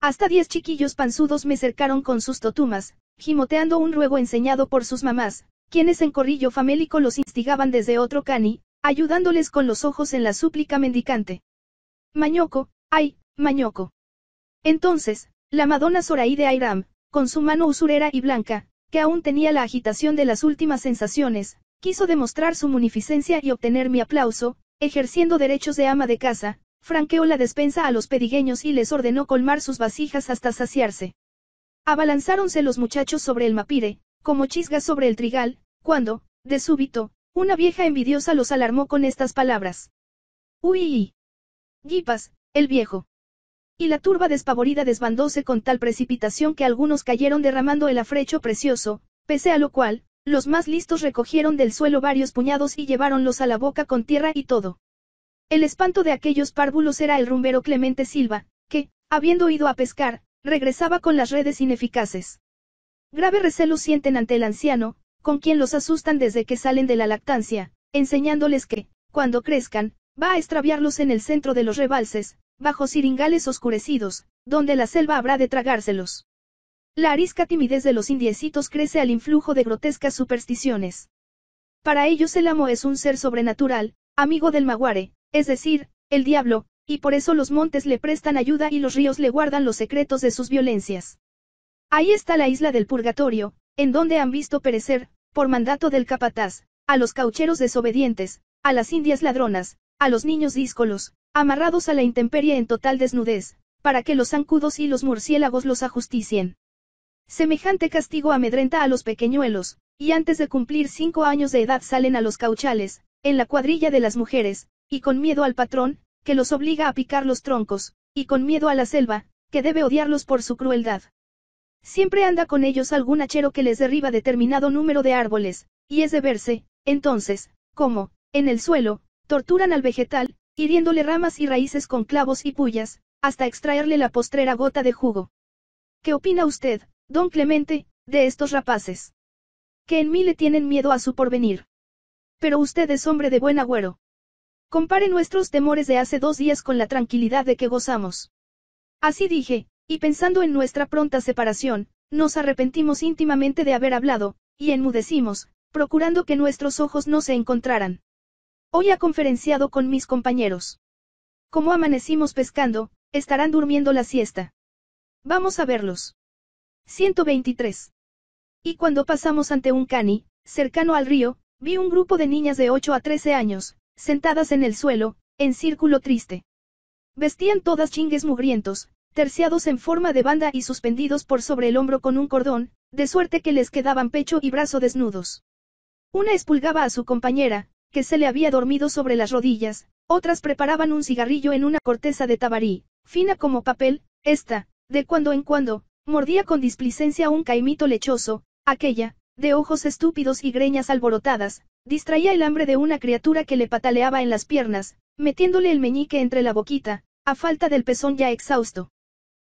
Hasta diez chiquillos panzudos me cercaron con sus totumas, gimoteando un ruego enseñado por sus mamás, quienes en corrillo famélico los instigaban desde otro cani, ayudándoles con los ojos en la súplica mendicante. Mañoco, ay, mañoco. Entonces, la Madonna de Airam, con su mano usurera y blanca, que aún tenía la agitación de las últimas sensaciones, Quiso demostrar su munificencia y obtener mi aplauso, ejerciendo derechos de ama de casa, franqueó la despensa a los pedigueños y les ordenó colmar sus vasijas hasta saciarse. Abalanzáronse los muchachos sobre el mapire, como chisgas sobre el trigal, cuando, de súbito, una vieja envidiosa los alarmó con estas palabras. ¡Uy! ¡Yipas, el viejo. Y la turba despavorida desbandóse con tal precipitación que algunos cayeron derramando el afrecho precioso, pese a lo cual, los más listos recogieron del suelo varios puñados y lleváronlos a la boca con tierra y todo. El espanto de aquellos párvulos era el rumbero Clemente Silva, que, habiendo ido a pescar, regresaba con las redes ineficaces. Grave recelo sienten ante el anciano, con quien los asustan desde que salen de la lactancia, enseñándoles que, cuando crezcan, va a extraviarlos en el centro de los rebalses, bajo siringales oscurecidos, donde la selva habrá de tragárselos. La arisca timidez de los indiecitos crece al influjo de grotescas supersticiones. Para ellos el amo es un ser sobrenatural, amigo del maguare, es decir, el diablo, y por eso los montes le prestan ayuda y los ríos le guardan los secretos de sus violencias. Ahí está la isla del purgatorio, en donde han visto perecer, por mandato del capataz, a los caucheros desobedientes, a las indias ladronas, a los niños díscolos, amarrados a la intemperie en total desnudez, para que los zancudos y los murciélagos los ajusticien. Semejante castigo amedrenta a los pequeñuelos, y antes de cumplir cinco años de edad salen a los cauchales, en la cuadrilla de las mujeres, y con miedo al patrón, que los obliga a picar los troncos, y con miedo a la selva, que debe odiarlos por su crueldad. Siempre anda con ellos algún hachero que les derriba determinado número de árboles, y es de verse, entonces, cómo, en el suelo, torturan al vegetal, hiriéndole ramas y raíces con clavos y pullas, hasta extraerle la postrera gota de jugo. ¿Qué opina usted, Don Clemente, de estos rapaces. Que en mí le tienen miedo a su porvenir. Pero usted es hombre de buen agüero. Compare nuestros temores de hace dos días con la tranquilidad de que gozamos. Así dije, y pensando en nuestra pronta separación, nos arrepentimos íntimamente de haber hablado, y enmudecimos, procurando que nuestros ojos no se encontraran. Hoy ha conferenciado con mis compañeros. Como amanecimos pescando, estarán durmiendo la siesta. Vamos a verlos. 123. Y cuando pasamos ante un cani, cercano al río, vi un grupo de niñas de 8 a 13 años, sentadas en el suelo, en círculo triste. Vestían todas chingues mugrientos, terciados en forma de banda y suspendidos por sobre el hombro con un cordón, de suerte que les quedaban pecho y brazo desnudos. Una espulgaba a su compañera, que se le había dormido sobre las rodillas, otras preparaban un cigarrillo en una corteza de tabarí, fina como papel, esta, de cuando en cuando, Mordía con displicencia un caimito lechoso, aquella, de ojos estúpidos y greñas alborotadas, distraía el hambre de una criatura que le pataleaba en las piernas, metiéndole el meñique entre la boquita, a falta del pezón ya exhausto.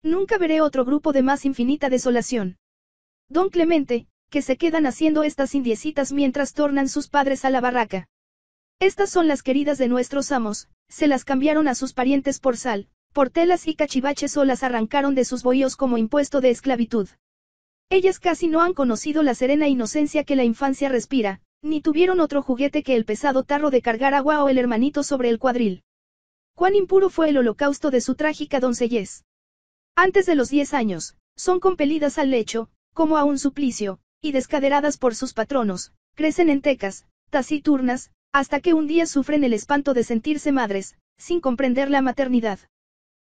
Nunca veré otro grupo de más infinita desolación. Don Clemente, que se quedan haciendo estas indiecitas mientras tornan sus padres a la barraca. Estas son las queridas de nuestros amos, se las cambiaron a sus parientes por sal, telas y cachivaches o las arrancaron de sus bohíos como impuesto de esclavitud. Ellas casi no han conocido la serena inocencia que la infancia respira, ni tuvieron otro juguete que el pesado tarro de cargar agua o el hermanito sobre el cuadril. Cuán impuro fue el holocausto de su trágica doncellez. Antes de los diez años, son compelidas al lecho, como a un suplicio, y descaderadas por sus patronos, crecen en tecas taciturnas, hasta que un día sufren el espanto de sentirse madres, sin comprender la maternidad.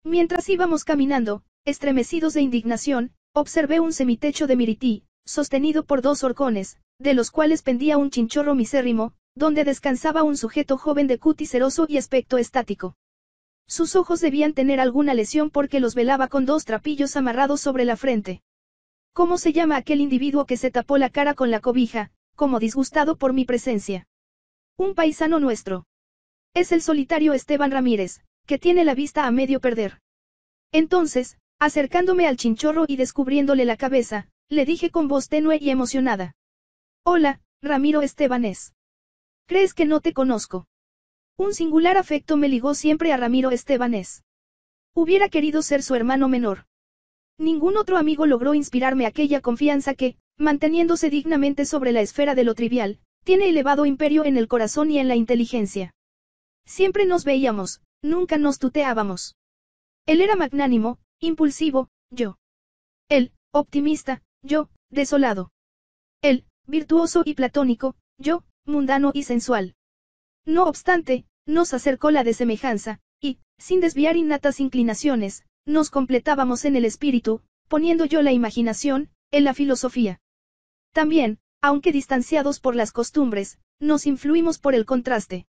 Mientras íbamos caminando, estremecidos de indignación, observé un semitecho de mirití, sostenido por dos horcones, de los cuales pendía un chinchorro misérrimo, donde descansaba un sujeto joven de cutis y aspecto estático. Sus ojos debían tener alguna lesión porque los velaba con dos trapillos amarrados sobre la frente. ¿Cómo se llama aquel individuo que se tapó la cara con la cobija, como disgustado por mi presencia? Un paisano nuestro. Es el solitario Esteban Ramírez, que tiene la vista a medio perder. Entonces, acercándome al chinchorro y descubriéndole la cabeza, le dije con voz tenue y emocionada. Hola, Ramiro Estebanés. ¿Crees que no te conozco? Un singular afecto me ligó siempre a Ramiro Estebanés. Hubiera querido ser su hermano menor. Ningún otro amigo logró inspirarme aquella confianza que, manteniéndose dignamente sobre la esfera de lo trivial, tiene elevado imperio en el corazón y en la inteligencia. Siempre nos veíamos, Nunca nos tuteábamos. Él era magnánimo, impulsivo, yo. Él, optimista, yo, desolado. Él, virtuoso y platónico, yo, mundano y sensual. No obstante, nos acercó la desemejanza, y, sin desviar innatas inclinaciones, nos completábamos en el espíritu, poniendo yo la imaginación, en la filosofía. También, aunque distanciados por las costumbres, nos influimos por el contraste.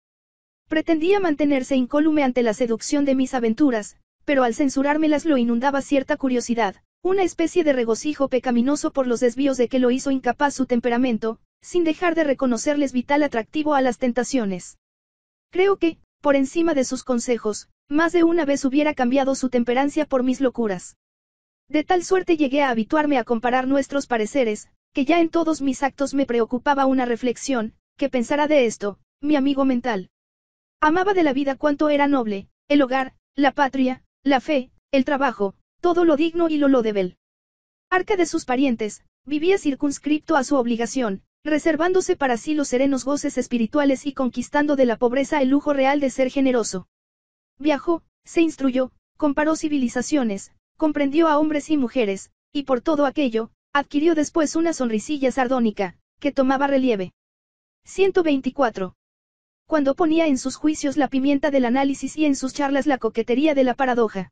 Pretendía mantenerse incólume ante la seducción de mis aventuras, pero al censurármelas lo inundaba cierta curiosidad, una especie de regocijo pecaminoso por los desvíos de que lo hizo incapaz su temperamento, sin dejar de reconocerles vital atractivo a las tentaciones. Creo que, por encima de sus consejos, más de una vez hubiera cambiado su temperancia por mis locuras. De tal suerte llegué a habituarme a comparar nuestros pareceres, que ya en todos mis actos me preocupaba una reflexión, que pensara de esto, mi amigo mental? Amaba de la vida cuanto era noble, el hogar, la patria, la fe, el trabajo, todo lo digno y lo débil. Arca de sus parientes, vivía circunscripto a su obligación, reservándose para sí los serenos goces espirituales y conquistando de la pobreza el lujo real de ser generoso. Viajó, se instruyó, comparó civilizaciones, comprendió a hombres y mujeres, y por todo aquello, adquirió después una sonrisilla sardónica, que tomaba relieve. 124 cuando ponía en sus juicios la pimienta del análisis y en sus charlas la coquetería de la paradoja.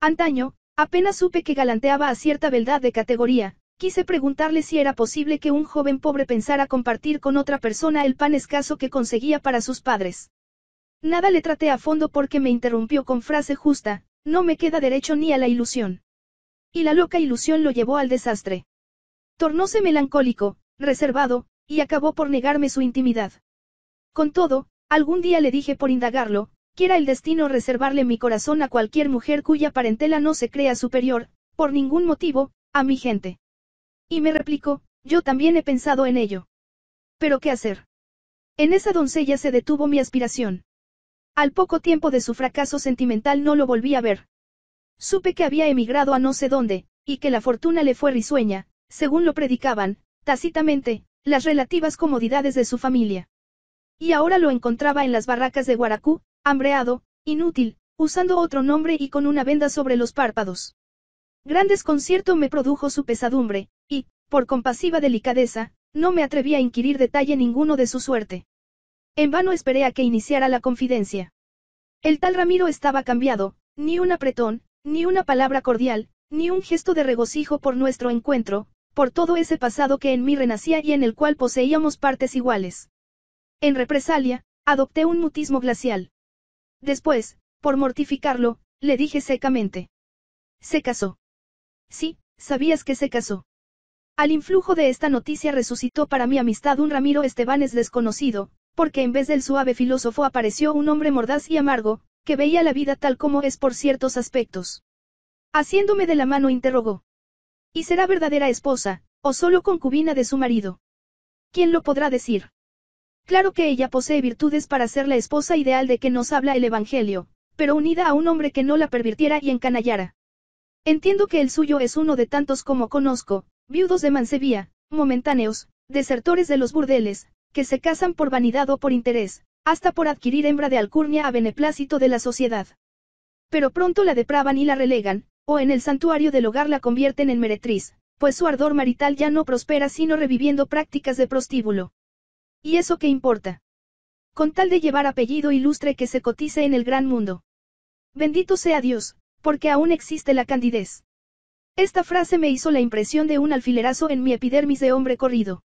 Antaño, apenas supe que galanteaba a cierta beldad de categoría, quise preguntarle si era posible que un joven pobre pensara compartir con otra persona el pan escaso que conseguía para sus padres. Nada le traté a fondo porque me interrumpió con frase justa, no me queda derecho ni a la ilusión. Y la loca ilusión lo llevó al desastre. Tornóse melancólico, reservado, y acabó por negarme su intimidad. Con todo, algún día le dije por indagarlo, quiera el destino reservarle mi corazón a cualquier mujer cuya parentela no se crea superior, por ningún motivo, a mi gente. Y me replicó, yo también he pensado en ello. Pero ¿qué hacer? En esa doncella se detuvo mi aspiración. Al poco tiempo de su fracaso sentimental no lo volví a ver. Supe que había emigrado a no sé dónde, y que la fortuna le fue risueña, según lo predicaban, tácitamente, las relativas comodidades de su familia y ahora lo encontraba en las barracas de Guaracú, hambreado, inútil, usando otro nombre y con una venda sobre los párpados. Gran desconcierto me produjo su pesadumbre, y, por compasiva delicadeza, no me atreví a inquirir detalle ninguno de su suerte. En vano esperé a que iniciara la confidencia. El tal Ramiro estaba cambiado, ni un apretón, ni una palabra cordial, ni un gesto de regocijo por nuestro encuentro, por todo ese pasado que en mí renacía y en el cual poseíamos partes iguales. En represalia, adopté un mutismo glacial. Después, por mortificarlo, le dije secamente. Se casó. Sí, sabías que se casó. Al influjo de esta noticia resucitó para mi amistad un Ramiro Estebanes desconocido, porque en vez del suave filósofo apareció un hombre mordaz y amargo, que veía la vida tal como es por ciertos aspectos. Haciéndome de la mano interrogó. ¿Y será verdadera esposa, o solo concubina de su marido? ¿Quién lo podrá decir? Claro que ella posee virtudes para ser la esposa ideal de que nos habla el Evangelio, pero unida a un hombre que no la pervirtiera y encanallara. Entiendo que el suyo es uno de tantos como conozco, viudos de mansevía, momentáneos, desertores de los burdeles, que se casan por vanidad o por interés, hasta por adquirir hembra de alcurnia a beneplácito de la sociedad. Pero pronto la depravan y la relegan, o en el santuario del hogar la convierten en meretriz, pues su ardor marital ya no prospera sino reviviendo prácticas de prostíbulo. ¿Y eso qué importa? Con tal de llevar apellido ilustre que se cotice en el gran mundo. Bendito sea Dios, porque aún existe la candidez. Esta frase me hizo la impresión de un alfilerazo en mi epidermis de hombre corrido.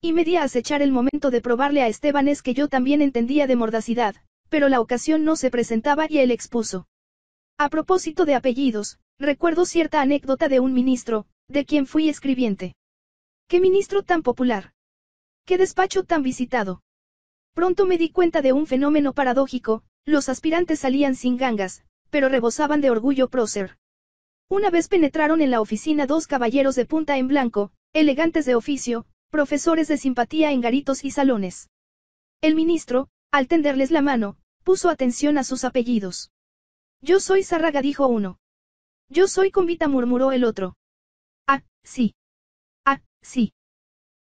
Y me di a acechar el momento de probarle a Estebanes que yo también entendía de mordacidad, pero la ocasión no se presentaba y él expuso. A propósito de apellidos, recuerdo cierta anécdota de un ministro, de quien fui escribiente. ¿Qué ministro tan popular? ¡Qué despacho tan visitado! Pronto me di cuenta de un fenómeno paradójico, los aspirantes salían sin gangas, pero rebosaban de orgullo prócer. Una vez penetraron en la oficina dos caballeros de punta en blanco, elegantes de oficio, profesores de simpatía en garitos y salones. El ministro, al tenderles la mano, puso atención a sus apellidos. Yo soy Sarraga, dijo uno. Yo soy Convita, murmuró el otro. Ah, sí. Ah, sí.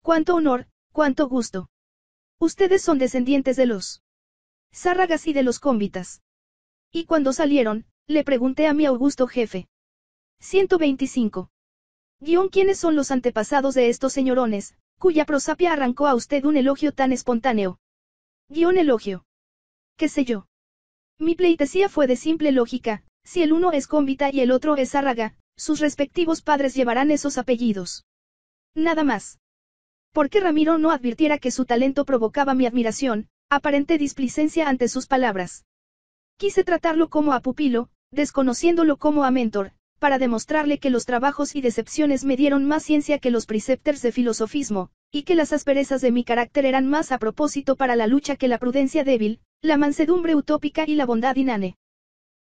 Cuánto honor, Cuánto gusto. Ustedes son descendientes de los sárragas y de los cómbitas. Y cuando salieron, le pregunté a mi augusto jefe. 125. Guión quiénes son los antepasados de estos señorones, cuya prosapia arrancó a usted un elogio tan espontáneo. Guión elogio. ¿Qué sé yo? Mi pleitesía fue de simple lógica, si el uno es cómbita y el otro es sárraga sus respectivos padres llevarán esos apellidos. Nada más. Porque Ramiro no advirtiera que su talento provocaba mi admiración, aparente displicencia ante sus palabras. Quise tratarlo como a pupilo, desconociéndolo como a mentor, para demostrarle que los trabajos y decepciones me dieron más ciencia que los precepters de filosofismo, y que las asperezas de mi carácter eran más a propósito para la lucha que la prudencia débil, la mansedumbre utópica y la bondad inane.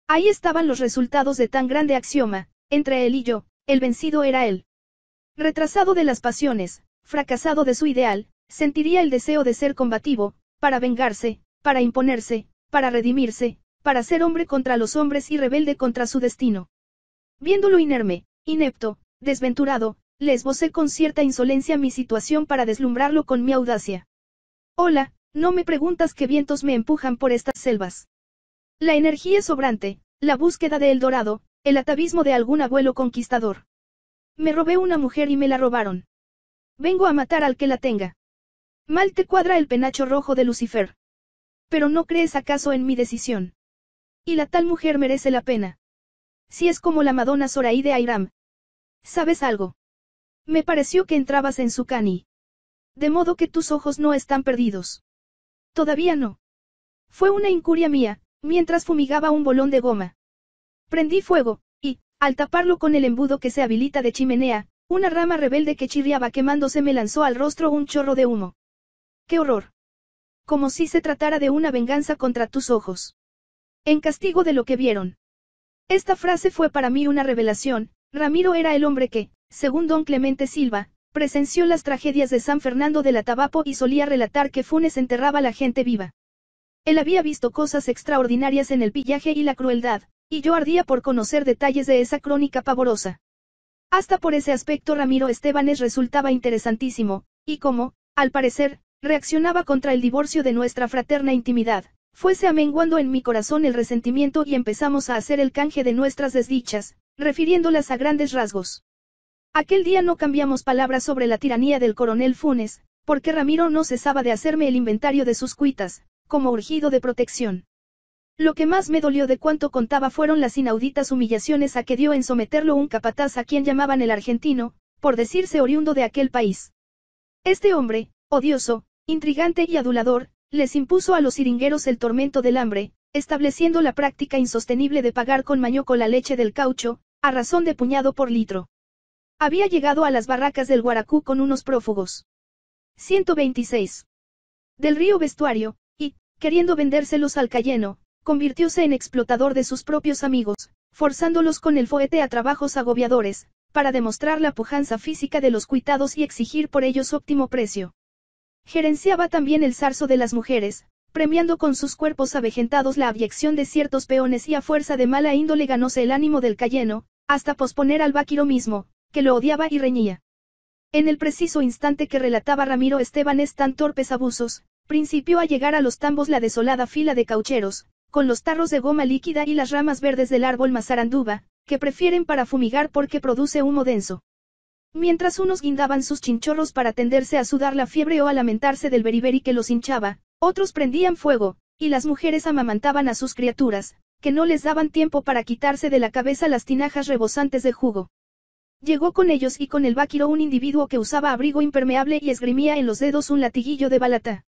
Ahí estaban los resultados de tan grande axioma, entre él y yo, el vencido era él. Retrasado de las pasiones, fracasado de su ideal, sentiría el deseo de ser combativo, para vengarse, para imponerse, para redimirse, para ser hombre contra los hombres y rebelde contra su destino. Viéndolo inerme, inepto, desventurado, le con cierta insolencia mi situación para deslumbrarlo con mi audacia. Hola, no me preguntas qué vientos me empujan por estas selvas. La energía sobrante, la búsqueda de El Dorado, el atavismo de algún abuelo conquistador. Me robé una mujer y me la robaron. Vengo a matar al que la tenga. Mal te cuadra el penacho rojo de Lucifer. Pero no crees acaso en mi decisión. Y la tal mujer merece la pena. Si es como la Madonna Soraí de Airam. ¿Sabes algo? Me pareció que entrabas en su cani. De modo que tus ojos no están perdidos. Todavía no. Fue una incuria mía, mientras fumigaba un bolón de goma. Prendí fuego, y, al taparlo con el embudo que se habilita de chimenea, una rama rebelde que chirriaba quemándose me lanzó al rostro un chorro de humo. ¡Qué horror! Como si se tratara de una venganza contra tus ojos. En castigo de lo que vieron. Esta frase fue para mí una revelación, Ramiro era el hombre que, según don Clemente Silva, presenció las tragedias de San Fernando de la Tabapo y solía relatar que Funes enterraba a la gente viva. Él había visto cosas extraordinarias en el pillaje y la crueldad, y yo ardía por conocer detalles de esa crónica pavorosa. Hasta por ese aspecto Ramiro Estebanes resultaba interesantísimo, y como, al parecer, reaccionaba contra el divorcio de nuestra fraterna intimidad, fuese amenguando en mi corazón el resentimiento y empezamos a hacer el canje de nuestras desdichas, refiriéndolas a grandes rasgos. Aquel día no cambiamos palabras sobre la tiranía del coronel Funes, porque Ramiro no cesaba de hacerme el inventario de sus cuitas, como urgido de protección. Lo que más me dolió de cuanto contaba fueron las inauditas humillaciones a que dio en someterlo un capataz a quien llamaban el argentino, por decirse oriundo de aquel país. Este hombre, odioso, intrigante y adulador, les impuso a los siringueros el tormento del hambre, estableciendo la práctica insostenible de pagar con mañoco la leche del caucho, a razón de puñado por litro. Había llegado a las barracas del Guaracú con unos prófugos. 126. Del río Vestuario, y, queriendo vendérselos al Cayeno, convirtióse en explotador de sus propios amigos, forzándolos con el fuete a trabajos agobiadores, para demostrar la pujanza física de los cuitados y exigir por ellos óptimo precio. Gerenciaba también el zarzo de las mujeres, premiando con sus cuerpos avejentados la abyección de ciertos peones y a fuerza de mala índole ganóse el ánimo del cayeno, hasta posponer al Báquiro mismo, que lo odiaba y reñía. En el preciso instante que relataba Ramiro Esteban tan torpes abusos, principió a llegar a los tambos la desolada fila de caucheros, con los tarros de goma líquida y las ramas verdes del árbol mazaranduba, que prefieren para fumigar porque produce humo denso. Mientras unos guindaban sus chinchorros para tenderse a sudar la fiebre o a lamentarse del beriberi que los hinchaba, otros prendían fuego, y las mujeres amamantaban a sus criaturas, que no les daban tiempo para quitarse de la cabeza las tinajas rebosantes de jugo. Llegó con ellos y con el báquiro un individuo que usaba abrigo impermeable y esgrimía en los dedos un latiguillo de balata.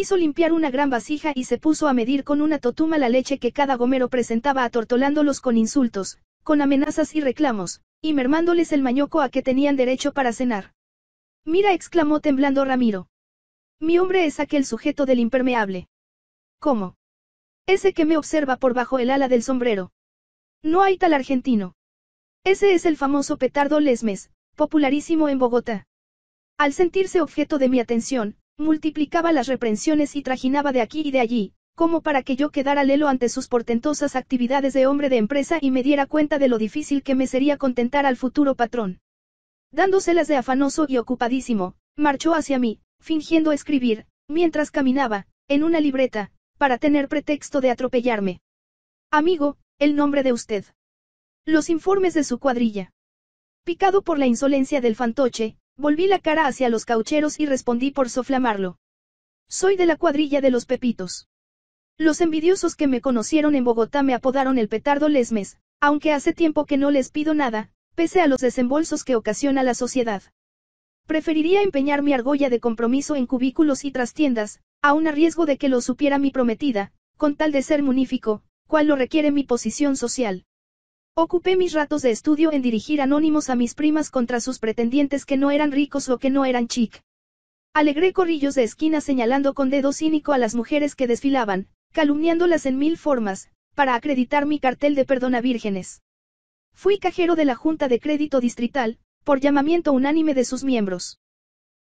Hizo limpiar una gran vasija y se puso a medir con una totuma la leche que cada gomero presentaba atortolándolos con insultos, con amenazas y reclamos, y mermándoles el mañoco a que tenían derecho para cenar. Mira, exclamó temblando Ramiro. Mi hombre es aquel sujeto del impermeable. ¿Cómo? Ese que me observa por bajo el ala del sombrero. No hay tal argentino. Ese es el famoso petardo Lesmes, popularísimo en Bogotá. Al sentirse objeto de mi atención, Multiplicaba las reprensiones y trajinaba de aquí y de allí, como para que yo quedara lelo ante sus portentosas actividades de hombre de empresa y me diera cuenta de lo difícil que me sería contentar al futuro patrón. Dándoselas de afanoso y ocupadísimo, marchó hacia mí, fingiendo escribir, mientras caminaba, en una libreta, para tener pretexto de atropellarme. Amigo, el nombre de usted. Los informes de su cuadrilla. Picado por la insolencia del fantoche, Volví la cara hacia los caucheros y respondí por soflamarlo. Soy de la cuadrilla de los Pepitos. Los envidiosos que me conocieron en Bogotá me apodaron el petardo lesmes, aunque hace tiempo que no les pido nada, pese a los desembolsos que ocasiona la sociedad. Preferiría empeñar mi argolla de compromiso en cubículos y trastiendas, aun a riesgo de que lo supiera mi prometida, con tal de ser munífico, cual lo requiere mi posición social. Ocupé mis ratos de estudio en dirigir anónimos a mis primas contra sus pretendientes que no eran ricos o que no eran chic. Alegré corrillos de esquina señalando con dedo cínico a las mujeres que desfilaban, calumniándolas en mil formas, para acreditar mi cartel de perdona vírgenes. Fui cajero de la Junta de Crédito Distrital, por llamamiento unánime de sus miembros.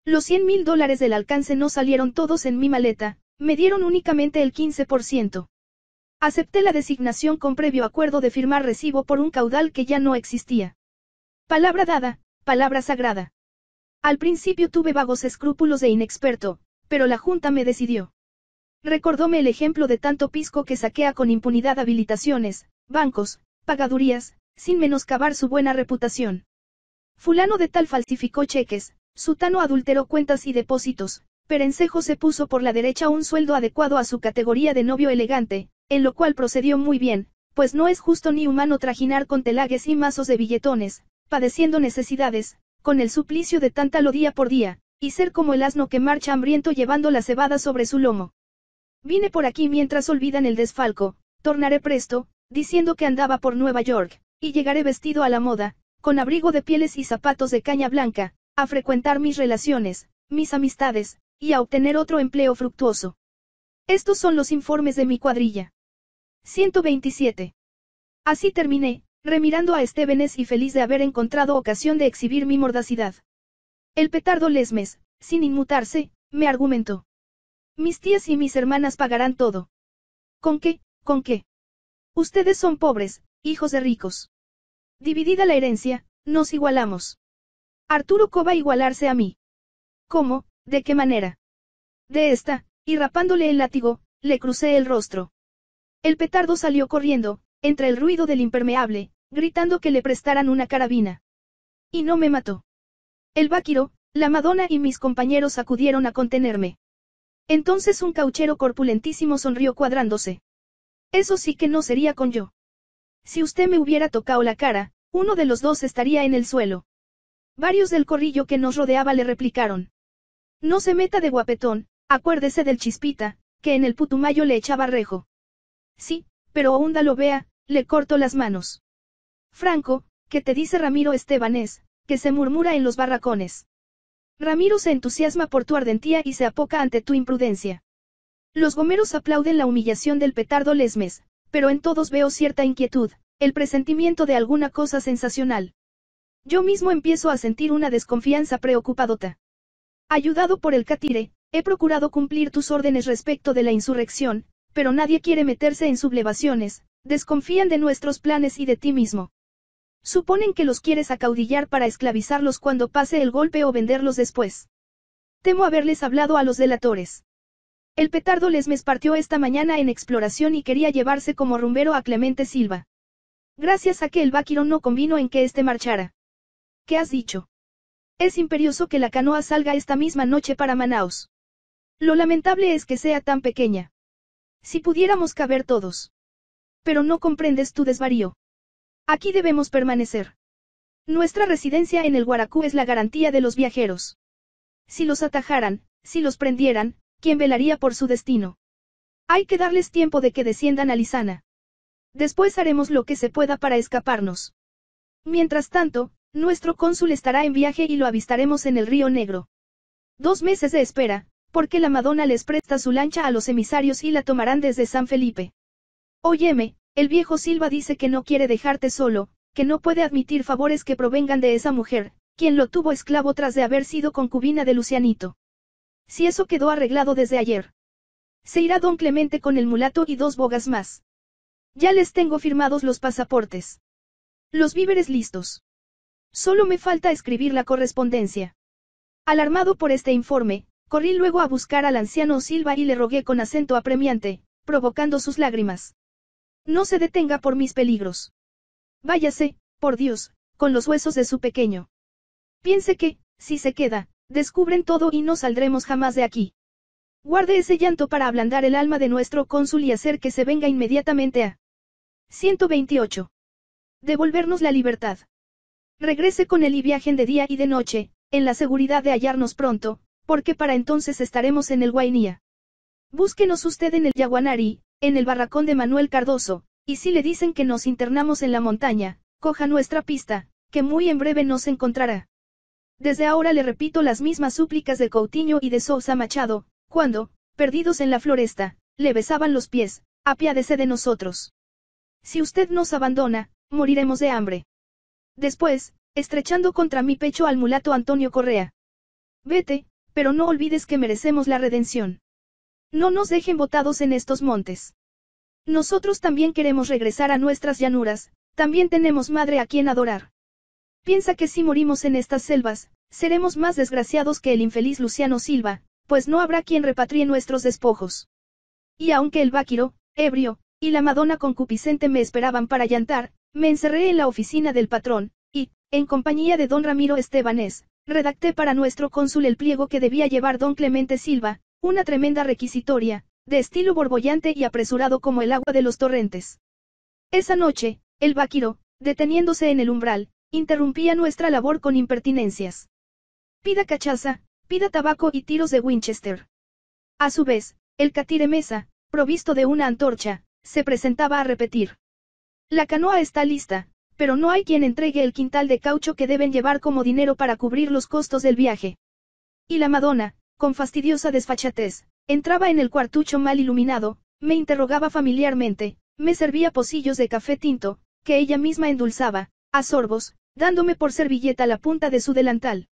Los 100 mil dólares del alcance no salieron todos en mi maleta, me dieron únicamente el 15%. Acepté la designación con previo acuerdo de firmar recibo por un caudal que ya no existía. Palabra dada, palabra sagrada. Al principio tuve vagos escrúpulos de inexperto, pero la Junta me decidió. Recordóme el ejemplo de tanto pisco que saquea con impunidad habilitaciones, bancos, pagadurías, sin menoscabar su buena reputación. Fulano de tal falsificó cheques, sutano adulteró cuentas y depósitos, Perencejo se puso por la derecha un sueldo adecuado a su categoría de novio elegante, en lo cual procedió muy bien, pues no es justo ni humano trajinar con telagues y mazos de billetones, padeciendo necesidades, con el suplicio de lo día por día, y ser como el asno que marcha hambriento llevando la cebada sobre su lomo. Vine por aquí mientras olvidan el desfalco, tornaré presto, diciendo que andaba por Nueva York, y llegaré vestido a la moda, con abrigo de pieles y zapatos de caña blanca, a frecuentar mis relaciones, mis amistades, y a obtener otro empleo fructuoso. Estos son los informes de mi cuadrilla. 127. Así terminé, remirando a Estebenes y feliz de haber encontrado ocasión de exhibir mi mordacidad. El petardo lesmes, sin inmutarse, me argumentó. Mis tías y mis hermanas pagarán todo. ¿Con qué? ¿Con qué? Ustedes son pobres, hijos de ricos. Dividida la herencia, nos igualamos. Arturo Cova igualarse a mí. ¿Cómo? ¿De qué manera? De esta, y rapándole el látigo, le crucé el rostro. El petardo salió corriendo, entre el ruido del impermeable, gritando que le prestaran una carabina. Y no me mató. El Báquiro, la Madonna y mis compañeros acudieron a contenerme. Entonces un cauchero corpulentísimo sonrió cuadrándose. Eso sí que no sería con yo. Si usted me hubiera tocado la cara, uno de los dos estaría en el suelo. Varios del corrillo que nos rodeaba le replicaron. No se meta de guapetón, acuérdese del chispita, que en el putumayo le echaba rejo. Sí, pero Onda lo vea, le corto las manos. Franco, ¿qué te dice Ramiro Estebanés, que se murmura en los barracones. Ramiro se entusiasma por tu ardentía y se apoca ante tu imprudencia. Los gomeros aplauden la humillación del petardo Lesmes, pero en todos veo cierta inquietud, el presentimiento de alguna cosa sensacional. Yo mismo empiezo a sentir una desconfianza preocupadota. Ayudado por el catire, he procurado cumplir tus órdenes respecto de la insurrección, pero nadie quiere meterse en sublevaciones, desconfían de nuestros planes y de ti mismo. Suponen que los quieres acaudillar para esclavizarlos cuando pase el golpe o venderlos después. Temo haberles hablado a los delatores. El petardo les me espartió esta mañana en exploración y quería llevarse como rumbero a Clemente Silva. Gracias a que el vaquero no convino en que éste marchara. ¿Qué has dicho? Es imperioso que la canoa salga esta misma noche para Manaus. Lo lamentable es que sea tan pequeña. Si pudiéramos caber todos. Pero no comprendes tu desvarío. Aquí debemos permanecer. Nuestra residencia en el Guaracú es la garantía de los viajeros. Si los atajaran, si los prendieran, ¿quién velaría por su destino? Hay que darles tiempo de que desciendan a Lisana. Después haremos lo que se pueda para escaparnos. Mientras tanto, nuestro cónsul estará en viaje y lo avistaremos en el río Negro. Dos meses de espera, porque la Madonna les presta su lancha a los emisarios y la tomarán desde San Felipe. Óyeme, el viejo Silva dice que no quiere dejarte solo, que no puede admitir favores que provengan de esa mujer, quien lo tuvo esclavo tras de haber sido concubina de Lucianito. Si eso quedó arreglado desde ayer. Se irá don Clemente con el mulato y dos bogas más. Ya les tengo firmados los pasaportes. Los víveres listos. Solo me falta escribir la correspondencia. Alarmado por este informe, Corrí luego a buscar al anciano Silva y le rogué con acento apremiante, provocando sus lágrimas. No se detenga por mis peligros. Váyase, por Dios, con los huesos de su pequeño. Piense que, si se queda, descubren todo y no saldremos jamás de aquí. Guarde ese llanto para ablandar el alma de nuestro cónsul y hacer que se venga inmediatamente a 128. Devolvernos la libertad. Regrese con él y viajen de día y de noche, en la seguridad de hallarnos pronto, porque para entonces estaremos en el Guainía. Búsquenos usted en el Yaguanari, en el barracón de Manuel Cardoso, y si le dicen que nos internamos en la montaña, coja nuestra pista, que muy en breve nos encontrará. Desde ahora le repito las mismas súplicas de Coutinho y de Sousa Machado, cuando, perdidos en la floresta, le besaban los pies, apiádese de nosotros. Si usted nos abandona, moriremos de hambre. Después, estrechando contra mi pecho al mulato Antonio Correa. Vete, pero no olvides que merecemos la redención. No nos dejen botados en estos montes. Nosotros también queremos regresar a nuestras llanuras, también tenemos madre a quien adorar. Piensa que si morimos en estas selvas, seremos más desgraciados que el infeliz Luciano Silva, pues no habrá quien repatrie nuestros despojos. Y aunque el Báquiro, ebrio, y la Madonna concupiscente me esperaban para llantar, me encerré en la oficina del patrón, y, en compañía de don Ramiro Estebanés, Redacté para nuestro cónsul el pliego que debía llevar don Clemente Silva, una tremenda requisitoria, de estilo borbollante y apresurado como el agua de los torrentes. Esa noche, el báquiro, deteniéndose en el umbral, interrumpía nuestra labor con impertinencias. Pida cachaza, pida tabaco y tiros de Winchester. A su vez, el catire mesa, provisto de una antorcha, se presentaba a repetir. La canoa está lista, pero no hay quien entregue el quintal de caucho que deben llevar como dinero para cubrir los costos del viaje. Y la Madonna, con fastidiosa desfachatez, entraba en el cuartucho mal iluminado, me interrogaba familiarmente, me servía pocillos de café tinto, que ella misma endulzaba, a sorbos, dándome por servilleta la punta de su delantal.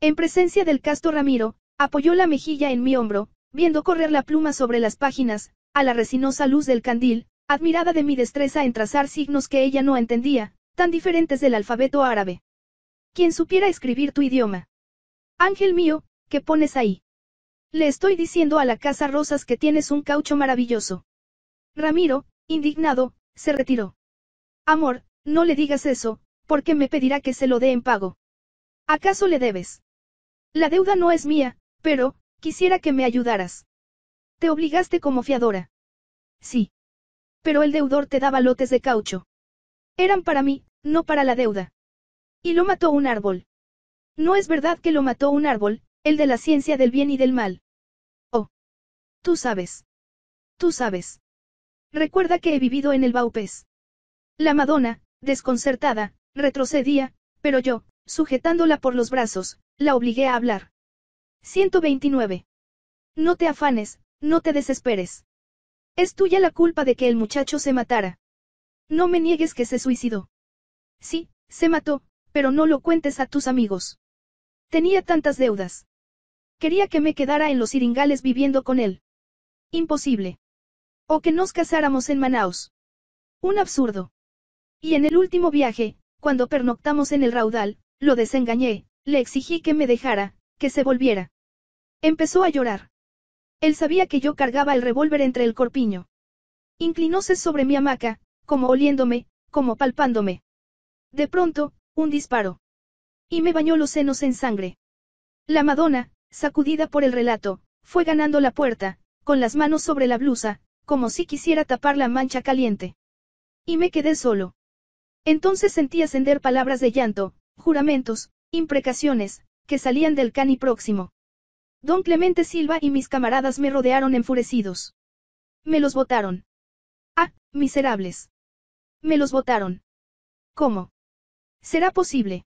En presencia del casto Ramiro, apoyó la mejilla en mi hombro, viendo correr la pluma sobre las páginas, a la resinosa luz del candil, admirada de mi destreza en trazar signos que ella no entendía, tan diferentes del alfabeto árabe. Quien supiera escribir tu idioma. Ángel mío, ¿qué pones ahí? Le estoy diciendo a la casa Rosas que tienes un caucho maravilloso. Ramiro, indignado, se retiró. Amor, no le digas eso, porque me pedirá que se lo dé en pago. ¿Acaso le debes? La deuda no es mía, pero, quisiera que me ayudaras. Te obligaste como fiadora. Sí pero el deudor te daba lotes de caucho. Eran para mí, no para la deuda. Y lo mató un árbol. No es verdad que lo mató un árbol, el de la ciencia del bien y del mal. Oh. Tú sabes. Tú sabes. Recuerda que he vivido en el Baupés. La Madonna, desconcertada, retrocedía, pero yo, sujetándola por los brazos, la obligué a hablar. 129. No te afanes, no te desesperes. Es tuya la culpa de que el muchacho se matara. No me niegues que se suicidó. Sí, se mató, pero no lo cuentes a tus amigos. Tenía tantas deudas. Quería que me quedara en los iringales viviendo con él. Imposible. O que nos casáramos en Manaos. Un absurdo. Y en el último viaje, cuando pernoctamos en el raudal, lo desengañé, le exigí que me dejara, que se volviera. Empezó a llorar. Él sabía que yo cargaba el revólver entre el corpiño. Inclinóse sobre mi hamaca, como oliéndome, como palpándome. De pronto, un disparo. Y me bañó los senos en sangre. La Madonna, sacudida por el relato, fue ganando la puerta, con las manos sobre la blusa, como si quisiera tapar la mancha caliente. Y me quedé solo. Entonces sentí ascender palabras de llanto, juramentos, imprecaciones, que salían del cani próximo. Don Clemente Silva y mis camaradas me rodearon enfurecidos. Me los votaron. Ah, miserables. Me los votaron. ¿Cómo? ¿Será posible?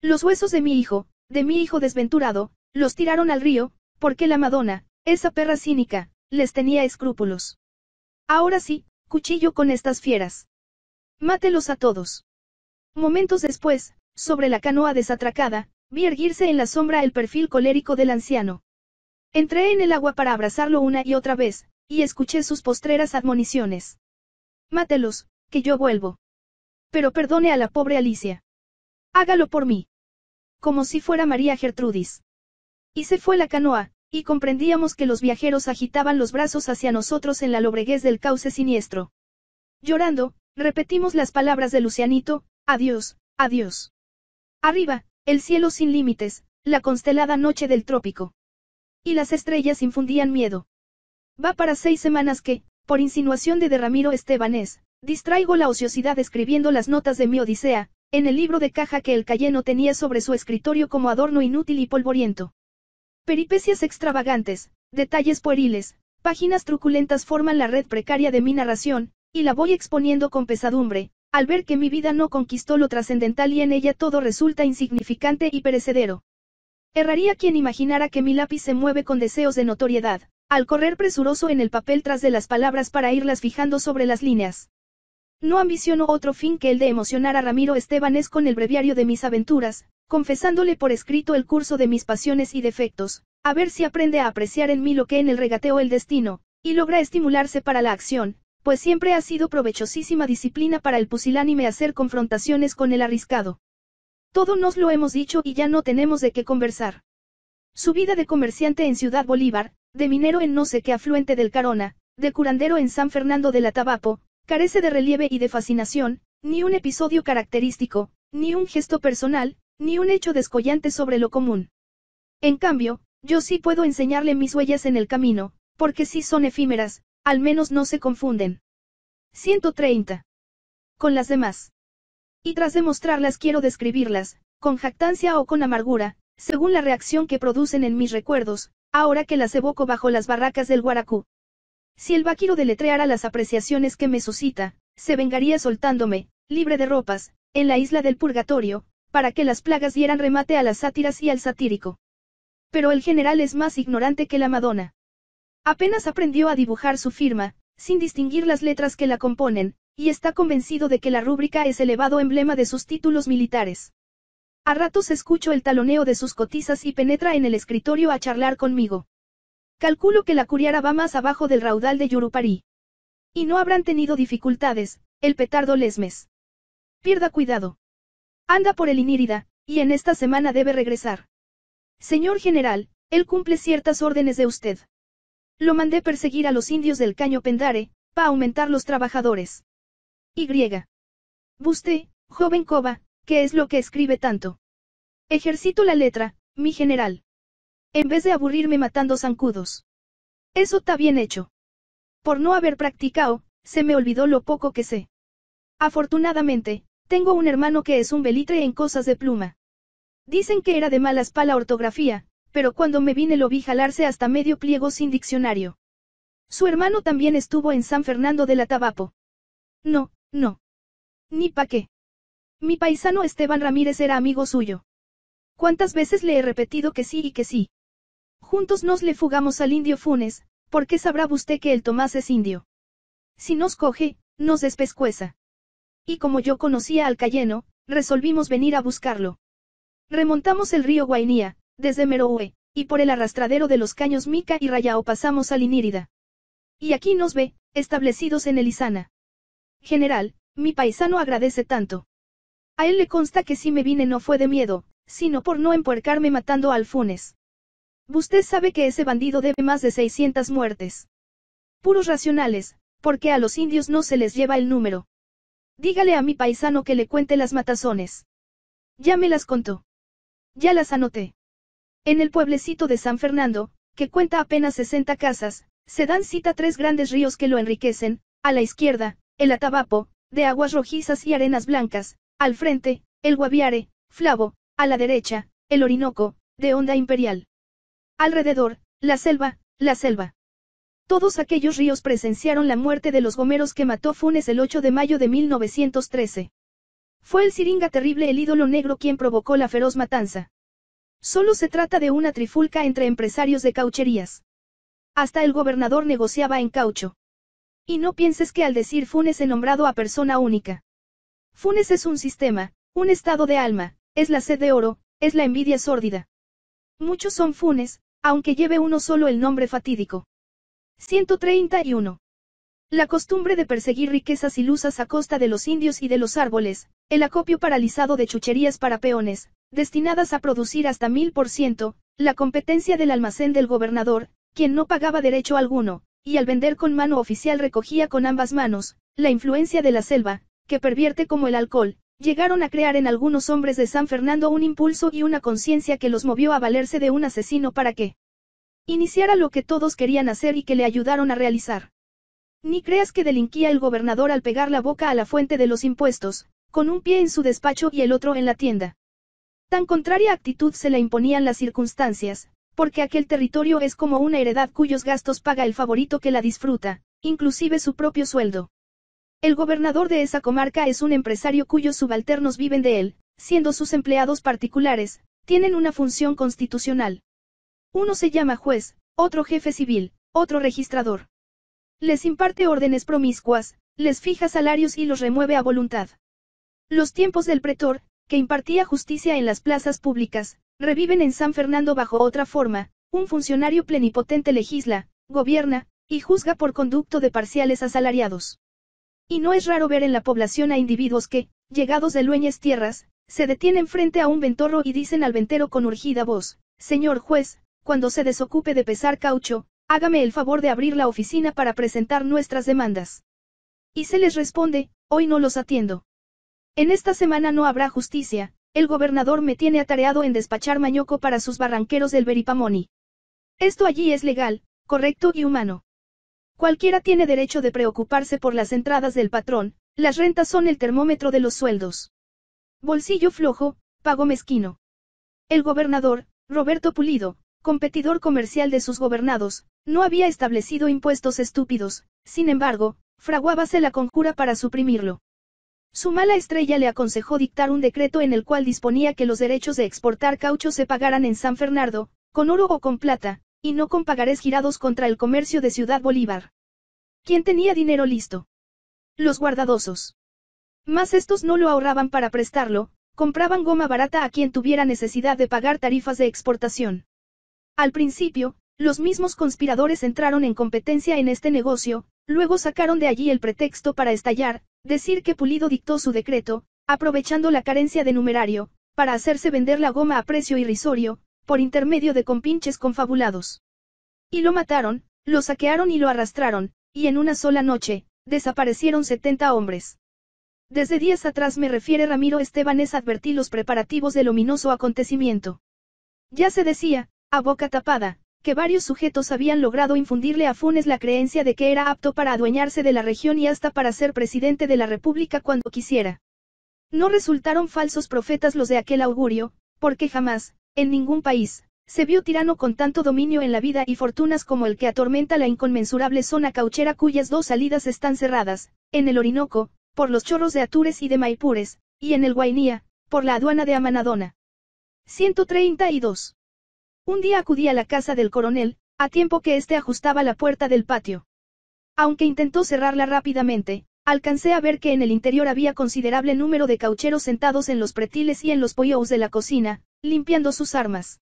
Los huesos de mi hijo, de mi hijo desventurado, los tiraron al río, porque la Madonna, esa perra cínica, les tenía escrúpulos. Ahora sí, cuchillo con estas fieras. Mátelos a todos. Momentos después, sobre la canoa desatracada, Vi erguirse en la sombra el perfil colérico del anciano. Entré en el agua para abrazarlo una y otra vez, y escuché sus postreras admoniciones. Mátelos, que yo vuelvo. Pero perdone a la pobre Alicia. Hágalo por mí. Como si fuera María Gertrudis. Y se fue la canoa, y comprendíamos que los viajeros agitaban los brazos hacia nosotros en la lobreguez del cauce siniestro. Llorando, repetimos las palabras de Lucianito, adiós, adiós. Arriba, el cielo sin límites, la constelada noche del trópico. Y las estrellas infundían miedo. Va para seis semanas que, por insinuación de, Ramiro Estebanés, distraigo la ociosidad escribiendo las notas de mi Odisea, en el libro de caja que el Cayeno tenía sobre su escritorio como adorno inútil y polvoriento. Peripecias extravagantes, detalles pueriles, páginas truculentas forman la red precaria de mi narración, y la voy exponiendo con pesadumbre, al ver que mi vida no conquistó lo trascendental y en ella todo resulta insignificante y perecedero. Erraría quien imaginara que mi lápiz se mueve con deseos de notoriedad, al correr presuroso en el papel tras de las palabras para irlas fijando sobre las líneas. No ambiciono otro fin que el de emocionar a Ramiro Estebanes con el breviario de mis aventuras, confesándole por escrito el curso de mis pasiones y defectos, a ver si aprende a apreciar en mí lo que en el regateo el destino, y logra estimularse para la acción, pues siempre ha sido provechosísima disciplina para el pusilánime hacer confrontaciones con el arriscado. Todo nos lo hemos dicho y ya no tenemos de qué conversar. Su vida de comerciante en Ciudad Bolívar, de minero en no sé qué afluente del Carona, de curandero en San Fernando de la Tabapo, carece de relieve y de fascinación, ni un episodio característico, ni un gesto personal, ni un hecho descollante sobre lo común. En cambio, yo sí puedo enseñarle mis huellas en el camino, porque sí son efímeras, al menos no se confunden. 130. Con las demás. Y tras demostrarlas quiero describirlas, con jactancia o con amargura, según la reacción que producen en mis recuerdos, ahora que las evoco bajo las barracas del Guaracú. Si el vaquero deletreara las apreciaciones que me suscita, se vengaría soltándome, libre de ropas, en la isla del purgatorio, para que las plagas dieran remate a las sátiras y al satírico. Pero el general es más ignorante que la Madonna. Apenas aprendió a dibujar su firma, sin distinguir las letras que la componen, y está convencido de que la rúbrica es elevado emblema de sus títulos militares. A ratos escucho el taloneo de sus cotizas y penetra en el escritorio a charlar conmigo. Calculo que la curiara va más abajo del raudal de Yuruparí. Y no habrán tenido dificultades, el petardo lesmes. Pierda cuidado. Anda por el Inírida, y en esta semana debe regresar. Señor general, él cumple ciertas órdenes de usted. Lo mandé perseguir a los indios del Caño Pendare, para aumentar los trabajadores. Y. Buste, joven Coba, ¿qué es lo que escribe tanto? Ejercito la letra, mi general. En vez de aburrirme matando zancudos. Eso está bien hecho. Por no haber practicado, se me olvidó lo poco que sé. Afortunadamente, tengo un hermano que es un belitre en cosas de pluma. Dicen que era de malas para la ortografía, pero cuando me vine lo vi jalarse hasta medio pliego sin diccionario. Su hermano también estuvo en San Fernando de la Tabapo. No, no. Ni pa' qué. Mi paisano Esteban Ramírez era amigo suyo. ¿Cuántas veces le he repetido que sí y que sí? Juntos nos le fugamos al indio Funes, porque sabrá usted que el Tomás es indio. Si nos coge, nos despescueza. Y como yo conocía al Cayeno, resolvimos venir a buscarlo. Remontamos el río Guainía, desde Meroe, y por el arrastradero de los caños Mica y Rayao pasamos a Linírida. Y aquí nos ve, establecidos en Elisana. General, mi paisano agradece tanto. A él le consta que si me vine no fue de miedo, sino por no empuercarme matando a Alfunes. Usted sabe que ese bandido debe más de 600 muertes. Puros racionales, porque a los indios no se les lleva el número. Dígale a mi paisano que le cuente las matazones. Ya me las contó. Ya las anoté. En el pueblecito de San Fernando, que cuenta apenas 60 casas, se dan cita tres grandes ríos que lo enriquecen, a la izquierda, el Atabapo, de aguas rojizas y arenas blancas, al frente, el Guaviare, Flavo, a la derecha, el Orinoco, de onda imperial. Alrededor, la selva, la selva. Todos aquellos ríos presenciaron la muerte de los gomeros que mató Funes el 8 de mayo de 1913. Fue el Siringa Terrible el ídolo negro quien provocó la feroz matanza. Solo se trata de una trifulca entre empresarios de caucherías. Hasta el gobernador negociaba en caucho. Y no pienses que al decir Funes he nombrado a persona única. Funes es un sistema, un estado de alma, es la sed de oro, es la envidia sórdida. Muchos son Funes, aunque lleve uno solo el nombre fatídico. 131. La costumbre de perseguir riquezas ilusas a costa de los indios y de los árboles, el acopio paralizado de chucherías para peones, destinadas a producir hasta mil por ciento, la competencia del almacén del gobernador, quien no pagaba derecho alguno, y al vender con mano oficial recogía con ambas manos, la influencia de la selva, que pervierte como el alcohol, llegaron a crear en algunos hombres de San Fernando un impulso y una conciencia que los movió a valerse de un asesino para que iniciara lo que todos querían hacer y que le ayudaron a realizar. Ni creas que delinquía el gobernador al pegar la boca a la fuente de los impuestos, con un pie en su despacho y el otro en la tienda. Tan contraria actitud se le imponían las circunstancias, porque aquel territorio es como una heredad cuyos gastos paga el favorito que la disfruta, inclusive su propio sueldo. El gobernador de esa comarca es un empresario cuyos subalternos viven de él, siendo sus empleados particulares, tienen una función constitucional. Uno se llama juez, otro jefe civil, otro registrador. Les imparte órdenes promiscuas, les fija salarios y los remueve a voluntad. Los tiempos del pretor, que impartía justicia en las plazas públicas, reviven en San Fernando bajo otra forma, un funcionario plenipotente legisla, gobierna, y juzga por conducto de parciales asalariados. Y no es raro ver en la población a individuos que, llegados de lueñes tierras, se detienen frente a un ventorro y dicen al ventero con urgida voz, Señor juez, cuando se desocupe de pesar caucho, hágame el favor de abrir la oficina para presentar nuestras demandas. Y se les responde, hoy no los atiendo. En esta semana no habrá justicia, el gobernador me tiene atareado en despachar mañoco para sus barranqueros del Beripamoni. Esto allí es legal, correcto y humano. Cualquiera tiene derecho de preocuparse por las entradas del patrón, las rentas son el termómetro de los sueldos. Bolsillo flojo, pago mezquino. El gobernador, Roberto Pulido, competidor comercial de sus gobernados, no había establecido impuestos estúpidos, sin embargo, fraguábase la conjura para suprimirlo. Su mala estrella le aconsejó dictar un decreto en el cual disponía que los derechos de exportar caucho se pagaran en San Fernando, con oro o con plata, y no con pagarés girados contra el comercio de Ciudad Bolívar. ¿Quién tenía dinero listo? Los guardadosos. Mas estos no lo ahorraban para prestarlo, compraban goma barata a quien tuviera necesidad de pagar tarifas de exportación. Al principio, los mismos conspiradores entraron en competencia en este negocio, luego sacaron de allí el pretexto para estallar, Decir que Pulido dictó su decreto, aprovechando la carencia de numerario, para hacerse vender la goma a precio irrisorio, por intermedio de compinches confabulados. Y lo mataron, lo saquearon y lo arrastraron, y en una sola noche, desaparecieron 70 hombres. Desde días atrás me refiere Ramiro Estebanes advertí los preparativos del ominoso acontecimiento. Ya se decía, a boca tapada, que varios sujetos habían logrado infundirle a Funes la creencia de que era apto para adueñarse de la región y hasta para ser presidente de la República cuando quisiera. No resultaron falsos profetas los de aquel augurio, porque jamás, en ningún país, se vio tirano con tanto dominio en la vida y fortunas como el que atormenta la inconmensurable zona cauchera cuyas dos salidas están cerradas, en el Orinoco, por los chorros de Atures y de Maipures, y en el Guainía, por la aduana de Amanadona. 132. Un día acudí a la casa del coronel, a tiempo que éste ajustaba la puerta del patio. Aunque intentó cerrarla rápidamente, alcancé a ver que en el interior había considerable número de caucheros sentados en los pretiles y en los poyos de la cocina, limpiando sus armas.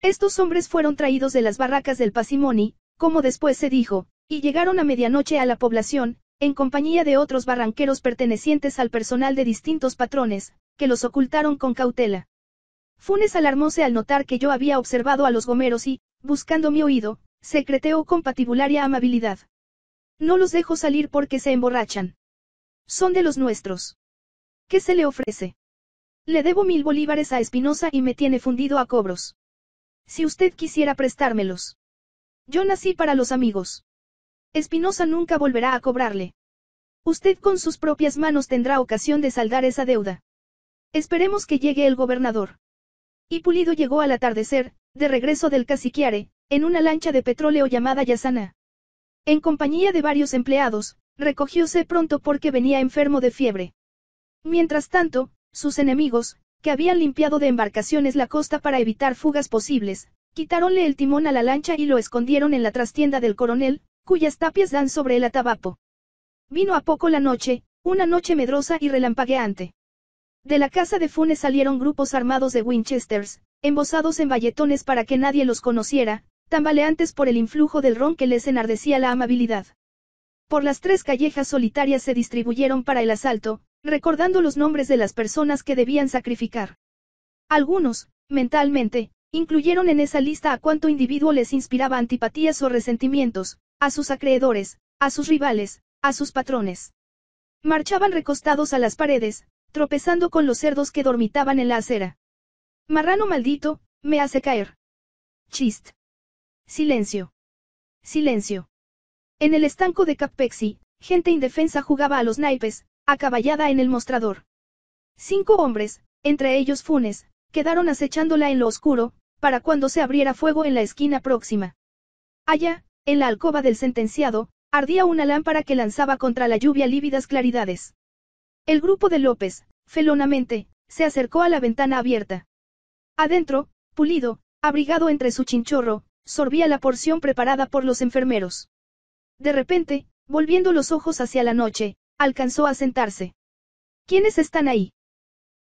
Estos hombres fueron traídos de las barracas del Pasimoni, como después se dijo, y llegaron a medianoche a la población, en compañía de otros barranqueros pertenecientes al personal de distintos patrones, que los ocultaron con cautela. Funes alarmóse al notar que yo había observado a los gomeros y, buscando mi oído, secreteó con patibularia amabilidad. No los dejo salir porque se emborrachan. Son de los nuestros. ¿Qué se le ofrece? Le debo mil bolívares a Espinosa y me tiene fundido a cobros. Si usted quisiera prestármelos. Yo nací para los amigos. Espinosa nunca volverá a cobrarle. Usted con sus propias manos tendrá ocasión de saldar esa deuda. Esperemos que llegue el gobernador. Y Pulido llegó al atardecer, de regreso del caciquiare, en una lancha de petróleo llamada Yasana. En compañía de varios empleados, recogióse pronto porque venía enfermo de fiebre. Mientras tanto, sus enemigos, que habían limpiado de embarcaciones la costa para evitar fugas posibles, quitáronle el timón a la lancha y lo escondieron en la trastienda del coronel, cuyas tapias dan sobre el atabapo. Vino a poco la noche, una noche medrosa y relampagueante. De la casa de Funes salieron grupos armados de Winchesters, embosados en bayetones para que nadie los conociera, tambaleantes por el influjo del ron que les enardecía la amabilidad. Por las tres callejas solitarias se distribuyeron para el asalto, recordando los nombres de las personas que debían sacrificar. Algunos, mentalmente, incluyeron en esa lista a cuánto individuo les inspiraba antipatías o resentimientos, a sus acreedores, a sus rivales, a sus patrones. Marchaban recostados a las paredes, tropezando con los cerdos que dormitaban en la acera. Marrano maldito, me hace caer. Chist. Silencio. Silencio. En el estanco de Capexi, gente indefensa jugaba a los naipes, acaballada en el mostrador. Cinco hombres, entre ellos Funes, quedaron acechándola en lo oscuro, para cuando se abriera fuego en la esquina próxima. Allá, en la alcoba del sentenciado, ardía una lámpara que lanzaba contra la lluvia lívidas claridades. El grupo de López, felonamente, se acercó a la ventana abierta. Adentro, Pulido, abrigado entre su chinchorro, sorbía la porción preparada por los enfermeros. De repente, volviendo los ojos hacia la noche, alcanzó a sentarse. ¿Quiénes están ahí?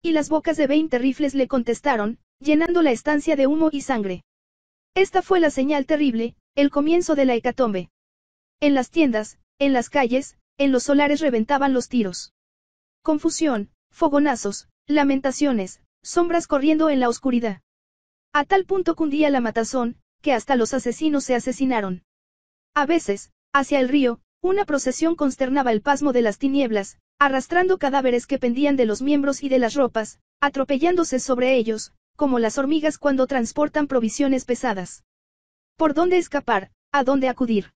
Y las bocas de veinte rifles le contestaron, llenando la estancia de humo y sangre. Esta fue la señal terrible, el comienzo de la hecatombe. En las tiendas, en las calles, en los solares reventaban los tiros confusión, fogonazos, lamentaciones, sombras corriendo en la oscuridad. A tal punto cundía la matazón, que hasta los asesinos se asesinaron. A veces, hacia el río, una procesión consternaba el pasmo de las tinieblas, arrastrando cadáveres que pendían de los miembros y de las ropas, atropellándose sobre ellos, como las hormigas cuando transportan provisiones pesadas. ¿Por dónde escapar? ¿A dónde acudir?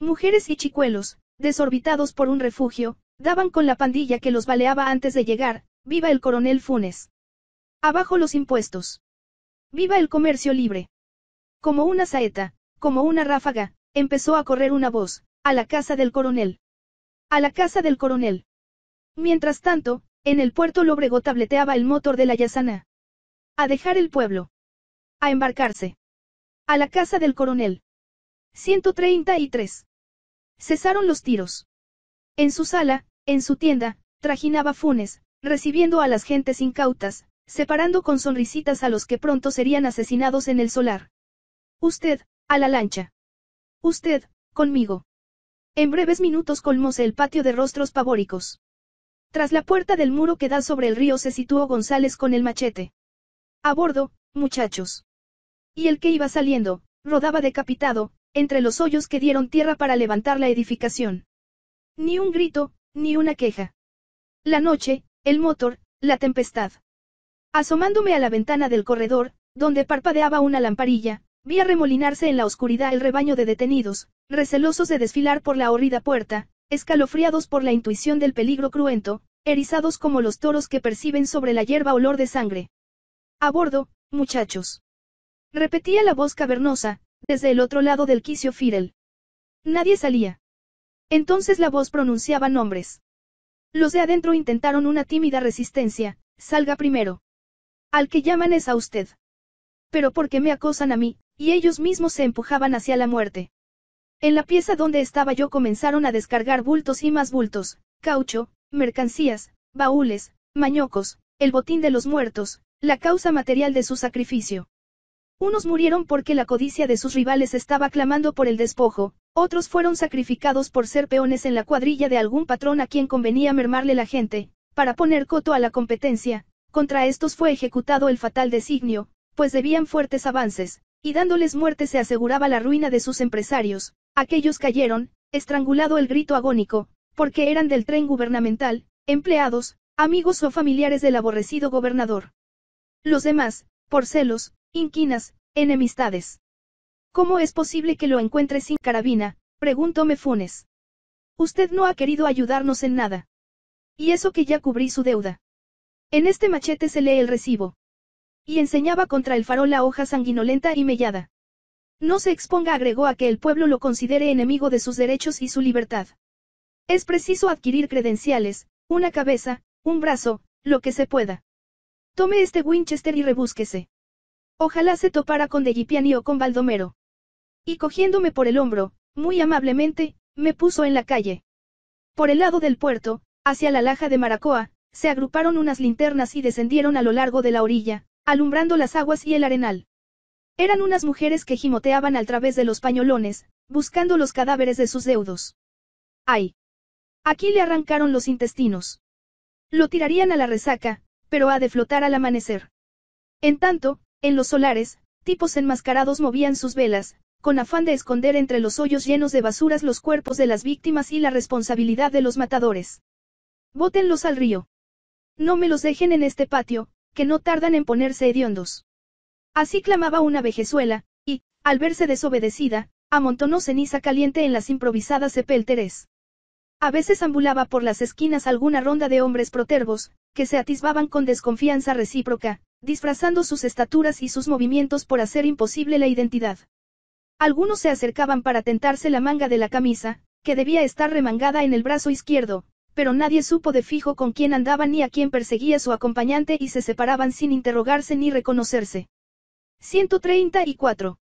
Mujeres y chicuelos, desorbitados por un refugio, Daban con la pandilla que los baleaba antes de llegar, viva el coronel Funes. Abajo los impuestos. Viva el comercio libre. Como una saeta, como una ráfaga, empezó a correr una voz, a la casa del coronel. A la casa del coronel. Mientras tanto, en el puerto Lóbrego tableteaba el motor de la Yasana. A dejar el pueblo. A embarcarse. A la casa del coronel. 133. Cesaron los tiros. En su sala, en su tienda, trajinaba Funes, recibiendo a las gentes incautas, separando con sonrisitas a los que pronto serían asesinados en el solar. Usted, a la lancha. Usted, conmigo. En breves minutos colmóse el patio de rostros pavóricos. Tras la puerta del muro que da sobre el río se situó González con el machete. A bordo, muchachos. Y el que iba saliendo, rodaba decapitado, entre los hoyos que dieron tierra para levantar la edificación. Ni un grito, ni una queja. La noche, el motor, la tempestad. Asomándome a la ventana del corredor, donde parpadeaba una lamparilla, vi arremolinarse en la oscuridad el rebaño de detenidos, recelosos de desfilar por la horrida puerta, escalofriados por la intuición del peligro cruento, erizados como los toros que perciben sobre la hierba olor de sangre. A bordo, muchachos. Repetía la voz cavernosa, desde el otro lado del quicio Firel. Nadie salía. Entonces la voz pronunciaba nombres. Los de adentro intentaron una tímida resistencia, salga primero. Al que llaman es a usted. Pero porque me acosan a mí, y ellos mismos se empujaban hacia la muerte. En la pieza donde estaba yo comenzaron a descargar bultos y más bultos, caucho, mercancías, baúles, mañocos, el botín de los muertos, la causa material de su sacrificio. Unos murieron porque la codicia de sus rivales estaba clamando por el despojo, otros fueron sacrificados por ser peones en la cuadrilla de algún patrón a quien convenía mermarle la gente, para poner coto a la competencia, contra estos fue ejecutado el fatal designio, pues debían fuertes avances, y dándoles muerte se aseguraba la ruina de sus empresarios, aquellos cayeron, estrangulado el grito agónico, porque eran del tren gubernamental, empleados, amigos o familiares del aborrecido gobernador. Los demás, por celos, inquinas, enemistades. ¿Cómo es posible que lo encuentre sin carabina? preguntó Mefunes. Usted no ha querido ayudarnos en nada. Y eso que ya cubrí su deuda. En este machete se lee el recibo. Y enseñaba contra el farol la hoja sanguinolenta y mellada. No se exponga, agregó, a que el pueblo lo considere enemigo de sus derechos y su libertad. Es preciso adquirir credenciales, una cabeza, un brazo, lo que se pueda. Tome este Winchester y rebúsquese. Ojalá se topara con De Degipiani o con Baldomero. Y cogiéndome por el hombro, muy amablemente, me puso en la calle. Por el lado del puerto, hacia la laja de Maracoa, se agruparon unas linternas y descendieron a lo largo de la orilla, alumbrando las aguas y el arenal. Eran unas mujeres que gimoteaban al través de los pañolones, buscando los cadáveres de sus deudos. ¡Ay! Aquí le arrancaron los intestinos. Lo tirarían a la resaca, pero ha de flotar al amanecer. En tanto, en los solares, tipos enmascarados movían sus velas, con afán de esconder entre los hoyos llenos de basuras los cuerpos de las víctimas y la responsabilidad de los matadores. Bótenlos al río. No me los dejen en este patio, que no tardan en ponerse hediondos. Así clamaba una vejezuela, y, al verse desobedecida, amontonó ceniza caliente en las improvisadas sepelteres. A veces ambulaba por las esquinas alguna ronda de hombres protervos, que se atisbaban con desconfianza recíproca, disfrazando sus estaturas y sus movimientos por hacer imposible la identidad. Algunos se acercaban para tentarse la manga de la camisa, que debía estar remangada en el brazo izquierdo, pero nadie supo de fijo con quién andaba ni a quién perseguía su acompañante y se separaban sin interrogarse ni reconocerse. 134.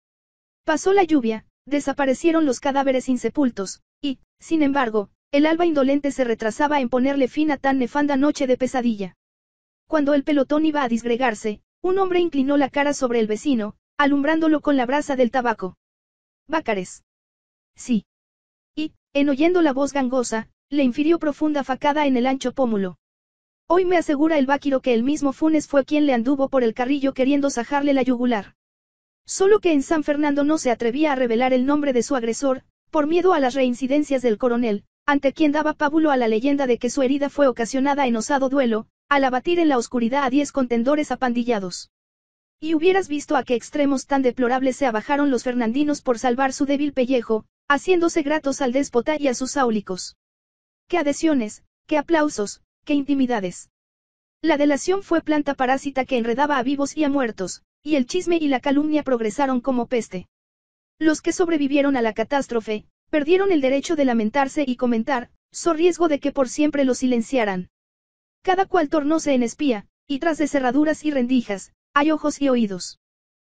Pasó la lluvia, desaparecieron los cadáveres insepultos, y, sin embargo, el alba indolente se retrasaba en ponerle fin a tan nefanda noche de pesadilla. Cuando el pelotón iba a disgregarse, un hombre inclinó la cara sobre el vecino, alumbrándolo con la brasa del tabaco. Bácares. Sí. Y, en oyendo la voz gangosa, le infirió profunda facada en el ancho pómulo. Hoy me asegura el Báquiro que el mismo Funes fue quien le anduvo por el carrillo queriendo sajarle la yugular. Solo que en San Fernando no se atrevía a revelar el nombre de su agresor, por miedo a las reincidencias del coronel, ante quien daba pábulo a la leyenda de que su herida fue ocasionada en osado duelo, al abatir en la oscuridad a diez contendores apandillados. Y hubieras visto a qué extremos tan deplorables se abajaron los fernandinos por salvar su débil pellejo, haciéndose gratos al déspota y a sus áulicos. Qué adhesiones, qué aplausos, qué intimidades. La delación fue planta parásita que enredaba a vivos y a muertos, y el chisme y la calumnia progresaron como peste. Los que sobrevivieron a la catástrofe, perdieron el derecho de lamentarse y comentar, so riesgo de que por siempre lo silenciaran. Cada cual tornóse en espía, y tras de cerraduras y rendijas, hay ojos y oídos.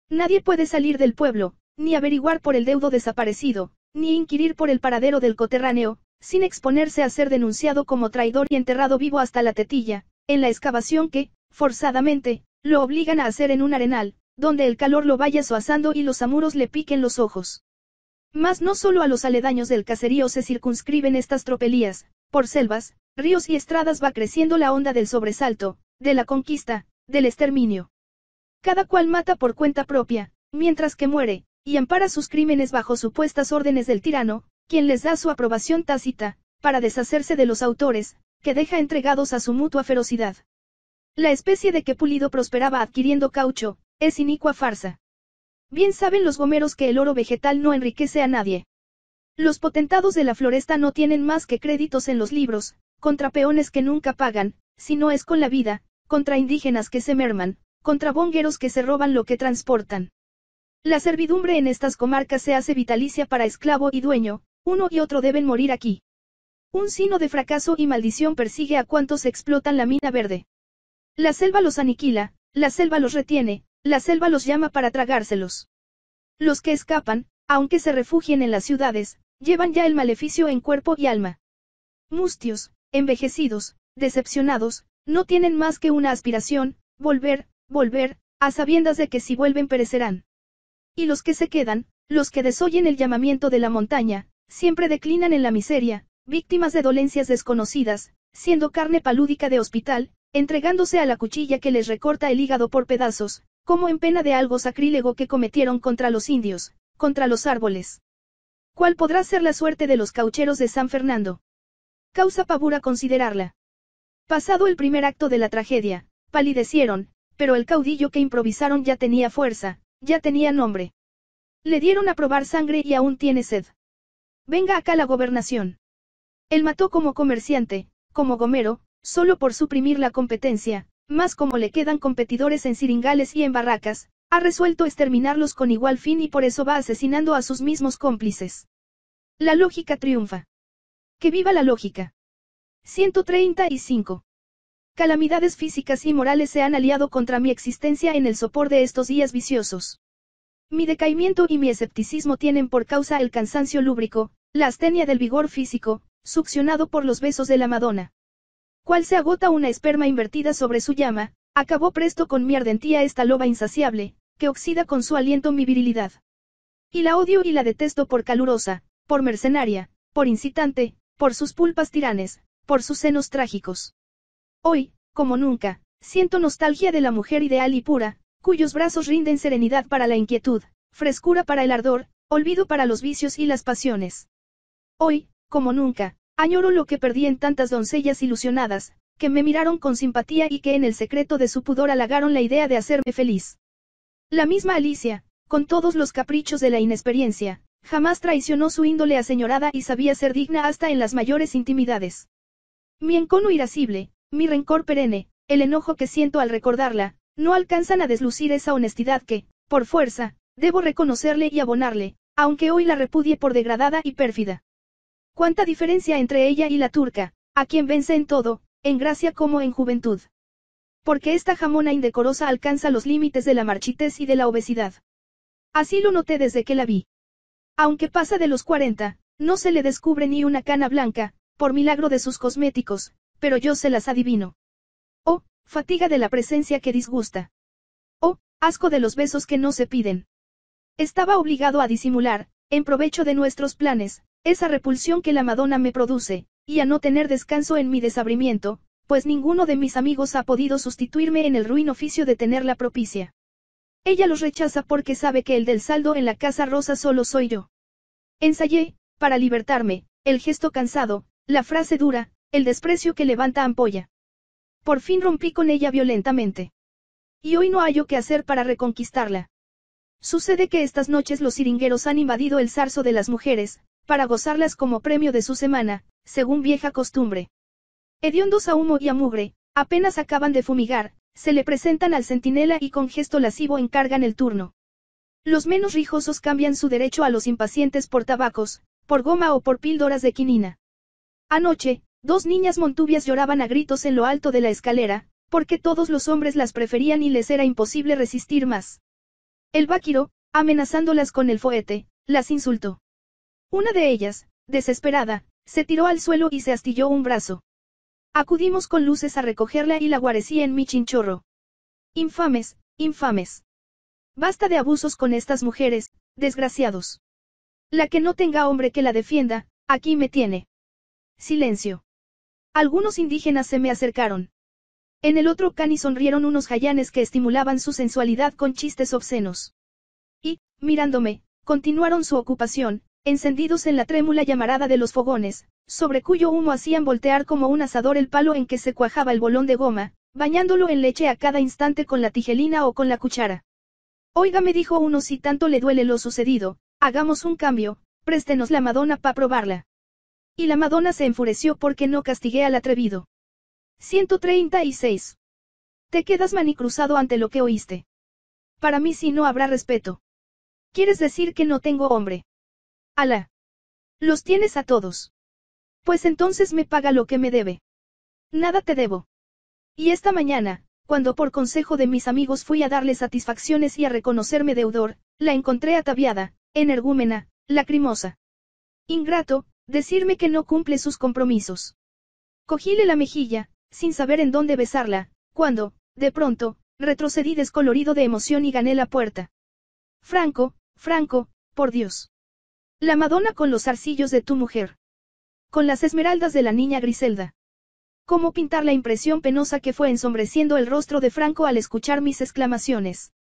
Nadie puede salir del pueblo, ni averiguar por el deudo desaparecido, ni inquirir por el paradero del coterráneo, sin exponerse a ser denunciado como traidor y enterrado vivo hasta la tetilla, en la excavación que, forzadamente, lo obligan a hacer en un arenal, donde el calor lo vaya soazando y los amuros le piquen los ojos. Mas no solo a los aledaños del caserío se circunscriben estas tropelías, por selvas, ríos y estradas va creciendo la onda del sobresalto, de la conquista, del exterminio. Cada cual mata por cuenta propia, mientras que muere, y ampara sus crímenes bajo supuestas órdenes del tirano, quien les da su aprobación tácita, para deshacerse de los autores, que deja entregados a su mutua ferocidad. La especie de que Pulido prosperaba adquiriendo caucho, es inicua farsa. Bien saben los gomeros que el oro vegetal no enriquece a nadie. Los potentados de la floresta no tienen más que créditos en los libros, contra peones que nunca pagan, si no es con la vida, contra indígenas que se merman, contra bongueros que se roban lo que transportan. La servidumbre en estas comarcas se hace vitalicia para esclavo y dueño, uno y otro deben morir aquí. Un sino de fracaso y maldición persigue a cuantos explotan la mina verde. La selva los aniquila, la selva los retiene, la selva los llama para tragárselos. Los que escapan, aunque se refugien en las ciudades, llevan ya el maleficio en cuerpo y alma. Mustios, envejecidos, decepcionados, no tienen más que una aspiración, volver, volver, a sabiendas de que si vuelven perecerán. Y los que se quedan, los que desoyen el llamamiento de la montaña, siempre declinan en la miseria, víctimas de dolencias desconocidas, siendo carne palúdica de hospital, entregándose a la cuchilla que les recorta el hígado por pedazos, como en pena de algo sacrílego que cometieron contra los indios, contra los árboles. ¿Cuál podrá ser la suerte de los caucheros de San Fernando? Causa pavura considerarla. Pasado el primer acto de la tragedia, palidecieron, pero el caudillo que improvisaron ya tenía fuerza, ya tenía nombre. Le dieron a probar sangre y aún tiene sed. Venga acá la gobernación. Él mató como comerciante, como gomero, solo por suprimir la competencia, más como le quedan competidores en siringales y en barracas, ha resuelto exterminarlos con igual fin y por eso va asesinando a sus mismos cómplices. La lógica triunfa. Que viva la lógica. 135. Calamidades físicas y morales se han aliado contra mi existencia en el sopor de estos días viciosos. Mi decaimiento y mi escepticismo tienen por causa el cansancio lúbrico, la astenia del vigor físico, succionado por los besos de la Madonna. Cual se agota una esperma invertida sobre su llama, acabó presto con mi ardentía esta loba insaciable, que oxida con su aliento mi virilidad. Y la odio y la detesto por calurosa, por mercenaria, por incitante, por sus pulpas tiranes, por sus senos trágicos. Hoy, como nunca, siento nostalgia de la mujer ideal y pura, cuyos brazos rinden serenidad para la inquietud, frescura para el ardor, olvido para los vicios y las pasiones. Hoy, como nunca, añoro lo que perdí en tantas doncellas ilusionadas, que me miraron con simpatía y que en el secreto de su pudor halagaron la idea de hacerme feliz. La misma Alicia, con todos los caprichos de la inexperiencia, jamás traicionó su índole aseñorada y sabía ser digna hasta en las mayores intimidades. Mi encono irascible, mi rencor perenne, el enojo que siento al recordarla, no alcanzan a deslucir esa honestidad que, por fuerza, debo reconocerle y abonarle, aunque hoy la repudie por degradada y pérfida. Cuánta diferencia entre ella y la turca, a quien vence en todo, en gracia como en juventud. Porque esta jamona indecorosa alcanza los límites de la marchitez y de la obesidad. Así lo noté desde que la vi. Aunque pasa de los 40, no se le descubre ni una cana blanca, por milagro de sus cosméticos, pero yo se las adivino. Oh, fatiga de la presencia que disgusta. Oh, asco de los besos que no se piden. Estaba obligado a disimular, en provecho de nuestros planes, esa repulsión que la Madonna me produce, y a no tener descanso en mi desabrimiento, pues ninguno de mis amigos ha podido sustituirme en el ruin oficio de tenerla propicia. Ella los rechaza porque sabe que el del saldo en la casa rosa solo soy yo. Ensayé, para libertarme, el gesto cansado, la frase dura, el desprecio que levanta ampolla. Por fin rompí con ella violentamente. Y hoy no hallo qué hacer para reconquistarla. Sucede que estas noches los siringueros han invadido el zarzo de las mujeres, para gozarlas como premio de su semana, según vieja costumbre. Hediondos a humo y a mugre, apenas acaban de fumigar, se le presentan al centinela y con gesto lascivo encargan el turno. Los menos rijosos cambian su derecho a los impacientes por tabacos, por goma o por píldoras de quinina. Anoche, Dos niñas montubias lloraban a gritos en lo alto de la escalera, porque todos los hombres las preferían y les era imposible resistir más. El Báquiro, amenazándolas con el foete, las insultó. Una de ellas, desesperada, se tiró al suelo y se astilló un brazo. Acudimos con luces a recogerla y la guarecí en mi chinchorro. Infames, infames. Basta de abusos con estas mujeres, desgraciados. La que no tenga hombre que la defienda, aquí me tiene. Silencio. Algunos indígenas se me acercaron. En el otro cani sonrieron unos jayanes que estimulaban su sensualidad con chistes obscenos. Y, mirándome, continuaron su ocupación, encendidos en la trémula llamarada de los fogones, sobre cuyo humo hacían voltear como un asador el palo en que se cuajaba el bolón de goma, bañándolo en leche a cada instante con la tijelina o con la cuchara. Oiga, me dijo uno, si tanto le duele lo sucedido, hagamos un cambio, préstenos la madona pa probarla. Y la Madonna se enfureció porque no castigué al atrevido. 136. Te quedas manicruzado ante lo que oíste. Para mí sí no habrá respeto. ¿Quieres decir que no tengo hombre? Alá. Los tienes a todos. Pues entonces me paga lo que me debe. Nada te debo. Y esta mañana, cuando por consejo de mis amigos fui a darle satisfacciones y a reconocerme deudor, la encontré ataviada, energúmena, lacrimosa. Ingrato, Decirme que no cumple sus compromisos. Cogíle la mejilla, sin saber en dónde besarla, cuando, de pronto, retrocedí descolorido de emoción y gané la puerta. Franco, Franco, por Dios. La Madonna con los arcillos de tu mujer. Con las esmeraldas de la niña Griselda. ¿Cómo pintar la impresión penosa que fue ensombreciendo el rostro de Franco al escuchar mis exclamaciones?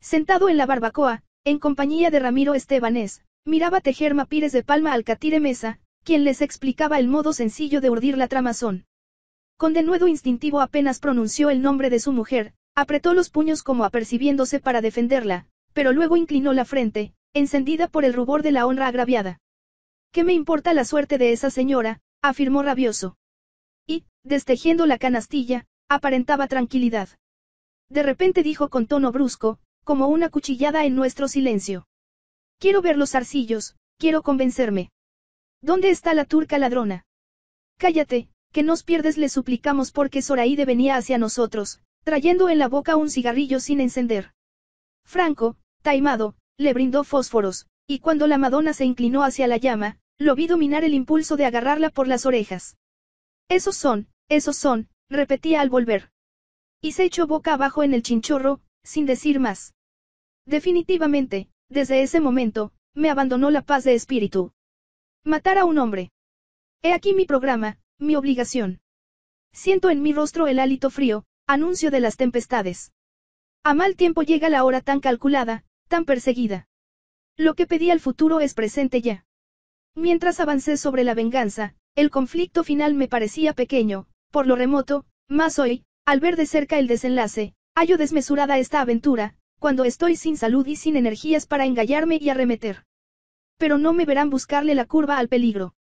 Sentado en la barbacoa, en compañía de Ramiro Estebanés, Miraba tejer mapires de palma al catire Mesa, quien les explicaba el modo sencillo de urdir la tramazón. Con denuedo instintivo apenas pronunció el nombre de su mujer, apretó los puños como apercibiéndose para defenderla, pero luego inclinó la frente, encendida por el rubor de la honra agraviada. ¿Qué me importa la suerte de esa señora? afirmó rabioso. Y, destejiendo la canastilla, aparentaba tranquilidad. De repente dijo con tono brusco, como una cuchillada en nuestro silencio. Quiero ver los arcillos, quiero convencerme. ¿Dónde está la turca ladrona? Cállate, que nos pierdes le suplicamos porque Zoraide venía hacia nosotros, trayendo en la boca un cigarrillo sin encender. Franco, taimado, le brindó fósforos, y cuando la Madonna se inclinó hacia la llama, lo vi dominar el impulso de agarrarla por las orejas. Esos son, esos son, repetía al volver. Y se echó boca abajo en el chinchorro, sin decir más. Definitivamente, desde ese momento, me abandonó la paz de espíritu. Matar a un hombre. He aquí mi programa, mi obligación. Siento en mi rostro el hálito frío, anuncio de las tempestades. A mal tiempo llega la hora tan calculada, tan perseguida. Lo que pedí al futuro es presente ya. Mientras avancé sobre la venganza, el conflicto final me parecía pequeño, por lo remoto, más hoy, al ver de cerca el desenlace, hallo desmesurada esta aventura, cuando estoy sin salud y sin energías para engallarme y arremeter. Pero no me verán buscarle la curva al peligro.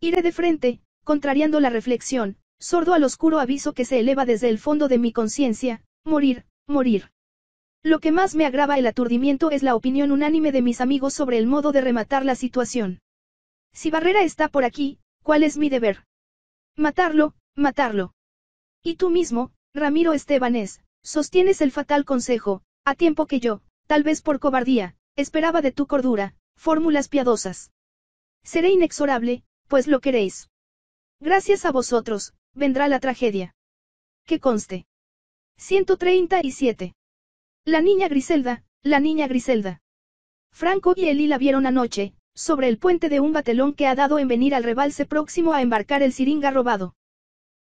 Iré de frente, contrariando la reflexión, sordo al oscuro aviso que se eleva desde el fondo de mi conciencia, morir, morir. Lo que más me agrava el aturdimiento es la opinión unánime de mis amigos sobre el modo de rematar la situación. Si Barrera está por aquí, ¿cuál es mi deber? Matarlo, matarlo. Y tú mismo, Ramiro Estebanés, sostienes el fatal consejo, a tiempo que yo, tal vez por cobardía, esperaba de tu cordura, fórmulas piadosas. Seré inexorable, pues lo queréis. Gracias a vosotros, vendrá la tragedia. Que conste. 137. La niña Griselda, la niña Griselda. Franco y Eli la vieron anoche, sobre el puente de un batelón que ha dado en venir al rebalse próximo a embarcar el siringa robado.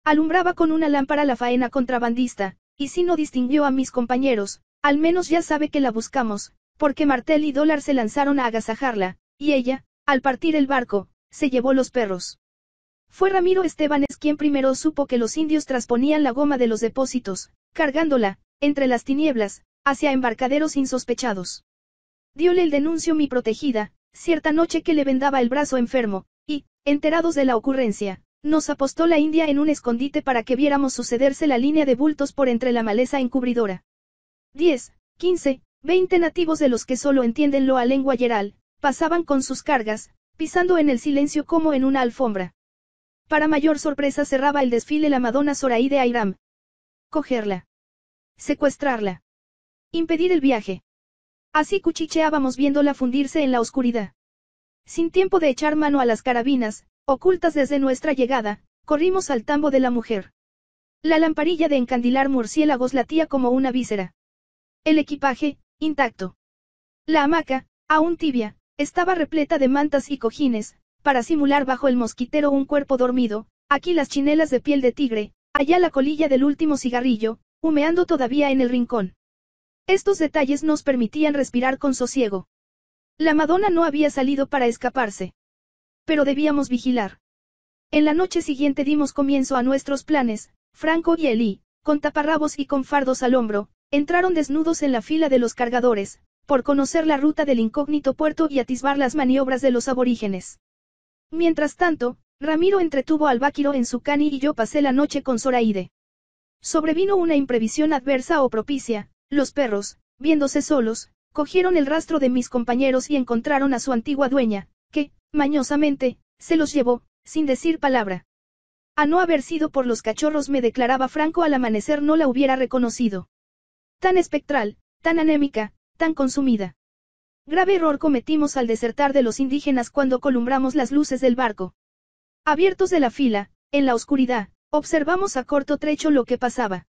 Alumbraba con una lámpara la faena contrabandista, y si no distinguió a mis compañeros, al menos ya sabe que la buscamos, porque Martel y Dólar se lanzaron a agasajarla, y ella, al partir el barco, se llevó los perros. Fue Ramiro Estebanes quien primero supo que los indios trasponían la goma de los depósitos, cargándola, entre las tinieblas, hacia embarcaderos insospechados. Diole el denuncio mi protegida, cierta noche que le vendaba el brazo enfermo, y, enterados de la ocurrencia, nos apostó la India en un escondite para que viéramos sucederse la línea de bultos por entre la maleza encubridora. 10, 15, 20 nativos de los que solo entienden lo a lengua yeral, pasaban con sus cargas, pisando en el silencio como en una alfombra. Para mayor sorpresa cerraba el desfile la Madonna Zoraí de Airam. Cogerla. Secuestrarla. Impedir el viaje. Así cuchicheábamos viéndola fundirse en la oscuridad. Sin tiempo de echar mano a las carabinas, ocultas desde nuestra llegada, corrimos al tambo de la mujer. La lamparilla de encandilar murciélagos latía como una víscera. El equipaje, intacto. La hamaca, aún tibia, estaba repleta de mantas y cojines, para simular bajo el mosquitero un cuerpo dormido, aquí las chinelas de piel de tigre, allá la colilla del último cigarrillo, humeando todavía en el rincón. Estos detalles nos permitían respirar con sosiego. La Madonna no había salido para escaparse. Pero debíamos vigilar. En la noche siguiente dimos comienzo a nuestros planes, Franco y Eli, con taparrabos y con fardos al hombro, Entraron desnudos en la fila de los cargadores, por conocer la ruta del incógnito puerto y atisbar las maniobras de los aborígenes. Mientras tanto, Ramiro entretuvo al Báquiro en su cani y yo pasé la noche con Zoraide. Sobrevino una imprevisión adversa o propicia, los perros, viéndose solos, cogieron el rastro de mis compañeros y encontraron a su antigua dueña, que, mañosamente, se los llevó, sin decir palabra. A no haber sido por los cachorros me declaraba Franco al amanecer no la hubiera reconocido. Tan espectral, tan anémica, tan consumida. Grave error cometimos al desertar de los indígenas cuando columbramos las luces del barco. Abiertos de la fila, en la oscuridad, observamos a corto trecho lo que pasaba.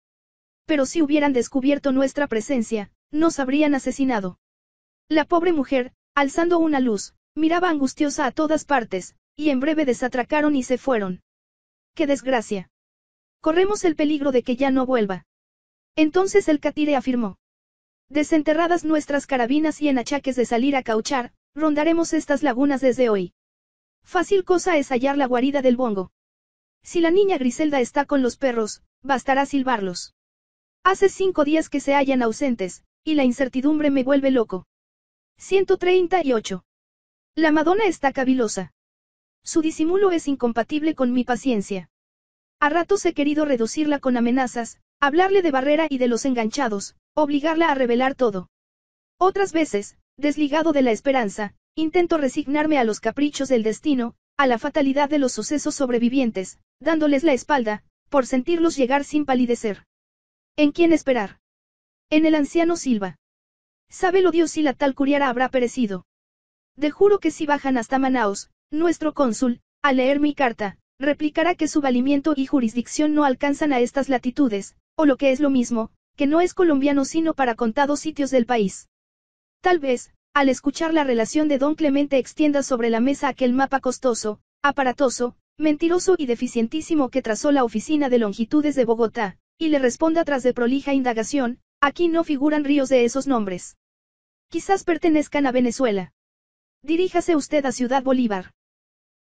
Pero si hubieran descubierto nuestra presencia, nos habrían asesinado. La pobre mujer, alzando una luz, miraba angustiosa a todas partes, y en breve desatracaron y se fueron. ¡Qué desgracia! Corremos el peligro de que ya no vuelva. Entonces el catire afirmó. Desenterradas nuestras carabinas y en achaques de salir a cauchar, rondaremos estas lagunas desde hoy. Fácil cosa es hallar la guarida del bongo. Si la niña Griselda está con los perros, bastará silbarlos. Hace cinco días que se hallan ausentes, y la incertidumbre me vuelve loco. 138. La Madonna está cavilosa. Su disimulo es incompatible con mi paciencia. A ratos he querido reducirla con amenazas, Hablarle de Barrera y de los enganchados, obligarla a revelar todo. Otras veces, desligado de la esperanza, intento resignarme a los caprichos del destino, a la fatalidad de los sucesos sobrevivientes, dándoles la espalda, por sentirlos llegar sin palidecer. ¿En quién esperar? En el anciano Silva. lo Dios si la tal curiara habrá perecido. De juro que si bajan hasta Manaos, nuestro cónsul, al leer mi carta, replicará que su valimiento y jurisdicción no alcanzan a estas latitudes, o lo que es lo mismo, que no es colombiano sino para contados sitios del país. Tal vez, al escuchar la relación de don Clemente extienda sobre la mesa aquel mapa costoso, aparatoso, mentiroso y deficientísimo que trazó la Oficina de Longitudes de Bogotá, y le responda tras de prolija indagación, aquí no figuran ríos de esos nombres. Quizás pertenezcan a Venezuela. Diríjase usted a Ciudad Bolívar.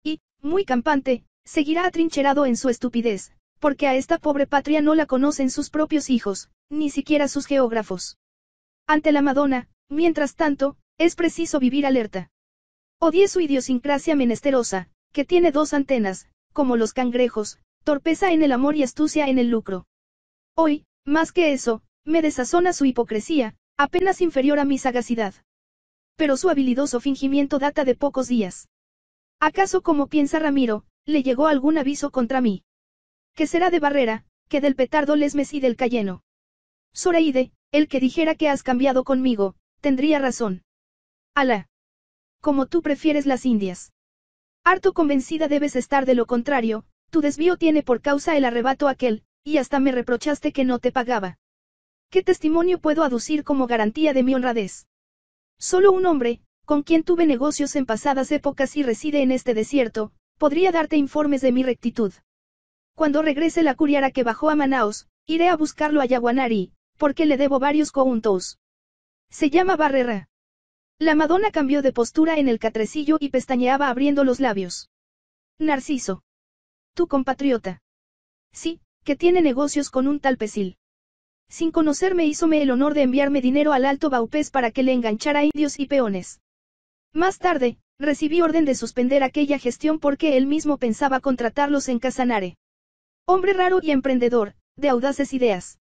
Y, muy campante, seguirá atrincherado en su estupidez, porque a esta pobre patria no la conocen sus propios hijos, ni siquiera sus geógrafos. Ante la Madonna, mientras tanto, es preciso vivir alerta. Odie su idiosincrasia menesterosa, que tiene dos antenas, como los cangrejos, torpeza en el amor y astucia en el lucro. Hoy, más que eso, me desazona su hipocresía, apenas inferior a mi sagacidad. Pero su habilidoso fingimiento data de pocos días. ¿Acaso como piensa Ramiro, le llegó algún aviso contra mí? que será de Barrera, que del petardo Lesmes y del Cayeno. Soreide, el que dijera que has cambiado conmigo, tendría razón. Alá. Como tú prefieres las Indias. Harto convencida debes estar de lo contrario, tu desvío tiene por causa el arrebato aquel, y hasta me reprochaste que no te pagaba. ¿Qué testimonio puedo aducir como garantía de mi honradez? Solo un hombre, con quien tuve negocios en pasadas épocas y reside en este desierto, podría darte informes de mi rectitud. Cuando regrese la curiara que bajó a Manaos, iré a buscarlo a Yaguanari, porque le debo varios countos. Se llama Barrera. La Madonna cambió de postura en el catrecillo y pestañeaba abriendo los labios. Narciso. Tu compatriota. Sí, que tiene negocios con un tal Pesil. Sin conocerme hízome el honor de enviarme dinero al alto Baupés para que le enganchara indios y peones. Más tarde, recibí orden de suspender aquella gestión porque él mismo pensaba contratarlos en Casanare. Hombre raro y emprendedor, de audaces ideas.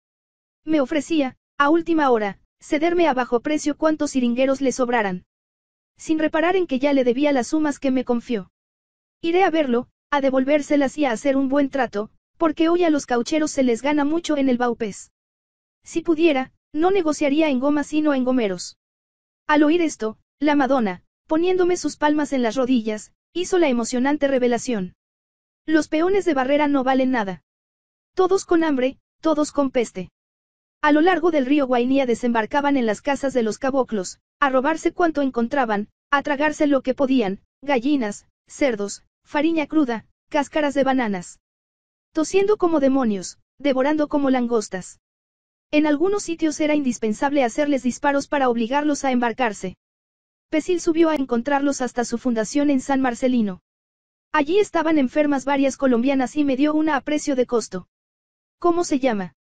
Me ofrecía, a última hora, cederme a bajo precio cuantos siringueros le sobraran. Sin reparar en que ya le debía las sumas que me confió. Iré a verlo, a devolvérselas y a hacer un buen trato, porque hoy a los caucheros se les gana mucho en el Baupés. Si pudiera, no negociaría en gomas sino en gomeros. Al oír esto, la Madonna, poniéndome sus palmas en las rodillas, hizo la emocionante revelación. Los peones de barrera no valen nada. Todos con hambre, todos con peste. A lo largo del río Guainía desembarcaban en las casas de los caboclos, a robarse cuanto encontraban, a tragarse lo que podían, gallinas, cerdos, fariña cruda, cáscaras de bananas. Tosiendo como demonios, devorando como langostas. En algunos sitios era indispensable hacerles disparos para obligarlos a embarcarse. Pesil subió a encontrarlos hasta su fundación en San Marcelino. Allí estaban enfermas varias colombianas y me dio una a precio de costo. ¿Cómo se llama?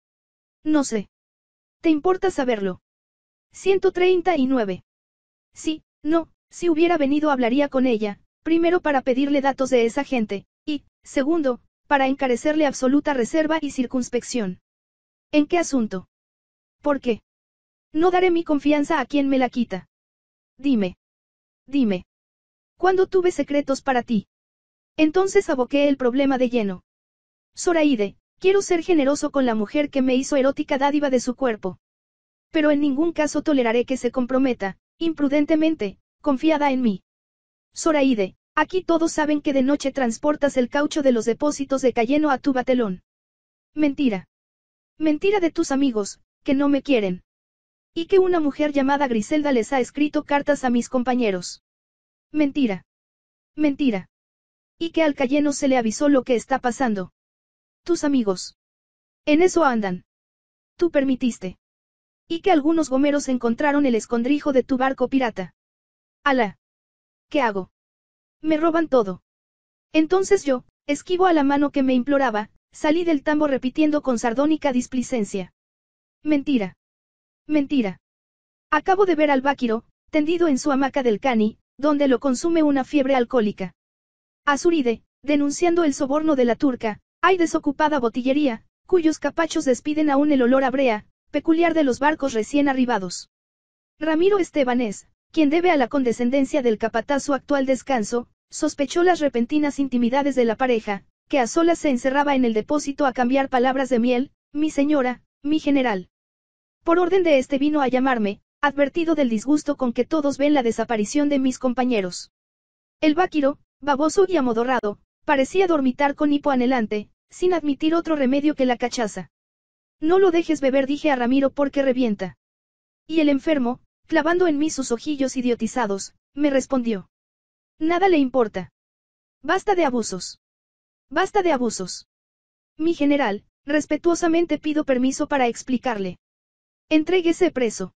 No sé. ¿Te importa saberlo? 139. Sí, no, si hubiera venido hablaría con ella, primero para pedirle datos de esa gente, y, segundo, para encarecerle absoluta reserva y circunspección. ¿En qué asunto? ¿Por qué? No daré mi confianza a quien me la quita. Dime. Dime. ¿Cuándo tuve secretos para ti? Entonces aboqué el problema de lleno. Zoraide, quiero ser generoso con la mujer que me hizo erótica dádiva de su cuerpo. Pero en ningún caso toleraré que se comprometa, imprudentemente, confiada en mí. Zoraide, aquí todos saben que de noche transportas el caucho de los depósitos de Cayeno a tu batelón. Mentira. Mentira de tus amigos, que no me quieren. Y que una mujer llamada Griselda les ha escrito cartas a mis compañeros. Mentira. Mentira. Y que al cayeno se le avisó lo que está pasando. Tus amigos. En eso andan. Tú permitiste. Y que algunos gomeros encontraron el escondrijo de tu barco pirata. Ala. ¿Qué hago? Me roban todo. Entonces yo, esquivo a la mano que me imploraba, salí del tambo repitiendo con sardónica displicencia. Mentira. Mentira. Acabo de ver al Báquiro, tendido en su hamaca del cani, donde lo consume una fiebre alcohólica. Azuride, denunciando el soborno de la turca, hay desocupada botillería, cuyos capachos despiden aún el olor a brea, peculiar de los barcos recién arribados. Ramiro Estebanés, quien debe a la condescendencia del capataz su actual descanso, sospechó las repentinas intimidades de la pareja, que a solas se encerraba en el depósito a cambiar palabras de miel, mi señora, mi general. Por orden de este vino a llamarme, advertido del disgusto con que todos ven la desaparición de mis compañeros. El Báquiro, baboso y amodorrado, parecía dormitar con hipo anhelante, sin admitir otro remedio que la cachaza. No lo dejes beber, dije a Ramiro porque revienta. Y el enfermo, clavando en mí sus ojillos idiotizados, me respondió. Nada le importa. Basta de abusos. Basta de abusos. Mi general, respetuosamente pido permiso para explicarle. Entréguese preso.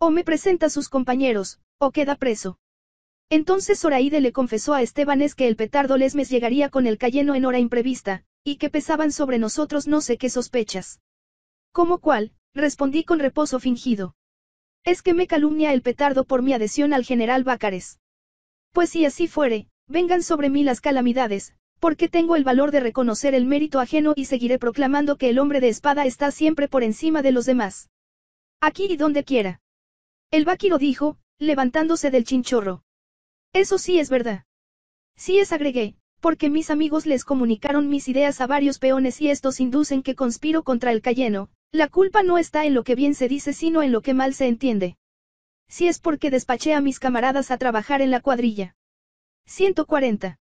O me presenta a sus compañeros, o queda preso. Entonces Zoraide le confesó a Estebanes que el petardo Lesmes llegaría con el Cayeno en hora imprevista, y que pesaban sobre nosotros no sé qué sospechas. ¿Cómo cuál? respondí con reposo fingido. Es que me calumnia el petardo por mi adhesión al general Bácares. Pues si así fuere, vengan sobre mí las calamidades, porque tengo el valor de reconocer el mérito ajeno y seguiré proclamando que el hombre de espada está siempre por encima de los demás. Aquí y donde quiera. El Báquiro dijo, levantándose del chinchorro. Eso sí es verdad. Sí es agregué, porque mis amigos les comunicaron mis ideas a varios peones y estos inducen que conspiro contra el Cayeno, la culpa no está en lo que bien se dice sino en lo que mal se entiende. Si es porque despaché a mis camaradas a trabajar en la cuadrilla. 140.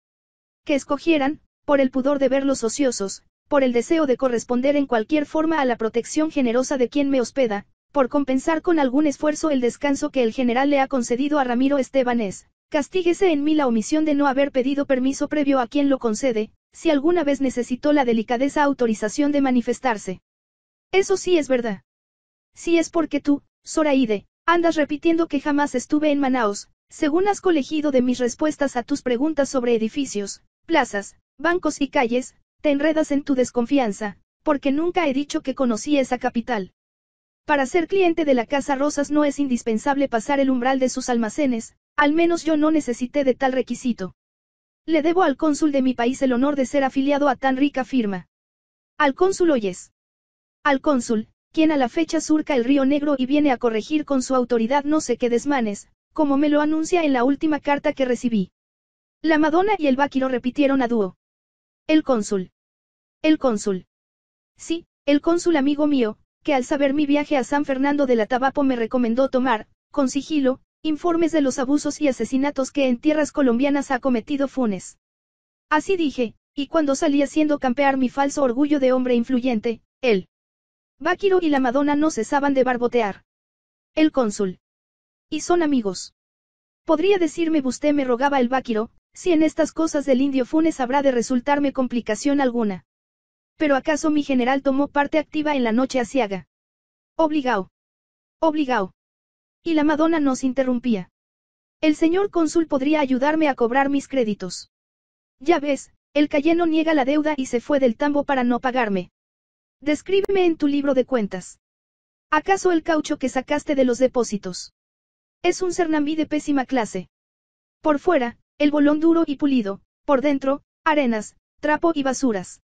Que escogieran, por el pudor de verlos ociosos, por el deseo de corresponder en cualquier forma a la protección generosa de quien me hospeda, por compensar con algún esfuerzo el descanso que el general le ha concedido a Ramiro Estebanés, Castíguese en mí la omisión de no haber pedido permiso previo a quien lo concede, si alguna vez necesitó la delicadeza autorización de manifestarse. Eso sí es verdad. Si es porque tú, Soraide, andas repitiendo que jamás estuve en Manaos, según has colegido de mis respuestas a tus preguntas sobre edificios, plazas, bancos y calles, te enredas en tu desconfianza, porque nunca he dicho que conocí esa capital. Para ser cliente de la Casa Rosas no es indispensable pasar el umbral de sus almacenes, al menos yo no necesité de tal requisito. Le debo al cónsul de mi país el honor de ser afiliado a tan rica firma. Al cónsul Oyes. Al cónsul, quien a la fecha surca el río Negro y viene a corregir con su autoridad no sé qué desmanes, como me lo anuncia en la última carta que recibí. La Madonna y el Báquiro repitieron a dúo. El cónsul. El cónsul. Sí, el cónsul amigo mío, que al saber mi viaje a San Fernando de la Tabapo me recomendó tomar, con sigilo, Informes de los abusos y asesinatos que en tierras colombianas ha cometido Funes. Así dije, y cuando salí haciendo campear mi falso orgullo de hombre influyente, él. Báquiro y la Madonna no cesaban de barbotear. El cónsul. Y son amigos. Podría decirme usted me rogaba el Báquiro, si en estas cosas del indio Funes habrá de resultarme complicación alguna. Pero acaso mi general tomó parte activa en la noche asiaga. Obligao. Obligao. Y la Madonna nos interrumpía. El señor cónsul podría ayudarme a cobrar mis créditos. Ya ves, el Cayeno niega la deuda y se fue del tambo para no pagarme. Descríbeme en tu libro de cuentas. ¿Acaso el caucho que sacaste de los depósitos? Es un cernambí de pésima clase. Por fuera, el bolón duro y pulido, por dentro, arenas, trapo y basuras.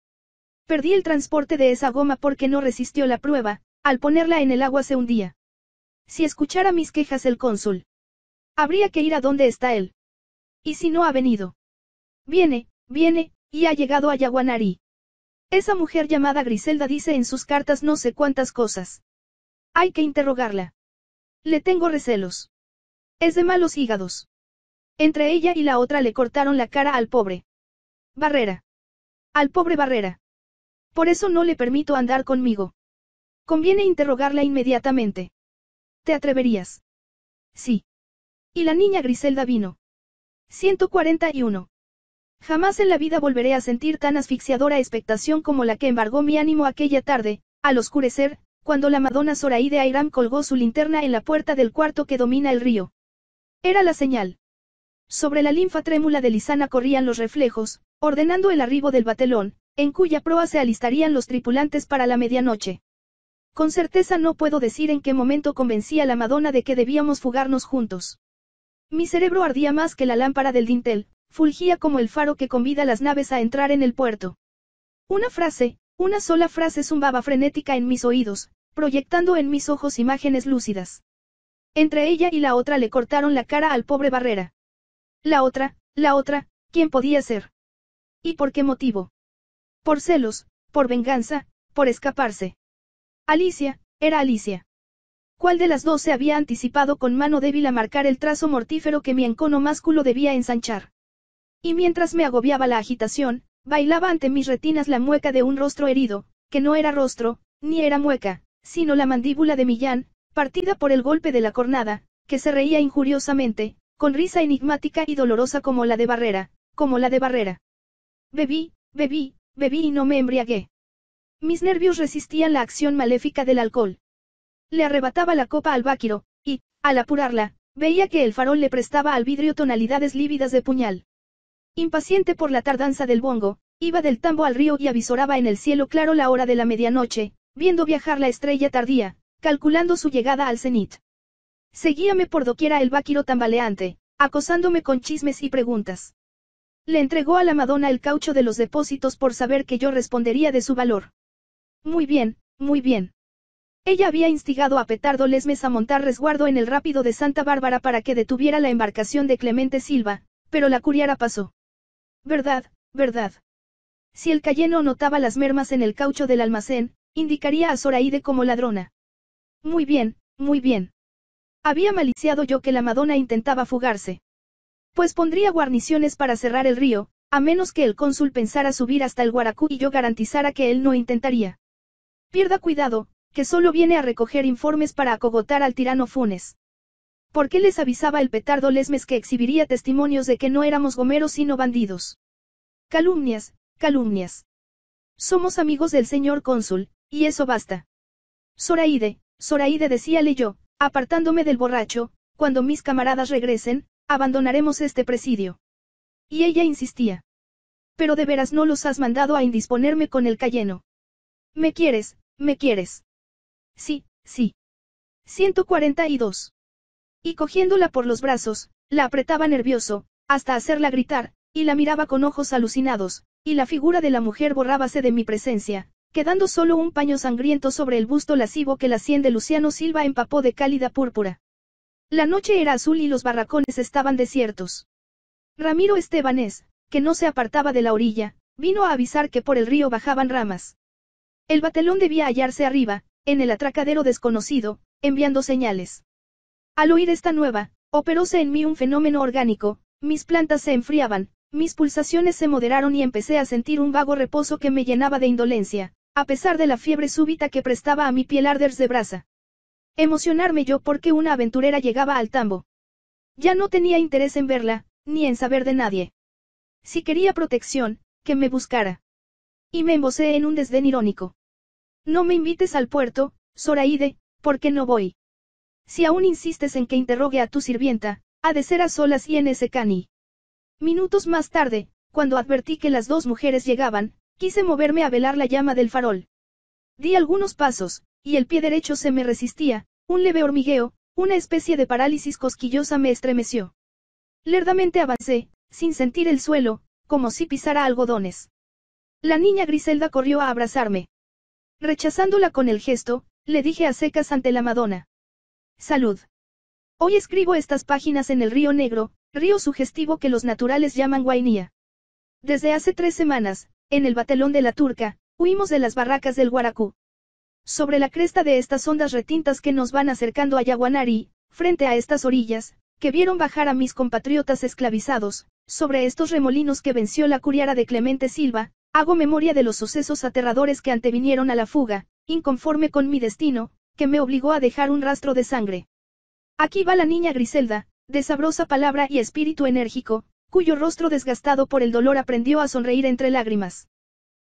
Perdí el transporte de esa goma porque no resistió la prueba, al ponerla en el agua se hundía. Si escuchara mis quejas el cónsul. Habría que ir a donde está él. Y si no ha venido. Viene, viene, y ha llegado a Yaguanari. Esa mujer llamada Griselda dice en sus cartas no sé cuántas cosas. Hay que interrogarla. Le tengo recelos. Es de malos hígados. Entre ella y la otra le cortaron la cara al pobre. Barrera. Al pobre Barrera. Por eso no le permito andar conmigo. Conviene interrogarla inmediatamente. ¿Te atreverías? Sí. Y la niña Griselda vino. 141. Jamás en la vida volveré a sentir tan asfixiadora expectación como la que embargó mi ánimo aquella tarde, al oscurecer, cuando la Madonna Zoraide colgó su linterna en la puerta del cuarto que domina el río. Era la señal. Sobre la linfa trémula de Lisana corrían los reflejos, ordenando el arribo del batelón, en cuya proa se alistarían los tripulantes para la medianoche. Con certeza no puedo decir en qué momento convencí a la Madonna de que debíamos fugarnos juntos. Mi cerebro ardía más que la lámpara del dintel, fulgía como el faro que convida a las naves a entrar en el puerto. Una frase, una sola frase zumbaba frenética en mis oídos, proyectando en mis ojos imágenes lúcidas. Entre ella y la otra le cortaron la cara al pobre Barrera. La otra, la otra, ¿quién podía ser? ¿Y por qué motivo? Por celos, por venganza, por escaparse. Alicia, era Alicia. ¿Cuál de las dos se había anticipado con mano débil a marcar el trazo mortífero que mi encono másculo debía ensanchar? Y mientras me agobiaba la agitación, bailaba ante mis retinas la mueca de un rostro herido, que no era rostro, ni era mueca, sino la mandíbula de Millán, partida por el golpe de la cornada, que se reía injuriosamente, con risa enigmática y dolorosa como la de Barrera, como la de Barrera. Bebí, bebí, bebí y no me embriagué. Mis nervios resistían la acción maléfica del alcohol. Le arrebataba la copa al báquiro, y, al apurarla, veía que el farol le prestaba al vidrio tonalidades lívidas de puñal. Impaciente por la tardanza del bongo, iba del tambo al río y avisoraba en el cielo claro la hora de la medianoche, viendo viajar la estrella tardía, calculando su llegada al cenit. Seguíame por doquiera el báquiro tambaleante, acosándome con chismes y preguntas. Le entregó a la Madonna el caucho de los depósitos por saber que yo respondería de su valor. Muy bien, muy bien. Ella había instigado a Petardo Lesmes a montar resguardo en el rápido de Santa Bárbara para que detuviera la embarcación de Clemente Silva, pero la curiara pasó. Verdad, verdad. Si el cayeno notaba las mermas en el caucho del almacén, indicaría a Zoraide como ladrona. Muy bien, muy bien. Había maliciado yo que la Madonna intentaba fugarse. Pues pondría guarniciones para cerrar el río, a menos que el cónsul pensara subir hasta el Guaracú y yo garantizara que él no intentaría. Pierda cuidado, que solo viene a recoger informes para acogotar al tirano Funes. ¿Por qué les avisaba el petardo Lesmes que exhibiría testimonios de que no éramos gomeros sino bandidos? Calumnias, calumnias. Somos amigos del señor cónsul, y eso basta. Zoraide, Zoraide decíale yo, apartándome del borracho, cuando mis camaradas regresen, abandonaremos este presidio. Y ella insistía. Pero de veras no los has mandado a indisponerme con el cayeno. Me quieres, ¿Me quieres? Sí, sí. 142. Y cogiéndola por los brazos, la apretaba nervioso, hasta hacerla gritar, y la miraba con ojos alucinados, y la figura de la mujer borrábase de mi presencia, quedando solo un paño sangriento sobre el busto lascivo que la sien de Luciano Silva empapó de cálida púrpura. La noche era azul y los barracones estaban desiertos. Ramiro Estebanés, que no se apartaba de la orilla, vino a avisar que por el río bajaban ramas. El batelón debía hallarse arriba, en el atracadero desconocido, enviando señales. Al oír esta nueva, operóse en mí un fenómeno orgánico, mis plantas se enfriaban, mis pulsaciones se moderaron y empecé a sentir un vago reposo que me llenaba de indolencia, a pesar de la fiebre súbita que prestaba a mi piel arders de brasa. Emocionarme yo porque una aventurera llegaba al tambo. Ya no tenía interés en verla, ni en saber de nadie. Si quería protección, que me buscara. Y me embosé en un desdén irónico. No me invites al puerto, Zoraide, porque no voy. Si aún insistes en que interrogue a tu sirvienta, ha de ser a solas y en ese cani. Minutos más tarde, cuando advertí que las dos mujeres llegaban, quise moverme a velar la llama del farol. Di algunos pasos, y el pie derecho se me resistía, un leve hormigueo, una especie de parálisis cosquillosa me estremeció. Lerdamente avancé, sin sentir el suelo, como si pisara algodones. La niña Griselda corrió a abrazarme. Rechazándola con el gesto, le dije a secas ante la Madonna. Salud. Hoy escribo estas páginas en el río Negro, río sugestivo que los naturales llaman Guainía. Desde hace tres semanas, en el batelón de la Turca, huimos de las barracas del Guaracú. Sobre la cresta de estas ondas retintas que nos van acercando a Yaguanari, frente a estas orillas, que vieron bajar a mis compatriotas esclavizados, sobre estos remolinos que venció la curiara de Clemente Silva, Hago memoria de los sucesos aterradores que antevinieron a la fuga, inconforme con mi destino, que me obligó a dejar un rastro de sangre. Aquí va la niña Griselda, de sabrosa palabra y espíritu enérgico, cuyo rostro desgastado por el dolor aprendió a sonreír entre lágrimas.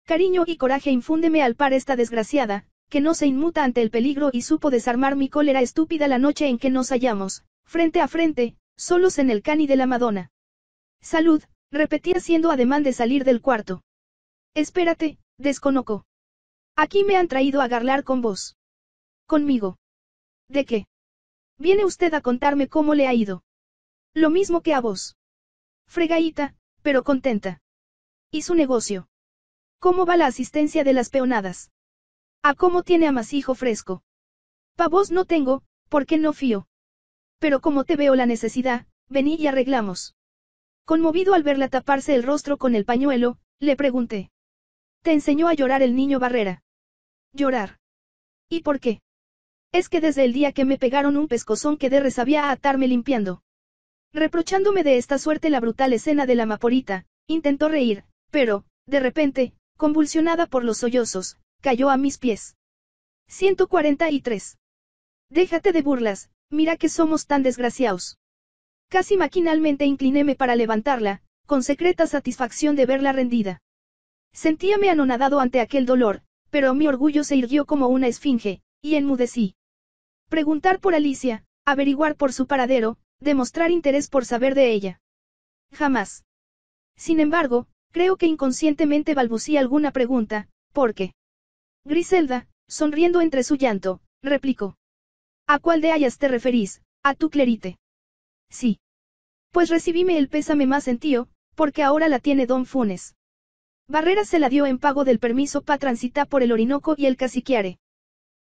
Cariño y coraje infúndeme al par esta desgraciada, que no se inmuta ante el peligro y supo desarmar mi cólera estúpida la noche en que nos hallamos, frente a frente, solos en el cani de la Madonna. Salud, repetía haciendo ademán de salir del cuarto. Espérate, desconoco. Aquí me han traído a garlar con vos. Conmigo. ¿De qué? Viene usted a contarme cómo le ha ido. Lo mismo que a vos. Fregaita, pero contenta. ¿Y su negocio? ¿Cómo va la asistencia de las peonadas? ¿A cómo tiene a amasijo fresco? Pa vos no tengo, porque no fío. Pero como te veo la necesidad, vení y arreglamos. Conmovido al verla taparse el rostro con el pañuelo, le pregunté. Te enseñó a llorar el niño Barrera. Llorar. ¿Y por qué? Es que desde el día que me pegaron un pescozón quedé resabía a atarme limpiando. Reprochándome de esta suerte la brutal escena de la maporita, intentó reír, pero, de repente, convulsionada por los sollozos, cayó a mis pies. 143. Déjate de burlas, mira que somos tan desgraciados. Casi maquinalmente inclinéme para levantarla, con secreta satisfacción de verla rendida. Sentíame anonadado ante aquel dolor, pero mi orgullo se irguió como una esfinge, y enmudecí. Preguntar por Alicia, averiguar por su paradero, demostrar interés por saber de ella. Jamás. Sin embargo, creo que inconscientemente balbucí alguna pregunta, porque. Griselda, sonriendo entre su llanto, replicó. ¿A cuál de ellas te referís? A tu clerite. Sí. Pues recibíme el pésame más sentido, porque ahora la tiene don Funes. Barrera se la dio en pago del permiso para transitar por el Orinoco y el Caciquiare.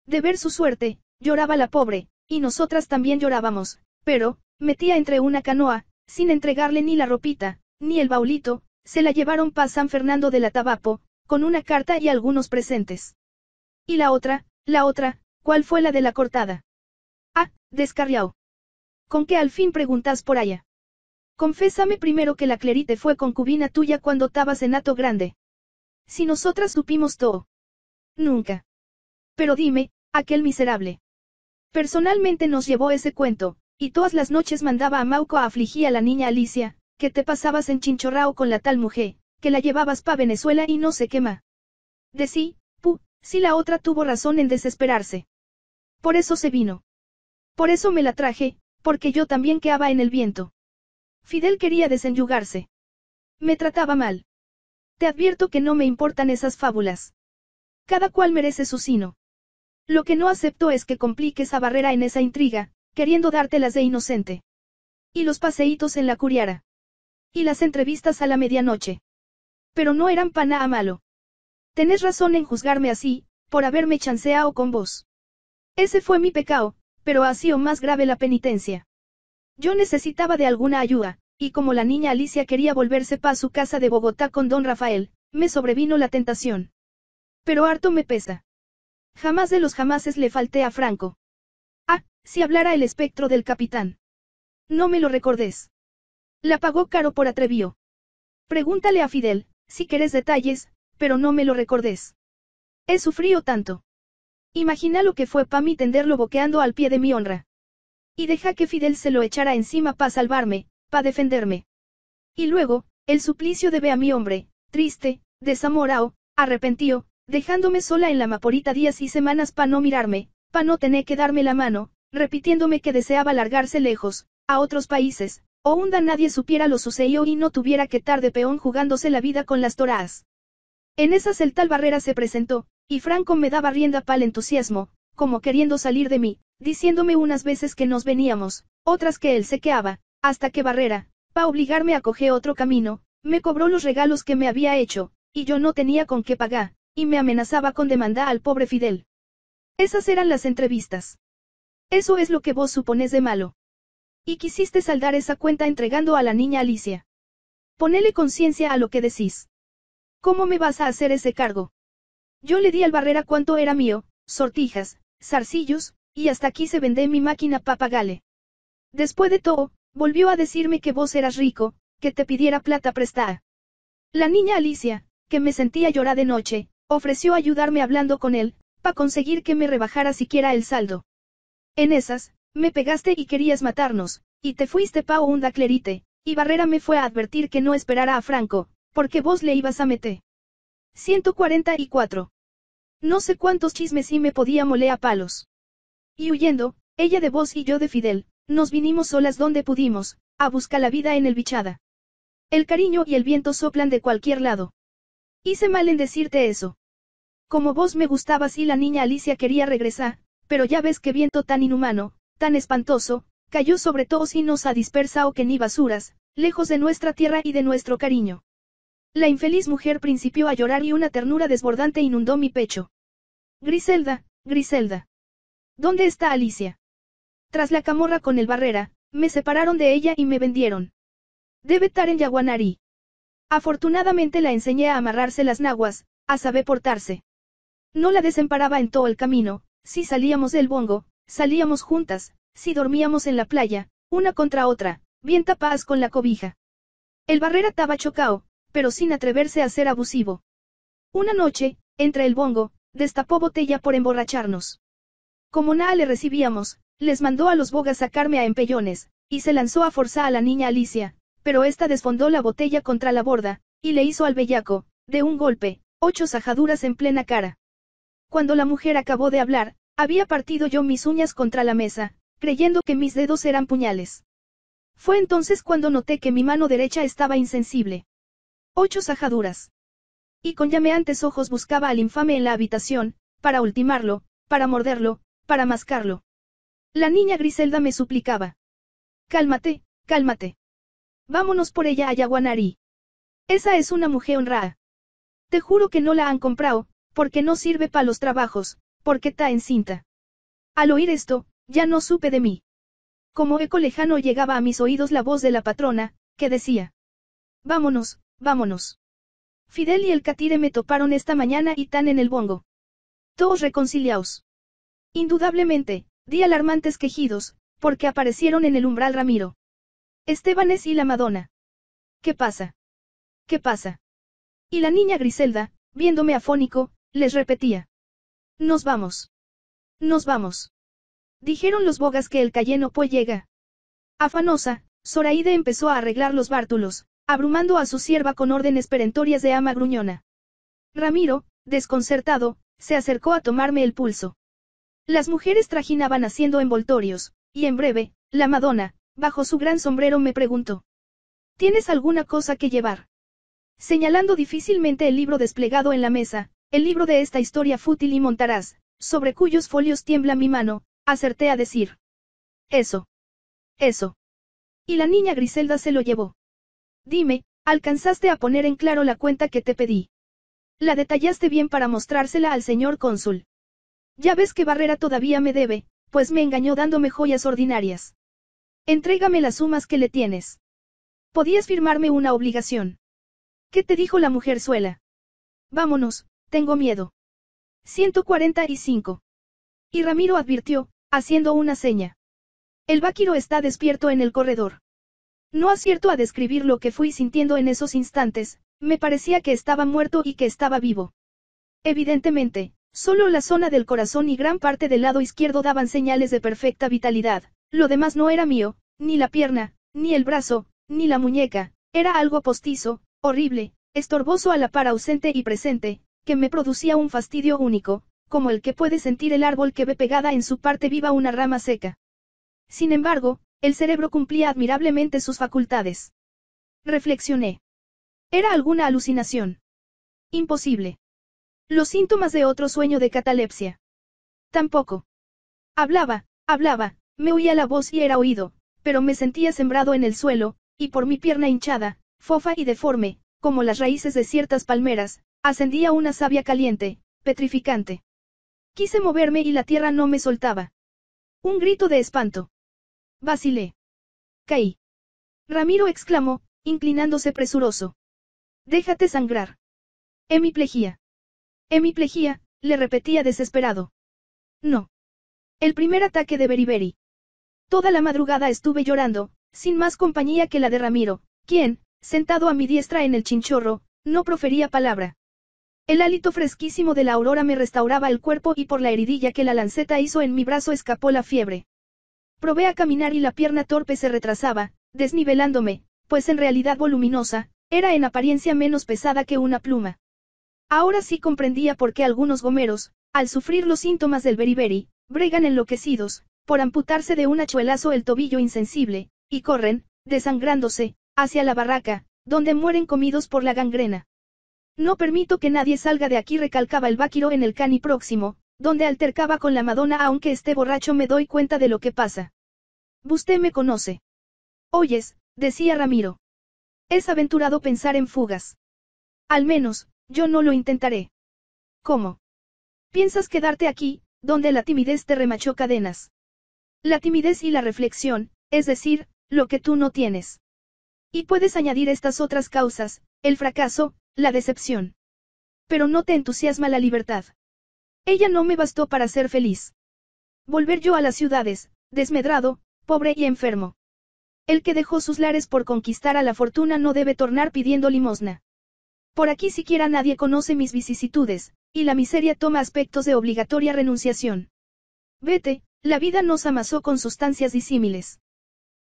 De ver su suerte, lloraba la pobre, y nosotras también llorábamos, pero, metía entre una canoa, sin entregarle ni la ropita, ni el baulito, se la llevaron pa San Fernando de la Tabapo, con una carta y algunos presentes. Y la otra, la otra, ¿cuál fue la de la cortada? Ah, descarriao. ¿Con qué al fin preguntas por allá? Confésame primero que la Clerite fue concubina tuya cuando estabas en Hato Grande. Si nosotras supimos todo. Nunca. Pero dime, aquel miserable. Personalmente nos llevó ese cuento, y todas las noches mandaba a Mauco a afligir a la niña Alicia, que te pasabas en chinchorrao con la tal mujer, que la llevabas pa' Venezuela y no se quema. Decí, pu, si la otra tuvo razón en desesperarse. Por eso se vino. Por eso me la traje, porque yo también quedaba en el viento. Fidel quería desenyugarse. Me trataba mal. Te advierto que no me importan esas fábulas. Cada cual merece su sino. Lo que no acepto es que complique esa barrera en esa intriga, queriendo dártelas de inocente. Y los paseitos en la curiara. Y las entrevistas a la medianoche. Pero no eran pana a malo. Tenés razón en juzgarme así, por haberme chanceado con vos. Ese fue mi pecado, pero ha sido más grave la penitencia. Yo necesitaba de alguna ayuda, y como la niña Alicia quería volverse para su casa de Bogotá con don Rafael, me sobrevino la tentación. Pero harto me pesa. Jamás de los jamases le falté a Franco. Ah, si hablara el espectro del capitán. No me lo recordés. La pagó caro por atrevío. Pregúntale a Fidel, si querés detalles, pero no me lo recordés. He sufrido tanto. Imagina lo que fue pa' mí tenderlo boqueando al pie de mi honra. Y deja que Fidel se lo echara encima para salvarme, para defenderme. Y luego, el suplicio de a mi hombre, triste, desamorao, arrepentido, dejándome sola en la maporita días y semanas pa' no mirarme, pa' no tener que darme la mano, repitiéndome que deseaba largarse lejos, a otros países, o hunda nadie supiera lo sucedió y no tuviera que tarde peón jugándose la vida con las toradas. En esas el tal Barrera se presentó, y Franco me daba rienda el entusiasmo, como queriendo salir de mí, diciéndome unas veces que nos veníamos, otras que él sequeaba, hasta que Barrera, pa obligarme a coger otro camino, me cobró los regalos que me había hecho, y yo no tenía con qué pagar, y me amenazaba con demanda al pobre Fidel. Esas eran las entrevistas. Eso es lo que vos suponés de malo. Y quisiste saldar esa cuenta entregando a la niña Alicia. Ponele conciencia a lo que decís. ¿Cómo me vas a hacer ese cargo? Yo le di al Barrera cuánto era mío, sortijas, zarcillos, y hasta aquí se vendé mi máquina papagale. Después de todo, volvió a decirme que vos eras rico, que te pidiera plata prestada. La niña Alicia, que me sentía llorar de noche, ofreció ayudarme hablando con él, pa conseguir que me rebajara siquiera el saldo. En esas, me pegaste y querías matarnos, y te fuiste pa un daclerite, y Barrera me fue a advertir que no esperara a Franco, porque vos le ibas a meter. 144. No sé cuántos chismes y me podía moler a palos. Y huyendo, ella de vos y yo de Fidel, nos vinimos solas donde pudimos, a buscar la vida en el bichada. El cariño y el viento soplan de cualquier lado. Hice mal en decirte eso. Como vos me gustabas y la niña Alicia quería regresar, pero ya ves qué viento tan inhumano, tan espantoso, cayó sobre todos y nos ha dispersado que ni basuras, lejos de nuestra tierra y de nuestro cariño. La infeliz mujer principió a llorar y una ternura desbordante inundó mi pecho. Griselda, Griselda. ¿Dónde está Alicia? Tras la camorra con el barrera, me separaron de ella y me vendieron. Debe estar en Yaguanari. Afortunadamente la enseñé a amarrarse las naguas, a saber portarse. No la desemparaba en todo el camino, si salíamos del bongo, salíamos juntas, si dormíamos en la playa, una contra otra, bien tapadas con la cobija. El barrera estaba chocao, pero sin atreverse a ser abusivo. Una noche, entre el bongo, destapó botella por emborracharnos. Como nada le recibíamos, les mandó a los bogas sacarme a empellones, y se lanzó a forzar a la niña Alicia, pero ésta desfondó la botella contra la borda, y le hizo al bellaco, de un golpe, ocho sajaduras en plena cara. Cuando la mujer acabó de hablar, había partido yo mis uñas contra la mesa, creyendo que mis dedos eran puñales. Fue entonces cuando noté que mi mano derecha estaba insensible. Ocho sajaduras. Y con llameantes ojos buscaba al infame en la habitación, para ultimarlo, para morderlo, para mascarlo. La niña Griselda me suplicaba. Cálmate, cálmate. Vámonos por ella a Yaguanari. Esa es una mujer honrada. Te juro que no la han comprado, porque no sirve para los trabajos, porque está encinta. Al oír esto, ya no supe de mí. Como eco lejano llegaba a mis oídos la voz de la patrona, que decía. Vámonos, vámonos. Fidel y el catire me toparon esta mañana y tan en el bongo. Todos reconciliaos. Indudablemente, di alarmantes quejidos, porque aparecieron en el umbral Ramiro. Estebanes y la Madonna. ¿Qué pasa? ¿Qué pasa? Y la niña Griselda, viéndome afónico, les repetía. Nos vamos. Nos vamos. Dijeron los bogas que el cayeno pues llega. Afanosa, Zoraide empezó a arreglar los bártulos, abrumando a su sierva con órdenes perentorias de ama gruñona. Ramiro, desconcertado, se acercó a tomarme el pulso. Las mujeres trajinaban haciendo envoltorios, y en breve, la Madonna, bajo su gran sombrero me preguntó. ¿Tienes alguna cosa que llevar? Señalando difícilmente el libro desplegado en la mesa, el libro de esta historia fútil y montarás, sobre cuyos folios tiembla mi mano, acerté a decir. Eso. Eso. Y la niña Griselda se lo llevó. Dime, alcanzaste a poner en claro la cuenta que te pedí. La detallaste bien para mostrársela al señor cónsul. Ya ves que Barrera todavía me debe, pues me engañó dándome joyas ordinarias. Entrégame las sumas que le tienes. Podías firmarme una obligación. ¿Qué te dijo la mujer suela? Vámonos, tengo miedo. 145. Y Ramiro advirtió, haciendo una seña. El báquiro está despierto en el corredor. No acierto a describir lo que fui sintiendo en esos instantes, me parecía que estaba muerto y que estaba vivo. Evidentemente, Solo la zona del corazón y gran parte del lado izquierdo daban señales de perfecta vitalidad, lo demás no era mío, ni la pierna, ni el brazo, ni la muñeca, era algo postizo, horrible, estorboso a la par ausente y presente, que me producía un fastidio único, como el que puede sentir el árbol que ve pegada en su parte viva una rama seca. Sin embargo, el cerebro cumplía admirablemente sus facultades. Reflexioné. ¿Era alguna alucinación? Imposible los síntomas de otro sueño de catalepsia. Tampoco. Hablaba, hablaba, me oía la voz y era oído, pero me sentía sembrado en el suelo, y por mi pierna hinchada, fofa y deforme, como las raíces de ciertas palmeras, ascendía una savia caliente, petrificante. Quise moverme y la tierra no me soltaba. Un grito de espanto. Vacilé. Caí. Ramiro exclamó, inclinándose presuroso. Déjate sangrar. Hemiplejía plejía, le repetía desesperado. No. El primer ataque de Beriberi. Toda la madrugada estuve llorando, sin más compañía que la de Ramiro, quien, sentado a mi diestra en el chinchorro, no profería palabra. El hálito fresquísimo de la aurora me restauraba el cuerpo y por la heridilla que la lanceta hizo en mi brazo escapó la fiebre. Probé a caminar y la pierna torpe se retrasaba, desnivelándome, pues en realidad voluminosa, era en apariencia menos pesada que una pluma. Ahora sí comprendía por qué algunos gomeros, al sufrir los síntomas del beriberi, bregan enloquecidos, por amputarse de un achuelazo el tobillo insensible, y corren, desangrándose, hacia la barraca, donde mueren comidos por la gangrena. No permito que nadie salga de aquí, recalcaba el Báquiro en el cani próximo, donde altercaba con la Madonna aunque esté borracho me doy cuenta de lo que pasa. Usted me conoce. Oyes, decía Ramiro. Es aventurado pensar en fugas. Al menos, yo no lo intentaré. ¿Cómo? ¿Piensas quedarte aquí, donde la timidez te remachó cadenas? La timidez y la reflexión, es decir, lo que tú no tienes. Y puedes añadir estas otras causas, el fracaso, la decepción. Pero no te entusiasma la libertad. Ella no me bastó para ser feliz. Volver yo a las ciudades, desmedrado, pobre y enfermo. El que dejó sus lares por conquistar a la fortuna no debe tornar pidiendo limosna. Por aquí siquiera nadie conoce mis vicisitudes, y la miseria toma aspectos de obligatoria renunciación. Vete, la vida nos amasó con sustancias disímiles.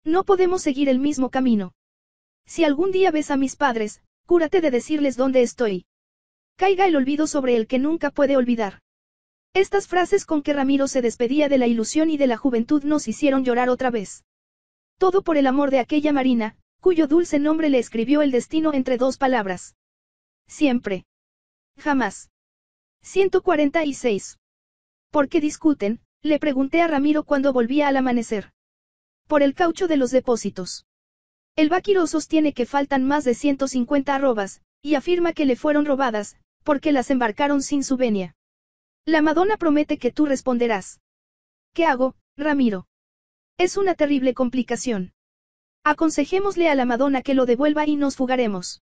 No podemos seguir el mismo camino. Si algún día ves a mis padres, cúrate de decirles dónde estoy. Caiga el olvido sobre el que nunca puede olvidar. Estas frases con que Ramiro se despedía de la ilusión y de la juventud nos hicieron llorar otra vez. Todo por el amor de aquella Marina, cuyo dulce nombre le escribió el destino entre dos palabras. Siempre. Jamás. 146. ¿Por qué discuten? Le pregunté a Ramiro cuando volvía al amanecer. Por el caucho de los depósitos. El vaquero sostiene que faltan más de 150 arrobas, y afirma que le fueron robadas, porque las embarcaron sin su venia. La Madonna promete que tú responderás. ¿Qué hago, Ramiro? Es una terrible complicación. Aconsejémosle a la Madonna que lo devuelva y nos fugaremos.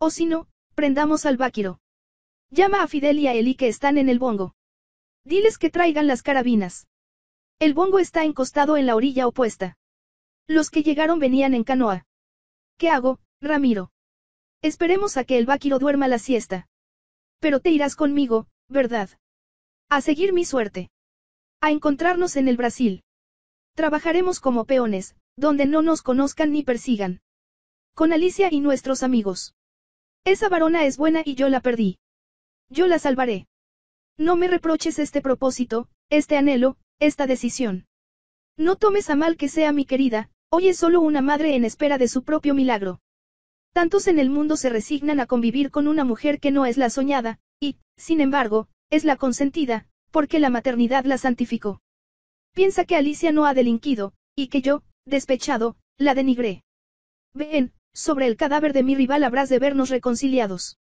O si no, Prendamos al Báquiro. Llama a Fidel y a Eli que están en el bongo. Diles que traigan las carabinas. El bongo está encostado en la orilla opuesta. Los que llegaron venían en canoa. ¿Qué hago, Ramiro? Esperemos a que el Báquiro duerma la siesta. Pero te irás conmigo, ¿verdad? A seguir mi suerte. A encontrarnos en el Brasil. Trabajaremos como peones, donde no nos conozcan ni persigan. Con Alicia y nuestros amigos. Esa varona es buena y yo la perdí. Yo la salvaré. No me reproches este propósito, este anhelo, esta decisión. No tomes a mal que sea mi querida, hoy es solo una madre en espera de su propio milagro. Tantos en el mundo se resignan a convivir con una mujer que no es la soñada, y, sin embargo, es la consentida, porque la maternidad la santificó. Piensa que Alicia no ha delinquido, y que yo, despechado, la denigré. Ven, sobre el cadáver de mi rival habrás de vernos reconciliados.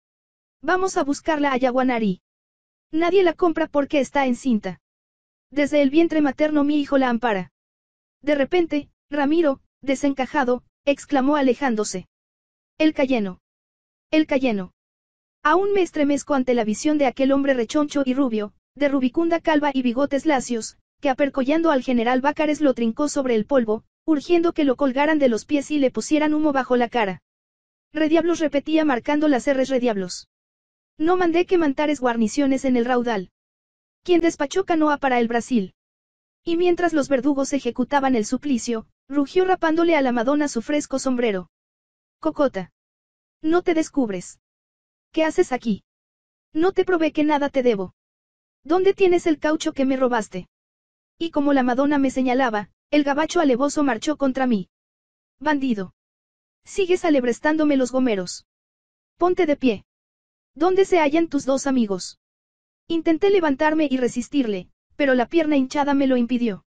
Vamos a buscarla a Yaguanari. Nadie la compra porque está encinta. Desde el vientre materno mi hijo la ampara. De repente, Ramiro, desencajado, exclamó alejándose. El Cayeno. El Cayeno. Aún me estremezco ante la visión de aquel hombre rechoncho y rubio, de rubicunda calva y bigotes lacios, que apercollando al general Bácares lo trincó sobre el polvo, urgiendo que lo colgaran de los pies y le pusieran humo bajo la cara. Rediablos repetía marcando las R's rediablos. No mandé que mantares guarniciones en el raudal. Quien despachó canoa para el Brasil. Y mientras los verdugos ejecutaban el suplicio, rugió rapándole a la Madonna su fresco sombrero. Cocota. No te descubres. ¿Qué haces aquí? No te probé que nada te debo. ¿Dónde tienes el caucho que me robaste? Y como la Madonna me señalaba, el gabacho alevoso marchó contra mí. Bandido. Sigues alebrestándome los gomeros. Ponte de pie. ¿Dónde se hallan tus dos amigos? Intenté levantarme y resistirle, pero la pierna hinchada me lo impidió.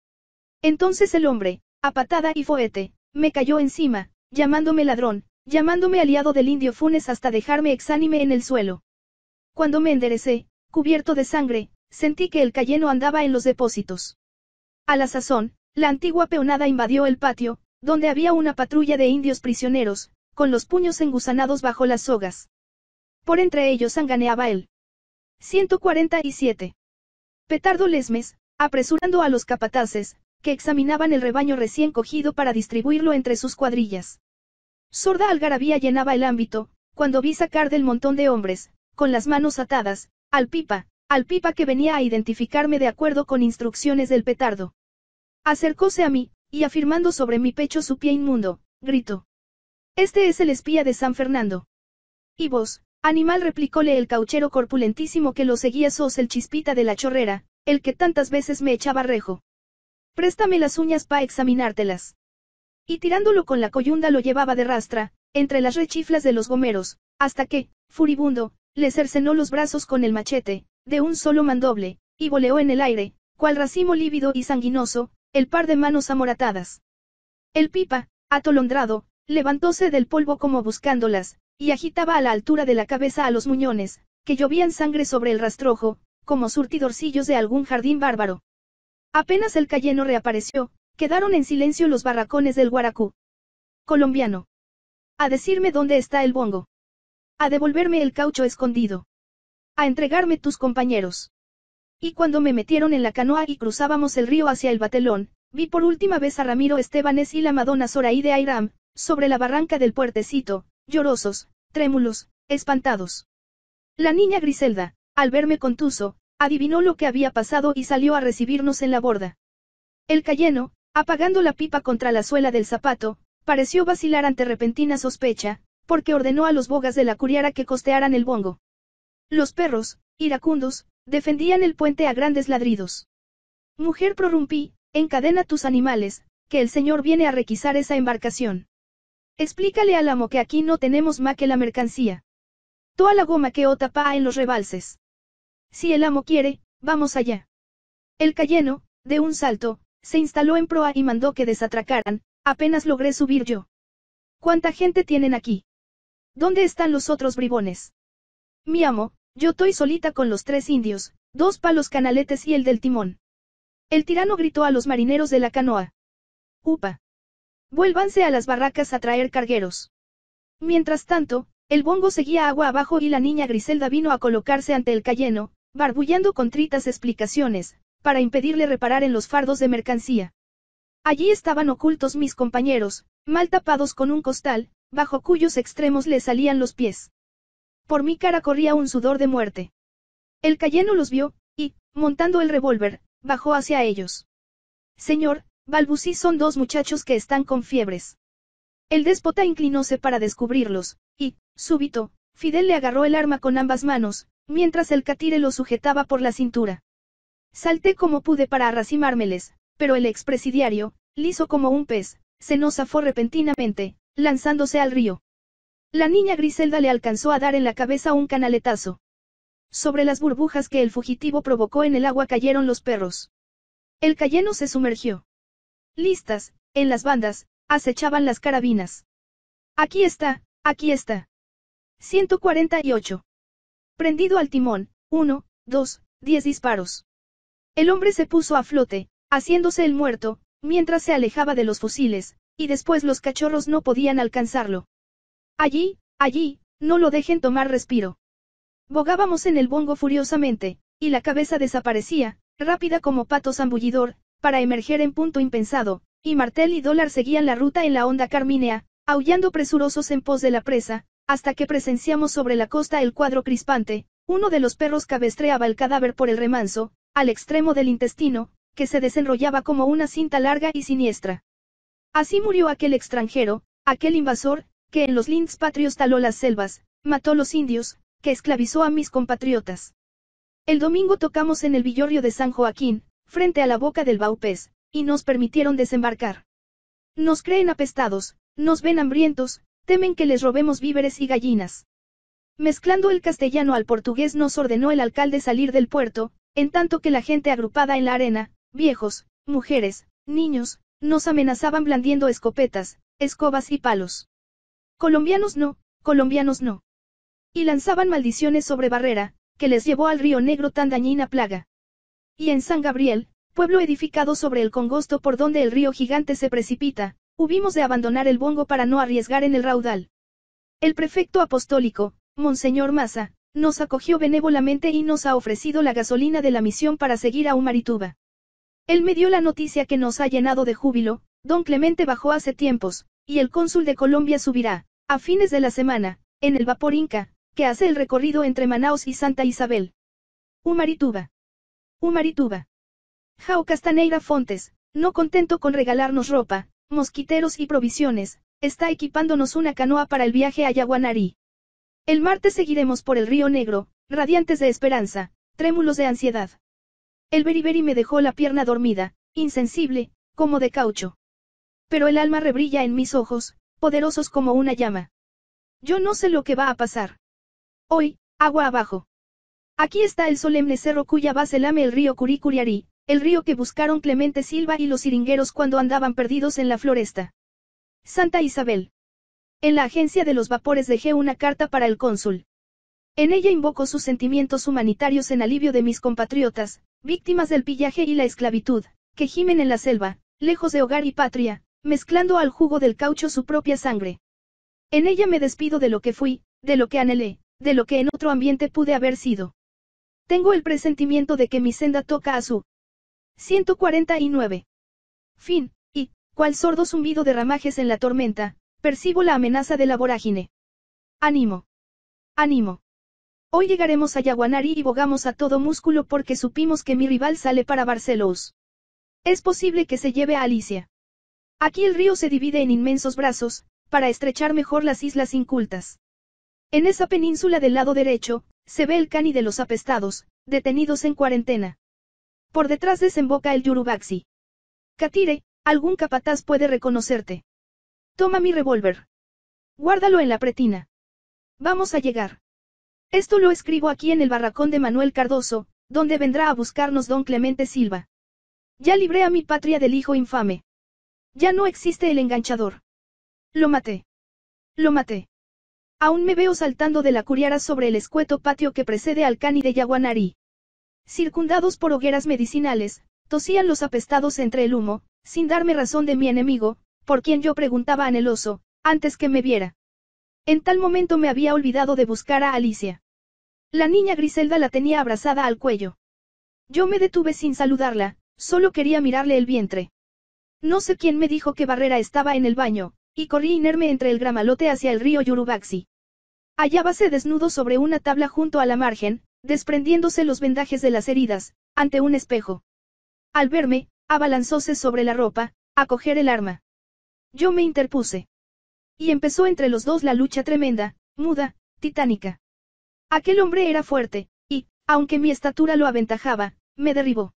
Entonces el hombre, a patada y foete, me cayó encima, llamándome ladrón, llamándome aliado del indio Funes hasta dejarme exánime en el suelo. Cuando me enderecé, cubierto de sangre, sentí que el cayeno andaba en los depósitos. A la sazón, la antigua peonada invadió el patio, donde había una patrulla de indios prisioneros, con los puños engusanados bajo las sogas. Por entre ellos anganeaba él. 147. Petardo Lesmes, apresurando a los capataces, que examinaban el rebaño recién cogido para distribuirlo entre sus cuadrillas. Sorda algarabía llenaba el ámbito, cuando vi sacar del montón de hombres, con las manos atadas, al pipa, al pipa que venía a identificarme de acuerdo con instrucciones del petardo. Acercóse a mí, y afirmando sobre mi pecho su pie inmundo, gritó. Este es el espía de San Fernando. Y vos, animal replicóle el cauchero corpulentísimo que lo seguía sos el chispita de la chorrera, el que tantas veces me echaba rejo. Préstame las uñas pa' examinártelas. Y tirándolo con la coyunda lo llevaba de rastra, entre las rechiflas de los gomeros, hasta que, furibundo, le cercenó los brazos con el machete, de un solo mandoble, y voleó en el aire, cual racimo lívido y sanguinoso, el par de manos amoratadas. El pipa, atolondrado, levantóse del polvo como buscándolas, y agitaba a la altura de la cabeza a los muñones, que llovían sangre sobre el rastrojo, como surtidorcillos de algún jardín bárbaro. Apenas el cayeno reapareció, quedaron en silencio los barracones del Guaracú. Colombiano. A decirme dónde está el bongo. A devolverme el caucho escondido. A entregarme tus compañeros. Y cuando me metieron en la canoa y cruzábamos el río hacia el batelón, vi por última vez a Ramiro Estebanes y la Madonna Soraí de Airam, sobre la barranca del puertecito, llorosos, trémulos, espantados. La niña Griselda, al verme contuso, adivinó lo que había pasado y salió a recibirnos en la borda. El cayeno, apagando la pipa contra la suela del zapato, pareció vacilar ante repentina sospecha, porque ordenó a los bogas de la curiara que costearan el bongo. Los perros, iracundos, defendían el puente a grandes ladridos. Mujer prorrumpí, encadena tus animales, que el señor viene a requisar esa embarcación. Explícale al amo que aquí no tenemos más que la mercancía. Toda la goma que o tapa en los rebalses. Si el amo quiere, vamos allá. El cayeno, de un salto, se instaló en proa y mandó que desatracaran, apenas logré subir yo. ¿Cuánta gente tienen aquí? ¿Dónde están los otros bribones? Mi amo, yo estoy solita con los tres indios, dos palos canaletes y el del timón. El tirano gritó a los marineros de la canoa. Upa. Vuélvanse a las barracas a traer cargueros. Mientras tanto, el bongo seguía agua abajo y la niña Griselda vino a colocarse ante el cayeno, barbullando con tritas explicaciones, para impedirle reparar en los fardos de mercancía. Allí estaban ocultos mis compañeros, mal tapados con un costal, bajo cuyos extremos le salían los pies. Por mi cara corría un sudor de muerte. El cayeno los vio, y, montando el revólver, bajó hacia ellos. Señor, balbucí son dos muchachos que están con fiebres. El déspota inclinóse para descubrirlos, y, súbito, Fidel le agarró el arma con ambas manos, mientras el catire lo sujetaba por la cintura. Salté como pude para arracimármeles, pero el expresidiario, liso como un pez, se nos zafó repentinamente, lanzándose al río. La niña Griselda le alcanzó a dar en la cabeza un canaletazo. Sobre las burbujas que el fugitivo provocó en el agua cayeron los perros. El cayeno se sumergió. Listas, en las bandas, acechaban las carabinas. Aquí está, aquí está. 148. Prendido al timón, uno, dos, diez disparos. El hombre se puso a flote, haciéndose el muerto, mientras se alejaba de los fusiles, y después los cachorros no podían alcanzarlo. Allí, allí, no lo dejen tomar respiro. Bogábamos en el bongo furiosamente, y la cabeza desaparecía, rápida como pato zambullidor, para emerger en punto impensado, y Martel y Dólar seguían la ruta en la onda carmínea, aullando presurosos en pos de la presa, hasta que presenciamos sobre la costa el cuadro crispante, uno de los perros cabestreaba el cadáver por el remanso, al extremo del intestino, que se desenrollaba como una cinta larga y siniestra. Así murió aquel extranjero, aquel invasor, que en los linds patrios taló las selvas, mató los indios, que esclavizó a mis compatriotas. El domingo tocamos en el Villorrio de San Joaquín, frente a la boca del Baupés, y nos permitieron desembarcar. Nos creen apestados, nos ven hambrientos, temen que les robemos víveres y gallinas. Mezclando el castellano al portugués nos ordenó el alcalde salir del puerto, en tanto que la gente agrupada en la arena, viejos, mujeres, niños, nos amenazaban blandiendo escopetas, escobas y palos. Colombianos no, colombianos no. Y lanzaban maldiciones sobre Barrera, que les llevó al río Negro tan dañina plaga. Y en San Gabriel, pueblo edificado sobre el congosto por donde el río gigante se precipita, hubimos de abandonar el bongo para no arriesgar en el raudal. El prefecto apostólico, Monseñor Massa, nos acogió benévolamente y nos ha ofrecido la gasolina de la misión para seguir a marituba Él me dio la noticia que nos ha llenado de júbilo, don Clemente bajó hace tiempos, y el cónsul de Colombia subirá. A fines de la semana, en el vapor Inca, que hace el recorrido entre Manaus y Santa Isabel. Humarituba. Humarituba. Jao Castaneira Fontes, no contento con regalarnos ropa, mosquiteros y provisiones, está equipándonos una canoa para el viaje a Yaguanari. El martes seguiremos por el río Negro, radiantes de esperanza, trémulos de ansiedad. El beriberi me dejó la pierna dormida, insensible, como de caucho. Pero el alma rebrilla en mis ojos, poderosos como una llama. Yo no sé lo que va a pasar. Hoy, agua abajo. Aquí está el solemne cerro cuya base lame el río curicuriari el río que buscaron Clemente Silva y los siringueros cuando andaban perdidos en la floresta. Santa Isabel. En la agencia de los vapores dejé una carta para el cónsul. En ella invoco sus sentimientos humanitarios en alivio de mis compatriotas, víctimas del pillaje y la esclavitud, que gimen en la selva, lejos de hogar y patria, mezclando al jugo del caucho su propia sangre. En ella me despido de lo que fui, de lo que anhelé, de lo que en otro ambiente pude haber sido. Tengo el presentimiento de que mi senda toca a su 149. Fin, y, cual sordo zumbido de ramajes en la tormenta, percibo la amenaza de la vorágine. Ánimo. Ánimo. Hoy llegaremos a Yaguanari y bogamos a todo músculo porque supimos que mi rival sale para Barcelos. Es posible que se lleve a Alicia. Aquí el río se divide en inmensos brazos, para estrechar mejor las islas incultas. En esa península del lado derecho, se ve el cani de los apestados, detenidos en cuarentena. Por detrás desemboca el Yurubaxi. Katire, algún capataz puede reconocerte. Toma mi revólver. Guárdalo en la pretina. Vamos a llegar. Esto lo escribo aquí en el barracón de Manuel Cardoso, donde vendrá a buscarnos don Clemente Silva. Ya libré a mi patria del hijo infame. Ya no existe el enganchador. Lo maté. Lo maté. Aún me veo saltando de la curiara sobre el escueto patio que precede al cani de Yaguanari. Circundados por hogueras medicinales, tosían los apestados entre el humo, sin darme razón de mi enemigo, por quien yo preguntaba anheloso, antes que me viera. En tal momento me había olvidado de buscar a Alicia. La niña Griselda la tenía abrazada al cuello. Yo me detuve sin saludarla, solo quería mirarle el vientre. No sé quién me dijo que Barrera estaba en el baño, y corrí inerme entre el gramalote hacia el río Yurubaxi. Hallábase desnudo sobre una tabla junto a la margen, desprendiéndose los vendajes de las heridas, ante un espejo. Al verme, abalanzóse sobre la ropa, a coger el arma. Yo me interpuse. Y empezó entre los dos la lucha tremenda, muda, titánica. Aquel hombre era fuerte, y, aunque mi estatura lo aventajaba, me derribó.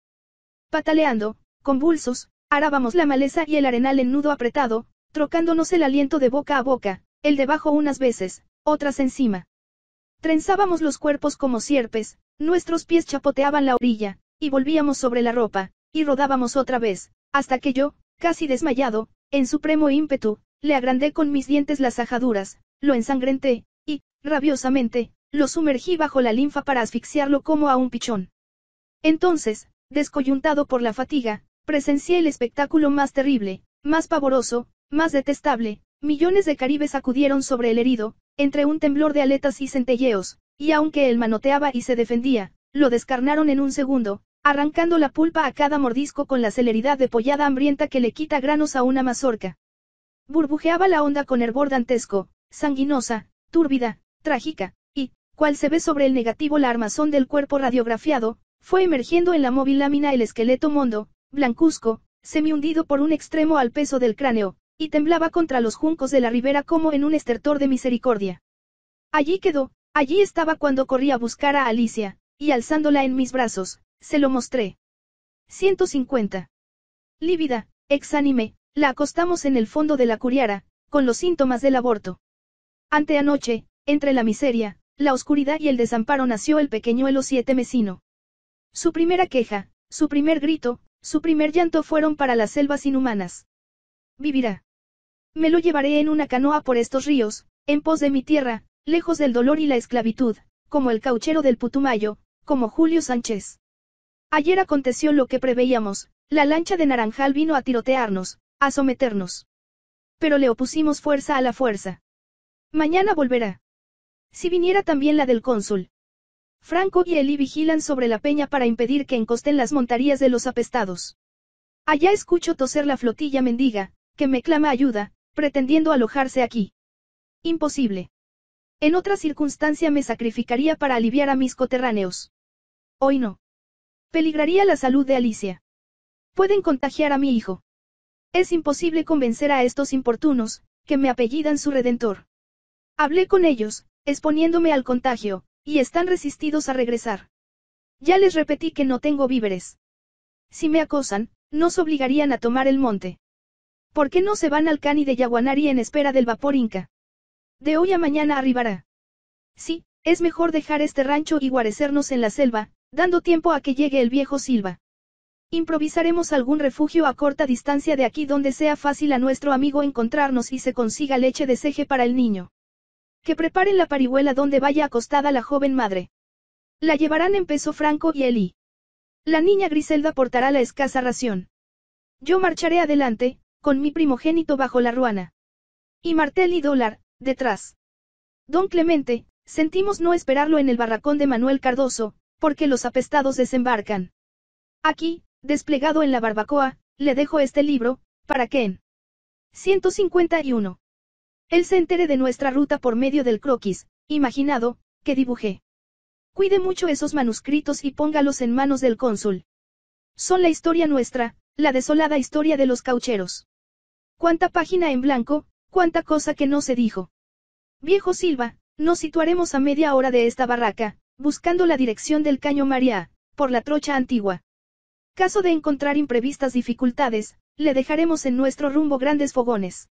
Pataleando, convulsos, Arábamos la maleza y el arenal en nudo apretado, trocándonos el aliento de boca a boca, el debajo unas veces, otras encima. Trenzábamos los cuerpos como sierpes, nuestros pies chapoteaban la orilla, y volvíamos sobre la ropa, y rodábamos otra vez, hasta que yo, casi desmayado, en supremo ímpetu, le agrandé con mis dientes las ajaduras, lo ensangrenté, y, rabiosamente, lo sumergí bajo la linfa para asfixiarlo como a un pichón. Entonces, descoyuntado por la fatiga, Presencié el espectáculo más terrible, más pavoroso, más detestable, millones de caribes acudieron sobre el herido, entre un temblor de aletas y centelleos, y aunque él manoteaba y se defendía, lo descarnaron en un segundo, arrancando la pulpa a cada mordisco con la celeridad de pollada hambrienta que le quita granos a una mazorca. Burbujeaba la onda con hervor dantesco, sanguinosa, túrbida, trágica, y, cual se ve sobre el negativo la armazón del cuerpo radiografiado, fue emergiendo en la móvil lámina el esqueleto mondo, blancuzco, semi hundido por un extremo al peso del cráneo, y temblaba contra los juncos de la ribera como en un estertor de misericordia. Allí quedó, allí estaba cuando corrí a buscar a Alicia, y alzándola en mis brazos, se lo mostré. 150. Lívida, exánime, la acostamos en el fondo de la curiara, con los síntomas del aborto. Ante anoche, entre la miseria, la oscuridad y el desamparo nació el pequeñuelo siete mesino. Su primera queja, su primer grito, su primer llanto fueron para las selvas inhumanas. Vivirá. Me lo llevaré en una canoa por estos ríos, en pos de mi tierra, lejos del dolor y la esclavitud, como el cauchero del Putumayo, como Julio Sánchez. Ayer aconteció lo que preveíamos, la lancha de Naranjal vino a tirotearnos, a someternos. Pero le opusimos fuerza a la fuerza. Mañana volverá. Si viniera también la del cónsul, Franco y Eli vigilan sobre la peña para impedir que encosten las montarías de los apestados. Allá escucho toser la flotilla mendiga, que me clama ayuda, pretendiendo alojarse aquí. Imposible. En otra circunstancia me sacrificaría para aliviar a mis coterráneos. Hoy no. Peligraría la salud de Alicia. Pueden contagiar a mi hijo. Es imposible convencer a estos importunos, que me apellidan su redentor. Hablé con ellos, exponiéndome al contagio, y están resistidos a regresar. Ya les repetí que no tengo víveres. Si me acosan, nos obligarían a tomar el monte. ¿Por qué no se van al cani de Yaguanari en espera del vapor inca? De hoy a mañana arribará. Sí, es mejor dejar este rancho y guarecernos en la selva, dando tiempo a que llegue el viejo Silva. Improvisaremos algún refugio a corta distancia de aquí donde sea fácil a nuestro amigo encontrarnos y se consiga leche de ceje para el niño. Que preparen la parihuela donde vaya acostada la joven madre. La llevarán en peso Franco y Eli. La niña Griselda portará la escasa ración. Yo marcharé adelante, con mi primogénito bajo la ruana. Y Martel y Dólar, detrás. Don Clemente, sentimos no esperarlo en el barracón de Manuel Cardoso, porque los apestados desembarcan. Aquí, desplegado en la barbacoa, le dejo este libro, para en 151. Él se entere de nuestra ruta por medio del croquis, imaginado, que dibujé. Cuide mucho esos manuscritos y póngalos en manos del cónsul. Son la historia nuestra, la desolada historia de los caucheros. Cuánta página en blanco, cuánta cosa que no se dijo. Viejo Silva, nos situaremos a media hora de esta barraca, buscando la dirección del caño María, por la trocha antigua. Caso de encontrar imprevistas dificultades, le dejaremos en nuestro rumbo grandes fogones.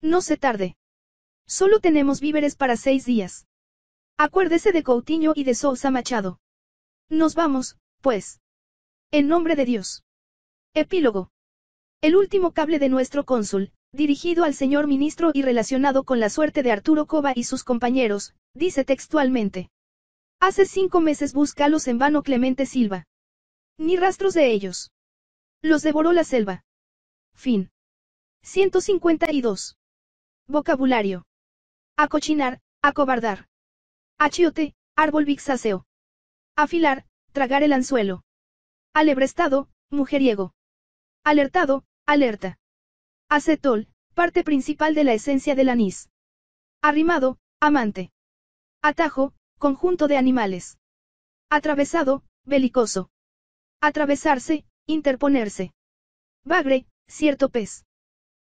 No se tarde. Solo tenemos víveres para seis días. Acuérdese de Coutinho y de Sousa Machado. Nos vamos, pues. En nombre de Dios. Epílogo. El último cable de nuestro cónsul, dirigido al señor ministro y relacionado con la suerte de Arturo Cova y sus compañeros, dice textualmente. Hace cinco meses buscalos en vano Clemente Silva. Ni rastros de ellos. Los devoró la selva. Fin. 152. Vocabulario acochinar, acobardar. Achiote, árbol vixáceo. Afilar, tragar el anzuelo. Alebrestado, mujeriego. Alertado, alerta. Acetol, parte principal de la esencia del anís. Arrimado, amante. Atajo, conjunto de animales. Atravesado, belicoso. Atravesarse, interponerse. Bagre, cierto pez.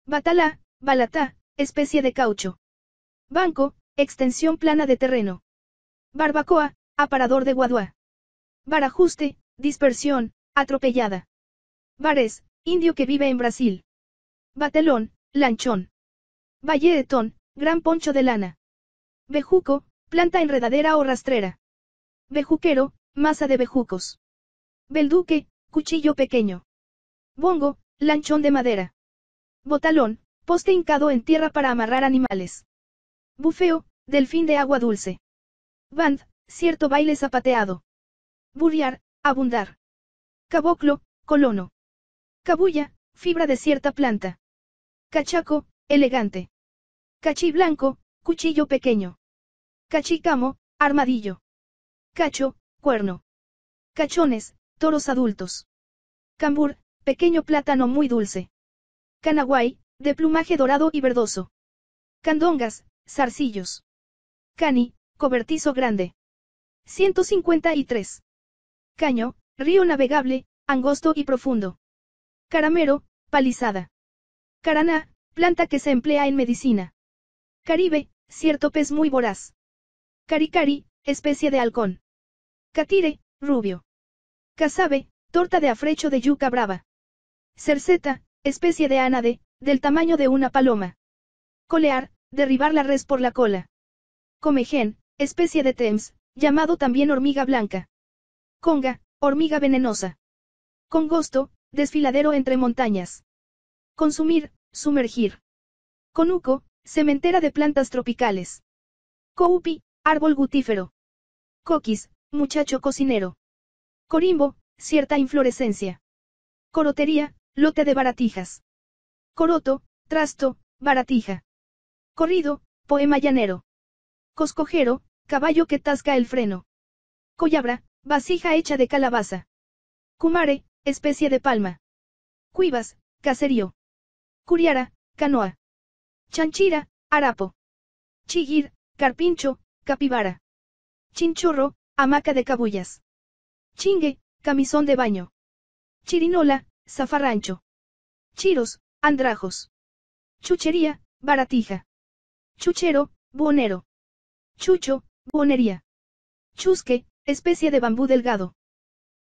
Batalá, balatá, especie de caucho. Banco, extensión plana de terreno. Barbacoa, aparador de Guaduá. Barajuste, dispersión, atropellada. Bares, indio que vive en Brasil. Batelón, lanchón. ton, gran poncho de lana. Bejuco, planta enredadera o rastrera. Bejuquero, masa de bejucos. Belduque, cuchillo pequeño. Bongo, lanchón de madera. Botalón, poste hincado en tierra para amarrar animales. Bufeo, delfín de agua dulce. Band, cierto baile zapateado. Burriar, abundar. Caboclo, colono. Cabulla, fibra de cierta planta. Cachaco, elegante. Cachí blanco, cuchillo pequeño. Cachicamo, armadillo. Cacho, cuerno. Cachones, toros adultos. Cambur, pequeño plátano muy dulce. Canaguay, de plumaje dorado y verdoso. Candongas, Zarcillos. Cani, cobertizo grande. 153. Caño, río navegable, angosto y profundo. Caramero, palizada. Caraná, planta que se emplea en medicina. Caribe, cierto pez muy voraz. Caricari, especie de halcón. Catire, rubio. Casabe, torta de afrecho de yuca brava. Cerceta, especie de ánade, del tamaño de una paloma. Colear, Derribar la res por la cola. Comején, especie de tems, llamado también hormiga blanca. Conga, hormiga venenosa. Congosto, desfiladero entre montañas. Consumir, sumergir. Conuco, cementera de plantas tropicales. Coupi, árbol gutífero. Coquis, muchacho cocinero. Corimbo, cierta inflorescencia. Corotería, lote de baratijas. Coroto, trasto, baratija. Corrido, poema llanero. Coscojero, caballo que tasca el freno. Collabra, vasija hecha de calabaza. Cumare, especie de palma. Cuivas, caserío. Curiara, canoa. Chanchira, harapo. Chiguir, carpincho, capibara. Chinchorro, hamaca de cabullas. Chingue, camisón de baño. Chirinola, zafarrancho. Chiros, andrajos. Chuchería, baratija. Chuchero, buonero. Chucho, buonería. Chusque, especie de bambú delgado.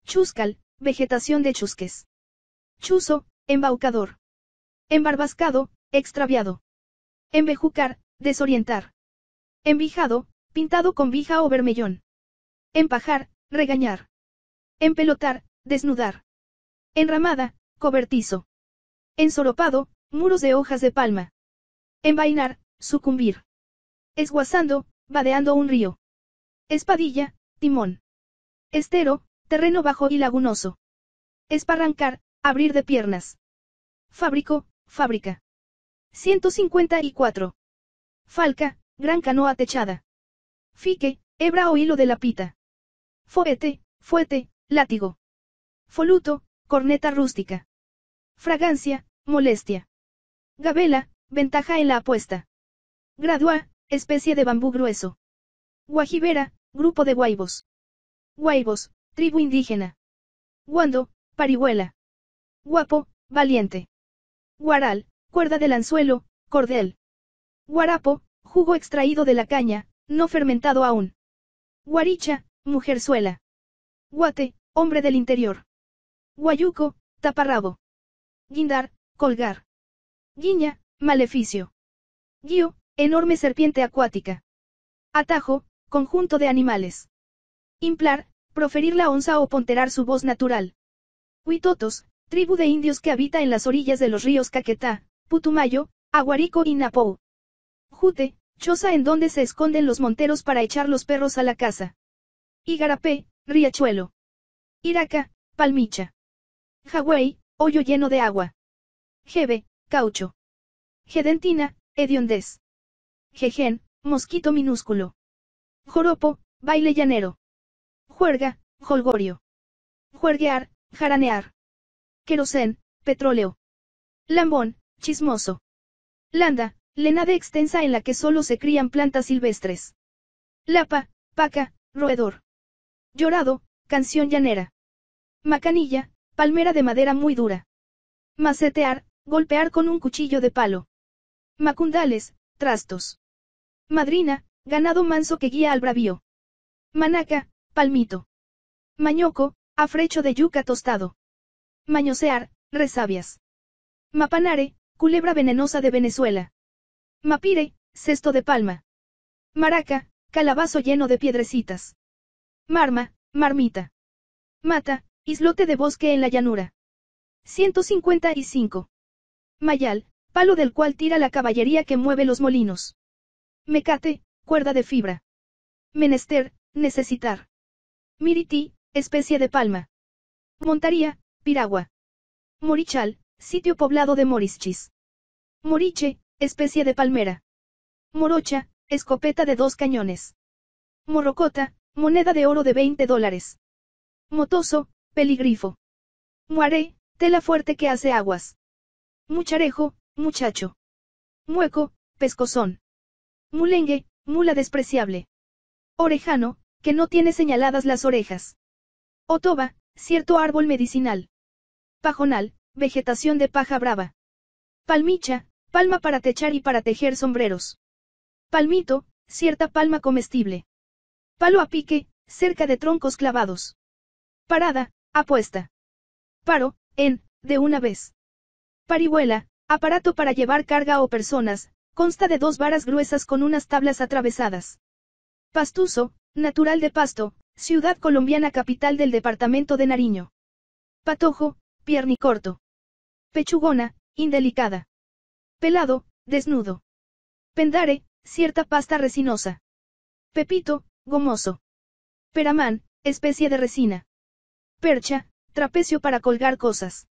Chuscal, vegetación de chusques. Chuzo, embaucador. Embarbascado, extraviado. Embejucar, desorientar. Envijado, pintado con vija o vermellón. Empajar, regañar. Empelotar, desnudar. Enramada, cobertizo. Ensoropado, muros de hojas de palma. Envainar, sucumbir. Esguazando, vadeando un río. Espadilla, timón. Estero, terreno bajo y lagunoso. Esparrancar, abrir de piernas. Fábrico, fábrica. 154. Falca, gran canoa techada. Fique, hebra o hilo de la pita. Foete, fuete, látigo. Foluto, corneta rústica. Fragancia, molestia. Gabela, ventaja en la apuesta. Gradua, especie de bambú grueso. Guajibera, grupo de guaibos. Guaibos, tribu indígena. Guando, parihuela. Guapo, valiente. Guaral, cuerda del anzuelo, cordel. Guarapo, jugo extraído de la caña, no fermentado aún. Guaricha, mujerzuela. Guate, hombre del interior. Guayuco, taparrabo. Guindar, colgar. Guiña, maleficio. Guío, Enorme serpiente acuática. Atajo, conjunto de animales. Implar, proferir la onza o ponterar su voz natural. Huitotos, tribu de indios que habita en las orillas de los ríos Caquetá, Putumayo, Aguarico y napo Jute, choza en donde se esconden los monteros para echar los perros a la casa. Igarapé, riachuelo. Iraca, palmicha. Hawái, hoyo lleno de agua. Jebe, caucho. Gedentina, hediondez. Jejen, mosquito minúsculo. Joropo, baile llanero. Juerga, jolgorio. Juerguear, jaranear. Querosén, petróleo. Lambón, chismoso. Landa, lenade extensa en la que solo se crían plantas silvestres. Lapa, paca, roedor. Llorado, canción llanera. Macanilla, palmera de madera muy dura. Macetear, golpear con un cuchillo de palo. Macundales, trastos. Madrina, ganado manso que guía al bravío. Manaca, palmito. Mañoco, afrecho de yuca tostado. Mañosear, resabias. Mapanare, culebra venenosa de Venezuela. Mapire, cesto de palma. Maraca, calabazo lleno de piedrecitas. Marma, marmita. Mata, islote de bosque en la llanura. 155. Mayal, palo del cual tira la caballería que mueve los molinos. Mecate, cuerda de fibra. Menester, necesitar. Miriti, especie de palma. Montaría, piragua. Morichal, sitio poblado de morischis. Moriche, especie de palmera. Morocha, escopeta de dos cañones. Morrocota, moneda de oro de 20 dólares. Motoso, peligrifo. Muaré, tela fuerte que hace aguas. Mucharejo, muchacho. Mueco, pescozón. Mulengue, mula despreciable. Orejano, que no tiene señaladas las orejas. Otoba, cierto árbol medicinal. Pajonal, vegetación de paja brava. Palmicha, palma para techar y para tejer sombreros. Palmito, cierta palma comestible. Palo a pique, cerca de troncos clavados. Parada, apuesta. Paro, en, de una vez. Parihuela, aparato para llevar carga o personas, consta de dos varas gruesas con unas tablas atravesadas. Pastuso, natural de Pasto, ciudad colombiana capital del departamento de Nariño. Patojo, corto. Pechugona, indelicada. Pelado, desnudo. Pendare, cierta pasta resinosa. Pepito, gomoso. Peramán, especie de resina. Percha, trapecio para colgar cosas.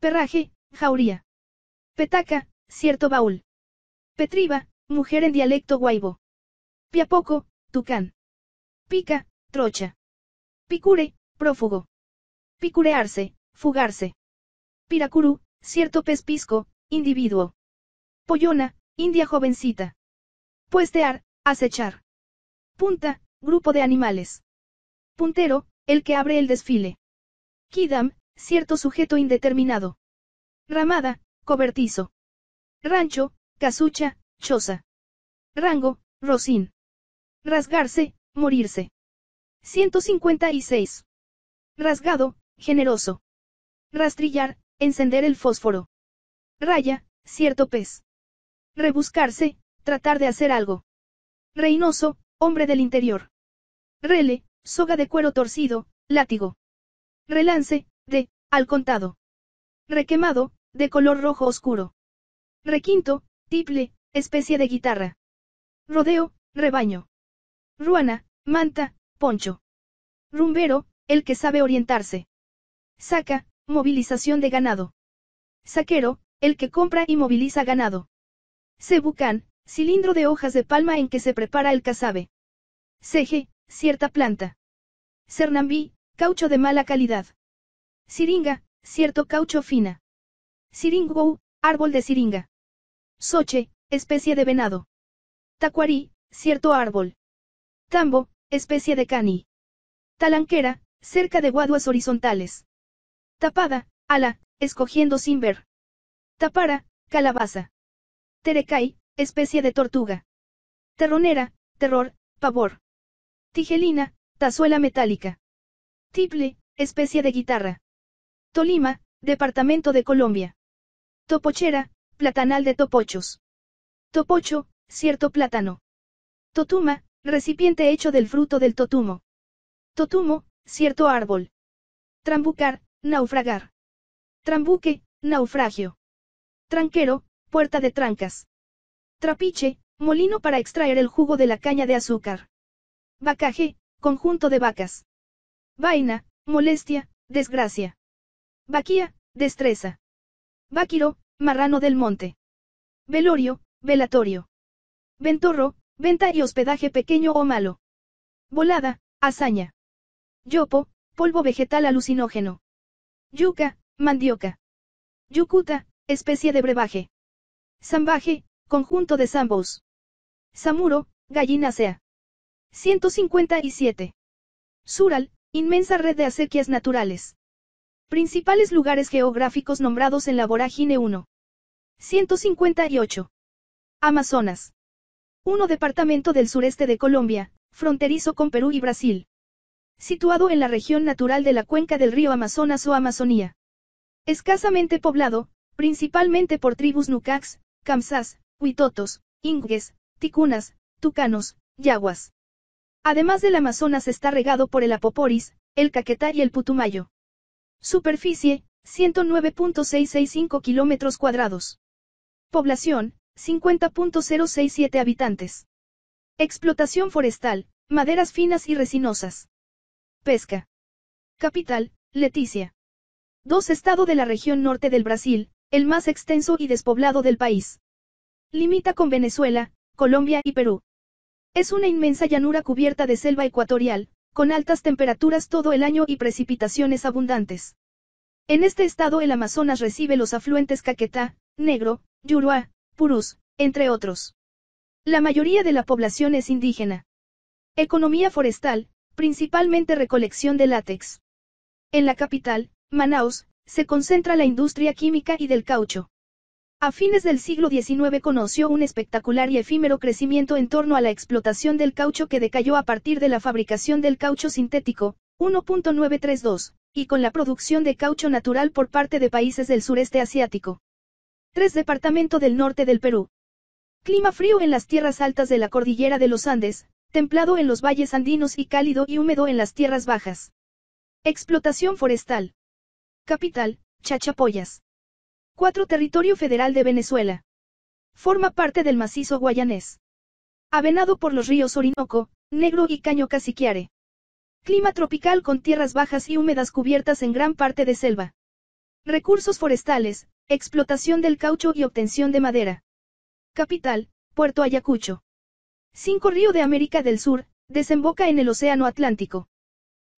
Perraje, jauría. Petaca, cierto baúl. Petriba, mujer en dialecto guaibo. Piapoco, tucán. Pica, trocha. Picure, prófugo. Picurearse, fugarse. Piracuru, cierto pez pisco, individuo. Pollona, india jovencita. Puestear, acechar. Punta, grupo de animales. Puntero, el que abre el desfile. Kidam, cierto sujeto indeterminado. Ramada, cobertizo. Rancho, casucha, choza. Rango, rocín. Rasgarse, morirse. 156. Rasgado, generoso. Rastrillar, encender el fósforo. Raya, cierto pez. Rebuscarse, tratar de hacer algo. Reinoso, hombre del interior. Rele, soga de cuero torcido, látigo. Relance, de, al contado. Requemado, de color rojo oscuro. Requinto, tiple, especie de guitarra. Rodeo, rebaño. Ruana, manta, poncho. Rumbero, el que sabe orientarse. Saca, movilización de ganado. Saquero, el que compra y moviliza ganado. Cebucán, cilindro de hojas de palma en que se prepara el cazabe. Seje, cierta planta. Cernambí, caucho de mala calidad. Siringa, cierto caucho fina. Siringou, árbol de siringa. Soche, especie de venado. Tacuarí, cierto árbol. Tambo, especie de cani. Talanquera, cerca de guaduas horizontales. Tapada, ala, escogiendo sin ver. Tapara, calabaza. Terecay, especie de tortuga. Terronera, terror, pavor. Tigelina, tazuela metálica. Tiple, especie de guitarra. Tolima, departamento de Colombia. Topochera, platanal de topochos. Topocho, cierto plátano. Totuma, recipiente hecho del fruto del totumo. Totumo, cierto árbol. Trambucar, naufragar. Trambuque, naufragio. Tranquero, puerta de trancas. Trapiche, molino para extraer el jugo de la caña de azúcar. Bacaje, conjunto de vacas. Vaina, molestia, desgracia. Vaquía, destreza. Vaquiro, Marrano del Monte. Velorio, velatorio. Ventorro, venta y hospedaje pequeño o malo. Volada, hazaña. Yopo, polvo vegetal alucinógeno. Yuca, mandioca. Yucuta, especie de brebaje. Zambaje, conjunto de zambos. Samuro, gallina sea. 157. Sural, inmensa red de acequias naturales. Principales lugares geográficos nombrados en la vorágine 1. 158. Amazonas. Uno departamento del sureste de Colombia, fronterizo con Perú y Brasil. Situado en la región natural de la cuenca del río Amazonas o Amazonía. Escasamente poblado, principalmente por tribus nucax, kamsas, huitotos, ingues, ticunas, tucanos, yaguas. Además del Amazonas está regado por el Apoporis, el Caquetá y el Putumayo. Superficie, 109.665 kilómetros cuadrados. Población, 50.067 habitantes. Explotación forestal, maderas finas y resinosas. Pesca. Capital, Leticia. Dos Estado de la región norte del Brasil, el más extenso y despoblado del país. Limita con Venezuela, Colombia y Perú. Es una inmensa llanura cubierta de selva ecuatorial, con altas temperaturas todo el año y precipitaciones abundantes. En este estado el Amazonas recibe los afluentes Caquetá, Negro, Yurua, Purús, entre otros. La mayoría de la población es indígena. Economía forestal, principalmente recolección de látex. En la capital, Manaus, se concentra la industria química y del caucho. A fines del siglo XIX conoció un espectacular y efímero crecimiento en torno a la explotación del caucho que decayó a partir de la fabricación del caucho sintético, 1.932, y con la producción de caucho natural por parte de países del sureste asiático. 3. Departamento del Norte del Perú. Clima frío en las tierras altas de la cordillera de los Andes, templado en los valles andinos y cálido y húmedo en las tierras bajas. Explotación forestal. Capital, Chachapoyas. 4. Territorio Federal de Venezuela. Forma parte del macizo guayanés. Avenado por los ríos Orinoco, Negro y Caño Caciquiare. Clima tropical con tierras bajas y húmedas cubiertas en gran parte de selva. Recursos forestales, Explotación del caucho y obtención de madera. Capital, Puerto Ayacucho. Cinco Río de América del Sur, desemboca en el Océano Atlántico.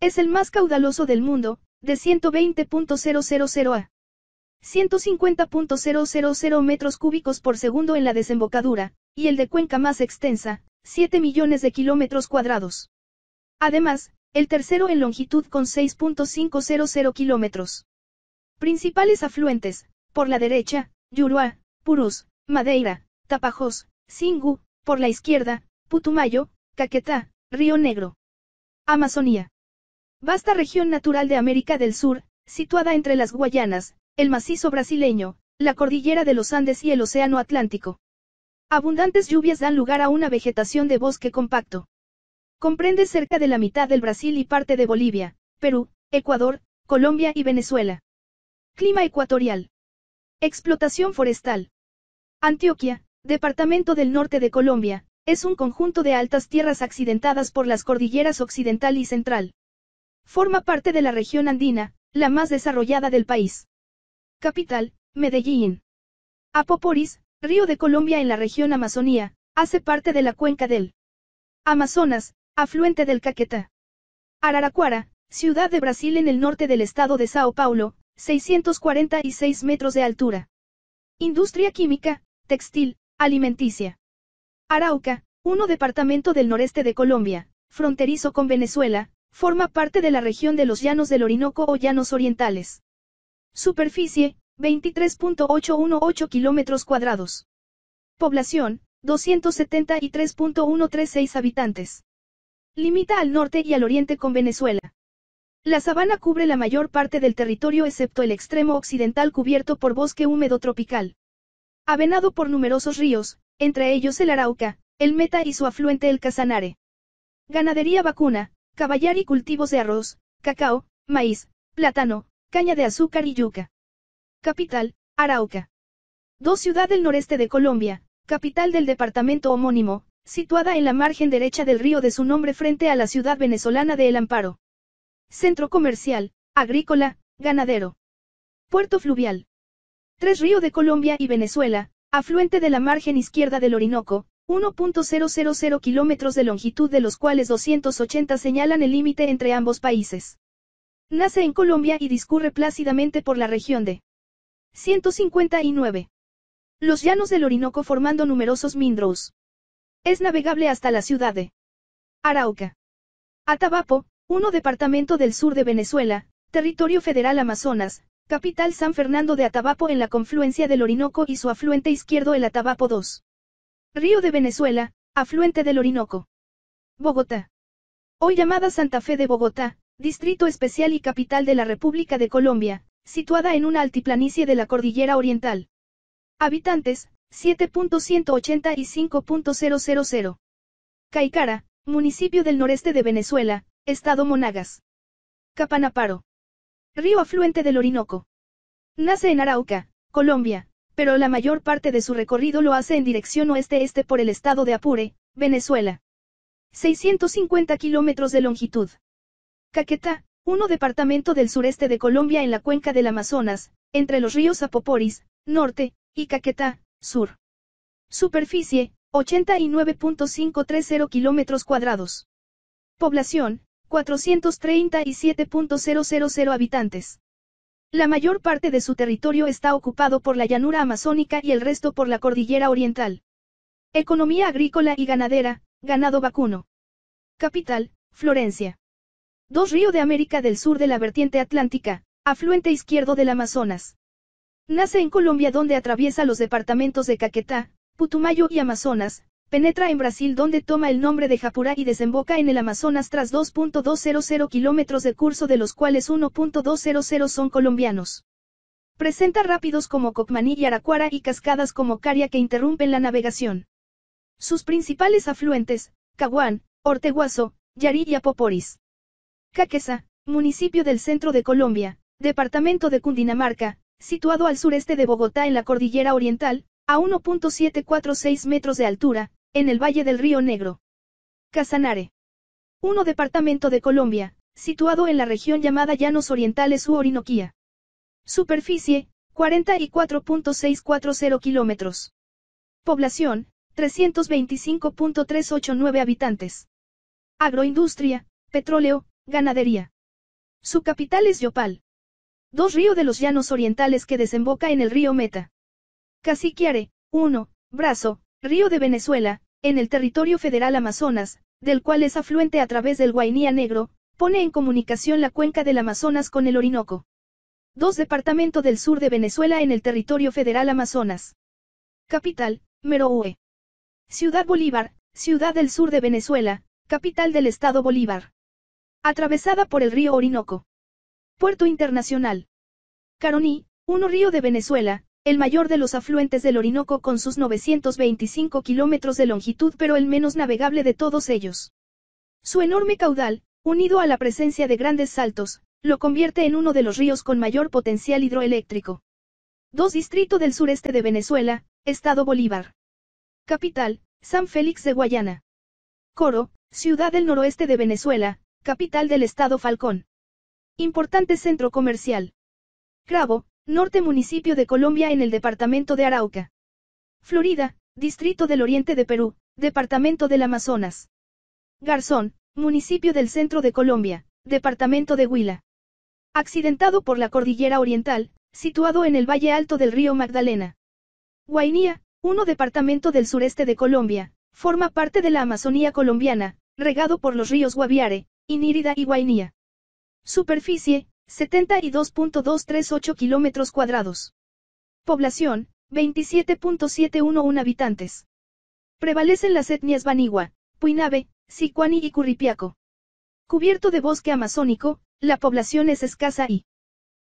Es el más caudaloso del mundo, de 120.000 a 150.000 metros cúbicos por segundo en la desembocadura, y el de cuenca más extensa, 7 millones de kilómetros cuadrados. Además, el tercero en longitud con 6.500 kilómetros. Principales afluentes, por la derecha, Yuruá, Purús, Madeira, Tapajós, Singú, por la izquierda, Putumayo, Caquetá, Río Negro. Amazonía. Vasta región natural de América del Sur, situada entre las Guayanas, el macizo brasileño, la cordillera de los Andes y el Océano Atlántico. Abundantes lluvias dan lugar a una vegetación de bosque compacto. Comprende cerca de la mitad del Brasil y parte de Bolivia, Perú, Ecuador, Colombia y Venezuela. Clima ecuatorial. Explotación forestal. Antioquia, departamento del norte de Colombia, es un conjunto de altas tierras accidentadas por las cordilleras occidental y central. Forma parte de la región andina, la más desarrollada del país. Capital, Medellín. Apoporis, río de Colombia en la región Amazonía, hace parte de la cuenca del Amazonas, afluente del Caquetá. Araraquara, ciudad de Brasil en el norte del estado de Sao Paulo, 646 metros de altura. Industria química, textil, alimenticia. Arauca, uno departamento del noreste de Colombia, fronterizo con Venezuela, forma parte de la región de los llanos del Orinoco o llanos orientales. Superficie, 23.818 kilómetros cuadrados. Población, 273.136 habitantes. Limita al norte y al oriente con Venezuela. La sabana cubre la mayor parte del territorio excepto el extremo occidental cubierto por bosque húmedo tropical. Avenado por numerosos ríos, entre ellos el Arauca, el Meta y su afluente el Casanare. Ganadería vacuna, caballar y cultivos de arroz, cacao, maíz, plátano, caña de azúcar y yuca. Capital, Arauca. Dos ciudad del noreste de Colombia, capital del departamento homónimo, situada en la margen derecha del río de su nombre frente a la ciudad venezolana de El Amparo. Centro comercial, agrícola, ganadero. Puerto fluvial. Tres Río de Colombia y Venezuela, afluente de la margen izquierda del Orinoco, 1.000 kilómetros de longitud de los cuales 280 señalan el límite entre ambos países. Nace en Colombia y discurre plácidamente por la región de 159. Los llanos del Orinoco formando numerosos mindros. Es navegable hasta la ciudad de Arauca. Atabapo, 1 Departamento del Sur de Venezuela, Territorio Federal Amazonas, capital San Fernando de Atabapo en la confluencia del Orinoco y su afluente izquierdo el Atabapo 2. Río de Venezuela, afluente del Orinoco. Bogotá. Hoy llamada Santa Fe de Bogotá, distrito especial y capital de la República de Colombia, situada en una altiplanicie de la cordillera oriental. Habitantes, 7.185.000. Caicara, municipio del noreste de Venezuela, Estado Monagas. Capanaparo. Río afluente del Orinoco. Nace en Arauca, Colombia, pero la mayor parte de su recorrido lo hace en dirección oeste-este por el estado de Apure, Venezuela. 650 kilómetros de longitud. Caquetá, uno departamento del sureste de Colombia en la cuenca del Amazonas, entre los ríos Apoporis, norte, y Caquetá, sur. Superficie, 89.530 kilómetros cuadrados. Población, 437.000 habitantes. La mayor parte de su territorio está ocupado por la llanura amazónica y el resto por la cordillera oriental. Economía agrícola y ganadera, ganado vacuno. Capital, Florencia. Dos río de América del Sur de la vertiente atlántica, afluente izquierdo del Amazonas. Nace en Colombia donde atraviesa los departamentos de Caquetá, Putumayo y Amazonas, Penetra en Brasil donde toma el nombre de Japurá y desemboca en el Amazonas tras 2.200 kilómetros de curso de los cuales 1.200 son colombianos. Presenta rápidos como Cocmaní y Aracuara y cascadas como Caria que interrumpen la navegación. Sus principales afluentes, Caguán, Orteguazo, Yarí y Apoporis. Caquesa, municipio del centro de Colombia, departamento de Cundinamarca, situado al sureste de Bogotá en la cordillera oriental, a 1.746 metros de altura, en el valle del río Negro. Casanare. 1 departamento de Colombia, situado en la región llamada Llanos Orientales u Orinoquía. Superficie, 44.640 kilómetros. Población, 325.389 habitantes. Agroindustria, petróleo, ganadería. Su capital es Yopal. Dos río de los llanos orientales que desemboca en el río Meta. Casiquiare, 1, brazo, río de Venezuela, en el territorio federal Amazonas, del cual es afluente a través del Guainía Negro, pone en comunicación la cuenca del Amazonas con el Orinoco. Dos departamento del sur de Venezuela en el territorio federal Amazonas. Capital, Meroe. Ciudad Bolívar, ciudad del sur de Venezuela, capital del estado Bolívar. Atravesada por el río Orinoco. Puerto Internacional. Caroní, 1 río de Venezuela, el mayor de los afluentes del Orinoco con sus 925 kilómetros de longitud pero el menos navegable de todos ellos. Su enorme caudal, unido a la presencia de grandes saltos, lo convierte en uno de los ríos con mayor potencial hidroeléctrico. 2. Distrito del sureste de Venezuela, Estado Bolívar. Capital, San Félix de Guayana. Coro, ciudad del noroeste de Venezuela, capital del Estado Falcón. Importante centro comercial. Cravo, Norte Municipio de Colombia en el Departamento de Arauca. Florida, Distrito del Oriente de Perú, Departamento del Amazonas. Garzón, Municipio del Centro de Colombia, Departamento de Huila. Accidentado por la Cordillera Oriental, situado en el valle alto del río Magdalena. Guainía, uno departamento del sureste de Colombia, forma parte de la Amazonía colombiana, regado por los ríos Guaviare, Inírida y Guainía. Superficie, 72.238 kilómetros cuadrados. Población, 27.711 habitantes. Prevalecen las etnias Banigua, Puinabe, Sicuani y Curripiaco. Cubierto de bosque amazónico, la población es escasa y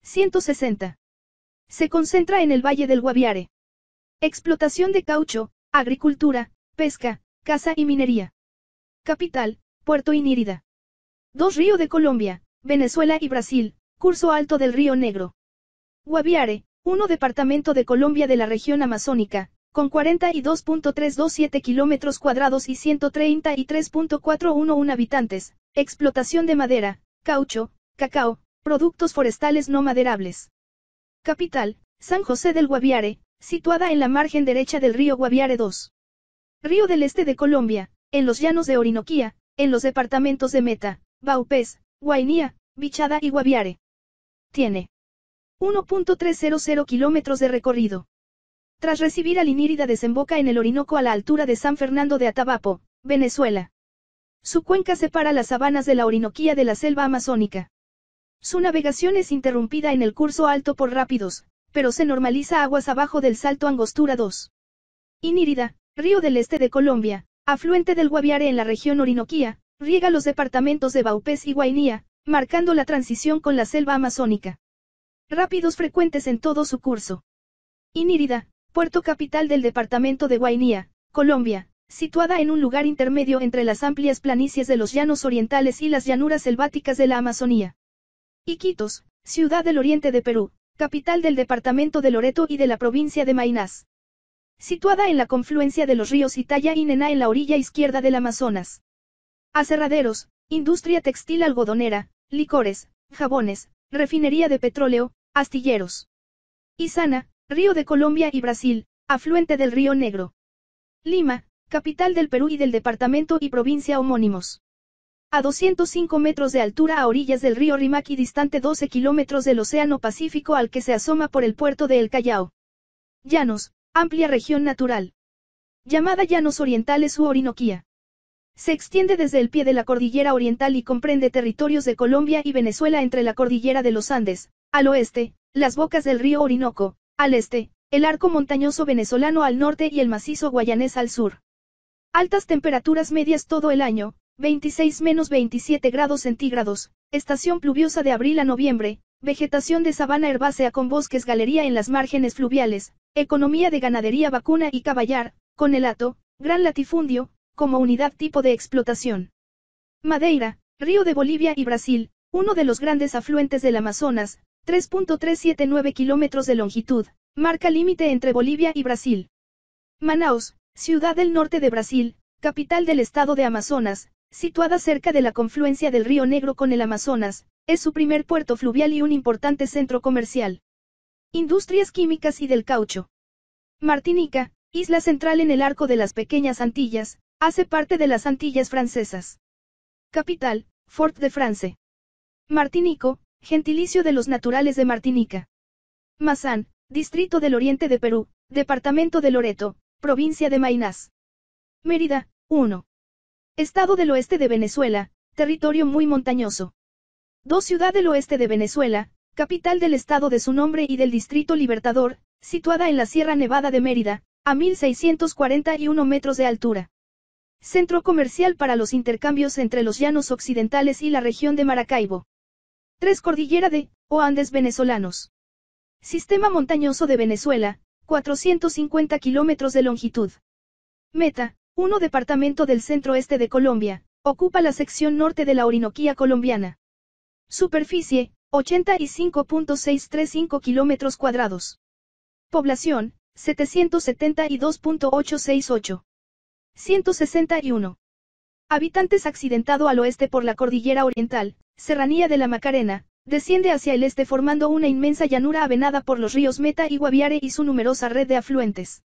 160. Se concentra en el Valle del Guaviare. Explotación de caucho, agricultura, pesca, caza y minería. Capital, Puerto Inírida. Dos ríos de Colombia, Venezuela y Brasil, Curso alto del río Negro. Guaviare, 1 departamento de Colombia de la región amazónica, con 42.327 kilómetros cuadrados y 133.411 habitantes, explotación de madera, caucho, cacao, productos forestales no maderables. Capital, San José del Guaviare, situada en la margen derecha del río Guaviare 2. Río del Este de Colombia, en los llanos de Orinoquía, en los departamentos de Meta, Baupés, Guainía, Bichada y Guaviare. Tiene 1.300 kilómetros de recorrido. Tras recibir al Inírida desemboca en el Orinoco a la altura de San Fernando de Atabapo, Venezuela. Su cuenca separa las sabanas de la Orinoquía de la selva amazónica. Su navegación es interrumpida en el curso alto por rápidos, pero se normaliza aguas abajo del Salto Angostura 2. Inírida, río del este de Colombia, afluente del Guaviare en la región Orinoquía, riega los departamentos de Baupés y Guainía, marcando la transición con la selva amazónica. Rápidos frecuentes en todo su curso. Inírida, puerto capital del departamento de Guainía, Colombia, situada en un lugar intermedio entre las amplias planicies de los llanos orientales y las llanuras selváticas de la Amazonía. Iquitos, ciudad del oriente de Perú, capital del departamento de Loreto y de la provincia de Mainás. Situada en la confluencia de los ríos Itaya y Nená en la orilla izquierda del Amazonas. Aserraderos, industria textil algodonera, licores, jabones, refinería de petróleo, astilleros. Isana, río de Colombia y Brasil, afluente del río Negro. Lima, capital del Perú y del departamento y provincia homónimos. A 205 metros de altura a orillas del río y distante 12 kilómetros del Océano Pacífico al que se asoma por el puerto de El Callao. Llanos, amplia región natural. Llamada Llanos Orientales u Orinoquía. Se extiende desde el pie de la cordillera oriental y comprende territorios de Colombia y Venezuela entre la cordillera de los Andes, al oeste, las bocas del río Orinoco, al este, el arco montañoso venezolano al norte y el macizo guayanés al sur. Altas temperaturas medias todo el año, 26 menos 27 grados centígrados, estación pluviosa de abril a noviembre, vegetación de sabana herbácea con bosques galería en las márgenes fluviales, economía de ganadería vacuna y caballar, con el gran latifundio, como unidad tipo de explotación. Madeira, Río de Bolivia y Brasil, uno de los grandes afluentes del Amazonas, 3.379 kilómetros de longitud, marca límite entre Bolivia y Brasil. Manaus, ciudad del norte de Brasil, capital del estado de Amazonas, situada cerca de la confluencia del río Negro con el Amazonas, es su primer puerto fluvial y un importante centro comercial. Industrias químicas y del caucho. Martinica, isla central en el arco de las Pequeñas Antillas, Hace parte de las Antillas francesas. Capital, Fort de France. Martinico, gentilicio de los naturales de Martinica. Mazán, distrito del oriente de Perú, departamento de Loreto, provincia de Mainás. Mérida, 1. Estado del oeste de Venezuela, territorio muy montañoso. 2. Ciudad del oeste de Venezuela, capital del estado de su nombre y del distrito Libertador, situada en la Sierra Nevada de Mérida, a 1641 metros de altura. Centro comercial para los intercambios entre los llanos occidentales y la región de Maracaibo. 3. Cordillera de, o Andes venezolanos. Sistema montañoso de Venezuela, 450 kilómetros de longitud. Meta, 1 departamento del centro-este de Colombia, ocupa la sección norte de la Orinoquía colombiana. Superficie, 85.635 kilómetros cuadrados. Población, 772.868. 161. Habitantes accidentado al oeste por la cordillera oriental, serranía de la Macarena, desciende hacia el este formando una inmensa llanura avenada por los ríos Meta y Guaviare y su numerosa red de afluentes.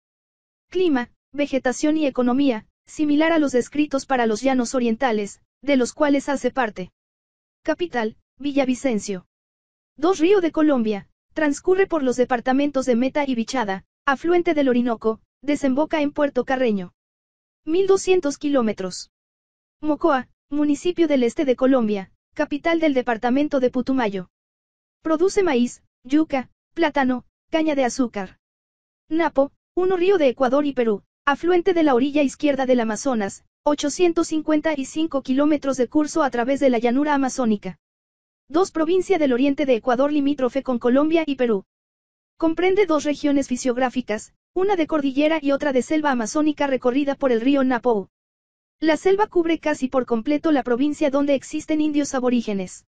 Clima, vegetación y economía, similar a los descritos para los llanos orientales, de los cuales hace parte. Capital, Villavicencio. Dos Río de Colombia, transcurre por los departamentos de Meta y Vichada, afluente del Orinoco, desemboca en Puerto Carreño. 1200 kilómetros. Mocoa, municipio del este de Colombia, capital del departamento de Putumayo. Produce maíz, yuca, plátano, caña de azúcar. Napo, uno río de Ecuador y Perú, afluente de la orilla izquierda del Amazonas, 855 kilómetros de curso a través de la llanura amazónica. Dos provincia del oriente de Ecuador limítrofe con Colombia y Perú. Comprende dos regiones fisiográficas, una de cordillera y otra de selva amazónica recorrida por el río Napo. La selva cubre casi por completo la provincia donde existen indios aborígenes.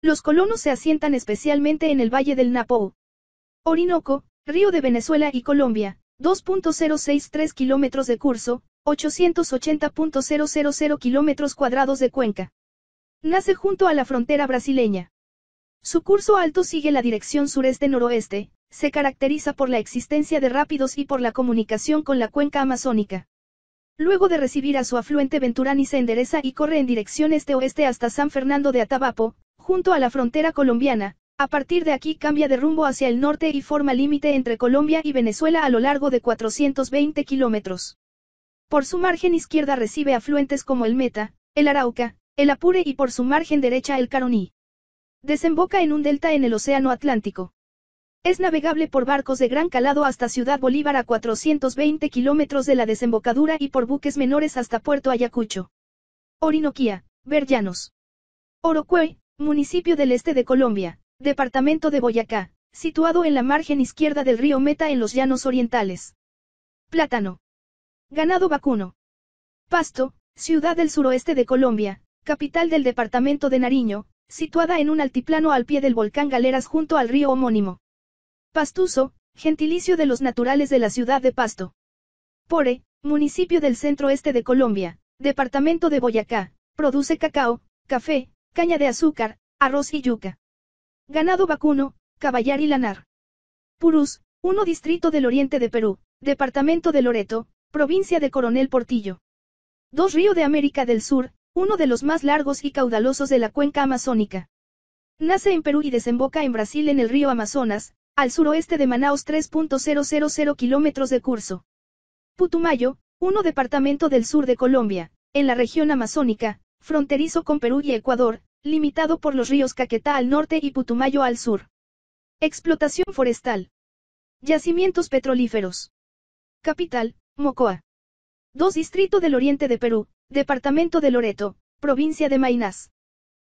Los colonos se asientan especialmente en el Valle del Napo. Orinoco, Río de Venezuela y Colombia, 2.063 kilómetros de curso, 880.000 kilómetros cuadrados de cuenca. Nace junto a la frontera brasileña. Su curso alto sigue la dirección sureste-noroeste, se caracteriza por la existencia de rápidos y por la comunicación con la cuenca amazónica. Luego de recibir a su afluente Venturani se endereza y corre en dirección este-oeste hasta San Fernando de Atabapo, junto a la frontera colombiana, a partir de aquí cambia de rumbo hacia el norte y forma límite entre Colombia y Venezuela a lo largo de 420 kilómetros. Por su margen izquierda recibe afluentes como el Meta, el Arauca, el Apure y por su margen derecha el Caroní. Desemboca en un delta en el Océano Atlántico. Es navegable por barcos de gran calado hasta Ciudad Bolívar a 420 kilómetros de la desembocadura y por buques menores hasta Puerto Ayacucho. Orinoquía, Verllanos. Orocuey, municipio del este de Colombia, departamento de Boyacá, situado en la margen izquierda del río Meta en los llanos orientales. Plátano. Ganado vacuno. Pasto, ciudad del suroeste de Colombia, capital del departamento de Nariño, situada en un altiplano al pie del volcán Galeras junto al río homónimo. Pastuso, gentilicio de los naturales de la ciudad de Pasto. Pore, municipio del centro-este de Colombia, departamento de Boyacá, produce cacao, café, caña de azúcar, arroz y yuca. Ganado vacuno, caballar y lanar. Purús, uno distrito del oriente de Perú, departamento de Loreto, provincia de Coronel Portillo. Dos río de América del Sur, uno de los más largos y caudalosos de la cuenca amazónica. Nace en Perú y desemboca en Brasil en el río Amazonas, al suroeste de Manaus 3.000 kilómetros de curso. Putumayo, 1 departamento del sur de Colombia, en la región amazónica, fronterizo con Perú y Ecuador, limitado por los ríos Caquetá al norte y Putumayo al sur. Explotación forestal. Yacimientos petrolíferos. Capital, Mocoa. 2. Distrito del Oriente de Perú, Departamento de Loreto, provincia de Mainás.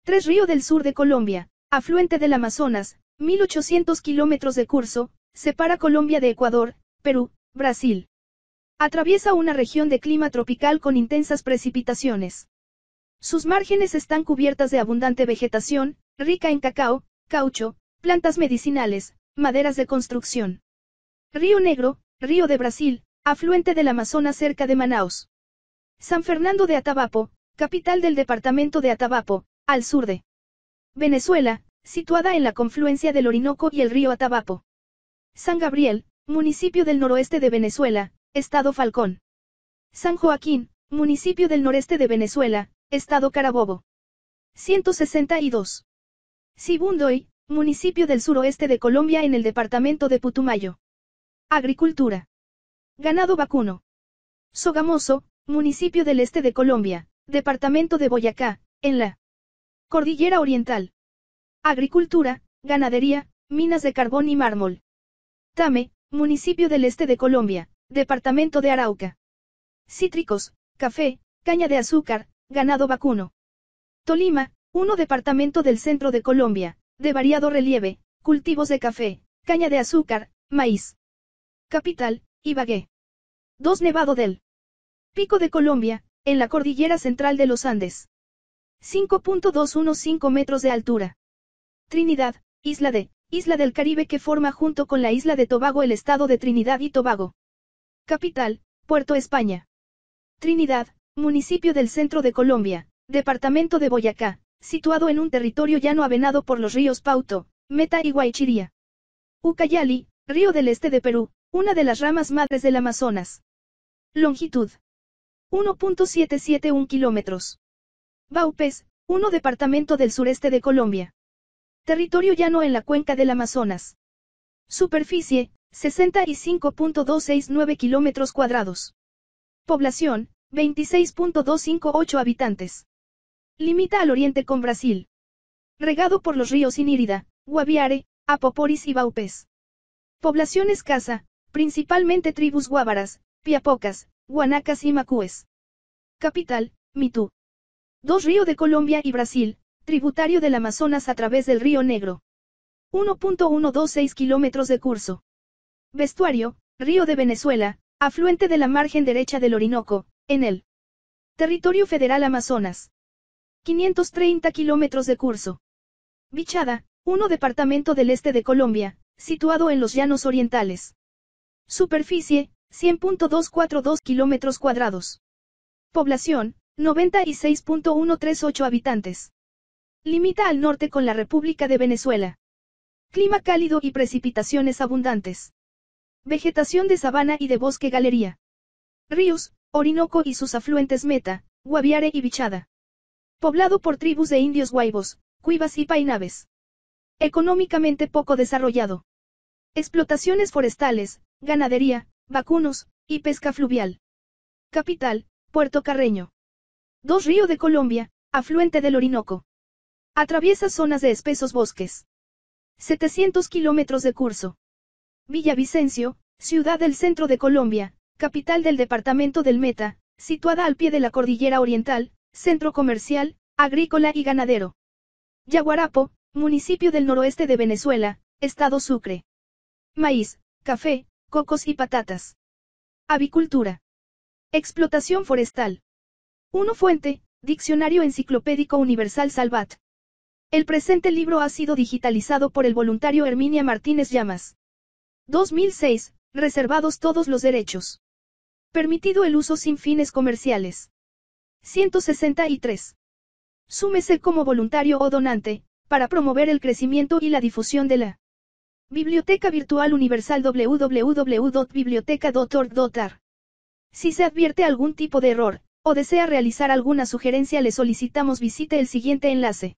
3. Río del Sur de Colombia, afluente del Amazonas, 1.800 kilómetros de curso, separa Colombia de Ecuador, Perú, Brasil. Atraviesa una región de clima tropical con intensas precipitaciones. Sus márgenes están cubiertas de abundante vegetación, rica en cacao, caucho, plantas medicinales, maderas de construcción. Río Negro, río de Brasil, afluente del Amazonas cerca de Manaus. San Fernando de Atabapo, capital del departamento de Atabapo, al sur de Venezuela, situada en la confluencia del Orinoco y el río Atabapo. San Gabriel, municipio del noroeste de Venezuela, estado Falcón. San Joaquín, municipio del noreste de Venezuela, estado Carabobo. 162. Sibundoy, municipio del suroeste de Colombia en el departamento de Putumayo. Agricultura. Ganado vacuno. Sogamoso, municipio del este de Colombia, departamento de Boyacá, en la Cordillera Oriental. Agricultura, ganadería, minas de carbón y mármol. Tame, municipio del este de Colombia, departamento de Arauca. Cítricos, café, caña de azúcar, ganado vacuno. Tolima, uno departamento del centro de Colombia, de variado relieve, cultivos de café, caña de azúcar, maíz. Capital, Ibagué. 2. Nevado del Pico de Colombia, en la cordillera central de los Andes. 5.215 metros de altura. Trinidad, isla de, isla del Caribe que forma junto con la isla de Tobago el estado de Trinidad y Tobago. Capital, Puerto España. Trinidad, municipio del centro de Colombia, departamento de Boyacá, situado en un territorio llano avenado por los ríos Pauto, Meta y Guaychiría. Ucayali, río del este de Perú, una de las ramas madres del Amazonas. Longitud. 1.771 kilómetros. Baupés, uno departamento del sureste de Colombia. Territorio llano en la cuenca del Amazonas. Superficie, 65.269 kilómetros cuadrados. Población, 26.258 habitantes. Limita al oriente con Brasil. Regado por los ríos Inírida, Guaviare, Apoporis y Baupés. Población escasa, principalmente tribus guávaras, piapocas, guanacas y macúes. Capital, Mitú. Dos ríos de Colombia y Brasil, tributario del Amazonas a través del río Negro. 1.126 kilómetros de curso. Vestuario, río de Venezuela, afluente de la margen derecha del Orinoco, en el territorio federal Amazonas. 530 kilómetros de curso. Bichada, uno departamento del este de Colombia, situado en los llanos orientales. Superficie, 100.242 kilómetros cuadrados. Población, 96.138 habitantes. Limita al norte con la República de Venezuela. Clima cálido y precipitaciones abundantes. Vegetación de sabana y de bosque galería. Ríos, Orinoco y sus afluentes Meta, Guaviare y Bichada. Poblado por tribus de indios guaibos, cuivas y painaves. Económicamente poco desarrollado. Explotaciones forestales, ganadería, vacunos, y pesca fluvial. Capital, Puerto Carreño. Dos Río de Colombia, afluente del Orinoco. Atraviesa zonas de espesos bosques. 700 kilómetros de curso. Villavicencio, ciudad del centro de Colombia, capital del departamento del Meta, situada al pie de la cordillera oriental, centro comercial, agrícola y ganadero. Yaguarapo, municipio del noroeste de Venezuela, estado Sucre. Maíz, café, cocos y patatas. Avicultura. Explotación forestal. 1 Fuente, Diccionario Enciclopédico Universal Salvat. El presente libro ha sido digitalizado por el voluntario Herminia Martínez Llamas. 2006, reservados todos los derechos. Permitido el uso sin fines comerciales. 163. Súmese como voluntario o donante, para promover el crecimiento y la difusión de la Biblioteca Virtual Universal www.biblioteca.org.ar. Si se advierte algún tipo de error, o desea realizar alguna sugerencia le solicitamos visite el siguiente enlace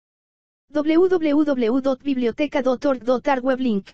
www.biblioteca.org.ar weblink